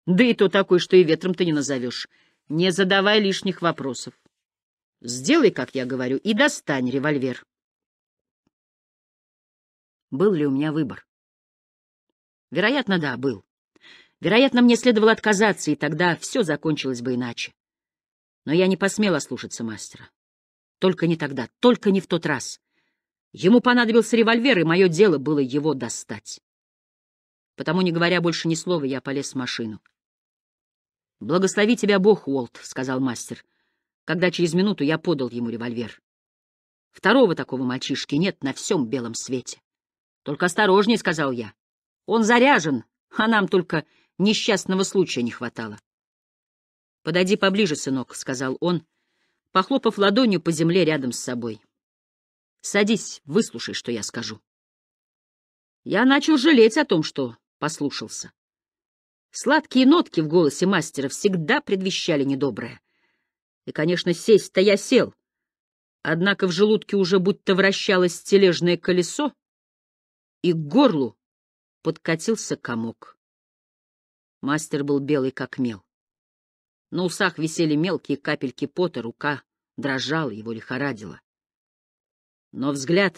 Да и то такой, что и ветром ты не назовешь. Не задавай лишних вопросов. Сделай, как я говорю, и достань револьвер. Был ли у меня выбор? Вероятно, да, был. Вероятно, мне следовало отказаться, и тогда все закончилось бы иначе. Но я не посмела слушаться мастера. Только не тогда, только не в тот раз. Ему понадобился револьвер, и мое дело было его достать. Потому, не говоря больше ни слова, я полез в машину. «Благослови тебя Бог, Уолт», — сказал мастер, когда через минуту я подал ему револьвер. «Второго такого мальчишки нет на всем белом свете». «Только осторожнее», — сказал я. «Он заряжен, а нам только несчастного случая не хватало». «Подойди поближе, сынок», — сказал он, похлопав ладонью по земле рядом с собой. Садись, выслушай, что я скажу. Я начал жалеть о том, что послушался. Сладкие нотки в голосе мастера всегда предвещали недоброе. И, конечно, сесть-то я сел. Однако в желудке уже будто вращалось тележное колесо, и к горлу подкатился комок. Мастер был белый, как мел. На усах висели мелкие капельки пота, рука дрожала, его лихорадило. Но взгляд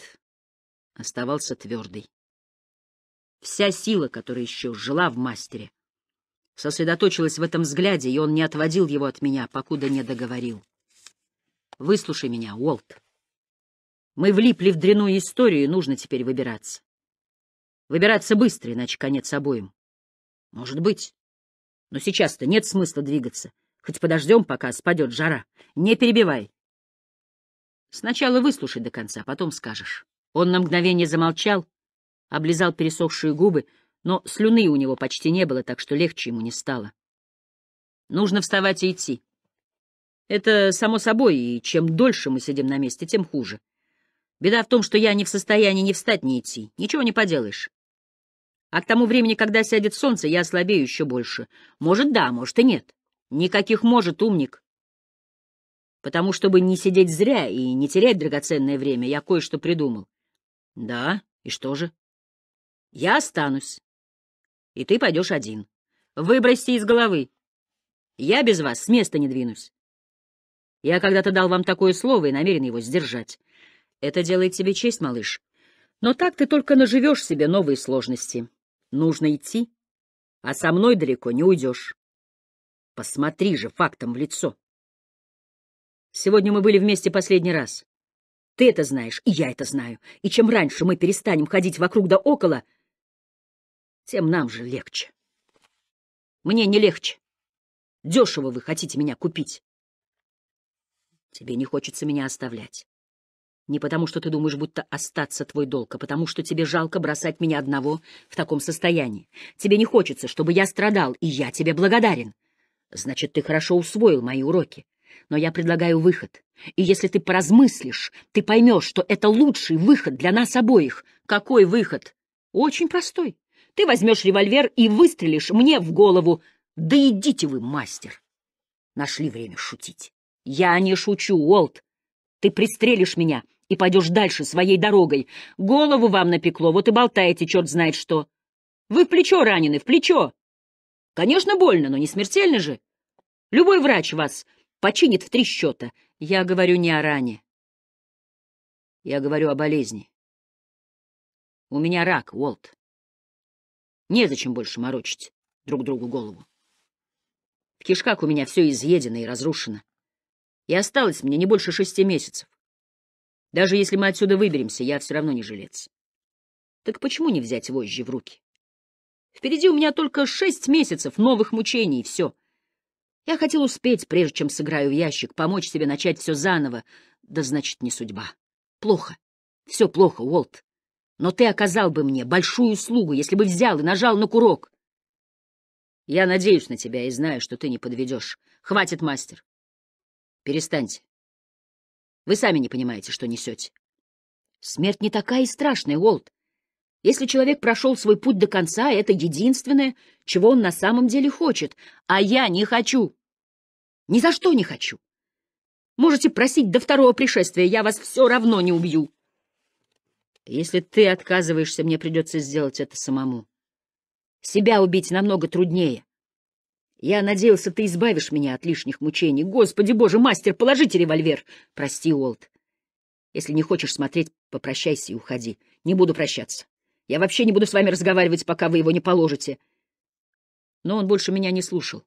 оставался твердый. Вся сила, которая еще жила в мастере, сосредоточилась в этом взгляде, и он не отводил его от меня, покуда не договорил. «Выслушай меня, Уолт. Мы влипли в дряную историю, и нужно теперь выбираться. Выбираться быстро, иначе конец обоим. Может быть. Но сейчас-то нет смысла двигаться. Хоть подождем, пока спадет жара. Не перебивай. Сначала выслушай до конца, потом скажешь. Он на мгновение замолчал, облизал пересохшие губы, но слюны у него почти не было, так что легче ему не стало. Нужно вставать и идти. Это само собой, и чем дольше мы сидим на месте, тем хуже. Беда в том, что я не в состоянии ни встать, ни идти. Ничего не поделаешь. А к тому времени, когда сядет солнце, я ослабею еще больше. Может, да, может и нет. Никаких может, умник. Потому, чтобы не сидеть зря и не терять драгоценное время, я кое-что придумал. — Да, и что же? — Я останусь. И ты пойдешь один. Выбросьте из головы. Я без вас с места не двинусь. Я когда-то дал вам такое слово и намерен его сдержать. Это делает тебе честь, малыш. Но так ты только наживешь себе новые сложности. Нужно идти, а со мной далеко не уйдешь. Посмотри же фактом в лицо. Сегодня мы были вместе последний раз. Ты это знаешь, и я это знаю. И чем раньше мы перестанем ходить вокруг да около, тем нам же легче. Мне не легче. Дешево вы хотите меня купить. Тебе не хочется меня оставлять. Не потому, что ты думаешь, будто остаться твой долг, а потому, что тебе жалко бросать меня одного в таком состоянии. Тебе не хочется, чтобы я страдал, и я тебе благодарен. Значит, ты хорошо усвоил мои уроки но я предлагаю выход. И если ты поразмыслишь, ты поймешь, что это лучший выход для нас обоих. Какой выход? Очень простой. Ты возьмешь револьвер и выстрелишь мне в голову. Да идите вы, мастер. Нашли время шутить. Я не шучу, Уолт. Ты пристрелишь меня и пойдешь дальше своей дорогой. Голову вам напекло, вот и болтаете, черт знает что. Вы в плечо ранены, в плечо. Конечно, больно, но не смертельно же. Любой врач вас починит в три счета. Я говорю не о ране. Я говорю о болезни. У меня рак, Уолт. Незачем больше морочить друг другу голову. В кишках у меня все изъедено и разрушено. И осталось мне не больше шести месяцев. Даже если мы отсюда выберемся, я все равно не жилец. Так почему не взять вожжи в руки? Впереди у меня только шесть месяцев новых мучений, и все. Я хотел успеть, прежде чем сыграю в ящик, помочь себе начать все заново. Да значит, не судьба. Плохо. Все плохо, Уолт. Но ты оказал бы мне большую услугу, если бы взял и нажал на курок. Я надеюсь на тебя и знаю, что ты не подведешь. Хватит, мастер. Перестаньте. Вы сами не понимаете, что несете. Смерть не такая и страшная, Уолт. Если человек прошел свой путь до конца, это единственное, чего он на самом деле хочет. А я не хочу. Ни за что не хочу. Можете просить до второго пришествия, я вас все равно не убью. Если ты отказываешься, мне придется сделать это самому. Себя убить намного труднее. Я надеялся, ты избавишь меня от лишних мучений. Господи боже, мастер, положите револьвер. Прости, Уолт. Если не хочешь смотреть, попрощайся и уходи. Не буду прощаться. Я вообще не буду с вами разговаривать, пока вы его не положите. Но он больше меня не слушал.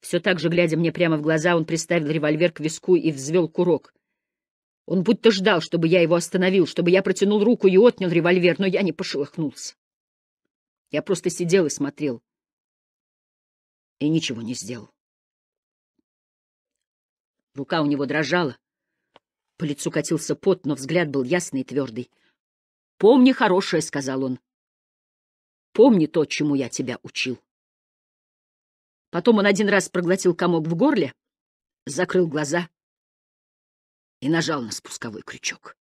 Все так же, глядя мне прямо в глаза, он приставил револьвер к виску и взвел курок. Он будто ждал, чтобы я его остановил, чтобы я протянул руку и отнял револьвер, но я не пошелохнулся. Я просто сидел и смотрел. И ничего не сделал. Рука у него дрожала. По лицу катился пот, но взгляд был ясный и твердый. «Помни хорошее», — сказал он. «Помни то, чему я тебя учил». Потом он один раз проглотил комок в горле, закрыл глаза и нажал на спусковой крючок.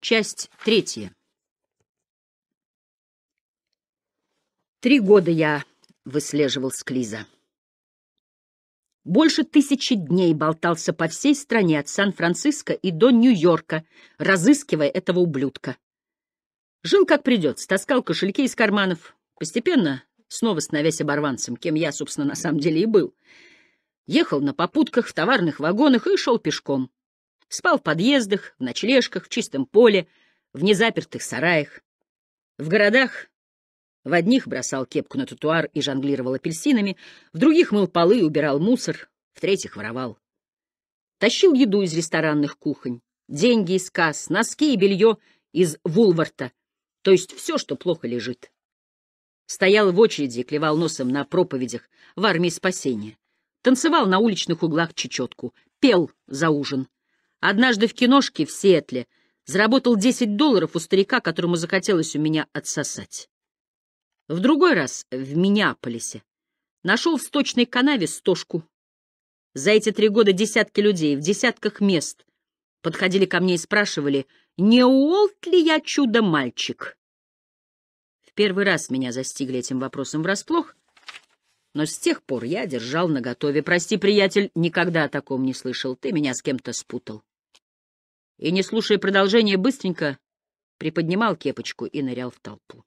Часть третья. Три года я выслеживал Склиза больше тысячи дней болтался по всей стране от Сан-Франциско и до Нью-Йорка, разыскивая этого ублюдка. Жил как придется, таскал кошельки из карманов, постепенно снова становясь оборванцем, кем я, собственно, на самом деле и был. Ехал на попутках, в товарных вагонах и шел пешком. Спал в подъездах, в ночлежках, в чистом поле, в незапертых сараях. В городах в одних бросал кепку на тротуар и жонглировал апельсинами, в других мыл полы и убирал мусор, в третьих воровал. Тащил еду из ресторанных кухонь, деньги из касс, носки и белье из вулварта, то есть все, что плохо лежит. Стоял в очереди и клевал носом на проповедях в армии спасения. Танцевал на уличных углах чечетку, пел за ужин. Однажды в киношке в Сиэтле заработал 10 долларов у старика, которому захотелось у меня отсосать. В другой раз в Миннеаполисе нашел в сточной канаве стошку. За эти три года десятки людей в десятках мест подходили ко мне и спрашивали, не Уолт ли я чудо-мальчик? В первый раз меня застигли этим вопросом врасплох, но с тех пор я держал наготове. Прости, приятель, никогда о таком не слышал. Ты меня с кем-то спутал. И, не слушая продолжения, быстренько приподнимал кепочку и нырял в толпу.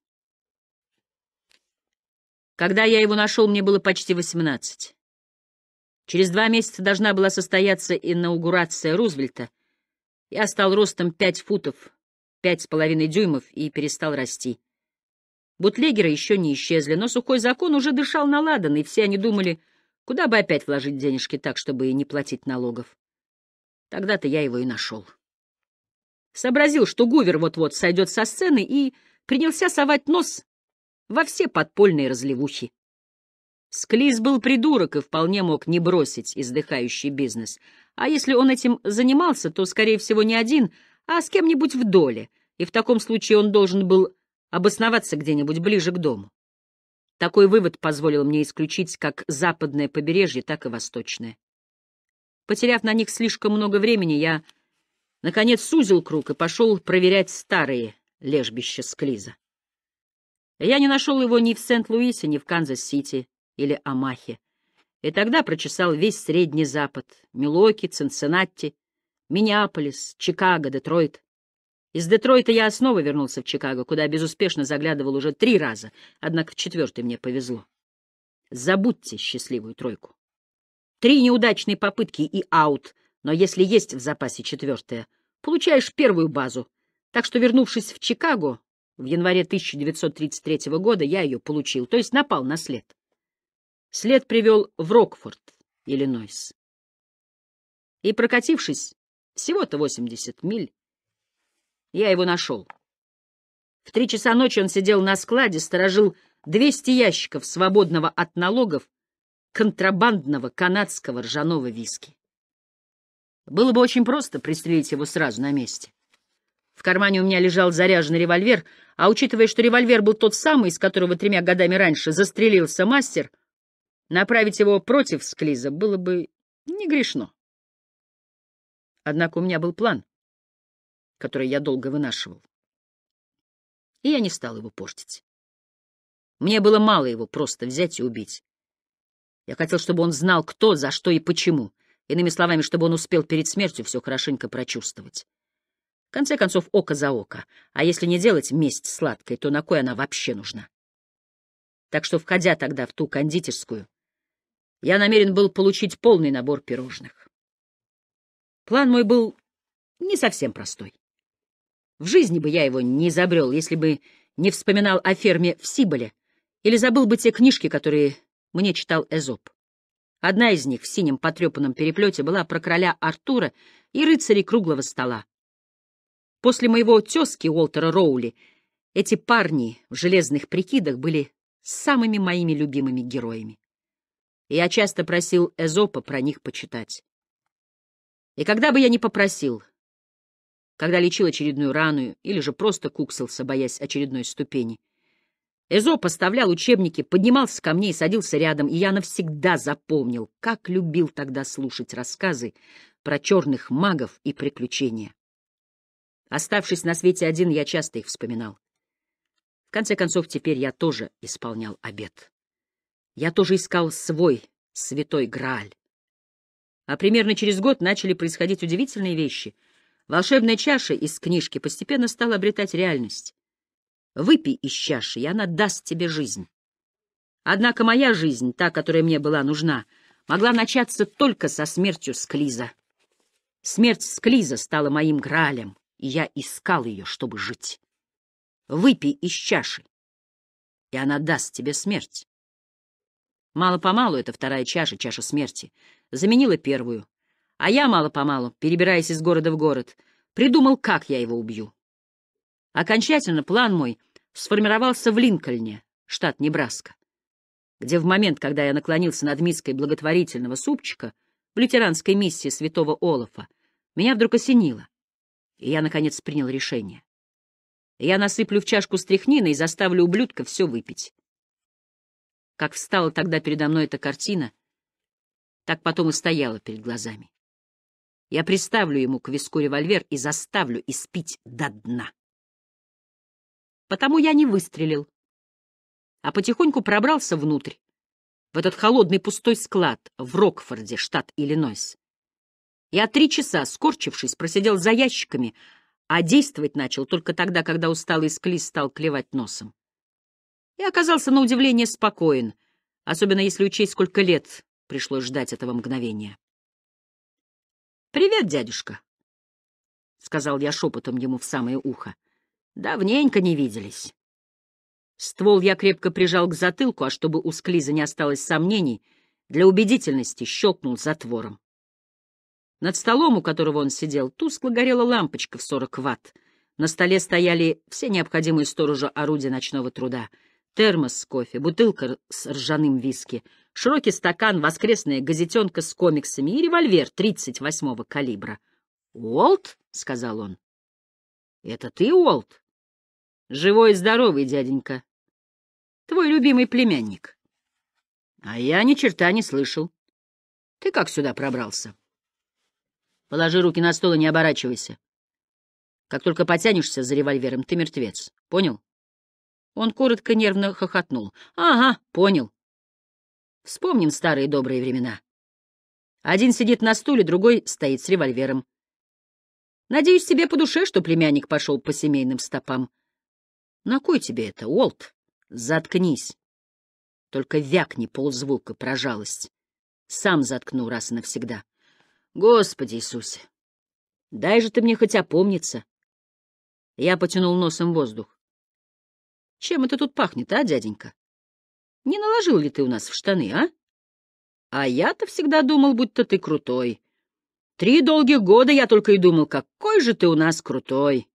Когда я его нашел, мне было почти восемнадцать. Через два месяца должна была состояться инаугурация Рузвельта. Я стал ростом пять футов, пять с половиной дюймов и перестал расти. Бутлегеры еще не исчезли, но сухой закон уже дышал наладан, и все они думали, куда бы опять вложить денежки так, чтобы и не платить налогов. Тогда-то я его и нашел. Сообразил, что Гувер вот-вот сойдет со сцены, и принялся совать нос во все подпольные разливухи. Склиз был придурок и вполне мог не бросить издыхающий бизнес. А если он этим занимался, то, скорее всего, не один, а с кем-нибудь в доле, и в таком случае он должен был обосноваться где-нибудь ближе к дому. Такой вывод позволил мне исключить как западное побережье, так и восточное. Потеряв на них слишком много времени, я, наконец, сузил круг и пошел проверять старые лежбища Склиза. Я не нашел его ни в Сент-Луисе, ни в Канзас-Сити или Амахе. И тогда прочесал весь Средний Запад, Милуоки, Цинциннати, Миннеаполис, Чикаго, Детройт. Из Детройта я снова вернулся в Чикаго, куда безуспешно заглядывал уже три раза, однако в четвертый мне повезло. Забудьте счастливую тройку. Три неудачные попытки и аут, но если есть в запасе четвертая, получаешь первую базу. Так что, вернувшись в Чикаго, в январе 1933 года я ее получил, то есть напал на след. След привел в Рокфорд, Иллинойс. И, прокатившись всего-то 80 миль, я его нашел. В три часа ночи он сидел на складе, сторожил 200 ящиков свободного от налогов контрабандного канадского ржаного виски. Было бы очень просто пристрелить его сразу на месте. В кармане у меня лежал заряженный револьвер, а учитывая, что револьвер был тот самый, из которого тремя годами раньше застрелился мастер, направить его против Склиза было бы не грешно. Однако у меня был план, который я долго вынашивал. И я не стал его портить. Мне было мало его просто взять и убить. Я хотел, чтобы он знал, кто, за что и почему. Иными словами, чтобы он успел перед смертью все хорошенько прочувствовать. В конце концов, око за око. А если не делать месть сладкой, то на кой она вообще нужна? Так что, входя тогда в ту кондитерскую, я намерен был получить полный набор пирожных. План мой был не совсем простой. В жизни бы я его не изобрел, если бы не вспоминал о ферме в Сиболе или забыл бы те книжки, которые мне читал Эзоп. Одна из них в синем потрепанном переплете была про короля Артура и рыцарей круглого стола, После моего тезки Уолтера Роули эти парни в железных прикидах были самыми моими любимыми героями. Я часто просил Эзопа про них почитать. И когда бы я ни попросил, когда лечил очередную рану или же просто куксился, боясь очередной ступени, Эзоп оставлял учебники, поднимался ко мне и садился рядом, и я навсегда запомнил, как любил тогда слушать рассказы про черных магов и приключения. Оставшись на свете один, я часто их вспоминал. В конце концов, теперь я тоже исполнял обет. Я тоже искал свой святой Грааль. А примерно через год начали происходить удивительные вещи. Волшебная чаша из книжки постепенно стала обретать реальность. Выпей из чаши, и она даст тебе жизнь. Однако моя жизнь, та, которая мне была нужна, могла начаться только со смертью Склиза. Смерть Склиза стала моим Граалем и я искал ее, чтобы жить. Выпей из чаши, и она даст тебе смерть. Мало-помалу эта вторая чаша, чаша смерти, заменила первую. А я мало-помалу, перебираясь из города в город, придумал, как я его убью. Окончательно план мой сформировался в Линкольне, штат Небраска, где в момент, когда я наклонился над миской благотворительного супчика в лютеранской миссии святого Олафа, меня вдруг осенило — и я, наконец, принял решение. Я насыплю в чашку стряхнина и заставлю ублюдка все выпить. Как встала тогда передо мной эта картина, так потом и стояла перед глазами. Я приставлю ему к виску револьвер и заставлю испить до дна. Потому я не выстрелил, а потихоньку пробрался внутрь, в этот холодный пустой склад в Рокфорде, штат Иллинойс. Я три часа, скорчившись, просидел за ящиками, а действовать начал только тогда, когда усталый склиз стал клевать носом. И оказался на удивление спокоен, особенно если учесть, сколько лет пришлось ждать этого мгновения. «Привет, дядюшка», — сказал я шепотом ему в самое ухо. «Давненько не виделись». Ствол я крепко прижал к затылку, а чтобы у склиза не осталось сомнений, для убедительности щелкнул затвором. Над столом, у которого он сидел, тускло горела лампочка в 40 ватт. На столе стояли все необходимые сторожа орудия ночного труда. Термос с кофе, бутылка с ржаным виски, широкий стакан, воскресная газетенка с комиксами и револьвер 38-го калибра. «Уолт?» — сказал он. «Это ты, Уолт?» «Живой и здоровый, дяденька. Твой любимый племянник». «А я ни черта не слышал. Ты как сюда пробрался?» Положи руки на стол и не оборачивайся. Как только потянешься за револьвером, ты мертвец. Понял? Он коротко нервно хохотнул. Ага, понял. Вспомним старые добрые времена. Один сидит на стуле, другой стоит с револьвером. Надеюсь, тебе по душе, что племянник пошел по семейным стопам. На кой тебе это, Уолт? Заткнись. Только вякни ползвука про жалость. Сам заткну раз и навсегда. Господи Иисусе! Дай же ты мне хотя помниться. Я потянул носом воздух. Чем это тут пахнет, а, дяденька? Не наложил ли ты у нас в штаны, а? А я-то всегда думал, будто ты крутой. Три долгих года я только и думал, какой же ты у нас крутой.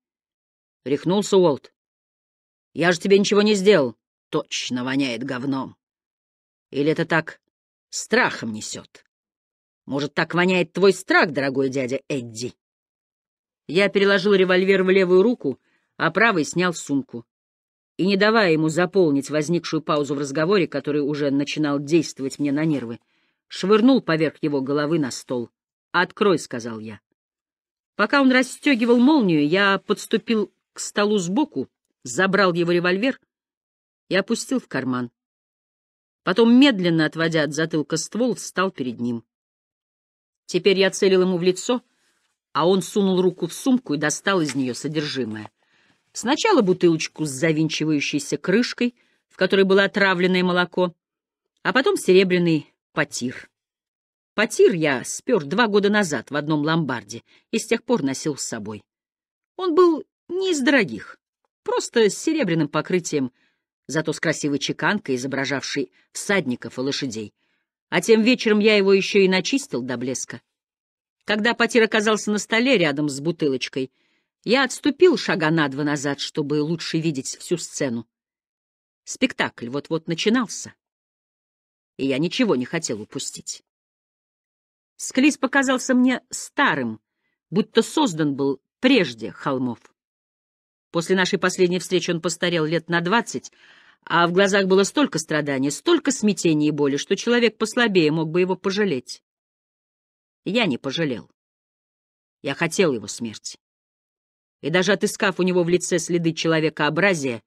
Рехнулся Уолт. Я же тебе ничего не сделал. Точно воняет говном. Или это так страхом несет? Может, так воняет твой страх, дорогой дядя Эдди? Я переложил револьвер в левую руку, а правый снял сумку. И, не давая ему заполнить возникшую паузу в разговоре, который уже начинал действовать мне на нервы, швырнул поверх его головы на стол. «Открой», — сказал я. Пока он расстегивал молнию, я подступил к столу сбоку, забрал его револьвер и опустил в карман. Потом, медленно отводя от затылка ствол, встал перед ним. Теперь я целил ему в лицо, а он сунул руку в сумку и достал из нее содержимое. Сначала бутылочку с завинчивающейся крышкой, в которой было отравленное молоко, а потом серебряный потир. Потир я спер два года назад в одном ломбарде и с тех пор носил с собой. Он был не из дорогих, просто с серебряным покрытием, зато с красивой чеканкой, изображавшей всадников и лошадей — а тем вечером я его еще и начистил до блеска. Когда потир оказался на столе рядом с бутылочкой, я отступил шага на два назад, чтобы лучше видеть всю сцену. Спектакль вот-вот начинался, и я ничего не хотел упустить. Склиз показался мне старым, будто создан был прежде холмов. После нашей последней встречи он постарел лет на двадцать, а в глазах было столько страданий, столько смятения и боли, что человек послабее мог бы его пожалеть. Я не пожалел. Я хотел его смерти. И даже отыскав у него в лице следы человекообразия,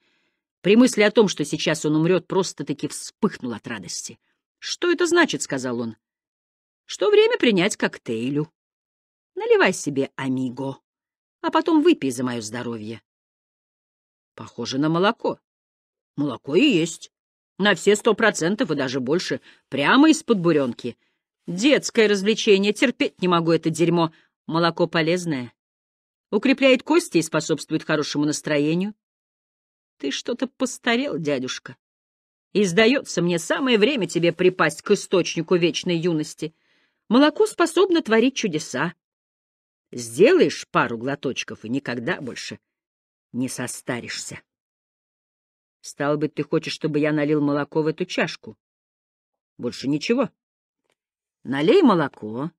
при мысли о том, что сейчас он умрет, просто-таки вспыхнул от радости. «Что это значит?» — сказал он. «Что время принять коктейлю. Наливай себе амиго, а потом выпей за мое здоровье». «Похоже на молоко», Молоко и есть. На все сто процентов и даже больше. Прямо из-под буренки. Детское развлечение. Терпеть не могу это дерьмо. Молоко полезное. Укрепляет кости и способствует хорошему настроению. Ты что-то постарел, дядюшка. И, сдается мне, самое время тебе припасть к источнику вечной юности. Молоко способно творить чудеса. Сделаешь пару глоточков и никогда больше не состаришься. Стало быть, ты хочешь, чтобы я налил молоко в эту чашку? Больше ничего. Налей молоко.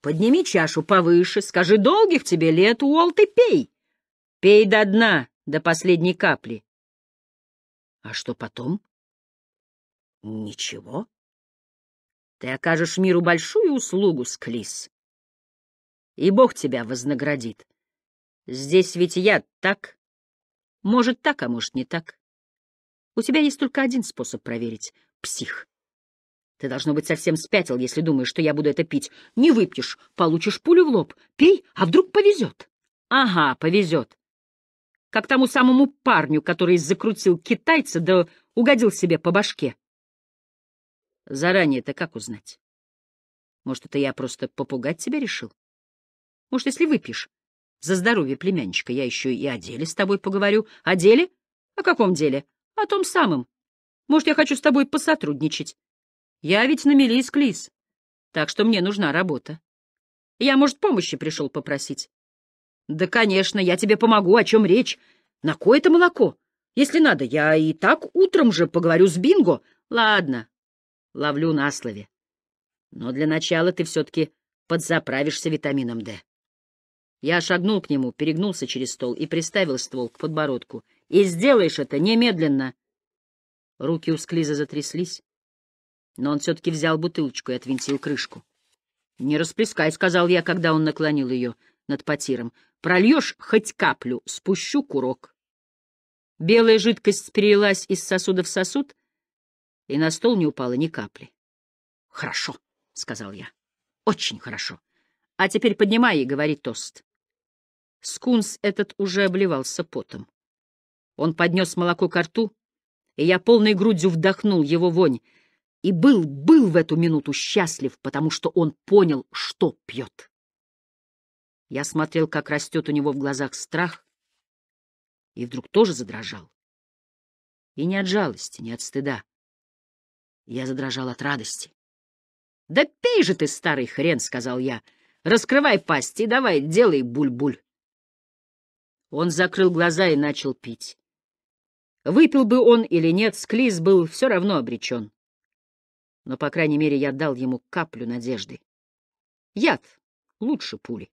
Подними чашу повыше, скажи долгих тебе лет, Уолт, и пей. Пей до дна, до последней капли. А что потом? Ничего. Ты окажешь миру большую услугу, Склис. И Бог тебя вознаградит. Здесь ведь я так? Может, так, а может, не так. У тебя есть только один способ проверить — псих. Ты, должно быть, совсем спятил, если думаешь, что я буду это пить. Не выпьешь, получишь пулю в лоб. Пей, а вдруг повезет. Ага, повезет. Как тому самому парню, который закрутил китайца, да угодил себе по башке. Заранее-то как узнать? Может, это я просто попугать тебя решил? Может, если выпьешь? За здоровье племянничка я еще и о деле с тобой поговорю. О деле? О каком деле? О том самом. Может, я хочу с тобой посотрудничать. Я ведь на мели склиз, так что мне нужна работа. Я, может, помощи пришел попросить. Да, конечно, я тебе помогу, о чем речь. На кое это молоко? Если надо, я и так утром же поговорю с Бинго. Ладно, ловлю на слове. Но для начала ты все-таки подзаправишься витамином D. Я шагнул к нему, перегнулся через стол и приставил ствол к подбородку — и сделаешь это немедленно. Руки у Склиза затряслись, но он все-таки взял бутылочку и отвинтил крышку. — Не расплескай, — сказал я, когда он наклонил ее над потиром. — Прольешь хоть каплю, спущу курок. Белая жидкость перелилась из сосуда в сосуд, и на стол не упала ни капли. — Хорошо, — сказал я, — очень хорошо. А теперь поднимай и говори тост. Скунс этот уже обливался потом. Он поднес молоко ко рту, и я полной грудью вдохнул его вонь. И был, был в эту минуту счастлив, потому что он понял, что пьет. Я смотрел, как растет у него в глазах страх, и вдруг тоже задрожал. И не от жалости, не от стыда. Я задрожал от радости. — Да пей же ты, старый хрен, — сказал я. — Раскрывай пасть и давай, делай буль-буль. Он закрыл глаза и начал пить. Выпил бы он или нет, Склиз был все равно обречен. Но, по крайней мере, я дал ему каплю надежды. Яд лучше пули.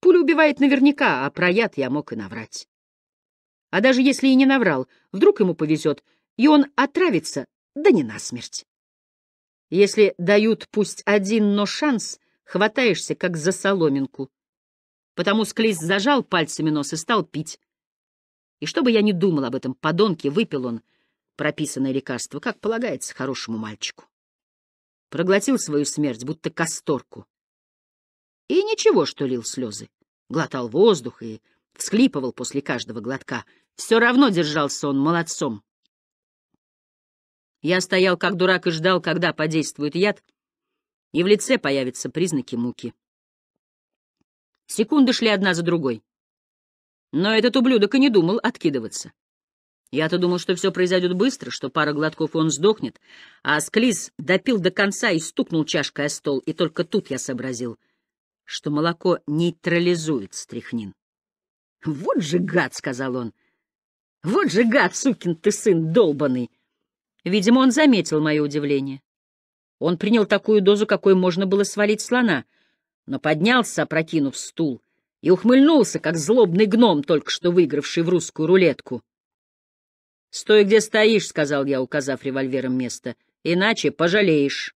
Пуля убивает наверняка, а про яд я мог и наврать. А даже если и не наврал, вдруг ему повезет, и он отравится, да не насмерть. Если дают пусть один, но шанс, хватаешься, как за соломинку. Потому Склиз зажал пальцами нос и стал пить. И чтобы я не думал об этом подонке, выпил он прописанное лекарство, как полагается хорошему мальчику. Проглотил свою смерть, будто касторку. И ничего, что лил слезы. Глотал воздух и всхлипывал после каждого глотка. Все равно держался он молодцом. Я стоял как дурак и ждал, когда подействует яд, и в лице появятся признаки муки. Секунды шли одна за другой. Но этот ублюдок и не думал откидываться. Я-то думал, что все произойдет быстро, что пара глотков и он сдохнет, а Склиз допил до конца и стукнул чашкой о стол, и только тут я сообразил, что молоко нейтрализует стряхнин. «Вот же гад!» — сказал он. «Вот же гад, сукин ты сын долбанный!» Видимо, он заметил мое удивление. Он принял такую дозу, какой можно было свалить слона, но поднялся, опрокинув стул, и ухмыльнулся, как злобный гном, только что выигравший в русскую рулетку. «Стой, где стоишь», — сказал я, указав револьвером место, — «иначе пожалеешь».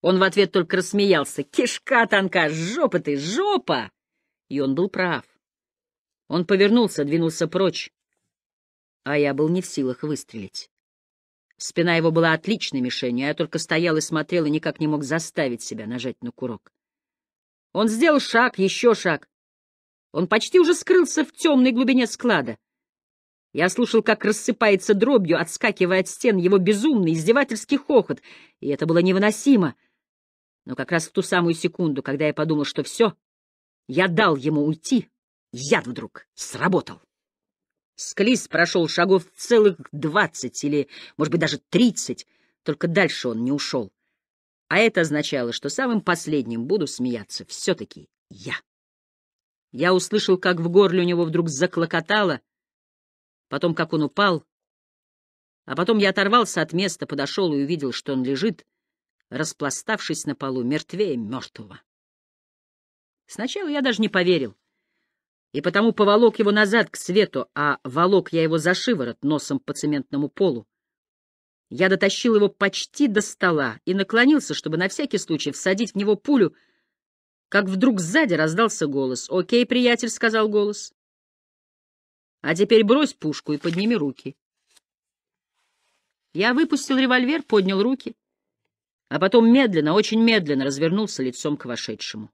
Он в ответ только рассмеялся. «Кишка тонка, жопа ты, жопа!» И он был прав. Он повернулся, двинулся прочь, а я был не в силах выстрелить. Спина его была отличной мишенью, а я только стоял и смотрел и никак не мог заставить себя нажать на курок. Он сделал шаг, еще шаг. Он почти уже скрылся в темной глубине склада. Я слушал, как рассыпается дробью, отскакивая от стен его безумный издевательский хохот, и это было невыносимо. Но как раз в ту самую секунду, когда я подумал, что все, я дал ему уйти, яд вдруг сработал. Склиз прошел шагов целых двадцать или, может быть, даже тридцать, только дальше он не ушел. А это означало, что самым последним буду смеяться все-таки я. Я услышал, как в горле у него вдруг заклокотало, потом как он упал, а потом я оторвался от места, подошел и увидел, что он лежит, распластавшись на полу, мертвее мертвого. Сначала я даже не поверил, и потому поволок его назад к свету, а волок я его за шиворот носом по цементному полу, я дотащил его почти до стола и наклонился, чтобы на всякий случай всадить в него пулю, как вдруг сзади раздался голос. «Окей, приятель», — сказал голос. «А теперь брось пушку и подними руки». Я выпустил револьвер, поднял руки, а потом медленно, очень медленно развернулся лицом к вошедшему.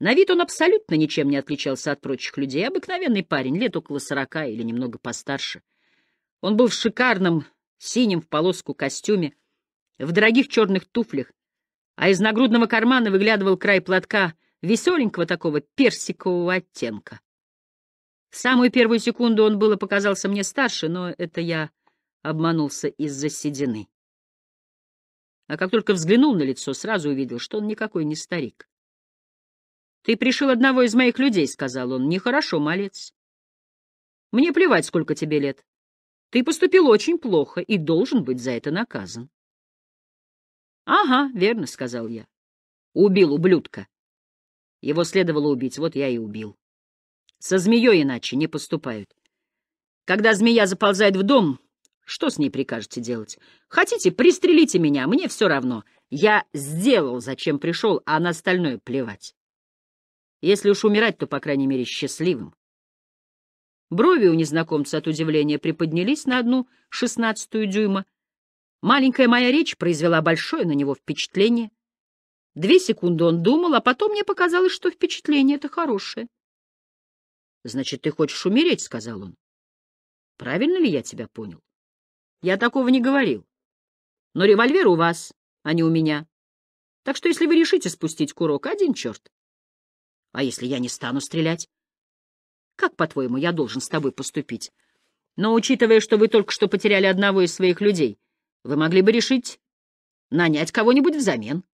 На вид он абсолютно ничем не отличался от прочих людей. Обыкновенный парень, лет около сорока или немного постарше. Он был в шикарном синим в полоску костюме, в дорогих черных туфлях, а из нагрудного кармана выглядывал край платка веселенького такого персикового оттенка. В самую первую секунду он было показался мне старше, но это я обманулся из-за седины. А как только взглянул на лицо, сразу увидел, что он никакой не старик. «Ты пришил одного из моих людей», — сказал он. «Нехорошо, малец. Мне плевать, сколько тебе лет. Ты поступил очень плохо и должен быть за это наказан. — Ага, верно, — сказал я. — Убил ублюдка. Его следовало убить, вот я и убил. Со змеей иначе не поступают. Когда змея заползает в дом, что с ней прикажете делать? Хотите, пристрелите меня, мне все равно. Я сделал, зачем пришел, а на остальное плевать. Если уж умирать, то, по крайней мере, счастливым. Брови у незнакомца от удивления приподнялись на одну шестнадцатую дюйма. Маленькая моя речь произвела большое на него впечатление. Две секунды он думал, а потом мне показалось, что впечатление это хорошее. — Значит, ты хочешь умереть, — сказал он. — Правильно ли я тебя понял? — Я такого не говорил. Но револьвер у вас, а не у меня. Так что, если вы решите спустить курок, один черт. — А если я не стану стрелять? Как, по-твоему, я должен с тобой поступить? Но, учитывая, что вы только что потеряли одного из своих людей, вы могли бы решить нанять кого-нибудь взамен.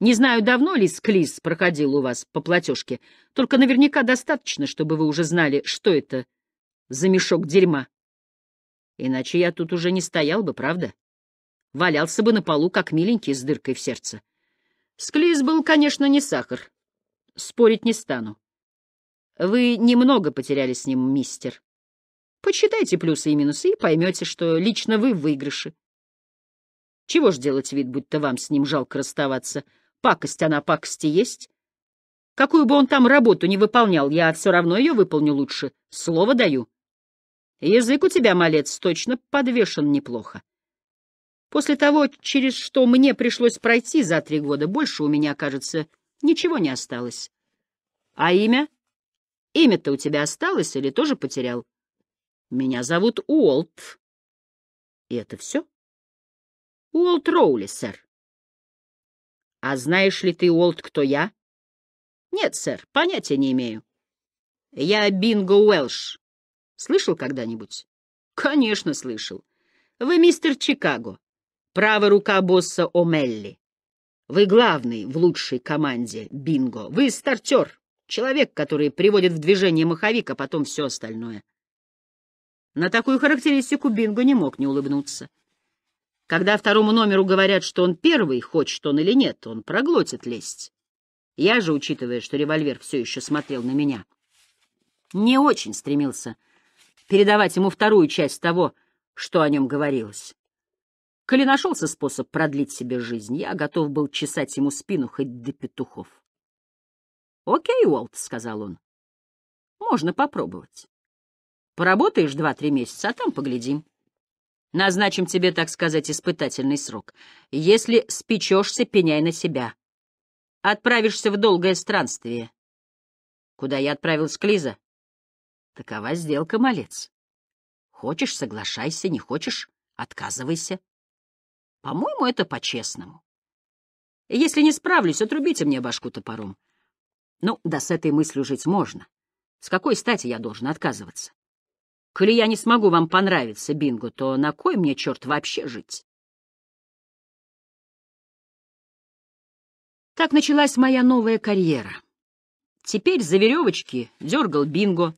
Не знаю, давно ли склиз проходил у вас по платежке, только наверняка достаточно, чтобы вы уже знали, что это за мешок дерьма. Иначе я тут уже не стоял бы, правда? Валялся бы на полу, как миленький, с дыркой в сердце. Склиз был, конечно, не сахар. Спорить не стану. Вы немного потеряли с ним, мистер. Почитайте плюсы и минусы и поймете, что лично вы в выигрыше. Чего ж делать вид, будто вам с ним жалко расставаться? Пакость она пакости есть. Какую бы он там работу не выполнял, я все равно ее выполню лучше. Слово даю. Язык у тебя, малец, точно подвешен неплохо. После того, через что мне пришлось пройти за три года, больше у меня, кажется, ничего не осталось. А имя? Имя-то у тебя осталось или тоже потерял? Меня зовут Уолт. И это все? Уолт Роули, сэр. А знаешь ли ты, Уолт, кто я? Нет, сэр, понятия не имею. Я Бинго Уэлш. Слышал когда-нибудь? Конечно, слышал. Вы мистер Чикаго, правая рука босса О'Мелли. Вы главный в лучшей команде Бинго. Вы стартер. Человек, который приводит в движение маховик, а потом все остальное. На такую характеристику Бинго не мог не улыбнуться. Когда второму номеру говорят, что он первый, хочет он или нет, он проглотит лесть. Я же, учитывая, что револьвер все еще смотрел на меня, не очень стремился передавать ему вторую часть того, что о нем говорилось. Коли нашелся способ продлить себе жизнь, я готов был чесать ему спину хоть до петухов. «Окей, Уолт», — сказал он. «Можно попробовать. Поработаешь два-три месяца, а там поглядим. Назначим тебе, так сказать, испытательный срок. Если спечешься, пеняй на себя. Отправишься в долгое странствие. Куда я отправил Склиза. Лиза? Такова сделка, малец. Хочешь — соглашайся, не хочешь — отказывайся. По-моему, это по-честному. Если не справлюсь, отрубите мне башку топором. Ну, да с этой мыслью жить можно. С какой стати я должен отказываться? Коли я не смогу вам понравиться, Бинго, то на кой мне, черт, вообще жить? Так началась моя новая карьера. Теперь за веревочки дергал Бинго,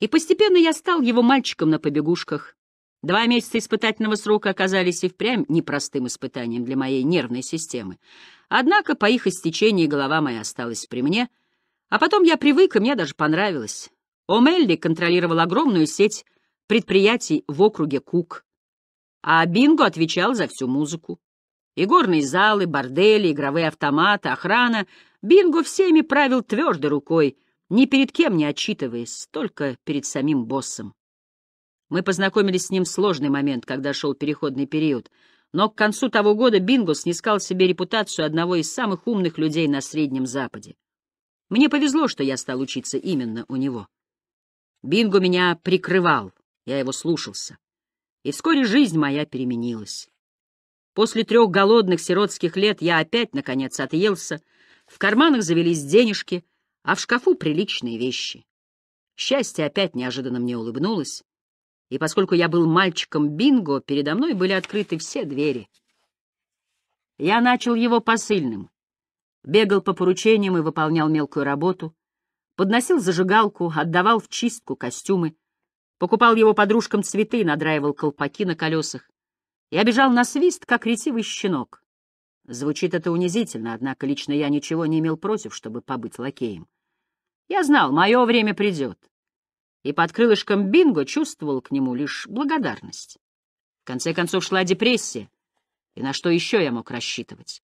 и постепенно я стал его мальчиком на побегушках. Два месяца испытательного срока оказались и впрямь непростым испытанием для моей нервной системы. Однако по их истечении голова моя осталась при мне — а потом я привык, и мне даже понравилось. О'Мелли контролировал огромную сеть предприятий в округе Кук. А Бинго отвечал за всю музыку. И горные залы, бордели, игровые автоматы, охрана. Бинго всеми правил твердой рукой, ни перед кем не отчитываясь, только перед самим боссом. Мы познакомились с ним в сложный момент, когда шел переходный период, но к концу того года Бинго снискал себе репутацию одного из самых умных людей на Среднем Западе. Мне повезло, что я стал учиться именно у него. Бинго меня прикрывал, я его слушался. И вскоре жизнь моя переменилась. После трех голодных сиротских лет я опять, наконец, отъелся, в карманах завелись денежки, а в шкафу приличные вещи. Счастье опять неожиданно мне улыбнулось, и поскольку я был мальчиком бинго, передо мной были открыты все двери. Я начал его посыльным. Бегал по поручениям и выполнял мелкую работу, подносил зажигалку, отдавал в чистку костюмы, покупал его подружкам цветы и надраивал колпаки на колесах. и бежал на свист, как ретивый щенок. Звучит это унизительно, однако лично я ничего не имел против, чтобы побыть лакеем. Я знал, мое время придет. И под крылышком бинго чувствовал к нему лишь благодарность. В конце концов шла депрессия, и на что еще я мог рассчитывать?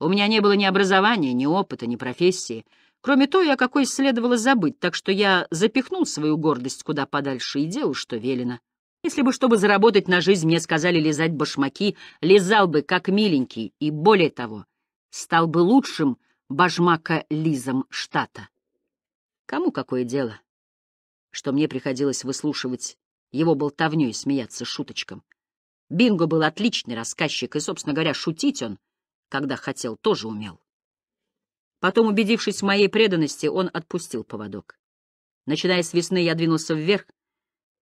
У меня не было ни образования, ни опыта, ни профессии. Кроме того, я какой следовало забыть, так что я запихнул свою гордость куда подальше и делал, что велено. Если бы, чтобы заработать на жизнь, мне сказали лизать башмаки, лизал бы, как миленький, и более того, стал бы лучшим башмака Лизом штата. Кому какое дело, что мне приходилось выслушивать его болтовню и смеяться шуточкам. Бинго был отличный рассказчик, и, собственно говоря, шутить он — когда хотел, тоже умел. Потом, убедившись в моей преданности, он отпустил поводок. Начиная с весны, я двинулся вверх,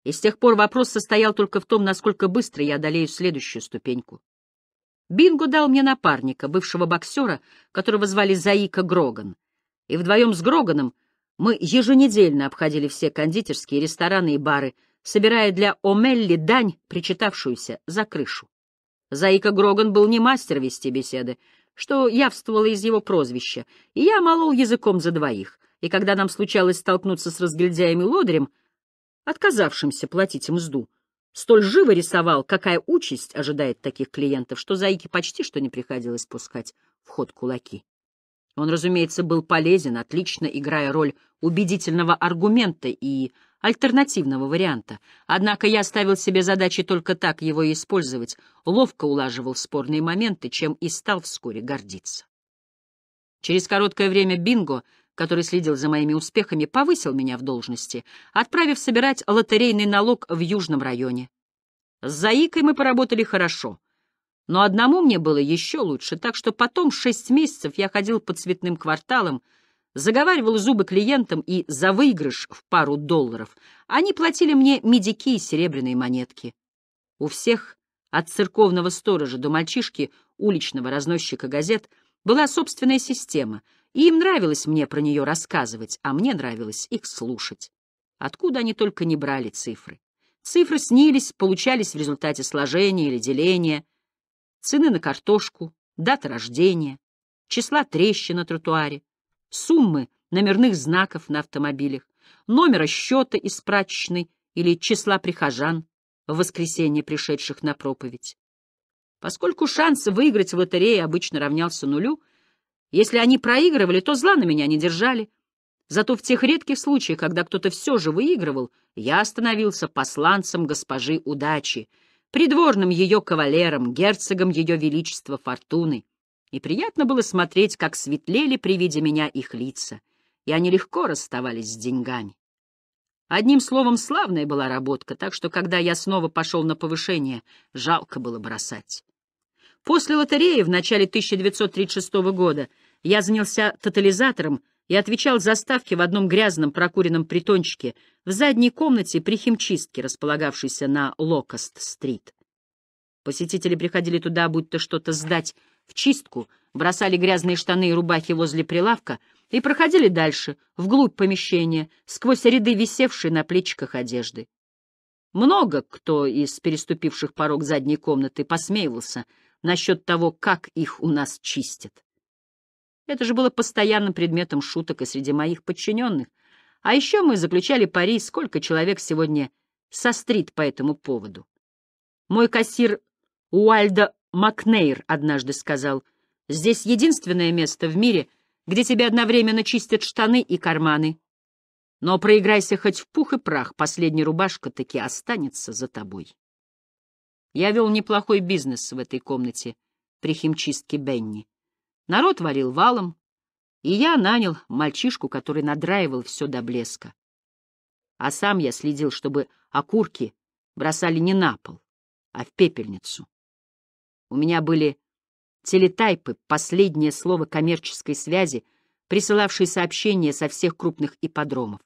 и с тех пор вопрос состоял только в том, насколько быстро я одолею следующую ступеньку. Бинго дал мне напарника, бывшего боксера, которого звали Заика Гроган, и вдвоем с Гроганом мы еженедельно обходили все кондитерские, рестораны и бары, собирая для Омелли дань, причитавшуюся за крышу. Заика Гроган был не мастер вести беседы, что явствовало из его прозвища, и я молол языком за двоих, и когда нам случалось столкнуться с разгильдяем и лодырем, отказавшимся платить им сду, столь живо рисовал, какая участь ожидает таких клиентов, что Заике почти что не приходилось пускать в ход кулаки. Он, разумеется, был полезен, отлично играя роль убедительного аргумента и альтернативного варианта. Однако я ставил себе задачи только так его использовать, ловко улаживал спорные моменты, чем и стал вскоре гордиться. Через короткое время Бинго, который следил за моими успехами, повысил меня в должности, отправив собирать лотерейный налог в Южном районе. С Заикой мы поработали хорошо, но одному мне было еще лучше, так что потом шесть месяцев я ходил по цветным кварталам, заговаривал зубы клиентам и за выигрыш в пару долларов они платили мне медики и серебряные монетки. У всех, от церковного сторожа до мальчишки, уличного разносчика газет, была собственная система, и им нравилось мне про нее рассказывать, а мне нравилось их слушать. Откуда они только не брали цифры. Цифры снились, получались в результате сложения или деления, цены на картошку, дата рождения, числа трещин на тротуаре, суммы номерных знаков на автомобилях, номера счета из прачечной или числа прихожан в воскресенье, пришедших на проповедь. Поскольку шанс выиграть в лотерее обычно равнялся нулю, если они проигрывали, то зла на меня не держали. Зато в тех редких случаях, когда кто-то все же выигрывал, я становился посланцем госпожи удачи, придворным ее кавалером, герцогом ее величества фортуны и приятно было смотреть, как светлели при виде меня их лица, и они легко расставались с деньгами. Одним словом, славная была работка, так что, когда я снова пошел на повышение, жалко было бросать. После лотереи в начале 1936 года я занялся тотализатором и отвечал за ставки в одном грязном прокуренном притончике в задней комнате при химчистке, располагавшейся на Локост-стрит. Посетители приходили туда, будто что-то сдать в чистку, бросали грязные штаны и рубахи возле прилавка и проходили дальше, вглубь помещения, сквозь ряды висевшей на плечиках одежды. Много кто из переступивших порог задней комнаты посмеивался насчет того, как их у нас чистят. Это же было постоянным предметом шуток и среди моих подчиненных. А еще мы заключали пари, сколько человек сегодня сострит по этому поводу. Мой кассир Уальда Макнейр однажды сказал, «Здесь единственное место в мире, где тебе одновременно чистят штаны и карманы. Но проиграйся хоть в пух и прах, последняя рубашка таки останется за тобой». Я вел неплохой бизнес в этой комнате при химчистке Бенни. Народ варил валом, и я нанял мальчишку, который надраивал все до блеска. А сам я следил, чтобы окурки бросали не на пол, а в пепельницу. У меня были телетайпы, последнее слово коммерческой связи, присылавшие сообщения со всех крупных ипподромов.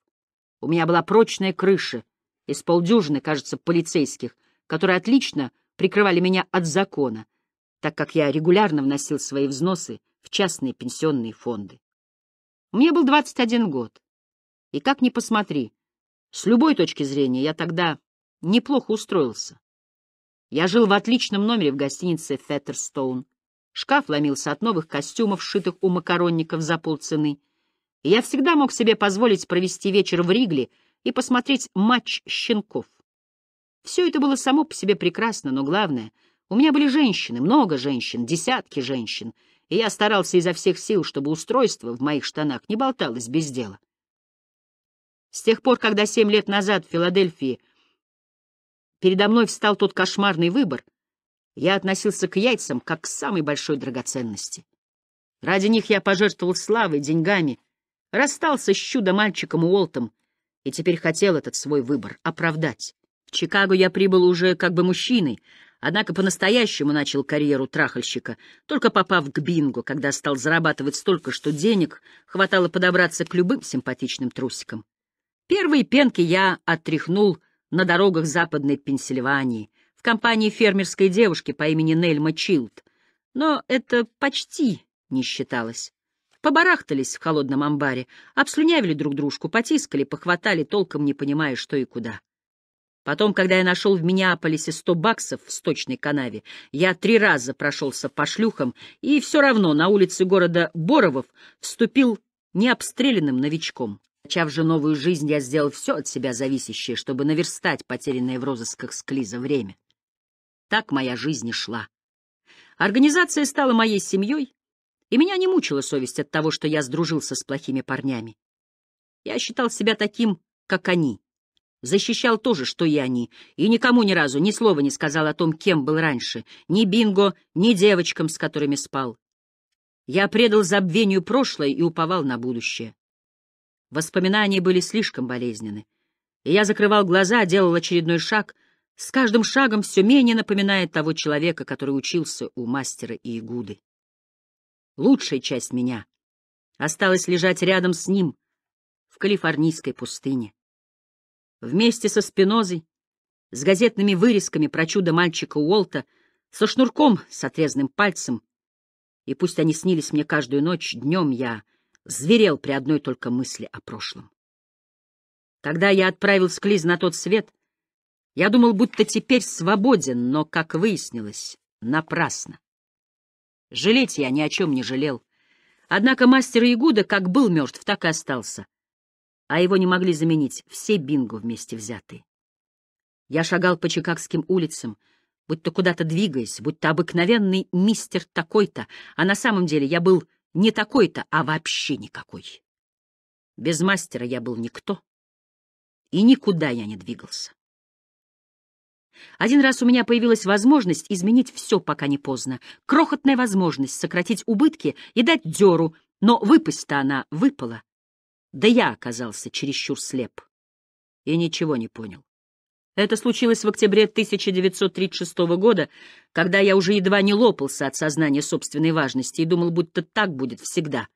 У меня была прочная крыша из полдюжины, кажется, полицейских, которые отлично прикрывали меня от закона, так как я регулярно вносил свои взносы в частные пенсионные фонды. Мне был 21 год, и как ни посмотри, с любой точки зрения я тогда неплохо устроился. Я жил в отличном номере в гостинице «Феттерстоун». Шкаф ломился от новых костюмов, сшитых у макаронников за полцены. И я всегда мог себе позволить провести вечер в Ригле и посмотреть матч щенков. Все это было само по себе прекрасно, но главное, у меня были женщины, много женщин, десятки женщин, и я старался изо всех сил, чтобы устройство в моих штанах не болталось без дела. С тех пор, когда семь лет назад в Филадельфии Передо мной встал тот кошмарный выбор. Я относился к яйцам как к самой большой драгоценности. Ради них я пожертвовал славой, деньгами, расстался с чудо-мальчиком Уолтом и теперь хотел этот свой выбор оправдать. В Чикаго я прибыл уже как бы мужчиной, однако по-настоящему начал карьеру трахальщика, только попав к бинго, когда стал зарабатывать столько, что денег хватало подобраться к любым симпатичным трусикам. Первые пенки я отряхнул — на дорогах Западной Пенсильвании в компании фермерской девушки по имени Нельма Чилд. Но это почти не считалось. Побарахтались в холодном амбаре, обслюнявили друг дружку, потискали, похватали, толком не понимая, что и куда. Потом, когда я нашел в Миннеаполисе сто баксов в сточной канаве, я три раза прошелся по шлюхам и все равно на улице города Боровов вступил необстрелянным новичком. Начав же новую жизнь, я сделал все от себя зависящее, чтобы наверстать потерянное в розысках Склиза время. Так моя жизнь и шла. Организация стала моей семьей, и меня не мучила совесть от того, что я сдружился с плохими парнями. Я считал себя таким, как они. Защищал то же, что и они, и никому ни разу ни слова не сказал о том, кем был раньше, ни Бинго, ни девочкам, с которыми спал. Я предал забвению прошлое и уповал на будущее. Воспоминания были слишком болезненны. И я закрывал глаза, делал очередной шаг, с каждым шагом все менее напоминает того человека, который учился у мастера Иегуды. Лучшая часть меня осталась лежать рядом с ним в калифорнийской пустыне. Вместе со Спинозой, с газетными вырезками про чудо мальчика Уолта, со шнурком с отрезанным пальцем, и пусть они снились мне каждую ночь, днем я — зверел при одной только мысли о прошлом. Когда я отправил Склиз на тот свет, я думал, будто теперь свободен, но, как выяснилось, напрасно. Жалеть я ни о чем не жалел. Однако мастер Ягуда как был мертв, так и остался. А его не могли заменить все бинго вместе взятые. Я шагал по чикагским улицам, будто куда-то двигаясь, будто обыкновенный мистер такой-то, а на самом деле я был не такой-то, а вообще никакой. Без мастера я был никто, и никуда я не двигался. Один раз у меня появилась возможность изменить все, пока не поздно. Крохотная возможность сократить убытки и дать Деру, но выпасть-то она выпала. Да я оказался чересчур слеп и ничего не понял. Это случилось в октябре 1936 года, когда я уже едва не лопался от сознания собственной важности и думал, будто так будет всегда.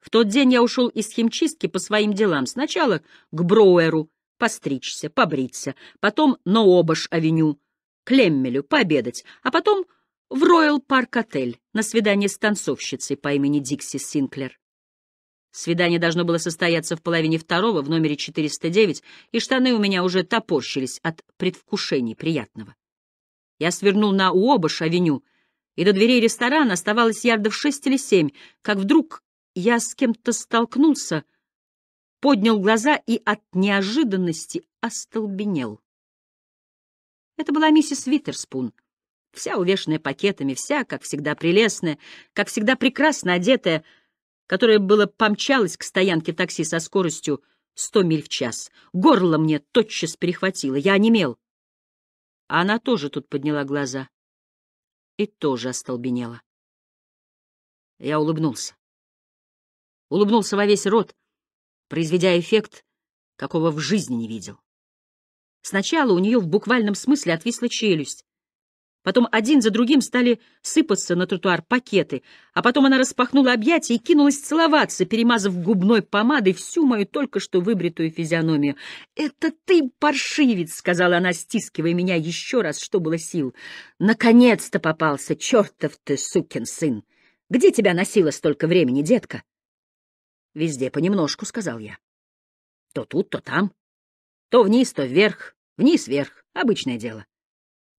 В тот день я ушел из химчистки по своим делам. Сначала к Броуэру постричься, побриться, потом на Обаш-авеню, к Леммелю пообедать, а потом в Роял-парк-отель на свидание с танцовщицей по имени Дикси Синклер. Свидание должно было состояться в половине второго в номере 409, и штаны у меня уже топорщились от предвкушений приятного. Я свернул на Уобаш-авеню, и до дверей ресторана оставалось ярдов шесть или семь, как вдруг я с кем-то столкнулся, поднял глаза и от неожиданности остолбенел. Это была миссис Виттерспун, вся увешанная пакетами, вся, как всегда, прелестная, как всегда прекрасно одетая, которое было помчалось к стоянке такси со скоростью 100 миль в час. Горло мне тотчас перехватило, я онемел. Она тоже тут подняла глаза и тоже остолбенела. Я улыбнулся. Улыбнулся во весь рот, произведя эффект, какого в жизни не видел. Сначала у нее в буквальном смысле отвисла челюсть, Потом один за другим стали сыпаться на тротуар пакеты, а потом она распахнула объятия и кинулась целоваться, перемазав губной помадой всю мою только что выбритую физиономию. «Это ты, паршивец!» — сказала она, стискивая меня еще раз, что было сил. «Наконец-то попался, чёртов ты, сукин сын! Где тебя носило столько времени, детка?» «Везде понемножку», — сказал я. «То тут, то там. То вниз, то вверх. Вниз-вверх. Обычное дело».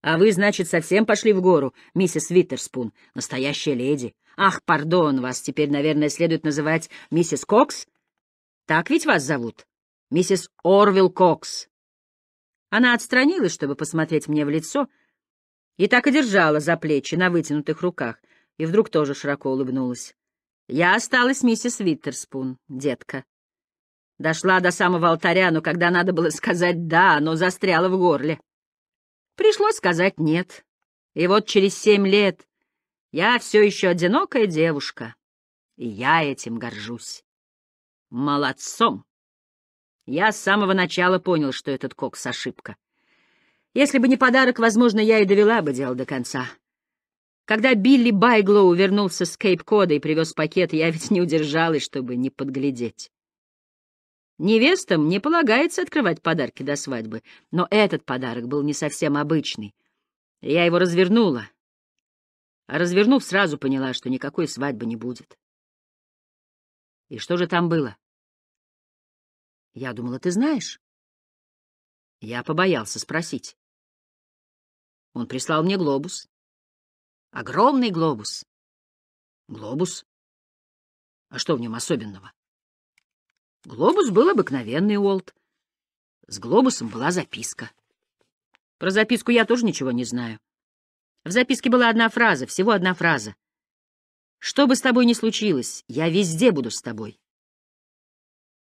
А вы, значит, совсем пошли в гору, миссис Виттерспун, настоящая леди. Ах, пардон, вас теперь, наверное, следует называть миссис Кокс? Так ведь вас зовут? Миссис Орвилл Кокс. Она отстранилась, чтобы посмотреть мне в лицо, и так и держала за плечи на вытянутых руках, и вдруг тоже широко улыбнулась. Я осталась миссис Виттерспун, детка. Дошла до самого алтаря, но когда надо было сказать «да», оно застряло в горле. Пришлось сказать «нет». И вот через семь лет я все еще одинокая девушка, и я этим горжусь. Молодцом! Я с самого начала понял, что этот кокс — ошибка. Если бы не подарок, возможно, я и довела бы дело до конца. Когда Билли Байглоу вернулся с Кейп-Кода и привез пакет, я ведь не удержалась, чтобы не подглядеть. Невестам не полагается открывать подарки до свадьбы, но этот подарок был не совсем обычный. Я его развернула. А развернув, сразу поняла, что никакой свадьбы не будет. И что же там было? Я думала, ты знаешь. Я побоялся спросить. Он прислал мне глобус. Огромный глобус. Глобус? А что в нем особенного? Глобус был обыкновенный, Уолт. С глобусом была записка. Про записку я тоже ничего не знаю. В записке была одна фраза, всего одна фраза. «Что бы с тобой ни случилось, я везде буду с тобой».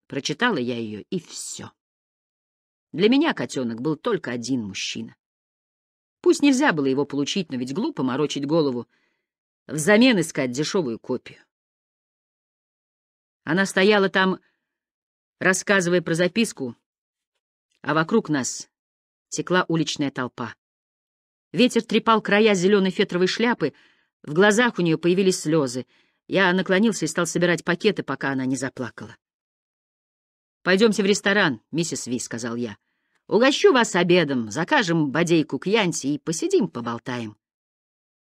Прочитала я ее, и все. Для меня котенок был только один мужчина. Пусть нельзя было его получить, но ведь глупо морочить голову, взамен искать дешевую копию. Она стояла там, рассказывая про записку, а вокруг нас текла уличная толпа. Ветер трепал края зеленой фетровой шляпы, в глазах у нее появились слезы. Я наклонился и стал собирать пакеты, пока она не заплакала. «Пойдемте в ресторан, миссис Ви», — сказал я. «Угощу вас обедом, закажем бодейку к Янси и посидим, поболтаем».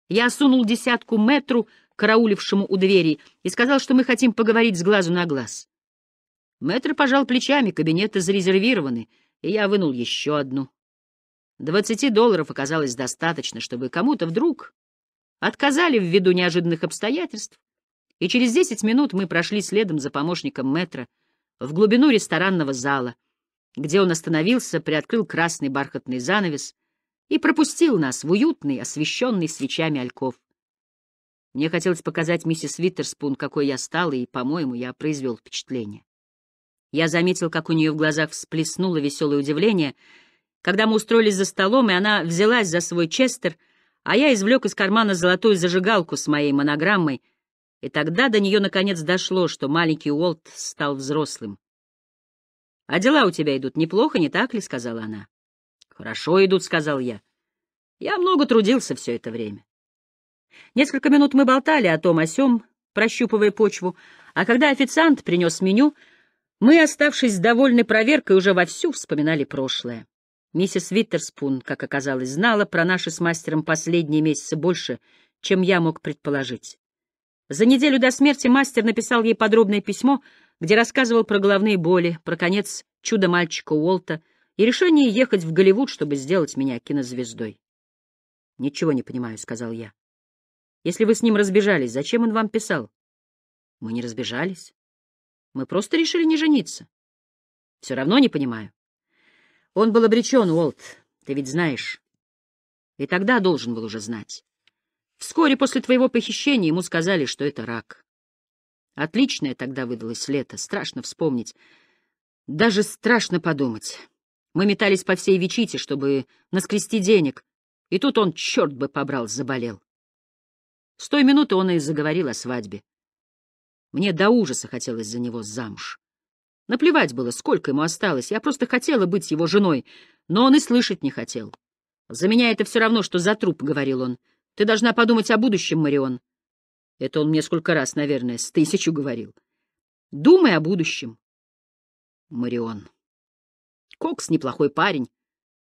Я сунул десятку метру, караулившему у двери, и сказал, что мы хотим поговорить с глазу на глаз. Мэтр пожал плечами, кабинеты зарезервированы, и я вынул еще одну. Двадцати долларов оказалось достаточно, чтобы кому-то вдруг отказали ввиду неожиданных обстоятельств, и через десять минут мы прошли следом за помощником мэтра в глубину ресторанного зала, где он остановился, приоткрыл красный бархатный занавес и пропустил нас в уютный, освещенный свечами ольков. Мне хотелось показать миссис Виттерспун, какой я стал, и, по-моему, я произвел впечатление. Я заметил, как у нее в глазах всплеснуло веселое удивление, когда мы устроились за столом, и она взялась за свой честер, а я извлек из кармана золотую зажигалку с моей монограммой, и тогда до нее наконец дошло, что маленький Уолт стал взрослым. «А дела у тебя идут неплохо, не так ли?» — сказала она. «Хорошо идут», — сказал я. «Я много трудился все это время». Несколько минут мы болтали о том о сём, прощупывая почву, а когда официант принес меню — мы, оставшись довольны проверкой, уже вовсю вспоминали прошлое. Миссис Виттерспун, как оказалось, знала про наши с мастером последние месяцы больше, чем я мог предположить. За неделю до смерти мастер написал ей подробное письмо, где рассказывал про головные боли, про конец чуда мальчика Уолта и решение ехать в Голливуд, чтобы сделать меня кинозвездой. «Ничего не понимаю», — сказал я. «Если вы с ним разбежались, зачем он вам писал?» «Мы не разбежались. Мы просто решили не жениться. Все равно не понимаю. Он был обречен, Уолт, ты ведь знаешь. И тогда должен был уже знать. Вскоре после твоего похищения ему сказали, что это рак. Отличное тогда выдалось лето, страшно вспомнить. Даже страшно подумать. Мы метались по всей Вичите, чтобы наскрести денег, и тут он, черт бы побрал, заболел. С той минуты он и заговорил о свадьбе. Мне до ужаса хотелось за него замуж. Наплевать было, сколько ему осталось, я просто хотела быть его женой, но он и слышать не хотел. «За меня это все равно, что за труп», — говорил он. «Ты должна подумать о будущем, Марион». Это он мне сколько раз, наверное, с тысячу говорил. «Думай о будущем». Марион. Кокс неплохой парень.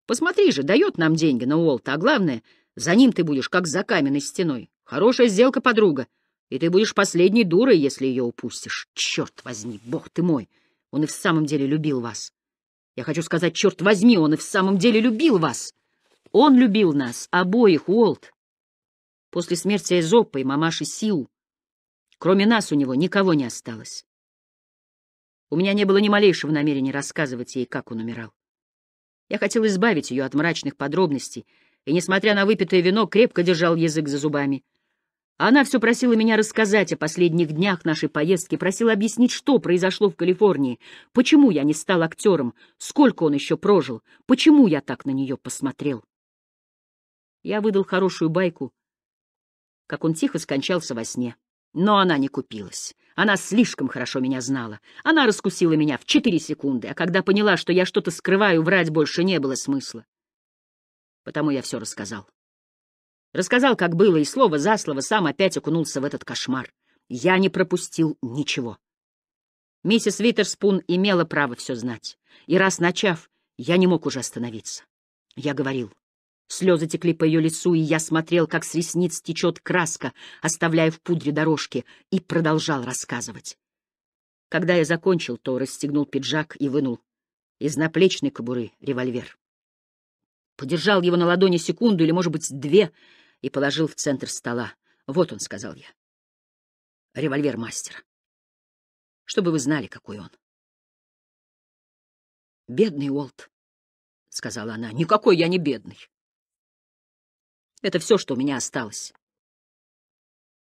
Посмотри же, дает нам деньги на Уолта, а главное, за ним ты будешь как за каменной стеной. Хорошая сделка, подруга и ты будешь последней дурой, если ее упустишь. Черт возьми, бог ты мой, он и в самом деле любил вас. Я хочу сказать, черт возьми, он и в самом деле любил вас. Он любил нас, обоих, Уолт. После смерти Эзопа и мамаши Сиу, кроме нас у него никого не осталось. У меня не было ни малейшего намерения рассказывать ей, как он умирал. Я хотел избавить ее от мрачных подробностей, и, несмотря на выпитое вино, крепко держал язык за зубами — она все просила меня рассказать о последних днях нашей поездки, просила объяснить, что произошло в Калифорнии, почему я не стал актером, сколько он еще прожил, почему я так на нее посмотрел. Я выдал хорошую байку, как он тихо скончался во сне. Но она не купилась. Она слишком хорошо меня знала. Она раскусила меня в четыре секунды, а когда поняла, что я что-то скрываю, врать больше не было смысла. Потому я все рассказал. Рассказал, как было, и слово за слово сам опять окунулся в этот кошмар. Я не пропустил ничего. Миссис Витерспун имела право все знать. И раз начав, я не мог уже остановиться. Я говорил. Слезы текли по ее лицу, и я смотрел, как с ресниц течет краска, оставляя в пудре дорожки, и продолжал рассказывать. Когда я закончил, то расстегнул пиджак и вынул из наплечной кобуры револьвер. Подержал его на ладони секунду или, может быть, две — и положил в центр стола. «Вот он», — сказал я. «Револьвер мастера. Чтобы вы знали, какой он». «Бедный Уолт», — сказала она. «Никакой я не бедный. Это все, что у меня осталось».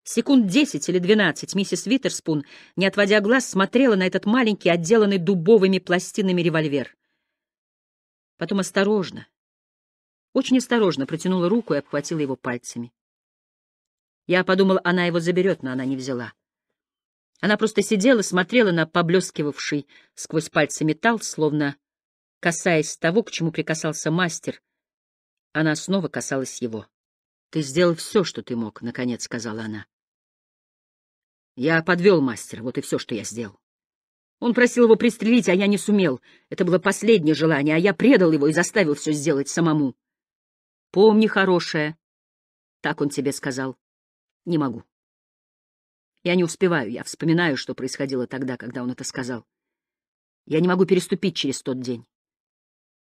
Секунд десять или двенадцать миссис Витерспун, не отводя глаз, смотрела на этот маленький, отделанный дубовыми пластинами револьвер. Потом осторожно, очень осторожно протянула руку и обхватила его пальцами. Я подумал, она его заберет, но она не взяла. Она просто сидела, смотрела на поблескивавший сквозь пальцы металл, словно касаясь того, к чему прикасался мастер. Она снова касалась его. — Ты сделал все, что ты мог, — наконец сказала она. Я подвел мастер, вот и все, что я сделал. Он просил его пристрелить, а я не сумел. Это было последнее желание, а я предал его и заставил все сделать самому. Помни хорошее. Так он тебе сказал. Не могу. Я не успеваю, я вспоминаю, что происходило тогда, когда он это сказал. Я не могу переступить через тот день.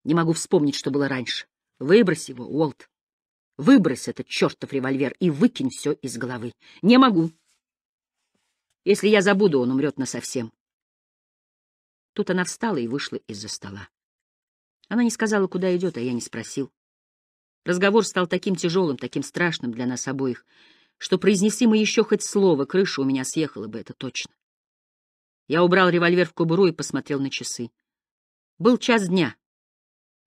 Не могу вспомнить, что было раньше. Выбрось его, Уолт. Выбрось этот чертов револьвер и выкинь все из головы. Не могу. Если я забуду, он умрет насовсем. Тут она встала и вышла из-за стола. Она не сказала, куда идет, а я не спросил. Разговор стал таким тяжелым, таким страшным для нас обоих, что произнеси мы еще хоть слово, крыша у меня съехала бы, это точно. Я убрал револьвер в кобуру и посмотрел на часы. Был час дня.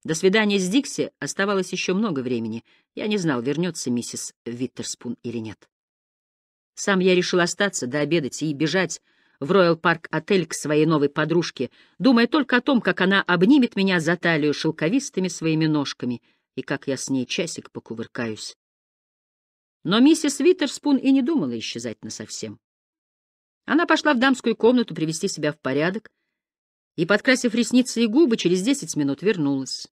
До свидания с Дикси оставалось еще много времени. Я не знал, вернется миссис Виттерспун или нет. Сам я решил остаться, дообедать и бежать в Роял Парк Отель к своей новой подружке, думая только о том, как она обнимет меня за талию шелковистыми своими ножками — и как я с ней часик покувыркаюсь. Но миссис Витерспун и не думала исчезать насовсем. Она пошла в дамскую комнату привести себя в порядок и, подкрасив ресницы и губы, через десять минут вернулась.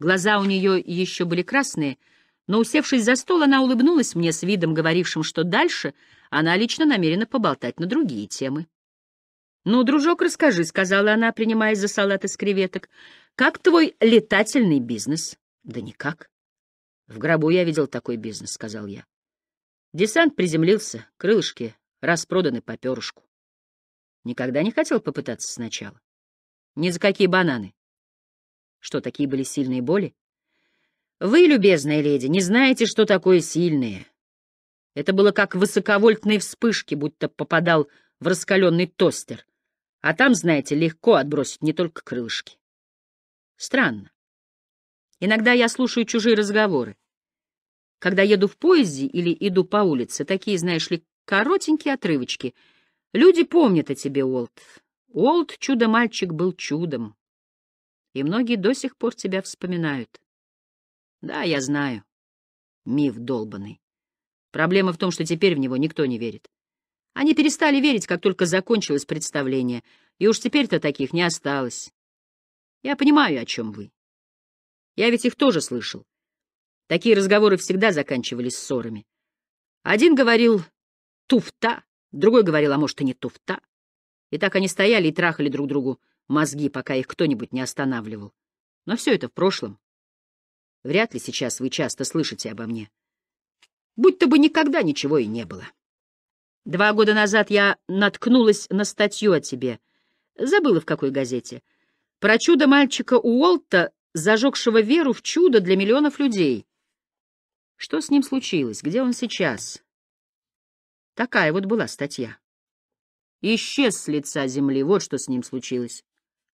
Глаза у нее еще были красные, но, усевшись за стол, она улыбнулась мне с видом, говорившим, что дальше она лично намерена поболтать на другие темы. «Ну, дружок, расскажи», — сказала она, принимаясь за салат из креветок, как твой летательный бизнес? Да никак. В гробу я видел такой бизнес, сказал я. Десант приземлился, крылышки распроданы по перышку. Никогда не хотел попытаться сначала. Ни за какие бананы. Что, такие были сильные боли? Вы, любезная леди, не знаете, что такое сильные. Это было как высоковольтные вспышки, будто попадал в раскаленный тостер. А там, знаете, легко отбросить не только крылышки. Странно. Иногда я слушаю чужие разговоры. Когда еду в поезде или иду по улице, такие, знаешь ли, коротенькие отрывочки. Люди помнят о тебе, Уолт. Уолт, чудо-мальчик, был чудом. И многие до сих пор тебя вспоминают. Да, я знаю. Миф долбанный. Проблема в том, что теперь в него никто не верит. Они перестали верить, как только закончилось представление, и уж теперь-то таких не осталось. Я понимаю, о чем вы. Я ведь их тоже слышал. Такие разговоры всегда заканчивались ссорами. Один говорил «туфта», другой говорил, а может, и не туфта. И так они стояли и трахали друг другу мозги, пока их кто-нибудь не останавливал. Но все это в прошлом. Вряд ли сейчас вы часто слышите обо мне. Будь-то бы никогда ничего и не было. Два года назад я наткнулась на статью о тебе. Забыла, в какой газете — про чудо мальчика Уолта, зажегшего веру в чудо для миллионов людей. Что с ним случилось? Где он сейчас? Такая вот была статья. Исчез с лица земли, вот что с ним случилось.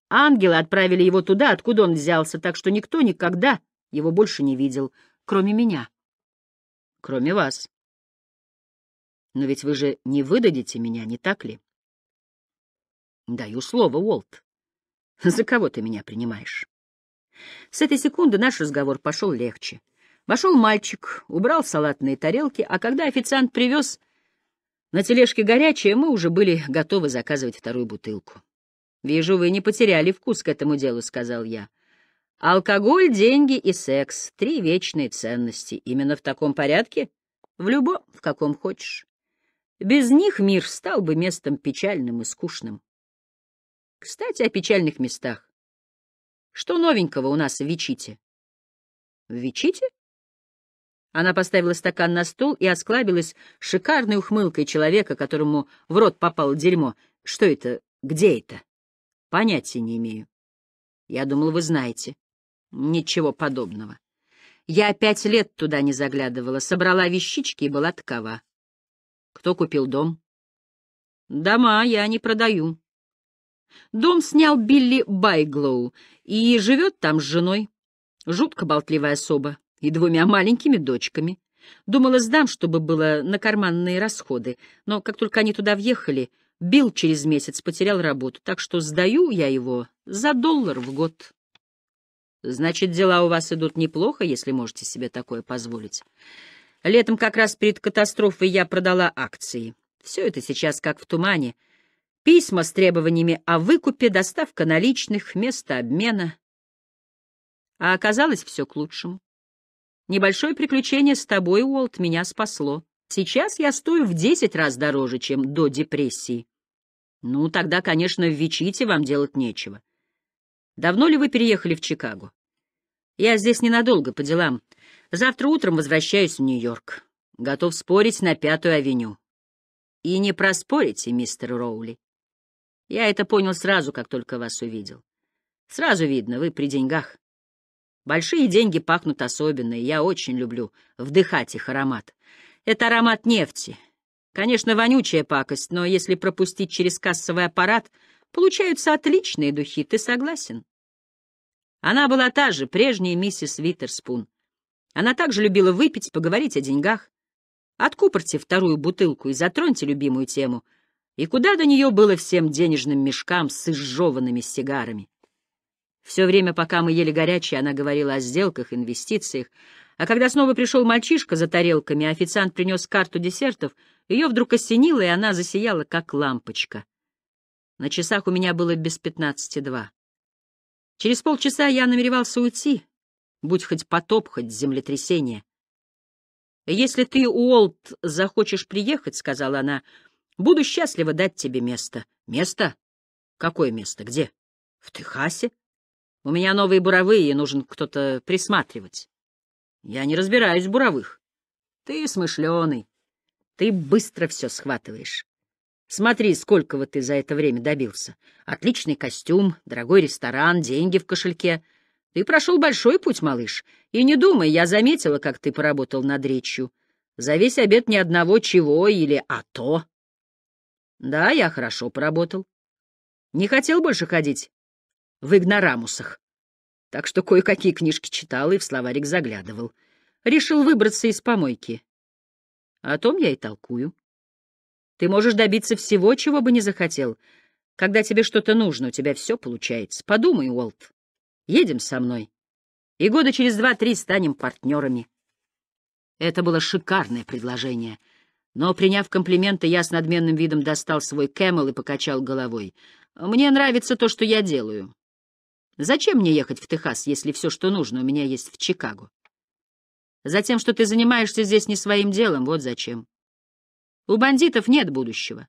Ангелы отправили его туда, откуда он взялся, так что никто никогда его больше не видел, кроме меня. Кроме вас. Но ведь вы же не выдадите меня, не так ли? Даю слово, Уолт. За кого ты меня принимаешь? С этой секунды наш разговор пошел легче. Вошел мальчик, убрал салатные тарелки, а когда официант привез на тележке горячее, мы уже были готовы заказывать вторую бутылку. «Вижу, вы не потеряли вкус к этому делу», — сказал я. «Алкоголь, деньги и секс — три вечные ценности. Именно в таком порядке? В любом, в каком хочешь. Без них мир стал бы местом печальным и скучным. Кстати, о печальных местах. Что новенького у нас в Вичите? В Вичите? Она поставила стакан на стол и осклабилась шикарной ухмылкой человека, которому в рот попало дерьмо. Что это? Где это? Понятия не имею. Я думал, вы знаете. Ничего подобного. Я пять лет туда не заглядывала, собрала вещички и была такова. Кто купил дом? Дома я не продаю. Дом снял Билли Байглоу и живет там с женой. Жутко болтливая особа и двумя маленькими дочками. Думала, сдам, чтобы было на карманные расходы, но как только они туда въехали, Билл через месяц потерял работу, так что сдаю я его за доллар в год. Значит, дела у вас идут неплохо, если можете себе такое позволить. Летом как раз перед катастрофой я продала акции. Все это сейчас как в тумане — письма с требованиями о выкупе, доставка наличных, место обмена. А оказалось все к лучшему. Небольшое приключение с тобой, Уолт, меня спасло. Сейчас я стою в десять раз дороже, чем до депрессии. Ну, тогда, конечно, в Вичите вам делать нечего. Давно ли вы переехали в Чикаго? Я здесь ненадолго, по делам. Завтра утром возвращаюсь в Нью-Йорк. Готов спорить на Пятую авеню. И не проспорите, мистер Роули. Я это понял сразу, как только вас увидел. Сразу видно, вы при деньгах. Большие деньги пахнут особенно, и я очень люблю вдыхать их аромат. Это аромат нефти. Конечно, вонючая пакость, но если пропустить через кассовый аппарат, получаются отличные духи, ты согласен? Она была та же, прежняя миссис Виттерспун. Она также любила выпить, поговорить о деньгах. Откупорьте вторую бутылку и затроньте любимую тему — и куда до нее было всем денежным мешкам с изжеванными сигарами? Все время, пока мы ели горячее, она говорила о сделках, инвестициях. А когда снова пришел мальчишка за тарелками, а официант принес карту десертов, ее вдруг осенило, и она засияла, как лампочка. На часах у меня было без пятнадцати два. Через полчаса я намеревался уйти, будь хоть потоп, хоть землетрясение. «Если ты, Уолт, захочешь приехать, — сказала она, — Буду счастлива дать тебе место. Место? Какое место? Где? В Техасе? У меня новые буровые, и нужен кто-то присматривать. Я не разбираюсь в буровых. Ты смышленый. Ты быстро все схватываешь. Смотри, сколько сколького ты за это время добился. Отличный костюм, дорогой ресторан, деньги в кошельке. Ты прошел большой путь, малыш. И не думай, я заметила, как ты поработал над речью. За весь обед ни одного чего или «а то». Да, я хорошо поработал. Не хотел больше ходить в игнорамусах. Так что кое-какие книжки читал и в словарик заглядывал. Решил выбраться из помойки. О том я и толкую. Ты можешь добиться всего, чего бы не захотел. Когда тебе что-то нужно, у тебя все получается. Подумай, Уолт. Едем со мной. И года через два-три станем партнерами. Это было шикарное предложение — но, приняв комплименты, я с надменным видом достал свой кэмел и покачал головой. «Мне нравится то, что я делаю. Зачем мне ехать в Техас, если все, что нужно, у меня есть в Чикаго? Затем, что ты занимаешься здесь не своим делом, вот зачем. У бандитов нет будущего.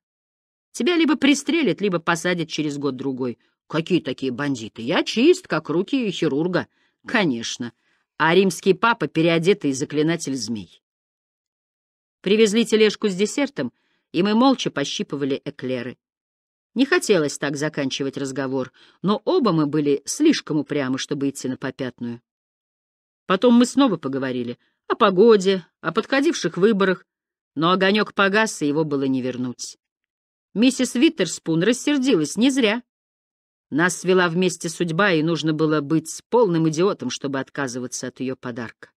Тебя либо пристрелят, либо посадят через год-другой. Какие такие бандиты? Я чист, как руки хирурга. Конечно. А римский папа — переодетый заклинатель змей. Привезли тележку с десертом, и мы молча пощипывали эклеры. Не хотелось так заканчивать разговор, но оба мы были слишком упрямы, чтобы идти на попятную. Потом мы снова поговорили о погоде, о подходивших выборах, но огонек погас, и его было не вернуть. Миссис Виттерспун рассердилась не зря. Нас свела вместе судьба, и нужно было быть полным идиотом, чтобы отказываться от ее подарка.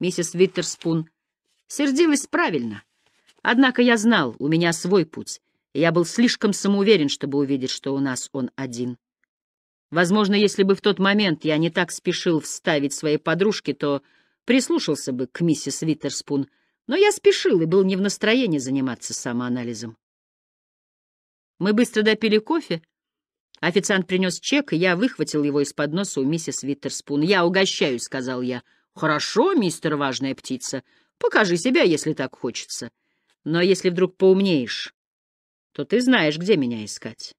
Миссис Виттерспун Сердилась правильно. Однако я знал, у меня свой путь. И я был слишком самоуверен, чтобы увидеть, что у нас он один. Возможно, если бы в тот момент я не так спешил вставить своей подружке, то прислушался бы к миссис Виттерспун, но я спешил и был не в настроении заниматься самоанализом. Мы быстро допили кофе. Официант принес чек, и я выхватил его из-под носа у миссис Виттерспун. «Я угощаю», — сказал я. «Хорошо, мистер Важная Птица», Покажи себя, если так хочется. Но если вдруг поумнеешь, то ты знаешь, где меня искать.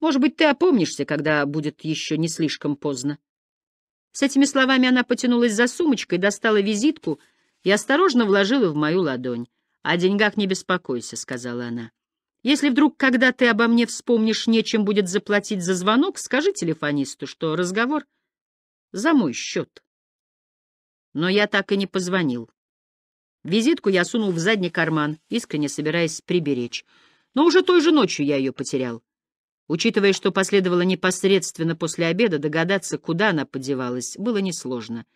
Может быть, ты опомнишься, когда будет еще не слишком поздно. С этими словами она потянулась за сумочкой, достала визитку и осторожно вложила в мою ладонь. «О деньгах не беспокойся», — сказала она. «Если вдруг, когда ты обо мне вспомнишь, нечем будет заплатить за звонок, скажи телефонисту, что разговор за мой счет». Но я так и не позвонил. Визитку я сунул в задний карман, искренне собираясь приберечь. Но уже той же ночью я ее потерял. Учитывая, что последовало непосредственно после обеда, догадаться, куда она подевалась, было несложно.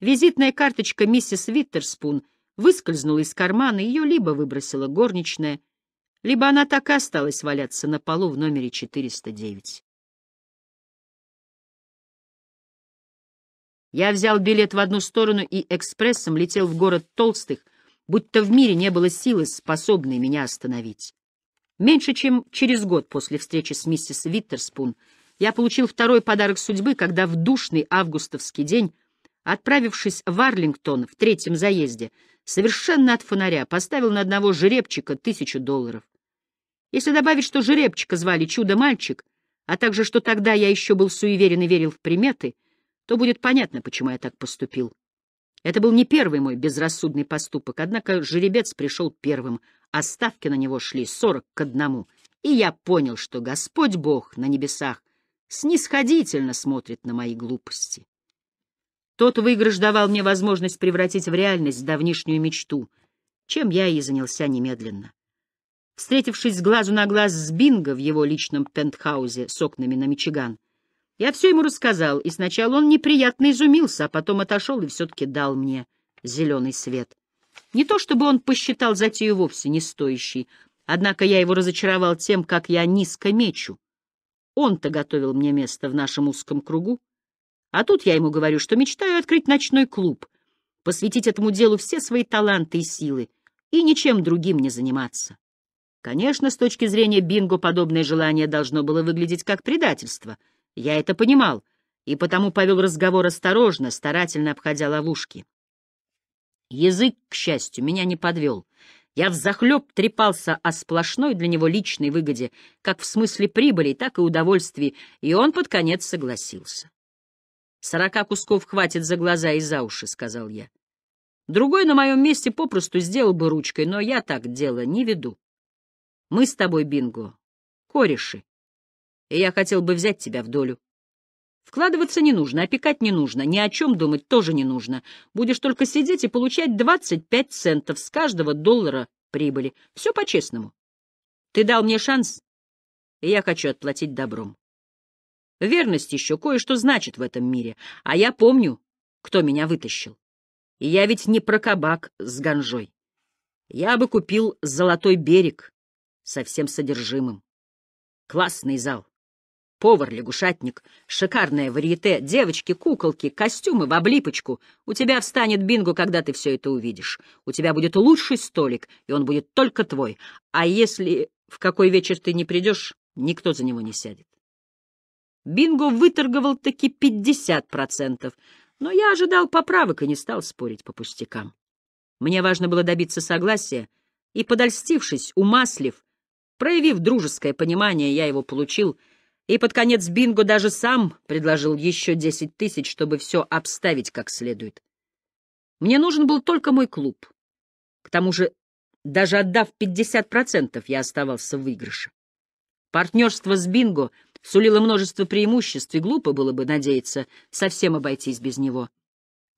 Визитная карточка миссис Виттерспун выскользнула из кармана, ее либо выбросила горничная, либо она так и осталась валяться на полу в номере 409. Я взял билет в одну сторону и экспрессом летел в город Толстых, будто в мире не было силы, способной меня остановить. Меньше чем через год после встречи с миссис Виттерспун я получил второй подарок судьбы, когда в душный августовский день, отправившись в Арлингтон в третьем заезде, совершенно от фонаря поставил на одного жеребчика тысячу долларов. Если добавить, что жеребчика звали Чудо-мальчик, а также, что тогда я еще был суеверен и верил в приметы, то будет понятно, почему я так поступил. Это был не первый мой безрассудный поступок, однако жеребец пришел первым, а ставки на него шли сорок к одному, и я понял, что Господь Бог на небесах снисходительно смотрит на мои глупости. Тот выигрыш давал мне возможность превратить в реальность давнишнюю мечту, чем я и занялся немедленно. Встретившись с глазу на глаз с Бинго в его личном пентхаузе с окнами на Мичиган, я все ему рассказал, и сначала он неприятно изумился, а потом отошел и все-таки дал мне зеленый свет. Не то чтобы он посчитал затею вовсе не стоящей, однако я его разочаровал тем, как я низко мечу. Он-то готовил мне место в нашем узком кругу. А тут я ему говорю, что мечтаю открыть ночной клуб, посвятить этому делу все свои таланты и силы и ничем другим не заниматься. Конечно, с точки зрения Бинго подобное желание должно было выглядеть как предательство — я это понимал, и потому повел разговор осторожно, старательно обходя ловушки. Язык, к счастью, меня не подвел. Я взахлеб трепался о сплошной для него личной выгоде, как в смысле прибыли, так и удовольствий, и он под конец согласился. «Сорока кусков хватит за глаза и за уши», — сказал я. «Другой на моем месте попросту сделал бы ручкой, но я так дело не веду. Мы с тобой, Бинго, кореши, и я хотел бы взять тебя в долю. Вкладываться не нужно, опекать не нужно, ни о чем думать тоже не нужно. Будешь только сидеть и получать 25 центов с каждого доллара прибыли. Все по-честному. Ты дал мне шанс, и я хочу отплатить добром. Верность еще кое-что значит в этом мире, а я помню, кто меня вытащил. И я ведь не про кабак с ганжой. Я бы купил «Золотой берег» со всем содержимым. Классный зал повар-лягушатник, шикарное варьете, девочки-куколки, костюмы в облипочку. У тебя встанет бинго, когда ты все это увидишь. У тебя будет лучший столик, и он будет только твой. А если в какой вечер ты не придешь, никто за него не сядет. Бинго выторговал таки 50%, но я ожидал поправок и не стал спорить по пустякам. Мне важно было добиться согласия, и, подольстившись, умаслив, проявив дружеское понимание, я его получил — и под конец бинго даже сам предложил еще десять тысяч, чтобы все обставить как следует. Мне нужен был только мой клуб. К тому же, даже отдав 50%, я оставался в выигрыше. Партнерство с бинго сулило множество преимуществ, и глупо было бы надеяться совсем обойтись без него.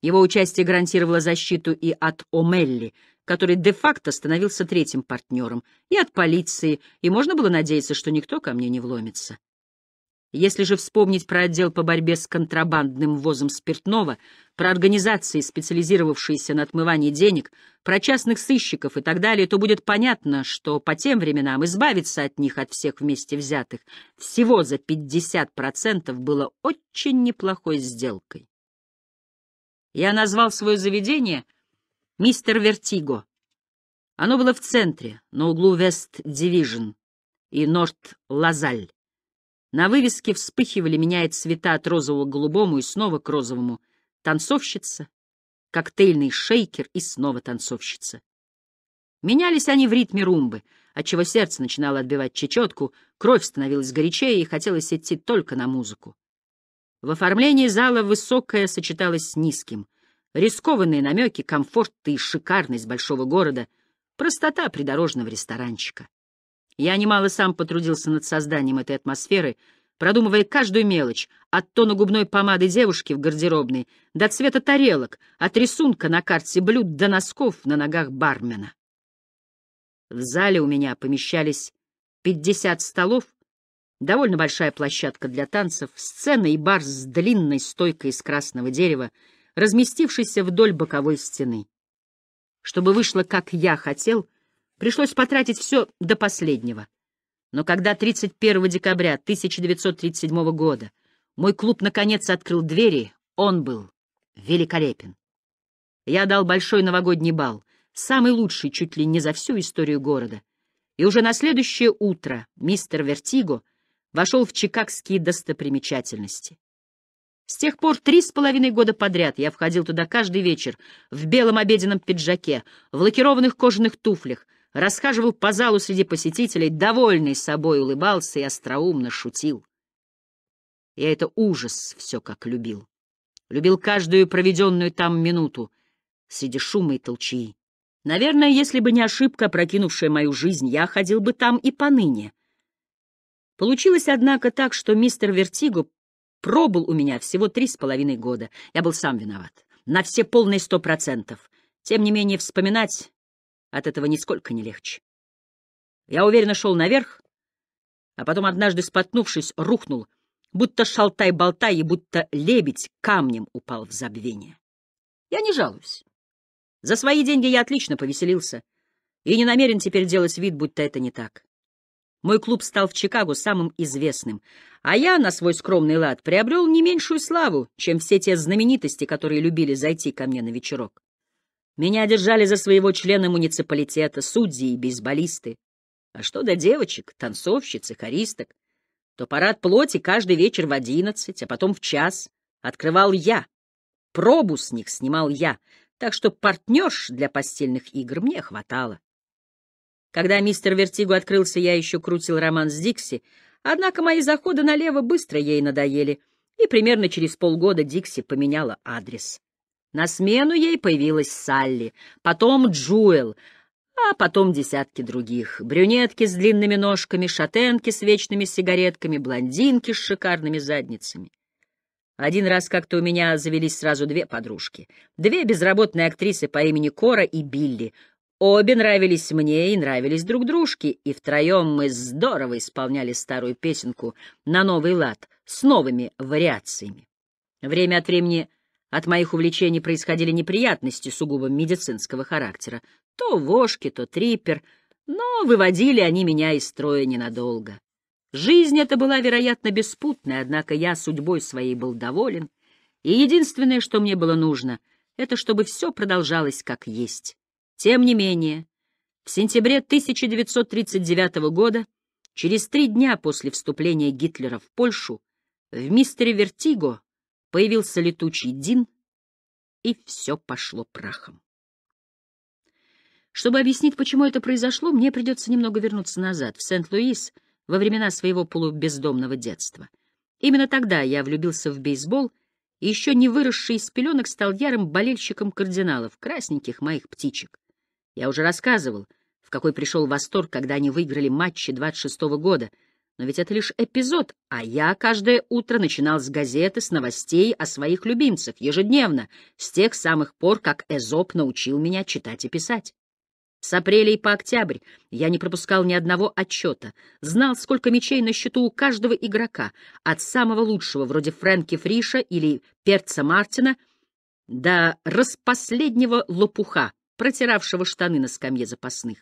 Его участие гарантировало защиту и от Омелли, который де-факто становился третьим партнером, и от полиции, и можно было надеяться, что никто ко мне не вломится. Если же вспомнить про отдел по борьбе с контрабандным ввозом спиртного, про организации, специализировавшиеся на отмывании денег, про частных сыщиков и так далее, то будет понятно, что по тем временам избавиться от них, от всех вместе взятых, всего за 50% было очень неплохой сделкой. Я назвал свое заведение «Мистер Вертиго». Оно было в центре, на углу Вест-Дивижн и Норт-Лазаль. На вывеске вспыхивали, меняя цвета от розового к голубому и снова к розовому. Танцовщица, коктейльный шейкер и снова танцовщица. Менялись они в ритме румбы, отчего сердце начинало отбивать чечетку, кровь становилась горячее и хотелось идти только на музыку. В оформлении зала высокое сочеталось с низким. Рискованные намеки, комфорт и шикарность большого города, простота придорожного ресторанчика. Я немало сам потрудился над созданием этой атмосферы, продумывая каждую мелочь, от тона губной помады девушки в гардеробной до цвета тарелок, от рисунка на карте блюд до носков на ногах бармена. В зале у меня помещались 50 столов, довольно большая площадка для танцев, сцена и бар с длинной стойкой из красного дерева, разместившийся вдоль боковой стены. Чтобы вышло, как я хотел — Пришлось потратить все до последнего. Но когда 31 декабря 1937 года мой клуб наконец открыл двери, он был великолепен. Я дал большой новогодний бал, самый лучший чуть ли не за всю историю города. И уже на следующее утро мистер Вертиго вошел в чикагские достопримечательности. С тех пор три с половиной года подряд я входил туда каждый вечер в белом обеденном пиджаке, в лакированных кожаных туфлях, расхаживал по залу среди посетителей, довольный собой улыбался и остроумно шутил. Я это ужас все как любил. Любил каждую проведенную там минуту среди шума и толчии. Наверное, если бы не ошибка, прокинувшая мою жизнь, я ходил бы там и поныне. Получилось, однако, так, что мистер Вертиго пробыл у меня всего три с половиной года. Я был сам виноват. На все полные сто процентов. Тем не менее, вспоминать от этого нисколько не легче. Я уверенно шел наверх, а потом, однажды споткнувшись, рухнул, будто шалтай-болтай и будто лебедь камнем упал в забвение. Я не жалуюсь. За свои деньги я отлично повеселился и не намерен теперь делать вид, будто это не так. Мой клуб стал в Чикаго самым известным, а я на свой скромный лад приобрел не меньшую славу, чем все те знаменитости, которые любили зайти ко мне на вечерок. Меня держали за своего члена муниципалитета, судьи и бейсболисты. А что до девочек, танцовщиц и хористок, то парад плоти каждый вечер в одиннадцать, а потом в час открывал я. Пробу с них снимал я, так что партнерш для постельных игр мне хватало. Когда мистер Вертигу открылся, я еще крутил роман с Дикси, однако мои заходы налево быстро ей надоели, и примерно через полгода Дикси поменяла адрес. На смену ей появилась Салли, потом Джуэл, а потом десятки других. Брюнетки с длинными ножками, шатенки с вечными сигаретками, блондинки с шикарными задницами. Один раз как-то у меня завелись сразу две подружки. Две безработные актрисы по имени Кора и Билли. Обе нравились мне и нравились друг дружке, и втроем мы здорово исполняли старую песенку на новый лад с новыми вариациями. Время от времени от моих увлечений происходили неприятности сугубо медицинского характера. То вошки, то трипер, но выводили они меня из строя ненадолго. Жизнь эта была, вероятно, беспутная, однако я судьбой своей был доволен, и единственное, что мне было нужно, это чтобы все продолжалось как есть. Тем не менее, в сентябре 1939 года, через три дня после вступления Гитлера в Польшу, в «Мистере Вертиго» Появился летучий Дин, и все пошло прахом. Чтобы объяснить, почему это произошло, мне придется немного вернуться назад, в Сент-Луис, во времена своего полубездомного детства. Именно тогда я влюбился в бейсбол, и еще не выросший из пеленок стал ярым болельщиком кардиналов, красненьких моих птичек. Я уже рассказывал, в какой пришел восторг, когда они выиграли матчи 26-го года — но ведь это лишь эпизод, а я каждое утро начинал с газеты, с новостей о своих любимцах, ежедневно, с тех самых пор, как Эзоп научил меня читать и писать. С апреля и по октябрь я не пропускал ни одного отчета, знал, сколько мечей на счету у каждого игрока, от самого лучшего, вроде Фрэнки Фриша или Перца Мартина, до распоследнего лопуха, протиравшего штаны на скамье запасных.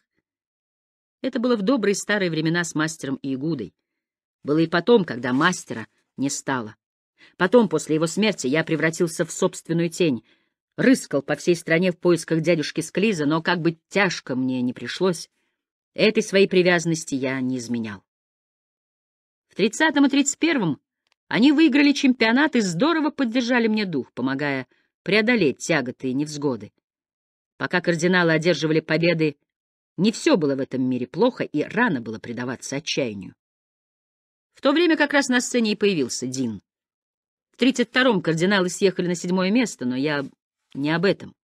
Это было в добрые старые времена с мастером Иегудой. Было и потом, когда мастера не стало. Потом, после его смерти, я превратился в собственную тень. Рыскал по всей стране в поисках дядюшки Склиза, но как бы тяжко мне не пришлось, этой своей привязанности я не изменял. В 30-м и 31-м они выиграли чемпионат и здорово поддержали мне дух, помогая преодолеть тяготы и невзгоды. Пока кардиналы одерживали победы, не все было в этом мире плохо, и рано было предаваться отчаянию. В то время как раз на сцене и появился Дин. В 32-м кардиналы съехали на седьмое место, но я не об этом.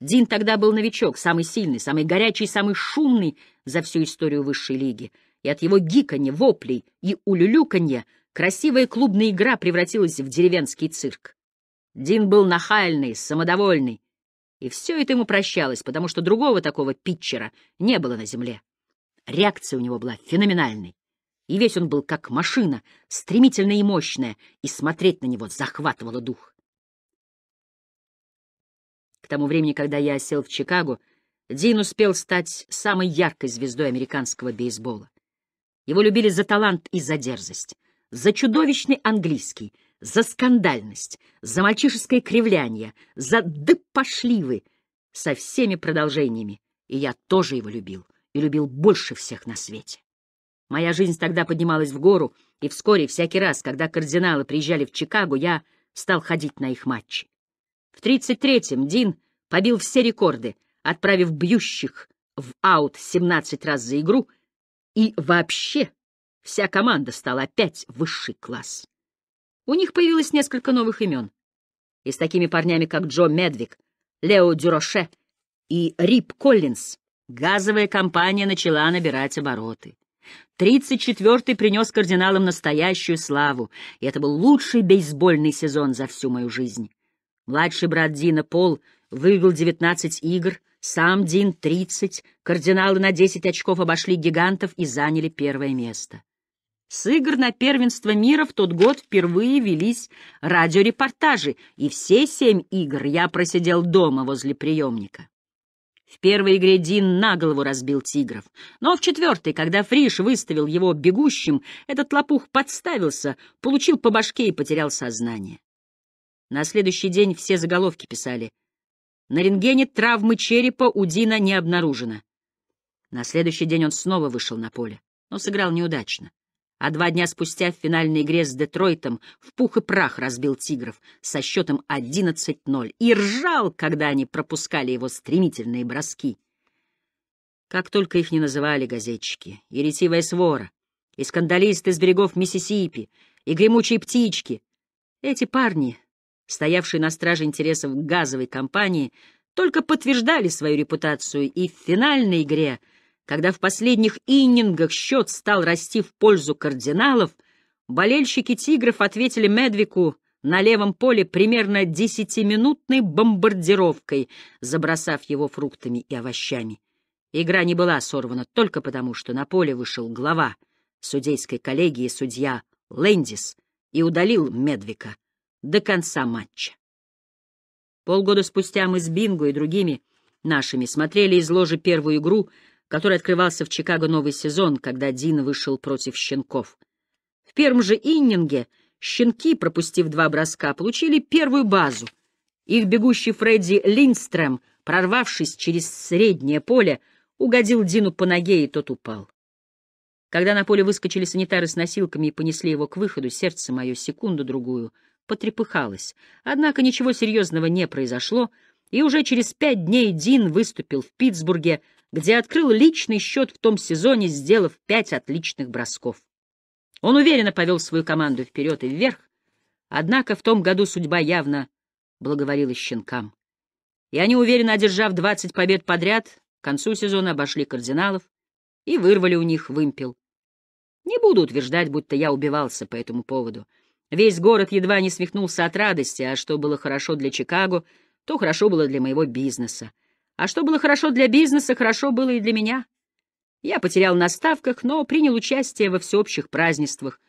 Дин тогда был новичок, самый сильный, самый горячий, самый шумный за всю историю высшей лиги. И от его гиканья, воплей и улюлюканья красивая клубная игра превратилась в деревенский цирк. Дин был нахальный, самодовольный, и все это ему прощалось, потому что другого такого питчера не было на земле. Реакция у него была феноменальной и весь он был как машина, стремительная и мощная, и смотреть на него захватывало дух. К тому времени, когда я осел в Чикаго, Дин успел стать самой яркой звездой американского бейсбола. Его любили за талант и за дерзость, за чудовищный английский, за скандальность, за мальчишеское кривляние, за «да со всеми продолжениями, и я тоже его любил, и любил больше всех на свете. Моя жизнь тогда поднималась в гору, и вскоре, всякий раз, когда кардиналы приезжали в Чикаго, я стал ходить на их матчи. В 33-м Дин побил все рекорды, отправив бьющих в аут 17 раз за игру, и вообще вся команда стала опять высший класс. У них появилось несколько новых имен. И с такими парнями, как Джо Медвик, Лео Дюроше и Рип Коллинс. газовая компания начала набирать обороты. Тридцать четвертый принес кардиналам настоящую славу, и это был лучший бейсбольный сезон за всю мою жизнь. Младший брат Дина, Пол, выиграл девятнадцать игр, сам Дин — тридцать. кардиналы на десять очков обошли гигантов и заняли первое место. С игр на первенство мира в тот год впервые велись радиорепортажи, и все семь игр я просидел дома возле приемника. В первой игре Дин на голову разбил тигров. Но в четвертой, когда Фриш выставил его бегущим, этот лопух подставился, получил по башке и потерял сознание. На следующий день все заголовки писали. На рентгене травмы черепа у Дина не обнаружено. На следующий день он снова вышел на поле, но сыграл неудачно а два дня спустя в финальной игре с Детройтом в пух и прах разбил «Тигров» со счетом 11-0 и ржал, когда они пропускали его стремительные броски. Как только их не называли газетчики, и ретивая свора, и скандалисты с берегов Миссисипи, и гремучие птички, эти парни, стоявшие на страже интересов газовой компании, только подтверждали свою репутацию и в финальной игре — когда в последних иннингах счет стал расти в пользу кардиналов, болельщики «Тигров» ответили Медвику на левом поле примерно десятиминутной бомбардировкой, забросав его фруктами и овощами. Игра не была сорвана только потому, что на поле вышел глава судейской коллегии судья Лэндис и удалил Медвика до конца матча. Полгода спустя мы с Бинго и другими нашими смотрели из ложи первую игру — который открывался в Чикаго новый сезон, когда Дин вышел против щенков. В первом же иннинге щенки, пропустив два броска, получили первую базу. Их бегущий Фредди Линдстрем, прорвавшись через среднее поле, угодил Дину по ноге, и тот упал. Когда на поле выскочили санитары с носилками и понесли его к выходу, сердце мое секунду-другую потрепыхалось. Однако ничего серьезного не произошло, и уже через пять дней Дин выступил в Питтсбурге где открыл личный счет в том сезоне, сделав пять отличных бросков. Он уверенно повел свою команду вперед и вверх, однако в том году судьба явно благоволила щенкам. И они, уверенно одержав 20 побед подряд, к концу сезона обошли кардиналов и вырвали у них вымпел. Не буду утверждать, будто я убивался по этому поводу. Весь город едва не свихнулся от радости, а что было хорошо для Чикаго, то хорошо было для моего бизнеса. А что было хорошо для бизнеса, хорошо было и для меня. Я потерял на ставках, но принял участие во всеобщих празднествах.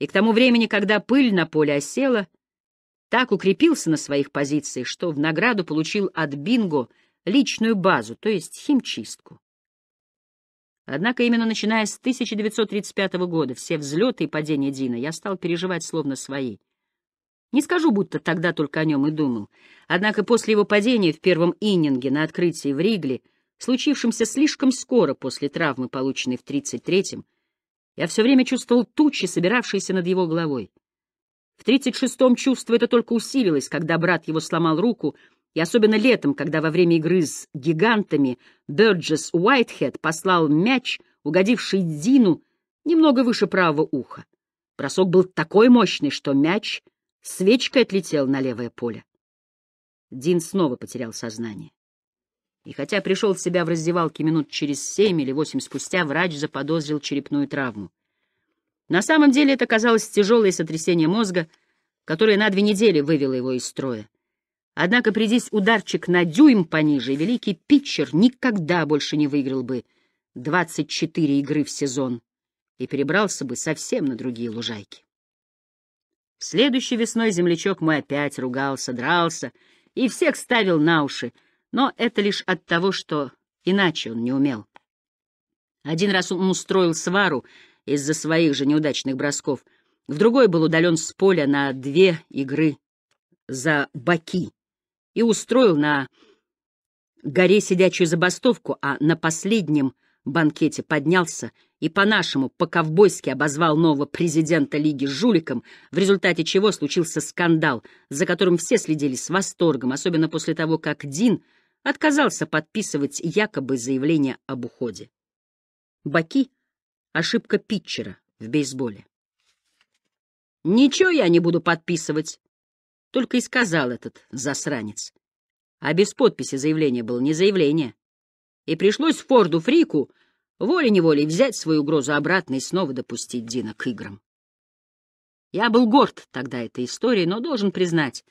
И к тому времени, когда пыль на поле осела, так укрепился на своих позициях, что в награду получил от Бинго личную базу, то есть химчистку. Однако именно начиная с 1935 года все взлеты и падения Дина я стал переживать словно свои. Не скажу, будто тогда только о нем и думал. Однако после его падения в первом иннинге на открытии в Ригле, случившемся слишком скоро после травмы, полученной в 33-м, я все время чувствовал тучи, собиравшиеся над его головой. В 36-м чувство это только усилилось, когда брат его сломал руку, и особенно летом, когда во время игры с гигантами Берджес Уайтхед послал мяч, угодивший Дину, немного выше правого уха. Бросок был такой мощный, что мяч — свечкой отлетел на левое поле. Дин снова потерял сознание. И хотя пришел в себя в раздевалке минут через семь или восемь спустя, врач заподозрил черепную травму. На самом деле это оказалось тяжелое сотрясение мозга, которое на две недели вывело его из строя. Однако, придись ударчик на дюйм пониже, великий питчер никогда больше не выиграл бы 24 игры в сезон и перебрался бы совсем на другие лужайки. Следующей весной землячок мой опять ругался, дрался и всех ставил на уши, но это лишь от того, что иначе он не умел. Один раз он устроил свару из-за своих же неудачных бросков, в другой был удален с поля на две игры за баки и устроил на горе сидячую забастовку, а на последнем банкете поднялся и по-нашему по-ковбойски обозвал нового президента Лиги жуликом, в результате чего случился скандал, за которым все следили с восторгом, особенно после того, как Дин отказался подписывать якобы заявление об уходе. Баки — ошибка питчера в бейсболе. «Ничего я не буду подписывать», — только и сказал этот засранец. А без подписи заявление было не заявление. И пришлось Форду Фрику волей-неволей взять свою угрозу обратно и снова допустить Дина к играм. Я был горд тогда этой историей, но должен признать,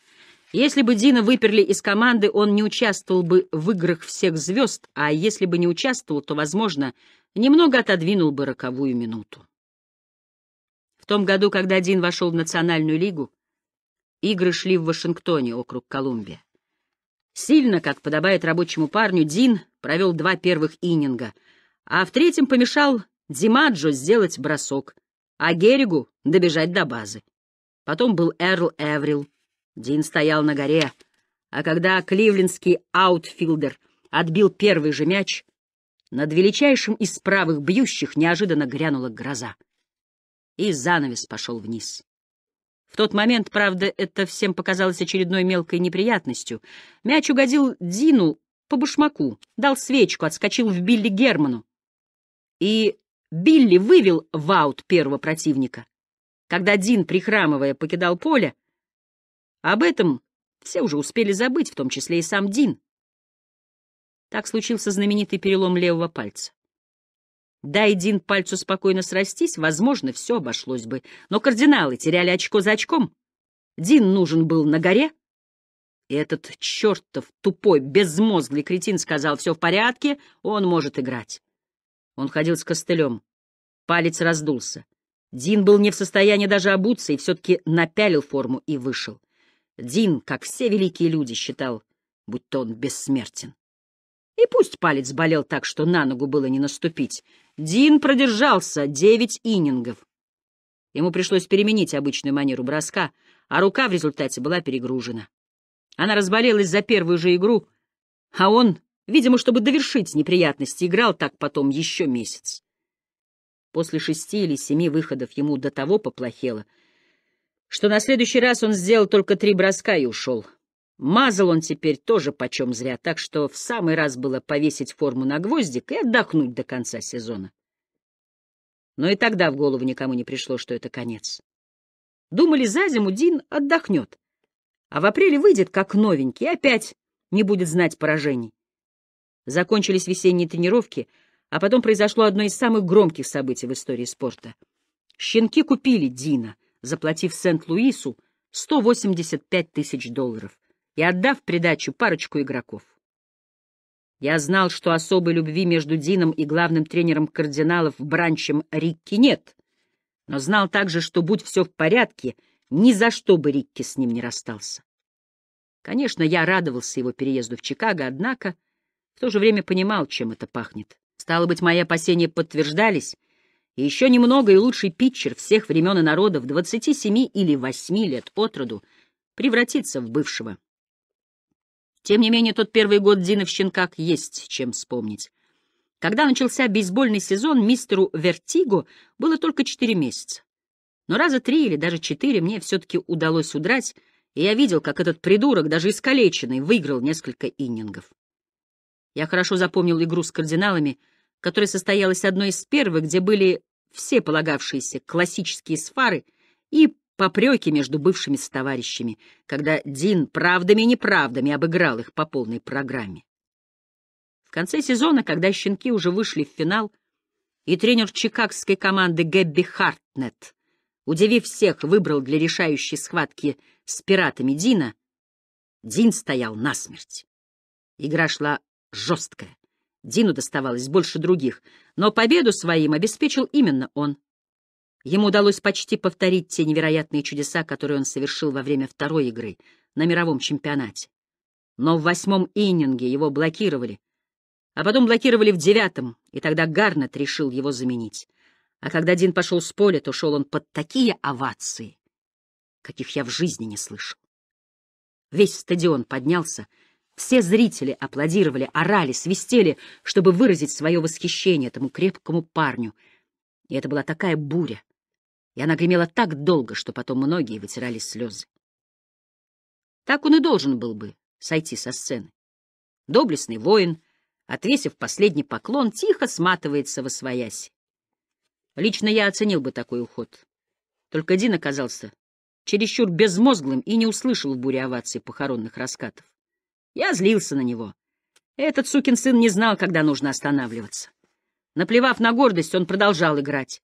если бы Дина выперли из команды, он не участвовал бы в играх всех звезд, а если бы не участвовал, то, возможно, немного отодвинул бы роковую минуту. В том году, когда Дин вошел в Национальную лигу, игры шли в Вашингтоне, округ Колумбия. Сильно, как подобает рабочему парню, Дин провел два первых ининга — а в третьем помешал Димаджо сделать бросок, а Геригу добежать до базы. Потом был Эрл Эврил. Дин стоял на горе, а когда кливлендский аутфилдер отбил первый же мяч, над величайшим из правых бьющих неожиданно грянула гроза. И занавес пошел вниз. В тот момент, правда, это всем показалось очередной мелкой неприятностью. Мяч угодил Дину по башмаку, дал свечку, отскочил в Билли Герману и Билли вывел в аут первого противника. Когда Дин, прихрамывая, покидал поле, об этом все уже успели забыть, в том числе и сам Дин. Так случился знаменитый перелом левого пальца. Дай Дин пальцу спокойно срастись, возможно, все обошлось бы. Но кардиналы теряли очко за очком. Дин нужен был на горе. И этот чертов тупой, безмозглый кретин сказал, все в порядке, он может играть. Он ходил с костылем. Палец раздулся. Дин был не в состоянии даже обуться и все-таки напялил форму и вышел. Дин, как все великие люди, считал, будто он бессмертен. И пусть палец болел так, что на ногу было не наступить, Дин продержался девять иннингов. Ему пришлось переменить обычную манеру броска, а рука в результате была перегружена. Она разболелась за первую же игру, а он Видимо, чтобы довершить неприятности, играл так потом еще месяц. После шести или семи выходов ему до того поплохело, что на следующий раз он сделал только три броска и ушел. Мазал он теперь тоже почем зря, так что в самый раз было повесить форму на гвоздик и отдохнуть до конца сезона. Но и тогда в голову никому не пришло, что это конец. Думали, за зиму Дин отдохнет, а в апреле выйдет как новенький и опять не будет знать поражений. Закончились весенние тренировки, а потом произошло одно из самых громких событий в истории спорта. Щенки купили Дина, заплатив Сент-Луису 185 тысяч долларов и отдав придачу парочку игроков. Я знал, что особой любви между Дином и главным тренером кардиналов Бранчем Рикки нет, но знал также, что, будь все в порядке, ни за что бы Рикки с ним не расстался. Конечно, я радовался его переезду в Чикаго, однако в то же время понимал, чем это пахнет. Стало быть, мои опасения подтверждались, и еще немного, и лучший питчер всех времен и народов 27 или 8 лет от роду превратится в бывшего. Тем не менее, тот первый год Дина в щенках есть чем вспомнить. Когда начался бейсбольный сезон, мистеру Вертиго было только четыре месяца. Но раза три или даже четыре мне все-таки удалось удрать, и я видел, как этот придурок, даже искалеченный, выиграл несколько иннингов. Я хорошо запомнил игру с кардиналами, которая состоялась одной из первых, где были все полагавшиеся классические сфары и попреки между бывшими товарищами, когда Дин правдами и неправдами обыграл их по полной программе. В конце сезона, когда «Щенки» уже вышли в финал, и тренер чикагской команды Гэбби Хартнет, удивив всех, выбрал для решающей схватки с пиратами Дина, Дин стоял насмерть. Игра шла жесткая. Дину доставалось больше других, но победу своим обеспечил именно он. Ему удалось почти повторить те невероятные чудеса, которые он совершил во время второй игры на мировом чемпионате. Но в восьмом иннинге его блокировали, а потом блокировали в девятом, и тогда Гарнет решил его заменить. А когда Дин пошел с поля, то шел он под такие овации, каких я в жизни не слышал. Весь стадион поднялся — все зрители аплодировали, орали, свистели, чтобы выразить свое восхищение этому крепкому парню. И это была такая буря. И она гремела так долго, что потом многие вытирали слезы. Так он и должен был бы сойти со сцены. Доблестный воин, отвесив последний поклон, тихо сматывается во свояси. Лично я оценил бы такой уход. Только Дин оказался чересчур безмозглым и не услышал в буре овации похоронных раскатов. Я злился на него. Этот сукин сын не знал, когда нужно останавливаться. Наплевав на гордость, он продолжал играть.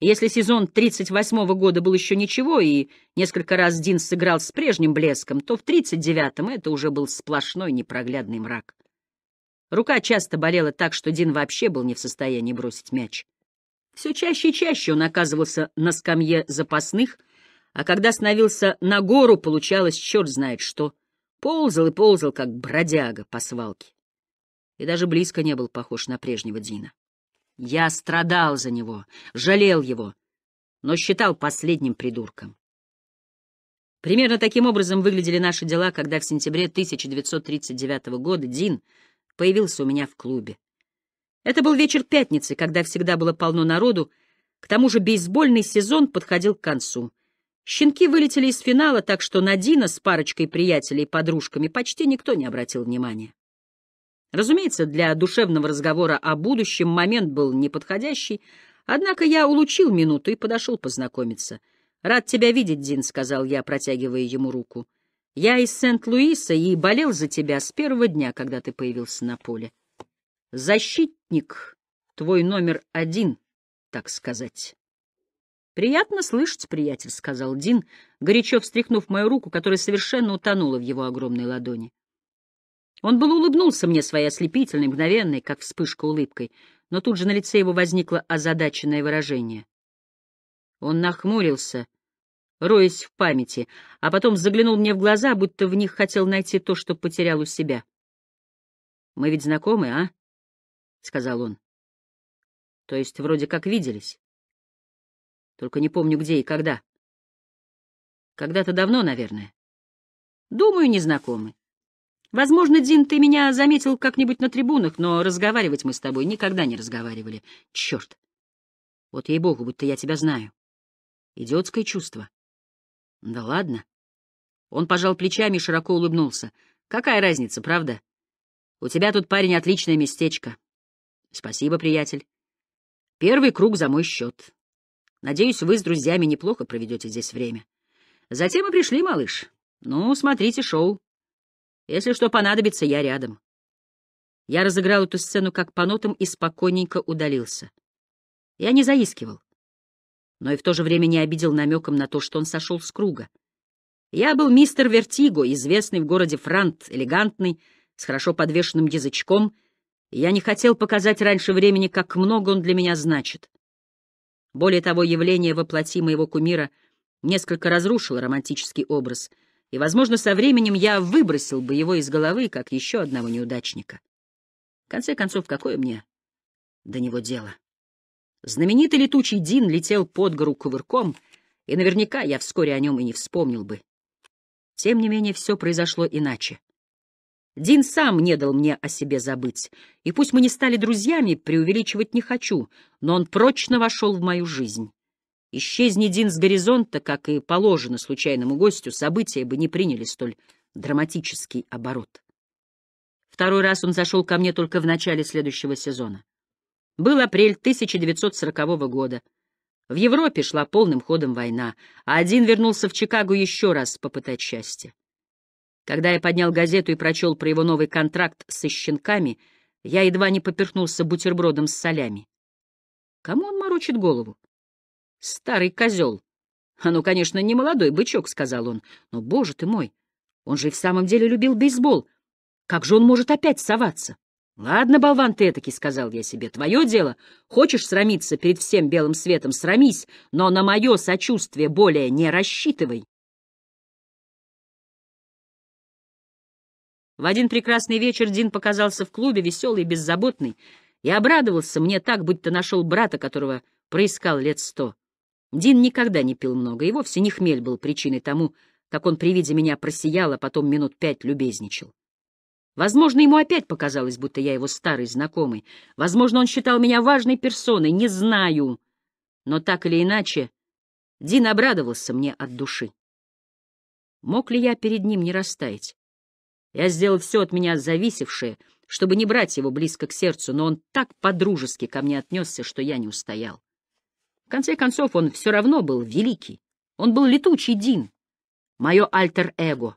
И если сезон 38-го года был еще ничего, и несколько раз Дин сыграл с прежним блеском, то в 39-м это уже был сплошной непроглядный мрак. Рука часто болела так, что Дин вообще был не в состоянии бросить мяч. Все чаще и чаще он оказывался на скамье запасных, а когда становился на гору, получалось черт знает что — Ползал и ползал, как бродяга по свалке. И даже близко не был похож на прежнего Дина. Я страдал за него, жалел его, но считал последним придурком. Примерно таким образом выглядели наши дела, когда в сентябре 1939 года Дин появился у меня в клубе. Это был вечер пятницы, когда всегда было полно народу, к тому же бейсбольный сезон подходил к концу — Щенки вылетели из финала, так что на Дина с парочкой приятелей и подружками почти никто не обратил внимания. Разумеется, для душевного разговора о будущем момент был неподходящий, однако я улучил минуту и подошел познакомиться. «Рад тебя видеть, Дин», — сказал я, протягивая ему руку. «Я из Сент-Луиса и болел за тебя с первого дня, когда ты появился на поле. Защитник твой номер один, так сказать». «Приятно слышать, приятель», — сказал Дин, горячо встряхнув мою руку, которая совершенно утонула в его огромной ладони. Он был улыбнулся мне своей ослепительной, мгновенной, как вспышка улыбкой, но тут же на лице его возникло озадаченное выражение. Он нахмурился, роясь в памяти, а потом заглянул мне в глаза, будто в них хотел найти то, что потерял у себя. «Мы ведь знакомы, а?» — сказал он. «То есть вроде как виделись?» Только не помню, где и когда. Когда-то давно, наверное. Думаю, незнакомы. Возможно, Дин, ты меня заметил как-нибудь на трибунах, но разговаривать мы с тобой никогда не разговаривали. Черт! Вот ей-богу, будто я тебя знаю. Идиотское чувство. Да ладно. Он пожал плечами и широко улыбнулся. Какая разница, правда? У тебя тут, парень, отличное местечко. Спасибо, приятель. Первый круг за мой счет. Надеюсь, вы с друзьями неплохо проведете здесь время. Затем мы пришли, малыш. Ну, смотрите шоу. Если что понадобится, я рядом. Я разыграл эту сцену как по нотам и спокойненько удалился. Я не заискивал, но и в то же время не обидел намеком на то, что он сошел с круга. Я был мистер Вертиго, известный в городе Франт, элегантный, с хорошо подвешенным язычком, и я не хотел показать раньше времени, как много он для меня значит. Более того, явление воплоти моего кумира несколько разрушило романтический образ, и, возможно, со временем я выбросил бы его из головы, как еще одного неудачника. В конце концов, какое мне до него дело? Знаменитый летучий Дин летел под гору кувырком, и наверняка я вскоре о нем и не вспомнил бы. Тем не менее, все произошло иначе. Дин сам не дал мне о себе забыть, и пусть мы не стали друзьями, преувеличивать не хочу, но он прочно вошел в мою жизнь. Исчезни Дин с горизонта, как и положено случайному гостю, события бы не приняли столь драматический оборот. Второй раз он зашел ко мне только в начале следующего сезона. Был апрель 1940 года. В Европе шла полным ходом война, а один вернулся в Чикаго еще раз попытать счастье. Когда я поднял газету и прочел про его новый контракт со щенками, я едва не поперхнулся бутербродом с солями. Кому он морочит голову? Старый козел. А ну, конечно, не молодой бычок, — сказал он. Но, боже ты мой, он же и в самом деле любил бейсбол. Как же он может опять соваться? Ладно, болван ты этакий, — сказал я себе, — твое дело. Хочешь срамиться перед всем белым светом — срамись, но на мое сочувствие более не рассчитывай. В один прекрасный вечер Дин показался в клубе, веселый и беззаботный, и обрадовался мне так, будто нашел брата, которого проискал лет сто. Дин никогда не пил много, и вовсе не хмель был причиной тому, как он при виде меня просиял, а потом минут пять любезничал. Возможно, ему опять показалось, будто я его старый знакомый. Возможно, он считал меня важной персоной, не знаю. Но так или иначе, Дин обрадовался мне от души. Мог ли я перед ним не растаять? Я сделал все от меня зависевшее, чтобы не брать его близко к сердцу, но он так подружески ко мне отнесся, что я не устоял. В конце концов, он все равно был великий. Он был летучий Дин, мое альтер-эго,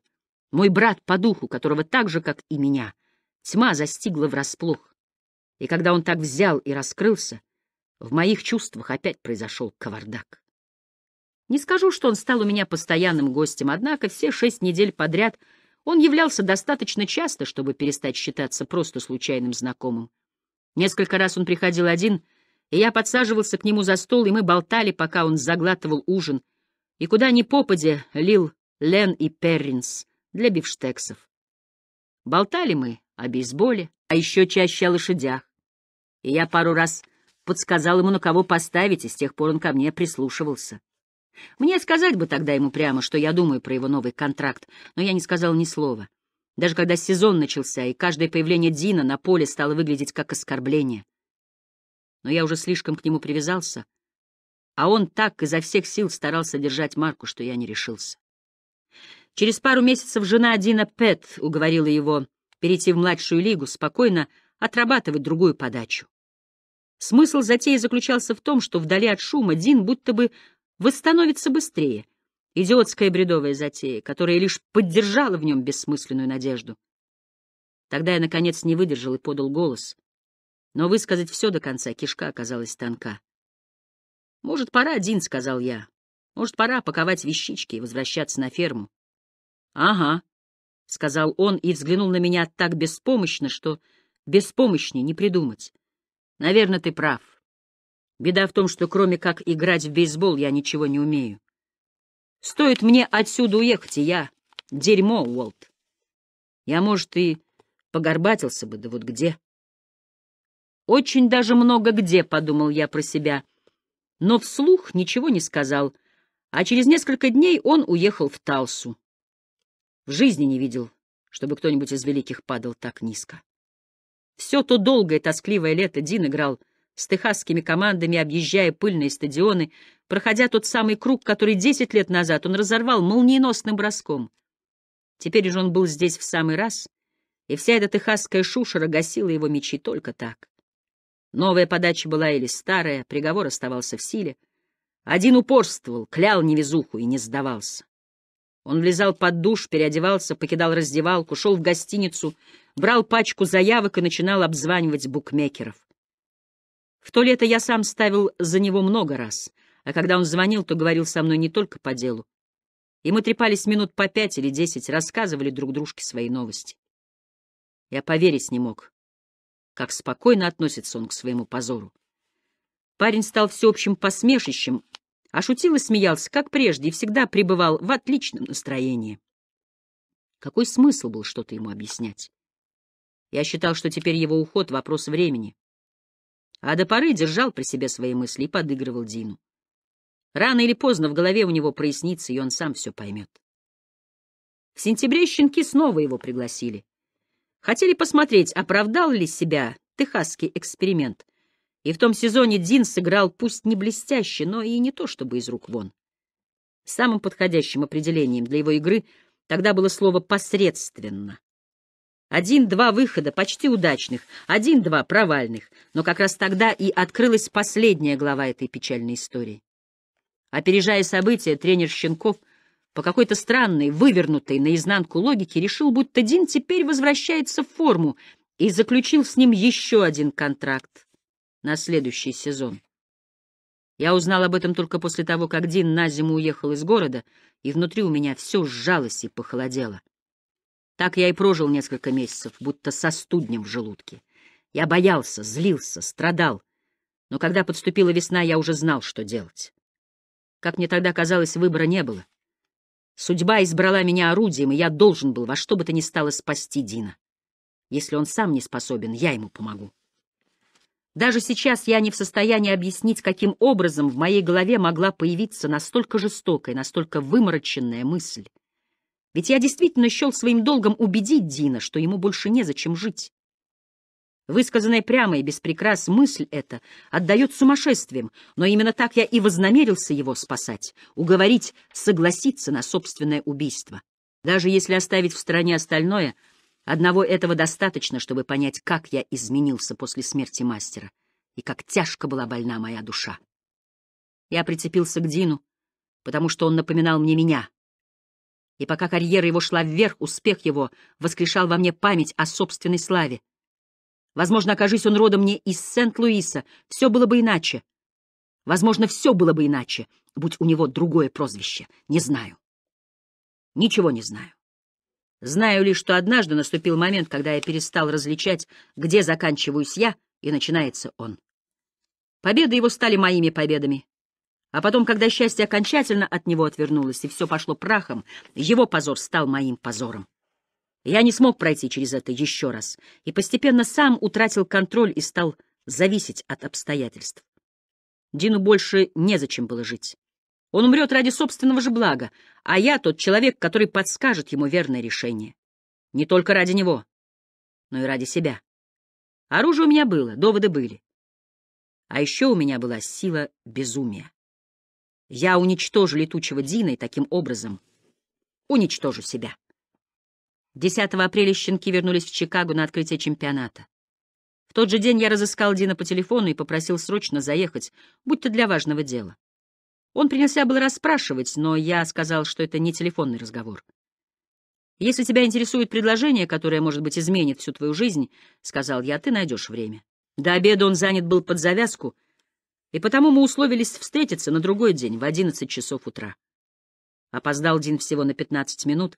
мой брат по духу, которого так же, как и меня, тьма застигла врасплох. И когда он так взял и раскрылся, в моих чувствах опять произошел кавардак. Не скажу, что он стал у меня постоянным гостем, однако все шесть недель подряд — он являлся достаточно часто, чтобы перестать считаться просто случайным знакомым. Несколько раз он приходил один, и я подсаживался к нему за стол, и мы болтали, пока он заглатывал ужин, и куда ни попадя лил Лен и Перринс для бифштексов. Болтали мы о бейсболе, а еще чаще о лошадях. И я пару раз подсказал ему, на кого поставить, и с тех пор он ко мне прислушивался. Мне сказать бы тогда ему прямо, что я думаю про его новый контракт, но я не сказал ни слова. Даже когда сезон начался, и каждое появление Дина на поле стало выглядеть как оскорбление. Но я уже слишком к нему привязался, а он так изо всех сил старался держать Марку, что я не решился. Через пару месяцев жена Дина Пэт уговорила его перейти в младшую лигу, спокойно отрабатывать другую подачу. Смысл затеи заключался в том, что вдали от шума Дин будто бы восстановится быстрее. Идиотская бредовая затея, которая лишь поддержала в нем бессмысленную надежду. Тогда я, наконец, не выдержал и подал голос. Но высказать все до конца кишка оказалась тонка. «Может, пора, один, сказал я. «Может, пора паковать вещички и возвращаться на ферму». «Ага», — сказал он и взглянул на меня так беспомощно, что беспомощнее не придумать. «Наверное, ты прав. Беда в том, что кроме как играть в бейсбол я ничего не умею. Стоит мне отсюда уехать, и я... Дерьмо, Уолт. Я, может, и погорбатился бы, да вот где. Очень даже много где, — подумал я про себя. Но вслух ничего не сказал, а через несколько дней он уехал в Талсу. В жизни не видел, чтобы кто-нибудь из великих падал так низко. Все то долгое тоскливое лето Дин играл — с техасскими командами, объезжая пыльные стадионы, проходя тот самый круг, который десять лет назад он разорвал молниеносным броском. Теперь же он был здесь в самый раз, и вся эта техасская шушера гасила его мечи только так. Новая подача была или старая, приговор оставался в силе. Один упорствовал, клял невезуху и не сдавался. Он влезал под душ, переодевался, покидал раздевалку, шел в гостиницу, брал пачку заявок и начинал обзванивать букмекеров. В то лето я сам ставил за него много раз, а когда он звонил, то говорил со мной не только по делу. И мы трепались минут по пять или десять, рассказывали друг дружке свои новости. Я поверить не мог, как спокойно относится он к своему позору. Парень стал всеобщим посмешищем, а шутил и смеялся, как прежде, и всегда пребывал в отличном настроении. Какой смысл был что-то ему объяснять? Я считал, что теперь его уход — вопрос времени а до поры держал при себе свои мысли и подыгрывал Дину. Рано или поздно в голове у него прояснится, и он сам все поймет. В сентябре щенки снова его пригласили. Хотели посмотреть, оправдал ли себя техасский эксперимент. И в том сезоне Дин сыграл пусть не блестяще, но и не то чтобы из рук вон. Самым подходящим определением для его игры тогда было слово «посредственно». Один-два выхода, почти удачных, один-два провальных. Но как раз тогда и открылась последняя глава этой печальной истории. Опережая события, тренер Щенков по какой-то странной, вывернутой наизнанку логике решил, будто Дин теперь возвращается в форму и заключил с ним еще один контракт на следующий сезон. Я узнал об этом только после того, как Дин на зиму уехал из города, и внутри у меня все сжалось и похолодело. Так я и прожил несколько месяцев, будто со студнем в желудке. Я боялся, злился, страдал. Но когда подступила весна, я уже знал, что делать. Как мне тогда казалось, выбора не было. Судьба избрала меня орудием, и я должен был во что бы то ни стало спасти Дина. Если он сам не способен, я ему помогу. Даже сейчас я не в состоянии объяснить, каким образом в моей голове могла появиться настолько жестокая, настолько вымороченная мысль. Ведь я действительно счел своим долгом убедить Дина, что ему больше незачем жить. Высказанная прямо и без прикрас мысль эта отдает сумасшествием, но именно так я и вознамерился его спасать, уговорить согласиться на собственное убийство. Даже если оставить в стороне остальное, одного этого достаточно, чтобы понять, как я изменился после смерти мастера и как тяжко была больна моя душа. Я прицепился к Дину, потому что он напоминал мне меня, и пока карьера его шла вверх, успех его воскрешал во мне память о собственной славе. Возможно, окажись он родом не из Сент-Луиса, все было бы иначе. Возможно, все было бы иначе, будь у него другое прозвище. Не знаю. Ничего не знаю. Знаю лишь, что однажды наступил момент, когда я перестал различать, где заканчиваюсь я, и начинается он. Победы его стали моими победами. А потом, когда счастье окончательно от него отвернулось, и все пошло прахом, его позор стал моим позором. Я не смог пройти через это еще раз, и постепенно сам утратил контроль и стал зависеть от обстоятельств. Дину больше незачем было жить. Он умрет ради собственного же блага, а я тот человек, который подскажет ему верное решение. Не только ради него, но и ради себя. Оружие у меня было, доводы были. А еще у меня была сила безумия. Я уничтожу летучего Дина и таким образом уничтожу себя. 10 апреля щенки вернулись в Чикаго на открытие чемпионата. В тот же день я разыскал Дина по телефону и попросил срочно заехать, будь то для важного дела. Он принялся было расспрашивать, но я сказал, что это не телефонный разговор. «Если тебя интересует предложение, которое, может быть, изменит всю твою жизнь», — сказал я, — «ты найдешь время». До обеда он занят был под завязку, и потому мы условились встретиться на другой день в одиннадцать часов утра. Опоздал Дин всего на пятнадцать минут,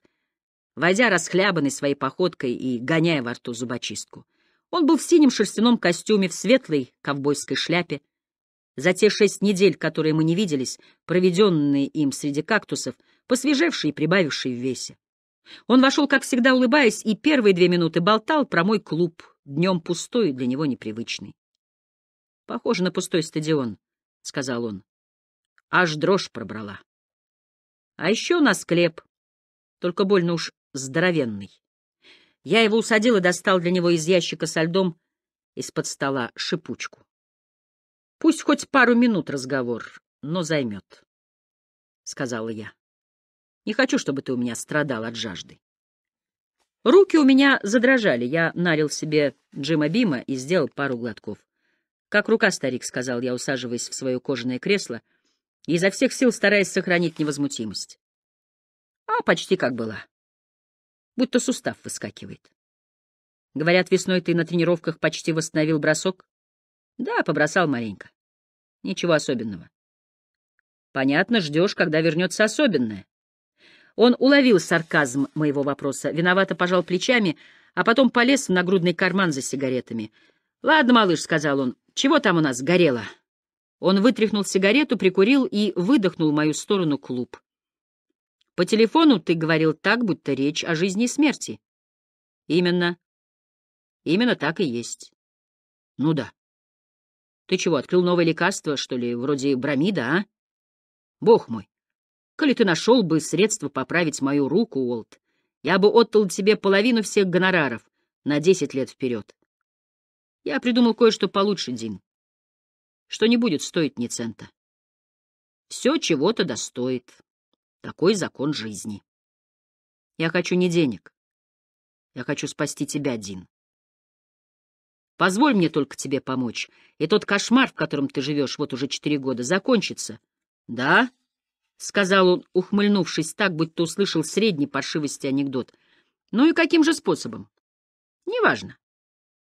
войдя расхлябанный своей походкой и гоняя во рту зубочистку. Он был в синем шерстяном костюме, в светлой ковбойской шляпе. За те шесть недель, которые мы не виделись, проведенные им среди кактусов, посвежевший и прибавивший в весе. Он вошел, как всегда, улыбаясь, и первые две минуты болтал про мой клуб, днем пустой и для него непривычный. Похоже на пустой стадион, — сказал он. Аж дрожь пробрала. А еще у нас склеп, только больно уж здоровенный. Я его усадил и достал для него из ящика со льдом из-под стола шипучку. Пусть хоть пару минут разговор, но займет, — сказала я. Не хочу, чтобы ты у меня страдал от жажды. Руки у меня задрожали. Я налил себе Джима Бима и сделал пару глотков. «Как рука, старик», — сказал я, усаживаясь в свое кожаное кресло и изо всех сил стараясь сохранить невозмутимость. А почти как была. Будто сустав выскакивает. Говорят, весной ты на тренировках почти восстановил бросок? Да, побросал маленько. Ничего особенного. Понятно, ждешь, когда вернется особенное. Он уловил сарказм моего вопроса, виновато пожал плечами, а потом полез в нагрудный карман за сигаретами. «Ладно, малыш», — сказал он, чего там у нас горело? Он вытряхнул сигарету, прикурил и выдохнул в мою сторону клуб. По телефону ты говорил так, будто речь о жизни и смерти. Именно. Именно так и есть. Ну да. Ты чего, открыл новое лекарство, что ли, вроде бромида, а? Бог мой. Коли ты нашел бы средство поправить мою руку, Уолт, я бы отдал тебе половину всех гонораров на десять лет вперед. Я придумал кое-что получше, Дин. Что не будет стоить ни цента. Все чего-то достоит. Такой закон жизни. Я хочу не денег. Я хочу спасти тебя, Дин. Позволь мне только тебе помочь, и тот кошмар, в котором ты живешь вот уже четыре года, закончится. — Да? — сказал он, ухмыльнувшись так, будто услышал средней паршивости анекдот. — Ну и каким же способом? — Неважно.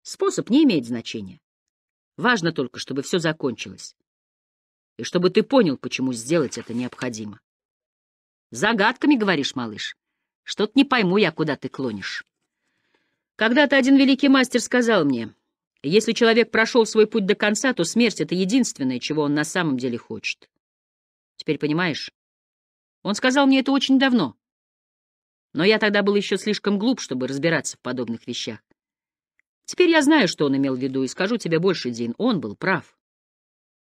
Способ не имеет значения. Важно только, чтобы все закончилось. И чтобы ты понял, почему сделать это необходимо. Загадками говоришь, малыш. Что-то не пойму я, куда ты клонишь. Когда-то один великий мастер сказал мне, если человек прошел свой путь до конца, то смерть — это единственное, чего он на самом деле хочет. Теперь понимаешь? Он сказал мне это очень давно. Но я тогда был еще слишком глуп, чтобы разбираться в подобных вещах. Теперь я знаю, что он имел в виду, и скажу тебе больше, Дин, он был прав.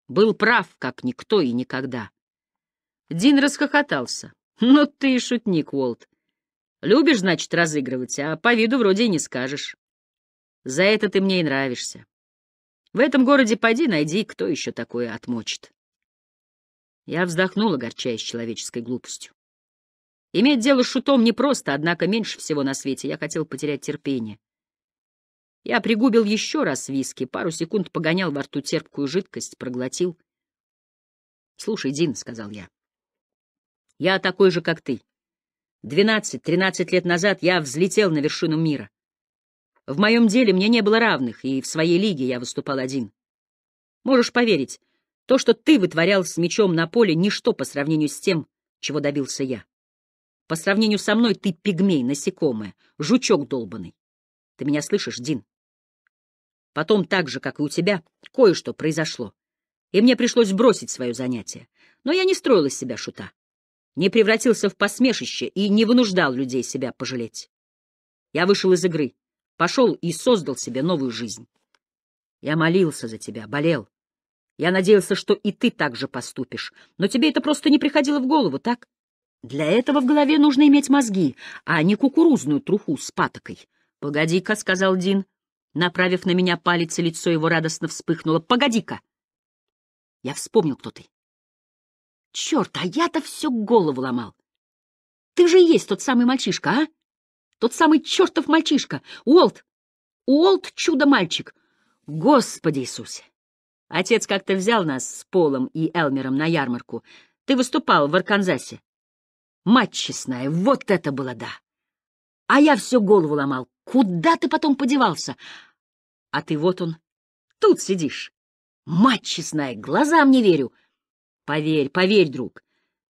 Был прав, как никто и никогда. Дин расхохотался. Ну ты и шутник, Уолт. Любишь, значит, разыгрывать, а по виду вроде и не скажешь. За это ты мне и нравишься. В этом городе пойди, найди, кто еще такое отмочит. Я вздохнул, огорчаясь человеческой глупостью. Иметь дело с шутом непросто, однако меньше всего на свете я хотел потерять терпение. Я пригубил еще раз виски, пару секунд погонял во рту терпкую жидкость, проглотил. «Слушай, Дин», — сказал я, — «я такой же, как ты. Двенадцать-тринадцать лет назад я взлетел на вершину мира. В моем деле мне не было равных, и в своей лиге я выступал один. Можешь поверить, то, что ты вытворял с мечом на поле, ничто по сравнению с тем, чего добился я. По сравнению со мной ты пигмей, насекомое, жучок долбанный. Ты меня слышишь, Дин? Потом так же, как и у тебя, кое-что произошло, и мне пришлось бросить свое занятие. Но я не строил из себя шута, не превратился в посмешище и не вынуждал людей себя пожалеть. Я вышел из игры, пошел и создал себе новую жизнь. Я молился за тебя, болел. Я надеялся, что и ты так же поступишь, но тебе это просто не приходило в голову, так? Для этого в голове нужно иметь мозги, а не кукурузную труху с патокой. «Погоди-ка», — сказал Дин, направив на меня палец, и лицо его радостно вспыхнуло. «Погоди-ка!» Я вспомнил, кто ты. «Черт, а я-то все голову ломал! Ты же и есть тот самый мальчишка, а? Тот самый чертов мальчишка! Уолт! Уолт — чудо-мальчик! Господи Иисусе!» Отец как-то взял нас с Полом и Элмером на ярмарку. Ты выступал в Арканзасе. Мать честная, вот это было да! А я все голову ломал. Куда ты потом подевался? А ты вот он, тут сидишь. Мать честная, глазам не верю. Поверь, поверь, друг,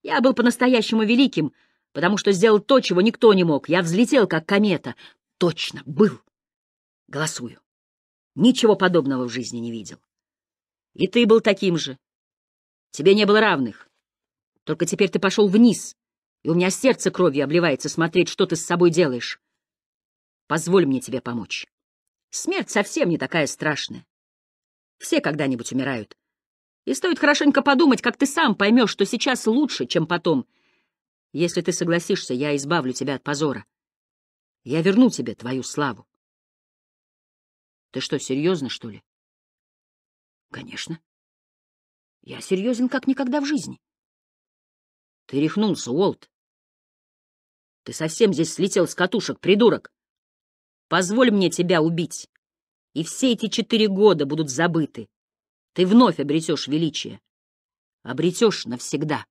я был по-настоящему великим, потому что сделал то, чего никто не мог. Я взлетел, как комета. Точно, был. Голосую. Ничего подобного в жизни не видел. И ты был таким же. Тебе не было равных. Только теперь ты пошел вниз, и у меня сердце кровью обливается смотреть, что ты с собой делаешь. Позволь мне тебе помочь. Смерть совсем не такая страшная. Все когда-нибудь умирают. И стоит хорошенько подумать, как ты сам поймешь, что сейчас лучше, чем потом. Если ты согласишься, я избавлю тебя от позора. Я верну тебе твою славу. Ты что, серьезно, что ли? Конечно. Я серьезен, как никогда в жизни. Ты рехнулся, Уолт. Ты совсем здесь слетел с катушек, придурок. Позволь мне тебя убить, и все эти четыре года будут забыты. Ты вновь обретешь величие. Обретешь навсегда.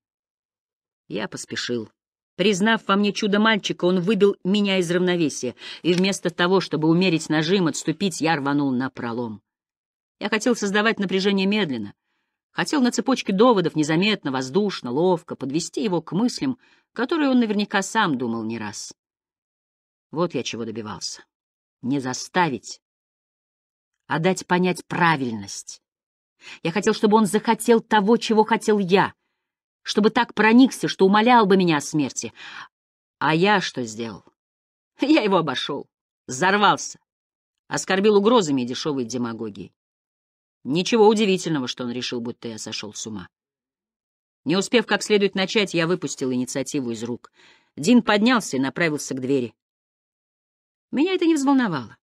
Я поспешил. Признав во мне чудо мальчика, он выбил меня из равновесия, и вместо того, чтобы умерить нажим, отступить, я рванул на пролом. Я хотел создавать напряжение медленно, хотел на цепочке доводов незаметно, воздушно, ловко подвести его к мыслям, которые он наверняка сам думал не раз. Вот я чего добивался не заставить, а дать понять правильность. Я хотел, чтобы он захотел того, чего хотел я, чтобы так проникся, что умолял бы меня о смерти. А я что сделал? Я его обошел, взорвался, оскорбил угрозами и дешевой демагогией. Ничего удивительного, что он решил, будто я сошел с ума. Не успев как следует начать, я выпустил инициативу из рук. Дин поднялся и направился к двери. Меня это не взволновало.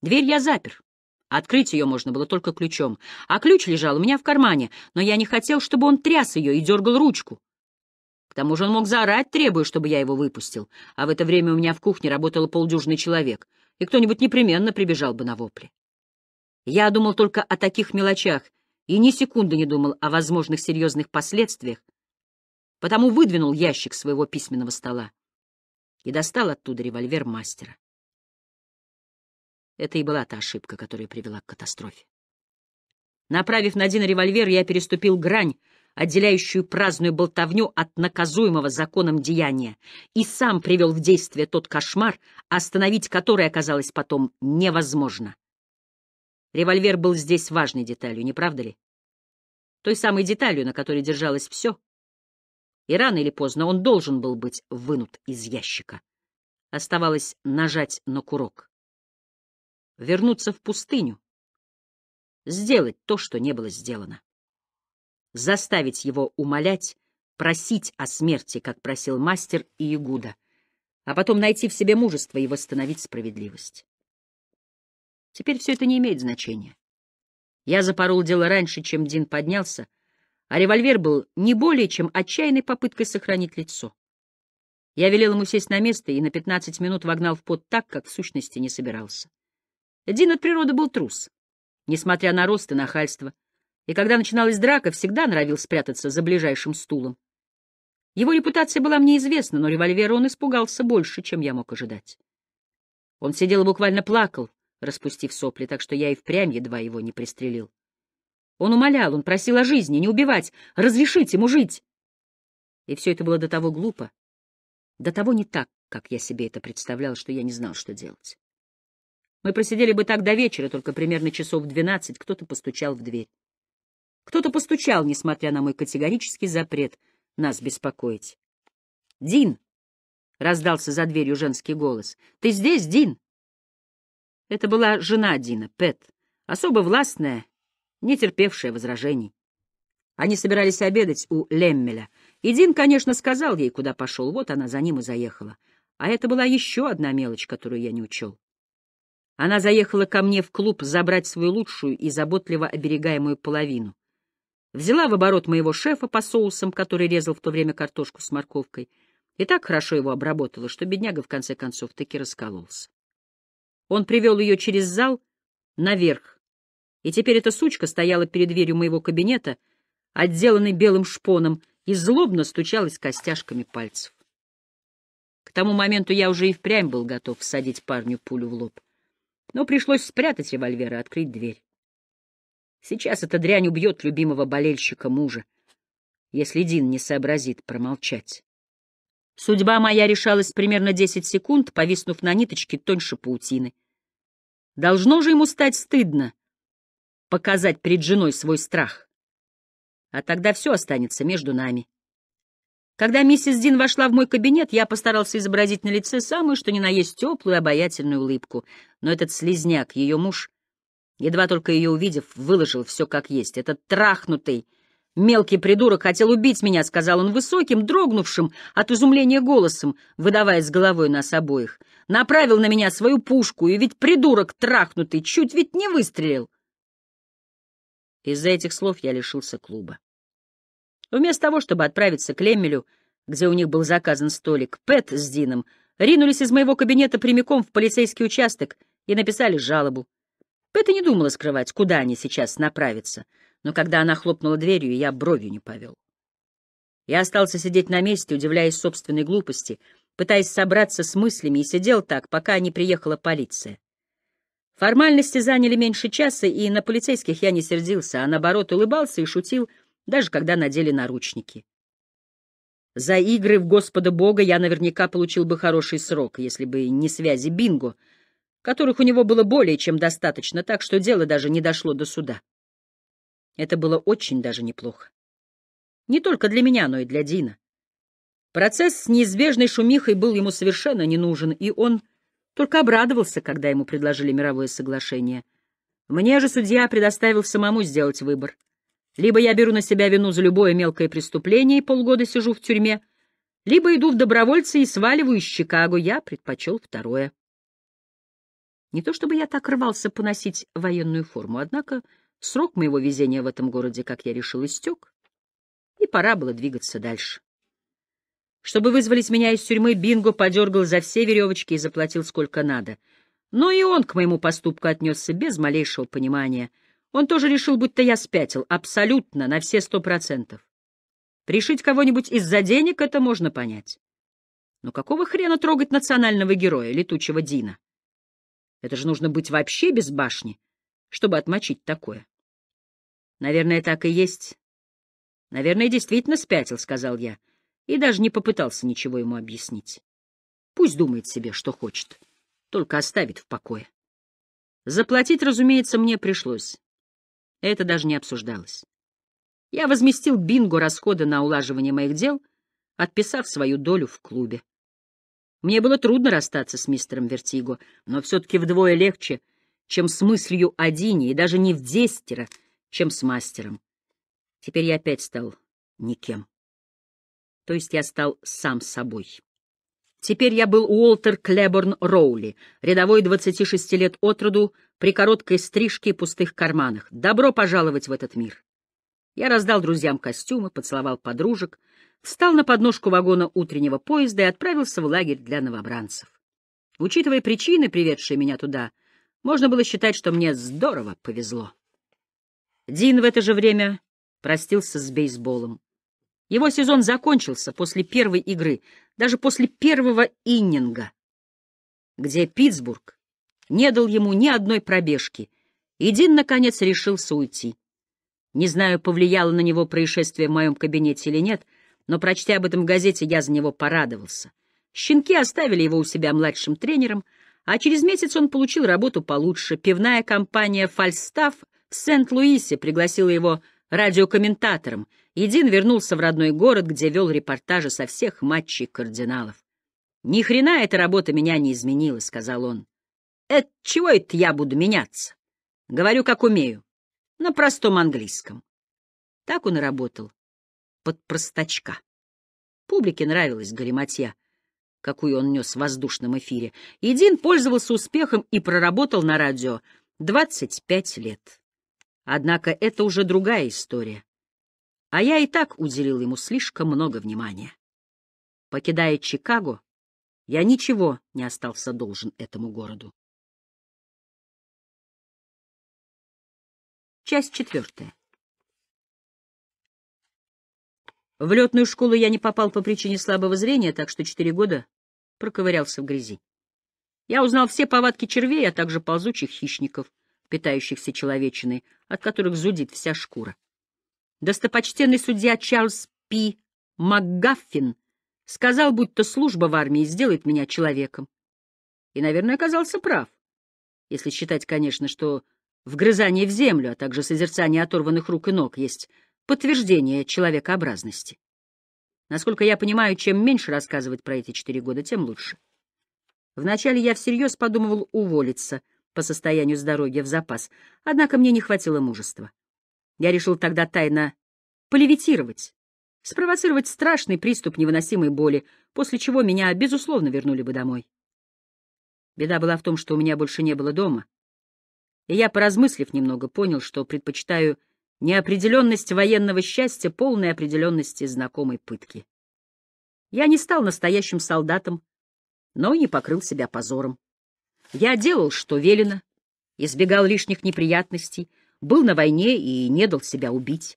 Дверь я запер. Открыть ее можно было только ключом, а ключ лежал у меня в кармане, но я не хотел, чтобы он тряс ее и дергал ручку. К тому же он мог заорать, требуя, чтобы я его выпустил, а в это время у меня в кухне работало полдюжный человек, и кто-нибудь непременно прибежал бы на вопли. Я думал только о таких мелочах и ни секунды не думал о возможных серьезных последствиях, потому выдвинул ящик своего письменного стола и достал оттуда револьвер мастера. Это и была та ошибка, которая привела к катастрофе. Направив на Дина револьвер, я переступил грань, отделяющую праздную болтовню от наказуемого законом деяния, и сам привел в действие тот кошмар, остановить который оказалось потом невозможно. Револьвер был здесь важной деталью, не правда ли? Той самой деталью, на которой держалось все. И рано или поздно он должен был быть вынут из ящика. Оставалось нажать на курок вернуться в пустыню, сделать то, что не было сделано, заставить его умолять, просить о смерти, как просил мастер и Игуда, а потом найти в себе мужество и восстановить справедливость. Теперь все это не имеет значения. Я запорол дело раньше, чем Дин поднялся, а револьвер был не более чем отчаянной попыткой сохранить лицо. Я велел ему сесть на место и на пятнадцать минут вогнал в пот так, как в сущности не собирался. Дин от природы был трус, несмотря на рост и нахальство, и когда начиналась драка, всегда норовил спрятаться за ближайшим стулом. Его репутация была мне известна, но револьвера он испугался больше, чем я мог ожидать. Он сидел и буквально плакал, распустив сопли, так что я и впрямь едва его не пристрелил. Он умолял, он просил о жизни, не убивать, разрешить ему жить. И все это было до того глупо, до того не так, как я себе это представлял, что я не знал, что делать. Мы просидели бы так до вечера, только примерно часов в двенадцать кто-то постучал в дверь. Кто-то постучал, несмотря на мой категорический запрет нас беспокоить. — Дин! — раздался за дверью женский голос. — Ты здесь, Дин? Это была жена Дина, Пэт, особо властная, не терпевшая возражений. Они собирались обедать у Леммеля. И Дин, конечно, сказал ей, куда пошел, вот она за ним и заехала. А это была еще одна мелочь, которую я не учел. Она заехала ко мне в клуб забрать свою лучшую и заботливо оберегаемую половину. Взяла в оборот моего шефа по соусам, который резал в то время картошку с морковкой, и так хорошо его обработала, что бедняга в конце концов таки раскололся. Он привел ее через зал наверх, и теперь эта сучка стояла перед дверью моего кабинета, отделанной белым шпоном, и злобно стучалась костяшками пальцев. К тому моменту я уже и впрямь был готов всадить парню пулю в лоб но пришлось спрятать револьвер и открыть дверь. Сейчас эта дрянь убьет любимого болельщика мужа, если Дин не сообразит промолчать. Судьба моя решалась примерно десять секунд, повиснув на ниточке тоньше паутины. Должно же ему стать стыдно показать перед женой свой страх. А тогда все останется между нами. Когда миссис Дин вошла в мой кабинет, я постарался изобразить на лице самую, что ни на есть, теплую обаятельную улыбку. Но этот слезняк, ее муж, едва только ее увидев, выложил все как есть. Этот трахнутый, мелкий придурок хотел убить меня, сказал он высоким, дрогнувшим от изумления голосом, выдавая с головой нас обоих. Направил на меня свою пушку, и ведь придурок трахнутый чуть ведь не выстрелил. Из-за этих слов я лишился клуба. Вместо того, чтобы отправиться к Лемелю, где у них был заказан столик, Пэт с Дином ринулись из моего кабинета прямиком в полицейский участок и написали жалобу. Пэт и не думала скрывать, куда они сейчас направятся, но когда она хлопнула дверью, я бровью не повел. Я остался сидеть на месте, удивляясь собственной глупости, пытаясь собраться с мыслями, и сидел так, пока не приехала полиция. Формальности заняли меньше часа, и на полицейских я не сердился, а наоборот улыбался и шутил — даже когда надели наручники. За игры в Господа Бога я наверняка получил бы хороший срок, если бы не связи Бинго, которых у него было более чем достаточно, так что дело даже не дошло до суда. Это было очень даже неплохо. Не только для меня, но и для Дина. Процесс с неизбежной шумихой был ему совершенно не нужен, и он только обрадовался, когда ему предложили мировое соглашение. Мне же судья предоставил самому сделать выбор. Либо я беру на себя вину за любое мелкое преступление и полгода сижу в тюрьме, либо иду в добровольцы и сваливаю из Чикаго. Я предпочел второе. Не то чтобы я так рвался поносить военную форму, однако срок моего везения в этом городе, как я решил, истек, и пора было двигаться дальше. Чтобы вызвались меня из тюрьмы, Бинго подергал за все веревочки и заплатил сколько надо. Но и он к моему поступку отнесся без малейшего понимания — он тоже решил, будто я спятил, абсолютно, на все сто процентов. Пришить кого-нибудь из-за денег — это можно понять. Но какого хрена трогать национального героя, летучего Дина? Это же нужно быть вообще без башни, чтобы отмочить такое. Наверное, так и есть. Наверное, действительно спятил, — сказал я, и даже не попытался ничего ему объяснить. Пусть думает себе, что хочет, только оставит в покое. Заплатить, разумеется, мне пришлось. Это даже не обсуждалось. Я возместил бинго расходы на улаживание моих дел, отписав свою долю в клубе. Мне было трудно расстаться с мистером Вертиго, но все-таки вдвое легче, чем с мыслью о Дине, и даже не в десятеро, чем с мастером. Теперь я опять стал никем. То есть я стал сам собой. Теперь я был Уолтер Клеборн Роули, рядовой 26 лет от роду, при короткой стрижке и пустых карманах. Добро пожаловать в этот мир! Я раздал друзьям костюмы, поцеловал подружек, встал на подножку вагона утреннего поезда и отправился в лагерь для новобранцев. Учитывая причины, приведшие меня туда, можно было считать, что мне здорово повезло. Дин в это же время простился с бейсболом. Его сезон закончился после первой игры, даже после первого иннинга, где Питтсбург не дал ему ни одной пробежки, и Дин, наконец, решился уйти. Не знаю, повлияло на него происшествие в моем кабинете или нет, но, прочтя об этом в газете, я за него порадовался. Щенки оставили его у себя младшим тренером, а через месяц он получил работу получше. Пивная компания «Фальстаф» в Сент-Луисе пригласила его радиокомментатором, Един вернулся в родной город, где вел репортажи со всех матчей кардиналов. «Ни хрена эта работа меня не изменила», — сказал он. «Это чего это я буду меняться?» «Говорю, как умею, на простом английском». Так он и работал, под простачка. Публике нравилась галиматья, какую он нес в воздушном эфире. Един пользовался успехом и проработал на радио 25 лет. Однако это уже другая история. А я и так уделил ему слишком много внимания. Покидая Чикаго, я ничего не остался должен этому городу. Часть четвертая. В летную школу я не попал по причине слабого зрения, так что четыре года проковырялся в грязи. Я узнал все повадки червей, а также ползучих хищников питающихся человечиной, от которых зудит вся шкура. Достопочтенный судья Чарльз П. МакГаффин сказал, будто служба в армии сделает меня человеком. И, наверное, оказался прав, если считать, конечно, что вгрызание в землю, а также созерцание оторванных рук и ног есть подтверждение человекообразности. Насколько я понимаю, чем меньше рассказывать про эти четыре года, тем лучше. Вначале я всерьез подумывал уволиться — по состоянию здоровья в запас, однако мне не хватило мужества. Я решил тогда тайно полевитировать, спровоцировать страшный приступ невыносимой боли, после чего меня, безусловно, вернули бы домой. Беда была в том, что у меня больше не было дома, и я, поразмыслив немного, понял, что предпочитаю неопределенность военного счастья полной определенности знакомой пытки. Я не стал настоящим солдатом, но и не покрыл себя позором. Я делал, что велено, избегал лишних неприятностей, был на войне и не дал себя убить.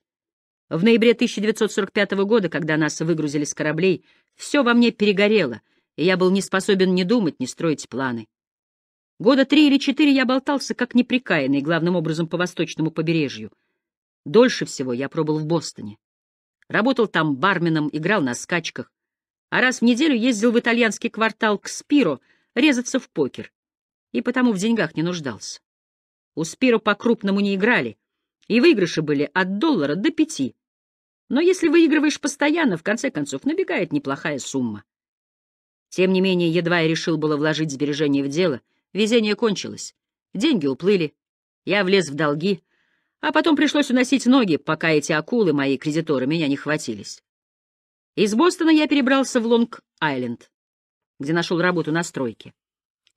В ноябре 1945 года, когда нас выгрузили с кораблей, все во мне перегорело, и я был не способен ни думать, ни строить планы. Года три или четыре я болтался, как неприкаянный, главным образом по восточному побережью. Дольше всего я пробыл в Бостоне. Работал там барменом, играл на скачках, а раз в неделю ездил в итальянский квартал к Спиро резаться в покер и потому в деньгах не нуждался. У Спиро по-крупному не играли, и выигрыши были от доллара до пяти. Но если выигрываешь постоянно, в конце концов, набегает неплохая сумма. Тем не менее, едва я решил было вложить сбережения в дело, везение кончилось. Деньги уплыли, я влез в долги, а потом пришлось уносить ноги, пока эти акулы, мои кредиторы, меня не хватились. Из Бостона я перебрался в Лонг-Айленд, где нашел работу на стройке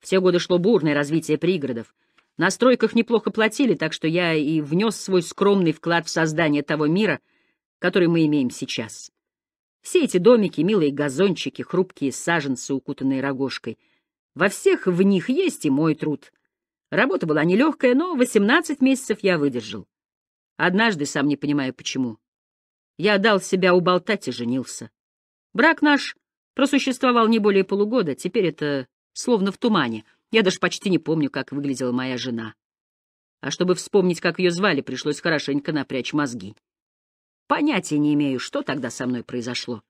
те годы шло бурное развитие пригородов. На стройках неплохо платили, так что я и внес свой скромный вклад в создание того мира, который мы имеем сейчас. Все эти домики, милые газончики, хрупкие саженцы, укутанные рогожкой. Во всех в них есть и мой труд. Работа была нелегкая, но 18 месяцев я выдержал. Однажды, сам не понимаю почему, я дал себя уболтать и женился. Брак наш просуществовал не более полугода, теперь это словно в тумане. Я даже почти не помню, как выглядела моя жена. А чтобы вспомнить, как ее звали, пришлось хорошенько напрячь мозги. Понятия не имею, что тогда со мной произошло.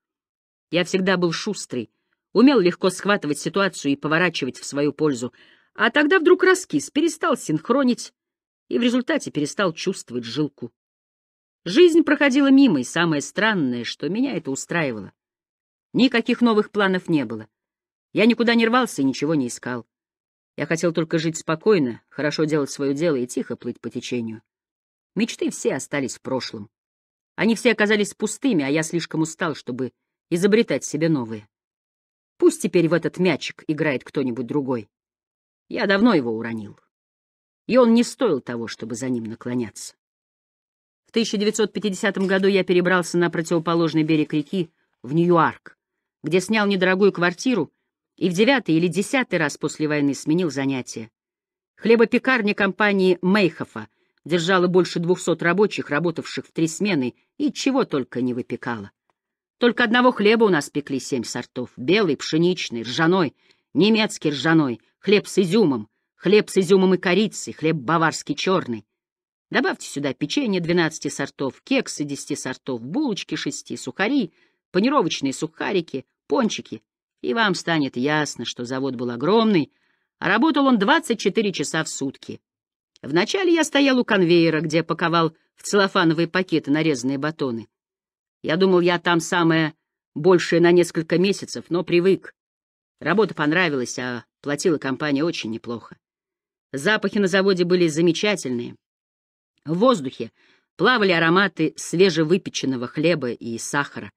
Я всегда был шустрый, умел легко схватывать ситуацию и поворачивать в свою пользу, а тогда вдруг раскис, перестал синхронить и в результате перестал чувствовать жилку. Жизнь проходила мимо, и самое странное, что меня это устраивало. Никаких новых планов не было. Я никуда не рвался и ничего не искал. Я хотел только жить спокойно, хорошо делать свое дело и тихо плыть по течению. Мечты все остались в прошлом. Они все оказались пустыми, а я слишком устал, чтобы изобретать себе новые. Пусть теперь в этот мячик играет кто-нибудь другой. Я давно его уронил. И он не стоил того, чтобы за ним наклоняться. В 1950 году я перебрался на противоположный берег реки, в Нью-Йорк, где снял недорогую квартиру и в девятый или десятый раз после войны сменил занятие. Хлебопекарня компании Мейхофа держала больше двухсот рабочих, работавших в три смены, и чего только не выпекала. Только одного хлеба у нас пекли семь сортов — белый, пшеничный, ржаной, немецкий ржаной, хлеб с изюмом, хлеб с изюмом и корицей, хлеб баварский черный. Добавьте сюда печенье 12 сортов, кексы 10 сортов, булочки 6, сухари, панировочные сухарики, пончики — и вам станет ясно, что завод был огромный, а работал он 24 часа в сутки. Вначале я стоял у конвейера, где паковал в целлофановые пакеты нарезанные батоны. Я думал, я там самое большее на несколько месяцев, но привык. Работа понравилась, а платила компания очень неплохо. Запахи на заводе были замечательные. В воздухе плавали ароматы свежевыпеченного хлеба и сахара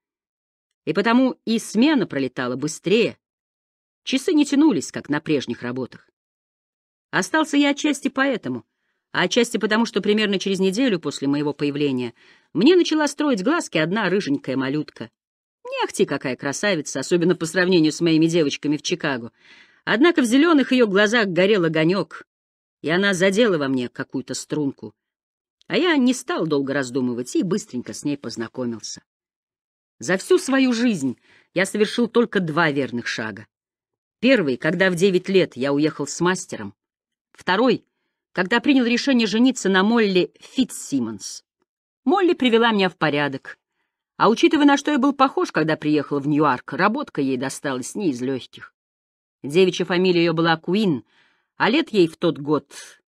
и потому и смена пролетала быстрее. Часы не тянулись, как на прежних работах. Остался я отчасти поэтому, а отчасти потому, что примерно через неделю после моего появления мне начала строить глазки одна рыженькая малютка. Не ахти какая красавица, особенно по сравнению с моими девочками в Чикаго. Однако в зеленых ее глазах горел огонек, и она задела во мне какую-то струнку. А я не стал долго раздумывать и быстренько с ней познакомился. За всю свою жизнь я совершил только два верных шага. Первый, когда в девять лет я уехал с мастером. Второй, когда принял решение жениться на Молли Фитцсимонс. Молли привела меня в порядок. А учитывая, на что я был похож, когда приехал в нью Ньюарк, работка ей досталась не из легких. Девичья фамилия ее была Куин, а лет ей в тот год,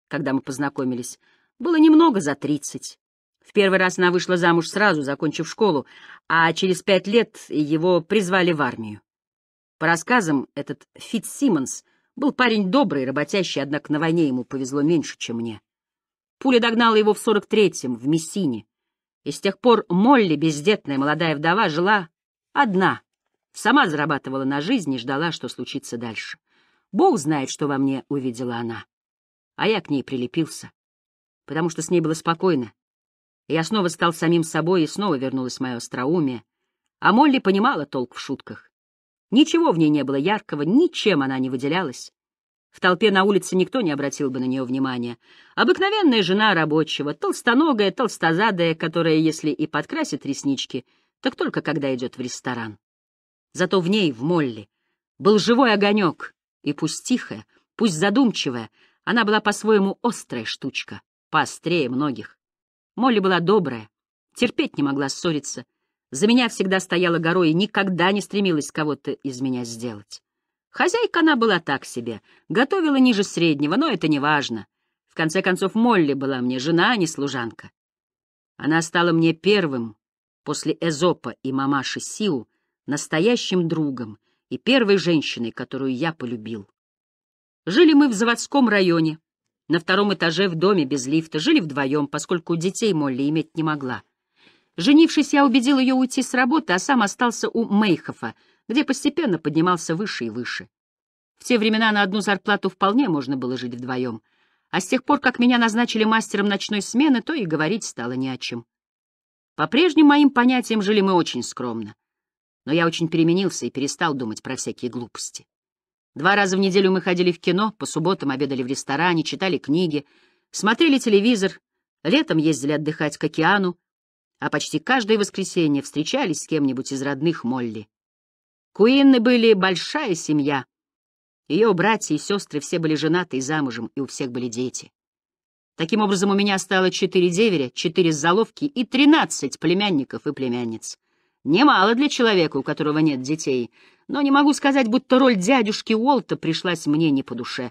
когда мы познакомились, было немного за тридцать. В первый раз она вышла замуж сразу, закончив школу, а через пять лет его призвали в армию. По рассказам, этот Фитт Симмонс был парень добрый, работящий, однако на войне ему повезло меньше, чем мне. Пуля догнала его в сорок третьем, в Мессине, и с тех пор Молли, бездетная молодая вдова, жила одна, сама зарабатывала на жизнь и ждала, что случится дальше. Бог знает, что во мне увидела она. А я к ней прилепился, потому что с ней было спокойно, я снова стал самим собой, и снова вернулось мое остроумие. А Молли понимала толк в шутках. Ничего в ней не было яркого, ничем она не выделялась. В толпе на улице никто не обратил бы на нее внимания. Обыкновенная жена рабочего, толстоногая, толстозадая, которая, если и подкрасит реснички, так только когда идет в ресторан. Зато в ней, в Молли, был живой огонек, и пусть тихая, пусть задумчивая, она была по-своему острая штучка, поострее многих. Молли была добрая, терпеть не могла ссориться, за меня всегда стояла горой и никогда не стремилась кого-то из меня сделать. Хозяйка она была так себе, готовила ниже среднего, но это не важно. В конце концов, Молли была мне жена, а не служанка. Она стала мне первым, после Эзопа и мамаши Сиу, настоящим другом и первой женщиной, которую я полюбил. Жили мы в заводском районе, на втором этаже в доме без лифта жили вдвоем, поскольку детей Молли иметь не могла. Женившись, я убедил ее уйти с работы, а сам остался у Мейхофа, где постепенно поднимался выше и выше. В те времена на одну зарплату вполне можно было жить вдвоем, а с тех пор, как меня назначили мастером ночной смены, то и говорить стало не о чем. По прежним моим понятиям жили мы очень скромно, но я очень переменился и перестал думать про всякие глупости. Два раза в неделю мы ходили в кино, по субботам обедали в ресторане, читали книги, смотрели телевизор, летом ездили отдыхать к океану, а почти каждое воскресенье встречались с кем-нибудь из родных Молли. Куинны были большая семья. Ее братья и сестры все были женаты и замужем, и у всех были дети. Таким образом, у меня стало четыре деверя, четыре заловки и тринадцать племянников и племянниц. Немало для человека, у которого нет детей, но не могу сказать, будто роль дядюшки Уолта пришлась мне не по душе.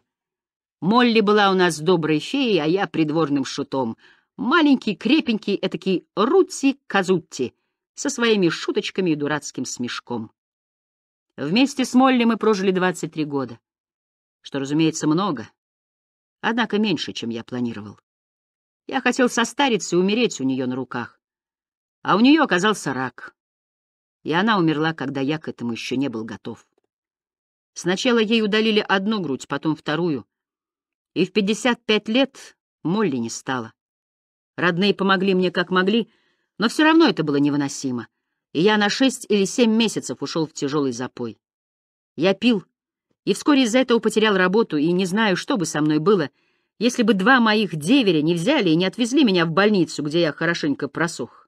Молли была у нас доброй феей, а я придворным шутом. Маленький, крепенький, этакий Рути-Казутти, со своими шуточками и дурацким смешком. Вместе с Молли мы прожили 23 года, что, разумеется, много, однако меньше, чем я планировал. Я хотел состариться и умереть у нее на руках, а у нее оказался рак и она умерла, когда я к этому еще не был готов. Сначала ей удалили одну грудь, потом вторую, и в 55 лет Молли не стала. Родные помогли мне как могли, но все равно это было невыносимо, и я на шесть или семь месяцев ушел в тяжелый запой. Я пил, и вскоре из-за этого потерял работу, и не знаю, что бы со мной было, если бы два моих деверя не взяли и не отвезли меня в больницу, где я хорошенько просох.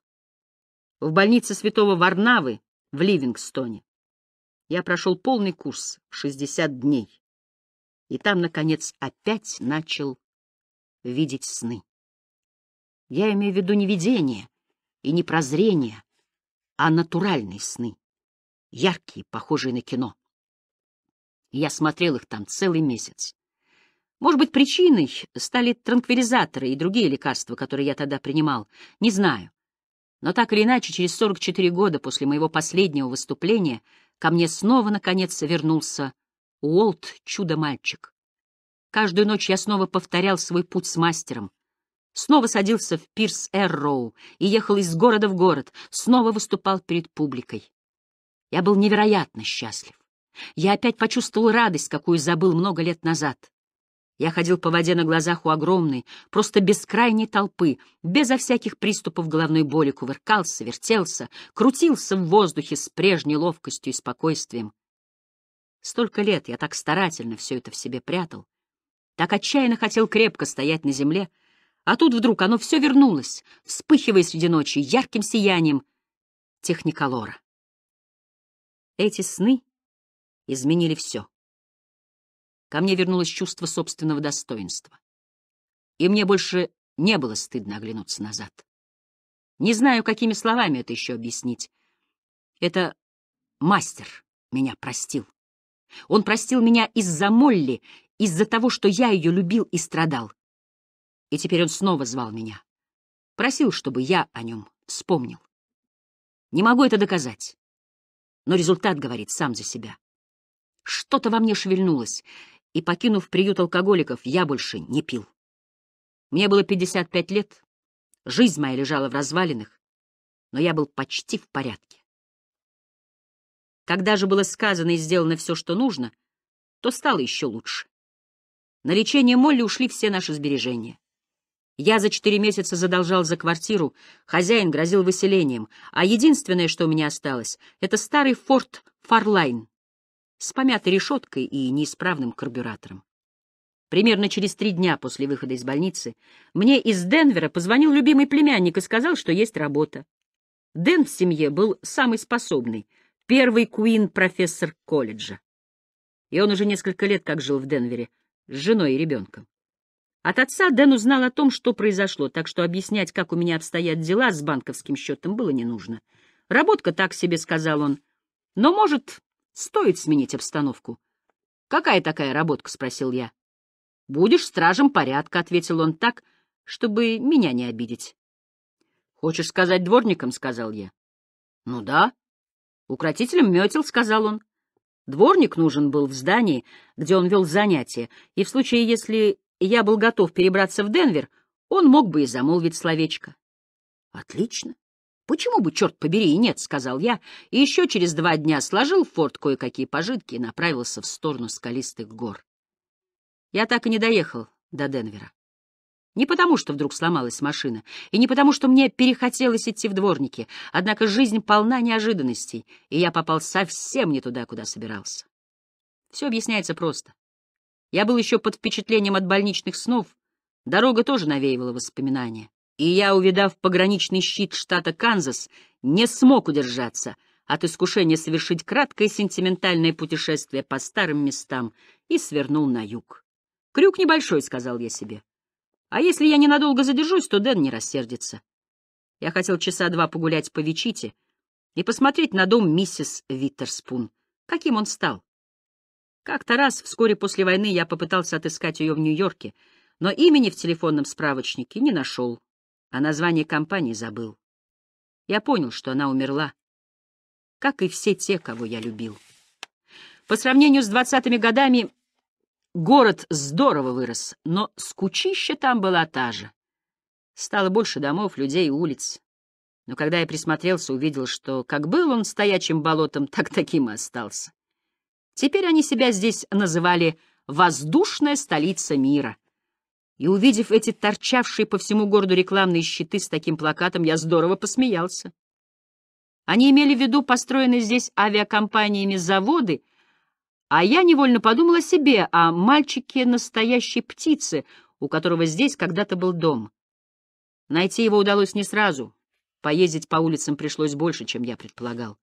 В больнице святого Варнавы в Ливингстоне. Я прошел полный курс, 60 дней. И там, наконец, опять начал видеть сны. Я имею в виду не видение и не прозрение, а натуральные сны, яркие, похожие на кино. я смотрел их там целый месяц. Может быть, причиной стали транквилизаторы и другие лекарства, которые я тогда принимал, не знаю. Но так или иначе, через 44 года после моего последнего выступления ко мне снова, наконец, вернулся Уолт Чудо-мальчик. Каждую ночь я снова повторял свой путь с мастером. Снова садился в пирс Эрроу и ехал из города в город, снова выступал перед публикой. Я был невероятно счастлив. Я опять почувствовал радость, какую забыл много лет назад. Я ходил по воде на глазах у огромной, просто бескрайней толпы, безо всяких приступов головной боли, кувыркался, вертелся, крутился в воздухе с прежней ловкостью и спокойствием. Столько лет я так старательно все это в себе прятал, так отчаянно хотел крепко стоять на земле, а тут вдруг оно все вернулось, вспыхивая среди ночи ярким сиянием техниколора. Эти сны изменили все. Ко мне вернулось чувство собственного достоинства. И мне больше не было стыдно оглянуться назад. Не знаю, какими словами это еще объяснить. Это мастер меня простил. Он простил меня из-за Молли, из-за того, что я ее любил и страдал. И теперь он снова звал меня. Просил, чтобы я о нем вспомнил. Не могу это доказать. Но результат говорит сам за себя. Что-то во мне шевельнулось и, покинув приют алкоголиков, я больше не пил. Мне было 55 лет, жизнь моя лежала в развалинах, но я был почти в порядке. Когда же было сказано и сделано все, что нужно, то стало еще лучше. На лечение Молли ушли все наши сбережения. Я за четыре месяца задолжал за квартиру, хозяин грозил выселением, а единственное, что у меня осталось, это старый форт Фарлайн, с помятой решеткой и неисправным карбюратором. Примерно через три дня после выхода из больницы мне из Денвера позвонил любимый племянник и сказал, что есть работа. Дэн в семье был самый способный, первый куин-профессор колледжа. И он уже несколько лет как жил в Денвере, с женой и ребенком. От отца Дэн узнал о том, что произошло, так что объяснять, как у меня обстоят дела с банковским счетом, было не нужно. «Работка так себе», — сказал он. «Но, может, Стоит сменить обстановку. «Какая такая работка?» — спросил я. «Будешь стражем порядка», — ответил он так, чтобы меня не обидеть. «Хочешь сказать дворником?» — сказал я. «Ну да». «Укротителем метел», — сказал он. Дворник нужен был в здании, где он вел занятия, и в случае, если я был готов перебраться в Денвер, он мог бы и замолвить словечко. «Отлично. «Почему бы, черт побери, и нет?» — сказал я, и еще через два дня сложил в форт кое-какие пожитки и направился в сторону скалистых гор. Я так и не доехал до Денвера. Не потому, что вдруг сломалась машина, и не потому, что мне перехотелось идти в дворники, однако жизнь полна неожиданностей, и я попал совсем не туда, куда собирался. Все объясняется просто. Я был еще под впечатлением от больничных снов, дорога тоже навеивала воспоминания. И я, увидав пограничный щит штата Канзас, не смог удержаться от искушения совершить краткое сентиментальное путешествие по старым местам и свернул на юг. «Крюк небольшой», — сказал я себе. «А если я ненадолго задержусь, то Дэн не рассердится». Я хотел часа два погулять по Вичите и посмотреть на дом миссис Виттерспун, каким он стал. Как-то раз, вскоре после войны, я попытался отыскать ее в Нью-Йорке, но имени в телефонном справочнике не нашел а название компании забыл. Я понял, что она умерла, как и все те, кого я любил. По сравнению с двадцатыми годами город здорово вырос, но скучища там была та же. Стало больше домов, людей и улиц. Но когда я присмотрелся, увидел, что как был он стоячим болотом, так таким и остался. Теперь они себя здесь называли «воздушная столица мира», и увидев эти торчавшие по всему городу рекламные щиты с таким плакатом, я здорово посмеялся. Они имели в виду построенные здесь авиакомпаниями заводы, а я невольно подумал о себе, о мальчике настоящей птицы, у которого здесь когда-то был дом. Найти его удалось не сразу. Поездить по улицам пришлось больше, чем я предполагал.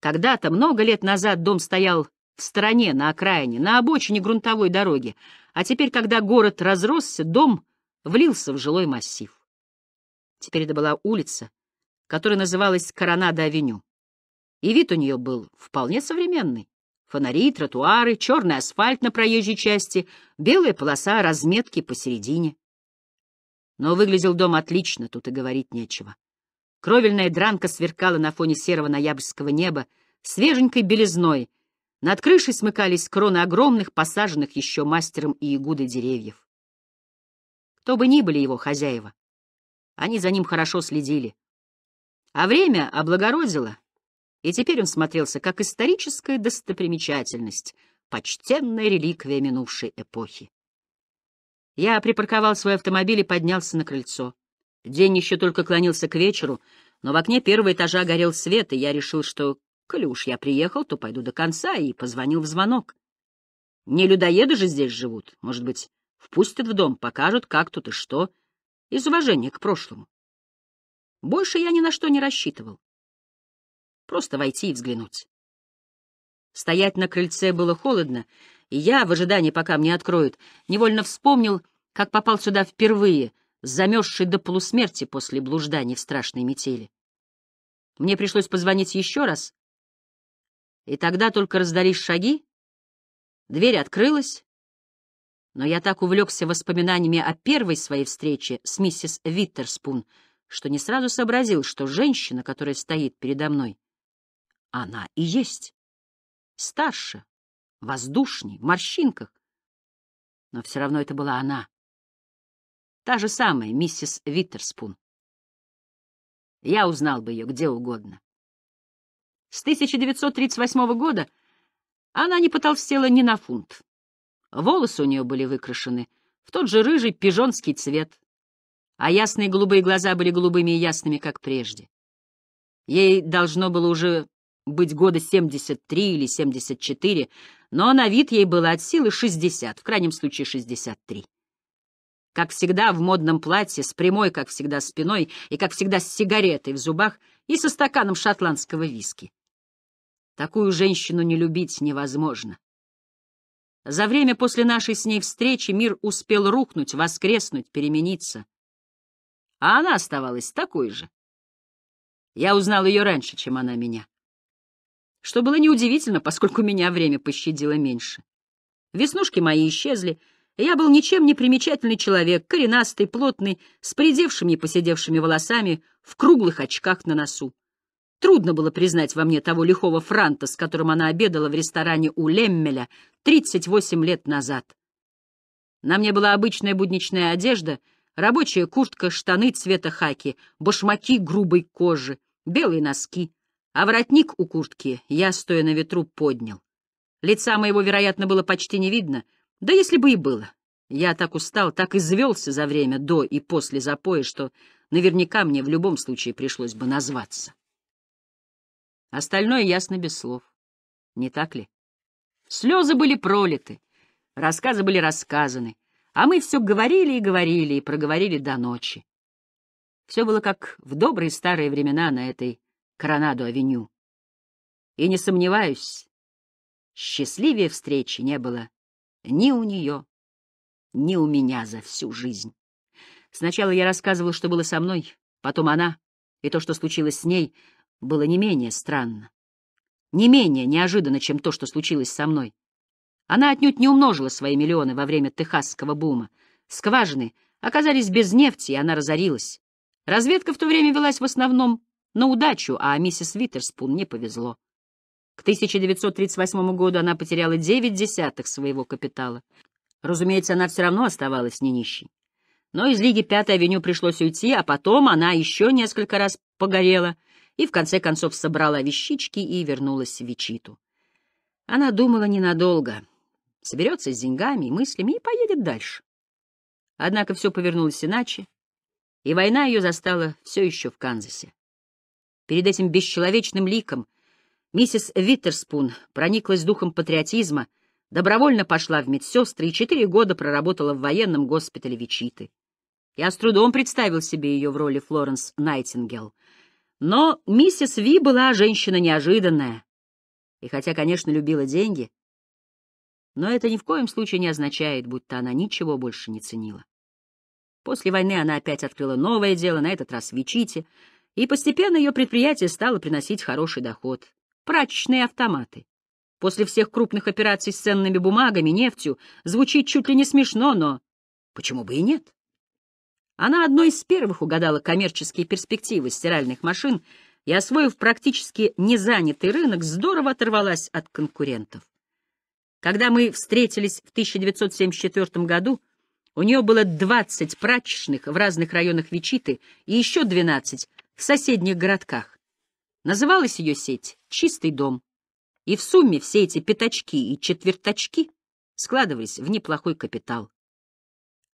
Когда-то, много лет назад, дом стоял в стороне, на окраине, на обочине грунтовой дороги, а теперь, когда город разросся, дом влился в жилой массив. Теперь это была улица, которая называлась Коронадо-авеню. И вид у нее был вполне современный. Фонари, тротуары, черный асфальт на проезжей части, белая полоса разметки посередине. Но выглядел дом отлично, тут и говорить нечего. Кровельная дранка сверкала на фоне серого ноябрьского неба свеженькой белизной — над крышей смыкались кроны огромных, посаженных еще мастером и игудой деревьев. Кто бы ни были его хозяева, они за ним хорошо следили. А время облагородило, и теперь он смотрелся как историческая достопримечательность, почтенная реликвия минувшей эпохи. Я припарковал свой автомобиль и поднялся на крыльцо. День еще только клонился к вечеру, но в окне первого этажа горел свет, и я решил, что Коли уж я приехал, то пойду до конца и позвоню в звонок. Не людоеды же здесь живут. Может быть, впустят в дом, покажут, как тут и что, из уважения к прошлому. Больше я ни на что не рассчитывал. Просто войти и взглянуть. Стоять на крыльце было холодно, и я, в ожидании, пока мне откроют, невольно вспомнил, как попал сюда впервые, замерзший до полусмерти после блужданий в страшной метели. Мне пришлось позвонить еще раз, и тогда только раздались шаги, дверь открылась, но я так увлекся воспоминаниями о первой своей встрече с миссис Виттерспун, что не сразу сообразил, что женщина, которая стоит передо мной, она и есть. Старше, воздушней, в морщинках. Но все равно это была она. Та же самая миссис Виттерспун. Я узнал бы ее где угодно. С 1938 года она не потолстела ни на фунт. Волосы у нее были выкрашены в тот же рыжий пижонский цвет, а ясные голубые глаза были голубыми и ясными, как прежде. Ей должно было уже быть года 73 или 74, но на вид ей было от силы 60, в крайнем случае 63. Как всегда, в модном платье, с прямой, как всегда, спиной и, как всегда, с сигаретой в зубах и со стаканом шотландского виски. Такую женщину не любить невозможно. За время после нашей с ней встречи мир успел рухнуть, воскреснуть, перемениться. А она оставалась такой же. Я узнал ее раньше, чем она меня. Что было неудивительно, поскольку меня время пощадило меньше. Веснушки мои исчезли, я был ничем не примечательный человек, коренастый, плотный, с поредевшими и поседевшими волосами, в круглых очках на носу. Трудно было признать во мне того лихого франта, с которым она обедала в ресторане у Леммеля 38 лет назад. На мне была обычная будничная одежда, рабочая куртка, штаны цвета хаки, башмаки грубой кожи, белые носки, а воротник у куртки я, стоя на ветру, поднял. Лица моего, вероятно, было почти не видно, да если бы и было. Я так устал, так извелся за время до и после запоя, что наверняка мне в любом случае пришлось бы назваться. Остальное ясно без слов. Не так ли? Слезы были пролиты, рассказы были рассказаны, а мы все говорили и говорили, и проговорили до ночи. Все было как в добрые старые времена на этой коронадо авеню И, не сомневаюсь, счастливее встречи не было ни у нее, ни у меня за всю жизнь. Сначала я рассказывал, что было со мной, потом она, и то, что случилось с ней — было не менее странно, не менее неожиданно, чем то, что случилось со мной. Она отнюдь не умножила свои миллионы во время техасского бума. Скважины оказались без нефти, и она разорилась. Разведка в то время велась в основном на удачу, а миссис Виттерспун не повезло. К 1938 году она потеряла 9 десятых своего капитала. Разумеется, она все равно оставалась не нищей. Но из Лиги Пятой авеню пришлось уйти, а потом она еще несколько раз погорела, и в конце концов собрала вещички и вернулась в Вичиту. Она думала ненадолго, соберется с деньгами и мыслями и поедет дальше. Однако все повернулось иначе, и война ее застала все еще в Канзасе. Перед этим бесчеловечным ликом миссис Виттерспун прониклась духом патриотизма, добровольно пошла в медсестры и четыре года проработала в военном госпитале Вичиты. Я с трудом представил себе ее в роли Флоренс Найтингел — но миссис Ви была женщина неожиданная. И хотя, конечно, любила деньги, но это ни в коем случае не означает, будто она ничего больше не ценила. После войны она опять открыла новое дело, на этот раз в Вичите, и постепенно ее предприятие стало приносить хороший доход. Прачечные автоматы. После всех крупных операций с ценными бумагами, нефтью, звучит чуть ли не смешно, но почему бы и нет? Она одной из первых угадала коммерческие перспективы стиральных машин и, освоив практически незанятый рынок, здорово оторвалась от конкурентов. Когда мы встретились в 1974 году, у нее было 20 прачечных в разных районах Вичиты и еще 12 в соседних городках. Называлась ее сеть «Чистый дом». И в сумме все эти пятачки и четверточки складывались в неплохой капитал.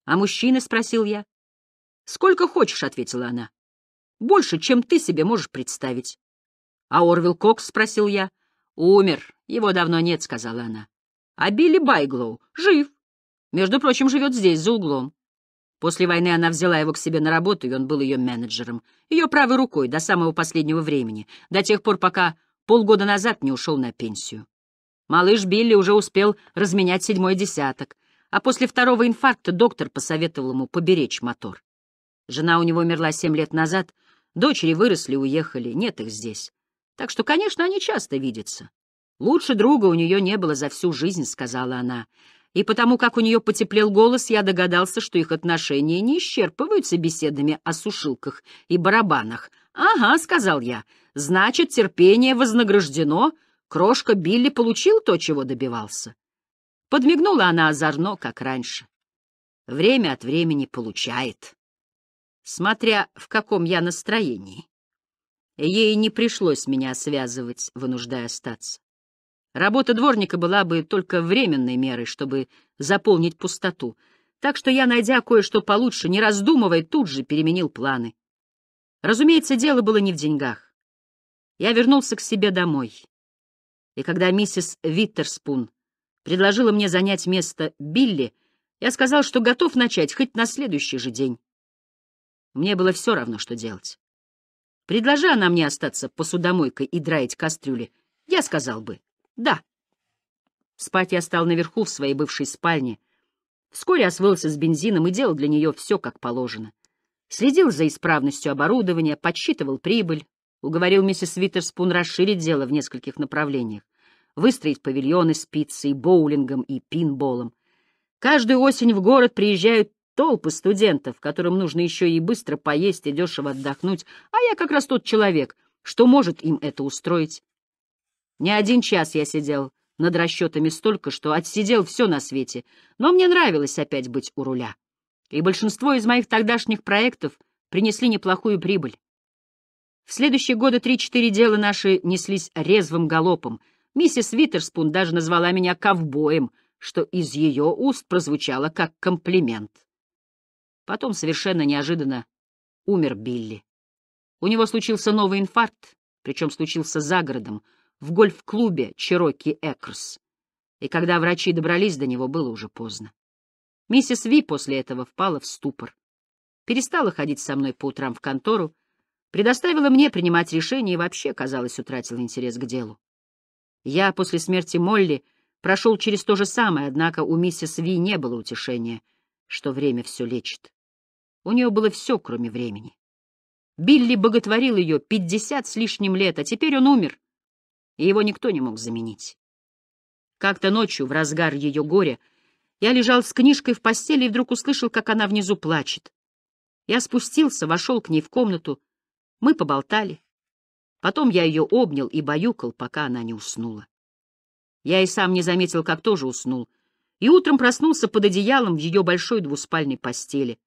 «А мужчины?» — спросил я. «Сколько хочешь», — ответила она. «Больше, чем ты себе можешь представить». «А Орвил Кокс?» — спросил я. «Умер. Его давно нет», — сказала она. «А Билли Байглоу? Жив. Между прочим, живет здесь, за углом». После войны она взяла его к себе на работу, и он был ее менеджером, ее правой рукой до самого последнего времени, до тех пор, пока полгода назад не ушел на пенсию. Малыш Билли уже успел разменять седьмой десяток, а после второго инфаркта доктор посоветовал ему поберечь мотор. Жена у него умерла семь лет назад, дочери выросли, уехали, нет их здесь. Так что, конечно, они часто видятся. Лучше друга у нее не было за всю жизнь, сказала она. И потому, как у нее потеплел голос, я догадался, что их отношения не исчерпываются беседами о сушилках и барабанах. «Ага», — сказал я, — «значит, терпение вознаграждено. Крошка Билли получил то, чего добивался». Подмигнула она озорно, как раньше. Время от времени получает смотря в каком я настроении. Ей не пришлось меня связывать, вынуждая остаться. Работа дворника была бы только временной мерой, чтобы заполнить пустоту, так что я, найдя кое-что получше, не раздумывая, тут же переменил планы. Разумеется, дело было не в деньгах. Я вернулся к себе домой. И когда миссис Виттерспун предложила мне занять место Билли, я сказал, что готов начать хоть на следующий же день. Мне было все равно, что делать. Предложи она мне остаться посудомойкой и драить кастрюли, я сказал бы «да». Спать я стал наверху в своей бывшей спальне. Вскоре освоился с бензином и делал для нее все как положено. Следил за исправностью оборудования, подсчитывал прибыль, уговорил миссис Виттерспун расширить дело в нескольких направлениях, выстроить павильоны с пиццей, боулингом и пинболом. Каждую осень в город приезжают Толпы студентов, которым нужно еще и быстро поесть и дешево отдохнуть, а я как раз тот человек, что может им это устроить. Не один час я сидел над расчетами столько, что отсидел все на свете, но мне нравилось опять быть у руля. И большинство из моих тогдашних проектов принесли неплохую прибыль. В следующие годы три-четыре дела наши неслись резвым галопом. Миссис Витерспун даже назвала меня ковбоем, что из ее уст прозвучало как комплимент. Потом совершенно неожиданно умер Билли. У него случился новый инфаркт, причем случился за городом, в гольф-клубе Чероки Экрс. И когда врачи добрались до него, было уже поздно. Миссис Ви после этого впала в ступор. Перестала ходить со мной по утрам в контору, предоставила мне принимать решения и вообще, казалось, утратила интерес к делу. Я после смерти Молли прошел через то же самое, однако у миссис Ви не было утешения, что время все лечит. У нее было все, кроме времени. Билли боготворил ее пятьдесят с лишним лет, а теперь он умер, и его никто не мог заменить. Как-то ночью, в разгар ее горя, я лежал с книжкой в постели и вдруг услышал, как она внизу плачет. Я спустился, вошел к ней в комнату. Мы поболтали. Потом я ее обнял и баюкал, пока она не уснула. Я и сам не заметил, как тоже уснул. И утром проснулся под одеялом в ее большой двуспальной постели.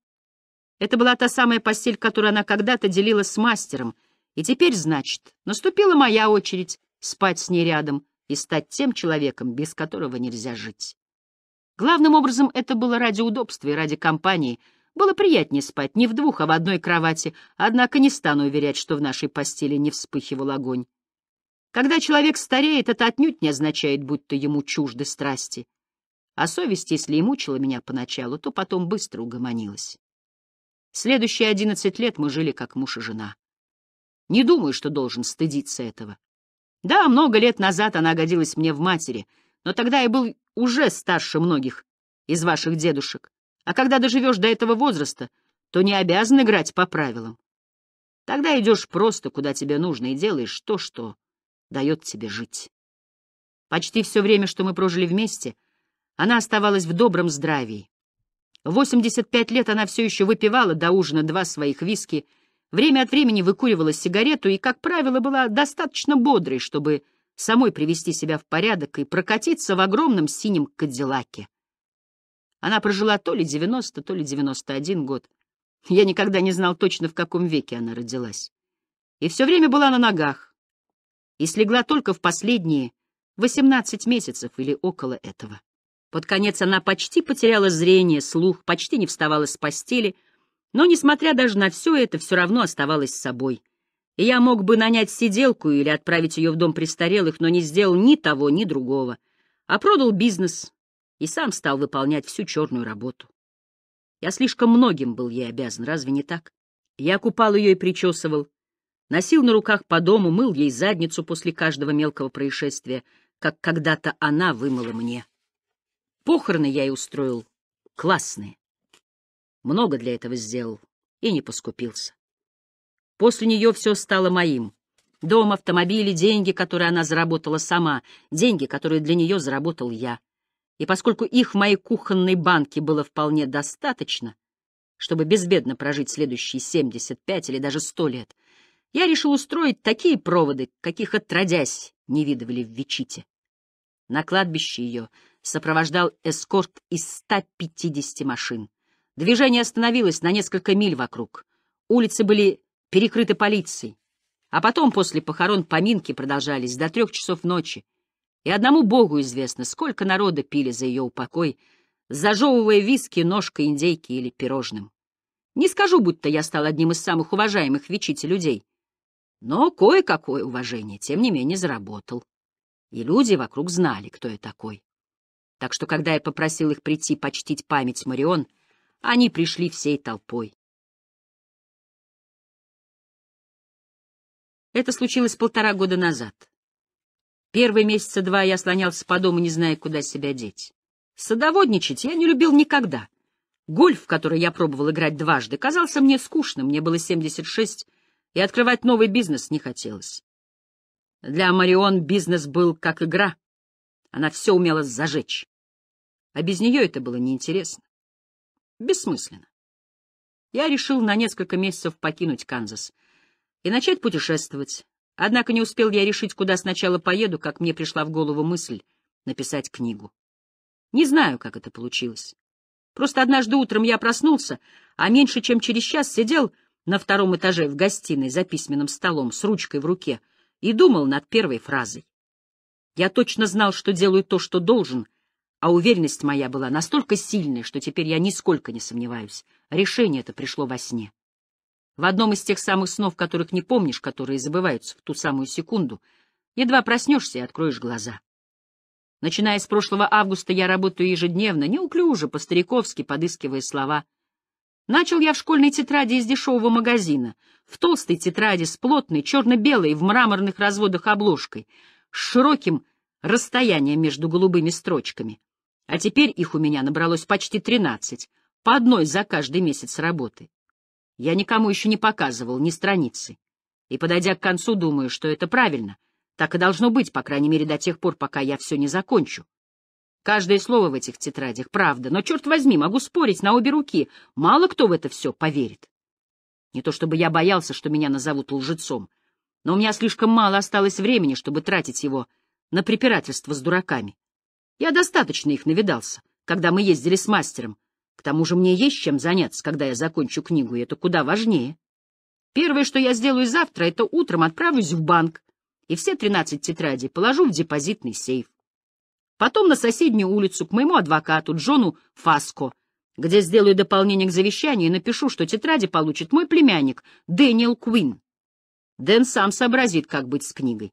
Это была та самая постель, которую она когда-то делила с мастером, и теперь, значит, наступила моя очередь спать с ней рядом и стать тем человеком, без которого нельзя жить. Главным образом это было ради удобства и ради компании. Было приятнее спать не в двух, а в одной кровати, однако не стану уверять, что в нашей постели не вспыхивал огонь. Когда человек стареет, это отнюдь не означает, будто ему чужды страсти. А совесть, если и мучила меня поначалу, то потом быстро угомонилась. Следующие одиннадцать лет мы жили как муж и жена. Не думаю, что должен стыдиться этого. Да, много лет назад она годилась мне в матери, но тогда я был уже старше многих из ваших дедушек. А когда доживешь до этого возраста, то не обязан играть по правилам. Тогда идешь просто, куда тебе нужно, и делаешь то, что дает тебе жить. Почти все время, что мы прожили вместе, она оставалась в добром здравии. 85 лет она все еще выпивала до ужина два своих виски, время от времени выкуривала сигарету и, как правило, была достаточно бодрой, чтобы самой привести себя в порядок и прокатиться в огромном синем кадиллаке. Она прожила то ли 90, то ли 91 год. Я никогда не знал точно, в каком веке она родилась. И все время была на ногах. И слегла только в последние 18 месяцев или около этого. Под конец она почти потеряла зрение, слух, почти не вставала с постели, но, несмотря даже на все это, все равно оставалась с собой. И я мог бы нанять сиделку или отправить ее в дом престарелых, но не сделал ни того, ни другого, а продал бизнес и сам стал выполнять всю черную работу. Я слишком многим был ей обязан, разве не так? Я купал ее и причесывал, носил на руках по дому, мыл ей задницу после каждого мелкого происшествия, как когда-то она вымыла мне. Похороны я и устроил классные. Много для этого сделал и не поскупился. После нее все стало моим. Дом, автомобили, деньги, которые она заработала сама, деньги, которые для нее заработал я. И поскольку их в моей кухонной банке было вполне достаточно, чтобы безбедно прожить следующие 75 или даже 100 лет, я решил устроить такие проводы, каких отродясь не видывали в Вичите. На кладбище ее сопровождал эскорт из 150 машин. Движение остановилось на несколько миль вокруг. Улицы были перекрыты полицией. А потом, после похорон, поминки продолжались до трех часов ночи. И одному богу известно, сколько народа пили за ее упокой, зажевывая виски ножкой индейки или пирожным. Не скажу, будто я стал одним из самых уважаемых в Вичите людей, но кое-какое уважение, тем не менее, заработал. И люди вокруг знали, кто я такой. Так что, когда я попросил их прийти почтить память Марион, они пришли всей толпой. Это случилось полтора года назад. Первые месяца два я слонялся по дому, не зная, куда себя деть. Садоводничать я не любил никогда. Гольф, в который я пробовал играть дважды, казался мне скучным, мне было 76, и открывать новый бизнес не хотелось. Для Марион бизнес был как игра. Она все умела зажечь а без нее это было неинтересно. Бессмысленно. Я решил на несколько месяцев покинуть Канзас и начать путешествовать. Однако не успел я решить, куда сначала поеду, как мне пришла в голову мысль написать книгу. Не знаю, как это получилось. Просто однажды утром я проснулся, а меньше чем через час сидел на втором этаже в гостиной за письменным столом с ручкой в руке и думал над первой фразой. Я точно знал, что делаю то, что должен — а уверенность моя была настолько сильной, что теперь я нисколько не сомневаюсь. Решение это пришло во сне. В одном из тех самых снов, которых не помнишь, которые забываются в ту самую секунду, едва проснешься и откроешь глаза. Начиная с прошлого августа я работаю ежедневно, неуклюже, по-стариковски, подыскивая слова. Начал я в школьной тетради из дешевого магазина, в толстой тетради с плотной, черно-белой, в мраморных разводах обложкой, с широким расстоянием между голубыми строчками. А теперь их у меня набралось почти тринадцать, по одной за каждый месяц работы. Я никому еще не показывал ни страницы. И, подойдя к концу, думаю, что это правильно. Так и должно быть, по крайней мере, до тех пор, пока я все не закончу. Каждое слово в этих тетрадях — правда, но, черт возьми, могу спорить на обе руки. Мало кто в это все поверит. Не то чтобы я боялся, что меня назовут лжецом, но у меня слишком мало осталось времени, чтобы тратить его на препирательство с дураками. Я достаточно их навидался, когда мы ездили с мастером. К тому же мне есть чем заняться, когда я закончу книгу, и это куда важнее. Первое, что я сделаю завтра, это утром отправлюсь в банк и все тринадцать тетрадей положу в депозитный сейф. Потом на соседнюю улицу к моему адвокату Джону Фаско, где сделаю дополнение к завещанию и напишу, что тетради получит мой племянник Дэниел Квин. Дэн сам сообразит, как быть с книгой.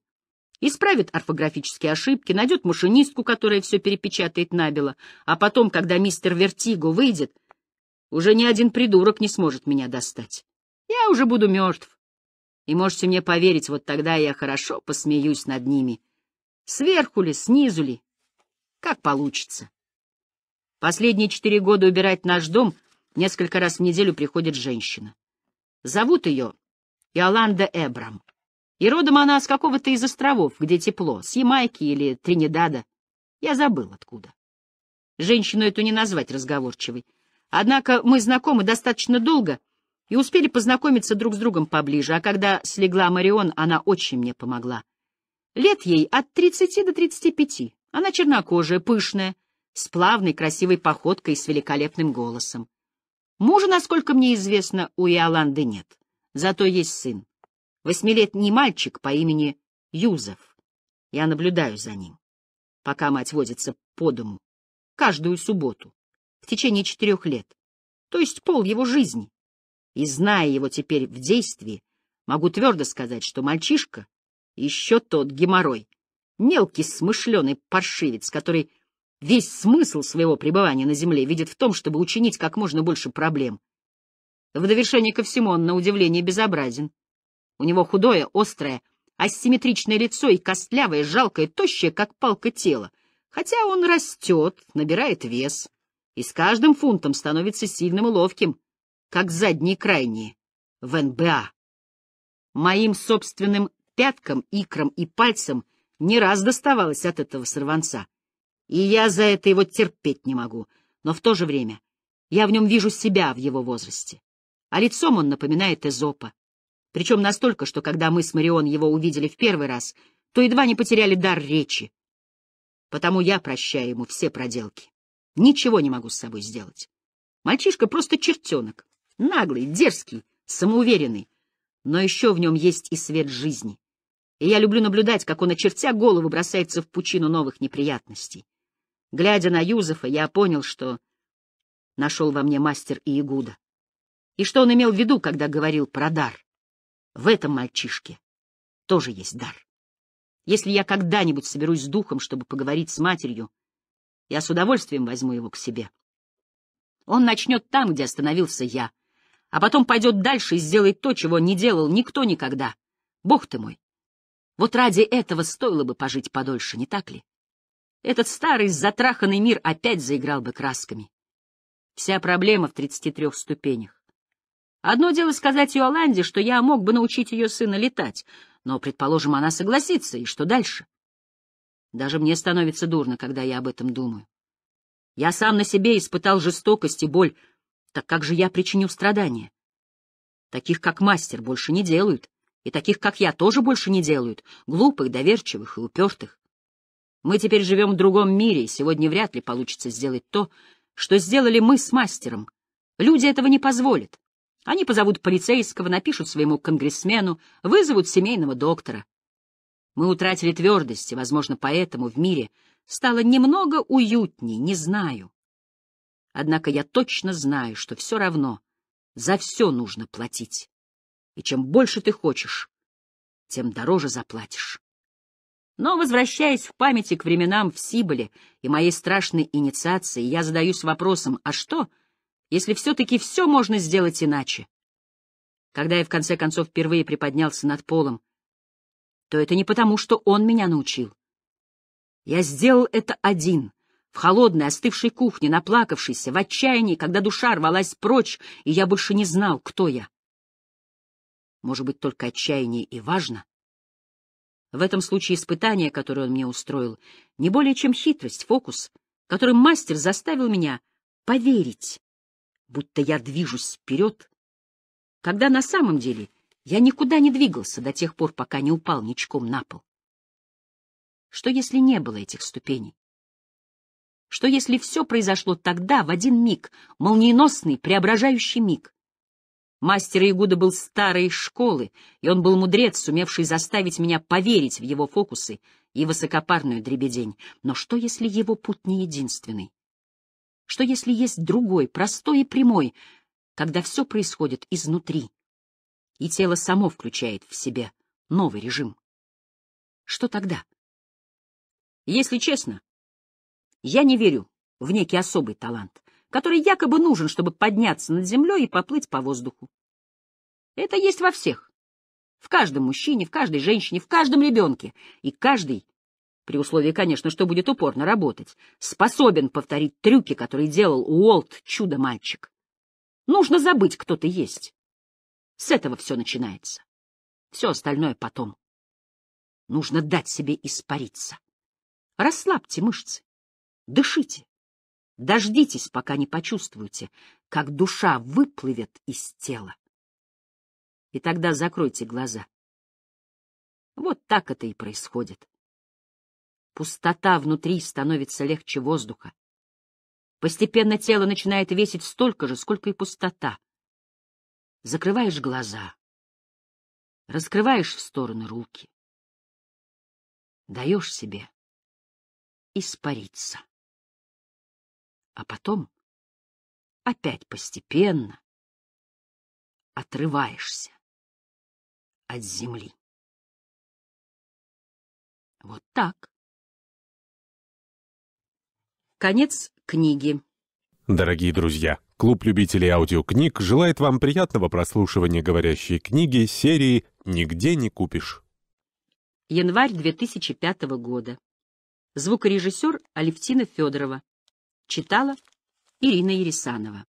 Исправит орфографические ошибки, найдет машинистку, которая все перепечатает набело, а потом, когда мистер Вертиго выйдет, уже ни один придурок не сможет меня достать. Я уже буду мертв. И можете мне поверить, вот тогда я хорошо посмеюсь над ними. Сверху ли, снизу ли, как получится. Последние четыре года убирать наш дом несколько раз в неделю приходит женщина. Зовут ее Иоланда Эбрам. И родом она с какого-то из островов, где тепло, с Ямайки или Тринидада. Я забыл откуда. Женщину эту не назвать разговорчивой. Однако мы знакомы достаточно долго и успели познакомиться друг с другом поближе, а когда слегла Марион, она очень мне помогла. Лет ей от 30 до 35. Она чернокожая, пышная, с плавной красивой походкой и с великолепным голосом. Мужа, насколько мне известно, у Иоланды нет, зато есть сын восьмилетний мальчик по имени Юзов. Я наблюдаю за ним, пока мать водится по дому, каждую субботу, в течение четырех лет, то есть пол его жизни. И, зная его теперь в действии, могу твердо сказать, что мальчишка — еще тот геморрой, мелкий смышленый паршивец, который весь смысл своего пребывания на земле видит в том, чтобы учинить как можно больше проблем. В довершение ко всему он, на удивление, безобразен. У него худое, острое, асимметричное лицо и костлявое, жалкое, тощее, как палка тело. Хотя он растет, набирает вес, и с каждым фунтом становится сильным и ловким, как задние крайние, в НБА. Моим собственным пяткам, икрам и пальцам не раз доставалось от этого сорванца. И я за это его терпеть не могу, но в то же время я в нем вижу себя в его возрасте. А лицом он напоминает Эзопа, причем настолько, что когда мы с Марион его увидели в первый раз, то едва не потеряли дар речи. Потому я прощаю ему все проделки. Ничего не могу с собой сделать. Мальчишка просто чертенок. Наглый, дерзкий, самоуверенный. Но еще в нем есть и свет жизни. И я люблю наблюдать, как он, очертя голову, бросается в пучину новых неприятностей. Глядя на Юзефа, я понял, что нашел во мне мастер Иегуда. И что он имел в виду, когда говорил про дар? В этом мальчишке тоже есть дар. Если я когда-нибудь соберусь с духом, чтобы поговорить с матерью, я с удовольствием возьму его к себе. Он начнет там, где остановился я, а потом пойдет дальше и сделает то, чего не делал никто никогда. Бог ты мой! Вот ради этого стоило бы пожить подольше, не так ли? Этот старый, затраханный мир опять заиграл бы красками. Вся проблема в тридцати трех ступенях. Одно дело сказать Иоланде, что я мог бы научить ее сына летать, но, предположим, она согласится, и что дальше? Даже мне становится дурно, когда я об этом думаю. Я сам на себе испытал жестокость и боль, так как же я причиню страдания? Таких, как мастер, больше не делают, и таких, как я, тоже больше не делают, глупых, доверчивых и упертых. Мы теперь живем в другом мире, и сегодня вряд ли получится сделать то, что сделали мы с мастером. Люди этого не позволят. Они позовут полицейского, напишут своему конгрессмену, вызовут семейного доктора. Мы утратили твердость, и, возможно, поэтому в мире стало немного уютней, не знаю. Однако я точно знаю, что все равно за все нужно платить. И чем больше ты хочешь, тем дороже заплатишь. Но, возвращаясь в памяти к временам в Сиболе и моей страшной инициации, я задаюсь вопросом, а что, если все-таки все можно сделать иначе? Когда я в конце концов впервые приподнялся над полом, то это не потому, что он меня научил. Я сделал это один, в холодной, остывшей кухне, наплакавшейся, в отчаянии, когда душа рвалась прочь, и я больше не знал, кто я. Может быть, только отчаяние и важно? В этом случае испытание, которое он мне устроил, не более чем хитрость, фокус, которым мастер заставил меня поверить будто я движусь вперед, когда на самом деле я никуда не двигался до тех пор, пока не упал ничком на пол. Что если не было этих ступеней? Что если все произошло тогда, в один миг, молниеносный, преображающий миг? Мастер Ягуда был старой школы, и он был мудрец, сумевший заставить меня поверить в его фокусы и высокопарную дребедень. Но что, если его путь не единственный? Что если есть другой, простой и прямой, когда все происходит изнутри, и тело само включает в себе новый режим? Что тогда? Если честно, я не верю в некий особый талант, который якобы нужен, чтобы подняться над землей и поплыть по воздуху. Это есть во всех. В каждом мужчине, в каждой женщине, в каждом ребенке. И каждый при условии, конечно, что будет упорно работать, способен повторить трюки, которые делал Уолт, чудо-мальчик. Нужно забыть, кто ты есть. С этого все начинается. Все остальное потом. Нужно дать себе испариться. Расслабьте мышцы. Дышите. Дождитесь, пока не почувствуете, как душа выплывет из тела. И тогда закройте глаза. Вот так это и происходит. Пустота внутри становится легче воздуха. Постепенно тело начинает весить столько же, сколько и пустота. Закрываешь глаза, раскрываешь в стороны руки, даешь себе испариться. А потом опять постепенно отрываешься от земли. Вот так. Конец книги. Дорогие друзья, клуб любителей аудиокниг желает вам приятного прослушивания говорящей книги серии «Нигде не купишь». Январь 2005 года. Звукорежиссер Алевтина Федорова. Читала Ирина Ересанова.